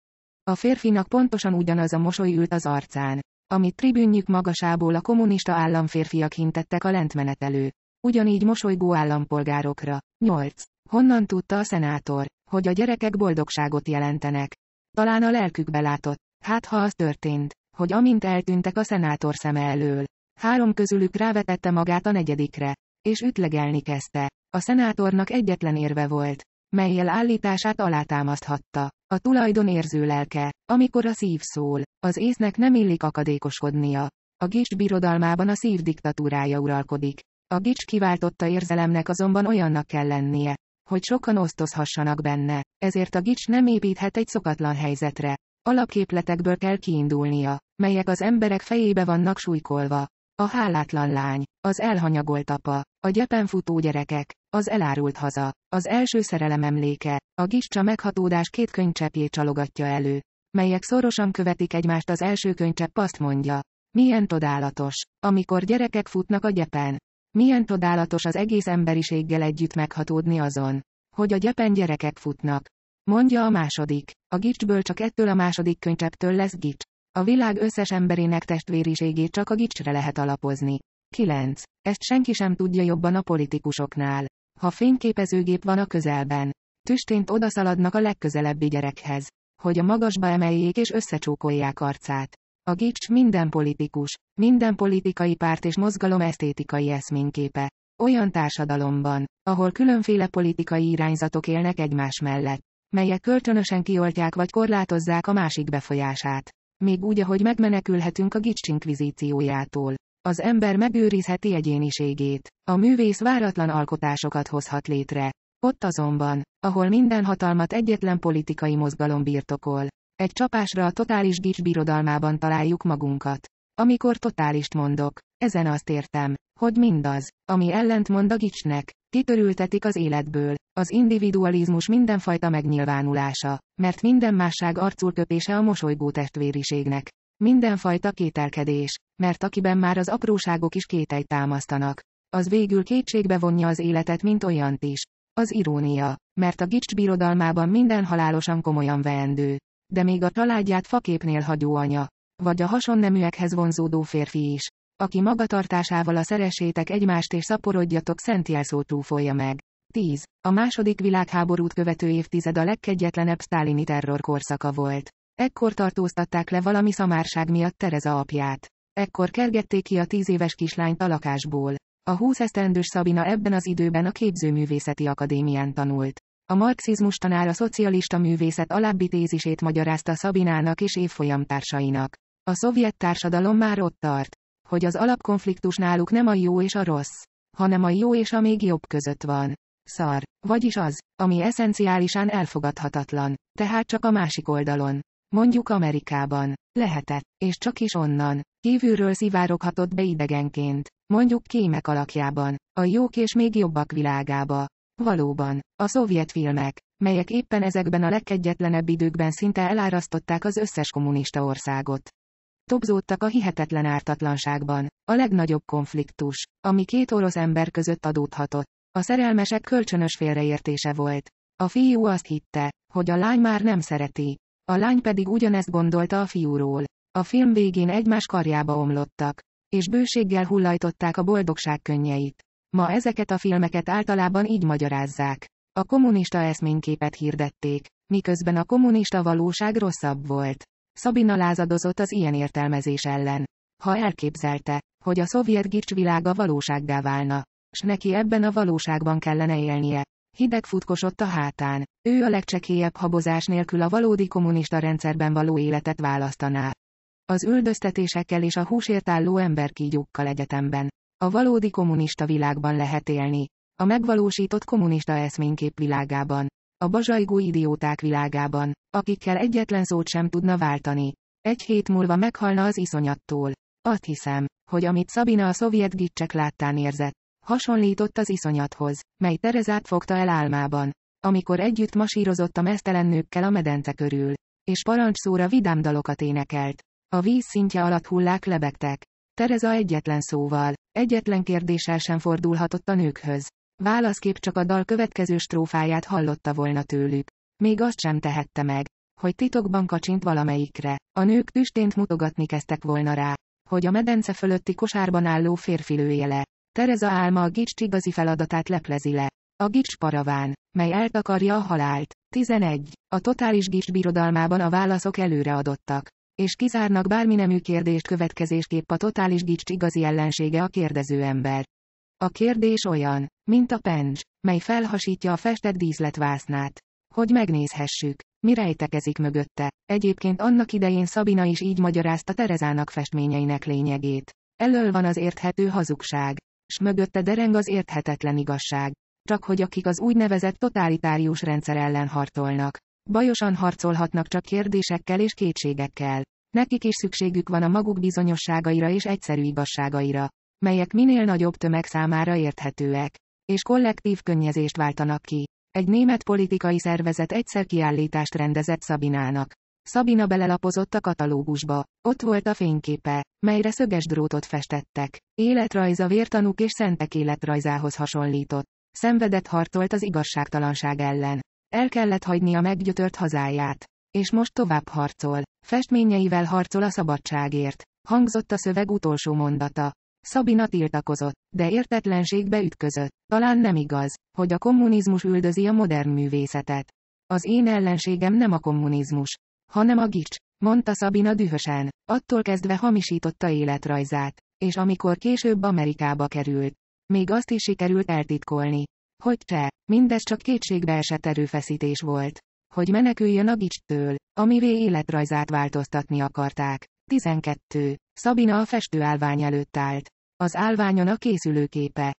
A férfinak pontosan ugyanaz a mosoly ült az arcán, amit tribünjük magasából a kommunista államférfiak hintettek a lentmenetelő ugyanígy mosolygó állampolgárokra. 8. Honnan tudta a szenátor, hogy a gyerekek boldogságot jelentenek? Talán a lelkük belátott, hát ha az történt, hogy amint eltűntek a szenátor szeme elől. Három közülük rávetette magát a negyedikre, és ütlegelni kezdte. A szenátornak egyetlen érve volt, melyel állítását alátámaszthatta. A tulajdon érző lelke, amikor a szív szól, az észnek nem illik akadékoskodnia. A gist birodalmában a szív diktatúrája uralkodik. A gics kiváltotta érzelemnek azonban olyannak kell lennie, hogy sokan osztozhassanak benne, ezért a gics nem építhet egy szokatlan helyzetre. Alapképletekből kell kiindulnia, melyek az emberek fejébe vannak súlykolva. A hálátlan lány, az elhanyagolt apa, a gyepen futó gyerekek, az elárult haza, az első szerelem emléke, a gicsa meghatódás két könycsepjét csalogatja elő, melyek szorosan követik egymást az első könycsepp azt mondja. Milyen todálatos, amikor gyerekek futnak a gyepen, milyen csodálatos az egész emberiséggel együtt meghatódni azon, hogy a gyepen gyerekek futnak. Mondja a második. A gicsből csak ettől a második könycseptől lesz gics. A világ összes emberének testvériségét csak a gicsre lehet alapozni. 9. Ezt senki sem tudja jobban a politikusoknál. Ha fényképezőgép van a közelben, tüstént odaszaladnak a legközelebbi gyerekhez, hogy a magasba emeljék és összecsókolják arcát. A gics minden politikus, minden politikai párt és mozgalom esztétikai eszményképe. Olyan társadalomban, ahol különféle politikai irányzatok élnek egymás mellett, melyek kölcsönösen kioltják vagy korlátozzák a másik befolyását. Még úgy, ahogy megmenekülhetünk a gics inkvizíciójától. Az ember megőrizheti egyéniségét, a művész váratlan alkotásokat hozhat létre. Ott azonban, ahol minden hatalmat egyetlen politikai mozgalom birtokol, egy csapásra a totális gics birodalmában találjuk magunkat. Amikor totálist mondok, ezen azt értem, hogy mindaz, ami ellentmond a gicsnek, kitörültetik az életből, az individualizmus mindenfajta megnyilvánulása, mert minden másság arculköpése a mosolygó testvériségnek. Mindenfajta kételkedés, mert akiben már az apróságok is kételyt támasztanak, az végül kétségbe vonja az életet, mint olyant is. Az irónia, mert a gics birodalmában minden halálosan komolyan veendő, de még a családját faképnél hagyó anya, vagy a hasonneműekhez vonzódó férfi is, aki magatartásával a szeresétek egymást és szaporodjatok szent jelszó túlfolja meg. 10. A második világháborút követő évtized a legkegyetlenebb sztálini terror korszaka volt. Ekkor tartóztatták le valami szamárság miatt Tereza apját. Ekkor kergették ki a tíz éves kislányt a lakásból. A 20 esztendős Szabina ebben az időben a Képzőművészeti Akadémián tanult. A marxizmus tanár a szocialista művészet alábbi tézisét magyarázta Szabinának és évfolyamtársainak. A szovjet társadalom már ott tart, hogy az alapkonfliktus náluk nem a jó és a rossz, hanem a jó és a még jobb között van. Szar, vagyis az, ami eszenciálisan elfogadhatatlan, tehát csak a másik oldalon. Mondjuk Amerikában. Lehetett, és csak is onnan. Kívülről szivároghatott be idegenként. Mondjuk kémek alakjában. A jók és még jobbak világába. Valóban, a szovjet filmek, melyek éppen ezekben a legkegyetlenebb időkben szinte elárasztották az összes kommunista országot. Tobzódtak a hihetetlen ártatlanságban, a legnagyobb konfliktus, ami két orosz ember között adódhatott. A szerelmesek kölcsönös félreértése volt. A fiú azt hitte, hogy a lány már nem szereti. A lány pedig ugyanezt gondolta a fiúról. A film végén egymás karjába omlottak, és bőséggel hullajtották a boldogság könnyeit. Ma ezeket a filmeket általában így magyarázzák. A kommunista eszményképet hirdették, miközben a kommunista valóság rosszabb volt. Szabina lázadozott az ilyen értelmezés ellen. Ha elképzelte, hogy a szovjet gics világa valósággá válna, s neki ebben a valóságban kellene élnie. Hideg futkosott a hátán. Ő a legcsekélyebb habozás nélkül a valódi kommunista rendszerben való életet választaná. Az üldöztetésekkel és a húsért álló emberkígyúkkal egyetemben. A valódi kommunista világban lehet élni. A megvalósított kommunista eszménykép világában. A bazsajgó idióták világában, akikkel egyetlen szót sem tudna váltani. Egy hét múlva meghalna az iszonyattól. Azt hiszem, hogy amit Szabina a szovjet gicsek láttán érzett, hasonlított az iszonyathoz, mely Terezát fogta el álmában, amikor együtt masírozott a mesztelen nőkkel a medence körül, és parancsszóra vidám dalokat énekelt. A víz szintje alatt hullák lebegtek. Tereza egyetlen szóval, Egyetlen kérdéssel sem fordulhatott a nőkhöz. Válaszkép csak a dal következő strófáját hallotta volna tőlük. Még azt sem tehette meg, hogy titokban kacsint valamelyikre. A nők tüstént mutogatni kezdtek volna rá, hogy a medence fölötti kosárban álló férfi lője le. Tereza álma a gics igazi feladatát leplezi le. A gics paraván, mely eltakarja a halált. 11. A totális gics birodalmában a válaszok előre adottak és kizárnak bárminemű kérdést következésképp a totális gics igazi ellensége a kérdező ember. A kérdés olyan, mint a pencs, mely felhasítja a festett díszletvásznát. Hogy megnézhessük, mi rejtekezik mögötte. Egyébként annak idején Szabina is így magyarázta Terezának festményeinek lényegét. Elől van az érthető hazugság, s mögötte dereng az érthetetlen igazság. Csak hogy akik az úgynevezett totalitárius rendszer ellen harcolnak, Bajosan harcolhatnak csak kérdésekkel és kétségekkel. Nekik is szükségük van a maguk bizonyosságaira és egyszerű igazságaira, melyek minél nagyobb tömeg számára érthetőek, és kollektív könnyezést váltanak ki. Egy német politikai szervezet egyszer kiállítást rendezett Szabinának. Szabina belelapozott a katalógusba. Ott volt a fényképe, melyre szöges drótot festettek. Életrajza vértanúk és szentek életrajzához hasonlított. Szenvedett harcolt az igazságtalanság ellen. El kellett a meggyötört hazáját. És most tovább harcol. Festményeivel harcol a szabadságért. Hangzott a szöveg utolsó mondata. Szabina tiltakozott, de értetlenségbe ütközött. Talán nem igaz, hogy a kommunizmus üldözi a modern művészetet. Az én ellenségem nem a kommunizmus, hanem a gics, mondta Szabina dühösen. Attól kezdve hamisította életrajzát, és amikor később Amerikába került, még azt is sikerült eltitkolni, hogy te, mindez csak esett erőfeszítés volt. Hogy meneküljön a bicstől, amivé életrajzát változtatni akarták. 12. Szabina a festőállvány előtt állt. Az állványon a készülőképe.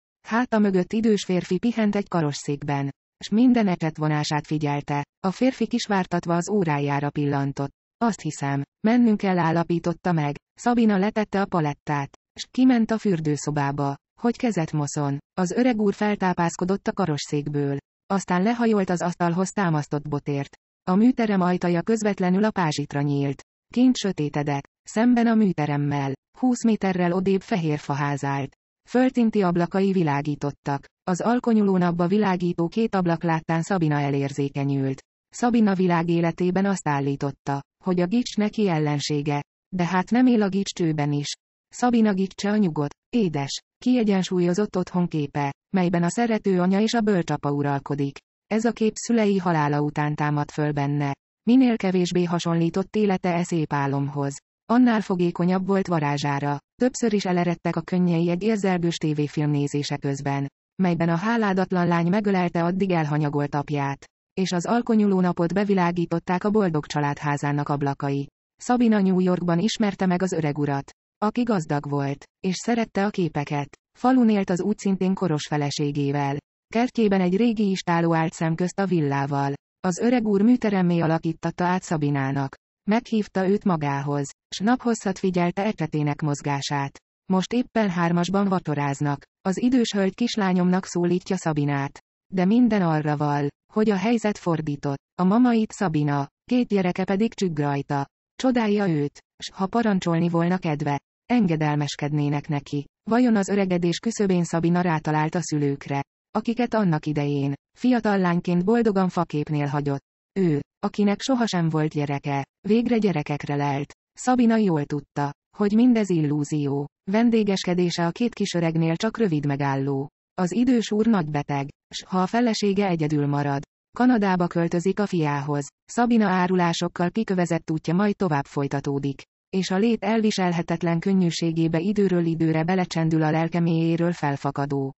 a mögött idős férfi pihent egy karosszékben. S minden vonását figyelte. A férfi kisvártatva az órájára pillantott. Azt hiszem, mennünk kell állapította meg. Szabina letette a palettát. S kiment a fürdőszobába. Hogy kezet moszon. Az öreg úr feltápászkodott a karosszékből. Aztán lehajolt az asztalhoz támasztott botért. A műterem ajtaja közvetlenül a pázsitra nyílt. Kint sötétedett. Szemben a műteremmel. 20 méterrel odébb fehér faház állt. Föltinti ablakai világítottak. Az alkonyuló napba világító két ablak láttán Szabina elérzékenyült. Szabina világ életében azt állította, hogy a gics neki ellensége. De hát nem él a gics csőben is. Szabina gicse a nyugodt, Édes, kiegyensúlyozott képe, melyben a szerető anya és a bölcsapa uralkodik. Ez a kép szülei halála után támad föl benne. Minél kevésbé hasonlított élete e szép álomhoz. Annál fogékonyabb volt varázsára. Többször is eleredtek a könnyei egy érzelgős tévéfilm nézése közben, melyben a háládatlan lány megölelte addig elhanyagolt apját. És az alkonyuló napot bevilágították a boldog családházának ablakai. Szabina New Yorkban ismerte meg az öreg urat aki gazdag volt, és szerette a képeket. Falun élt az útszintén koros feleségével. Kertjében egy régi istáló állt szemközt a villával. Az öreg úr műteremmé alakítatta át Szabinának. Meghívta őt magához, s naphosszat figyelte ecsetének mozgását. Most éppen hármasban vatoráznak. Az idős hölgy kislányomnak szólítja Szabinát. De minden arra val, hogy a helyzet fordított. A mama itt Szabina, két gyereke pedig csügg rajta. Csodálja őt, s ha parancsolni volna kedve, Engedelmeskednének neki. Vajon az öregedés küszöbén Szabina rátalált a szülőkre, akiket annak idején, fiatal lányként boldogan faképnél hagyott. Ő, akinek sohasem volt gyereke, végre gyerekekre lelt. Szabina jól tudta, hogy mindez illúzió. Vendégeskedése a két kisöregnél csak rövid megálló. Az idős úr nagybeteg, s ha a felesége egyedül marad, Kanadába költözik a fiához. Szabina árulásokkal kikövezett útja majd tovább folytatódik és a lét elviselhetetlen könnyűségébe időről időre belecsendül a lelkeméjéről felfakadó.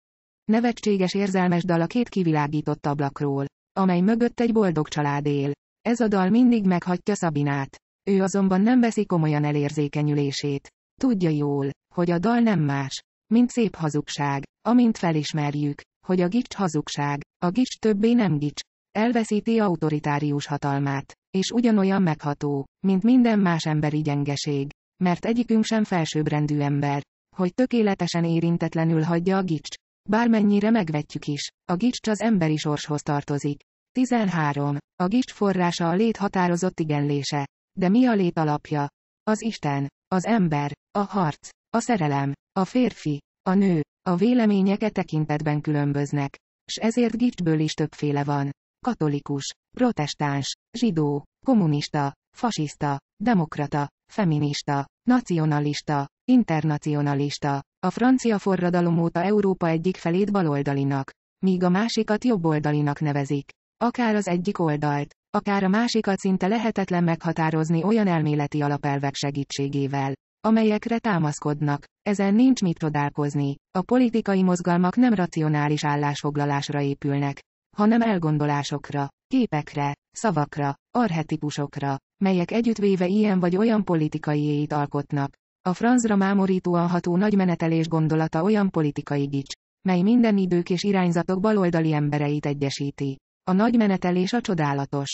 Nevetséges érzelmes dal a két kivilágított ablakról, amely mögött egy boldog család él. Ez a dal mindig meghagyja Szabinát. Ő azonban nem veszi komolyan elérzékenyülését. Tudja jól, hogy a dal nem más, mint szép hazugság, amint felismerjük, hogy a gics hazugság, a gics többé nem gics, elveszíti autoritárius hatalmát, és ugyanolyan megható, mint minden más emberi gyengeség, mert egyikünk sem felsőbbrendű ember, hogy tökéletesen érintetlenül hagyja a gics. Bármennyire megvetjük is, a gics az emberi sorshoz tartozik. 13. A gics forrása a lét határozott igenlése. De mi a lét alapja? Az Isten, az ember, a harc, a szerelem, a férfi, a nő, a vélemények e tekintetben különböznek. S ezért gicsből is többféle van katolikus, protestáns, zsidó, kommunista, fasiszta, demokrata, feminista, nacionalista, internacionalista. A francia forradalom óta Európa egyik felét baloldalinak, míg a másikat jobboldalinak nevezik. Akár az egyik oldalt, akár a másikat szinte lehetetlen meghatározni olyan elméleti alapelvek segítségével, amelyekre támaszkodnak. Ezen nincs mit csodálkozni. A politikai mozgalmak nem racionális állásfoglalásra épülnek, hanem elgondolásokra, képekre, szavakra, arhetipusokra, melyek együttvéve ilyen vagy olyan politikai éjét alkotnak. A franzra mámorítóan ható nagymenetelés gondolata olyan politikai gics, mely minden idők és irányzatok baloldali embereit egyesíti. A nagymenetelés a csodálatos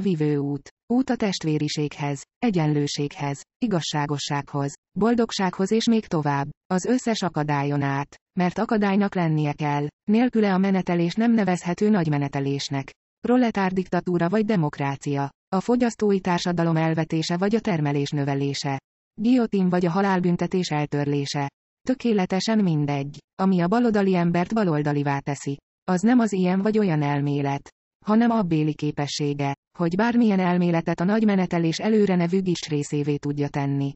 vivő út. Út a testvériséghez, egyenlőséghez, igazságossághoz, boldogsághoz és még tovább, az összes akadályon át, mert akadálynak lennie kell, nélküle a menetelés nem nevezhető nagy menetelésnek. Proletár diktatúra vagy demokrácia, a fogyasztói társadalom elvetése vagy a termelés növelése, giotin vagy a halálbüntetés eltörlése. Tökéletesen mindegy, ami a baloldali embert baloldalivá teszi. Az nem az ilyen vagy olyan elmélet hanem abbéli képessége, hogy bármilyen elméletet a nagy menetelés előre nevű gics részévé tudja tenni.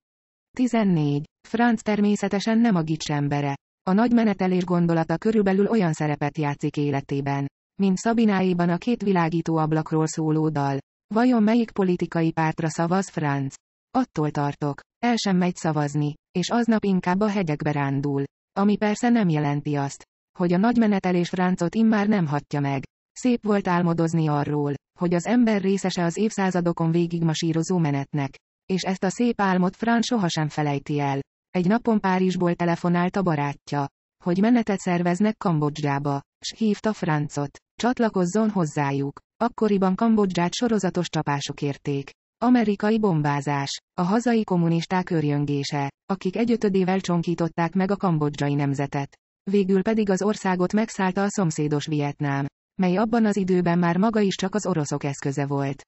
14. Franz természetesen nem a gics embere. A nagy menetelés gondolata körülbelül olyan szerepet játszik életében, mint Szabináiban a két világító ablakról szóló dal. Vajon melyik politikai pártra szavaz Franz? Attól tartok. El sem megy szavazni, és aznap inkább a hegyekbe rándul. Ami persze nem jelenti azt, hogy a nagy menetelés Francot immár nem hatja meg. Szép volt álmodozni arról, hogy az ember részese az évszázadokon végigmasírozó menetnek. És ezt a szép álmot Fran sohasem felejti el. Egy napon Párizsból telefonált a barátja, hogy menetet szerveznek Kambodzsába, s hívta Francot, csatlakozzon hozzájuk. Akkoriban Kambodzsát sorozatos csapások érték. Amerikai bombázás, a hazai kommunisták örjöngése, akik egyötödével csonkították meg a kambodzsai nemzetet. Végül pedig az országot megszállta a szomszédos Vietnám mely abban az időben már maga is csak az oroszok eszköze volt.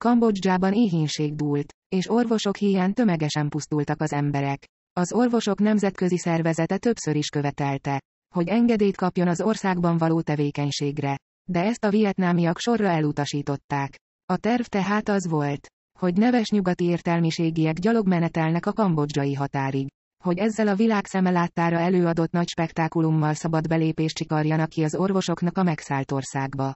Kambodzsában éhínség dúlt, és orvosok hiány tömegesen pusztultak az emberek. Az orvosok nemzetközi szervezete többször is követelte, hogy engedélyt kapjon az országban való tevékenységre, de ezt a vietnámiak sorra elutasították. A terv tehát az volt, hogy neves nyugati értelmiségiek gyalog menetelnek a kambodzsai határig hogy ezzel a világ szemelátára előadott nagy spektákulummal szabad belépést csikarjanak ki az orvosoknak a megszállt országba.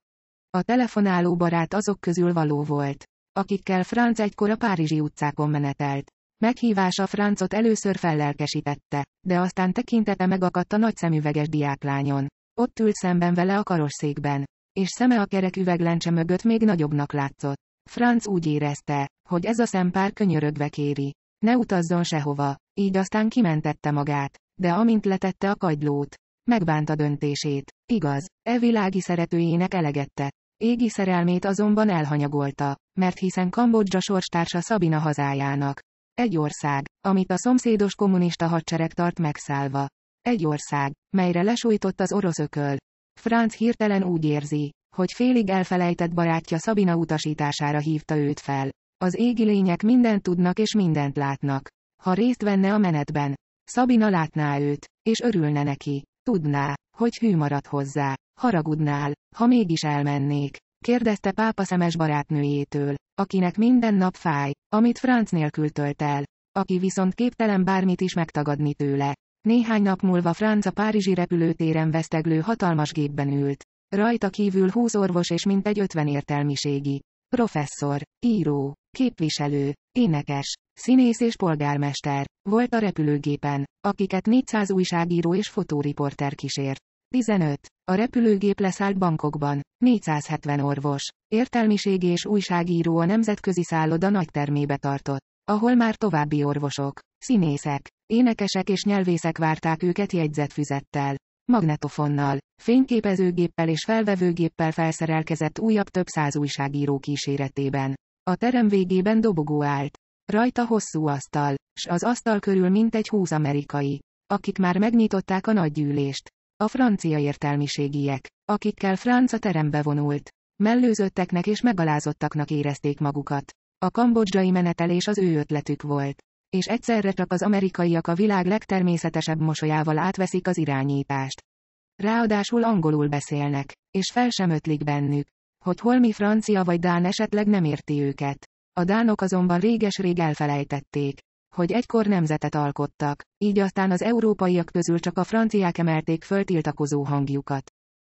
A telefonáló barát azok közül való volt, akikkel Franz egykor a Párizsi utcákon menetelt. Meghívása Francot először fellelkesítette, de aztán tekintete megakadt a nagy szemüveges diáklányon. Ott ült szemben vele a karosszékben, és szeme a kerek üveglencse mögött még nagyobbnak látszott. Franz úgy érezte, hogy ez a szempár könyörögve kéri. Ne utazzon sehova, így aztán kimentette magát. De amint letette a kagylót, megbánta döntését. Igaz, e világi szeretőjének elegette. Égi szerelmét azonban elhanyagolta, mert hiszen Kambodzsa sorstársa Szabina hazájának. Egy ország, amit a szomszédos kommunista hadsereg tart megszállva. Egy ország, melyre lesújtott az orosz ököl. Franz hirtelen úgy érzi, hogy félig elfelejtett barátja Szabina utasítására hívta őt fel. Az égi lények mindent tudnak és mindent látnak. Ha részt venne a menetben, Szabina látná őt, és örülne neki. Tudná, hogy hű marad hozzá. Haragudnál, ha mégis elmennék. Kérdezte pápa szemes barátnőjétől, akinek minden nap fáj, amit Franc nélkül tölt el. Aki viszont képtelen bármit is megtagadni tőle. Néhány nap múlva Franz a párizsi repülőtéren veszteglő hatalmas gépben ült. Rajta kívül húsz orvos és mintegy ötven értelmiségi. Professzor, író, képviselő, énekes, színész és polgármester, volt a repülőgépen, akiket 400 újságíró és fotóriporter kísért. 15. A repülőgép leszállt bankokban, 470 orvos, értelmiségi és újságíró a nemzetközi szálloda nagy termébe tartott, ahol már további orvosok, színészek, énekesek és nyelvészek várták őket jegyzetfüzettel, magnetofonnal, fényképezőgéppel és felvevőgéppel felszerelkezett újabb több száz újságíró kíséretében. A terem végében dobogó állt. Rajta hosszú asztal, s az asztal körül mintegy húsz amerikai, akik már megnyitották a nagy gyűlést. A francia értelmiségiek, akikkel Franz a terembe vonult, mellőzötteknek és megalázottaknak érezték magukat. A kambodzsai menetelés az ő ötletük volt. És egyszerre csak az amerikaiak a világ legtermészetesebb mosolyával átveszik az irányítást. Ráadásul angolul beszélnek, és fel sem ötlik bennük, hogy holmi francia vagy dán esetleg nem érti őket. A dánok azonban réges-rég elfelejtették, hogy egykor nemzetet alkottak, így aztán az európaiak közül csak a franciák emelték föl tiltakozó hangjukat.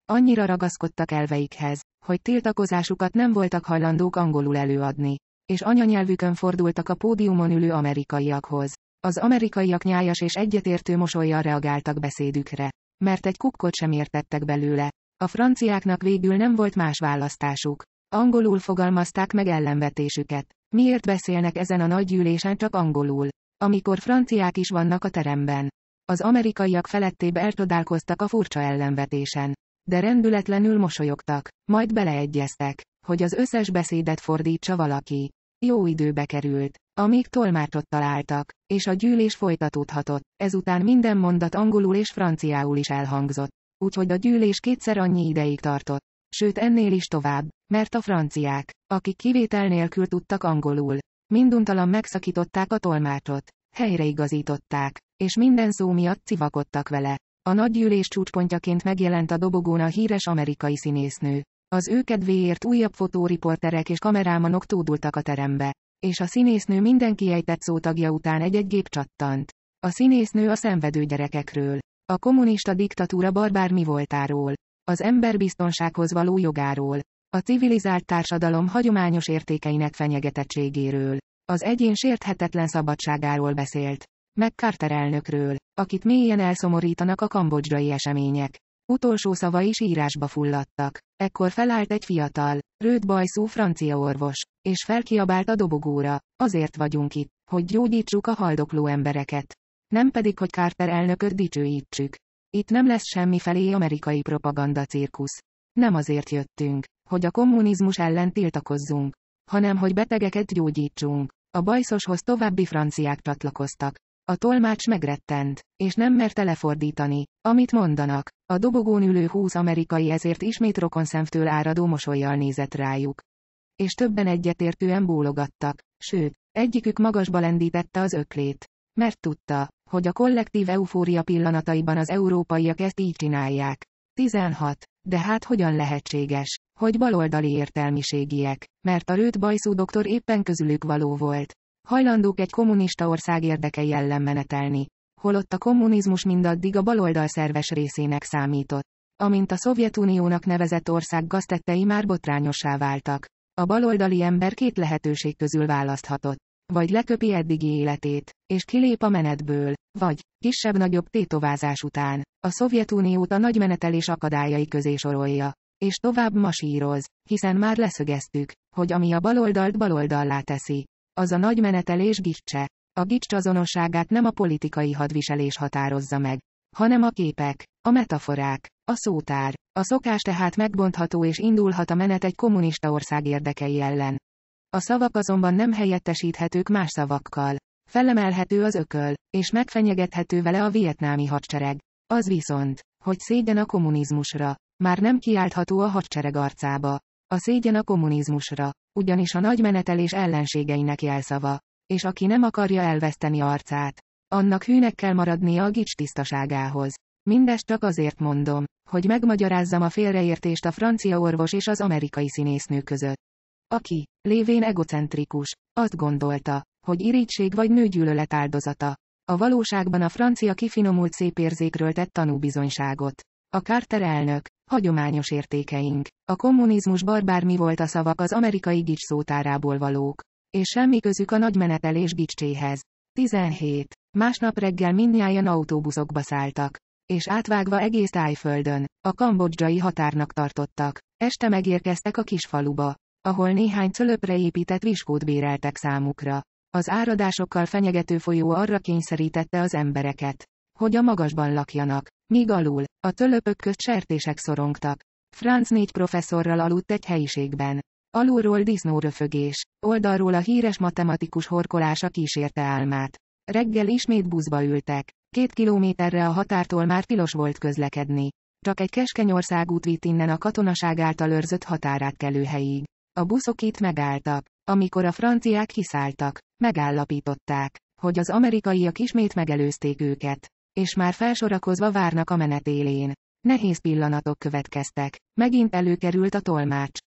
Annyira ragaszkodtak elveikhez, hogy tiltakozásukat nem voltak hajlandók angolul előadni, és anyanyelvükön fordultak a pódiumon ülő amerikaiakhoz. Az amerikaiak nyájas és egyetértő mosolyjal reagáltak beszédükre, mert egy kukkot sem értettek belőle, a franciáknak végül nem volt más választásuk. Angolul fogalmazták meg ellenvetésüket. Miért beszélnek ezen a nagygyűlésen csak angolul? Amikor franciák is vannak a teremben. Az amerikaiak felettébe eltodálkoztak a furcsa ellenvetésen. De rendületlenül mosolyogtak, majd beleegyeztek, hogy az összes beszédet fordítsa valaki. Jó időbe került, amíg tolmácsot találtak, és a gyűlés folytatódhatott, ezután minden mondat angolul és franciául is elhangzott úgyhogy a gyűlés kétszer annyi ideig tartott. Sőt ennél is tovább, mert a franciák, akik kivétel nélkül tudtak angolul, minduntalan megszakították a tolmácsot, helyreigazították, és minden szó miatt civakodtak vele. A nagygyűlés csúcspontjaként megjelent a dobogón a híres amerikai színésznő. Az ő kedvéért újabb fotóriporterek és kamerámanok tódultak a terembe. És a színésznő minden kiejtett szótagja után egy-egy gép csattant. A színésznő a szenvedő gyerekekről, a kommunista diktatúra barbár mi voltáról. Az ember biztonsághoz való jogáról. A civilizált társadalom hagyományos értékeinek fenyegetettségéről. Az egyén sérthetetlen szabadságáról beszélt. Meg Carter elnökről, akit mélyen elszomorítanak a kambodzsai események. Utolsó szava is írásba fulladtak. Ekkor felállt egy fiatal, rőt bajszú francia orvos, és felkiabált a dobogóra, azért vagyunk itt, hogy gyógyítsuk a haldokló embereket. Nem pedig, hogy Carter elnököt dicsőítsük. Itt nem lesz semmi felé amerikai propaganda cirkusz. Nem azért jöttünk, hogy a kommunizmus ellen tiltakozzunk, hanem hogy betegeket gyógyítsunk. A bajszoshoz további franciák csatlakoztak. A tolmács megrettent, és nem merte lefordítani, amit mondanak. A dobogón ülő húsz amerikai ezért ismét rokonszemtől áradó mosolyjal nézett rájuk. És többen egyetértően bólogattak, sőt, egyikük magasba lendítette az öklét. Mert tudta, hogy a kollektív eufória pillanataiban az európaiak ezt így csinálják. 16. De hát hogyan lehetséges, hogy baloldali értelmiségiek, mert a rőt bajszú doktor éppen közülük való volt. Hajlandók egy kommunista ország érdekei ellen menetelni, holott a kommunizmus mindaddig a baloldal szerves részének számított. Amint a Szovjetuniónak nevezett ország gaztettei már botrányossá váltak. A baloldali ember két lehetőség közül választhatott. Vagy leköpi eddigi életét, és kilép a menetből, vagy, kisebb-nagyobb tétovázás után, a Szovjetuniót a nagy menetelés akadályai közé sorolja, és tovább masíroz, hiszen már leszögeztük, hogy ami a baloldalt baloldallá teszi, az a nagy menetelés gicse. A gics azonosságát nem a politikai hadviselés határozza meg, hanem a képek, a metaforák, a szótár. A szokás tehát megbontható és indulhat a menet egy kommunista ország érdekei ellen, a szavak azonban nem helyettesíthetők más szavakkal. Felemelhető az ököl, és megfenyegethető vele a vietnámi hadsereg. Az viszont, hogy szégyen a kommunizmusra. Már nem kiáltható a hadsereg arcába. A szégyen a kommunizmusra, ugyanis a nagy menetelés ellenségeinek jelszava. És aki nem akarja elveszteni arcát, annak hűnek kell maradnia a gics tisztaságához. Mindest csak azért mondom, hogy megmagyarázzam a félreértést a francia orvos és az amerikai színésznő között aki, lévén egocentrikus, azt gondolta, hogy irítség vagy nőgyűlölet áldozata. A valóságban a francia kifinomult szépérzékről tett tanúbizonyságot. A Carter elnök, hagyományos értékeink, a kommunizmus barbár mi volt a szavak az amerikai gics szótárából valók, és semmi közük a nagy menetelés gicséhez. 17. Másnap reggel mindnyájan autóbuszokba szálltak, és átvágva egész tájföldön, a kambodzsai határnak tartottak. Este megérkeztek a kis faluba ahol néhány cölöpre épített viskót béreltek számukra. Az áradásokkal fenyegető folyó arra kényszerítette az embereket, hogy a magasban lakjanak, míg alul, a tölöpök közt sertések szorongtak. Franz négy professzorral aludt egy helyiségben. Alulról disznóröfögés, oldalról a híres matematikus horkolása kísérte álmát. Reggel ismét buszba ültek. Két kilométerre a határtól már tilos volt közlekedni. Csak egy keskeny országút vitt innen a katonaság által őrzött határátkelőhelyig. A buszok itt megálltak. Amikor a franciák kiszálltak, megállapították, hogy az amerikaiak ismét megelőzték őket, és már felsorakozva várnak a menet élén. Nehéz pillanatok következtek, megint előkerült a tolmács,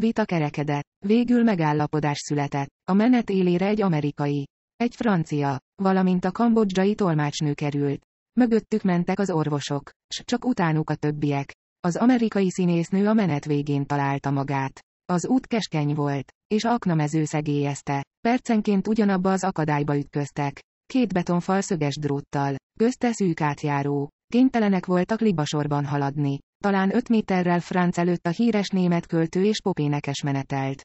vita kerekedett, végül megállapodás született, a menet élére egy amerikai, egy francia, valamint a kambodzsai tolmácsnő került. Mögöttük mentek az orvosok, s csak utánuk a többiek. Az amerikai színésznő a menet végén találta magát. Az út keskeny volt, és aknamező szegélyezte. Percenként ugyanabba az akadályba ütköztek. Két betonfal szöges dróttal, közte szűk átjáró. Kénytelenek voltak libasorban haladni. Talán öt méterrel Franc előtt a híres német költő és popénekes menetelt.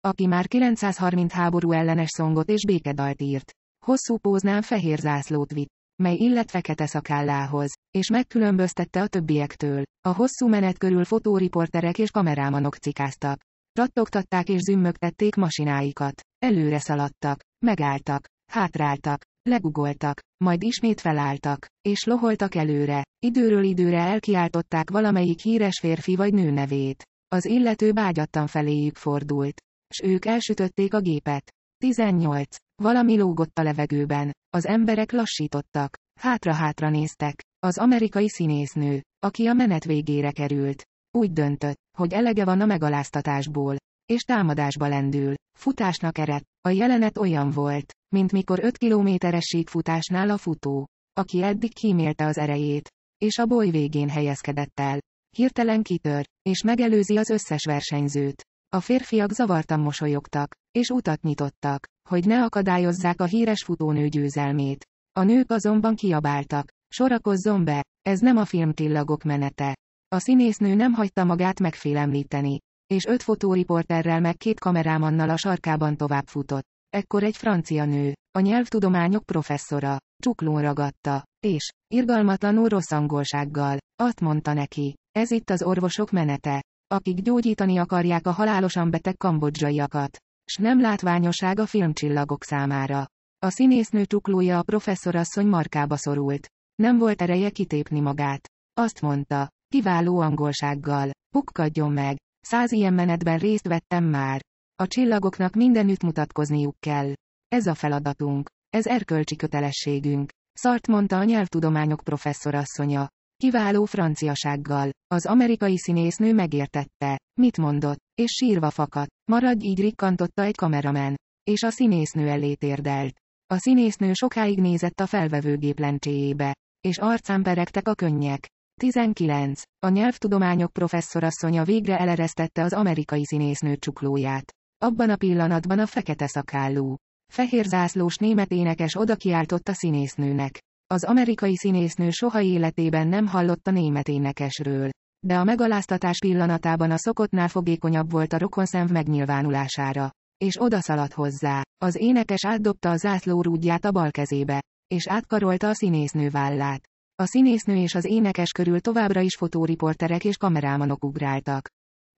Aki már 930 háború ellenes szongot és békedalt írt. Hosszú póznán fehér zászlót vitt mely illet fekete szakállához, és megkülönböztette a többiektől. A hosszú menet körül fotóriporterek és kamerámanok cikáztak. Rattogtatták és zümmögtették masináikat. Előre szaladtak, megálltak, hátráltak, legugoltak, majd ismét felálltak, és loholtak előre, időről időre elkiáltották valamelyik híres férfi vagy nő nevét. Az illető bágyattan feléjük fordult, s ők elsütötték a gépet. 18. Valami lógott a levegőben, az emberek lassítottak, hátra-hátra néztek, az amerikai színésznő, aki a menet végére került, úgy döntött, hogy elege van a megaláztatásból, és támadásba lendül. Futásnak ered. A jelenet olyan volt, mint mikor 5 kilométeres síkfutásnál a futó, aki eddig kímélte az erejét, és a boly végén helyezkedett el. Hirtelen kitör, és megelőzi az összes versenyzőt. A férfiak zavartan mosolyogtak, és utat nyitottak, hogy ne akadályozzák a híres futónő győzelmét. A nők azonban kiabáltak, sorakozzon be, ez nem a filmtillagok menete. A színésznő nem hagyta magát megfélemlíteni, és öt fotóriporterrel meg két kamerámannal a sarkában továbbfutott. Ekkor egy francia nő, a nyelvtudományok professzora, csuklón ragadta, és, irgalmatlanul rossz angolsággal, azt mondta neki, ez itt az orvosok menete, akik gyógyítani akarják a halálosan beteg kambodzsaiakat, s nem látványosság a filmcsillagok számára. A színésznő csuklója a professzorasszony markába szorult. Nem volt ereje kitépni magát. Azt mondta, Kiváló angolsággal. Pukkadjon meg. Száz ilyen menetben részt vettem már. A csillagoknak mindenütt mutatkozniuk kell. Ez a feladatunk. Ez erkölcsi kötelességünk. Szart mondta a nyelvtudományok professzorasszonya. Kiváló franciasággal. Az amerikai színésznő megértette. Mit mondott, és sírva fakadt. Maradj így rikkantotta egy kameramen. És a színésznő elé térdelt. A színésznő sokáig nézett a felvevőgép lencséjébe. És arcán peregtek a könnyek. 19. A nyelvtudományok professzorasszonya végre eleresztette az amerikai színésznő csuklóját. Abban a pillanatban a fekete szakállú, fehér zászlós német énekes oda kiáltott a színésznőnek. Az amerikai színésznő soha életében nem hallott a német énekesről. De a megaláztatás pillanatában a szokottnál fogékonyabb volt a rokonszenv megnyilvánulására. És odaszaladt hozzá. Az énekes átdobta a rúdját a bal kezébe, és átkarolta a színésznő vállát. A színésznő és az énekes körül továbbra is fotóriporterek és kamerámanok ugráltak.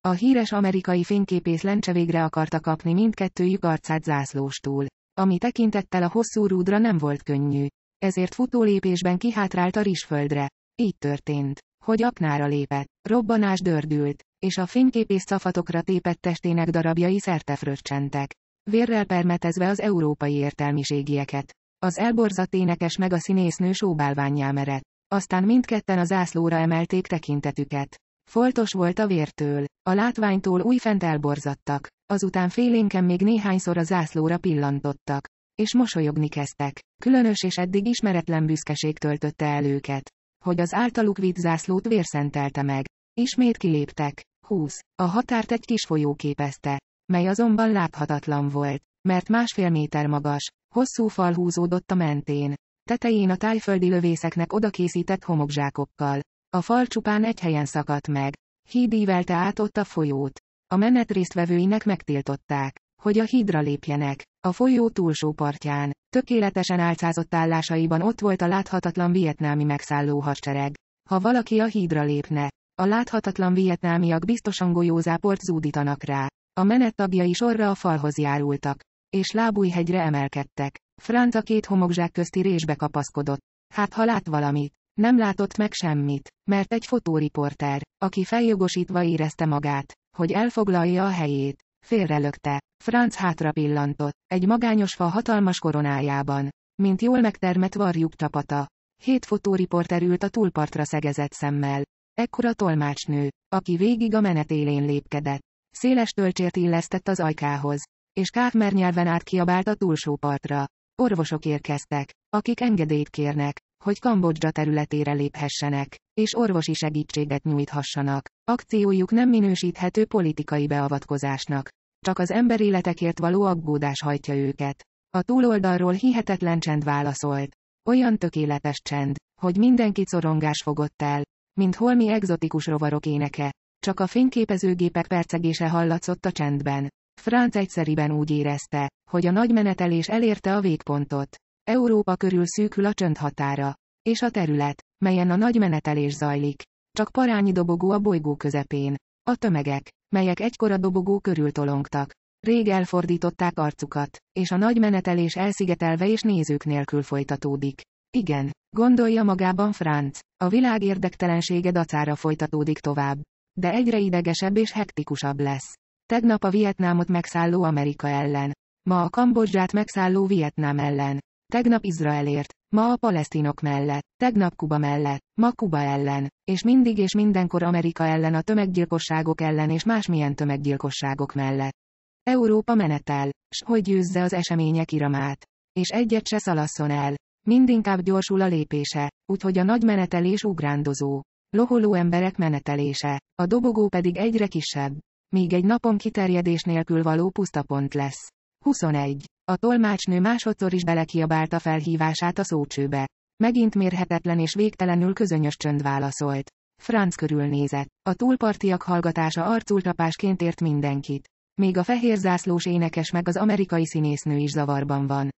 A híres amerikai fényképész lencse végre akarta kapni mindkettőjük arcát zászlóstól, ami tekintettel a hosszú rúdra nem volt könnyű. Ezért futólépésben kihátrált a rizsföldre. Így történt, hogy aknára lépett, robbanás dördült, és a fényképész szafatokra tépett testének darabjai szerte fröccsentek. Vérrel permetezve az európai értelmiségieket. Az elborzat énekes meg a színésznő sóbálványjá merett. Aztán mindketten a zászlóra emelték tekintetüket. Foltos volt a vértől. A látványtól újfent elborzadtak. Azután félénken még néhányszor a zászlóra pillantottak. És mosolyogni kezdtek. Különös és eddig ismeretlen büszkeség töltötte el őket. Hogy az általuk vitt zászlót vérszentelte meg. Ismét kiléptek. 20. A határt egy kis folyó képezte, mely azonban láthatatlan volt, mert másfél méter magas, Hosszú fal húzódott a mentén. Tetején a tájföldi lövészeknek odakészített homokzsákokkal. A fal csupán egy helyen szakadt meg. Hídívelte át ott a folyót. A menet résztvevőinek megtiltották, hogy a hídra lépjenek. A folyó túlsó partján, tökéletesen álcázott állásaiban ott volt a láthatatlan vietnámi megszálló hadsereg. Ha valaki a hídra lépne, a láthatatlan vietnámiak biztosan golyózáport zúdítanak rá. A menet tagjai sorra a falhoz járultak és lábújhegyre emelkedtek. Franz a két homokzsák közti résbe kapaszkodott. Hát ha lát valamit. Nem látott meg semmit, mert egy fotóriporter, aki feljogosítva érezte magát, hogy elfoglalja a helyét, félrelökte. Franz hátra pillantott, egy magányos fa hatalmas koronájában, mint jól megtermett varjuk csapata. Hét fotóriporter ült a túlpartra szegezett szemmel. Ekkor a tolmácsnő, aki végig a menet élén lépkedett. Széles tölcsért illesztett az ajkához, és káfmer nyelven átkiabált a túlsó partra. Orvosok érkeztek, akik engedélyt kérnek, hogy Kambodzsa területére léphessenek, és orvosi segítséget nyújthassanak. Akciójuk nem minősíthető politikai beavatkozásnak. Csak az emberéletekért való aggódás hajtja őket. A túloldalról hihetetlen csend válaszolt. Olyan tökéletes csend, hogy mindenki szorongás fogott el, mint holmi egzotikus rovarok éneke. Csak a fényképezőgépek percegése hallatszott a csendben. Franz egyszeriben úgy érezte, hogy a nagy menetelés elérte a végpontot. Európa körül szűkül a csönd határa. És a terület, melyen a nagy menetelés zajlik. Csak parányi dobogó a bolygó közepén. A tömegek, melyek egykor a dobogó körül tolongtak. Rég elfordították arcukat, és a nagy menetelés elszigetelve és nézők nélkül folytatódik. Igen, gondolja magában Franz, a világ érdektelensége dacára folytatódik tovább. De egyre idegesebb és hektikusabb lesz. Tegnap a Vietnámot megszálló Amerika ellen. Ma a Kambodzsát megszálló Vietnám ellen. Tegnap Izraelért. Ma a palesztinok mellett. Tegnap Kuba mellett. Ma Kuba ellen. És mindig és mindenkor Amerika ellen a tömeggyilkosságok ellen és másmilyen tömeggyilkosságok mellett. Európa menetel, s hogy győzze az események iramát. És egyet se szalasszon el. Mindinkább gyorsul a lépése, úgyhogy a nagy menetelés ugrándozó. Loholó emberek menetelése, a dobogó pedig egyre kisebb míg egy napon kiterjedés nélkül való puszta pont lesz. 21. A tolmácsnő másodszor is belekiabálta felhívását a szócsőbe. Megint mérhetetlen és végtelenül közönyös csönd válaszolt. Franz körülnézett. A túlpartiak hallgatása arcultapásként ért mindenkit. Még a fehér zászlós énekes meg az amerikai színésznő is zavarban van.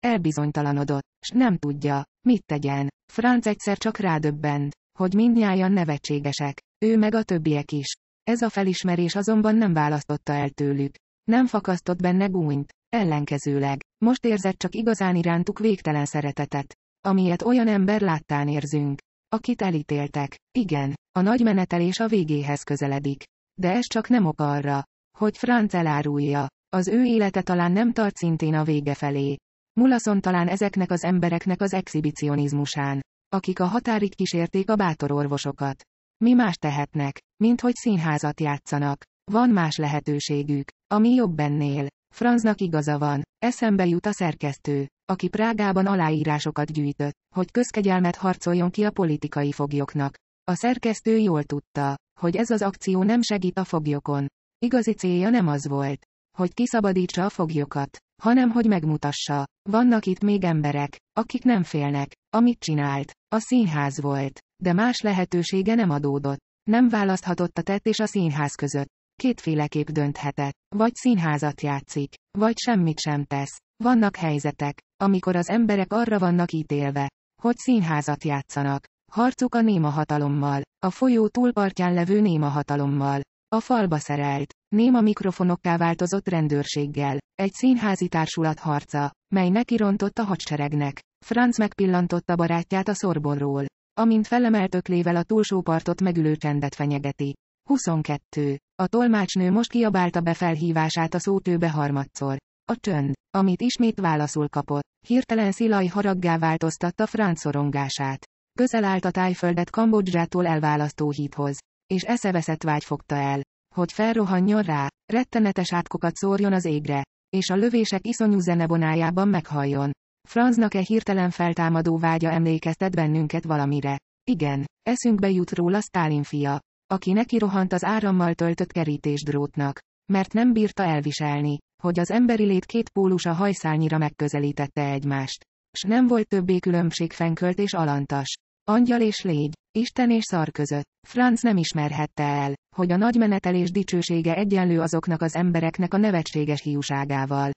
Elbizonytalanodott, s nem tudja, mit tegyen. Franz egyszer csak rádöbbent, hogy mindnyájan nevetségesek, ő meg a többiek is. Ez a felismerés azonban nem választotta el tőlük. Nem fakasztott benne gúnyt. Ellenkezőleg, most érzett csak igazán irántuk végtelen szeretetet. Amilyet olyan ember láttán érzünk. Akit elítéltek. Igen, a nagy menetelés a végéhez közeledik. De ez csak nem ok arra, hogy Franz elárulja. Az ő élete talán nem tart szintén a vége felé. Mulaszon talán ezeknek az embereknek az exhibicionizmusán, akik a határig kísérték a bátor orvosokat. Mi más tehetnek, mint hogy színházat játszanak. Van más lehetőségük, ami jobb ennél. Franznak igaza van, eszembe jut a szerkesztő, aki Prágában aláírásokat gyűjtött, hogy közkegyelmet harcoljon ki a politikai foglyoknak. A szerkesztő jól tudta, hogy ez az akció nem segít a foglyokon. Igazi célja nem az volt, hogy kiszabadítsa a foglyokat, hanem hogy megmutassa, vannak itt még emberek, akik nem félnek, amit csinált, a színház volt, de más lehetősége nem adódott. Nem választhatott a tett és a színház között. Kétféleképp dönthetett, vagy színházat játszik, vagy semmit sem tesz. Vannak helyzetek, amikor az emberek arra vannak ítélve, hogy színházat játszanak. Harcuk a néma hatalommal, a folyó túlpartján levő néma hatalommal, a falba szerelt, néma mikrofonokká változott rendőrséggel, egy színházi társulat harca, mely nekirontott a hadseregnek. Franz megpillantotta barátját a szorbonról, amint felemelt öklével a túlsó partot megülő csendet fenyegeti. 22. A tolmácsnő most kiabálta be felhívását a szótőbe harmadszor. A csönd, amit ismét válaszul kapott, hirtelen szilaj haraggá változtatta Franz szorongását. Közel állt a tájföldet Kambodzsától elválasztó híthoz és eszeveszett vágy fogta el. Hogy felrohanjon rá, rettenetes átkokat szórjon az égre, és a lövések iszonyú zenebonájában meghalljon. Franznak e hirtelen feltámadó vágya emlékeztet bennünket valamire. Igen, eszünkbe jut róla Stálin fia, aki neki rohant az árammal töltött kerítésdrótnak, mert nem bírta elviselni, hogy az emberi lét két pólusa hajszálnyira megközelítette egymást. S nem volt többé különbség fenkölt és alantas. Angyal és légy, Isten és szar között. Franz nem ismerhette el, hogy a nagymenetelés dicsősége egyenlő azoknak az embereknek a nevetséges hiúságával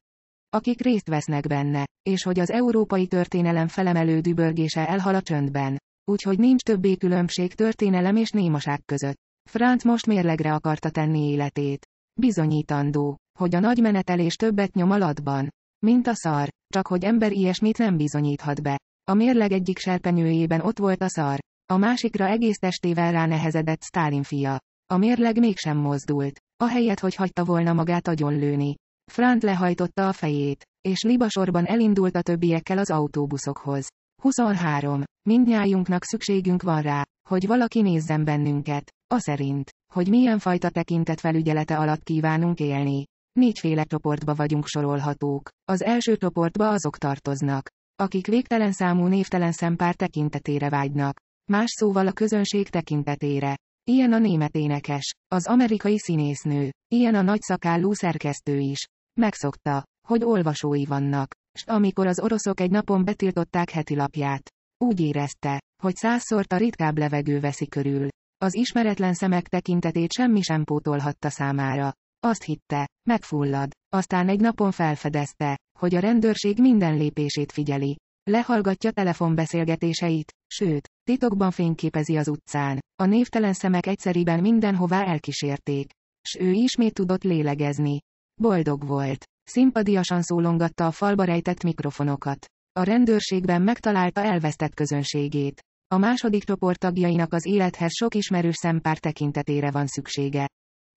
akik részt vesznek benne, és hogy az európai történelem felemelő dübörgése elhal a csöndben. Úgyhogy nincs többé különbség történelem és némaság között. Franz most mérlegre akarta tenni életét. Bizonyítandó, hogy a nagy menetelés többet nyom alatban, mint a szar, csak hogy ember ilyesmit nem bizonyíthat be. A mérleg egyik serpenyőjében ott volt a szar. A másikra egész testével ránehezedett Stálin fia. A mérleg mégsem mozdult. Ahelyett, hogy hagyta volna magát agyonlőni. Frant lehajtotta a fejét, és libasorban elindult a többiekkel az autóbuszokhoz. 23. Mindnyájunknak szükségünk van rá, hogy valaki nézzen bennünket, a szerint, hogy milyen fajta tekintet felügyelete alatt kívánunk élni. Négyféle csoportba vagyunk sorolhatók. Az első csoportba azok tartoznak, akik végtelen számú névtelen szempár tekintetére vágynak. Más szóval a közönség tekintetére. Ilyen a német énekes, az amerikai színésznő, ilyen a nagyszakállú szerkesztő is. Megszokta, hogy olvasói vannak, s amikor az oroszok egy napon betiltották heti lapját, úgy érezte, hogy százszort a ritkább levegő veszi körül. Az ismeretlen szemek tekintetét semmi sem pótolhatta számára. Azt hitte, megfullad, aztán egy napon felfedezte, hogy a rendőrség minden lépését figyeli. Lehallgatja telefonbeszélgetéseit, sőt, titokban fényképezi az utcán. A névtelen szemek egyszeriben mindenhová elkísérték. S ő ismét tudott lélegezni. Boldog volt. Szimpadiasan szólongatta a falba rejtett mikrofonokat. A rendőrségben megtalálta elvesztett közönségét. A második csoport tagjainak az élethez sok ismerős szempár tekintetére van szüksége.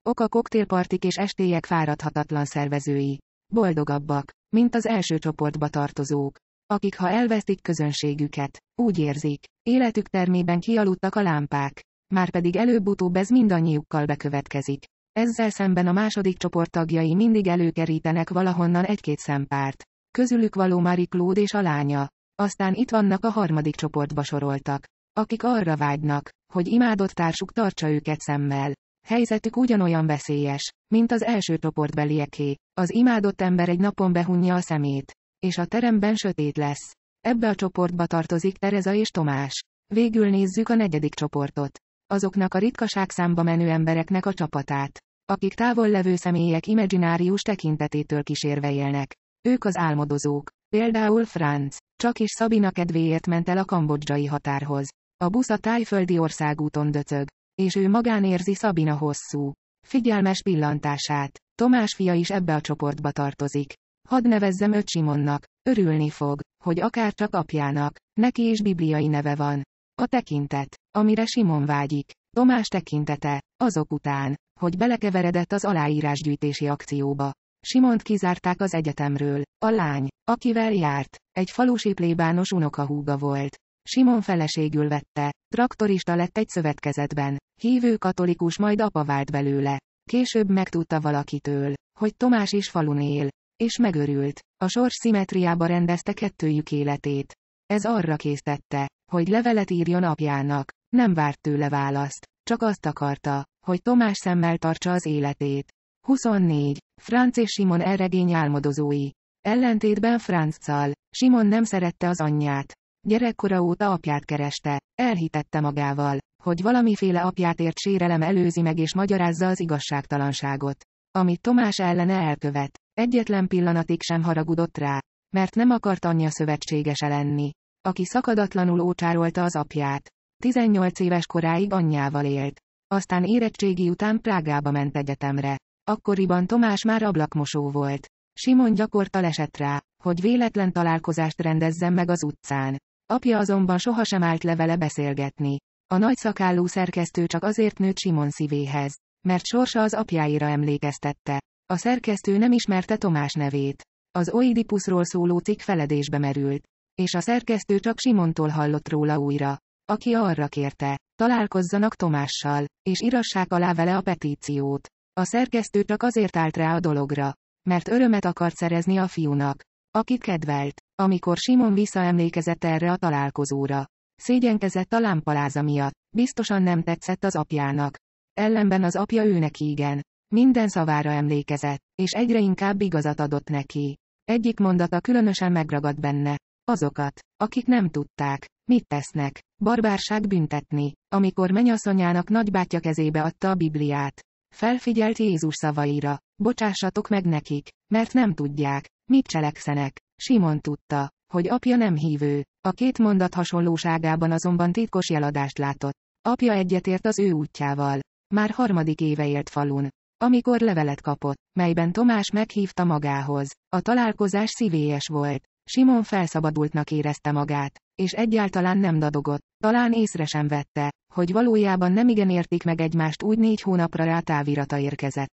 Oka koktélpartik és estélyek fáradhatatlan szervezői. Boldogabbak mint az első csoportba tartozók, akik ha elvesztik közönségüket, úgy érzik, életük termében kialudtak a lámpák, márpedig előbb-utóbb ez mindannyiukkal bekövetkezik. Ezzel szemben a második csoport tagjai mindig előkerítenek valahonnan egy-két szempárt. Közülük való Marie Claude és a lánya. Aztán itt vannak a harmadik csoportba soroltak, akik arra vágynak, hogy imádott társuk tartsa őket szemmel. Helyzetük ugyanolyan veszélyes, mint az első csoportbelieké. Az imádott ember egy napon behunja a szemét. És a teremben sötét lesz. Ebbe a csoportba tartozik Tereza és Tomás. Végül nézzük a negyedik csoportot. Azoknak a ritkaság számba menő embereknek a csapatát. Akik távol levő személyek imaginárius tekintetétől kísérve élnek. Ők az álmodozók. Például Franz. Csak is Szabina kedvéért ment el a kambodzsai határhoz. A busz a tájföldi országúton döcög és ő magán érzi Szabina hosszú, figyelmes pillantását. Tomás fia is ebbe a csoportba tartozik. Hadd nevezzem öt Simonnak, örülni fog, hogy akár csak apjának, neki is bibliai neve van. A tekintet, amire Simon vágyik, Tomás tekintete, azok után, hogy belekeveredett az aláírásgyűjtési akcióba. Simont kizárták az egyetemről, a lány, akivel járt, egy falusi plébános unokahúga volt. Simon feleségül vette. Traktorista lett egy szövetkezetben. Hívő katolikus majd apa vált belőle. Később megtudta valakitől, hogy Tomás is falun él. És megörült. A sors szimetriába rendezte kettőjük életét. Ez arra késztette, hogy levelet írjon apjának. Nem várt tőle választ. Csak azt akarta, hogy Tomás szemmel tartsa az életét. 24. Franz és Simon elregény álmodozói. Ellentétben Franzcal, Simon nem szerette az anyját, Gyerekkora óta apját kereste. Elhitette magával, hogy valamiféle apját ért sérelem előzi meg és magyarázza az igazságtalanságot. Amit Tomás ellene elkövet. Egyetlen pillanatig sem haragudott rá, mert nem akart anyja szövetségese lenni, aki szakadatlanul ócsárolta az apját. 18 éves koráig anyjával élt. Aztán érettségi után Prágába ment egyetemre. Akkoriban Tomás már ablakmosó volt. Simon gyakorta esett rá, hogy véletlen találkozást rendezzen meg az utcán. Apja azonban sohasem állt levele beszélgetni. A nagy szakállú szerkesztő csak azért nőtt Simon szívéhez, mert sorsa az apjáira emlékeztette. A szerkesztő nem ismerte Tomás nevét. Az Oidipusról szóló cikk feledésbe merült, és a szerkesztő csak Simontól hallott róla újra, aki arra kérte, találkozzanak Tomással, és írassák alá vele a petíciót. A szerkesztő csak azért állt rá a dologra, mert örömet akart szerezni a fiúnak, akit kedvelt. Amikor Simon visszaemlékezett erre a találkozóra. Szégyenkezett a lámpaláza miatt. Biztosan nem tetszett az apjának. Ellenben az apja őnek igen. Minden szavára emlékezett, és egyre inkább igazat adott neki. Egyik mondata különösen megragad benne. Azokat, akik nem tudták, mit tesznek, barbárság büntetni, amikor menyasszonyának nagybátyja kezébe adta a Bibliát. Felfigyelt Jézus szavaira, bocsássatok meg nekik, mert nem tudják, Mit cselekszenek? Simon tudta, hogy apja nem hívő. A két mondat hasonlóságában azonban titkos jeladást látott. Apja egyetért az ő útjával. Már harmadik éve élt falun. Amikor levelet kapott, melyben Tomás meghívta magához, a találkozás szívélyes volt. Simon felszabadultnak érezte magát, és egyáltalán nem dadogott, talán észre sem vette, hogy valójában nem igen értik meg egymást úgy négy hónapra rá távirata érkezett.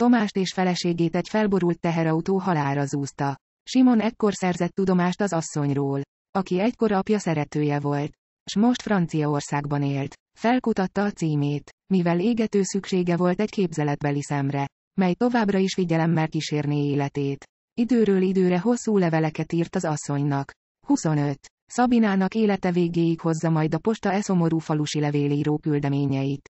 Tomást és feleségét egy felborult teherautó halára zúzta. Simon ekkor szerzett tudomást az asszonyról, aki egykor apja szeretője volt, s most Franciaországban élt. Felkutatta a címét, mivel égető szüksége volt egy képzeletbeli szemre, mely továbbra is figyelemmel kísérné életét. Időről időre hosszú leveleket írt az asszonynak. 25. Szabinának élete végéig hozza majd a posta e szomorú falusi levélíró küldeményeit.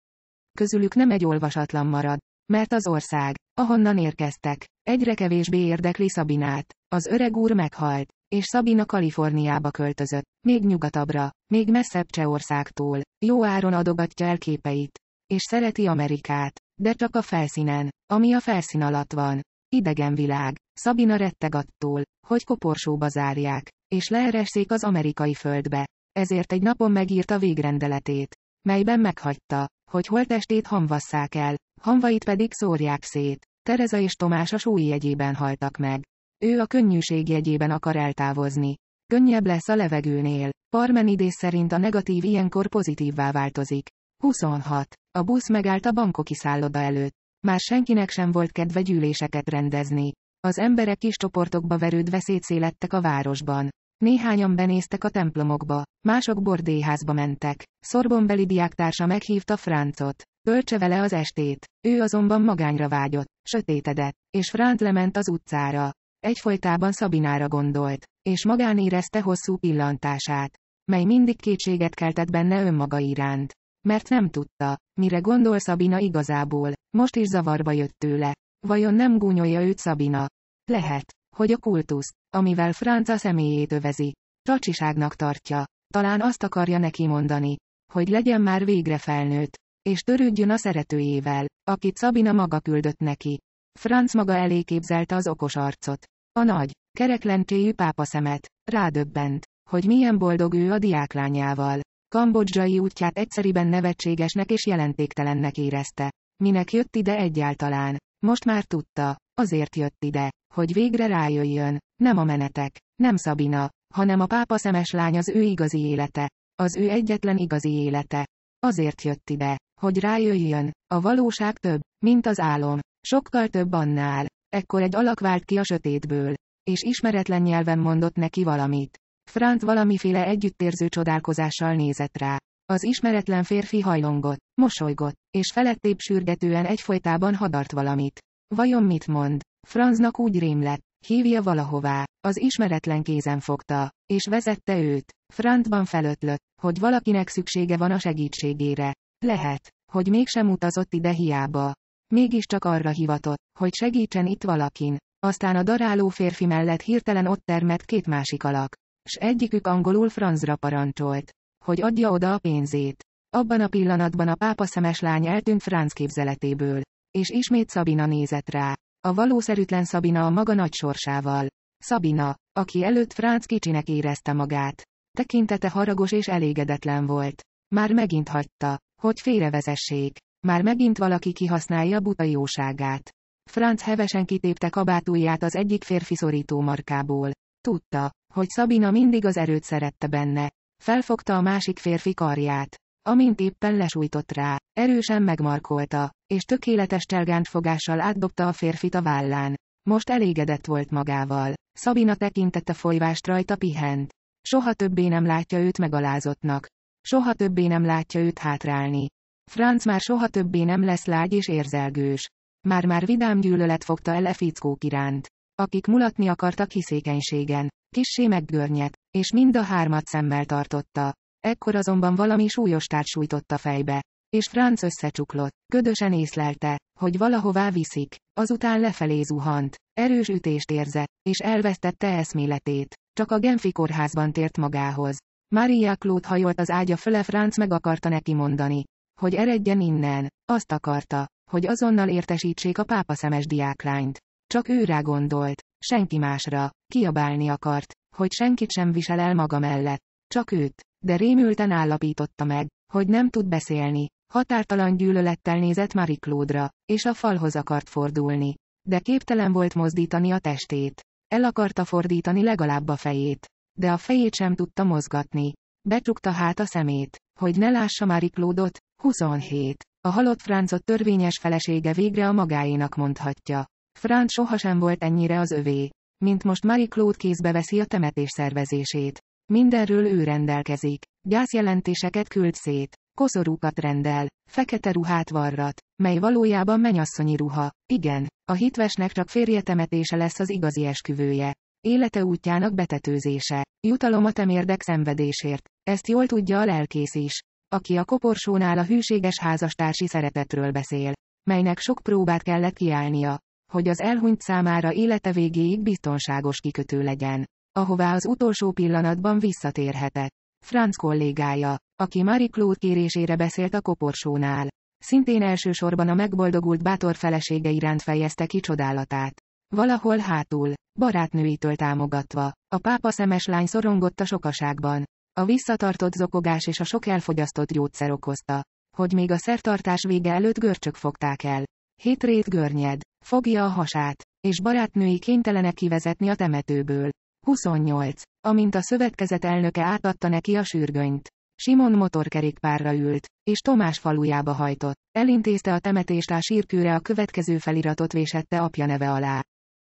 Közülük nem egy olvasatlan marad, mert az ország, ahonnan érkeztek, egyre kevésbé érdekli Szabinát. Az öreg úr meghalt, és Szabina Kaliforniába költözött, még nyugatabbra, még messzebb Csehországtól. Jó áron adogatja el képeit. És szereti Amerikát, de csak a felszínen, ami a felszín alatt van. Idegen világ. Szabina retteg attól, hogy koporsóba zárják, és leereszék az amerikai földbe. Ezért egy napon megírta végrendeletét melyben meghagyta, hogy holtestét hamvasszák el, hamvait pedig szórják szét. Tereza és Tomás a súly jegyében haltak meg. Ő a könnyűség jegyében akar eltávozni. Könnyebb lesz a levegőnél. Parmenidész szerint a negatív ilyenkor pozitívvá változik. 26. A busz megállt a bankoki szálloda előtt. Már senkinek sem volt kedve gyűléseket rendezni. Az emberek kis csoportokba verődve szétszélettek a városban. Néhányan benéztek a templomokba, mások bordéházba mentek. Szorbonbeli diáktársa meghívta Francot. Töltse vele az estét. Ő azonban magányra vágyott, sötétedett, és Franc lement az utcára. Egyfolytában Szabinára gondolt, és magán érezte hosszú pillantását, mely mindig kétséget keltett benne önmaga iránt. Mert nem tudta, mire gondol Szabina igazából, most is zavarba jött tőle. Vajon nem gúnyolja őt Szabina? Lehet hogy a kultusz, amivel Franca személyét övezi, racsiságnak tartja. Talán azt akarja neki mondani, hogy legyen már végre felnőtt, és törődjön a szeretőjével, akit Szabina maga küldött neki. Franz maga elé képzelte az okos arcot. A nagy, kereklentéjű pápa szemet. Rádöbbent, hogy milyen boldog ő a diáklányával. Kambodzsai útját egyszeriben nevetségesnek és jelentéktelennek érezte. Minek jött ide egyáltalán? Most már tudta, azért jött ide, hogy végre rájöjjön, nem a menetek, nem Szabina, hanem a pápa szemes lány az ő igazi élete, az ő egyetlen igazi élete. Azért jött ide, hogy rájöjjön, a valóság több, mint az álom, sokkal több annál. Ekkor egy alak vált ki a sötétből, és ismeretlen nyelven mondott neki valamit. Frant valamiféle együttérző csodálkozással nézett rá. Az ismeretlen férfi hajlongott, mosolygott, és felettébb sürgetően egyfolytában hadart valamit. Vajon mit mond? Franznak úgy lett, hívja valahová, az ismeretlen kézen fogta, és vezette őt. Frantban felötlött, hogy valakinek szüksége van a segítségére. Lehet, hogy mégsem utazott ide hiába. Mégiscsak arra hivatott, hogy segítsen itt valakin. Aztán a daráló férfi mellett hirtelen ott termett két másik alak. S egyikük angolul Franzra parancsolt, hogy adja oda a pénzét. Abban a pillanatban a pápa szemes lány eltűnt Franz képzeletéből, és ismét Szabina nézett rá. A valószerűtlen Szabina a maga nagy sorsával. Szabina, aki előtt Franz kicsinek érezte magát. Tekintete haragos és elégedetlen volt. Már megint hagyta, hogy félrevezessék. Már megint valaki kihasználja buta jóságát. Franz hevesen kitépte kabátúját az egyik férfi szorító markából. Tudta, hogy Szabina mindig az erőt szerette benne. Felfogta a másik férfi karját. Amint éppen lesújtott rá, erősen megmarkolta, és tökéletes telgánt fogással átdobta a férfit a vállán. Most elégedett volt magával. Szabina tekintette folyvást rajta pihent. Soha többé nem látja őt megalázottnak. Soha többé nem látja őt hátrálni. Franz már soha többé nem lesz lágy és érzelgős. Már-már vidám gyűlölet fogta el e fickók iránt. Akik mulatni akartak hiszékenységen. Kissé meggörnyet, és mind a hármat szemmel tartotta. Ekkor azonban valami súlyos társújtotta fejbe és Franz összecsuklott. Ködösen észlelte, hogy valahová viszik, azután lefelé zuhant, erős ütést érzett, és elvesztette eszméletét. Csak a Genfi kórházban tért magához. Maria Claude hajolt az ágya föle Franz meg akarta neki mondani, hogy eredjen innen, azt akarta, hogy azonnal értesítsék a pápa szemes diáklányt. Csak rá gondolt, senki másra, kiabálni akart, hogy senkit sem visel el maga mellett, csak őt, de rémülten állapította meg, hogy nem tud beszélni, Határtalan gyűlölettel nézett Marie Claude-ra, és a falhoz akart fordulni. De képtelen volt mozdítani a testét. El akarta fordítani legalább a fejét. De a fejét sem tudta mozgatni. Becsukta hát a szemét, hogy ne lássa Marie Claude-ot, 27. A halott Francot törvényes felesége végre a magáénak mondhatja. Franc sohasem volt ennyire az övé, mint most Marie Claude kézbe veszi a temetés szervezését. Mindenről ő rendelkezik. Gyászjelentéseket küld szét koszorúkat rendel, fekete ruhát varrat, mely valójában menyasszonyi ruha. Igen, a hitvesnek csak férjetemetése lesz az igazi esküvője. Élete útjának betetőzése. Jutalom a temérdek szenvedésért. Ezt jól tudja a lelkész is. Aki a koporsónál a hűséges házastársi szeretetről beszél. Melynek sok próbát kellett kiállnia. Hogy az elhunyt számára élete végéig biztonságos kikötő legyen. Ahová az utolsó pillanatban visszatérhetett. Franz kollégája, aki Marie Claude kérésére beszélt a koporsónál. Szintén elsősorban a megboldogult bátor felesége iránt fejezte ki csodálatát. Valahol hátul, barátnőitől támogatva, a pápa szemes lány szorongott a sokaságban. A visszatartott zokogás és a sok elfogyasztott gyógyszer okozta, hogy még a szertartás vége előtt görcsök fogták el. Hétrét görnyed, fogja a hasát, és barátnői kénytelenek kivezetni a temetőből. 28. Amint a szövetkezet elnöke átadta neki a sürgönyt. Simon motorkerékpárra ült, és Tomás falujába hajtott. Elintézte a temetést a sírkőre a következő feliratot vésette apja neve alá.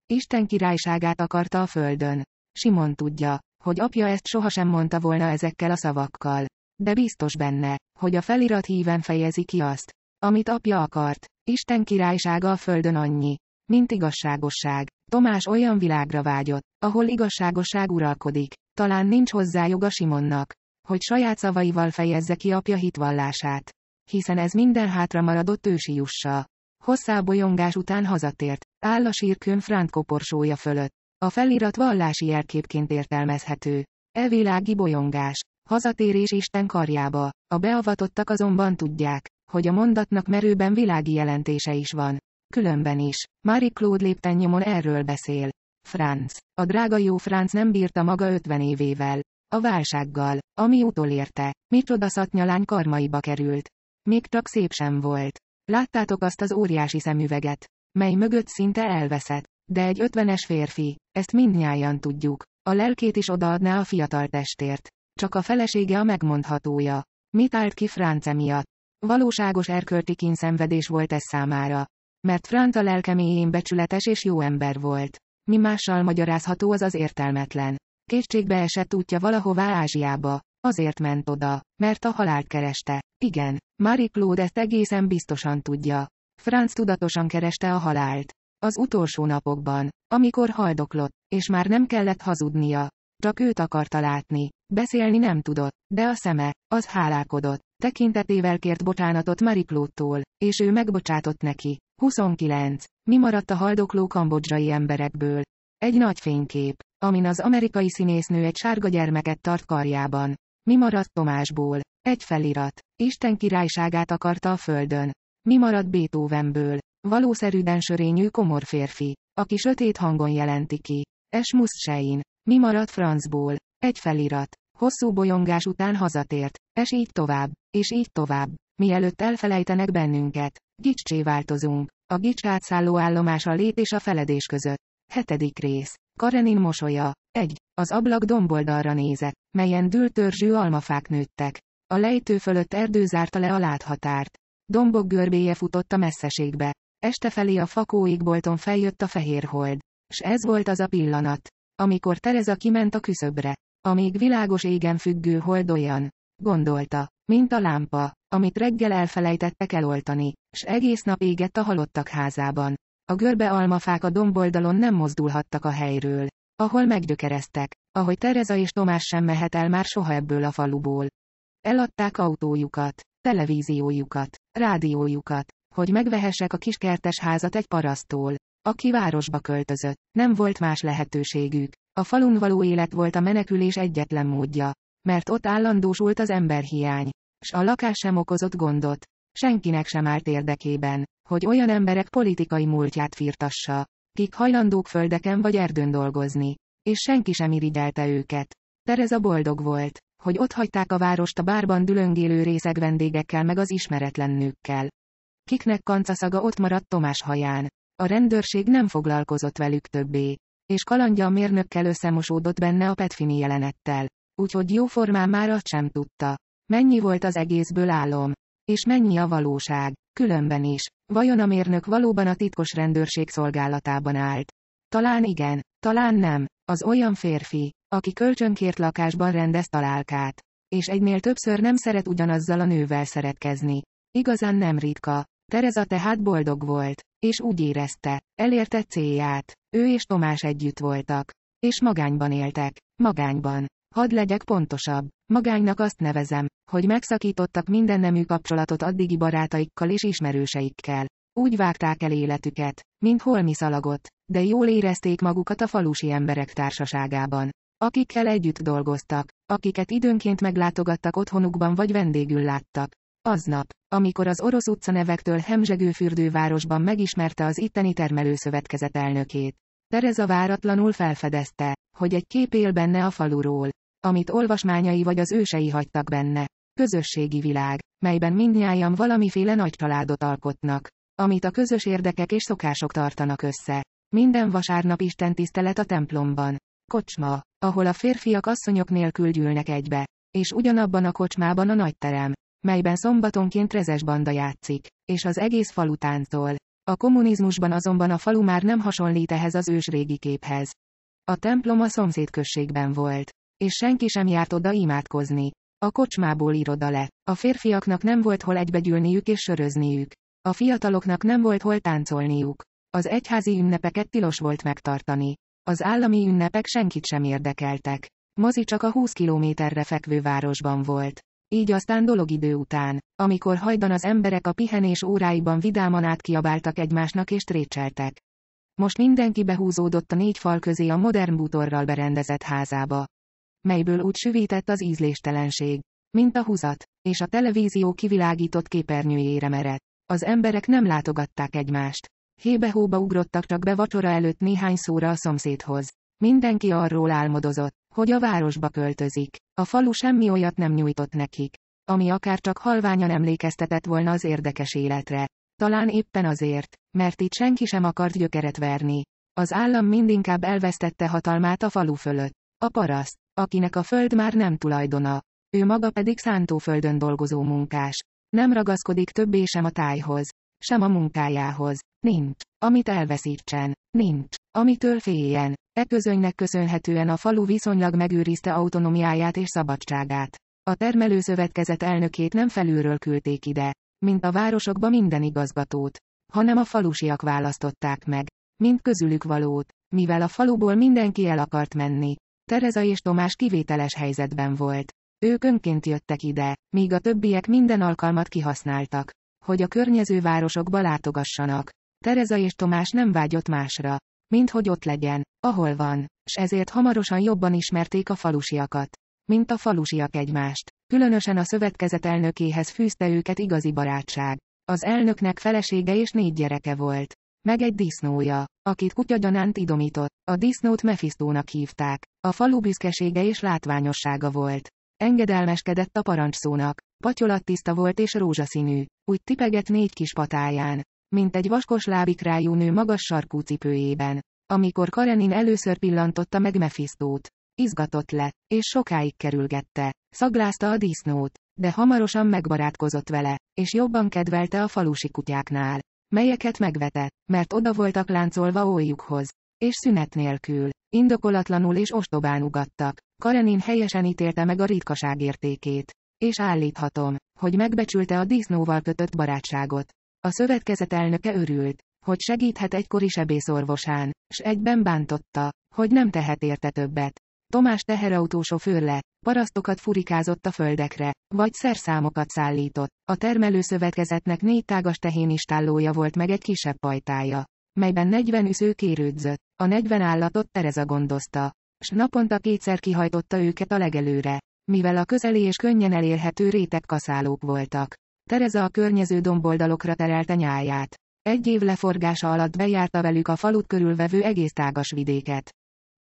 Isten királyságát akarta a földön. Simon tudja, hogy apja ezt sohasem mondta volna ezekkel a szavakkal. De biztos benne, hogy a felirat híven fejezi ki azt, amit apja akart. Isten királysága a földön annyi, mint igazságosság. Tomás olyan világra vágyott, ahol igazságosság uralkodik. Talán nincs hozzá joga Simonnak, hogy saját szavaival fejezze ki apja hitvallását. Hiszen ez minden hátra maradott ősi jussa. Hosszá bolyongás után hazatért, áll a sírkőn Frant koporsója fölött. A felirat vallási jelképként értelmezhető. E világi bolyongás, hazatérés Isten karjába. A beavatottak azonban tudják, hogy a mondatnak merőben világi jelentése is van. Különben is. Marie Claude lépten nyomon erről beszél. Franz. A drága jó Franz nem bírta maga 50 évével. A válsággal, ami utolérte, micsoda szatnyalány karmaiba került. Még csak szép sem volt. Láttátok azt az óriási szemüveget, mely mögött szinte elveszett. De egy ötvenes férfi, ezt mindnyájan tudjuk. A lelkét is odaadná a fiatal testért. Csak a felesége a megmondhatója. Mit állt ki France miatt? Valóságos erkölti kínszenvedés volt ez számára. Mert Franz a lelkeméjén becsületes és jó ember volt. Mi mással magyarázható az az értelmetlen esett útja valahová Ázsiába. Azért ment oda, mert a halált kereste. Igen, Marie Claude ezt egészen biztosan tudja. Franz tudatosan kereste a halált. Az utolsó napokban, amikor haldoklott, és már nem kellett hazudnia, csak őt akarta látni. Beszélni nem tudott, de a szeme, az hálálkodott. Tekintetével kért bocsánatot Mariklóttól, és ő megbocsátott neki. 29. Mi maradt a haldokló kambodzsai emberekből? Egy nagy fénykép, amin az amerikai színésznő egy sárga gyermeket tart karjában. Mi maradt Tomásból? Egy felirat. Isten királyságát akarta a földön. Mi maradt Beethovenből? Valószerűden sörényű komor férfi, aki sötét hangon jelenti ki. Esmus Sein. Mi maradt Franzból? Egy felirat. Hosszú bolyongás után hazatért. És így tovább, és így tovább. Mielőtt elfelejtenek bennünket, gicscsé változunk. A gics átszálló állomás a lét és a feledés között. Hetedik rész. Karenin mosolya. 1. Az ablak domboldalra nézett, melyen dültörzsű almafák nőttek. A lejtő fölött erdő zárta le a láthatárt. Dombok görbéje futott a messzeségbe. Este felé a fakóégbolton feljött a fehér hold. S ez volt az a pillanat, amikor Tereza kiment a küszöbre. A még világos égen függő hold olyan, gondolta, mint a lámpa, amit reggel elfelejtettek eloltani, s egész nap égett a halottak házában. A görbe almafák a domboldalon nem mozdulhattak a helyről. Ahol meggyökereztek, ahogy Tereza és Tomás sem mehet el már soha ebből a faluból. Eladták autójukat, televíziójukat, rádiójukat, hogy megvehessek a kiskertes házat egy parasztól, aki városba költözött. Nem volt más lehetőségük. A falun való élet volt a menekülés egyetlen módja, mert ott állandósult az emberhiány, s a lakás sem okozott gondot, senkinek sem állt érdekében, hogy olyan emberek politikai múltját firtassa, kik hajlandók földeken vagy erdőn dolgozni. És senki sem irigyelte őket. Tereza boldog volt, hogy ott hagyták a várost a bárban dülöngélő részeg vendégekkel meg az ismeretlen nőkkel. Kiknek kancaszaga ott maradt Tomás haján. A rendőrség nem foglalkozott velük többé. És kalandja a mérnökkel összemosódott benne a Petfini jelenettel. Úgyhogy jóformán már azt sem tudta. Mennyi volt az egészből álom. És mennyi a valóság. Különben is. Vajon a mérnök valóban a titkos rendőrség szolgálatában állt? Talán igen, talán nem. Az olyan férfi, aki kölcsönkért lakásban rendez találkát. És egynél többször nem szeret ugyanazzal a nővel szeretkezni. Igazán nem ritka. Tereza tehát boldog volt, és úgy érezte, elérte célját, ő és Tomás együtt voltak, és magányban éltek, magányban. Hadd legyek pontosabb. Magánynak azt nevezem, hogy megszakítottak minden nemű kapcsolatot addigi barátaikkal és ismerőseikkel. Úgy vágták el életüket, mint holmi szalagot, de jól érezték magukat a falusi emberek társaságában. Akikkel együtt dolgoztak, akiket időnként meglátogattak otthonukban vagy vendégül láttak. Aznap, amikor az orosz utca nevektől hemzsegő fürdővárosban megismerte az itteni termelőszövetkezet elnökét, Tereza váratlanul felfedezte, hogy egy kép él benne a faluról amit olvasmányai vagy az ősei hagytak benne. Közösségi világ, melyben mindnyájan valamiféle nagy családot alkotnak, amit a közös érdekek és szokások tartanak össze. Minden vasárnap Isten tisztelet a templomban. Kocsma, ahol a férfiak asszonyok nélkül gyűlnek egybe, és ugyanabban a kocsmában a nagyterem, melyben szombatonként rezes banda játszik, és az egész falu táncol. A kommunizmusban azonban a falu már nem hasonlít ehhez az ősrégi képhez. A templom a szomszédközségben volt és senki sem járt oda imádkozni. A kocsmából iroda lett. A férfiaknak nem volt hol egybegyülniük és sörözniük. A fiataloknak nem volt hol táncolniuk. Az egyházi ünnepeket tilos volt megtartani. Az állami ünnepek senkit sem érdekeltek. Mozi csak a 20 kilométerre fekvő városban volt. Így aztán idő után, amikor hajdan az emberek a pihenés óráiban vidáman átkiabáltak egymásnak és trécseltek. Most mindenki behúzódott a négy fal közé a modern bútorral berendezett házába melyből úgy süvített az ízléstelenség. Mint a húzat. És a televízió kivilágított képernyőjére merett. Az emberek nem látogatták egymást. Hébe-hóba ugrottak csak be vacsora előtt néhány szóra a szomszédhoz. Mindenki arról álmodozott, hogy a városba költözik. A falu semmi olyat nem nyújtott nekik, ami akár csak halványan emlékeztetett volna az érdekes életre. Talán éppen azért, mert itt senki sem akart gyökeret verni. Az állam mindinkább elvesztette hatalmát a falu fölött. A paraszt, akinek a föld már nem tulajdona. Ő maga pedig szántóföldön dolgozó munkás. Nem ragaszkodik többé sem a tájhoz, sem a munkájához. Nincs, amit elveszítsen. Nincs, amitől féljen. E közönynek köszönhetően a falu viszonylag megőrizte autonomiáját és szabadságát. A termelőszövetkezet elnökét nem felülről küldték ide, mint a városokba minden igazgatót, hanem a falusiak választották meg, mint közülük valót, mivel a faluból mindenki el akart menni. Tereza és Tomás kivételes helyzetben volt. Ők önként jöttek ide, míg a többiek minden alkalmat kihasználtak, hogy a környező városokba látogassanak. Tereza és Tomás nem vágyott másra, mint hogy ott legyen, ahol van, s ezért hamarosan jobban ismerték a falusiakat, mint a falusiak egymást. Különösen a szövetkezet elnökéhez fűzte őket igazi barátság. Az elnöknek felesége és négy gyereke volt. Meg egy disznója, akit kutyagyanánt idomított. A disznót Mephistónak hívták. A falu büszkesége és látványossága volt. Engedelmeskedett a parancsszónak. Patyolat tiszta volt és rózsaszínű. Úgy tipegett négy kis patáján. Mint egy vaskos lábikrájú nő magas sarkú cipőjében. Amikor Karenin először pillantotta meg Mephistót, izgatott lett, és sokáig kerülgette. Szaglázta a disznót, de hamarosan megbarátkozott vele, és jobban kedvelte a falusi kutyáknál melyeket megvetett, mert oda voltak láncolva ójukhoz, és szünet nélkül, indokolatlanul és ostobán ugattak. Karenin helyesen ítélte meg a ritkaság értékét. És állíthatom, hogy megbecsülte a disznóval kötött barátságot. A szövetkezet elnöke örült, hogy segíthet egykori sebészorvosán, s egyben bántotta, hogy nem tehet érte többet. Tomás teherautósofőr lett, parasztokat furikázott a földekre, vagy szerszámokat szállított. A termelőszövetkezetnek négy tágas tehénistállója volt meg egy kisebb pajtája, melyben 40 üsző kérődzött. A 40 állatot Tereza gondozta, s naponta kétszer kihajtotta őket a legelőre, mivel a közeli és könnyen elérhető réteg kaszálók voltak. Tereza a környező domboldalokra terelte nyáját. Egy év leforgása alatt bejárta velük a falut körülvevő egész tágas vidéket.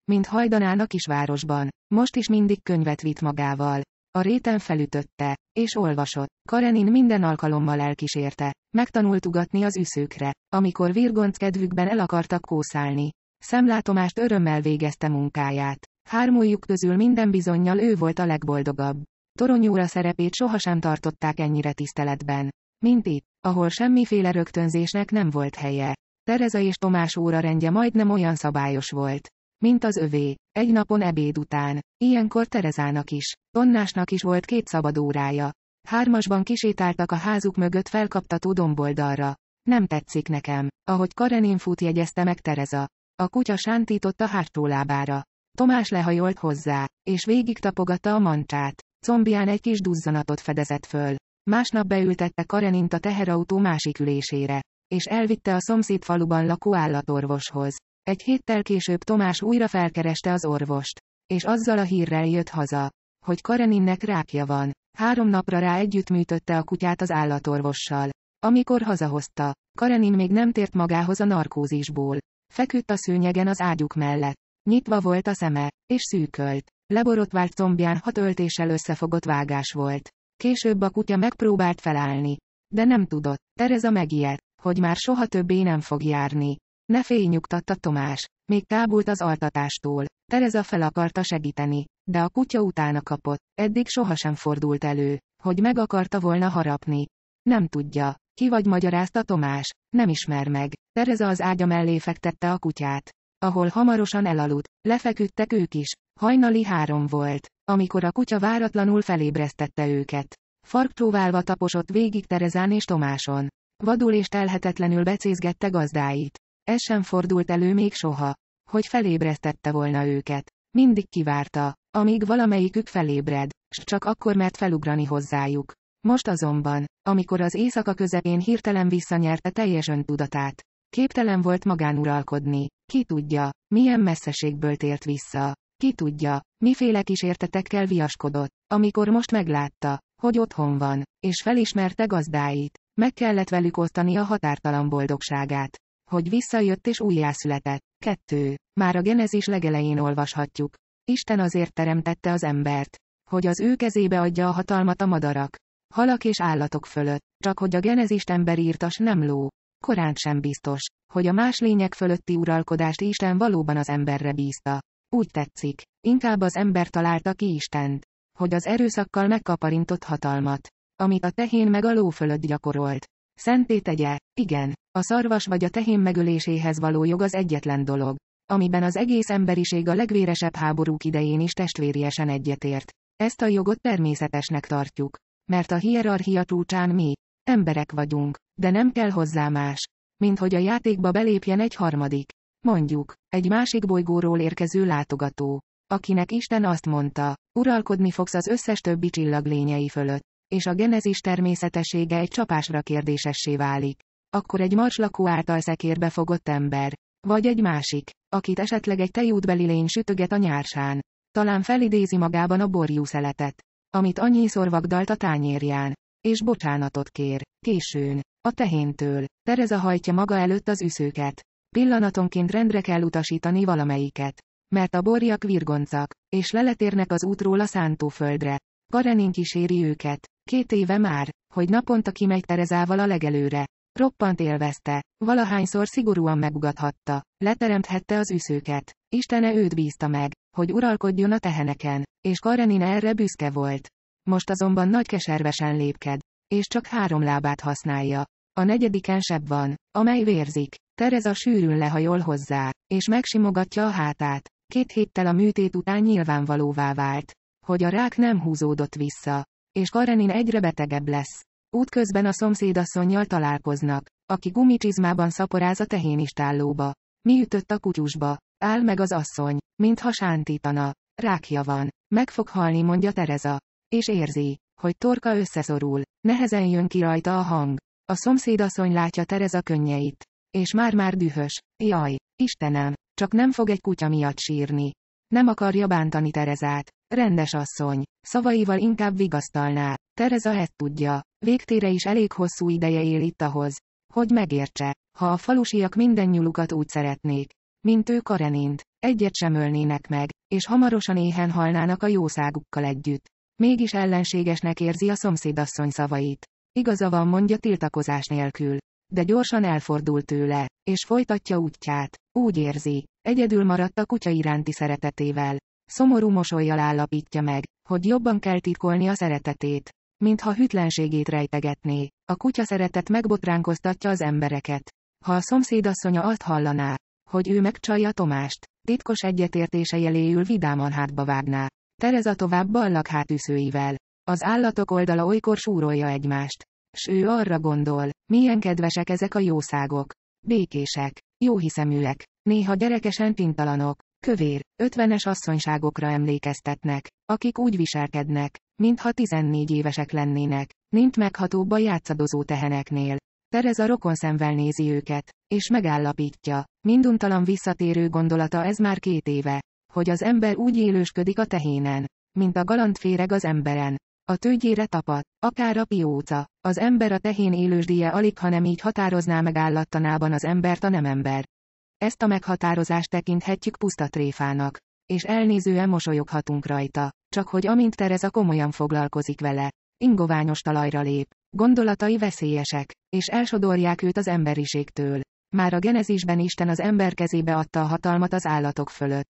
Mint hajdanának is városban, most is mindig könyvet vitt magával. A réten felütötte, és olvasott. Karenin minden alkalommal elkísérte. Megtanult ugatni az üszőkre, amikor virgonc kedvükben el akartak kószálni. Szemlátomást örömmel végezte munkáját. Hármújuk közül minden bizonyal ő volt a legboldogabb. Toronyúra szerepét sohasem tartották ennyire tiszteletben. Mint itt, ahol semmiféle rögtönzésnek nem volt helye. Tereza és Tomás óra rendje majdnem olyan szabályos volt mint az övé. Egy napon ebéd után, ilyenkor Terezának is, Tonnásnak is volt két szabad órája. Hármasban kisétáltak a házuk mögött felkaptató domboldalra. Nem tetszik nekem, ahogy Karenin fut jegyezte meg Tereza. A kutya sántított a hátsó lábára. Tomás lehajolt hozzá, és végig tapogatta a mancsát. zombián egy kis duzzanatot fedezett föl. Másnap beültette Karenint a teherautó másik ülésére, és elvitte a szomszéd faluban lakó állatorvoshoz. Egy héttel később Tomás újra felkereste az orvost. És azzal a hírrel jött haza, hogy Kareninnek rákja van. Három napra rá együtt műtötte a kutyát az állatorvossal. Amikor hazahozta, Karenin még nem tért magához a narkózisból. Feküdt a szőnyegen az ágyuk mellett. Nyitva volt a szeme, és szűkölt. Leborotvált combján hat öltéssel összefogott vágás volt. Később a kutya megpróbált felállni. De nem tudott. Tereza megijedt, hogy már soha többé nem fog járni. Ne félj nyugtatta Tomás. Még tábult az altatástól. Tereza fel akarta segíteni, de a kutya utána kapott. Eddig sohasem fordult elő, hogy meg akarta volna harapni. Nem tudja. Ki vagy magyarázta Tomás? Nem ismer meg. Tereza az ágya mellé fektette a kutyát. Ahol hamarosan elaludt, lefeküdtek ők is. Hajnali három volt, amikor a kutya váratlanul felébresztette őket. Farkcsóválva taposott végig Terezán és Tomáson. Vadul és telhetetlenül becézgette gazdáit. Ez sem fordult elő még soha, hogy felébresztette volna őket. Mindig kivárta, amíg valamelyikük felébred, s csak akkor mert felugrani hozzájuk. Most azonban, amikor az éjszaka közepén hirtelen visszanyerte teljes öntudatát, képtelen volt magánuralkodni, ki tudja, milyen messzeségből tért vissza, ki tudja, miféle kísértetekkel viaskodott, amikor most meglátta, hogy otthon van, és felismerte gazdáit, meg kellett velük osztani a határtalan boldogságát hogy visszajött és újjászületett. 2. Már a Genezis legelején olvashatjuk. Isten azért teremtette az embert, hogy az ő kezébe adja a hatalmat a madarak, halak és állatok fölött, csak hogy a genezist ember írtas nem ló. Korán sem biztos, hogy a más lények fölötti uralkodást Isten valóban az emberre bízta. Úgy tetszik, inkább az ember találta ki Istent, hogy az erőszakkal megkaparintott hatalmat, amit a tehén meg a ló fölött gyakorolt, Szenté tegye. Igen. A szarvas vagy a tehén megöléséhez való jog az egyetlen dolog, amiben az egész emberiség a legvéresebb háborúk idején is testvériesen egyetért. Ezt a jogot természetesnek tartjuk. Mert a hierarchia csúcsán mi, emberek vagyunk, de nem kell hozzá más, mint hogy a játékba belépjen egy harmadik. Mondjuk, egy másik bolygóról érkező látogató, akinek Isten azt mondta, uralkodni fogsz az összes többi csillag lényei fölött és a genezis természetessége egy csapásra kérdésessé válik. Akkor egy mars lakó által szekérbe fogott ember. Vagy egy másik, akit esetleg egy tejútbeli lény sütöget a nyársán. Talán felidézi magában a borjú szeletet, amit annyiszor vagdalt a tányérján. És bocsánatot kér, későn, a tehéntől. Tereza hajtja maga előtt az üszőket. Pillanatonként rendre kell utasítani valamelyiket. Mert a borjak virgoncak, és leletérnek az útról a szántóföldre. Karenin kíséri őket. Két éve már, hogy naponta kimegy Terezával a legelőre. Roppant élvezte. Valahányszor szigorúan megugathatta. Leteremthette az üszőket. Istene őt bízta meg, hogy uralkodjon a teheneken, és Karenina erre büszke volt. Most azonban nagy keservesen lépked, és csak három lábát használja. A negyediken sebb van, amely vérzik. Tereza sűrűn lehajol hozzá, és megsimogatja a hátát. Két héttel a műtét után nyilvánvalóvá vált, hogy a rák nem húzódott vissza, és Karenin egyre betegebb lesz. Útközben a szomszédasszonynal találkoznak, aki gumicsizmában szaporáz a tehénistállóba. Mi ütött a kutyusba? Áll meg az asszony, mintha sántítana. Rákja van. Meg fog halni, mondja Tereza. És érzi, hogy torka összeszorul. Nehezen jön ki rajta a hang. A szomszédasszony látja Tereza könnyeit. És már-már dühös. Jaj, Istenem, csak nem fog egy kutya miatt sírni. Nem akarja bántani Terezát. Rendes asszony. Szavaival inkább vigasztalná. Tereza ezt tudja. Végtére is elég hosszú ideje él itt ahhoz, hogy megértse, ha a falusiak minden nyulukat úgy szeretnék, mint ő Karenint, egyet sem ölnének meg, és hamarosan éhen halnának a jószágukkal együtt. Mégis ellenségesnek érzi a szomszédasszony szavait. Igaza van mondja tiltakozás nélkül. De gyorsan elfordult tőle, és folytatja útját. Úgy érzi, egyedül maradt a kutya iránti szeretetével. Szomorú mosolyjal állapítja meg, hogy jobban kell titkolni a szeretetét. Mintha hűtlenségét rejtegetné. A kutya szeretet megbotránkoztatja az embereket. Ha a szomszédasszonya azt hallaná, hogy ő megcsalja Tomást, titkos egyetértése jeléül vidáman hátba vágná. Tereza tovább ballag hátűszőivel. Az állatok oldala olykor súrolja egymást. S ő arra gondol, milyen kedvesek ezek a jószágok. Békések, jóhiszeműek, néha gyerekesen pintalanok kövér, ötvenes asszonyságokra emlékeztetnek, akik úgy viselkednek, mintha 14 évesek lennének, mint meghatóbb a játszadozó teheneknél. Tereza rokon szemvel nézi őket, és megállapítja, minduntalan visszatérő gondolata ez már két éve, hogy az ember úgy élősködik a tehénen, mint a galant féreg az emberen. A tőgyére tapad, akár a pióca, az ember a tehén élősdíje alig, hanem így határozná meg állattanában az embert a nem ember. Ezt a meghatározást tekinthetjük puszta tréfának. És elnézően mosolyoghatunk rajta. Csak hogy amint Tereza komolyan foglalkozik vele, ingoványos talajra lép. Gondolatai veszélyesek, és elsodorják őt az emberiségtől. Már a genezisben Isten az ember kezébe adta a hatalmat az állatok fölött.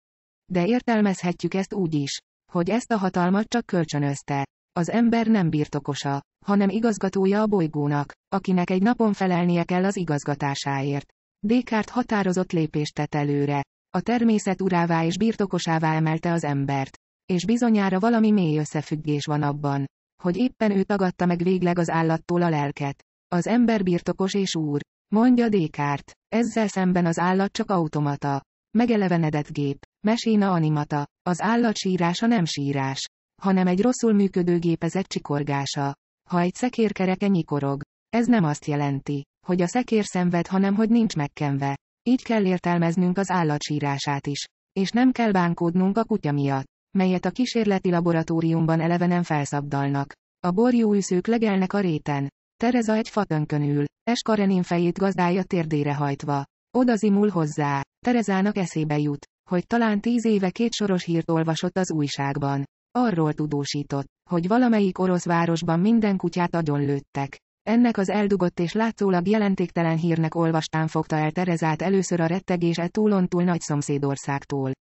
De értelmezhetjük ezt úgy is, hogy ezt a hatalmat csak kölcsönözte. Az ember nem birtokosa, hanem igazgatója a bolygónak, akinek egy napon felelnie kell az igazgatásáért. Descartes határozott lépést tett előre. A természet urává és birtokosává emelte az embert. És bizonyára valami mély összefüggés van abban, hogy éppen ő tagadta meg végleg az állattól a lelket. Az ember birtokos és úr, mondja Descartes. Ezzel szemben az állat csak automata. Megelevenedett gép, meséna animata. Az állat sírása nem sírás, hanem egy rosszul működő gépezet csikorgása. Ha egy szekérkereke nyikorog, ez nem azt jelenti, hogy a szekér szenved, hanem hogy nincs megkenve. Így kell értelmeznünk az állatsírását is. És nem kell bánkódnunk a kutya miatt, melyet a kísérleti laboratóriumban elevenen felszabdalnak. A borjúűszők legelnek a réten. Tereza egy fatönkön ül, Eskarenin fejét gazdája térdére hajtva. Oda zimul hozzá. Terezának eszébe jut, hogy talán tíz éve két soros hírt olvasott az újságban. Arról tudósított, hogy valamelyik orosz városban minden kutyát agyonlőttek. Ennek az eldugott és látszólag jelentéktelen hírnek olvastán fogta el Terezát először a rettegése túlon túl nagy szomszédországtól.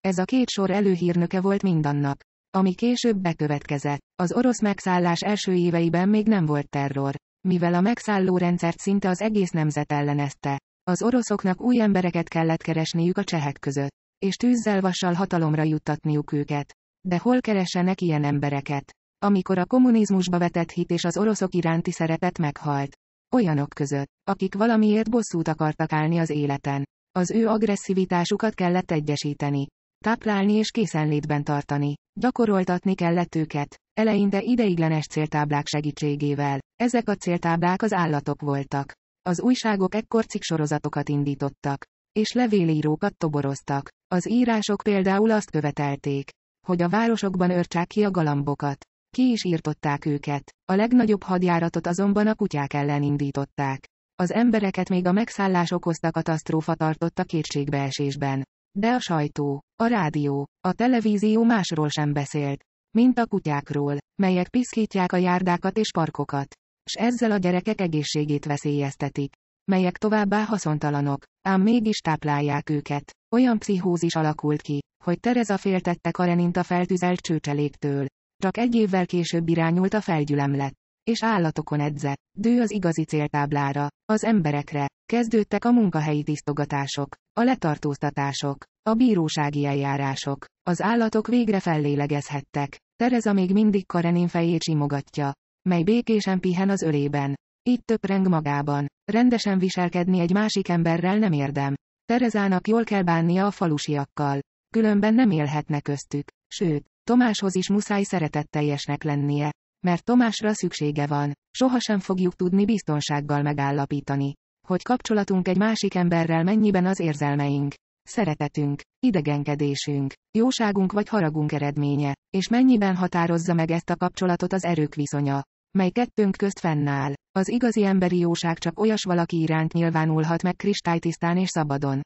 Ez a két sor előhírnöke volt mindannak, ami később bekövetkezett. Az orosz megszállás első éveiben még nem volt terror, mivel a megszálló rendszert szinte az egész nemzet ellenezte. Az oroszoknak új embereket kellett keresniük a csehek között, és tűzzel vassal hatalomra juttatniuk őket. De hol keresenek ilyen embereket? amikor a kommunizmusba vetett hit és az oroszok iránti szeretet meghalt. Olyanok között, akik valamiért bosszút akartak állni az életen. Az ő agresszivitásukat kellett egyesíteni. Táplálni és készenlétben tartani. Gyakoroltatni kellett őket, eleinte ideiglenes céltáblák segítségével. Ezek a céltáblák az állatok voltak. Az újságok ekkor cikksorozatokat indítottak. És levélírókat toboroztak. Az írások például azt követelték, hogy a városokban örtsák ki a galambokat. Ki is írtották őket. A legnagyobb hadjáratot azonban a kutyák ellen indították. Az embereket még a megszállás okozta katasztrófa tartotta kétségbeesésben. De a sajtó, a rádió, a televízió másról sem beszélt, mint a kutyákról, melyek piszkítják a járdákat és parkokat. S ezzel a gyerekek egészségét veszélyeztetik, melyek továbbá haszontalanok, ám mégis táplálják őket. Olyan pszichózis alakult ki, hogy Tereza féltette Karenint a feltüzelt csőcseléktől, csak egy évvel később irányult a felgyülemlet. És állatokon edzett. Dő az igazi céltáblára, az emberekre. Kezdődtek a munkahelyi tisztogatások, a letartóztatások, a bírósági eljárások. Az állatok végre fellélegezhettek. Tereza még mindig Karenin fejét simogatja, mely békésen pihen az ölében. Így töpreng magában. Rendesen viselkedni egy másik emberrel nem érdem. Terezának jól kell bánnia a falusiakkal. Különben nem élhetne köztük. Sőt, Tomáshoz is muszáj szeretetteljesnek lennie, mert Tomásra szüksége van, sohasem fogjuk tudni biztonsággal megállapítani, hogy kapcsolatunk egy másik emberrel mennyiben az érzelmeink, szeretetünk, idegenkedésünk, jóságunk vagy haragunk eredménye, és mennyiben határozza meg ezt a kapcsolatot az erők viszonya, mely kettőnk közt fennáll. Az igazi emberi jóság csak olyas valaki iránt nyilvánulhat meg kristálytisztán és szabadon,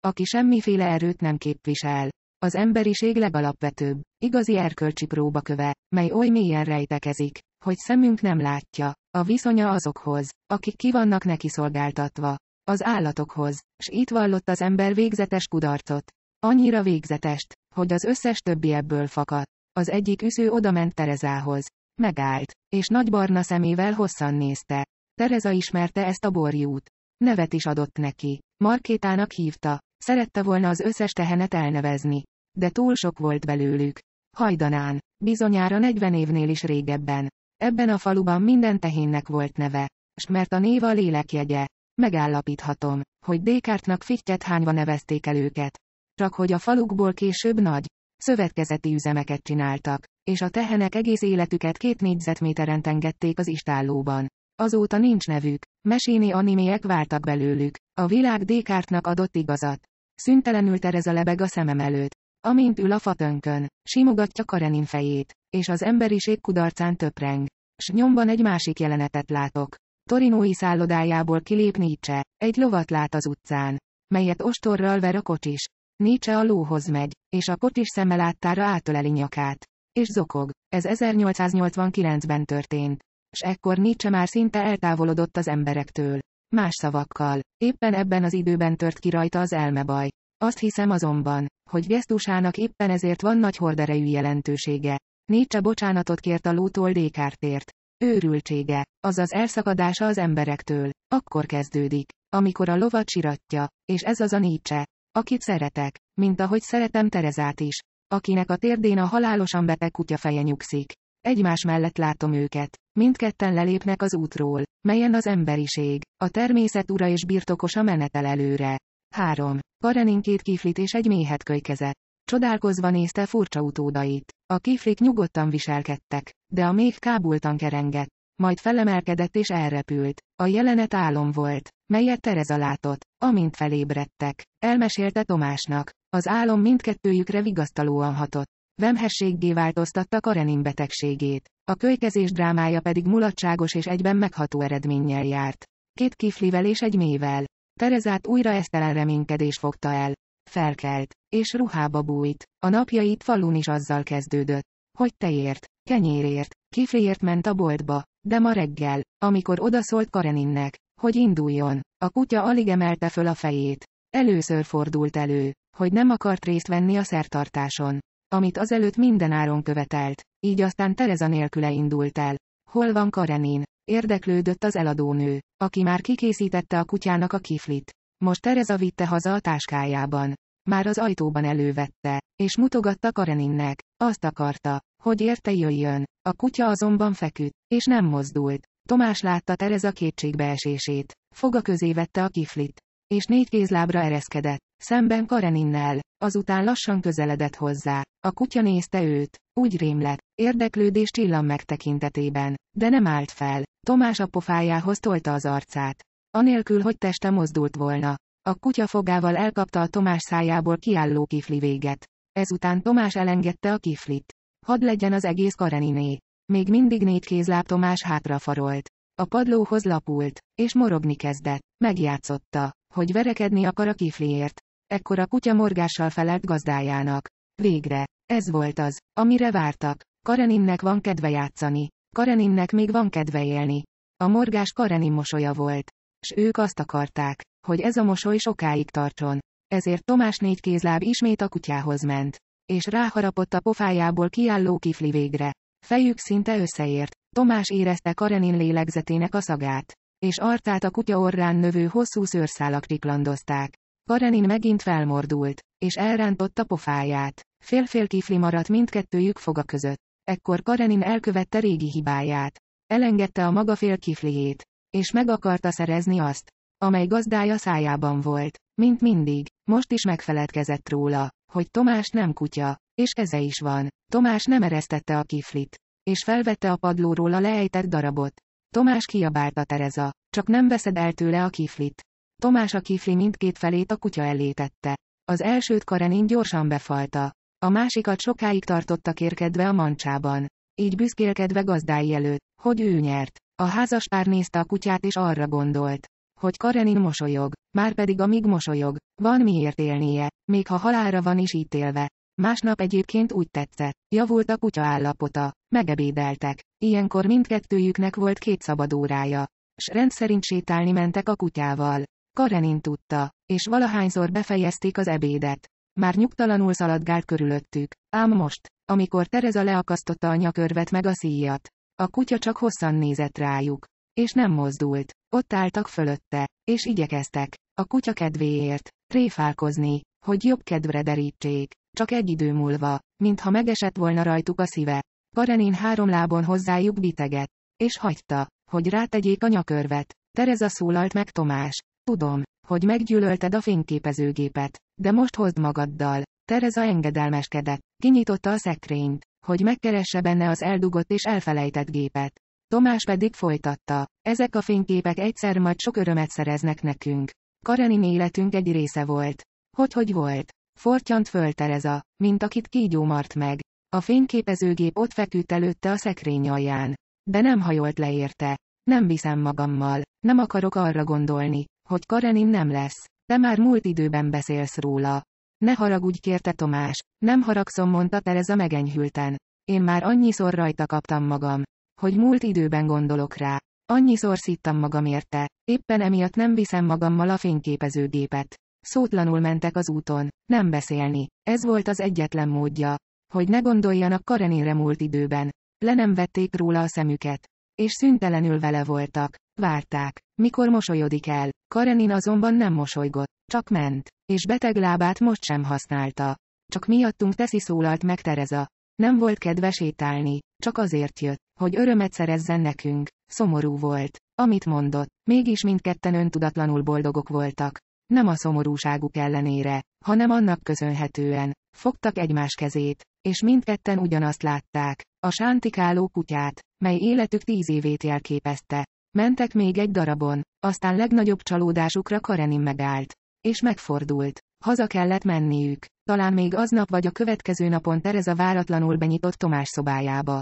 aki semmiféle erőt nem képvisel, az emberiség legalapvetőbb, igazi erkölcsi próbaköve, mely oly mélyen rejtekezik, hogy szemünk nem látja, a viszonya azokhoz, akik ki vannak neki szolgáltatva, az állatokhoz, s itt vallott az ember végzetes kudarcot. Annyira végzetest, hogy az összes többi ebből fakadt. Az egyik üsző odament Terezához. Megállt, és nagy barna szemével hosszan nézte. Tereza ismerte ezt a borjút. Nevet is adott neki. Markétának hívta. Szerette volna az összes tehenet elnevezni. De túl sok volt belőlük. Hajdanán. Bizonyára 40 évnél is régebben. Ebben a faluban minden tehénnek volt neve. S mert a név a lélekjegye. Megállapíthatom, hogy Dékártnak hányva nevezték el őket. Csak hogy a falukból később nagy, szövetkezeti üzemeket csináltak, és a tehenek egész életüket két négyzetméteren engedték az istállóban. Azóta nincs nevük. Meséni animéek vártak belőlük. A világ Dékártnak adott igazat. Szüntelenül terez a lebeg a szemem előtt. Amint ül a fatönkön, simogatja Karenin fejét, és az emberiség kudarcán töpreng. S nyomban egy másik jelenetet látok. Torinói szállodájából kilép Nietzsche, egy lovat lát az utcán, melyet ostorral ver a kocsis. Nietzsche a lóhoz megy, és a kocsis szemmel áttára átöleli nyakát. És zokog. Ez 1889-ben történt s ekkor Nietzsche már szinte eltávolodott az emberektől. Más szavakkal. Éppen ebben az időben tört ki rajta az elmebaj. Azt hiszem azonban, hogy gesztusának éppen ezért van nagy horderejű jelentősége. Nietzsche bocsánatot kért a lótól Dékártért. Őrültsége, azaz elszakadása az emberektől, akkor kezdődik, amikor a lovat siratja, és ez az a Nietzsche, akit szeretek, mint ahogy szeretem Terezát is, akinek a térdén a halálosan beteg kutyafeje nyugszik. Egymás mellett látom őket. Mindketten lelépnek az útról, melyen az emberiség, a természet ura és birtokosa menetel előre. 3. Karenin két kiflit és egy méhet kölykeze. Csodálkozva nézte furcsa utódait. A kiflik nyugodtan viselkedtek, de a méh kábultan kerengett. Majd felemelkedett és elrepült. A jelenet álom volt, melyet Tereza látott, amint felébredtek. Elmesélte Tomásnak. Az álom mindkettőjükre vigasztalóan hatott. Vemhességgé változtattak a renin betegségét. A kölykezés drámája pedig mulatságos és egyben megható eredménnyel járt. Két kiflivel és egy mével. Terezát újra esztelen reménykedés fogta el. Felkelt, és ruhába bújt. A napjait falun is azzal kezdődött. Hogy teért, kenyérért, kifliért ment a boltba, de ma reggel, amikor odaszólt Kareninnek, hogy induljon, a kutya alig emelte föl a fejét. Először fordult elő, hogy nem akart részt venni a szertartáson amit azelőtt mindenáron követelt. Így aztán Tereza nélküle indult el. Hol van Karenin? Érdeklődött az eladónő, aki már kikészítette a kutyának a kiflit. Most Tereza vitte haza a táskájában. Már az ajtóban elővette, és mutogatta Kareninnek. Azt akarta, hogy érte jöjjön. A kutya azonban feküdt, és nem mozdult. Tomás látta Tereza kétségbeesését. Foga közé vette a kiflit, és négy kézlábra ereszkedett. Szemben Kareninnel. Azután lassan közeledett hozzá. A kutya nézte őt. Úgy rémlett. Érdeklődés csillan megtekintetében. De nem állt fel. Tomás a pofájához tolta az arcát. Anélkül, hogy teste mozdult volna. A kutya fogával elkapta a Tomás szájából kiálló kifli véget. Ezután Tomás elengedte a kiflit. Hadd legyen az egész Kareniné. Még mindig négy kézláb Tomás hátrafarolt. A padlóhoz lapult, és morogni kezdett. Megjátszotta, hogy verekedni akar a kifliért. Ekkor a kutya morgással felelt gazdájának. Végre. Ez volt az, amire vártak. Kareninnek van kedve játszani. Kareninnek még van kedve élni. A morgás Karenin mosolya volt. S ők azt akarták, hogy ez a mosoly sokáig tartson. Ezért Tomás négy kézláb ismét a kutyához ment. És ráharapott a pofájából kiálló kifli végre. Fejük szinte összeért. Tomás érezte Karenin lélegzetének a szagát. És arcát a kutya orrán növő hosszú szőrszálak riklandozták. Karenin megint felmordult, és elrántotta pofáját. Félfél kifli maradt mindkettőjük foga között. Ekkor Karenin elkövette régi hibáját. Elengedte a maga fél kifliét, és meg akarta szerezni azt, amely gazdája szájában volt. Mint mindig, most is megfeledkezett róla, hogy Tomás nem kutya, és keze is van. Tomás nem eresztette a kiflit, és felvette a padlóról a leejtett darabot. Tomás kiabálta Tereza, csak nem veszed el tőle a kiflit. Tomás a kifli mindkét felét a kutya elé tette. Az elsőt Karenin gyorsan befalta. A másikat sokáig tartottak érkedve a mancsában. Így büszkélkedve gazdái előtt, hogy ő nyert. A pár nézte a kutyát és arra gondolt, hogy Karenin mosolyog, már pedig amíg mosolyog, van miért élnie, még ha halálra van is ítélve. Másnap egyébként úgy tetszett, javult a kutya állapota, megebédeltek, ilyenkor mindkettőjüknek volt két szabad órája, s rendszerint sétálni mentek a kutyával. Karenin tudta, és valahányszor befejezték az ebédet. Már nyugtalanul szaladgált körülöttük. Ám most, amikor Tereza leakasztotta a nyakörvet meg a szíjat, a kutya csak hosszan nézett rájuk. És nem mozdult. Ott álltak fölötte, és igyekeztek, a kutya kedvéért, tréfálkozni, hogy jobb kedvre derítsék. Csak egy idő múlva, mintha megesett volna rajtuk a szíve. Karenin három lábon hozzájuk biteget, és hagyta, hogy rátegyék a nyakörvet. Tereza szólalt meg Tomás, Tudom, hogy meggyűlölted a fényképezőgépet, de most hozd magaddal. Tereza engedelmeskedett, kinyitotta a szekrényt, hogy megkeresse benne az eldugott és elfelejtett gépet. Tomás pedig folytatta, ezek a fényképek egyszer majd sok örömet szereznek nekünk. Karenin életünk egy része volt. Hogy-hogy volt? Fortyant föl Tereza, mint akit kígyó mart meg. A fényképezőgép ott feküdt előtte a szekrény alján. De nem hajolt le érte. Nem viszem magammal, nem akarok arra gondolni, hogy Karenim nem lesz. Te már múlt időben beszélsz róla. Ne haragudj kérte Tomás, nem haragszom mondta Tereza megenyhülten. Én már annyiszor rajta kaptam magam, hogy múlt időben gondolok rá. Annyiszor szittam magam érte, éppen emiatt nem viszem magammal a fényképezőgépet. Szótlanul mentek az úton, nem beszélni. Ez volt az egyetlen módja, hogy ne gondoljanak Kareninre múlt időben. Le nem vették róla a szemüket és szüntelenül vele voltak. Várták, mikor mosolyodik el. Karenin azonban nem mosolygott, csak ment, és beteg lábát most sem használta. Csak miattunk teszi szólalt meg Tereza. Nem volt kedve sétálni, csak azért jött, hogy örömet szerezzen nekünk. Szomorú volt, amit mondott, mégis mindketten öntudatlanul boldogok voltak. Nem a szomorúságuk ellenére, hanem annak köszönhetően. Fogtak egymás kezét, és mindketten ugyanazt látták, a sántikáló kutyát, mely életük tíz évét jelképezte. Mentek még egy darabon, aztán legnagyobb csalódásukra Karenin megállt. És megfordult. Haza kellett menniük. Talán még aznap vagy a következő napon Tereza váratlanul benyitott Tomás szobájába.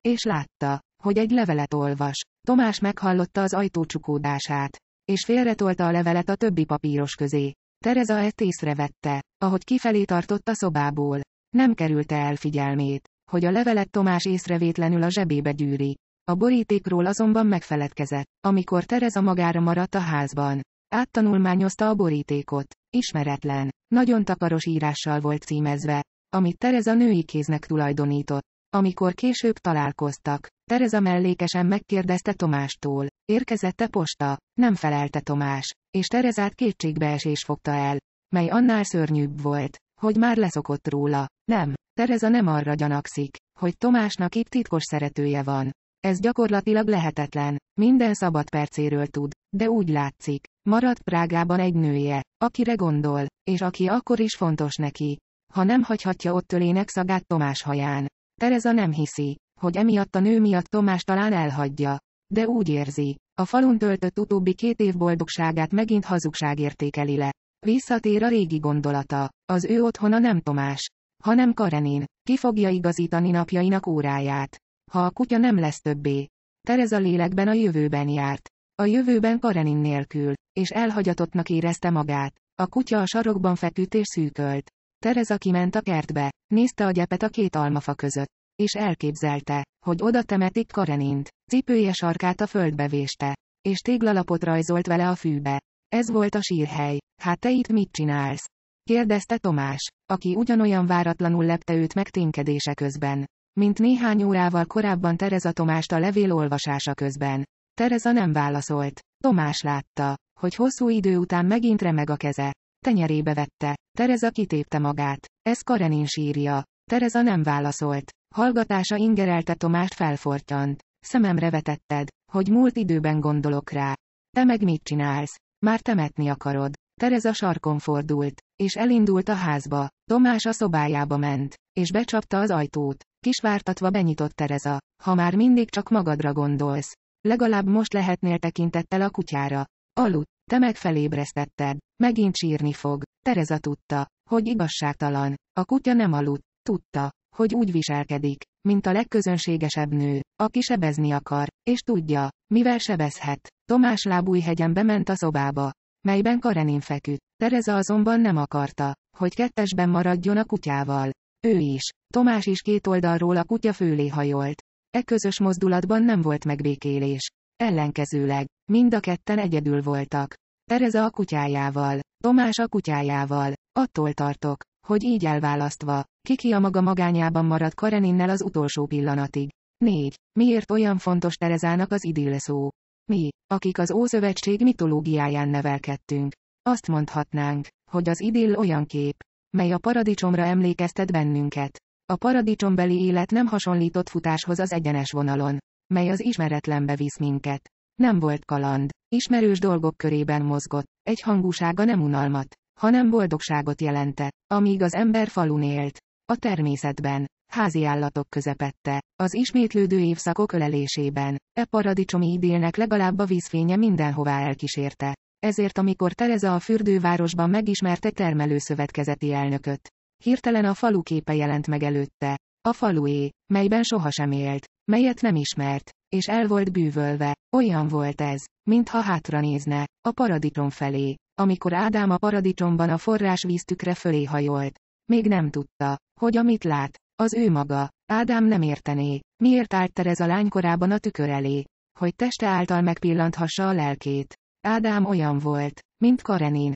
És látta, hogy egy levelet olvas. Tomás meghallotta az ajtó csukódását. És félretolta a levelet a többi papíros közé. Tereza ezt észrevette, ahogy kifelé tartott a szobából. Nem kerülte el figyelmét, hogy a levelet Tomás észrevétlenül a zsebébe gyűri. A borítékról azonban megfeledkezett, amikor Tereza magára maradt a házban. Áttanulmányozta a borítékot. Ismeretlen, nagyon takaros írással volt címezve, amit Tereza női kéznek tulajdonított. Amikor később találkoztak, Tereza mellékesen megkérdezte Tomástól, érkezette posta, nem felelte Tomás, és Terezát kétségbeesés fogta el, mely annál szörnyűbb volt, hogy már leszokott róla. Nem, Tereza nem arra gyanakszik, hogy Tomásnak itt titkos szeretője van. Ez gyakorlatilag lehetetlen, minden szabad percéről tud, de úgy látszik, maradt Prágában egy nője, akire gondol, és aki akkor is fontos neki. Ha nem hagyhatja ott ölének szagát Tomás haján. Tereza nem hiszi, hogy emiatt a nő miatt Tomás talán elhagyja. De úgy érzi, a falun töltött utóbbi két év boldogságát megint hazugság értékeli le. Visszatér a régi gondolata. Az ő otthona nem Tomás, hanem Karenin. Ki fogja igazítani napjainak óráját? Ha a kutya nem lesz többé. Tereza a lélekben a jövőben járt. A jövőben Karenin nélkül, és elhagyatottnak érezte magát. A kutya a sarokban feküdt és szűkölt. Tereza kiment a kertbe, nézte a gyepet a két almafa között, és elképzelte, hogy oda temetik Karenint. Cipője sarkát a földbe véste, és téglalapot rajzolt vele a fűbe. Ez volt a sírhely. Hát te itt mit csinálsz? kérdezte Tomás, aki ugyanolyan váratlanul lepte őt meg ténykedése közben. Mint néhány órával korábban Tereza Tomást a levél olvasása közben. Tereza nem válaszolt. Tomás látta, hogy hosszú idő után megint remeg a keze. Tenyerébe vette. Tereza kitépte magát. Ez Karenin sírja. Tereza nem válaszolt. Hallgatása ingerelte Tomást felfortyant. Szememre vetetted, hogy múlt időben gondolok rá. Te meg mit csinálsz? Már temetni akarod. Tereza sarkon fordult, és elindult a házba. Tomás a szobájába ment, és becsapta az ajtót. Kisvártatva benyitott Tereza. Ha már mindig csak magadra gondolsz. Legalább most lehetnél tekintettel a kutyára. Aludt, te meg felébresztetted. Megint sírni fog. Tereza tudta, hogy igazságtalan. A kutya nem aludt. Tudta, hogy úgy viselkedik, mint a legközönségesebb nő, aki sebezni akar, és tudja, mivel sebezhet. Tomás lábújhegyen bement a szobába, melyben Karenin feküdt. Tereza azonban nem akarta, hogy kettesben maradjon a kutyával. Ő is. Tomás is két oldalról a kutya fölé hajolt. E közös mozdulatban nem volt megbékélés. Ellenkezőleg, mind a ketten egyedül voltak. Tereza a kutyájával, Tomás a kutyájával. Attól tartok, hogy így elválasztva, Kiki a maga magányában marad Kareninnel az utolsó pillanatig. 4. Miért olyan fontos Terezának az idill szó? Mi, akik az Ószövetség mitológiáján nevelkedtünk. Azt mondhatnánk, hogy az idill olyan kép, mely a paradicsomra emlékeztet bennünket. A paradicsombeli élet nem hasonlított futáshoz az egyenes vonalon, mely az ismeretlenbe visz minket. Nem volt kaland, ismerős dolgok körében mozgott, egy hangúsága nem unalmat, hanem boldogságot jelentett, amíg az ember falun élt, a természetben, házi állatok közepette, az ismétlődő évszakok ölelésében. E paradicsomi idélnek legalább a vízfénye mindenhová elkísérte. Ezért amikor Tereza a fürdővárosban megismerte termelőszövetkezeti elnököt, hirtelen a falu képe jelent meg előtte. A falué, melyben sohasem élt, melyet nem ismert, és el volt bűvölve, olyan volt ez, mintha hátra nézne, a paradicsom felé, amikor Ádám a paradicsomban a forrás víztükre fölé hajolt. Még nem tudta, hogy amit lát, az ő maga. Ádám nem értené. Miért állt Tereza lánykorában a tükör elé? Hogy teste által megpillanthassa a lelkét. Ádám olyan volt, mint Karenin.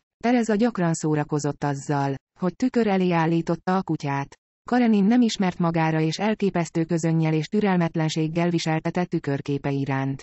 a gyakran szórakozott azzal, hogy tükör elé állította a kutyát. Karenin nem ismert magára és elképesztő közönnyel és türelmetlenséggel viseltetett tükörképe iránt.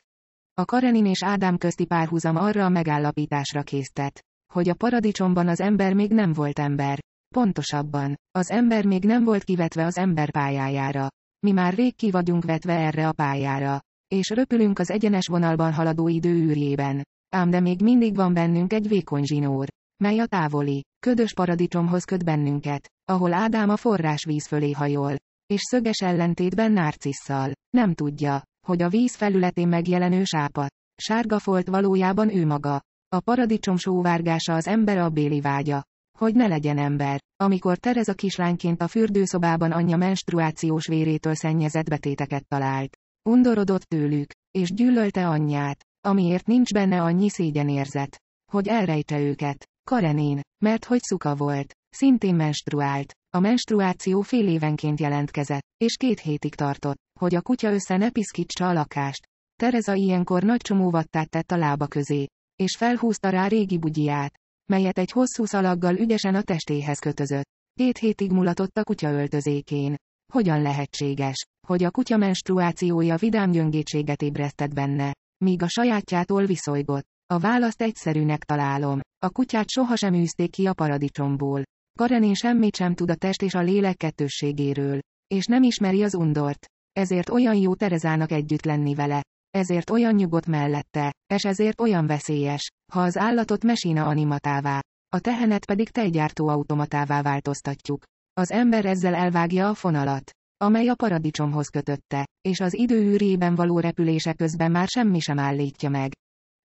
A Karenin és Ádám közti párhuzam arra a megállapításra késztet, hogy a paradicsomban az ember még nem volt ember, Pontosabban, az ember még nem volt kivetve az ember pályájára. Mi már rég ki vagyunk vetve erre a pályára. És röpülünk az egyenes vonalban haladó idő űrjében. Ám de még mindig van bennünk egy vékony zsinór, mely a távoli, ködös paradicsomhoz köt bennünket, ahol Ádám a forrásvíz fölé hajol. És szöges ellentétben Narcisszal. Nem tudja, hogy a víz felületén megjelenő sápa, Sárga folt valójában ő maga. A paradicsom sóvárgása az ember a béli vágya hogy ne legyen ember. Amikor a kislányként a fürdőszobában anyja menstruációs vérétől szennyezett betéteket talált. Undorodott tőlük, és gyűlölte anyját, amiért nincs benne annyi szégyenérzet. Hogy elrejte őket. Karenén, mert hogy szuka volt. Szintén menstruált. A menstruáció fél évenként jelentkezett, és két hétig tartott, hogy a kutya össze ne piszkítsa a lakást. Tereza ilyenkor nagy csomóvattát tett a lába közé, és felhúzta rá régi bugyját, melyet egy hosszú szalaggal ügyesen a testéhez kötözött. Két hétig mulatott a kutya öltözékén. Hogyan lehetséges, hogy a kutya menstruációja vidám gyöngétséget ébresztett benne, míg a sajátjától viszolygott. A választ egyszerűnek találom. A kutyát sohasem űzték ki a paradicsomból. Karenén semmit sem tud a test és a lélek kettősségéről. És nem ismeri az undort. Ezért olyan jó Terezának együtt lenni vele ezért olyan nyugodt mellette, és ezért olyan veszélyes, ha az állatot mesina animatává, a tehenet pedig tejgyártó automatává változtatjuk. Az ember ezzel elvágja a fonalat, amely a paradicsomhoz kötötte, és az időhűrében való repülése közben már semmi sem állítja meg.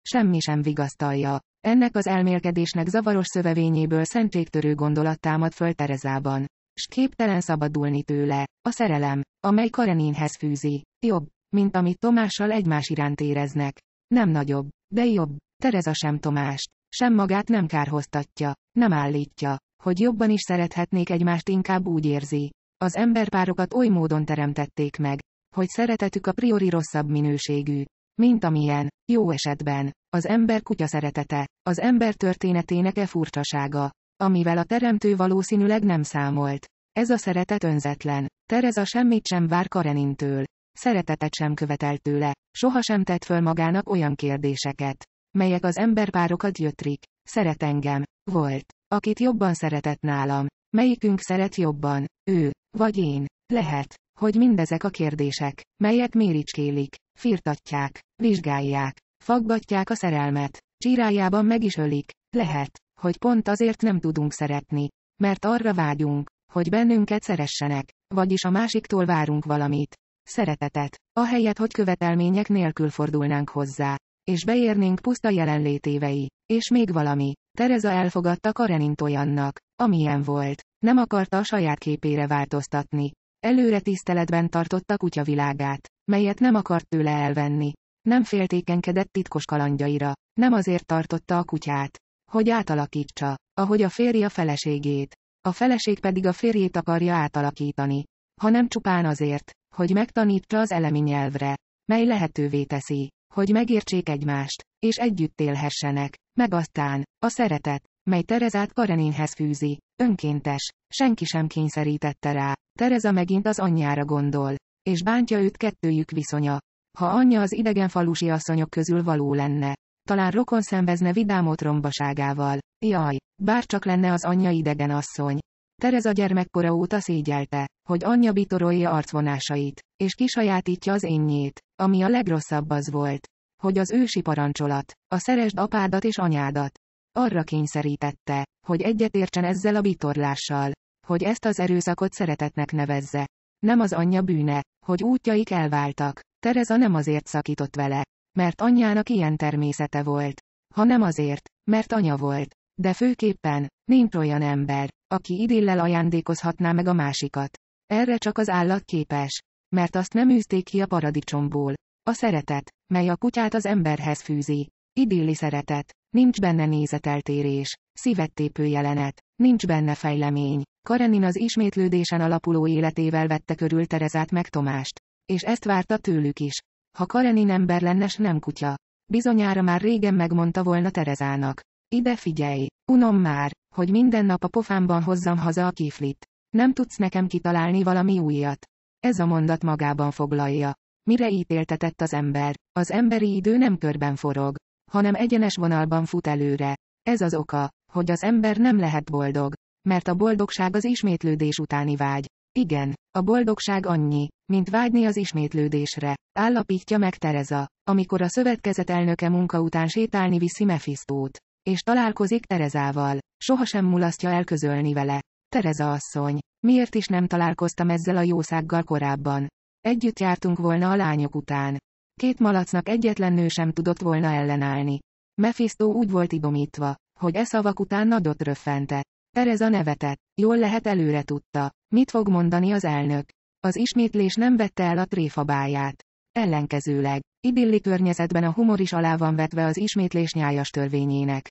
Semmi sem vigasztalja. Ennek az elmélkedésnek zavaros szövevényéből szentségtörő gondolat támad föl Terezában. S képtelen szabadulni tőle, a szerelem, amely Kareninhez fűzi, jobb, mint amit Tomással egymás iránt éreznek. Nem nagyobb, de jobb. Tereza sem Tomást, sem magát nem kárhoztatja, nem állítja, hogy jobban is szerethetnék egymást inkább úgy érzi. Az emberpárokat oly módon teremtették meg, hogy szeretetük a priori rosszabb minőségű, mint amilyen, jó esetben, az ember kutya szeretete, az ember történetének e furcsasága, amivel a teremtő valószínűleg nem számolt. Ez a szeretet önzetlen. Tereza semmit sem vár Karenintől, szeretetet sem követelt tőle, sohasem tett föl magának olyan kérdéseket, melyek az emberpárokat gyötrik. Szeret engem, volt, akit jobban szeretett nálam, melyikünk szeret jobban, ő, vagy én, lehet, hogy mindezek a kérdések, melyek méricskélik, firtatják, vizsgálják, faggatják a szerelmet, csirájában meg is ölik, lehet, hogy pont azért nem tudunk szeretni, mert arra vágyunk, hogy bennünket szeressenek, vagyis a másiktól várunk valamit, szeretetet, ahelyett, hogy követelmények nélkül fordulnánk hozzá, és beérnénk puszta jelenlétévei. És még valami, Tereza elfogadta Karenint olyannak, amilyen volt, nem akarta a saját képére változtatni. Előre tiszteletben tartotta kutya világát, melyet nem akart tőle elvenni. Nem féltékenkedett titkos kalandjaira, nem azért tartotta a kutyát, hogy átalakítsa, ahogy a férje a feleségét. A feleség pedig a férjét akarja átalakítani hanem csupán azért, hogy megtanítsa az elemi nyelvre, mely lehetővé teszi, hogy megértsék egymást, és együtt élhessenek, meg aztán, a szeretet, mely Terezát Kareninhez fűzi, önkéntes, senki sem kényszerítette rá, Tereza megint az anyjára gondol, és bántja őt kettőjük viszonya. Ha anyja az idegen falusi asszonyok közül való lenne, talán rokon szembezne vidámot rombaságával. Jaj, bár csak lenne az anyja idegen asszony. Tereza gyermekkora óta szégyelte, hogy anyja bitorolja arcvonásait, és kisajátítja az énnyét, ami a legrosszabb az volt. Hogy az ősi parancsolat, a szeresd apádat és anyádat. Arra kényszerítette, hogy egyetértsen ezzel a bitorlással, hogy ezt az erőszakot szeretetnek nevezze. Nem az anyja bűne, hogy útjaik elváltak, Tereza nem azért szakított vele, mert anyjának ilyen természete volt, hanem azért, mert anya volt. De főképpen, nincs olyan ember, aki idillel ajándékozhatná meg a másikat. Erre csak az állat képes. Mert azt nem űzték ki a paradicsomból. A szeretet, mely a kutyát az emberhez fűzi. Idilli szeretet. Nincs benne nézeteltérés. Szívettépő jelenet. Nincs benne fejlemény. Karenin az ismétlődésen alapuló életével vette körül Terezát meg Tomást. És ezt várta tőlük is. Ha Karenin ember lenne s nem kutya. Bizonyára már régen megmondta volna Terezának. Ide figyelj, unom már, hogy minden nap a pofámban hozzam haza a kiflit. Nem tudsz nekem kitalálni valami újat. Ez a mondat magában foglalja. Mire ítéltetett az ember? Az emberi idő nem körben forog, hanem egyenes vonalban fut előre. Ez az oka, hogy az ember nem lehet boldog, mert a boldogság az ismétlődés utáni vágy. Igen, a boldogság annyi, mint vágyni az ismétlődésre, állapítja meg Tereza, amikor a szövetkezet elnöke munka után sétálni viszi Mephistót, és találkozik Terezával, sohasem mulasztja el közölni vele, Tereza asszony, miért is nem találkoztam ezzel a jószággal korábban? Együtt jártunk volna a lányok után. Két malacnak egyetlen nő sem tudott volna ellenállni. Mephisto úgy volt idomítva, hogy e szavak után nagyot röffente. Tereza nevetett, jól lehet előre tudta, mit fog mondani az elnök. Az ismétlés nem vette el a tréfabáját. Ellenkezőleg, idilli környezetben a humor is alá van vetve az ismétlés nyájas törvényének.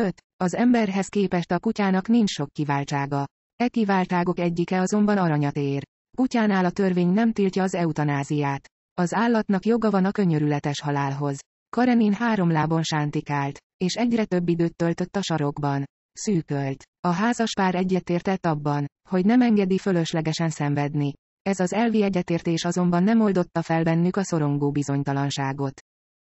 5. Az emberhez képest a kutyának nincs sok kiváltsága. E kiváltságok egyike azonban aranyat ér. Kutyánál a törvény nem tiltja az eutanáziát. Az állatnak joga van a könyörületes halálhoz. Karenin három lábon sántikált, és egyre több időt töltött a sarokban. Szűkölt. A házaspár egyetértett abban, hogy nem engedi fölöslegesen szenvedni. Ez az elvi egyetértés azonban nem oldotta fel bennük a szorongó bizonytalanságot.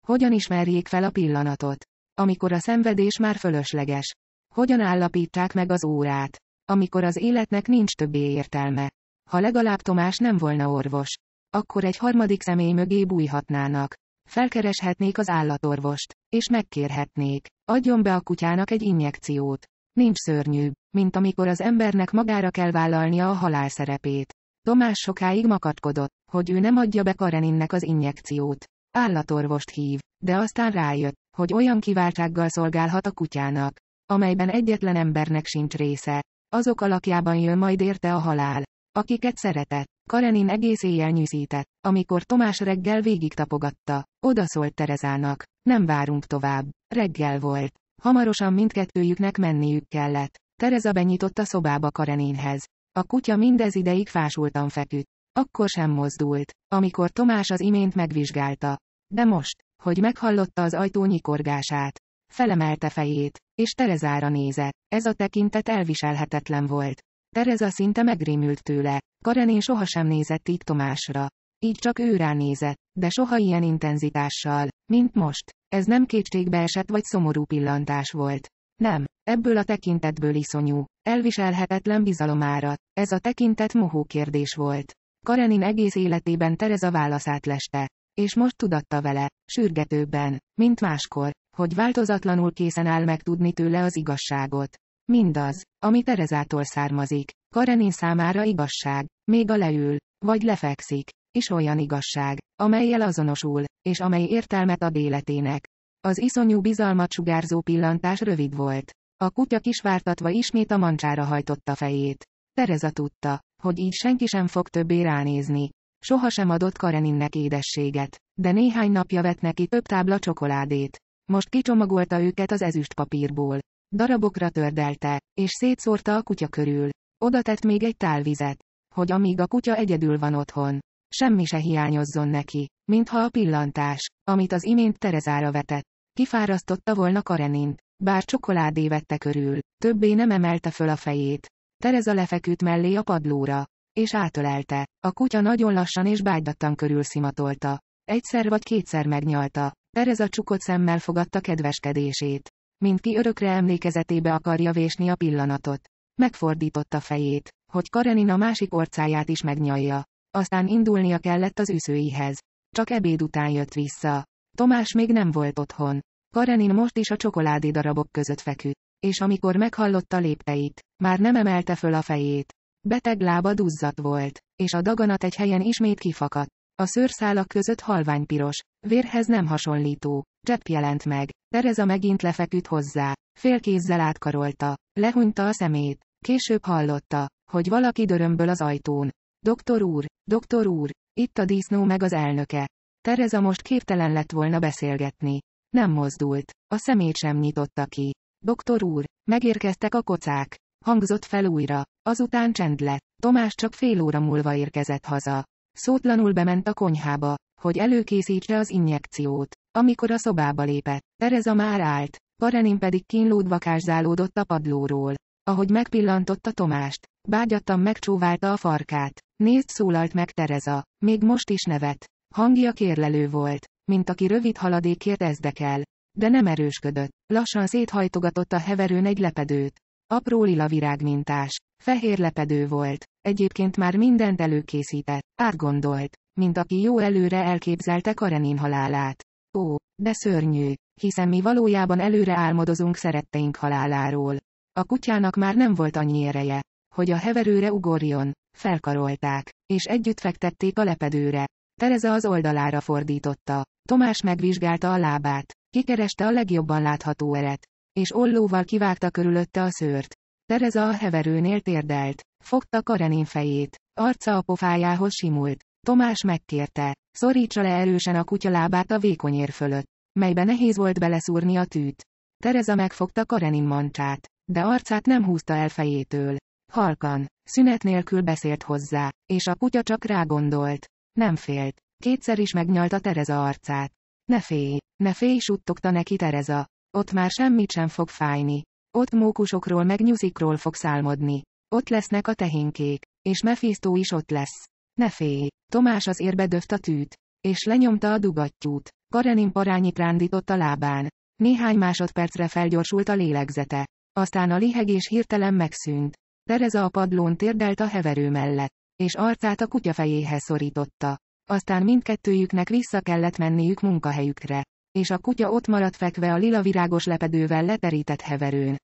Hogyan ismerjék fel a pillanatot? amikor a szenvedés már fölösleges. Hogyan állapítsák meg az órát? Amikor az életnek nincs többé értelme. Ha legalább Tomás nem volna orvos. Akkor egy harmadik személy mögé bújhatnának. Felkereshetnék az állatorvost, és megkérhetnék, adjon be a kutyának egy injekciót. Nincs szörnyűbb, mint amikor az embernek magára kell vállalnia a halál szerepét. Tomás sokáig makatkodott, hogy ő nem adja be Kareninnek az injekciót. Állatorvost hív, de aztán rájött, hogy olyan kiváltsággal szolgálhat a kutyának, amelyben egyetlen embernek sincs része. Azok alakjában jön majd érte a halál, akiket szeretett. Karenin egész éjjel nyűszített, amikor Tomás reggel végig tapogatta. Oda szólt Terezának, nem várunk tovább. Reggel volt. Hamarosan mindkettőjüknek menniük kellett. Tereza benyitott a szobába Kareninhez. A kutya mindez ideig fásultan feküdt. Akkor sem mozdult, amikor Tomás az imént megvizsgálta. De most, hogy meghallotta az ajtó nyikorgását. Felemelte fejét, és Terezára nézett. Ez a tekintet elviselhetetlen volt. Tereza szinte megrémült tőle. Karené sohasem nézett így Tomásra. Így csak ő ránézett, de soha ilyen intenzitással, mint most. Ez nem esett vagy szomorú pillantás volt. Nem, ebből a tekintetből iszonyú, elviselhetetlen bizalomára, ez a tekintet mohó kérdés volt. Karenin egész életében Tereza válaszát leste és most tudatta vele, sürgetőbben, mint máskor, hogy változatlanul készen áll megtudni tőle az igazságot. Mindaz, ami Terezától származik, Karenin számára igazság, még a leül, vagy lefekszik, is olyan igazság, amelyel azonosul, és amely értelmet ad életének. Az iszonyú bizalmat sugárzó pillantás rövid volt. A kutya kisvártatva ismét a mancsára hajtotta fejét. Tereza tudta, hogy így senki sem fog többé ránézni, Sohasem adott Kareninnek édességet, de néhány napja vett neki több tábla csokoládét. Most kicsomagolta őket az ezüst papírból. Darabokra tördelte, és szétszórta a kutya körül. Oda tett még egy tálvizet, hogy amíg a kutya egyedül van otthon, semmi se hiányozzon neki, mintha a pillantás, amit az imént Terezára vetett, kifárasztotta volna Karenint, bár csokoládé vette körül, többé nem emelte föl a fejét. Tereza lefeküdt mellé a padlóra, és átölelte. A kutya nagyon lassan és bágydattan szimatolta. Egyszer vagy kétszer megnyalta. Perez a csukott szemmel fogadta kedveskedését. Mint ki örökre emlékezetébe akarja vésni a pillanatot. Megfordította fejét, hogy Karenin a másik orcáját is megnyalja. Aztán indulnia kellett az üszőihez. Csak ebéd után jött vissza. Tomás még nem volt otthon. Karenin most is a csokoládé darabok között feküdt és amikor meghallotta lépteit, már nem emelte föl a fejét. Beteg lába duzzat volt, és a daganat egy helyen ismét kifakadt. A szőrszálak között halványpiros, vérhez nem hasonlító, csepp jelent meg. Tereza megint lefeküdt hozzá, félkézzel átkarolta, lehunyta a szemét, később hallotta, hogy valaki dörömböl az ajtón. Doktor úr, doktor úr, itt a disznó meg az elnöke. Tereza most képtelen lett volna beszélgetni. Nem mozdult, a szemét sem nyitotta ki. Doktor úr, megérkeztek a kocák. Hangzott fel újra. Azután csend lett. Tomás csak fél óra múlva érkezett haza. Szótlanul bement a konyhába, hogy előkészítse az injekciót. Amikor a szobába lépett, Tereza már állt, Karenin pedig kínlódva kázsálódott a padlóról. Ahogy megpillantotta Tomást, bágyattan megcsóválta a farkát. Nézd szólalt meg Tereza, még most is nevet. Hangja kérlelő volt, mint aki rövid haladékért ezdekel. De nem erősködött. Lassan széthajtogatott a heverőn egy lepedőt. Apró lila virágmintás. Fehér lepedő volt. Egyébként már mindent előkészített. Átgondolt. Mint aki jó előre elképzelte Karenin halálát. Ó, de szörnyű. Hiszen mi valójában előre álmodozunk szeretteink haláláról. A kutyának már nem volt annyi ereje, hogy a heverőre ugorjon, felkarolták, és együtt fektették a lepedőre. Tereza az oldalára fordította. Tomás megvizsgálta a lábát, kikereste a legjobban látható eret, és ollóval kivágta körülötte a szőrt. Tereza a heverőnél térdelt. Fogta Karenin fejét. Arca a pofájához simult. Tomás megkérte. Szorítsa le erősen a kutya lábát a vékony ér fölött, melybe nehéz volt beleszúrni a tűt. Tereza megfogta Karenin mancsát, de arcát nem húzta el fejétől. Halkan, szünet nélkül beszélt hozzá, és a kutya csak rágondolt. Nem félt. Kétszer is megnyalta Tereza arcát. Ne félj, ne félj, suttogta neki Tereza. Ott már semmit sem fog fájni. Ott mókusokról meg nyuzikról fogsz álmodni. Ott lesznek a tehénkék. És Mephisto is ott lesz. Ne félj! Tomás az érbe döft a tűt. És lenyomta a dugattyút. Karenin parányit rándított a lábán. Néhány másodpercre felgyorsult a lélegzete. Aztán a lihegés hirtelen megszűnt. Tereza a padlón térdelt a heverő mellett, és arcát a kutyafejéhez szorította. Aztán mindkettőjüknek vissza kellett menniük munkahelyükre és a kutya ott maradt fekve a lila virágos lepedővel leterített heverőn.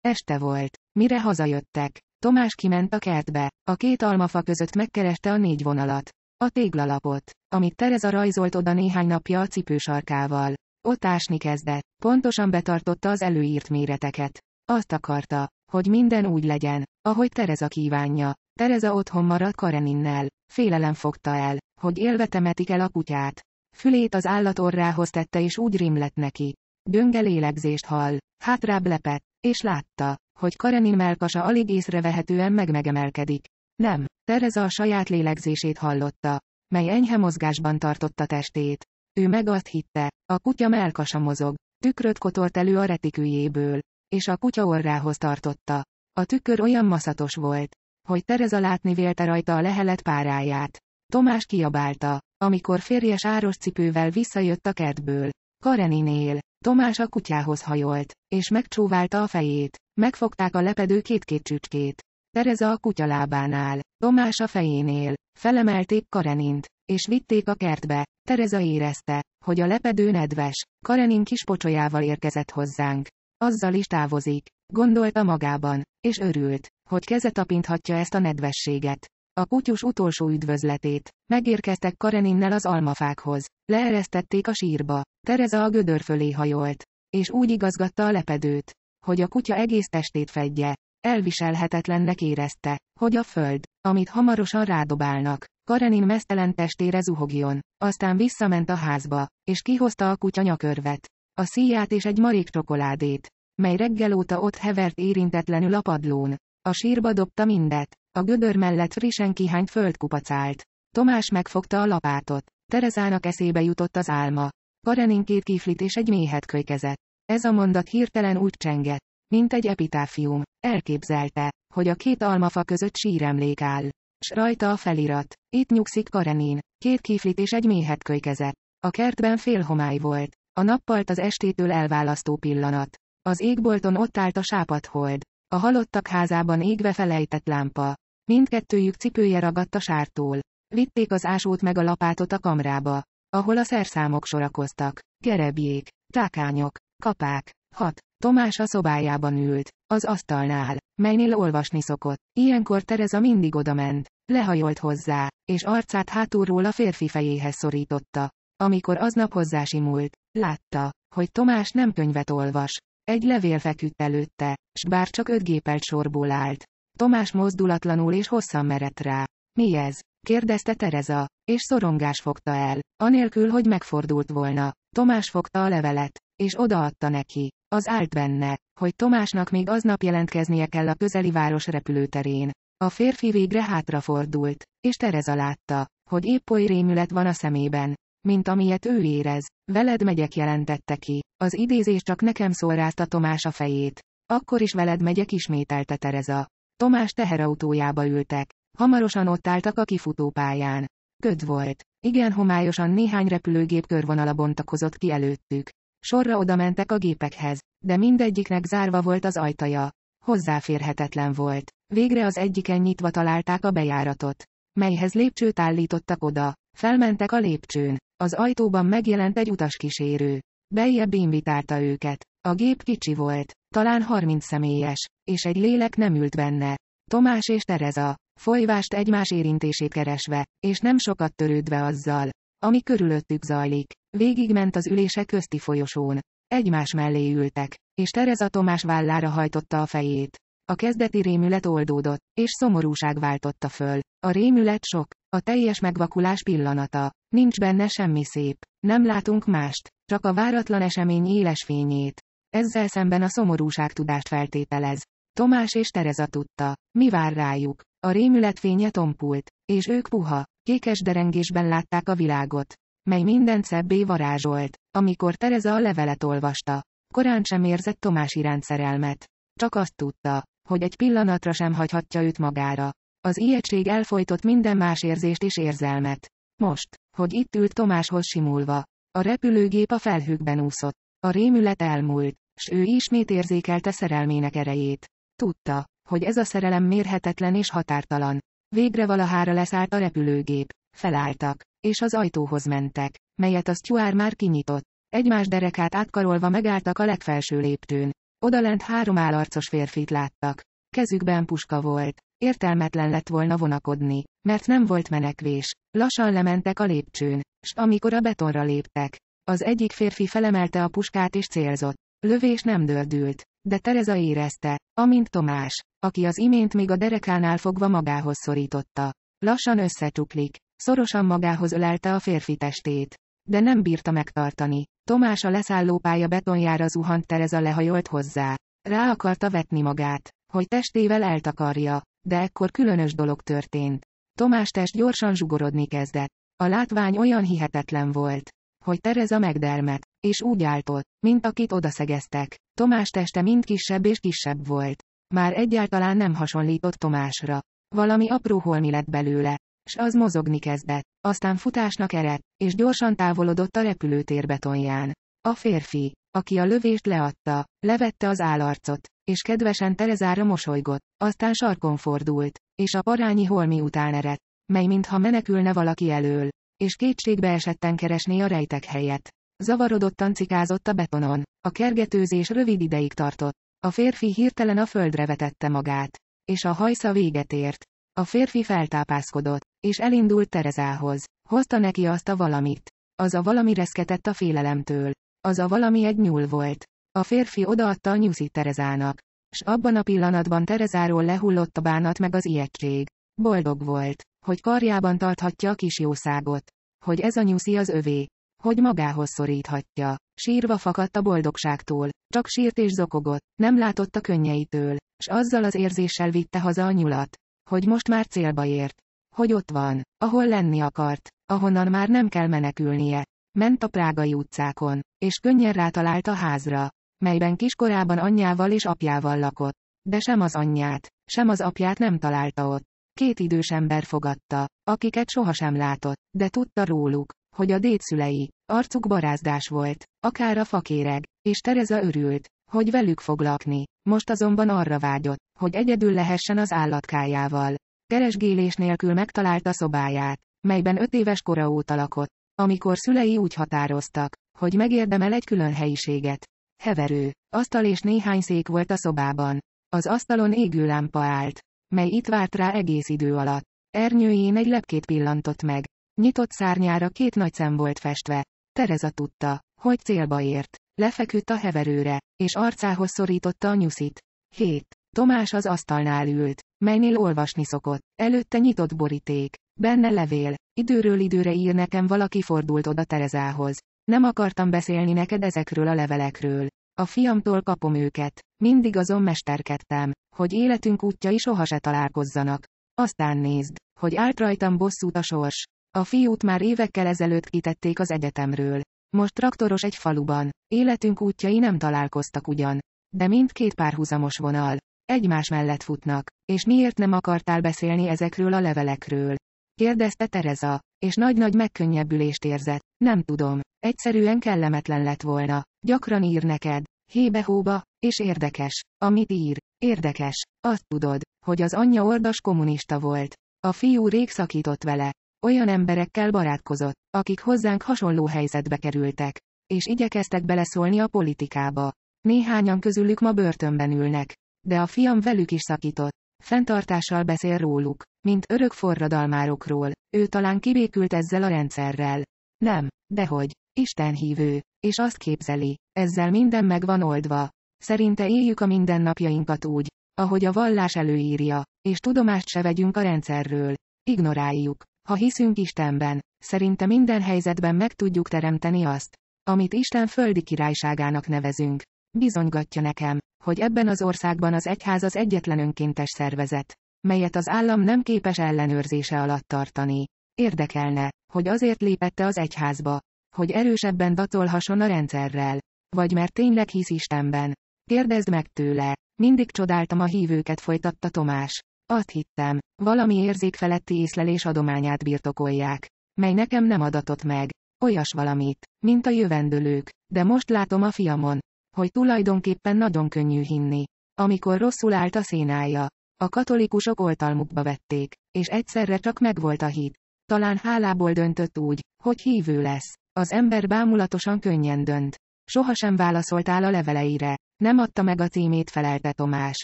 Este volt. Mire hazajöttek? Tomás kiment a kertbe. A két almafa között megkereste a négy vonalat. A téglalapot, amit Tereza rajzolt oda néhány napja a cipősarkával. Ott ásni kezdett. Pontosan betartotta az előírt méreteket. Azt akarta, hogy minden úgy legyen, ahogy Tereza kívánja. Tereza otthon maradt Kareninnel. Félelem fogta el, hogy élve temetik el a kutyát. Fülét az állatorrához tette és úgy rimlett neki. Gyönge lélegzést hall. Hátrább lepett, és látta, hogy Karenin melkasa alig észrevehetően megmegemelkedik. Nem, Tereza a saját lélegzését hallotta, mely enyhe mozgásban tartotta testét. Ő meg azt hitte, a kutya melkasa mozog, tükröt kotort elő a retikűjéből, és a kutya orrához tartotta. A tükör olyan maszatos volt, hogy Tereza látni vélte rajta a lehelet páráját. Tomás kiabálta, amikor férjes áros cipővel visszajött a kertből. Kareninél. Tomás a kutyához hajolt, és megcsóválta a fejét. Megfogták a lepedő két-két csücskét. Tereza a kutya lábánál. Tomás a fejénél. Felemelték Karenint, és vitték a kertbe. Tereza érezte, hogy a lepedő nedves. Karenin kis pocsolyával érkezett hozzánk. Azzal is távozik, gondolta magában, és örült, hogy keze tapinthatja ezt a nedvességet a kutyus utolsó üdvözletét. Megérkeztek Kareninnel az almafákhoz. Leeresztették a sírba. Tereza a gödör fölé hajolt. És úgy igazgatta a lepedőt, hogy a kutya egész testét fedje. Elviselhetetlennek érezte, hogy a föld, amit hamarosan rádobálnak, Karenin mesztelen testére zuhogjon. Aztán visszament a házba, és kihozta a kutya nyakörvet, a szíját és egy marék csokoládét, mely reggel óta ott hevert érintetlenül a padlón. A sírba dobta mindet. A gödör mellett frissen kihányt földkupac állt. Tomás megfogta a lapátot. Terezának eszébe jutott az álma. Karenin két kiflit és egy méhet kölykezett. Ez a mondat hirtelen úgy csengett, mint egy epitáfium. Elképzelte, hogy a két almafa között síremlék áll. S rajta a felirat. Itt nyugszik Karenin. Két kiflit és egy méhet kölykezett. A kertben félhomály volt. A nappalt az estétől elválasztó pillanat. Az égbolton ott állt a sápadhold. A halottak házában égve felejtett lámpa. Mindkettőjük cipője ragadt a sártól. Vitték az ásót meg a lapátot a kamrába, ahol a szerszámok sorakoztak. Gerebjék, tákányok, kapák. Hat. Tomás a szobájában ült, az asztalnál, melynél olvasni szokott. Ilyenkor Tereza mindig odament, lehajolt hozzá, és arcát hátulról a férfi fejéhez szorította. Amikor aznap hozzásimult, látta, hogy Tomás nem könyvet olvas, egy levél feküdt előtte, s bár csak öt gépelt sorból állt. Tomás mozdulatlanul és hosszan merett rá. Mi ez? kérdezte Tereza, és szorongás fogta el, anélkül, hogy megfordult volna. Tomás fogta a levelet, és odaadta neki. Az állt benne, hogy Tomásnak még aznap jelentkeznie kell a közeli város repülőterén. A férfi végre hátrafordult, és Tereza látta, hogy épp oly rémület van a szemében, mint amilyet ő érez. Veled megyek jelentette ki. Az idézés csak nekem szórázta Tomás a fejét. Akkor is veled megyek ismételte Tereza. Tomás teherautójába ültek. Hamarosan ott álltak a kifutópályán. Köd volt. Igen homályosan néhány repülőgép körvonala bontakozott ki előttük. Sorra odamentek a gépekhez, de mindegyiknek zárva volt az ajtaja. Hozzáférhetetlen volt. Végre az egyiken nyitva találták a bejáratot, melyhez lépcsőt állítottak oda. Felmentek a lépcsőn. Az ajtóban megjelent egy utaskísérő. Beljebb invitálta őket. A gép kicsi volt, talán 30 személyes, és egy lélek nem ült benne. Tomás és Tereza, folyvást egymás érintését keresve, és nem sokat törődve azzal, ami körülöttük zajlik. Végigment az ülése közti folyosón. Egymás mellé ültek, és Tereza Tomás vállára hajtotta a fejét. A kezdeti rémület oldódott, és szomorúság váltotta föl. A rémület sok, a teljes megvakulás pillanata. Nincs benne semmi szép. Nem látunk mást, csak a váratlan esemény éles fényét. Ezzel szemben a szomorúság tudást feltételez. Tomás és Tereza tudta. Mi vár rájuk? A rémület fénye tompult, és ők puha, kékes derengésben látták a világot, mely mindent szebbé varázsolt, amikor Tereza a levelet olvasta. Korán sem érzett Tomás iránt szerelmet. Csak azt tudta, hogy egy pillanatra sem hagyhatja őt magára. Az ijegység elfolytott minden más érzést és érzelmet. Most, hogy itt ült Tomáshoz simulva, a repülőgép a felhőkben úszott. A rémület elmúlt, s ő ismét érzékelte szerelmének erejét. Tudta, hogy ez a szerelem mérhetetlen és határtalan. Végre valahára leszállt a repülőgép, felálltak, és az ajtóhoz mentek, melyet a sztjuár már kinyitott. Egymás derekát átkarolva megálltak a legfelső léptőn. Odalent három állarcos férfit láttak. Kezükben puska volt. Értelmetlen lett volna vonakodni, mert nem volt menekvés. Lassan lementek a lépcsőn, s amikor a betonra léptek. Az egyik férfi felemelte a puskát és célzott. Lövés nem dördült, de Tereza érezte, amint Tomás, aki az imént még a derekánál fogva magához szorította. Lassan összecsuklik, szorosan magához ölelte a férfi testét de nem bírta megtartani. Tomás a leszállópálya betonjára zuhant Tereza lehajolt hozzá. Rá akarta vetni magát, hogy testével eltakarja, de ekkor különös dolog történt. Tomás test gyorsan zsugorodni kezdett. A látvány olyan hihetetlen volt, hogy Tereza megdermet, és úgy ott, mint akit odaszegeztek. Tomás teste mind kisebb és kisebb volt. Már egyáltalán nem hasonlított Tomásra. Valami apró holmi lett belőle, s az mozogni kezdett. Aztán futásnak eredt, és gyorsan távolodott a repülőtér betonján. A férfi, aki a lövést leadta, levette az állarcot, és kedvesen Terezára mosolygott, aztán sarkon fordult, és a parányi holmi után eredt, mely mintha menekülne valaki elől, és kétségbe esetten keresné a rejtek helyet. Zavarodottan cikázott a betonon, a kergetőzés rövid ideig tartott, a férfi hirtelen a földre vetette magát, és a hajsza véget ért. A férfi feltápászkodott, és elindult Terezához. Hozta neki azt a valamit. Az a valami reszketett a félelemtől. Az a valami egy nyúl volt. A férfi odaadta a nyuszit Terezának. S abban a pillanatban Terezáról lehullott a bánat meg az ijegység. Boldog volt, hogy karjában tarthatja a kis jószágot. Hogy ez a nyuszi az övé. Hogy magához szoríthatja. Sírva fakadt a boldogságtól, csak sírt és zokogott, nem látott a könnyeitől, s azzal az érzéssel vitte haza a nyulat, hogy most már célba ért, hogy ott van, ahol lenni akart, ahonnan már nem kell menekülnie. Ment a prágai utcákon, és könnyen rátalált a házra, melyben kiskorában anyjával és apjával lakott. De sem az anyját, sem az apját nem találta ott. Két idős ember fogadta, akiket sohasem látott, de tudta róluk, hogy a dédszülei, arcuk barázdás volt, akár a fakéreg, és Tereza örült, hogy velük fog lakni, most azonban arra vágyott, hogy egyedül lehessen az állatkájával. Keresgélés nélkül megtalálta szobáját, melyben öt éves kora óta lakott, amikor szülei úgy határoztak, hogy megérdemel egy külön helyiséget. Heverő, asztal és néhány szék volt a szobában. Az asztalon égő lámpa állt, mely itt várt rá egész idő alatt. Ernyőjén egy lepkét pillantott meg. Nyitott szárnyára két nagy szem volt festve. Tereza tudta, hogy célba ért. Lefeküdt a heverőre, és arcához szorította a nyuszit. 7. Tomás az asztalnál ült, melynél olvasni szokott. Előtte nyitott boríték. Benne levél. Időről időre ír nekem valaki fordult oda Terezához. Nem akartam beszélni neked ezekről a levelekről. A fiamtól kapom őket. Mindig azon mesterkedtem, hogy életünk útjai se találkozzanak. Aztán nézd, hogy állt rajtam bosszút a sors. A fiút már évekkel ezelőtt kitették az egyetemről. Most traktoros egy faluban. Életünk útjai nem találkoztak ugyan. De mindkét párhuzamos vonal. Egymás mellett futnak. És miért nem akartál beszélni ezekről a levelekről? Kérdezte Tereza, és nagy-nagy megkönnyebbülést érzett. Nem tudom, egyszerűen kellemetlen lett volna. Gyakran ír neked, hébe-hóba, és érdekes. Amit ír, érdekes. Azt tudod, hogy az anyja ordas kommunista volt. A fiú rég szakított vele. Olyan emberekkel barátkozott, akik hozzánk hasonló helyzetbe kerültek. És igyekeztek beleszólni a politikába. Néhányan közülük ma börtönben ülnek de a fiam velük is szakított. Fentartással beszél róluk, mint örök forradalmárokról, ő talán kibékült ezzel a rendszerrel. Nem, dehogy, Isten hívő, és azt képzeli, ezzel minden meg van oldva. Szerinte éljük a mindennapjainkat úgy, ahogy a vallás előírja, és tudomást se vegyünk a rendszerről. Ignoráljuk. Ha hiszünk Istenben, szerinte minden helyzetben meg tudjuk teremteni azt, amit Isten földi királyságának nevezünk. Bizonygatja nekem, hogy ebben az országban az egyház az egyetlen önkéntes szervezet, melyet az állam nem képes ellenőrzése alatt tartani. Érdekelne, hogy azért lépette az egyházba, hogy erősebben datolhasson a rendszerrel, vagy mert tényleg hisz Istenben. Kérdezd meg tőle, mindig csodáltam a hívőket folytatta Tomás. Azt hittem, valami érzékfeletti észlelés adományát birtokolják, mely nekem nem adatott meg, olyas valamit, mint a jövendőlők, de most látom a fiamon, hogy tulajdonképpen nagyon könnyű hinni. Amikor rosszul állt a szénája, a katolikusok oltalmukba vették, és egyszerre csak megvolt a hit. Talán hálából döntött úgy, hogy hívő lesz. Az ember bámulatosan könnyen dönt. Sohasem válaszoltál a leveleire. Nem adta meg a címét felelte Tomás.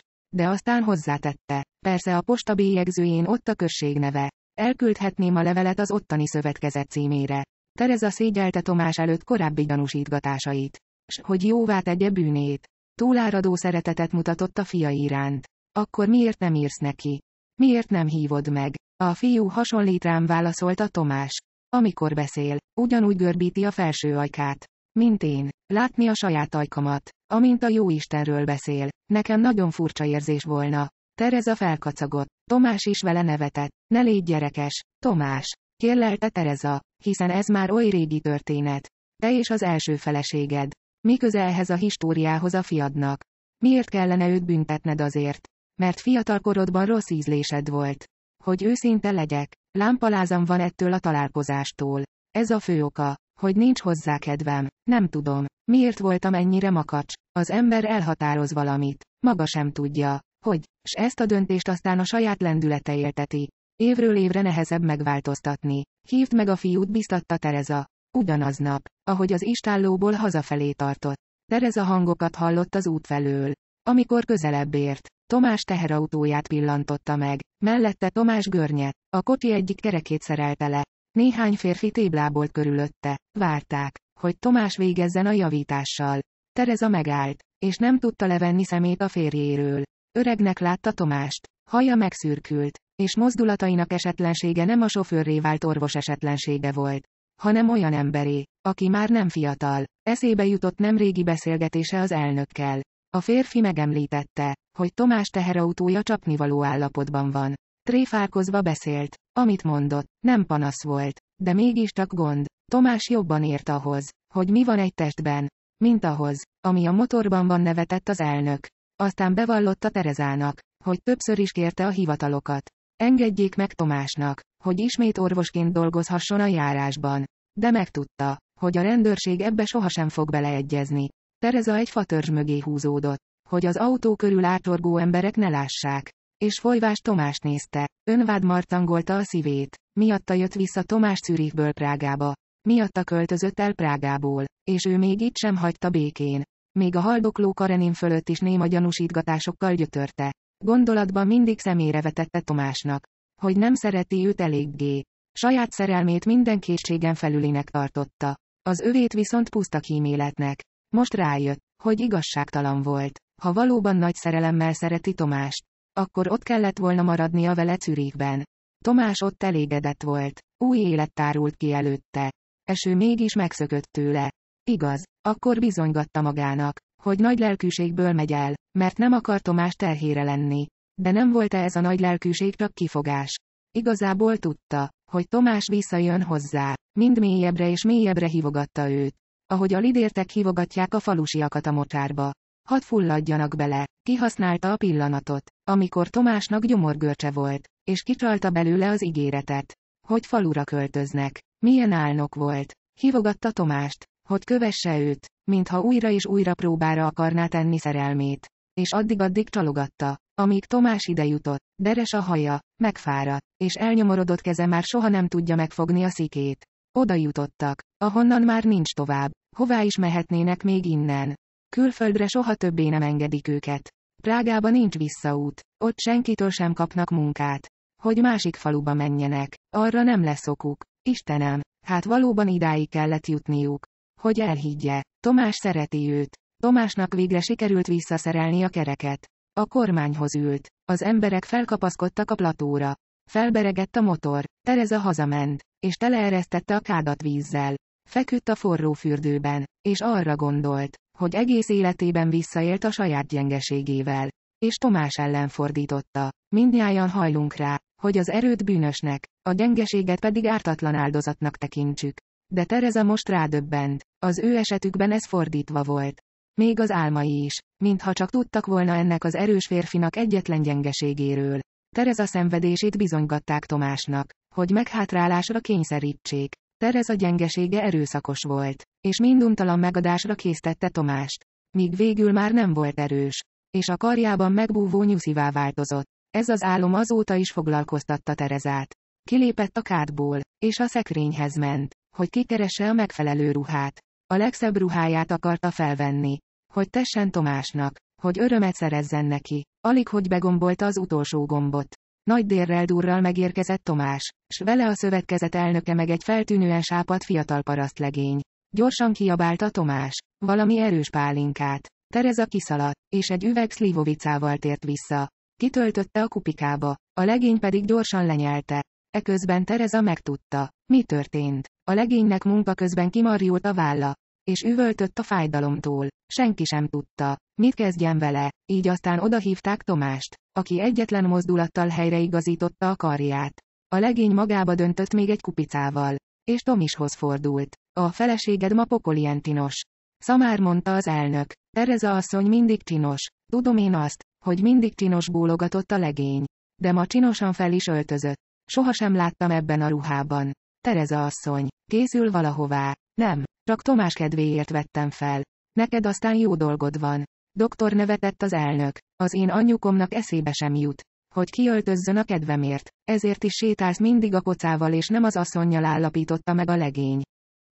De aztán hozzátette. Persze a posta bélyegzőjén ott a község neve. Elküldhetném a levelet az ottani szövetkezet címére. Tereza szégyelte Tomás előtt korábbi gyanúsítgatásait s hogy jóvá tegye bűnét. Túláradó szeretetet mutatott a fia iránt. Akkor miért nem írsz neki? Miért nem hívod meg? A fiú hasonlít rám válaszolta Tomás. Amikor beszél, ugyanúgy görbíti a felső ajkát. Mint én, látni a saját ajkamat, amint a jó Istenről beszél, nekem nagyon furcsa érzés volna. Tereza felkacagott, Tomás is vele nevetett, ne légy gyerekes, Tomás, kérlelte Tereza, hiszen ez már oly régi történet. Te és az első feleséged, mi ehhez a históriához a fiadnak? Miért kellene őt büntetned azért? Mert fiatalkorodban rossz ízlésed volt. Hogy őszinte legyek, lámpalázam van ettől a találkozástól. Ez a fő oka, hogy nincs hozzá kedvem, nem tudom, miért voltam ennyire makacs. Az ember elhatároz valamit, maga sem tudja, hogy, s ezt a döntést aztán a saját lendülete élteti. Évről évre nehezebb megváltoztatni. Hívd meg a fiút, biztatta Tereza. Ugyanaznap, ahogy az istállóból hazafelé tartott. Tereza hangokat hallott az út felől. Amikor közelebb ért, Tomás teherautóját pillantotta meg, mellette Tomás görnyet, a kocsi egyik kerekét szerelte le. Néhány férfi téblábolt körülötte, várták, hogy Tomás végezzen a javítással. Tereza megállt, és nem tudta levenni szemét a férjéről. Öregnek látta Tomást, haja megszürkült, és mozdulatainak esetlensége nem a sofőrré vált orvos esetlensége volt hanem olyan emberé, aki már nem fiatal. Eszébe jutott nem régi beszélgetése az elnökkel. A férfi megemlítette, hogy Tomás teherautója csapnivaló állapotban van. Tréfálkozva beszélt. Amit mondott, nem panasz volt, de mégis csak gond. Tomás jobban ért ahhoz, hogy mi van egy testben, mint ahhoz, ami a motorban van nevetett az elnök. Aztán bevallotta Terezának, hogy többször is kérte a hivatalokat. Engedjék meg Tomásnak, hogy ismét orvosként dolgozhasson a járásban. De megtudta, hogy a rendőrség ebbe sohasem fog beleegyezni. Tereza egy fatörzs mögé húzódott, hogy az autó körül átorgó emberek ne lássák. És folyvás Tomás nézte. Önvád martangolta a szívét. Miatta jött vissza Tomás Czürichből Prágába. Miatta költözött el Prágából. És ő még itt sem hagyta békén. Még a haldokló Karenin fölött is néma gyanúsítgatásokkal gyötörte. Gondolatban mindig szemére vetette Tomásnak, hogy nem szereti őt eléggé. Saját szerelmét minden készségen felülinek tartotta. Az övét viszont puszta kíméletnek. Most rájött, hogy igazságtalan volt. Ha valóban nagy szerelemmel szereti Tomást, akkor ott kellett volna maradnia vele Czürikben. Tomás ott elégedett volt. Új élet tárult ki előtte. Eső mégis megszökött tőle. Igaz, akkor bizonygatta magának, hogy nagy lelkűségből megy el, mert nem akar Tomás terhére lenni. De nem volt -e ez a nagy lelkűség csak kifogás. Igazából tudta, hogy Tomás visszajön hozzá, mind mélyebbre és mélyebbre hívogatta őt. Ahogy a lidértek hívogatják a falusiakat a mocsárba. Hadd fulladjanak bele, kihasználta a pillanatot, amikor Tomásnak gyomorgörcse volt, és kicsalta belőle az ígéretet. Hogy falura költöznek. Milyen álnok volt. Hívogatta Tomást, hogy kövesse őt, mintha újra és újra próbára akarná tenni szerelmét. És addig-addig csalogatta, amíg Tomás ide jutott, deres a haja, megfáradt, és elnyomorodott keze már soha nem tudja megfogni a szikét. Oda jutottak, ahonnan már nincs tovább, hová is mehetnének még innen. Külföldre soha többé nem engedik őket. Prágába nincs visszaút, ott senkitől sem kapnak munkát. Hogy másik faluba menjenek, arra nem lesz okuk. Istenem, hát valóban idáig kellett jutniuk hogy elhiggye. Tomás szereti őt. Tomásnak végre sikerült visszaszerelni a kereket. A kormányhoz ült. Az emberek felkapaszkodtak a platóra. Felberegett a motor. Tereza hazament, és teleeresztette a kádat vízzel. Feküdt a forró fürdőben, és arra gondolt, hogy egész életében visszaélt a saját gyengeségével. És Tomás ellen fordította. Mindnyájan hajlunk rá, hogy az erőt bűnösnek, a gyengeséget pedig ártatlan áldozatnak tekintsük. De Tereza most rádöbbent. Az ő esetükben ez fordítva volt. Még az álmai is. Mintha csak tudtak volna ennek az erős férfinak egyetlen gyengeségéről. Tereza szenvedését bizonygatták Tomásnak, hogy meghátrálásra kényszerítsék. Tereza gyengesége erőszakos volt, és minduntalan megadásra késztette Tomást. Míg végül már nem volt erős, és a karjában megbúvó nyuszivá változott. Ez az álom azóta is foglalkoztatta Terezát. Kilépett a kádból, és a szekrényhez ment hogy kikeresse a megfelelő ruhát. A legszebb ruháját akarta felvenni. Hogy tessen Tomásnak, hogy örömet szerezzen neki. Alig hogy begombolta az utolsó gombot. Nagy délrel durral megérkezett Tomás, s vele a szövetkezet elnöke meg egy feltűnően sápat fiatal parasztlegény. Gyorsan kiabálta Tomás, valami erős pálinkát. Tereza kiszaladt, és egy üveg szlívovicával tért vissza. Kitöltötte a kupikába, a legény pedig gyorsan lenyelte. Eközben Tereza megtudta, mi történt. A legénynek munka közben kimarjult a válla, és üvöltött a fájdalomtól. Senki sem tudta, mit kezdjen vele, így aztán odahívták Tomást, aki egyetlen mozdulattal helyreigazította a karját. A legény magába döntött még egy kupicával, és Tomishoz fordult. A feleséged ma pokolientinos. Szamár mondta az elnök. Tereza asszony mindig csinos. Tudom én azt, hogy mindig csinos bólogatott a legény. De ma csinosan fel is öltözött. Sohasem láttam ebben a ruhában. Tereza asszony, készül valahová. Nem, csak Tomás kedvéért vettem fel. Neked aztán jó dolgod van. Doktor nevetett az elnök. Az én anyukomnak eszébe sem jut. Hogy kiöltözzön a kedvemért. Ezért is sétálsz mindig a kocával és nem az asszonynal állapította meg a legény.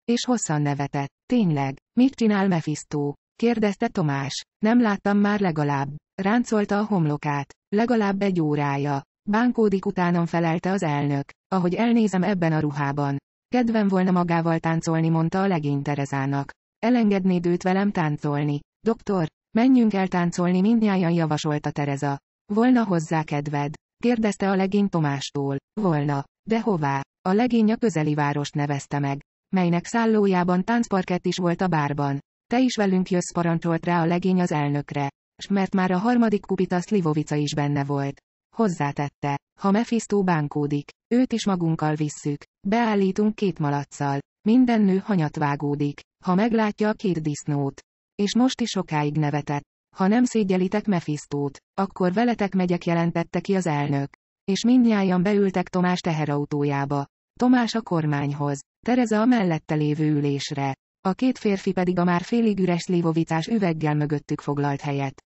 És hosszan nevetett. Tényleg, mit csinál Mephisto? kérdezte Tomás. Nem láttam már legalább. Ráncolta a homlokát. Legalább egy órája. Bánkódik utánam felelte az elnök. Ahogy elnézem ebben a ruhában. Kedvem volna magával táncolni, mondta a legény Terezának. Elengednéd őt velem táncolni. Doktor, menjünk el táncolni, mindnyájan javasolta Tereza. Volna hozzá kedved? kérdezte a legény Tomástól. Volna. De hová? A legény a közeli várost nevezte meg, melynek szállójában táncparkett is volt a bárban. Te is velünk jössz parancsolt rá a legény az elnökre. S mert már a harmadik kupita Slivovica is benne volt. Hozzátette, ha Mephisto bánkódik, őt is magunkkal visszük, beállítunk két malacsal, minden nő hanyat vágódik, ha meglátja a két disznót. És most is sokáig nevetett. Ha nem szégyelitek Mephistót, akkor veletek megyek jelentette ki az elnök. És mindnyájan beültek Tomás teherautójába. Tomás a kormányhoz, Tereza a mellette lévő ülésre. A két férfi pedig a már félig üres lévovicás üveggel mögöttük foglalt helyet.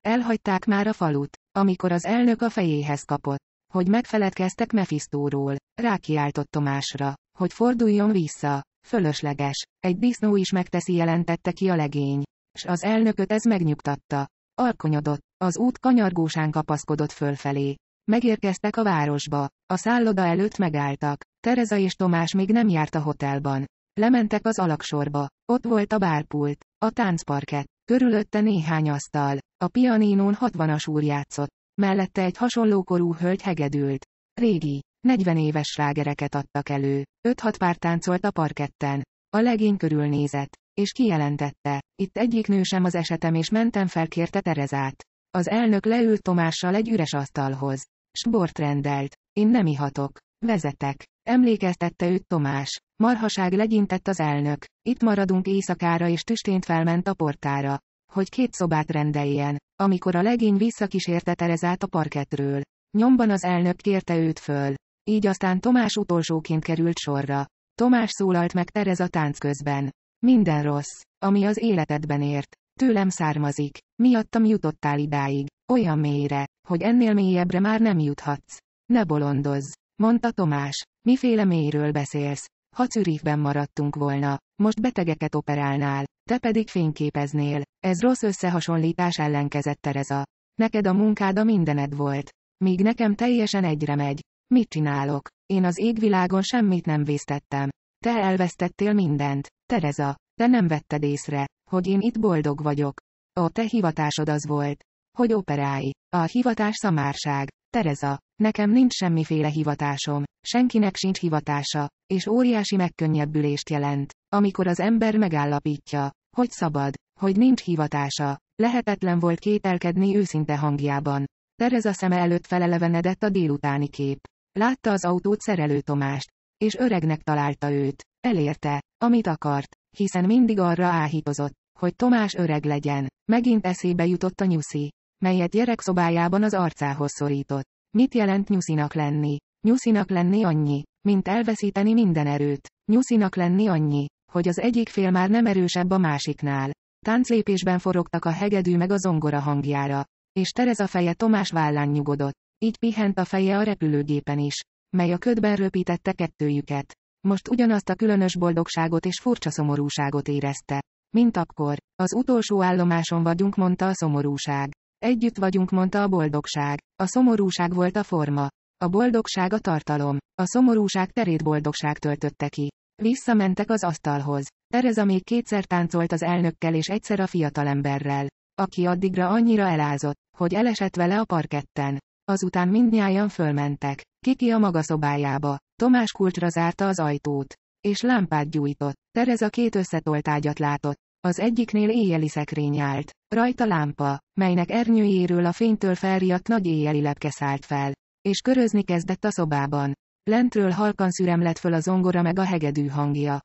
Elhagyták már a falut amikor az elnök a fejéhez kapott. Hogy megfeledkeztek Mephistóról. Rákiáltott Tomásra, hogy forduljon vissza. Fölösleges. Egy disznó is megteszi jelentette ki a legény. S az elnököt ez megnyugtatta. Alkonyodott. Az út kanyargósán kapaszkodott fölfelé. Megérkeztek a városba. A szálloda előtt megálltak. Tereza és Tomás még nem járt a hotelban. Lementek az alaksorba. Ott volt a bárpult, a táncparkett, Körülötte néhány asztal. A pianinón hatvanas úr játszott. Mellette egy hasonlókorú hölgy hegedült. Régi, 40 éves slágereket adtak elő. 5-6 pár táncolt a parketten. A legény körülnézett, és kijelentette. Itt egyik nő sem az esetem és mentem felkérte Terezát. Az elnök leült Tomással egy üres asztalhoz. Sbort rendelt. Én nem ihatok. Vezetek. Emlékeztette őt Tomás. Marhaság legyintett az elnök. Itt maradunk éjszakára és tüstént felment a portára. Hogy két szobát rendeljen. Amikor a legény visszakísérte Terezát a parketről. Nyomban az elnök kérte őt föl. Így aztán Tomás utolsóként került sorra. Tomás szólalt meg Terez a tánc közben. Minden rossz, ami az életedben ért. Tőlem származik. Miattam jutottál idáig. Olyan mélyre, hogy ennél mélyebbre már nem juthatsz. Ne bolondozz. Mondta Tomás. Miféle mélyről beszélsz? Ha Czürichben maradtunk volna, most betegeket operálnál, te pedig fényképeznél. Ez rossz összehasonlítás ellenkezett Tereza. Neked a munkád a mindened volt. Míg nekem teljesen egyre megy. Mit csinálok? Én az égvilágon semmit nem vésztettem. Te elvesztettél mindent. Tereza, te nem vetted észre, hogy én itt boldog vagyok. A te hivatásod az volt, hogy operálj. A hivatás szamárság. Tereza, nekem nincs semmiféle hivatásom, senkinek sincs hivatása, és óriási megkönnyebbülést jelent, amikor az ember megállapítja, hogy szabad, hogy nincs hivatása, lehetetlen volt kételkedni őszinte hangjában. Tereza szeme előtt felelevenedett a délutáni kép. Látta az autót szerelő Tomást, és öregnek találta őt. Elérte, amit akart, hiszen mindig arra áhítozott, hogy Tomás öreg legyen. Megint eszébe jutott a nyuszi melyet gyerekszobájában az arcához szorított. Mit jelent nyuszinak lenni? Nyuszinak lenni annyi, mint elveszíteni minden erőt. Nyuszinak lenni annyi, hogy az egyik fél már nem erősebb a másiknál. Tánclépésben forogtak a hegedű meg a zongora hangjára, és Tereza feje Tomás vállán nyugodott. Így pihent a feje a repülőgépen is, mely a ködben röpítette kettőjüket. Most ugyanazt a különös boldogságot és furcsa szomorúságot érezte. Mint akkor, az utolsó állomáson vagyunk, mondta a szomorúság. Együtt vagyunk, mondta a boldogság. A szomorúság volt a forma. A boldogság a tartalom. A szomorúság terét boldogság töltötte ki. Visszamentek az asztalhoz. Tereza még kétszer táncolt az elnökkel és egyszer a fiatalemberrel, aki addigra annyira elázott, hogy elesett vele a parketten. Azután mindnyájan fölmentek. Kiki a maga szobájába. Tomás kulcsra zárta az ajtót. És lámpát gyújtott. Tereza két összetolt ágyat látott. Az egyiknél éjjeli szekrény állt. Rajta lámpa, melynek ernyőjéről a fénytől felriadt nagy éjjeli lepke szállt fel. És körözni kezdett a szobában. Lentről halkan szüremlett föl a zongora meg a hegedű hangja.